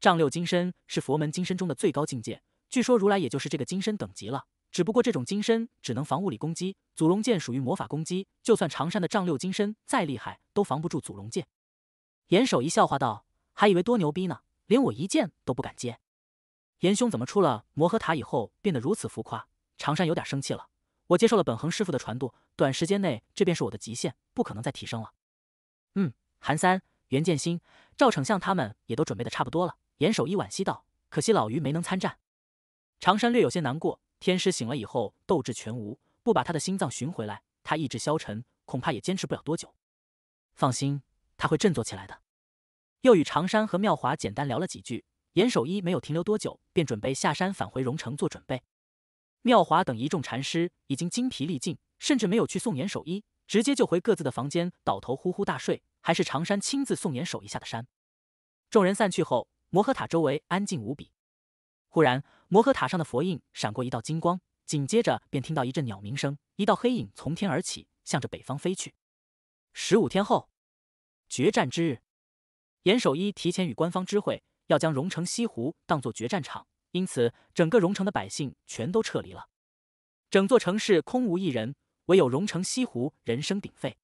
丈六金身是佛门金身中的最高境界，据说如来也就是这个金身等级了。只不过这种金身只能防物理攻击，祖龙剑属于魔法攻击，就算长山的丈六金身再厉害，都防不住祖龙剑。严守一笑话道：“还以为多牛逼呢，连我一剑都不敢接。”严兄怎么出了魔诃塔以后变得如此浮夸？长山有点生气了。我接受了本恒师傅的传度，短时间内这便是我的极限，不可能再提升了。嗯，韩三。袁建新、赵丞相他们也都准备的差不多了。严守一惋惜道：“可惜老余没能参战。”常山略有些难过。天师醒了以后，斗志全无，不把他的心脏寻回来，他意志消沉，恐怕也坚持不了多久。放心，他会振作起来的。又与常山和妙华简单聊了几句，严守一没有停留多久，便准备下山返回荣城做准备。妙华等一众禅师已经精疲力尽，甚至没有去送严守一，直接就回各自的房间，倒头呼呼大睡。还是常山亲自送严守一下的山。众人散去后，摩诃塔周围安静无比。忽然，摩诃塔上的佛印闪过一道金光，紧接着便听到一阵鸟鸣声，一道黑影从天而起，向着北方飞去。十五天后，决战之日，严守一提前与官方知会，要将荣城西湖当做决战场，因此整个荣城的百姓全都撤离了，整座城市空无一人，唯有荣城西湖人声鼎沸。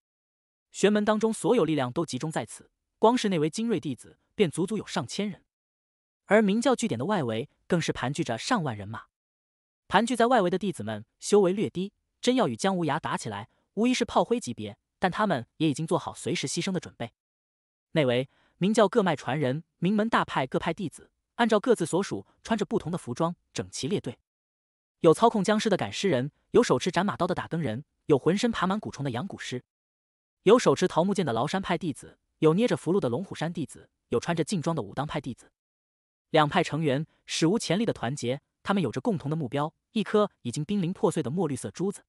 玄门当中所有力量都集中在此，光是那位精锐弟子便足足有上千人，而明教据点的外围更是盘踞着上万人马。盘踞在外围的弟子们修为略低，真要与姜无涯打起来，无疑是炮灰级别。但他们也已经做好随时牺牲的准备。那围明教各脉传人、名门大派各派弟子，按照各自所属，穿着不同的服装，整齐列队。有操控僵尸的赶尸人，有手持斩马刀的打更人，有浑身爬满蛊虫的养蛊师。有手持桃木剑的崂山派弟子，有捏着符箓的龙虎山弟子，有穿着劲装的武当派弟子。两派成员史无前例的团结，他们有着共同的目标——一颗已经濒临破碎的墨绿色珠子。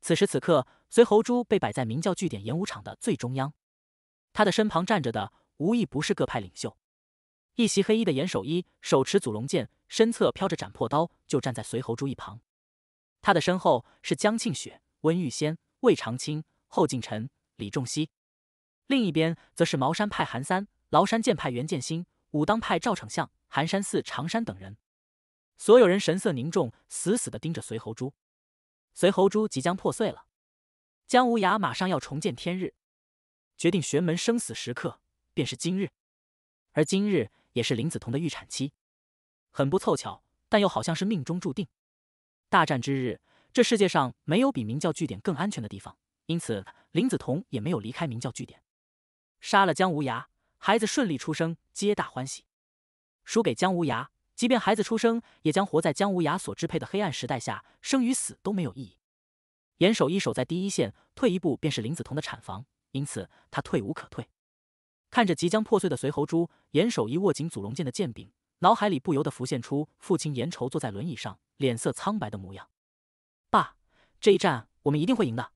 此时此刻，随侯珠被摆在明教据点演武场的最中央，他的身旁站着的无一不是各派领袖。一袭黑衣的严守一，手持祖龙剑，身侧飘着斩破刀，就站在随侯珠一旁。他的身后是江庆雪、温玉仙、魏长青、后敬臣。李仲熙，另一边则是茅山派韩三、崂山剑派袁剑心、武当派赵丞相、寒山寺常山等人，所有人神色凝重，死死地盯着随侯珠。随侯珠即将破碎了，姜无涯马上要重见天日。决定玄门生死时刻便是今日，而今日也是林子彤的预产期。很不凑巧，但又好像是命中注定。大战之日，这世界上没有比明教据点更安全的地方。因此，林子彤也没有离开明教据点，杀了姜无涯，孩子顺利出生，皆大欢喜。输给姜无涯，即便孩子出生，也将活在姜无涯所支配的黑暗时代下，生与死都没有意义。严守一守在第一线，退一步便是林子彤的产房，因此他退无可退。看着即将破碎的随侯珠，严守一握紧祖龙剑的剑柄，脑海里不由得浮现出父亲严愁坐在轮椅上，脸色苍白的模样。爸，这一战我们一定会赢的。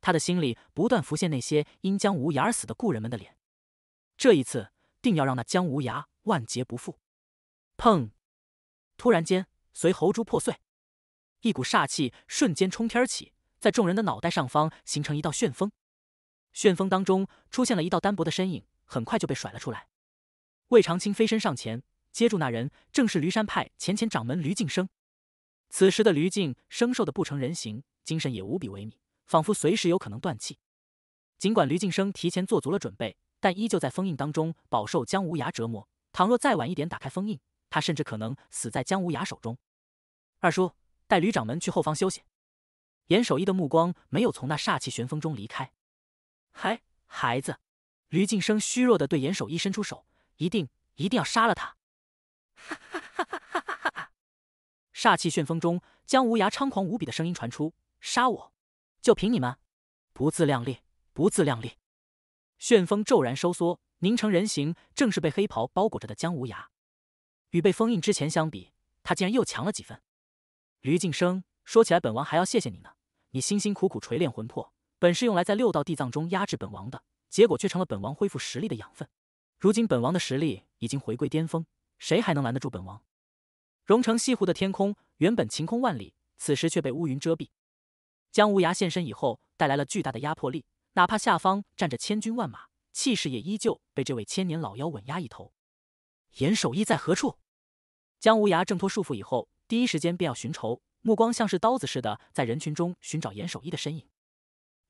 他的心里不断浮现那些因姜无涯而死的故人们的脸，这一次定要让那姜无涯万劫不复。砰！突然间，随猴珠破碎，一股煞气瞬间冲天起，在众人的脑袋上方形成一道旋风。旋风当中出现了一道单薄的身影，很快就被甩了出来。魏长青飞身上前接住那人，正是驴山派前前掌门驴敬生。此时的驴敬生瘦的不成人形，精神也无比萎靡。仿佛随时有可能断气。尽管吕敬生提前做足了准备，但依旧在封印当中饱受姜无涯折磨。倘若再晚一点打开封印，他甚至可能死在姜无涯手中。二叔，带吕掌门去后方休息。严守一的目光没有从那煞气旋风中离开。嗨，孩子，吕敬生虚弱的对严守一伸出手，一定一定要杀了他！哈哈哈哈哈哈哈哈！煞气旋风中，姜无涯猖狂无比的声音传出：“杀我！”就凭你们，不自量力！不自量力！旋风骤然收缩，凝成人形，正是被黑袍包裹着的姜无涯。与被封印之前相比，他竟然又强了几分。吕敬生，说起来，本王还要谢谢你呢。你辛辛苦苦锤炼魂魄，本是用来在六道地藏中压制本王的，结果却成了本王恢复实力的养分。如今本王的实力已经回归巅峰，谁还能拦得住本王？荣城西湖的天空原本晴空万里，此时却被乌云遮蔽。姜无涯现身以后，带来了巨大的压迫力，哪怕下方站着千军万马，气势也依旧被这位千年老妖稳压一头。严守一在何处？姜无涯挣脱束缚以后，第一时间便要寻仇，目光像是刀子似的在人群中寻找严守一的身影。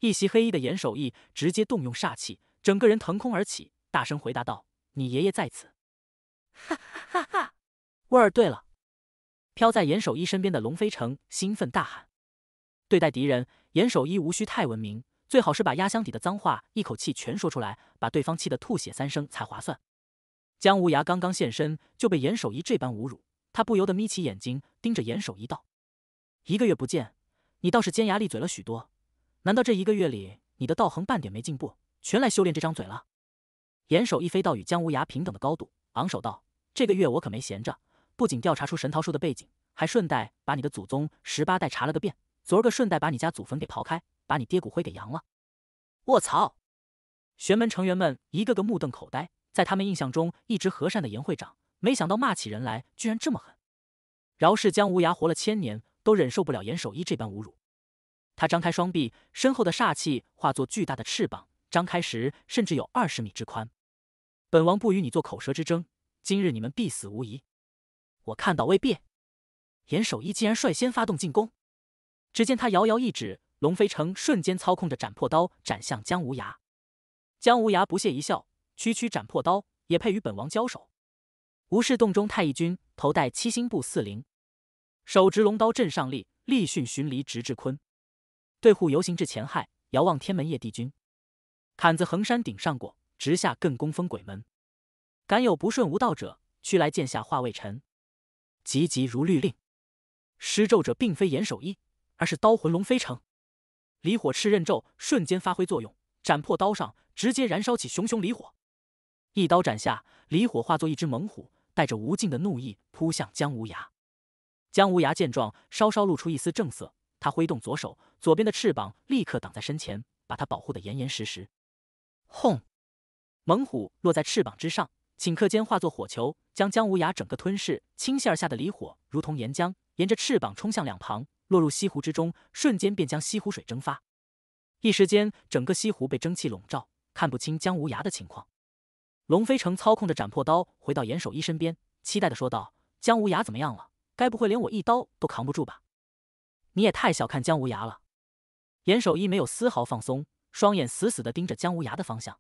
一袭黑衣的严守一直接动用煞气，整个人腾空而起，大声回答道：“你爷爷在此！”哈哈哈哈！味儿对了。飘在严守一身边的龙飞城兴奋大喊。对待敌人，严守一无需太文明，最好是把压箱底的脏话一口气全说出来，把对方气得吐血三升才划算。姜无涯刚刚现身就被严守一这般侮辱，他不由得眯起眼睛盯着严守一道：“一个月不见，你倒是尖牙利嘴了许多。难道这一个月里你的道行半点没进步，全来修炼这张嘴了？”严守一飞到与姜无涯平等的高度，昂首道：“这个月我可没闲着，不仅调查出神桃树的背景，还顺带把你的祖宗十八代查了个遍。”昨儿个顺带把你家祖坟给刨开，把你爹骨灰给扬了。我操！玄门成员们一个个目瞪口呆，在他们印象中一直和善的严会长，没想到骂起人来居然这么狠。饶是姜无涯活了千年，都忍受不了严守一这般侮辱。他张开双臂，身后的煞气化作巨大的翅膀，张开时甚至有二十米之宽。本王不与你做口舌之争，今日你们必死无疑。我看到未必。严守一竟然率先发动进攻。只见他遥遥一指，龙飞城瞬间操控着斩破刀斩向姜无涯。姜无涯不屑一笑：“区区斩破刀，也配与本王交手？”无氏洞中太乙君，头戴七星布四灵，手执龙刀镇上立，力训巡离直至坤。对户游行至前亥，遥望天门夜帝君。砍子横山顶上过，直下艮宫封鬼门。敢有不顺无道者，驱来剑下化为尘。急急如律令！施咒者并非严守义。而是刀魂龙飞城，离火赤刃咒瞬间发挥作用，斩破刀上直接燃烧起熊熊离火，一刀斩下，离火化作一只猛虎，带着无尽的怒意扑向姜无涯。姜无涯见状，稍稍露出一丝正色，他挥动左手，左边的翅膀立刻挡在身前，把他保护得严严实实。轰！猛虎落在翅膀之上，顷刻间化作火球，将姜无涯整个吞噬。倾泻而下的离火如同岩浆，沿着翅膀冲向两旁。落入西湖之中，瞬间便将西湖水蒸发。一时间，整个西湖被蒸汽笼罩，看不清姜无涯的情况。龙飞城操控着斩破刀回到严守一身边，期待的说道：“姜无涯怎么样了？该不会连我一刀都扛不住吧？”你也太小看姜无涯了。严守一没有丝毫放松，双眼死死的盯着姜无涯的方向。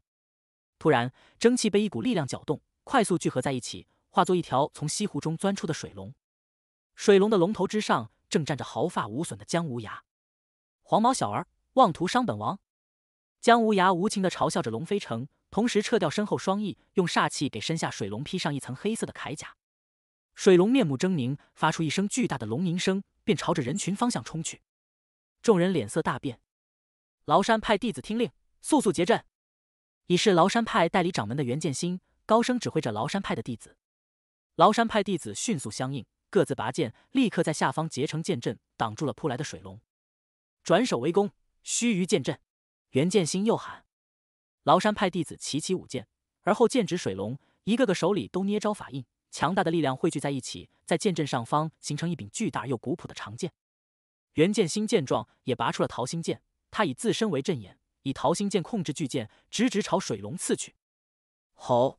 突然，蒸汽被一股力量搅动，快速聚合在一起，化作一条从西湖中钻出的水龙。水龙的龙头之上。正站着毫发无损的姜无涯，黄毛小儿妄图伤本王！姜无涯无情的嘲笑着龙飞城，同时撤掉身后双翼，用煞气给身下水龙披上一层黑色的铠甲。水龙面目狰狞，发出一声巨大的龙吟声，便朝着人群方向冲去。众人脸色大变，崂山派弟子听令，速速结阵！已是崂山派代理掌门的袁剑心高声指挥着崂山派的弟子，崂山派弟子迅速相应。各自拔剑，立刻在下方结成剑阵，挡住了扑来的水龙。转手为攻，须臾剑阵。袁剑心又喊：“崂山派弟子齐齐舞剑，而后剑指水龙，一个个手里都捏招法印，强大的力量汇聚在一起，在剑阵上方形成一柄巨大又古朴的长剑。”袁剑心见状，也拔出了桃心剑，他以自身为阵眼，以桃心剑控制巨剑，直直朝水龙刺去。吼！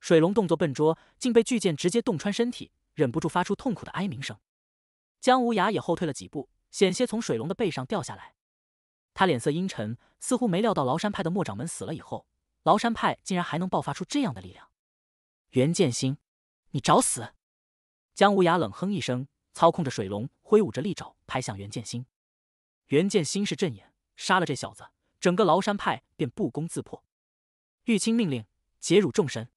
水龙动作笨拙，竟被巨剑直接洞穿身体。忍不住发出痛苦的哀鸣声，姜无涯也后退了几步，险些从水龙的背上掉下来。他脸色阴沉，似乎没料到崂山派的莫掌门死了以后，崂山派竟然还能爆发出这样的力量。袁剑心，你找死！姜无涯冷哼一声，操控着水龙，挥舞着利爪拍向袁剑心。袁剑心是阵眼，杀了这小子，整个崂山派便不攻自破。玉清命令：劫辱众神，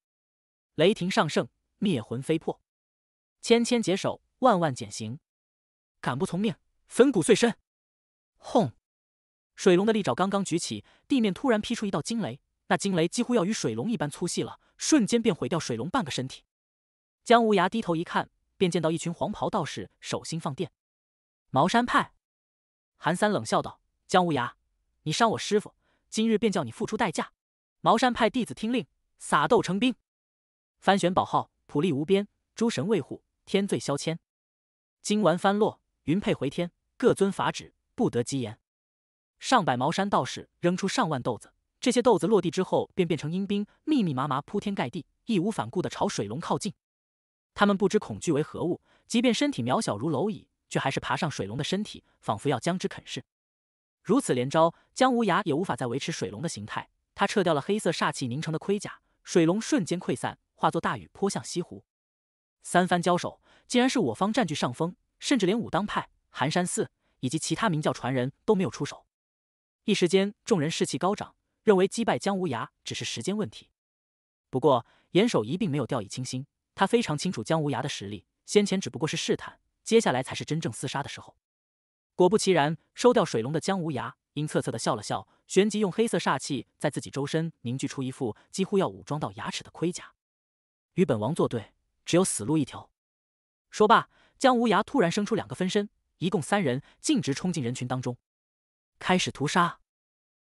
雷霆上圣，灭魂飞魄。千千解手，万万减刑，敢不从命，粉骨碎身。轰！水龙的利爪刚刚举起，地面突然劈出一道惊雷，那惊雷几乎要与水龙一般粗细了，瞬间便毁掉水龙半个身体。姜无涯低头一看，便见到一群黄袍道士手心放电。茅山派，韩三冷笑道：“姜无涯，你伤我师傅，今日便叫你付出代价。”茅山派弟子听令，撒豆成兵，翻悬宝号，普利无边，诸神卫护。天罪消迁，金丸翻落，云佩回天，各遵法旨，不得及言。上百茅山道士扔出上万豆子，这些豆子落地之后便变成阴兵，密密麻麻，铺天盖地，义无反顾的朝水龙靠近。他们不知恐惧为何物，即便身体渺小如蝼蚁，却还是爬上水龙的身体，仿佛要将之啃噬。如此连招，姜无涯也无法再维持水龙的形态。他撤掉了黑色煞气凝成的盔甲，水龙瞬间溃散，化作大雨泼向西湖。三番交手，竟然是我方占据上风，甚至连武当派、寒山寺以及其他明教传人都没有出手。一时间，众人士气高涨，认为击败姜无涯只是时间问题。不过，严守一并没有掉以轻心，他非常清楚姜无涯的实力，先前只不过是试探，接下来才是真正厮杀的时候。果不其然，收掉水龙的姜无涯阴恻恻地笑了笑，旋即用黑色煞气在自己周身凝聚出一副几乎要武装到牙齿的盔甲，与本王作对。只有死路一条。说罢，姜无涯突然生出两个分身，一共三人，径直冲进人群当中，开始屠杀。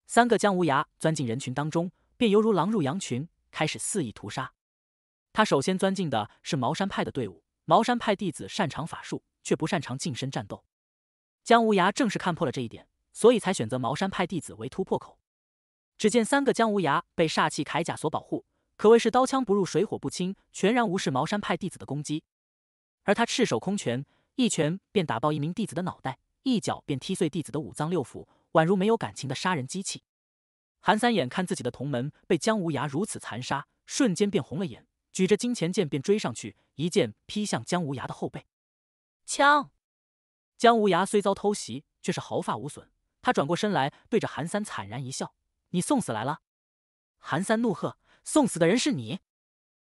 三个姜无涯钻进人群当中，便犹如狼入羊群，开始肆意屠杀。他首先钻进的是茅山派的队伍，茅山派弟子擅长法术，却不擅长近身战斗。姜无涯正是看破了这一点，所以才选择茅山派弟子为突破口。只见三个姜无涯被煞气铠甲所保护。可谓是刀枪不入、水火不侵，全然无视茅山派弟子的攻击。而他赤手空拳，一拳便打爆一名弟子的脑袋，一脚便踢碎弟子的五脏六腑，宛如没有感情的杀人机器。韩三眼看自己的同门被姜无涯如此残杀，瞬间便红了眼，举着金钱剑便追上去，一剑劈向姜无涯的后背。枪！姜无涯虽遭偷袭，却是毫发无损。他转过身来，对着韩三惨然一笑：“你送死来了！”韩三怒喝。送死的人是你！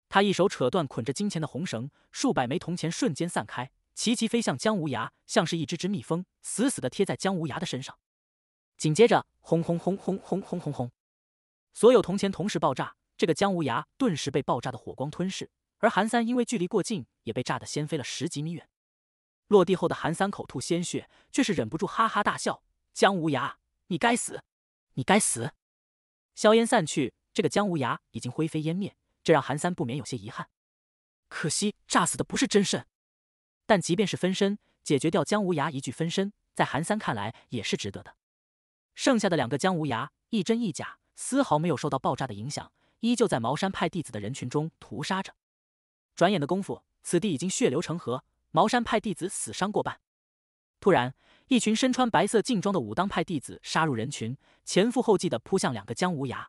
他一手扯断捆着金钱的红绳，数百枚铜钱瞬间散开，齐齐飞向姜无涯，像是一只只蜜蜂，死死的贴在姜无涯的身上。紧接着，轰轰轰轰轰轰轰轰，所有铜钱同时爆炸，这个姜无涯顿时被爆炸的火光吞噬，而韩三因为距离过近，也被炸得掀飞了十几米远。落地后的韩三口吐鲜血，却是忍不住哈哈大笑：“姜无涯，你该死！你该死！”硝烟散去。这个姜无涯已经灰飞烟灭，这让韩三不免有些遗憾。可惜炸死的不是真身，但即便是分身，解决掉姜无涯一具分身，在韩三看来也是值得的。剩下的两个姜无涯，一真一假，丝毫没有受到爆炸的影响，依旧在茅山派弟子的人群中屠杀着。转眼的功夫，此地已经血流成河，茅山派弟子死伤过半。突然，一群身穿白色劲装的武当派弟子杀入人群，前赴后继地扑向两个姜无涯。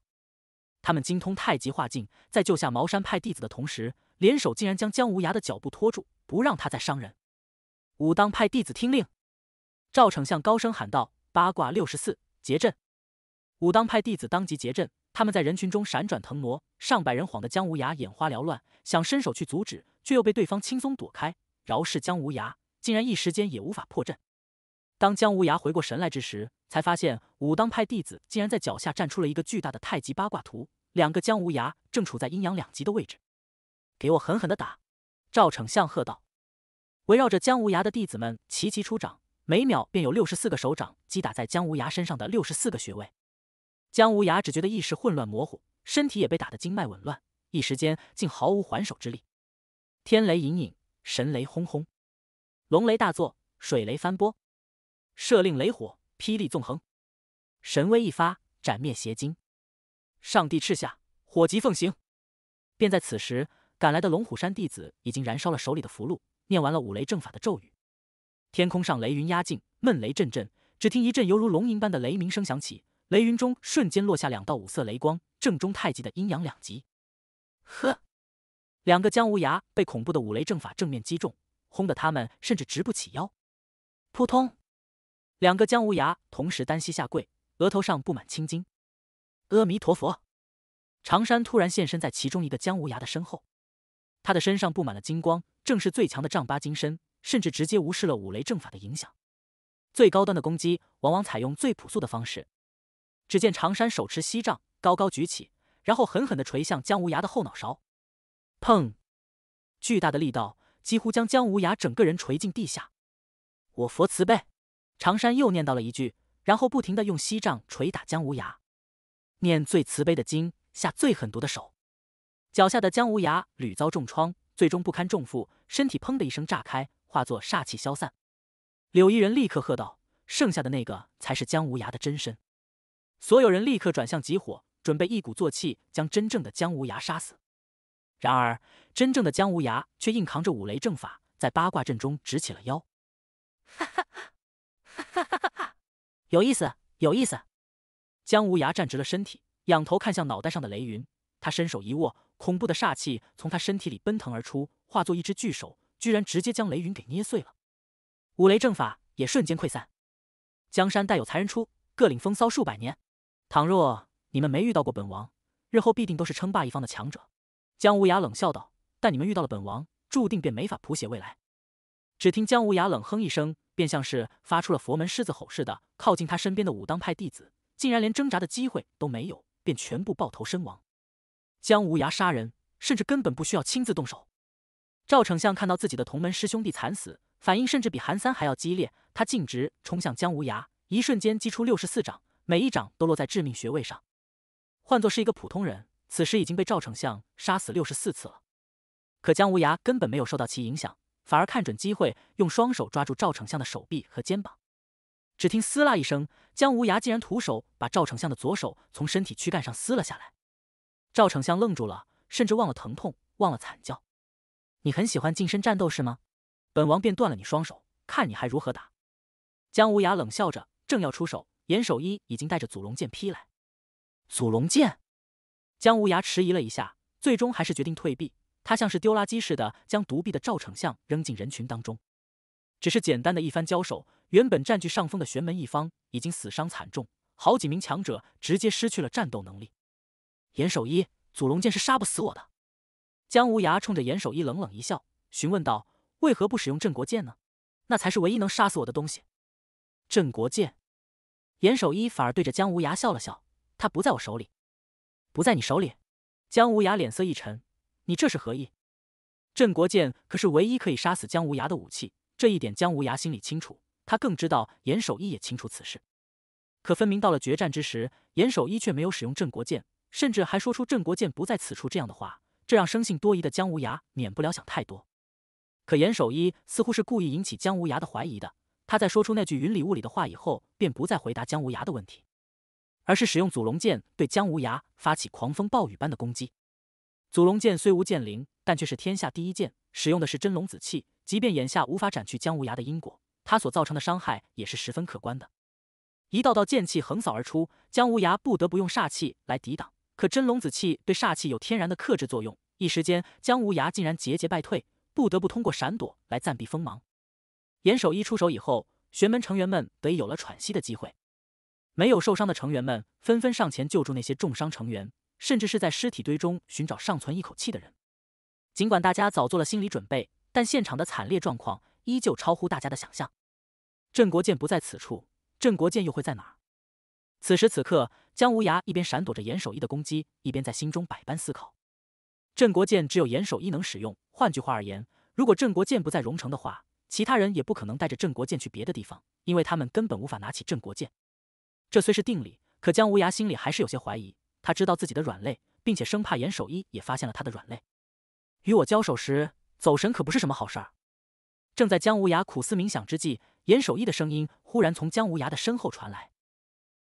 他们精通太极化境，在救下茅山派弟子的同时，联手竟然将姜无涯的脚步拖住，不让他再伤人。武当派弟子听令！赵丞相高声喊道：“八卦六十四结阵！”武当派弟子当即结阵，他们在人群中闪转腾挪，上百人晃得姜无涯眼花缭乱，想伸手去阻止，却又被对方轻松躲开。饶是姜无涯，竟然一时间也无法破阵。当姜无涯回过神来之时，才发现武当派弟子竟然在脚下站出了一个巨大的太极八卦图，两个姜无涯正处在阴阳两极的位置。给我狠狠的打！赵丞相喝道。围绕着姜无涯的弟子们齐齐出掌，每秒便有六十四个手掌击打在姜无涯身上的六十四个穴位。姜无涯只觉得意识混乱模糊，身体也被打得经脉紊乱，一时间竟毫无还手之力。天雷隐隐，神雷轰轰，龙雷大作，水雷翻波。设令雷火，霹雳纵横，神威一发，斩灭邪精。上帝敕下，火急奉行。便在此时，赶来的龙虎山弟子已经燃烧了手里的符箓，念完了五雷正法的咒语。天空上雷云压境，闷雷阵阵。只听一阵犹如龙吟般的雷鸣声响起，雷云中瞬间落下两道五色雷光，正中太极的阴阳两极。呵！两个姜无涯被恐怖的五雷正法正面击中，轰得他们甚至直不起腰。扑通！两个姜无涯同时单膝下跪，额头上布满青筋。阿弥陀佛！长山突然现身在其中一个姜无涯的身后，他的身上布满了金光，正是最强的丈八金身，甚至直接无视了五雷正法的影响。最高端的攻击往往采用最朴素的方式。只见长山手持锡杖，高高举起，然后狠狠的锤向姜无涯的后脑勺。砰！巨大的力道几乎将姜无涯整个人锤进地下。我佛慈悲！常山又念叨了一句，然后不停的用锡杖捶打姜无涯，念最慈悲的经，下最狠毒的手。脚下的姜无涯屡遭重创，最终不堪重负，身体砰的一声炸开，化作煞气消散。柳依人立刻喝道：“剩下的那个才是姜无涯的真身！”所有人立刻转向集火，准备一鼓作气将真正的姜无涯杀死。然而，真正的姜无涯却硬扛着五雷正法，在八卦阵中直起了腰。哈哈。哈哈哈！哈，有意思，有意思。姜无涯站直了身体，仰头看向脑袋上的雷云，他伸手一握，恐怖的煞气从他身体里奔腾而出，化作一只巨手，居然直接将雷云给捏碎了。五雷阵法也瞬间溃散。江山代有才人出，各领风骚数百年。倘若你们没遇到过本王，日后必定都是称霸一方的强者。姜无涯冷笑道：“但你们遇到了本王，注定便没法谱写未来。”只听姜无涯冷哼一声。便像是发出了佛门狮子吼似的，靠近他身边的武当派弟子，竟然连挣扎的机会都没有，便全部爆头身亡。姜无涯杀人，甚至根本不需要亲自动手。赵丞相看到自己的同门师兄弟惨死，反应甚至比韩三还要激烈，他径直冲向姜无涯，一瞬间击出六十四掌，每一掌都落在致命穴位上。换作是一个普通人，此时已经被赵丞相杀死六十四次了，可姜无涯根本没有受到其影响。反而看准机会，用双手抓住赵丞相的手臂和肩膀。只听撕拉一声，姜无涯竟然徒手把赵丞相的左手从身体躯干上撕了下来。赵丞相愣住了，甚至忘了疼痛，忘了惨叫。你很喜欢近身战斗是吗？本王便断了你双手，看你还如何打！姜无涯冷笑着，正要出手，严守一已经带着祖龙剑劈来。祖龙剑，姜无涯迟疑了一下，最终还是决定退避。他像是丢垃圾似的，将独臂的赵丞相扔进人群当中。只是简单的一番交手，原本占据上风的玄门一方已经死伤惨重，好几名强者直接失去了战斗能力。严守一，祖龙剑是杀不死我的。姜无涯冲着严守一冷冷一笑，询问道：“为何不使用镇国剑呢？那才是唯一能杀死我的东西。”镇国剑。严守一反而对着姜无涯笑了笑：“他不在我手里，不在你手里。”姜无涯脸色一沉。你这是何意？镇国剑可是唯一可以杀死姜无涯的武器，这一点姜无涯心里清楚。他更知道严守一也清楚此事。可分明到了决战之时，严守一却没有使用镇国剑，甚至还说出“镇国剑不在此处”这样的话，这让生性多疑的姜无涯免不了想太多。可严守一似乎是故意引起姜无涯的怀疑的。他在说出那句云里雾里的话以后，便不再回答姜无涯的问题，而是使用祖龙剑对姜无涯发起狂风暴雨般的攻击。祖龙剑虽无剑灵，但却是天下第一剑，使用的是真龙子气。即便眼下无法斩去姜无涯的因果，他所造成的伤害也是十分可观的。一道道剑气横扫而出，姜无涯不得不用煞气来抵挡。可真龙子气对煞气有天然的克制作用，一时间姜无涯竟然节节败退，不得不通过闪躲来暂避锋芒。严守一出手以后，玄门成员们得以有了喘息的机会。没有受伤的成员们纷纷上前救助那些重伤成员。甚至是在尸体堆中寻找尚存一口气的人。尽管大家早做了心理准备，但现场的惨烈状况依旧超乎大家的想象。郑国建不在此处，郑国建又会在哪？此时此刻，姜无涯一边闪躲着严守一的攻击，一边在心中百般思考。郑国建只有严守一能使用。换句话而言，如果郑国建不在荣城的话，其他人也不可能带着郑国建去别的地方，因为他们根本无法拿起郑国建。这虽是定理，可姜无涯心里还是有些怀疑。他知道自己的软肋，并且生怕严守一也发现了他的软肋。与我交手时走神可不是什么好事儿。正在姜无涯苦思冥想之际，严守一的声音忽然从姜无涯的身后传来。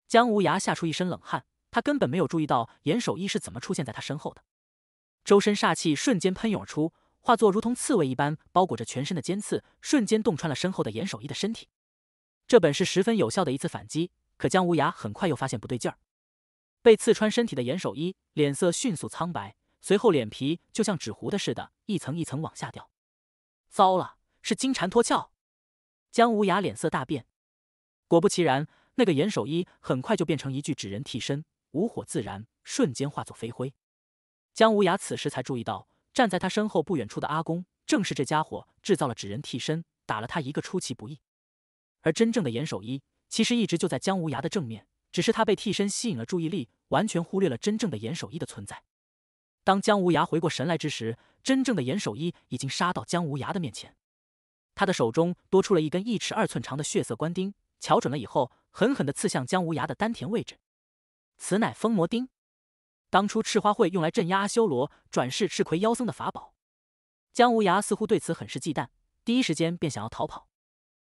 姜无涯吓出一身冷汗，他根本没有注意到严守一是怎么出现在他身后的。周身煞气瞬间喷涌而出，化作如同刺猬一般包裹着全身的尖刺，瞬间洞穿了身后的严守一的身体。这本是十分有效的一次反击，可姜无涯很快又发现不对劲儿。被刺穿身体的严守一脸色迅速苍白，随后脸皮就像纸糊的似的，一层一层往下掉。糟了，是金蝉脱壳！姜无涯脸色大变，果不其然，那个严守一很快就变成一具纸人替身，无火自燃，瞬间化作飞灰。姜无涯此时才注意到，站在他身后不远处的阿公，正是这家伙制造了纸人替身，打了他一个出其不意。而真正的严守一其实一直就在姜无涯的正面，只是他被替身吸引了注意力。完全忽略了真正的严守一的存在。当姜无涯回过神来之时，真正的严守一已经杀到姜无涯的面前。他的手中多出了一根一尺二寸长的血色官钉，瞧准了以后，狠狠的刺向姜无涯的丹田位置。此乃封魔钉，当初赤花会用来镇压阿修罗转世赤葵妖僧的法宝。姜无涯似乎对此很是忌惮，第一时间便想要逃跑。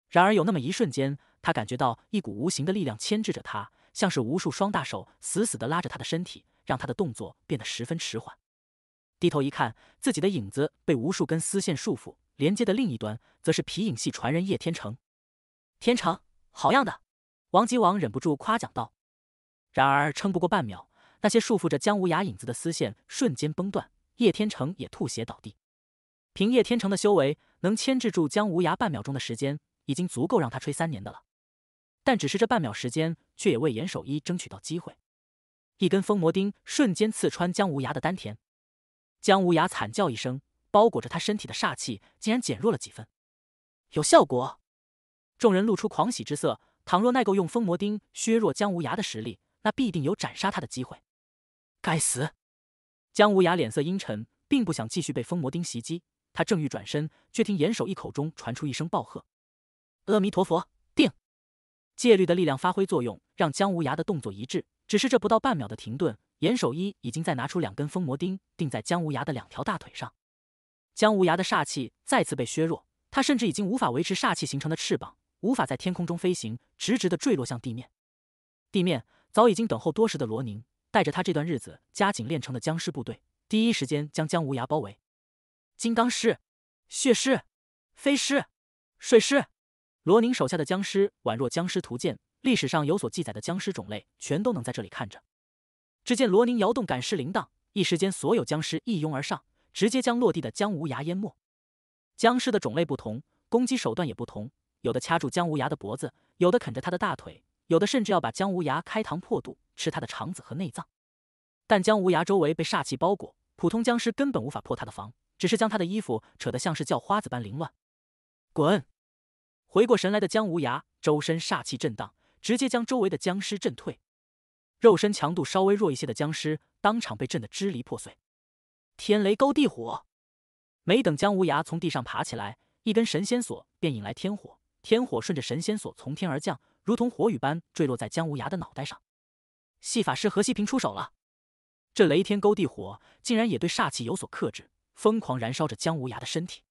然而有那么一瞬间，他感觉到一股无形的力量牵制着他。像是无数双大手死死地拉着他的身体，让他的动作变得十分迟缓。低头一看，自己的影子被无数根丝线束缚，连接的另一端则是皮影戏传人叶天成。天成，好样的！王吉王忍不住夸奖道。然而撑不过半秒，那些束缚着姜无涯影子的丝线瞬间崩断，叶天成也吐血倒地。凭叶天成的修为，能牵制住姜无涯半秒钟的时间，已经足够让他吹三年的了。但只是这半秒时间，却也为严守一争取到机会。一根封魔钉瞬间刺穿姜无涯的丹田，姜无涯惨叫一声，包裹着他身体的煞气竟然减弱了几分，有效果。众人露出狂喜之色。倘若奈够用封魔钉削弱姜无涯的实力，那必定有斩杀他的机会。该死！姜无涯脸色阴沉，并不想继续被封魔钉袭击。他正欲转身，却听严守一口中传出一声暴喝：“阿弥陀佛！”戒律的力量发挥作用，让姜无涯的动作一致。只是这不到半秒的停顿，严守一已经在拿出两根封魔钉，钉在姜无涯的两条大腿上。姜无涯的煞气再次被削弱，他甚至已经无法维持煞气形成的翅膀，无法在天空中飞行，直直的坠落向地面。地面早已经等候多时的罗宁，带着他这段日子加紧练成的僵尸部队，第一时间将姜无涯包围。金刚师、血尸、飞尸、水师。罗宁手下的僵尸宛若《僵尸图鉴》，历史上有所记载的僵尸种类全都能在这里看着。只见罗宁摇动感尸铃铛，一时间所有僵尸一拥而上，直接将落地的姜无涯淹没。僵尸的种类不同，攻击手段也不同，有的掐住姜无涯的脖子，有的啃着他的大腿，有的甚至要把姜无涯开膛破肚，吃他的肠子和内脏。但姜无涯周围被煞气包裹，普通僵尸根本无法破他的防，只是将他的衣服扯得像是叫花子般凌乱。滚！回过神来的姜无涯，周身煞气震荡，直接将周围的僵尸震退。肉身强度稍微弱一些的僵尸，当场被震得支离破碎。天雷勾地火，没等姜无涯从地上爬起来，一根神仙索便引来天火。天火顺着神仙索从天而降，如同火雨般坠落在姜无涯的脑袋上。戏法师何西平出手了，这雷天勾地火竟然也对煞气有所克制，疯狂燃烧着姜无涯的身体。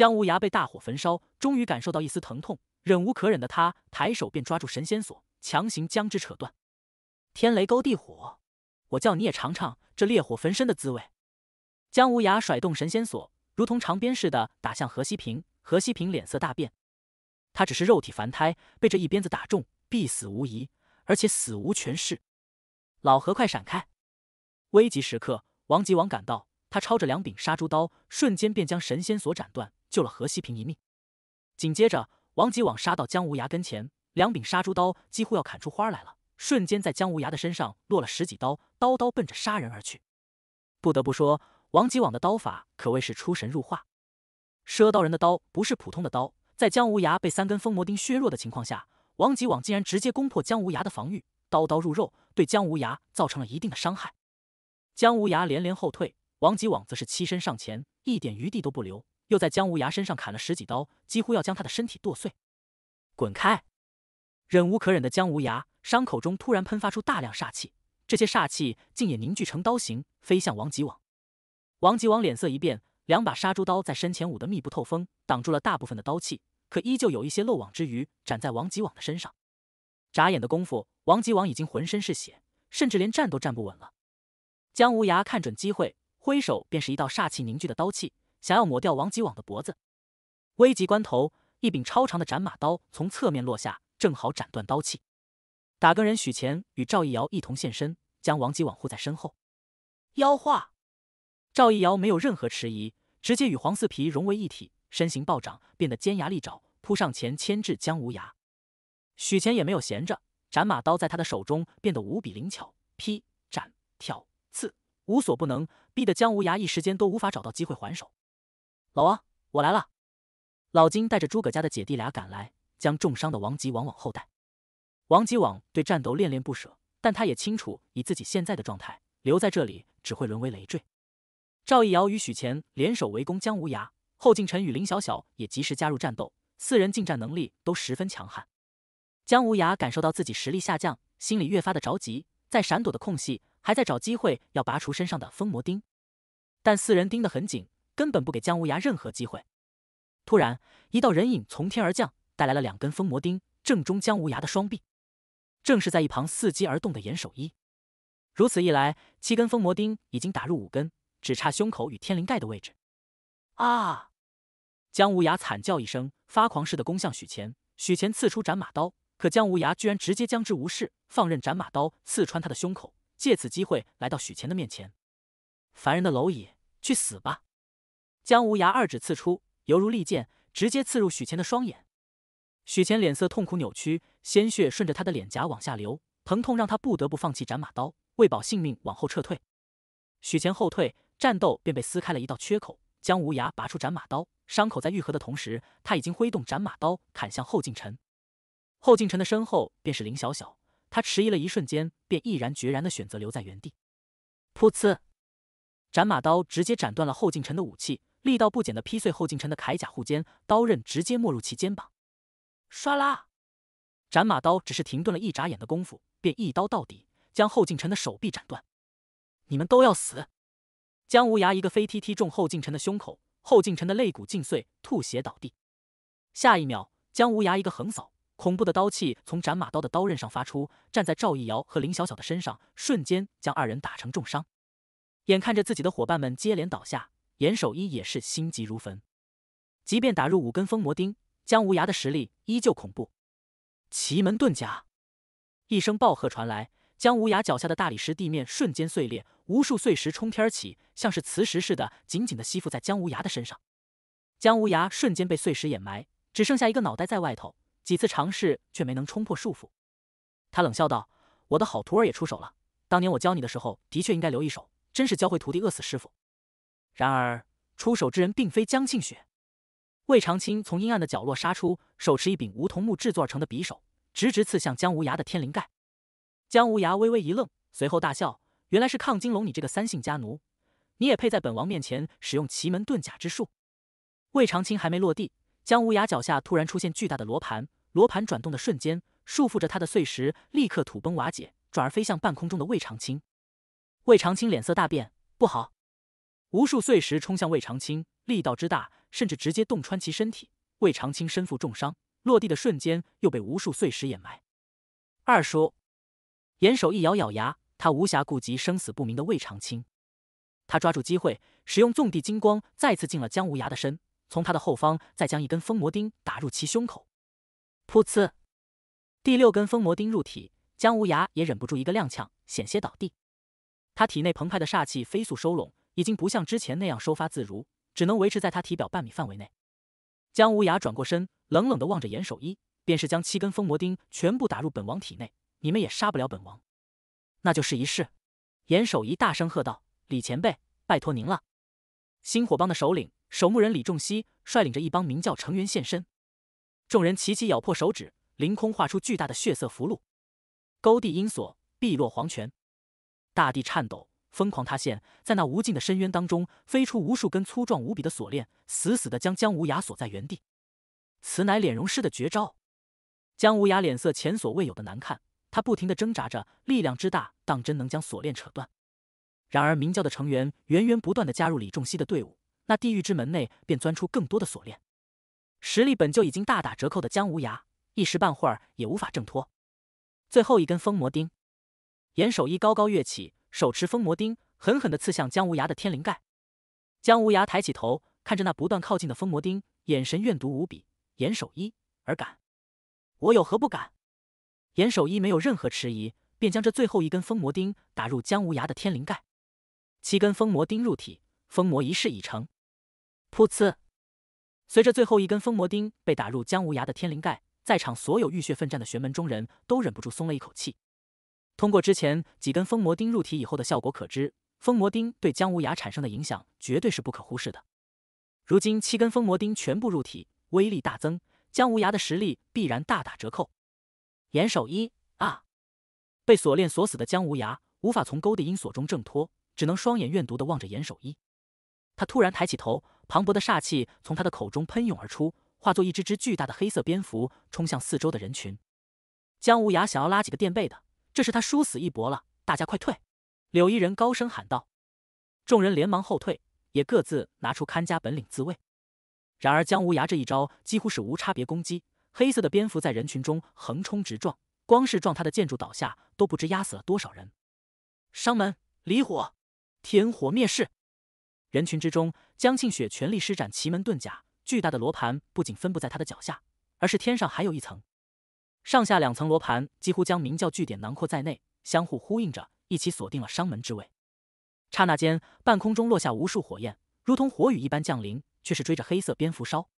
姜无涯被大火焚烧，终于感受到一丝疼痛，忍无可忍的他抬手便抓住神仙锁，强行将之扯断。天雷勾地火，我叫你也尝尝这烈火焚身的滋味！姜无涯甩动神仙锁，如同长鞭似的打向何西平。何西平脸色大变，他只是肉体凡胎，被这一鞭子打中，必死无疑，而且死无全尸。老何，快闪开！危急时刻，王吉王赶到，他抄着两柄杀猪刀，瞬间便将神仙锁斩断。救了何西平一命。紧接着，王吉网杀到姜无涯跟前，两柄杀猪刀几乎要砍出花来了，瞬间在姜无涯的身上落了十几刀，刀刀奔着杀人而去。不得不说，王吉网的刀法可谓是出神入化。赊刀人的刀不是普通的刀，在姜无涯被三根风魔钉削弱的情况下，王吉网竟然直接攻破姜无涯的防御，刀刀入肉，对姜无涯造成了一定的伤害。姜无涯连连后退，王吉网则是欺身上前，一点余地都不留。又在姜无涯身上砍了十几刀，几乎要将他的身体剁碎。滚开！忍无可忍的姜无涯，伤口中突然喷发出大量煞气，这些煞气竟也凝聚成刀形，飞向王吉王。王吉王脸色一变，两把杀猪刀在身前舞得密不透风，挡住了大部分的刀气，可依旧有一些漏网之鱼斩在王吉王的身上。眨眼的功夫，王吉王已经浑身是血，甚至连站都站不稳了。姜无涯看准机会，挥手便是一道煞气凝聚的刀气。想要抹掉王吉网的脖子，危急关头，一柄超长的斩马刀从侧面落下，正好斩断刀器。打更人许前与赵一瑶一同现身，将王吉网护在身后。妖化，赵一瑶没有任何迟疑，直接与黄四皮融为一体，身形暴涨，变得尖牙利爪，扑上前牵制姜无涯。许前也没有闲着，斩马刀在他的手中变得无比灵巧，劈、斩、挑、刺，无所不能，逼得姜无涯一时间都无法找到机会还手。老王，我来了。老金带着诸葛家的姐弟俩赶来，将重伤的王吉往往后带。王吉往对战斗恋恋不舍，但他也清楚，以自己现在的状态，留在这里只会沦为累赘。赵一瑶与许前联手围攻姜无涯，后进臣与林小小也及时加入战斗，四人近战能力都十分强悍。姜无涯感受到自己实力下降，心里越发的着急，在闪躲的空隙，还在找机会要拔除身上的封魔钉，但四人盯得很紧。根本不给姜无涯任何机会。突然，一道人影从天而降，带来了两根封魔钉，正中姜无涯的双臂。正是在一旁伺机而动的严守一。如此一来，七根封魔钉已经打入五根，只差胸口与天灵盖的位置。啊！姜无涯惨叫一声，发狂似的攻向许前。许前刺出斩马刀，可姜无涯居然直接将之无视，放任斩马刀刺穿他的胸口，借此机会来到许前的面前。凡人的蝼蚁，去死吧！姜无涯二指刺出，犹如利剑，直接刺入许谦的双眼。许谦脸色痛苦扭曲，鲜血顺着他的脸颊往下流，疼痛让他不得不放弃斩马刀，为保性命往后撤退。许谦后退，战斗便被撕开了一道缺口。姜无涯拔出斩马刀，伤口在愈合的同时，他已经挥动斩马刀砍向后敬臣。后敬臣的身后便是林小小，他迟疑了一瞬间，便毅然决然的选择留在原地。噗呲，斩马刀直接斩断了后敬臣的武器。力道不减的劈碎后进臣的铠甲护肩，刀刃直接没入其肩膀。唰啦！斩马刀只是停顿了一眨眼的功夫，便一刀到底，将后进臣的手臂斩断。你们都要死！姜无涯一个飞踢踢中后进臣的胸口，后进臣的肋骨尽碎，吐血倒地。下一秒，姜无涯一个横扫，恐怖的刀气从斩马刀的刀刃上发出，站在赵一瑶和林小小的身上，瞬间将二人打成重伤。眼看着自己的伙伴们接连倒下。严守一也是心急如焚，即便打入五根封魔钉，姜无涯的实力依旧恐怖。奇门遁甲，一声暴喝传来，姜无涯脚下的大理石地面瞬间碎裂，无数碎石冲天而起，像是磁石似的紧紧的吸附在姜无涯的身上。姜无涯瞬间被碎石掩埋，只剩下一个脑袋在外头。几次尝试却没能冲破束缚，他冷笑道：“我的好徒儿也出手了。当年我教你的时候，的确应该留一手，真是教会徒弟饿死师傅。”然而，出手之人并非江庆雪。魏长青从阴暗的角落杀出，手持一柄梧桐木制作而成的匕首，直直刺向姜无涯的天灵盖。姜无涯微微一愣，随后大笑：“原来是亢金龙，你这个三姓家奴，你也配在本王面前使用奇门遁甲之术？”魏长青还没落地，姜无涯脚下突然出现巨大的罗盘，罗盘转动的瞬间，束缚着他的碎石立刻土崩瓦解，转而飞向半空中的魏长青。魏长青脸色大变：“不好！”无数碎石冲向魏长青，力道之大，甚至直接洞穿其身体。魏长青身负重伤，落地的瞬间又被无数碎石掩埋。二叔严守一咬咬牙，他无暇顾及生死不明的魏长青，他抓住机会，使用纵地金光再次进了姜无涯的身，从他的后方再将一根封魔钉打入其胸口。噗呲，第六根封魔钉入体，姜无涯也忍不住一个踉跄，险些倒地。他体内澎湃的煞气飞速收拢。已经不像之前那样收发自如，只能维持在他体表半米范围内。姜无涯转过身，冷冷地望着严守一，便是将七根封魔钉全部打入本王体内，你们也杀不了本王。那就试一试！严守一大声喝道：“李前辈，拜托您了！”星火帮的首领守墓人李仲熙率领着一帮明教成员现身，众人齐齐咬破手指，凌空画出巨大的血色符箓，勾地阴锁，碧落黄泉，大地颤抖。疯狂塌陷在那无尽的深渊当中，飞出无数根粗壮无比的锁链，死死的将姜无涯锁在原地。此乃脸容师的绝招。姜无涯脸色前所未有的难看，他不停的挣扎着，力量之大，当真能将锁链扯断。然而，明教的成员源源不断的加入李仲熙的队伍，那地狱之门内便钻出更多的锁链。实力本就已经大打折扣的姜无涯，一时半会儿也无法挣脱。最后一根封魔钉，严守一高高跃起。手持封魔钉，狠狠地刺向姜无涯的天灵盖。姜无涯抬起头，看着那不断靠近的封魔钉，眼神怨毒无比。严守一而敢，我有何不敢？严守一没有任何迟疑，便将这最后一根封魔钉打入姜无涯的天灵盖。七根封魔钉入体，封魔一事已成。噗呲！随着最后一根封魔钉被打入姜无涯的天灵盖，在场所有浴血奋战的玄门中人都忍不住松了一口气。通过之前几根封魔钉入体以后的效果可知，封魔钉对姜无涯产生的影响绝对是不可忽视的。如今七根封魔钉全部入体，威力大增，姜无涯的实力必然大打折扣。严守一啊！被锁链锁死的姜无涯无法从勾地阴锁中挣脱，只能双眼怨毒的望着严守一。他突然抬起头，磅礴的煞气从他的口中喷涌而出，化作一只只巨大的黑色蝙蝠，冲向四周的人群。姜无涯想要拉几个垫背的。这是他殊死一搏了，大家快退！柳依人高声喊道。众人连忙后退，也各自拿出看家本领自卫。然而姜无涯这一招几乎是无差别攻击，黑色的蝙蝠在人群中横冲直撞，光是撞他的建筑倒下，都不知压死了多少人。商门离火，天火灭世。人群之中，江庆雪全力施展奇门遁甲，巨大的罗盘不仅分布在她的脚下，而是天上还有一层。上下两层罗盘几乎将明教据点囊括在内，相互呼应着，一起锁定了商门之位。刹那间，半空中落下无数火焰，如同火雨一般降临，却是追着黑色蝙蝠烧。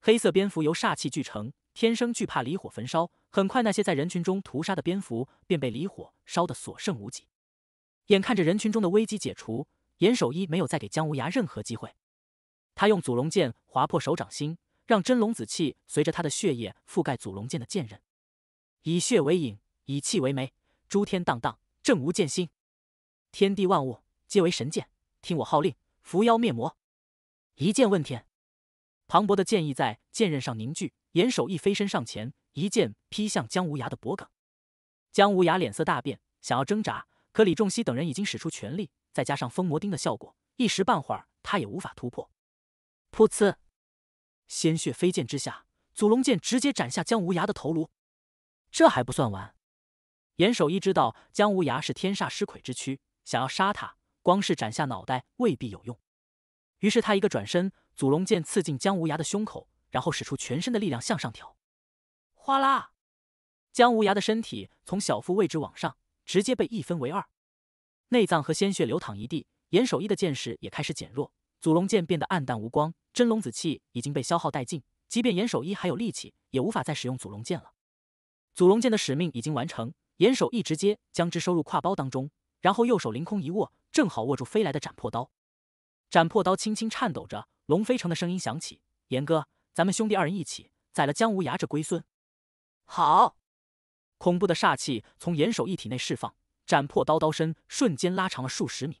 黑色蝙蝠由煞气聚成，天生惧怕离火焚烧。很快，那些在人群中屠杀的蝙蝠便被离火烧得所剩无几。眼看着人群中的危机解除，严守一没有再给姜无涯任何机会，他用祖龙剑划破手掌心，让真龙紫气随着他的血液覆盖祖龙剑的剑刃。以血为引，以气为媒，诸天荡荡，正无剑心。天地万物皆为神剑，听我号令，伏妖灭魔。一剑问天，磅礴的剑意在剑刃上凝聚。严守一飞身上前，一剑劈向姜无涯的脖颈。姜无涯脸色大变，想要挣扎，可李仲熙等人已经使出全力，再加上封魔钉的效果，一时半会儿他也无法突破。噗呲，鲜血飞溅之下，祖龙剑直接斩下姜无涯的头颅。这还不算完，严守一知道姜无涯是天煞尸魁之躯，想要杀他，光是斩下脑袋未必有用。于是他一个转身，祖龙剑刺进姜无涯的胸口，然后使出全身的力量向上挑。哗啦！姜无涯的身体从小腹位置往上，直接被一分为二，内脏和鲜血流淌一地。严守一的剑势也开始减弱，祖龙剑变得暗淡无光，真龙子气已经被消耗殆尽。即便严守一还有力气，也无法再使用祖龙剑了。祖龙剑的使命已经完成，严守义直接将之收入挎包当中，然后右手凌空一握，正好握住飞来的斩破刀。斩破刀轻轻颤抖着，龙飞城的声音响起：“严哥，咱们兄弟二人一起宰了姜无涯这龟孙。”好！恐怖的煞气从严守义体内释放，斩破刀刀身瞬间拉长了数十米，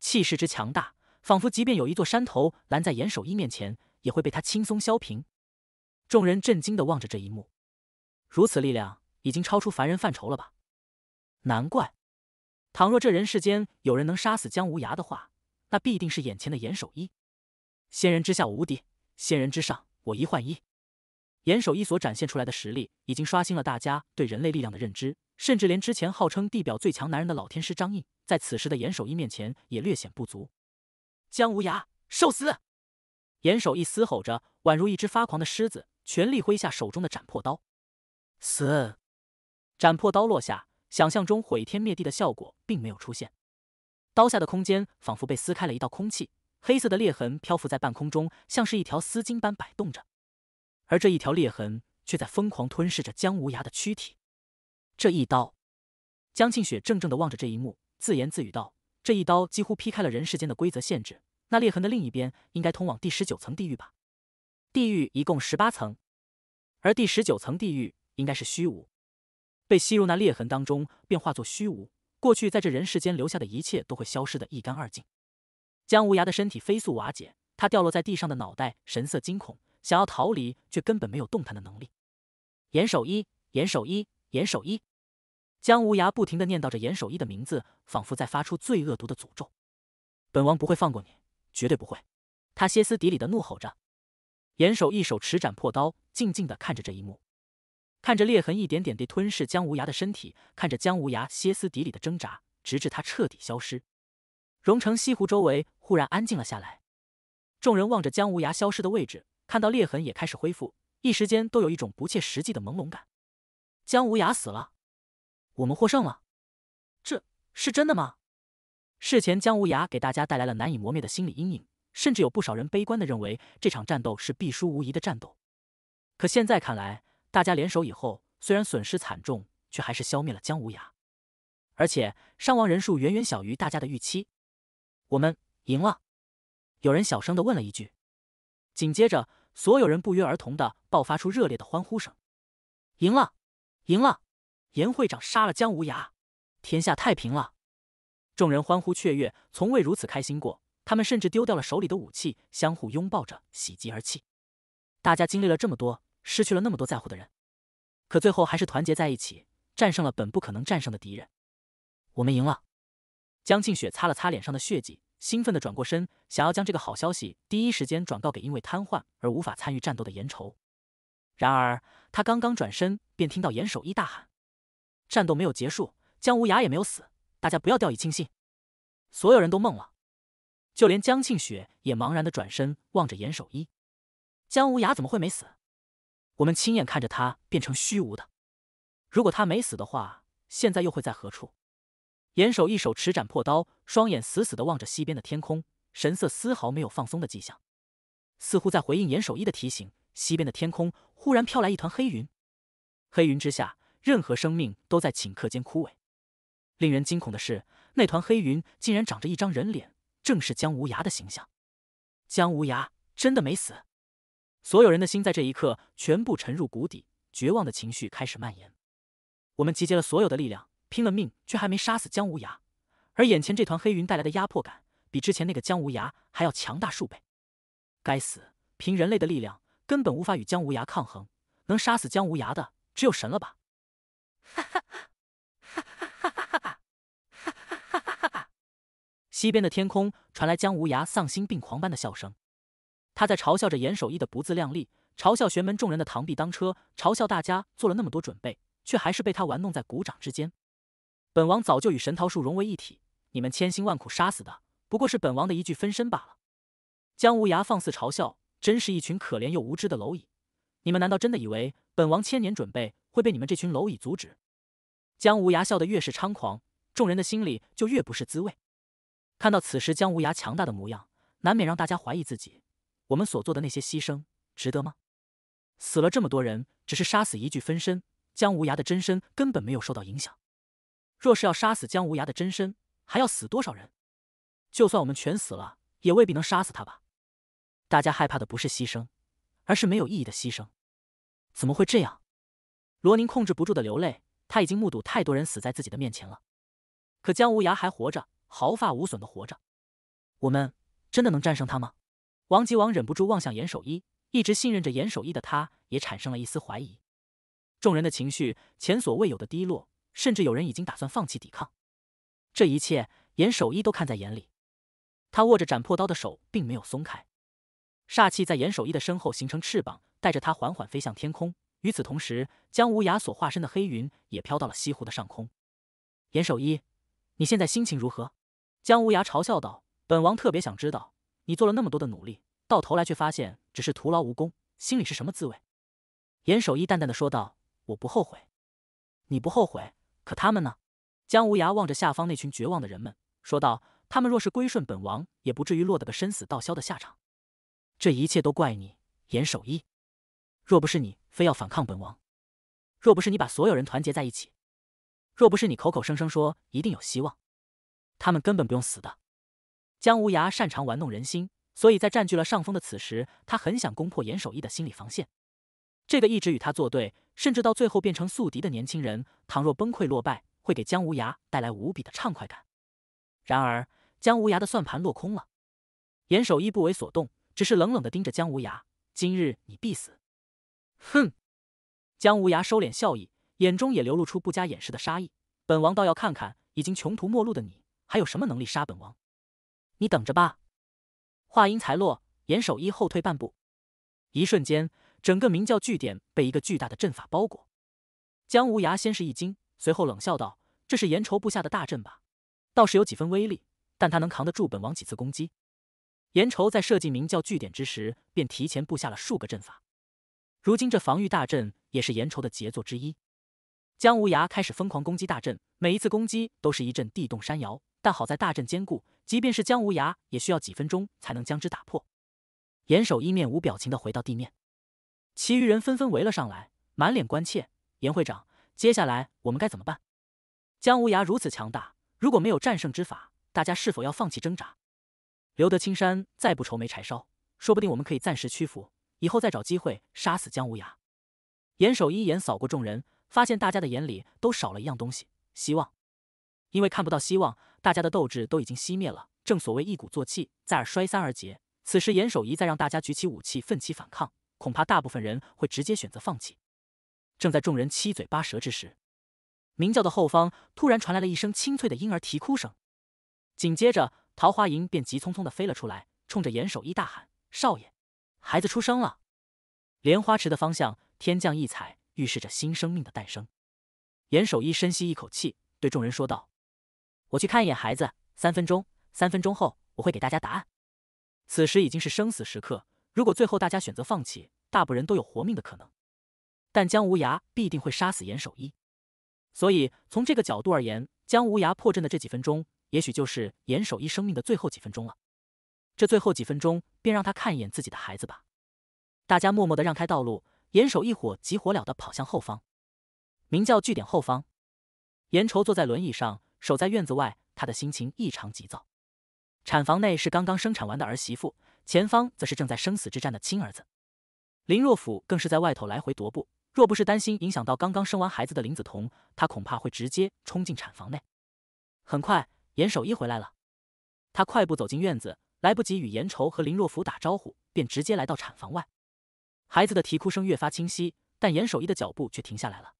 气势之强大，仿佛即便有一座山头拦在严守义面前，也会被他轻松削平。众人震惊的望着这一幕。如此力量已经超出凡人范畴了吧？难怪，倘若这人世间有人能杀死姜无涯的话，那必定是眼前的严守一。仙人之下我无敌，仙人之上我一换一。严守一所展现出来的实力，已经刷新了大家对人类力量的认知，甚至连之前号称地表最强男人的老天师张印，在此时的严守一面前也略显不足。姜无涯，受死！严守一嘶吼着，宛如一只发狂的狮子，全力挥下手中的斩破刀。死！斩破刀落下，想象中毁天灭地的效果并没有出现。刀下的空间仿佛被撕开了一道空气，黑色的裂痕漂浮在半空中，像是一条丝巾般摆动着。而这一条裂痕却在疯狂吞噬着姜无涯的躯体。这一刀，江庆雪怔怔地望着这一幕，自言自语道：“这一刀几乎劈开了人世间的规则限制。那裂痕的另一边应该通往第十九层地狱吧？地狱一共十八层，而第十九层地狱……”应该是虚无，被吸入那裂痕当中，便化作虚无。过去在这人世间留下的一切都会消失的一干二净。姜无涯的身体飞速瓦解，他掉落在地上的脑袋神色惊恐，想要逃离，却根本没有动弹的能力。严守一，严守一，严守一，姜无涯不停的念叨着严守一的名字，仿佛在发出最恶毒的诅咒。本王不会放过你，绝对不会！他歇斯底里的怒吼着。严守一手持斩破刀，静静的看着这一幕。看着裂痕一点点地吞噬姜无涯的身体，看着姜无涯歇斯底里的挣扎，直至他彻底消失。荣城西湖周围忽然安静了下来，众人望着姜无涯消失的位置，看到裂痕也开始恢复，一时间都有一种不切实际的朦胧感。姜无涯死了，我们获胜了，这是真的吗？事前姜无涯给大家带来了难以磨灭的心理阴影，甚至有不少人悲观的认为这场战斗是必输无疑的战斗。可现在看来。大家联手以后，虽然损失惨重，却还是消灭了姜无涯，而且伤亡人数远远小于大家的预期。我们赢了！有人小声的问了一句，紧接着所有人不约而同的爆发出热烈的欢呼声：“赢了！赢了！严会长杀了姜无涯，天下太平了！”众人欢呼雀跃，从未如此开心过。他们甚至丢掉了手里的武器，相互拥抱着，喜极而泣。大家经历了这么多。失去了那么多在乎的人，可最后还是团结在一起，战胜了本不可能战胜的敌人。我们赢了！江庆雪擦了擦脸上的血迹，兴奋的转过身，想要将这个好消息第一时间转告给因为瘫痪而无法参与战斗的严愁。然而，他刚刚转身，便听到严守一大喊：“战斗没有结束，姜无涯也没有死，大家不要掉以轻心！”所有人都懵了，就连江庆雪也茫然的转身望着严守一。姜无涯怎么会没死？我们亲眼看着他变成虚无的。如果他没死的话，现在又会在何处？严守一手持斩破刀，双眼死死的望着西边的天空，神色丝毫没有放松的迹象。似乎在回应严守一的提醒，西边的天空忽然飘来一团黑云，黑云之下，任何生命都在顷刻间枯萎。令人惊恐的是，那团黑云竟然长着一张人脸，正是姜无涯的形象。姜无涯真的没死。所有人的心在这一刻全部沉入谷底，绝望的情绪开始蔓延。我们集结了所有的力量，拼了命，却还没杀死姜无涯。而眼前这团黑云带来的压迫感，比之前那个姜无涯还要强大数倍。该死！凭人类的力量，根本无法与姜无涯抗衡。能杀死姜无涯的，只有神了吧？哈哈哈哈哈哈哈哈哈哈哈西边的天空传来姜无涯丧心病狂般的笑声。他在嘲笑着严守一的不自量力，嘲笑玄门众人的螳臂当车，嘲笑大家做了那么多准备，却还是被他玩弄在鼓掌之间。本王早就与神桃树融为一体，你们千辛万苦杀死的不过是本王的一具分身罢了。姜无涯放肆嘲笑，真是一群可怜又无知的蝼蚁！你们难道真的以为本王千年准备会被你们这群蝼蚁阻止？姜无涯笑得越是猖狂，众人的心里就越不是滋味。看到此时姜无涯强大的模样，难免让大家怀疑自己。我们所做的那些牺牲值得吗？死了这么多人，只是杀死一具分身，姜无涯的真身根本没有受到影响。若是要杀死姜无涯的真身，还要死多少人？就算我们全死了，也未必能杀死他吧？大家害怕的不是牺牲，而是没有意义的牺牲。怎么会这样？罗宁控制不住的流泪，他已经目睹太多人死在自己的面前了。可姜无涯还活着，毫发无损的活着。我们真的能战胜他吗？王吉王忍不住望向严守一，一直信任着严守一的他，也产生了一丝怀疑。众人的情绪前所未有的低落，甚至有人已经打算放弃抵抗。这一切，严守一都看在眼里。他握着斩破刀的手并没有松开，煞气在严守一的身后形成翅膀，带着他缓缓飞向天空。与此同时，姜无涯所化身的黑云也飘到了西湖的上空。严守一，你现在心情如何？姜无涯嘲笑道：“本王特别想知道。”你做了那么多的努力，到头来却发现只是徒劳无功，心里是什么滋味？严守一淡淡的说道：“我不后悔。”“你不后悔，可他们呢？”姜无涯望着下方那群绝望的人们，说道：“他们若是归顺本王，也不至于落得个生死道消的下场。这一切都怪你，严守一。若不是你非要反抗本王，若不是你把所有人团结在一起，若不是你口口声声说一定有希望，他们根本不用死的。”姜无涯擅长玩弄人心，所以在占据了上风的此时，他很想攻破严守义的心理防线。这个一直与他作对，甚至到最后变成宿敌的年轻人，倘若崩溃落败，会给姜无涯带来无比的畅快感。然而，姜无涯的算盘落空了。严守义不为所动，只是冷冷的盯着姜无涯：“今日你必死。”哼！姜无涯收敛笑意，眼中也流露出不加掩饰的杀意：“本王倒要看看，已经穷途末路的你，还有什么能力杀本王？”你等着吧！话音才落，严守一后退半步，一瞬间，整个明教据点被一个巨大的阵法包裹。姜无涯先是一惊，随后冷笑道：“这是严愁布下的大阵吧？倒是有几分威力，但他能扛得住本王几次攻击？”严愁在设计明教据点之时，便提前布下了数个阵法，如今这防御大阵也是严愁的杰作之一。姜无涯开始疯狂攻击大阵，每一次攻击都是一阵地动山摇。但好在大阵坚固，即便是姜无涯，也需要几分钟才能将之打破。严守一面无表情的回到地面，其余人纷纷围了上来，满脸关切。严会长，接下来我们该怎么办？姜无涯如此强大，如果没有战胜之法，大家是否要放弃挣扎？留得青山再不愁没柴烧，说不定我们可以暂时屈服，以后再找机会杀死姜无涯。严守一眼扫过众人，发现大家的眼里都少了一样东西——希望，因为看不到希望。大家的斗志都已经熄灭了，正所谓一鼓作气，再而衰，三而竭。此时严守一再让大家举起武器奋起反抗，恐怕大部分人会直接选择放弃。正在众人七嘴八舌之时，鸣叫的后方突然传来了一声清脆的婴儿啼哭声，紧接着桃花吟便急匆匆的飞了出来，冲着严守一大喊：“少爷，孩子出生了！”莲花池的方向，天降异彩，预示着新生命的诞生。严守一深吸一口气，对众人说道。我去看一眼孩子，三分钟，三分钟后我会给大家答案。此时已经是生死时刻，如果最后大家选择放弃，大部人都有活命的可能，但姜无涯必定会杀死严守一，所以从这个角度而言，姜无涯破阵的这几分钟，也许就是严守一生命的最后几分钟了。这最后几分钟，便让他看一眼自己的孩子吧。大家默默的让开道路，严守一火急火燎的跑向后方，明叫据点后方，严愁坐在轮椅上。守在院子外，他的心情异常急躁。产房内是刚刚生产完的儿媳妇，前方则是正在生死之战的亲儿子。林若甫更是在外头来回踱步。若不是担心影响到刚刚生完孩子的林子彤，他恐怕会直接冲进产房内。很快，严守一回来了，他快步走进院子，来不及与严愁和林若甫打招呼，便直接来到产房外。孩子的啼哭声越发清晰，但严守一的脚步却停下来了。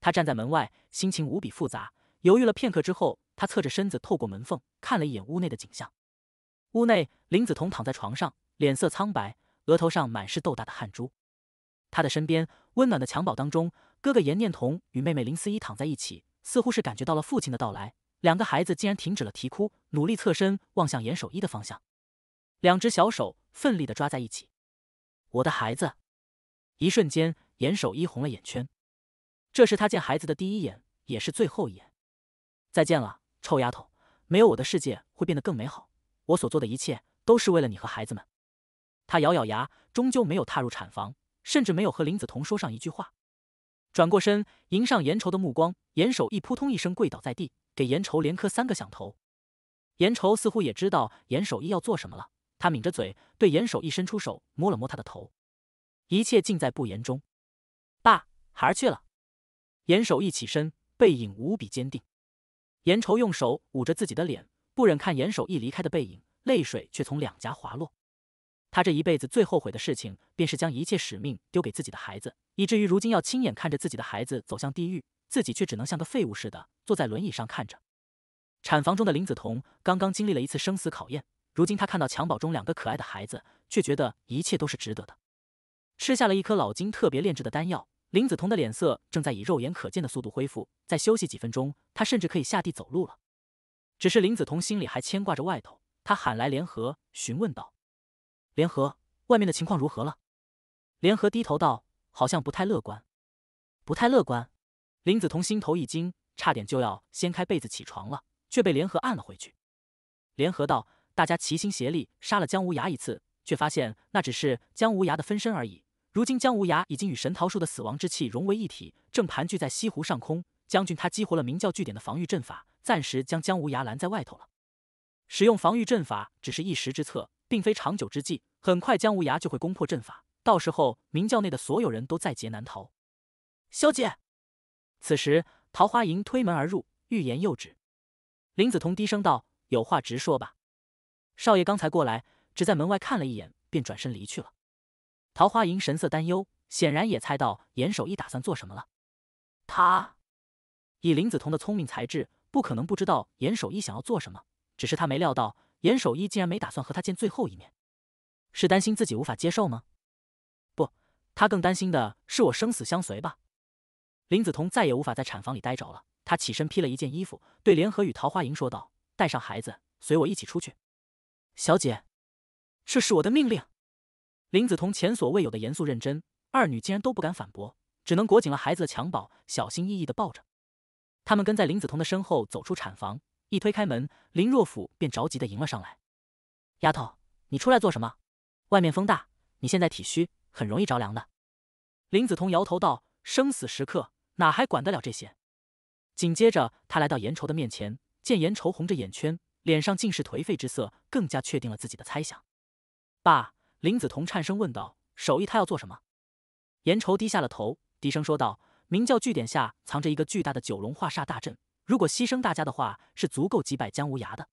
他站在门外，心情无比复杂。犹豫了片刻之后，他侧着身子，透过门缝看了一眼屋内的景象。屋内，林子彤躺在床上，脸色苍白，额头上满是豆大的汗珠。他的身边，温暖的襁褓当中，哥哥严念童与妹妹林思依躺在一起，似乎是感觉到了父亲的到来，两个孩子竟然停止了啼哭，努力侧身望向严守一的方向，两只小手奋力的抓在一起。我的孩子。一瞬间，严守一红了眼圈，这是他见孩子的第一眼，也是最后一眼。再见了，臭丫头！没有我的世界会变得更美好。我所做的一切都是为了你和孩子们。他咬咬牙，终究没有踏入产房，甚至没有和林子彤说上一句话。转过身，迎上严愁的目光，严守一扑通一声跪倒在地，给严愁连磕三个响头。严愁似乎也知道严守一要做什么了，他抿着嘴，对严守一伸出手，摸了摸他的头。一切尽在不言中。爸，孩儿去了。严守一起身，背影无比坚定。严愁用手捂着自己的脸，不忍看严守义离开的背影，泪水却从两颊滑落。他这一辈子最后悔的事情，便是将一切使命丢给自己的孩子，以至于如今要亲眼看着自己的孩子走向地狱，自己却只能像个废物似的坐在轮椅上看着。产房中的林子彤刚刚经历了一次生死考验，如今她看到襁褓中两个可爱的孩子，却觉得一切都是值得的。吃下了一颗老金特别炼制的丹药。林子彤的脸色正在以肉眼可见的速度恢复，再休息几分钟，他甚至可以下地走路了。只是林子彤心里还牵挂着外头，他喊来联合，询问道：“联合，外面的情况如何了？”联合低头道：“好像不太乐观。”“不太乐观。”林子彤心头一惊，差点就要掀开被子起床了，却被联合按了回去。联合道：“大家齐心协力杀了姜无涯一次，却发现那只是姜无涯的分身而已。”如今姜无涯已经与神桃树的死亡之气融为一体，正盘踞在西湖上空。将军他激活了明教据点的防御阵法，暂时将姜无涯拦在外头了。使用防御阵法只是一时之策，并非长久之计。很快姜无涯就会攻破阵法，到时候明教内的所有人都在劫难逃。小姐，此时桃花吟推门而入，欲言又止。林子彤低声道：“有话直说吧。”少爷刚才过来，只在门外看了一眼，便转身离去了。桃花吟神色担忧，显然也猜到严守一打算做什么了。他以林子彤的聪明才智，不可能不知道严守一想要做什么。只是他没料到，严守一竟然没打算和他见最后一面，是担心自己无法接受吗？不，他更担心的是我生死相随吧。林子彤再也无法在产房里待着了，她起身披了一件衣服，对联合与桃花吟说道：“带上孩子，随我一起出去。”小姐，这是我的命令。林子彤前所未有的严肃认真，二女竟然都不敢反驳，只能裹紧了孩子的襁褓，小心翼翼的抱着。他们跟在林子彤的身后走出产房，一推开门，林若甫便着急的迎了上来：“丫头，你出来做什么？外面风大，你现在体虚，很容易着凉的。”林子彤摇头道：“生死时刻，哪还管得了这些？”紧接着，他来到颜愁的面前，见颜愁红着眼圈，脸上尽是颓废之色，更加确定了自己的猜想：“爸。”林子彤颤声问道：“手艺，他要做什么？”颜愁低下了头，低声说道：“明教据点下藏着一个巨大的九龙化煞大阵，如果牺牲大家的话，是足够击败姜无涯的。”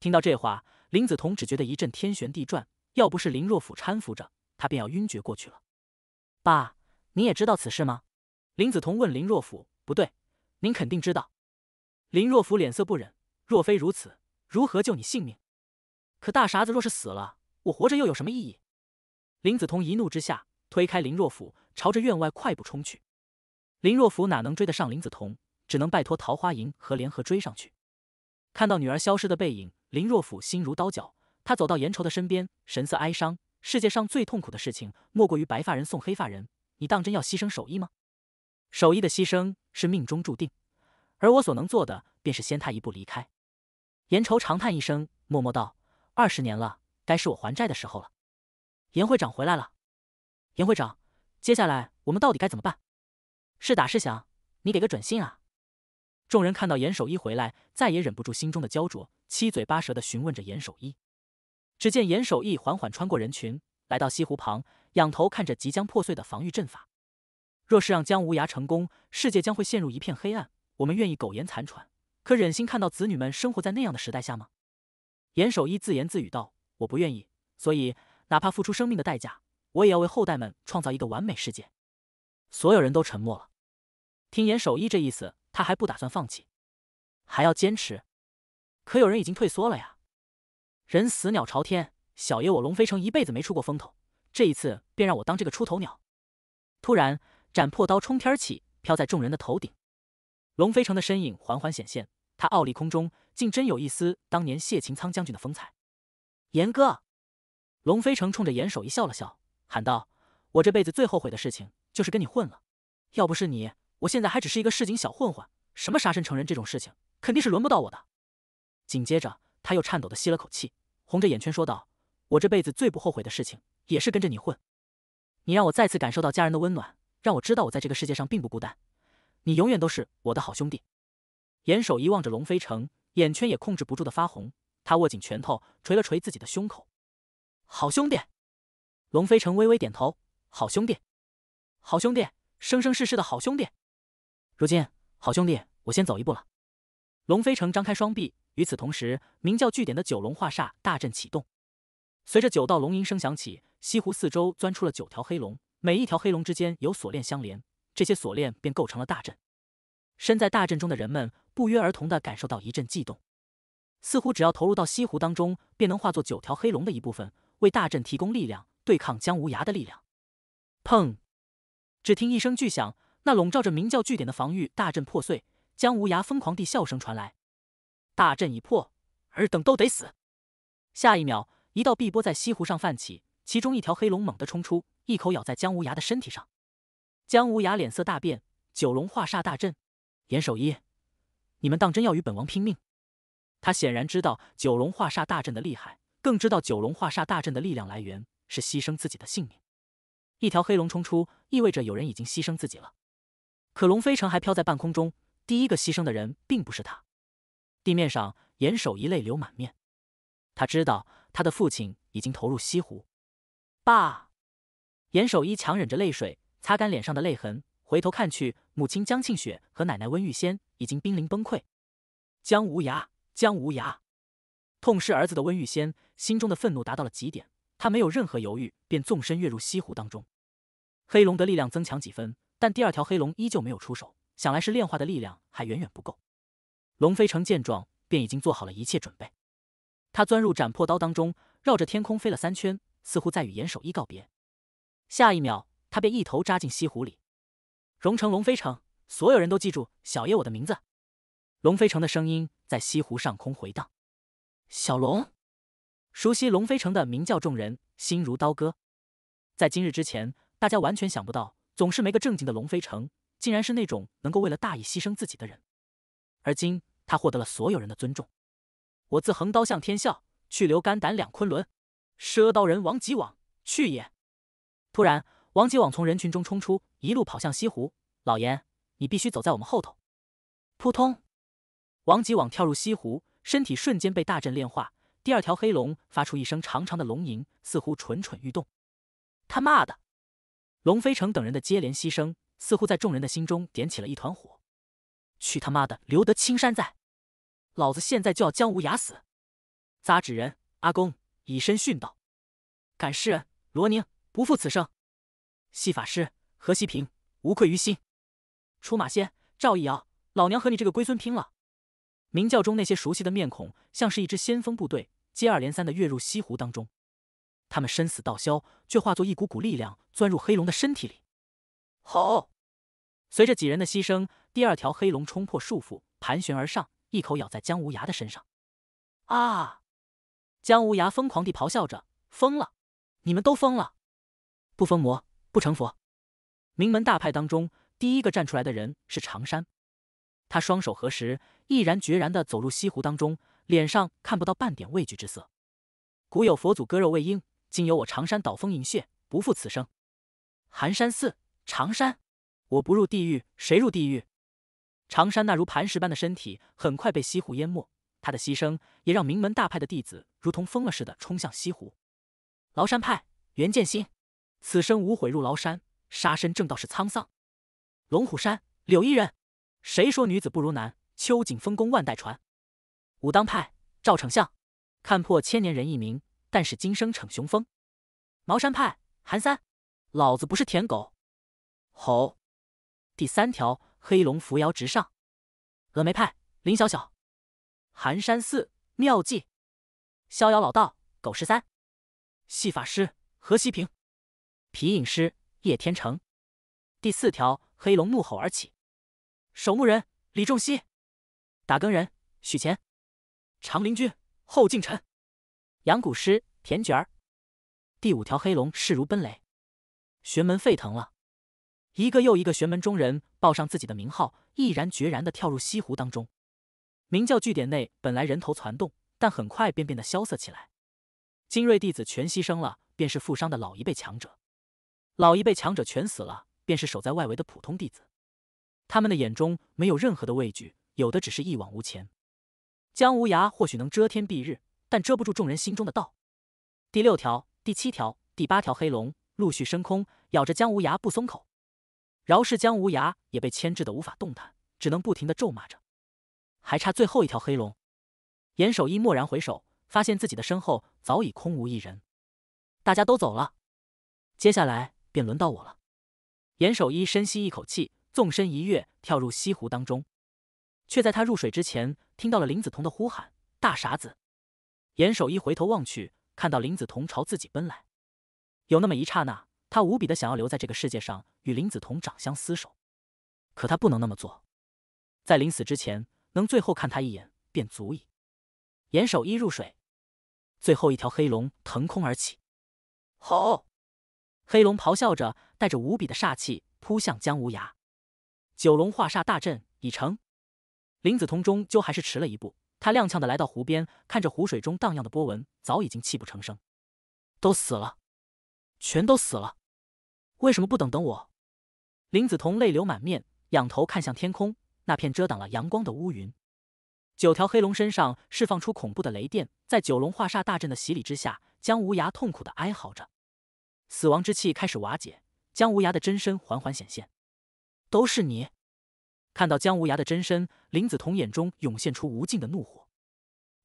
听到这话，林子彤只觉得一阵天旋地转，要不是林若甫搀扶着，他便要晕厥过去了。“爸，您也知道此事吗？”林子彤问林若甫。“不对，您肯定知道。”林若甫脸色不忍：“若非如此，如何救你性命？可大傻子若是死了……”我活着又有什么意义？林子彤一怒之下推开林若甫，朝着院外快步冲去。林若甫哪能追得上林子彤，只能拜托桃花营和联合追上去。看到女儿消失的背影，林若甫心如刀绞。他走到严愁的身边，神色哀伤。世界上最痛苦的事情，莫过于白发人送黑发人。你当真要牺牲手艺吗？手艺的牺牲是命中注定，而我所能做的，便是先他一步离开。严愁长叹一声，默默道：“二十年了。”该是我还债的时候了。严会长回来了。严会长，接下来我们到底该怎么办？是打是想，你给个准信啊！众人看到严守一回来，再也忍不住心中的焦灼，七嘴八舌的询问着严守一。只见严守一缓缓穿过人群，来到西湖旁，仰头看着即将破碎的防御阵法。若是让姜无涯成功，世界将会陷入一片黑暗。我们愿意苟延残喘，可忍心看到子女们生活在那样的时代下吗？严守一自言自语道。我不愿意，所以哪怕付出生命的代价，我也要为后代们创造一个完美世界。所有人都沉默了。听严守一这意思，他还不打算放弃，还要坚持。可有人已经退缩了呀！人死鸟朝天，小爷我龙飞城一辈子没出过风头，这一次便让我当这个出头鸟。突然，斩破刀冲天起，飘在众人的头顶。龙飞城的身影缓缓显现，他傲立空中，竟真有一丝当年谢秦苍将军的风采。严哥，龙飞城冲着严守一笑了笑，喊道：“我这辈子最后悔的事情就是跟你混了。要不是你，我现在还只是一个市井小混混，什么杀身成仁这种事情肯定是轮不到我的。”紧接着，他又颤抖的吸了口气，红着眼圈说道：“我这辈子最不后悔的事情也是跟着你混。你让我再次感受到家人的温暖，让我知道我在这个世界上并不孤单。你永远都是我的好兄弟。”严守一望着龙飞城，眼圈也控制不住的发红。他握紧拳头，捶了捶自己的胸口。好兄弟，龙飞成微微点头。好兄弟，好兄弟，生生世世的好兄弟。如今，好兄弟，我先走一步了。龙飞成张开双臂，与此同时，名叫据点的九龙化煞大阵启动。随着九道龙吟声响起，西湖四周钻出了九条黑龙，每一条黑龙之间有锁链相连，这些锁链便构成了大阵。身在大阵中的人们不约而同的感受到一阵悸动。似乎只要投入到西湖当中，便能化作九条黑龙的一部分，为大阵提供力量，对抗姜无涯的力量。砰！只听一声巨响，那笼罩着明教据点的防御大阵破碎。姜无涯疯狂地笑声传来：“大阵已破，尔等都得死！”下一秒，一道碧波在西湖上泛起，其中一条黑龙猛地冲出，一口咬在姜无涯的身体上。姜无涯脸色大变：“九龙化煞大阵，严守一，你们当真要与本王拼命？”他显然知道九龙化煞大阵的厉害，更知道九龙化煞大阵的力量来源是牺牲自己的性命。一条黑龙冲出，意味着有人已经牺牲自己了。可龙飞城还飘在半空中，第一个牺牲的人并不是他。地面上，严守一泪流满面，他知道他的父亲已经投入西湖。爸，严守一强忍着泪水，擦干脸上的泪痕，回头看去，母亲江庆雪和奶奶温玉仙已经濒临崩溃。江无涯。江无涯，痛失儿子的温玉仙心中的愤怒达到了极点，他没有任何犹豫，便纵身跃入西湖当中。黑龙的力量增强几分，但第二条黑龙依旧没有出手，想来是炼化的力量还远远不够。龙飞城见状，便已经做好了一切准备，他钻入斩破刀当中，绕着天空飞了三圈，似乎在与严守一告别。下一秒，他便一头扎进西湖里。荣城，龙飞城，所有人都记住小爷我的名字。龙飞城的声音在西湖上空回荡。小龙熟悉龙飞城的明教众人心如刀割。在今日之前，大家完全想不到，总是没个正经的龙飞城，竟然是那种能够为了大义牺牲自己的人。而今，他获得了所有人的尊重。我自横刀向天笑，去留肝胆两昆仑。赊刀人王吉往去也。突然，王吉往从人群中冲出，一路跑向西湖。老严，你必须走在我们后头。扑通。王吉网跳入西湖，身体瞬间被大阵炼化。第二条黑龙发出一声长长的龙吟，似乎蠢蠢欲动。他妈的！龙飞城等人的接连牺牲，似乎在众人的心中点起了一团火。去他妈的！留得青山在，老子现在就要将无涯死。扎纸人，阿公以身殉道。赶尸人，罗宁不负此生。戏法师，何西平无愧于心。出马仙，赵逸瑶，老娘和你这个龟孙拼了！鸣教中那些熟悉的面孔，像是一支先锋部队，接二连三的跃入西湖当中。他们生死道消，却化作一股股力量钻入黑龙的身体里。好，随着几人的牺牲，第二条黑龙冲破束缚，盘旋而上，一口咬在姜无涯的身上。啊！姜无涯疯狂地咆哮着，疯了！你们都疯了！不疯魔不成佛。名门大派当中，第一个站出来的人是长山，他双手合十。毅然决然地走入西湖当中，脸上看不到半点畏惧之色。古有佛祖割肉喂鹰，今有我长山倒风饮血，不负此生。寒山寺，长山，我不入地狱，谁入地狱？长山那如磐石般的身体很快被西湖淹没，他的牺牲也让名门大派的弟子如同疯了似的冲向西湖。崂山派袁剑心，此生无悔入崂山，杀身正道是沧桑。龙虎山柳依人，谁说女子不如男？秋瑾风功万代传，武当派赵丞相，看破千年人一鸣，但使今生逞雄风。茅山派韩三，老子不是舔狗。吼！第三条黑龙扶摇直上，峨眉派林小小，寒山寺妙计，逍遥老道狗十三，戏法师何西平，皮影师叶天成。第四条黑龙怒吼而起，守墓人李仲熙。打更人许钱，长林君后敬臣，杨谷师田卷儿。第五条黑龙势如奔雷，玄门沸腾了，一个又一个玄门中人报上自己的名号，毅然决然的跳入西湖当中。明教据点内本来人头攒动，但很快便变得萧瑟起来。精锐弟子全牺牲了，便是富商的老一辈强者；老一辈强者全死了，便是守在外围的普通弟子。他们的眼中没有任何的畏惧。有的只是一往无前，姜无涯或许能遮天蔽日，但遮不住众人心中的道。第六条、第七条、第八条黑龙陆续升空，咬着姜无涯不松口。饶是姜无涯也被牵制的无法动弹，只能不停的咒骂着。还差最后一条黑龙。严守一蓦然回首，发现自己的身后早已空无一人，大家都走了。接下来便轮到我了。严守一深吸一口气，纵身一跃，跳入西湖当中。却在他入水之前，听到了林子彤的呼喊：“大傻子！”严守一回头望去，看到林子彤朝自己奔来。有那么一刹那，他无比的想要留在这个世界上，与林子彤长相厮守。可他不能那么做，在临死之前，能最后看他一眼便足矣。严守一入水，最后一条黑龙腾空而起，吼！黑龙咆哮着，带着无比的煞气扑向姜无涯。九龙化煞大阵已成。林子彤终究还是迟了一步，他踉跄的来到湖边，看着湖水中荡漾的波纹，早已经泣不成声。都死了，全都死了，为什么不等等我？林子彤泪流满面，仰头看向天空，那片遮挡了阳光的乌云。九条黑龙身上释放出恐怖的雷电，在九龙化煞大阵的洗礼之下，姜无涯痛苦的哀嚎着，死亡之气开始瓦解，姜无涯的真身缓缓显现。都是你。看到姜无涯的真身，林子彤眼中涌现出无尽的怒火。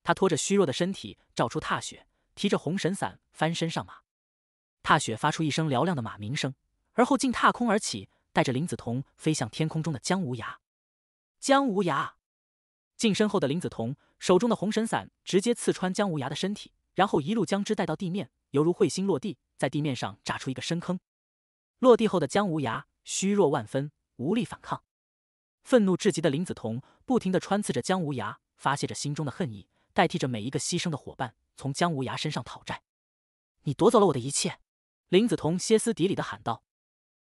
他拖着虚弱的身体，照出踏雪，提着红神伞翻身上马。踏雪发出一声嘹亮的马鸣声，而后竟踏空而起，带着林子彤飞向天空中的姜无涯。姜无涯近身后的林子彤手中的红神伞直接刺穿姜无涯的身体，然后一路将之带到地面，犹如彗星落地，在地面上炸出一个深坑。落地后的姜无涯虚弱万分，无力反抗。愤怒至极的林子彤不停地穿刺着姜无涯，发泄着心中的恨意，代替着每一个牺牲的伙伴从姜无涯身上讨债。你夺走了我的一切！林子彤歇斯底里地喊道。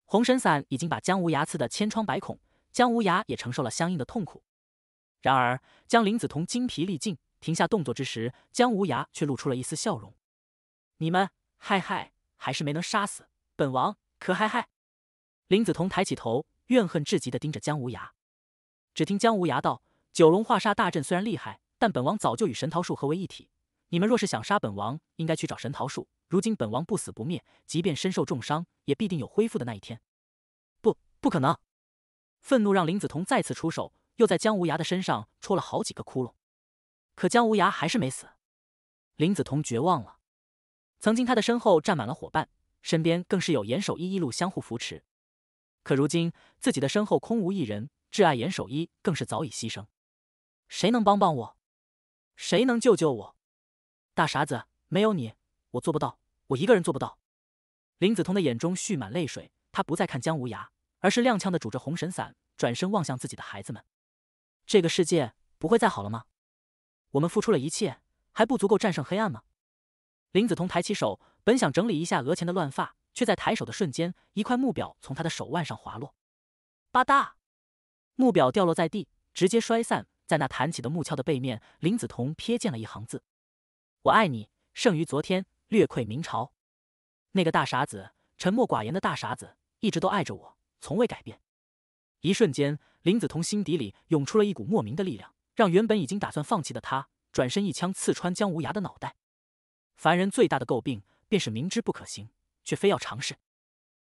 红神伞已经把姜无涯刺得千疮百孔，姜无涯也承受了相应的痛苦。然而，将林子彤精疲力尽停下动作之时，姜无涯却露出了一丝笑容。你们嗨嗨，还是没能杀死本王，可嗨嗨！林子彤抬起头，怨恨至极地盯着姜无涯。只听姜无涯道：“九龙化煞大阵虽然厉害，但本王早就与神桃树合为一体。你们若是想杀本王，应该去找神桃树。如今本王不死不灭，即便身受重伤，也必定有恢复的那一天。”不，不可能！愤怒让林子彤再次出手，又在姜无涯的身上戳了好几个窟窿。可姜无涯还是没死。林子彤绝望了。曾经他的身后站满了伙伴，身边更是有严守一一路相互扶持。可如今自己的身后空无一人。挚爱严守一更是早已牺牲，谁能帮帮我？谁能救救我？大傻子，没有你，我做不到，我一个人做不到。林子通的眼中蓄满泪水，他不再看姜无涯，而是踉跄的拄着红神伞，转身望向自己的孩子们。这个世界不会再好了吗？我们付出了一切，还不足够战胜黑暗吗？林子通抬起手，本想整理一下额前的乱发，却在抬手的瞬间，一块木表从他的手腕上滑落，吧嗒。木表掉落在地，直接摔散。在那弹起的木鞘的背面，林子彤瞥见了一行字：“我爱你。”剩余昨天，略愧明朝。那个大傻子，沉默寡言的大傻子，一直都爱着我，从未改变。一瞬间，林子彤心底里涌出了一股莫名的力量，让原本已经打算放弃的他，转身一枪刺穿姜无涯的脑袋。凡人最大的诟病，便是明知不可行，却非要尝试。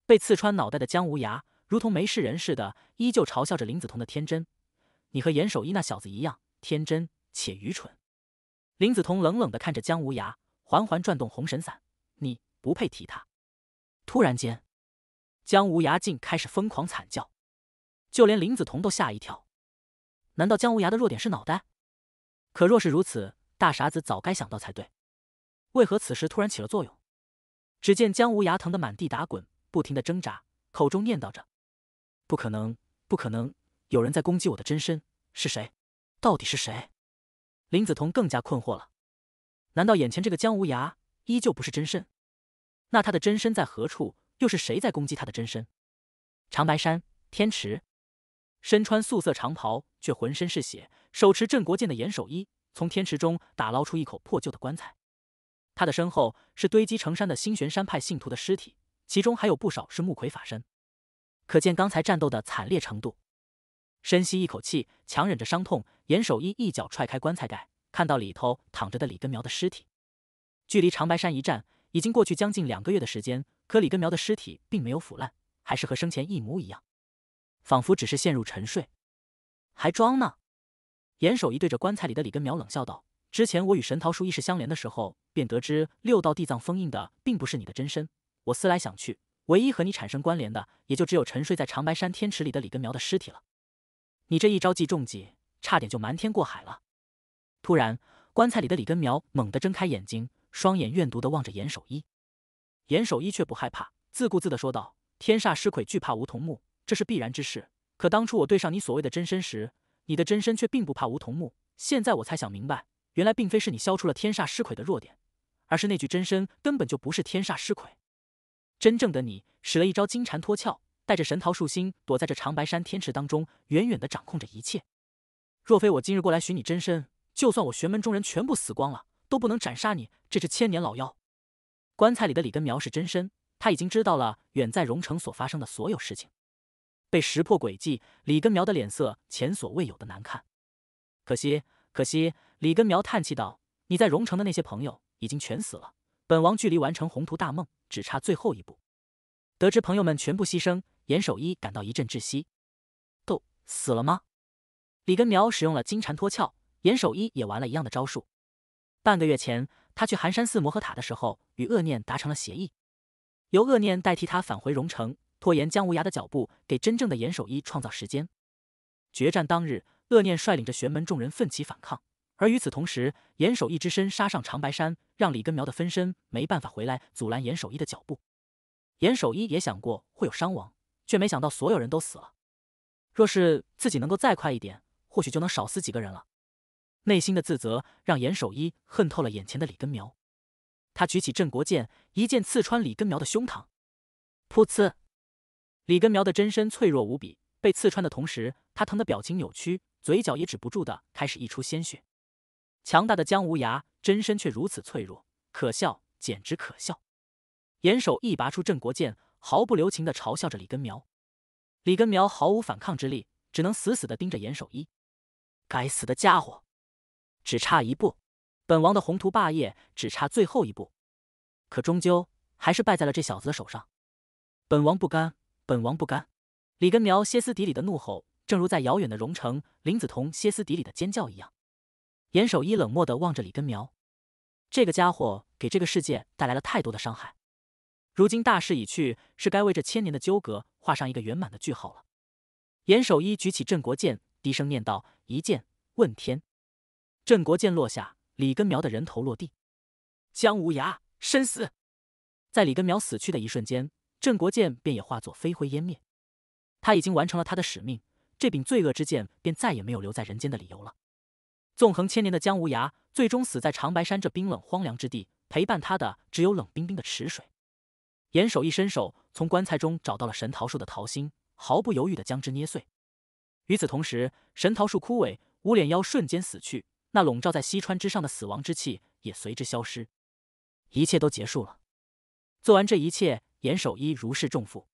被刺穿脑袋的姜无涯。如同没事人似的，依旧嘲笑着林子彤的天真。你和严守一那小子一样天真且愚蠢。林子彤冷冷的看着姜无涯，缓缓转动红神伞。你不配提他。突然间，姜无涯竟开始疯狂惨叫，就连林子彤都吓一跳。难道姜无涯的弱点是脑袋？可若是如此，大傻子早该想到才对。为何此时突然起了作用？只见姜无涯疼得满地打滚，不停的挣扎，口中念叨着。不可能，不可能！有人在攻击我的真身，是谁？到底是谁？林子彤更加困惑了。难道眼前这个姜无涯依旧不是真身？那他的真身在何处？又是谁在攻击他的真身？长白山天池，身穿素色长袍却浑身是血，手持镇国剑的严守一从天池中打捞出一口破旧的棺材。他的身后是堆积成山的星玄山派信徒的尸体，其中还有不少是木魁法身。可见刚才战斗的惨烈程度。深吸一口气，强忍着伤痛，严守一一脚踹开棺材盖，看到里头躺着的李根苗的尸体。距离长白山一战已经过去将近两个月的时间，可李根苗的尸体并没有腐烂，还是和生前一模一样，仿佛只是陷入沉睡。还装呢？严守一对着棺材里的李根苗冷笑道：“之前我与神桃树意识相连的时候，便得知六道地藏封印的并不是你的真身。我思来想去。”唯一和你产生关联的，也就只有沉睡在长白山天池里的李根苗的尸体了。你这一招计中计，差点就瞒天过海了。突然，棺材里的李根苗猛地睁开眼睛，双眼怨毒的望着严守一。严守一却不害怕，自顾自地说道：“天煞尸鬼惧怕梧桐木，这是必然之事。可当初我对上你所谓的真身时，你的真身却并不怕梧桐木。现在我才想明白，原来并非是你消除了天煞尸鬼的弱点，而是那具真身根本就不是天煞尸鬼。”真正的你使了一招金蝉脱壳，带着神桃树心躲在这长白山天池当中，远远的掌控着一切。若非我今日过来寻你真身，就算我玄门中人全部死光了，都不能斩杀你这只千年老妖。棺材里的李根苗是真身，他已经知道了远在荣城所发生的所有事情。被识破诡计，李根苗的脸色前所未有的难看。可惜，可惜！李根苗叹气道：“你在荣城的那些朋友已经全死了。本王距离完成宏图大梦。”只差最后一步。得知朋友们全部牺牲，严守一感到一阵窒息。都死了吗？李根苗使用了金蝉脱壳，严守一也玩了一样的招数。半个月前，他去寒山寺摩诃塔的时候，与恶念达成了协议，由恶念代替他返回荣城，拖延姜无涯的脚步，给真正的严守一创造时间。决战当日，恶念率领着玄门众人奋起反抗。而与此同时，严守一只身杀上长白山，让李根苗的分身没办法回来阻拦严守一的脚步。严守一也想过会有伤亡，却没想到所有人都死了。若是自己能够再快一点，或许就能少死几个人了。内心的自责让严守一恨透了眼前的李根苗。他举起镇国剑，一剑刺穿李根苗的胸膛。噗呲！李根苗的真身脆弱无比，被刺穿的同时，他疼的表情扭曲，嘴角也止不住的开始溢出鲜血。强大的姜无涯真身却如此脆弱，可笑，简直可笑！严守一拔出镇国剑，毫不留情的嘲笑着李根苗。李根苗毫无反抗之力，只能死死的盯着严守一。该死的家伙！只差一步，本王的宏图霸业只差最后一步，可终究还是败在了这小子的手上。本王不甘，本王不甘！李根苗歇斯底里的怒吼，正如在遥远的荣城，林子彤歇斯底里的尖叫一样。严守一冷漠的望着李根苗，这个家伙给这个世界带来了太多的伤害。如今大势已去，是该为这千年的纠葛画上一个圆满的句号了。严守一举起镇国剑，低声念道：“一剑问天。”镇国剑落下，李根苗的人头落地。姜无涯，身死。在李根苗死去的一瞬间，镇国剑便也化作飞灰湮灭。他已经完成了他的使命，这柄罪恶之剑便再也没有留在人间的理由了。纵横千年的姜无涯，最终死在长白山这冰冷荒凉之地。陪伴他的只有冷冰冰的池水。严守一伸手，从棺材中找到了神桃树的桃心，毫不犹豫的将之捏碎。与此同时，神桃树枯萎，无脸妖瞬间死去。那笼罩在西川之上的死亡之气也随之消失。一切都结束了。做完这一切，严守一如释重负。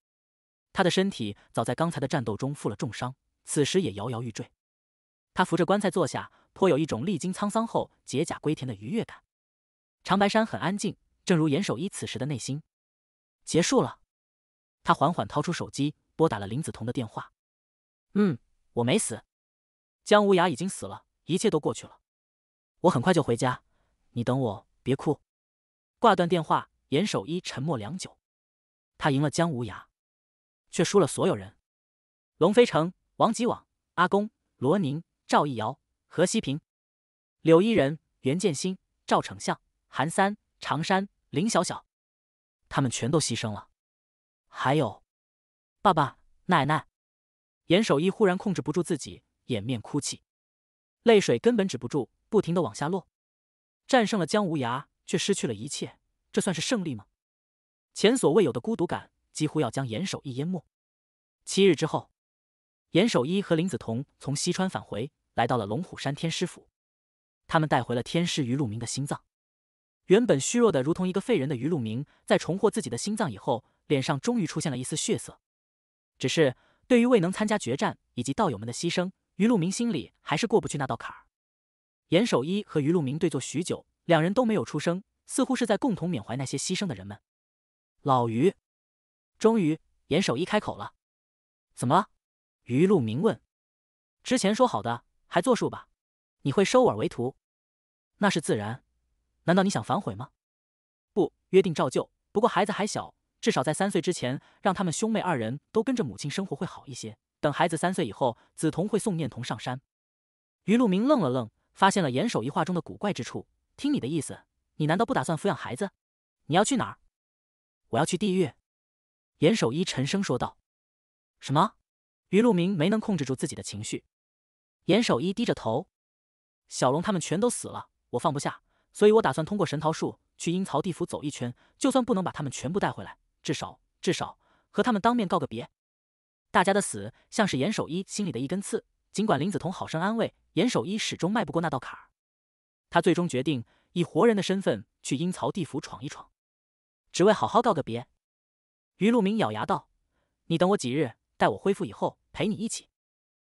他的身体早在刚才的战斗中负了重伤，此时也摇摇欲坠。他扶着棺材坐下。颇有一种历经沧桑后解甲归田的愉悦感。长白山很安静，正如严守一此时的内心。结束了，他缓缓掏出手机，拨打了林子彤的电话。嗯，我没死。姜无涯已经死了，一切都过去了。我很快就回家，你等我，别哭。挂断电话，严守一沉默良久。他赢了姜无涯，却输了所有人。龙飞城、王吉网、阿公、罗宁、赵一瑶。何西平、柳依人、袁建新、赵丞相、韩三、常山、林小小，他们全都牺牲了。还有爸爸、奶奶。严守一忽然控制不住自己，掩面哭泣，泪水根本止不住，不停的往下落。战胜了姜无涯，却失去了一切，这算是胜利吗？前所未有的孤独感几乎要将严守一淹没。七日之后，严守一和林子彤从西川返回。来到了龙虎山天师府，他们带回了天师于路明的心脏。原本虚弱的如同一个废人的于路明，在重获自己的心脏以后，脸上终于出现了一丝血色。只是对于未能参加决战以及道友们的牺牲，于路明心里还是过不去那道坎儿。严守一和于路明对坐许久，两人都没有出声，似乎是在共同缅怀那些牺牲的人们。老于，终于严守一开口了：“怎么？”于路明问：“之前说好的？”还作数吧，你会收我为徒，那是自然。难道你想反悔吗？不，约定照旧。不过孩子还小，至少在三岁之前，让他们兄妹二人都跟着母亲生活会好一些。等孩子三岁以后，梓潼会送念童上山。余路明愣了愣，发现了严守一话中的古怪之处。听你的意思，你难道不打算抚养孩子？你要去哪儿？我要去地狱。严守一沉声说道。什么？余路明没能控制住自己的情绪。严守一低着头，小龙他们全都死了，我放不下，所以我打算通过神桃树去阴曹地府走一圈，就算不能把他们全部带回来，至少至少和他们当面告个别。大家的死像是严守一心里的一根刺，尽管林子彤好生安慰，严守一始终迈不过那道坎儿。他最终决定以活人的身份去阴曹地府闯一闯，只为好好告个别。于路明咬牙道：“你等我几日，待我恢复以后陪你一起。”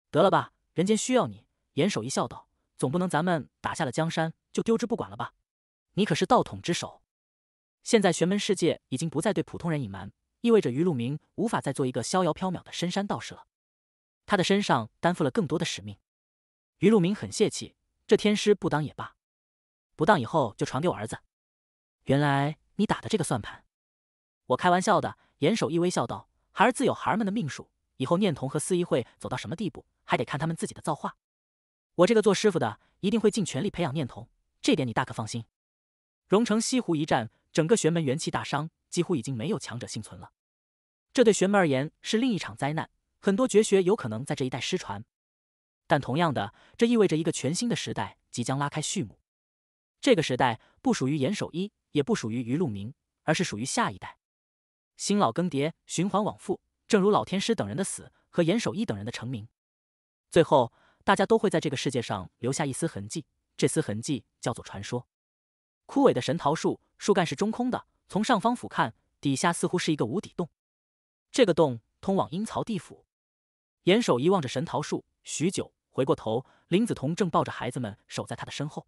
得了吧。人间需要你，严守一笑道：“总不能咱们打下了江山就丢之不管了吧？你可是道统之首，现在玄门世界已经不再对普通人隐瞒，意味着于陆明无法再做一个逍遥飘渺的深山道士了。他的身上担负了更多的使命。”于陆明很泄气，这天师不当也罢，不当以后就传给我儿子。原来你打的这个算盘，我开玩笑的。严守一微笑道：“孩儿自有孩儿们的命数。”以后念童和司仪会走到什么地步，还得看他们自己的造化。我这个做师傅的一定会尽全力培养念童，这点你大可放心。荣城西湖一战，整个玄门元气大伤，几乎已经没有强者幸存了。这对玄门而言是另一场灾难，很多绝学有可能在这一代失传。但同样的，这意味着一个全新的时代即将拉开序幕。这个时代不属于严守一，也不属于于路明，而是属于下一代。新老更迭，循环往复。正如老天师等人的死和严守一等人的成名，最后大家都会在这个世界上留下一丝痕迹。这丝痕迹叫做传说。枯萎的神桃树，树干是中空的，从上方俯瞰，底下似乎是一个无底洞。这个洞通往阴曹地府。严守一望着神桃树许久，回过头，林子彤正抱着孩子们守在他的身后。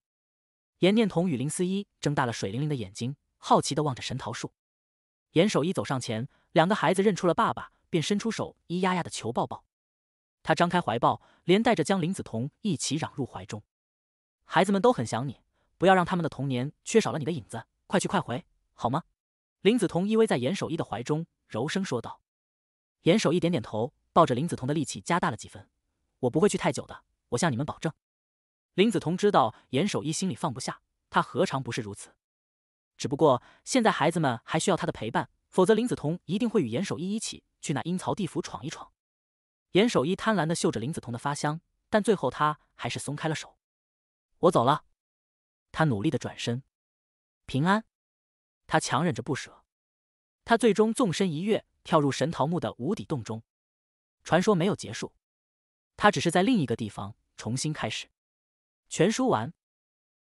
严念童与林思一睁大了水灵灵的眼睛，好奇的望着神桃树。严守一走上前，两个孩子认出了爸爸。便伸出手，咿呀呀的求抱抱。他张开怀抱，连带着将林子彤一起嚷入怀中。孩子们都很想你，不要让他们的童年缺少了你的影子。快去快回，好吗？林子彤依偎在严守一的怀中，柔声说道。严守一点点头，抱着林子彤的力气加大了几分。我不会去太久的，我向你们保证。林子彤知道严守一心里放不下，他何尝不是如此？只不过现在孩子们还需要他的陪伴，否则林子彤一定会与严守一一起。去那阴曹地府闯一闯。严守一贪婪的嗅着林子彤的发香，但最后他还是松开了手。我走了。他努力的转身。平安。他强忍着不舍。他最终纵身一跃，跳入神桃木的无底洞中。传说没有结束，他只是在另一个地方重新开始。全书完。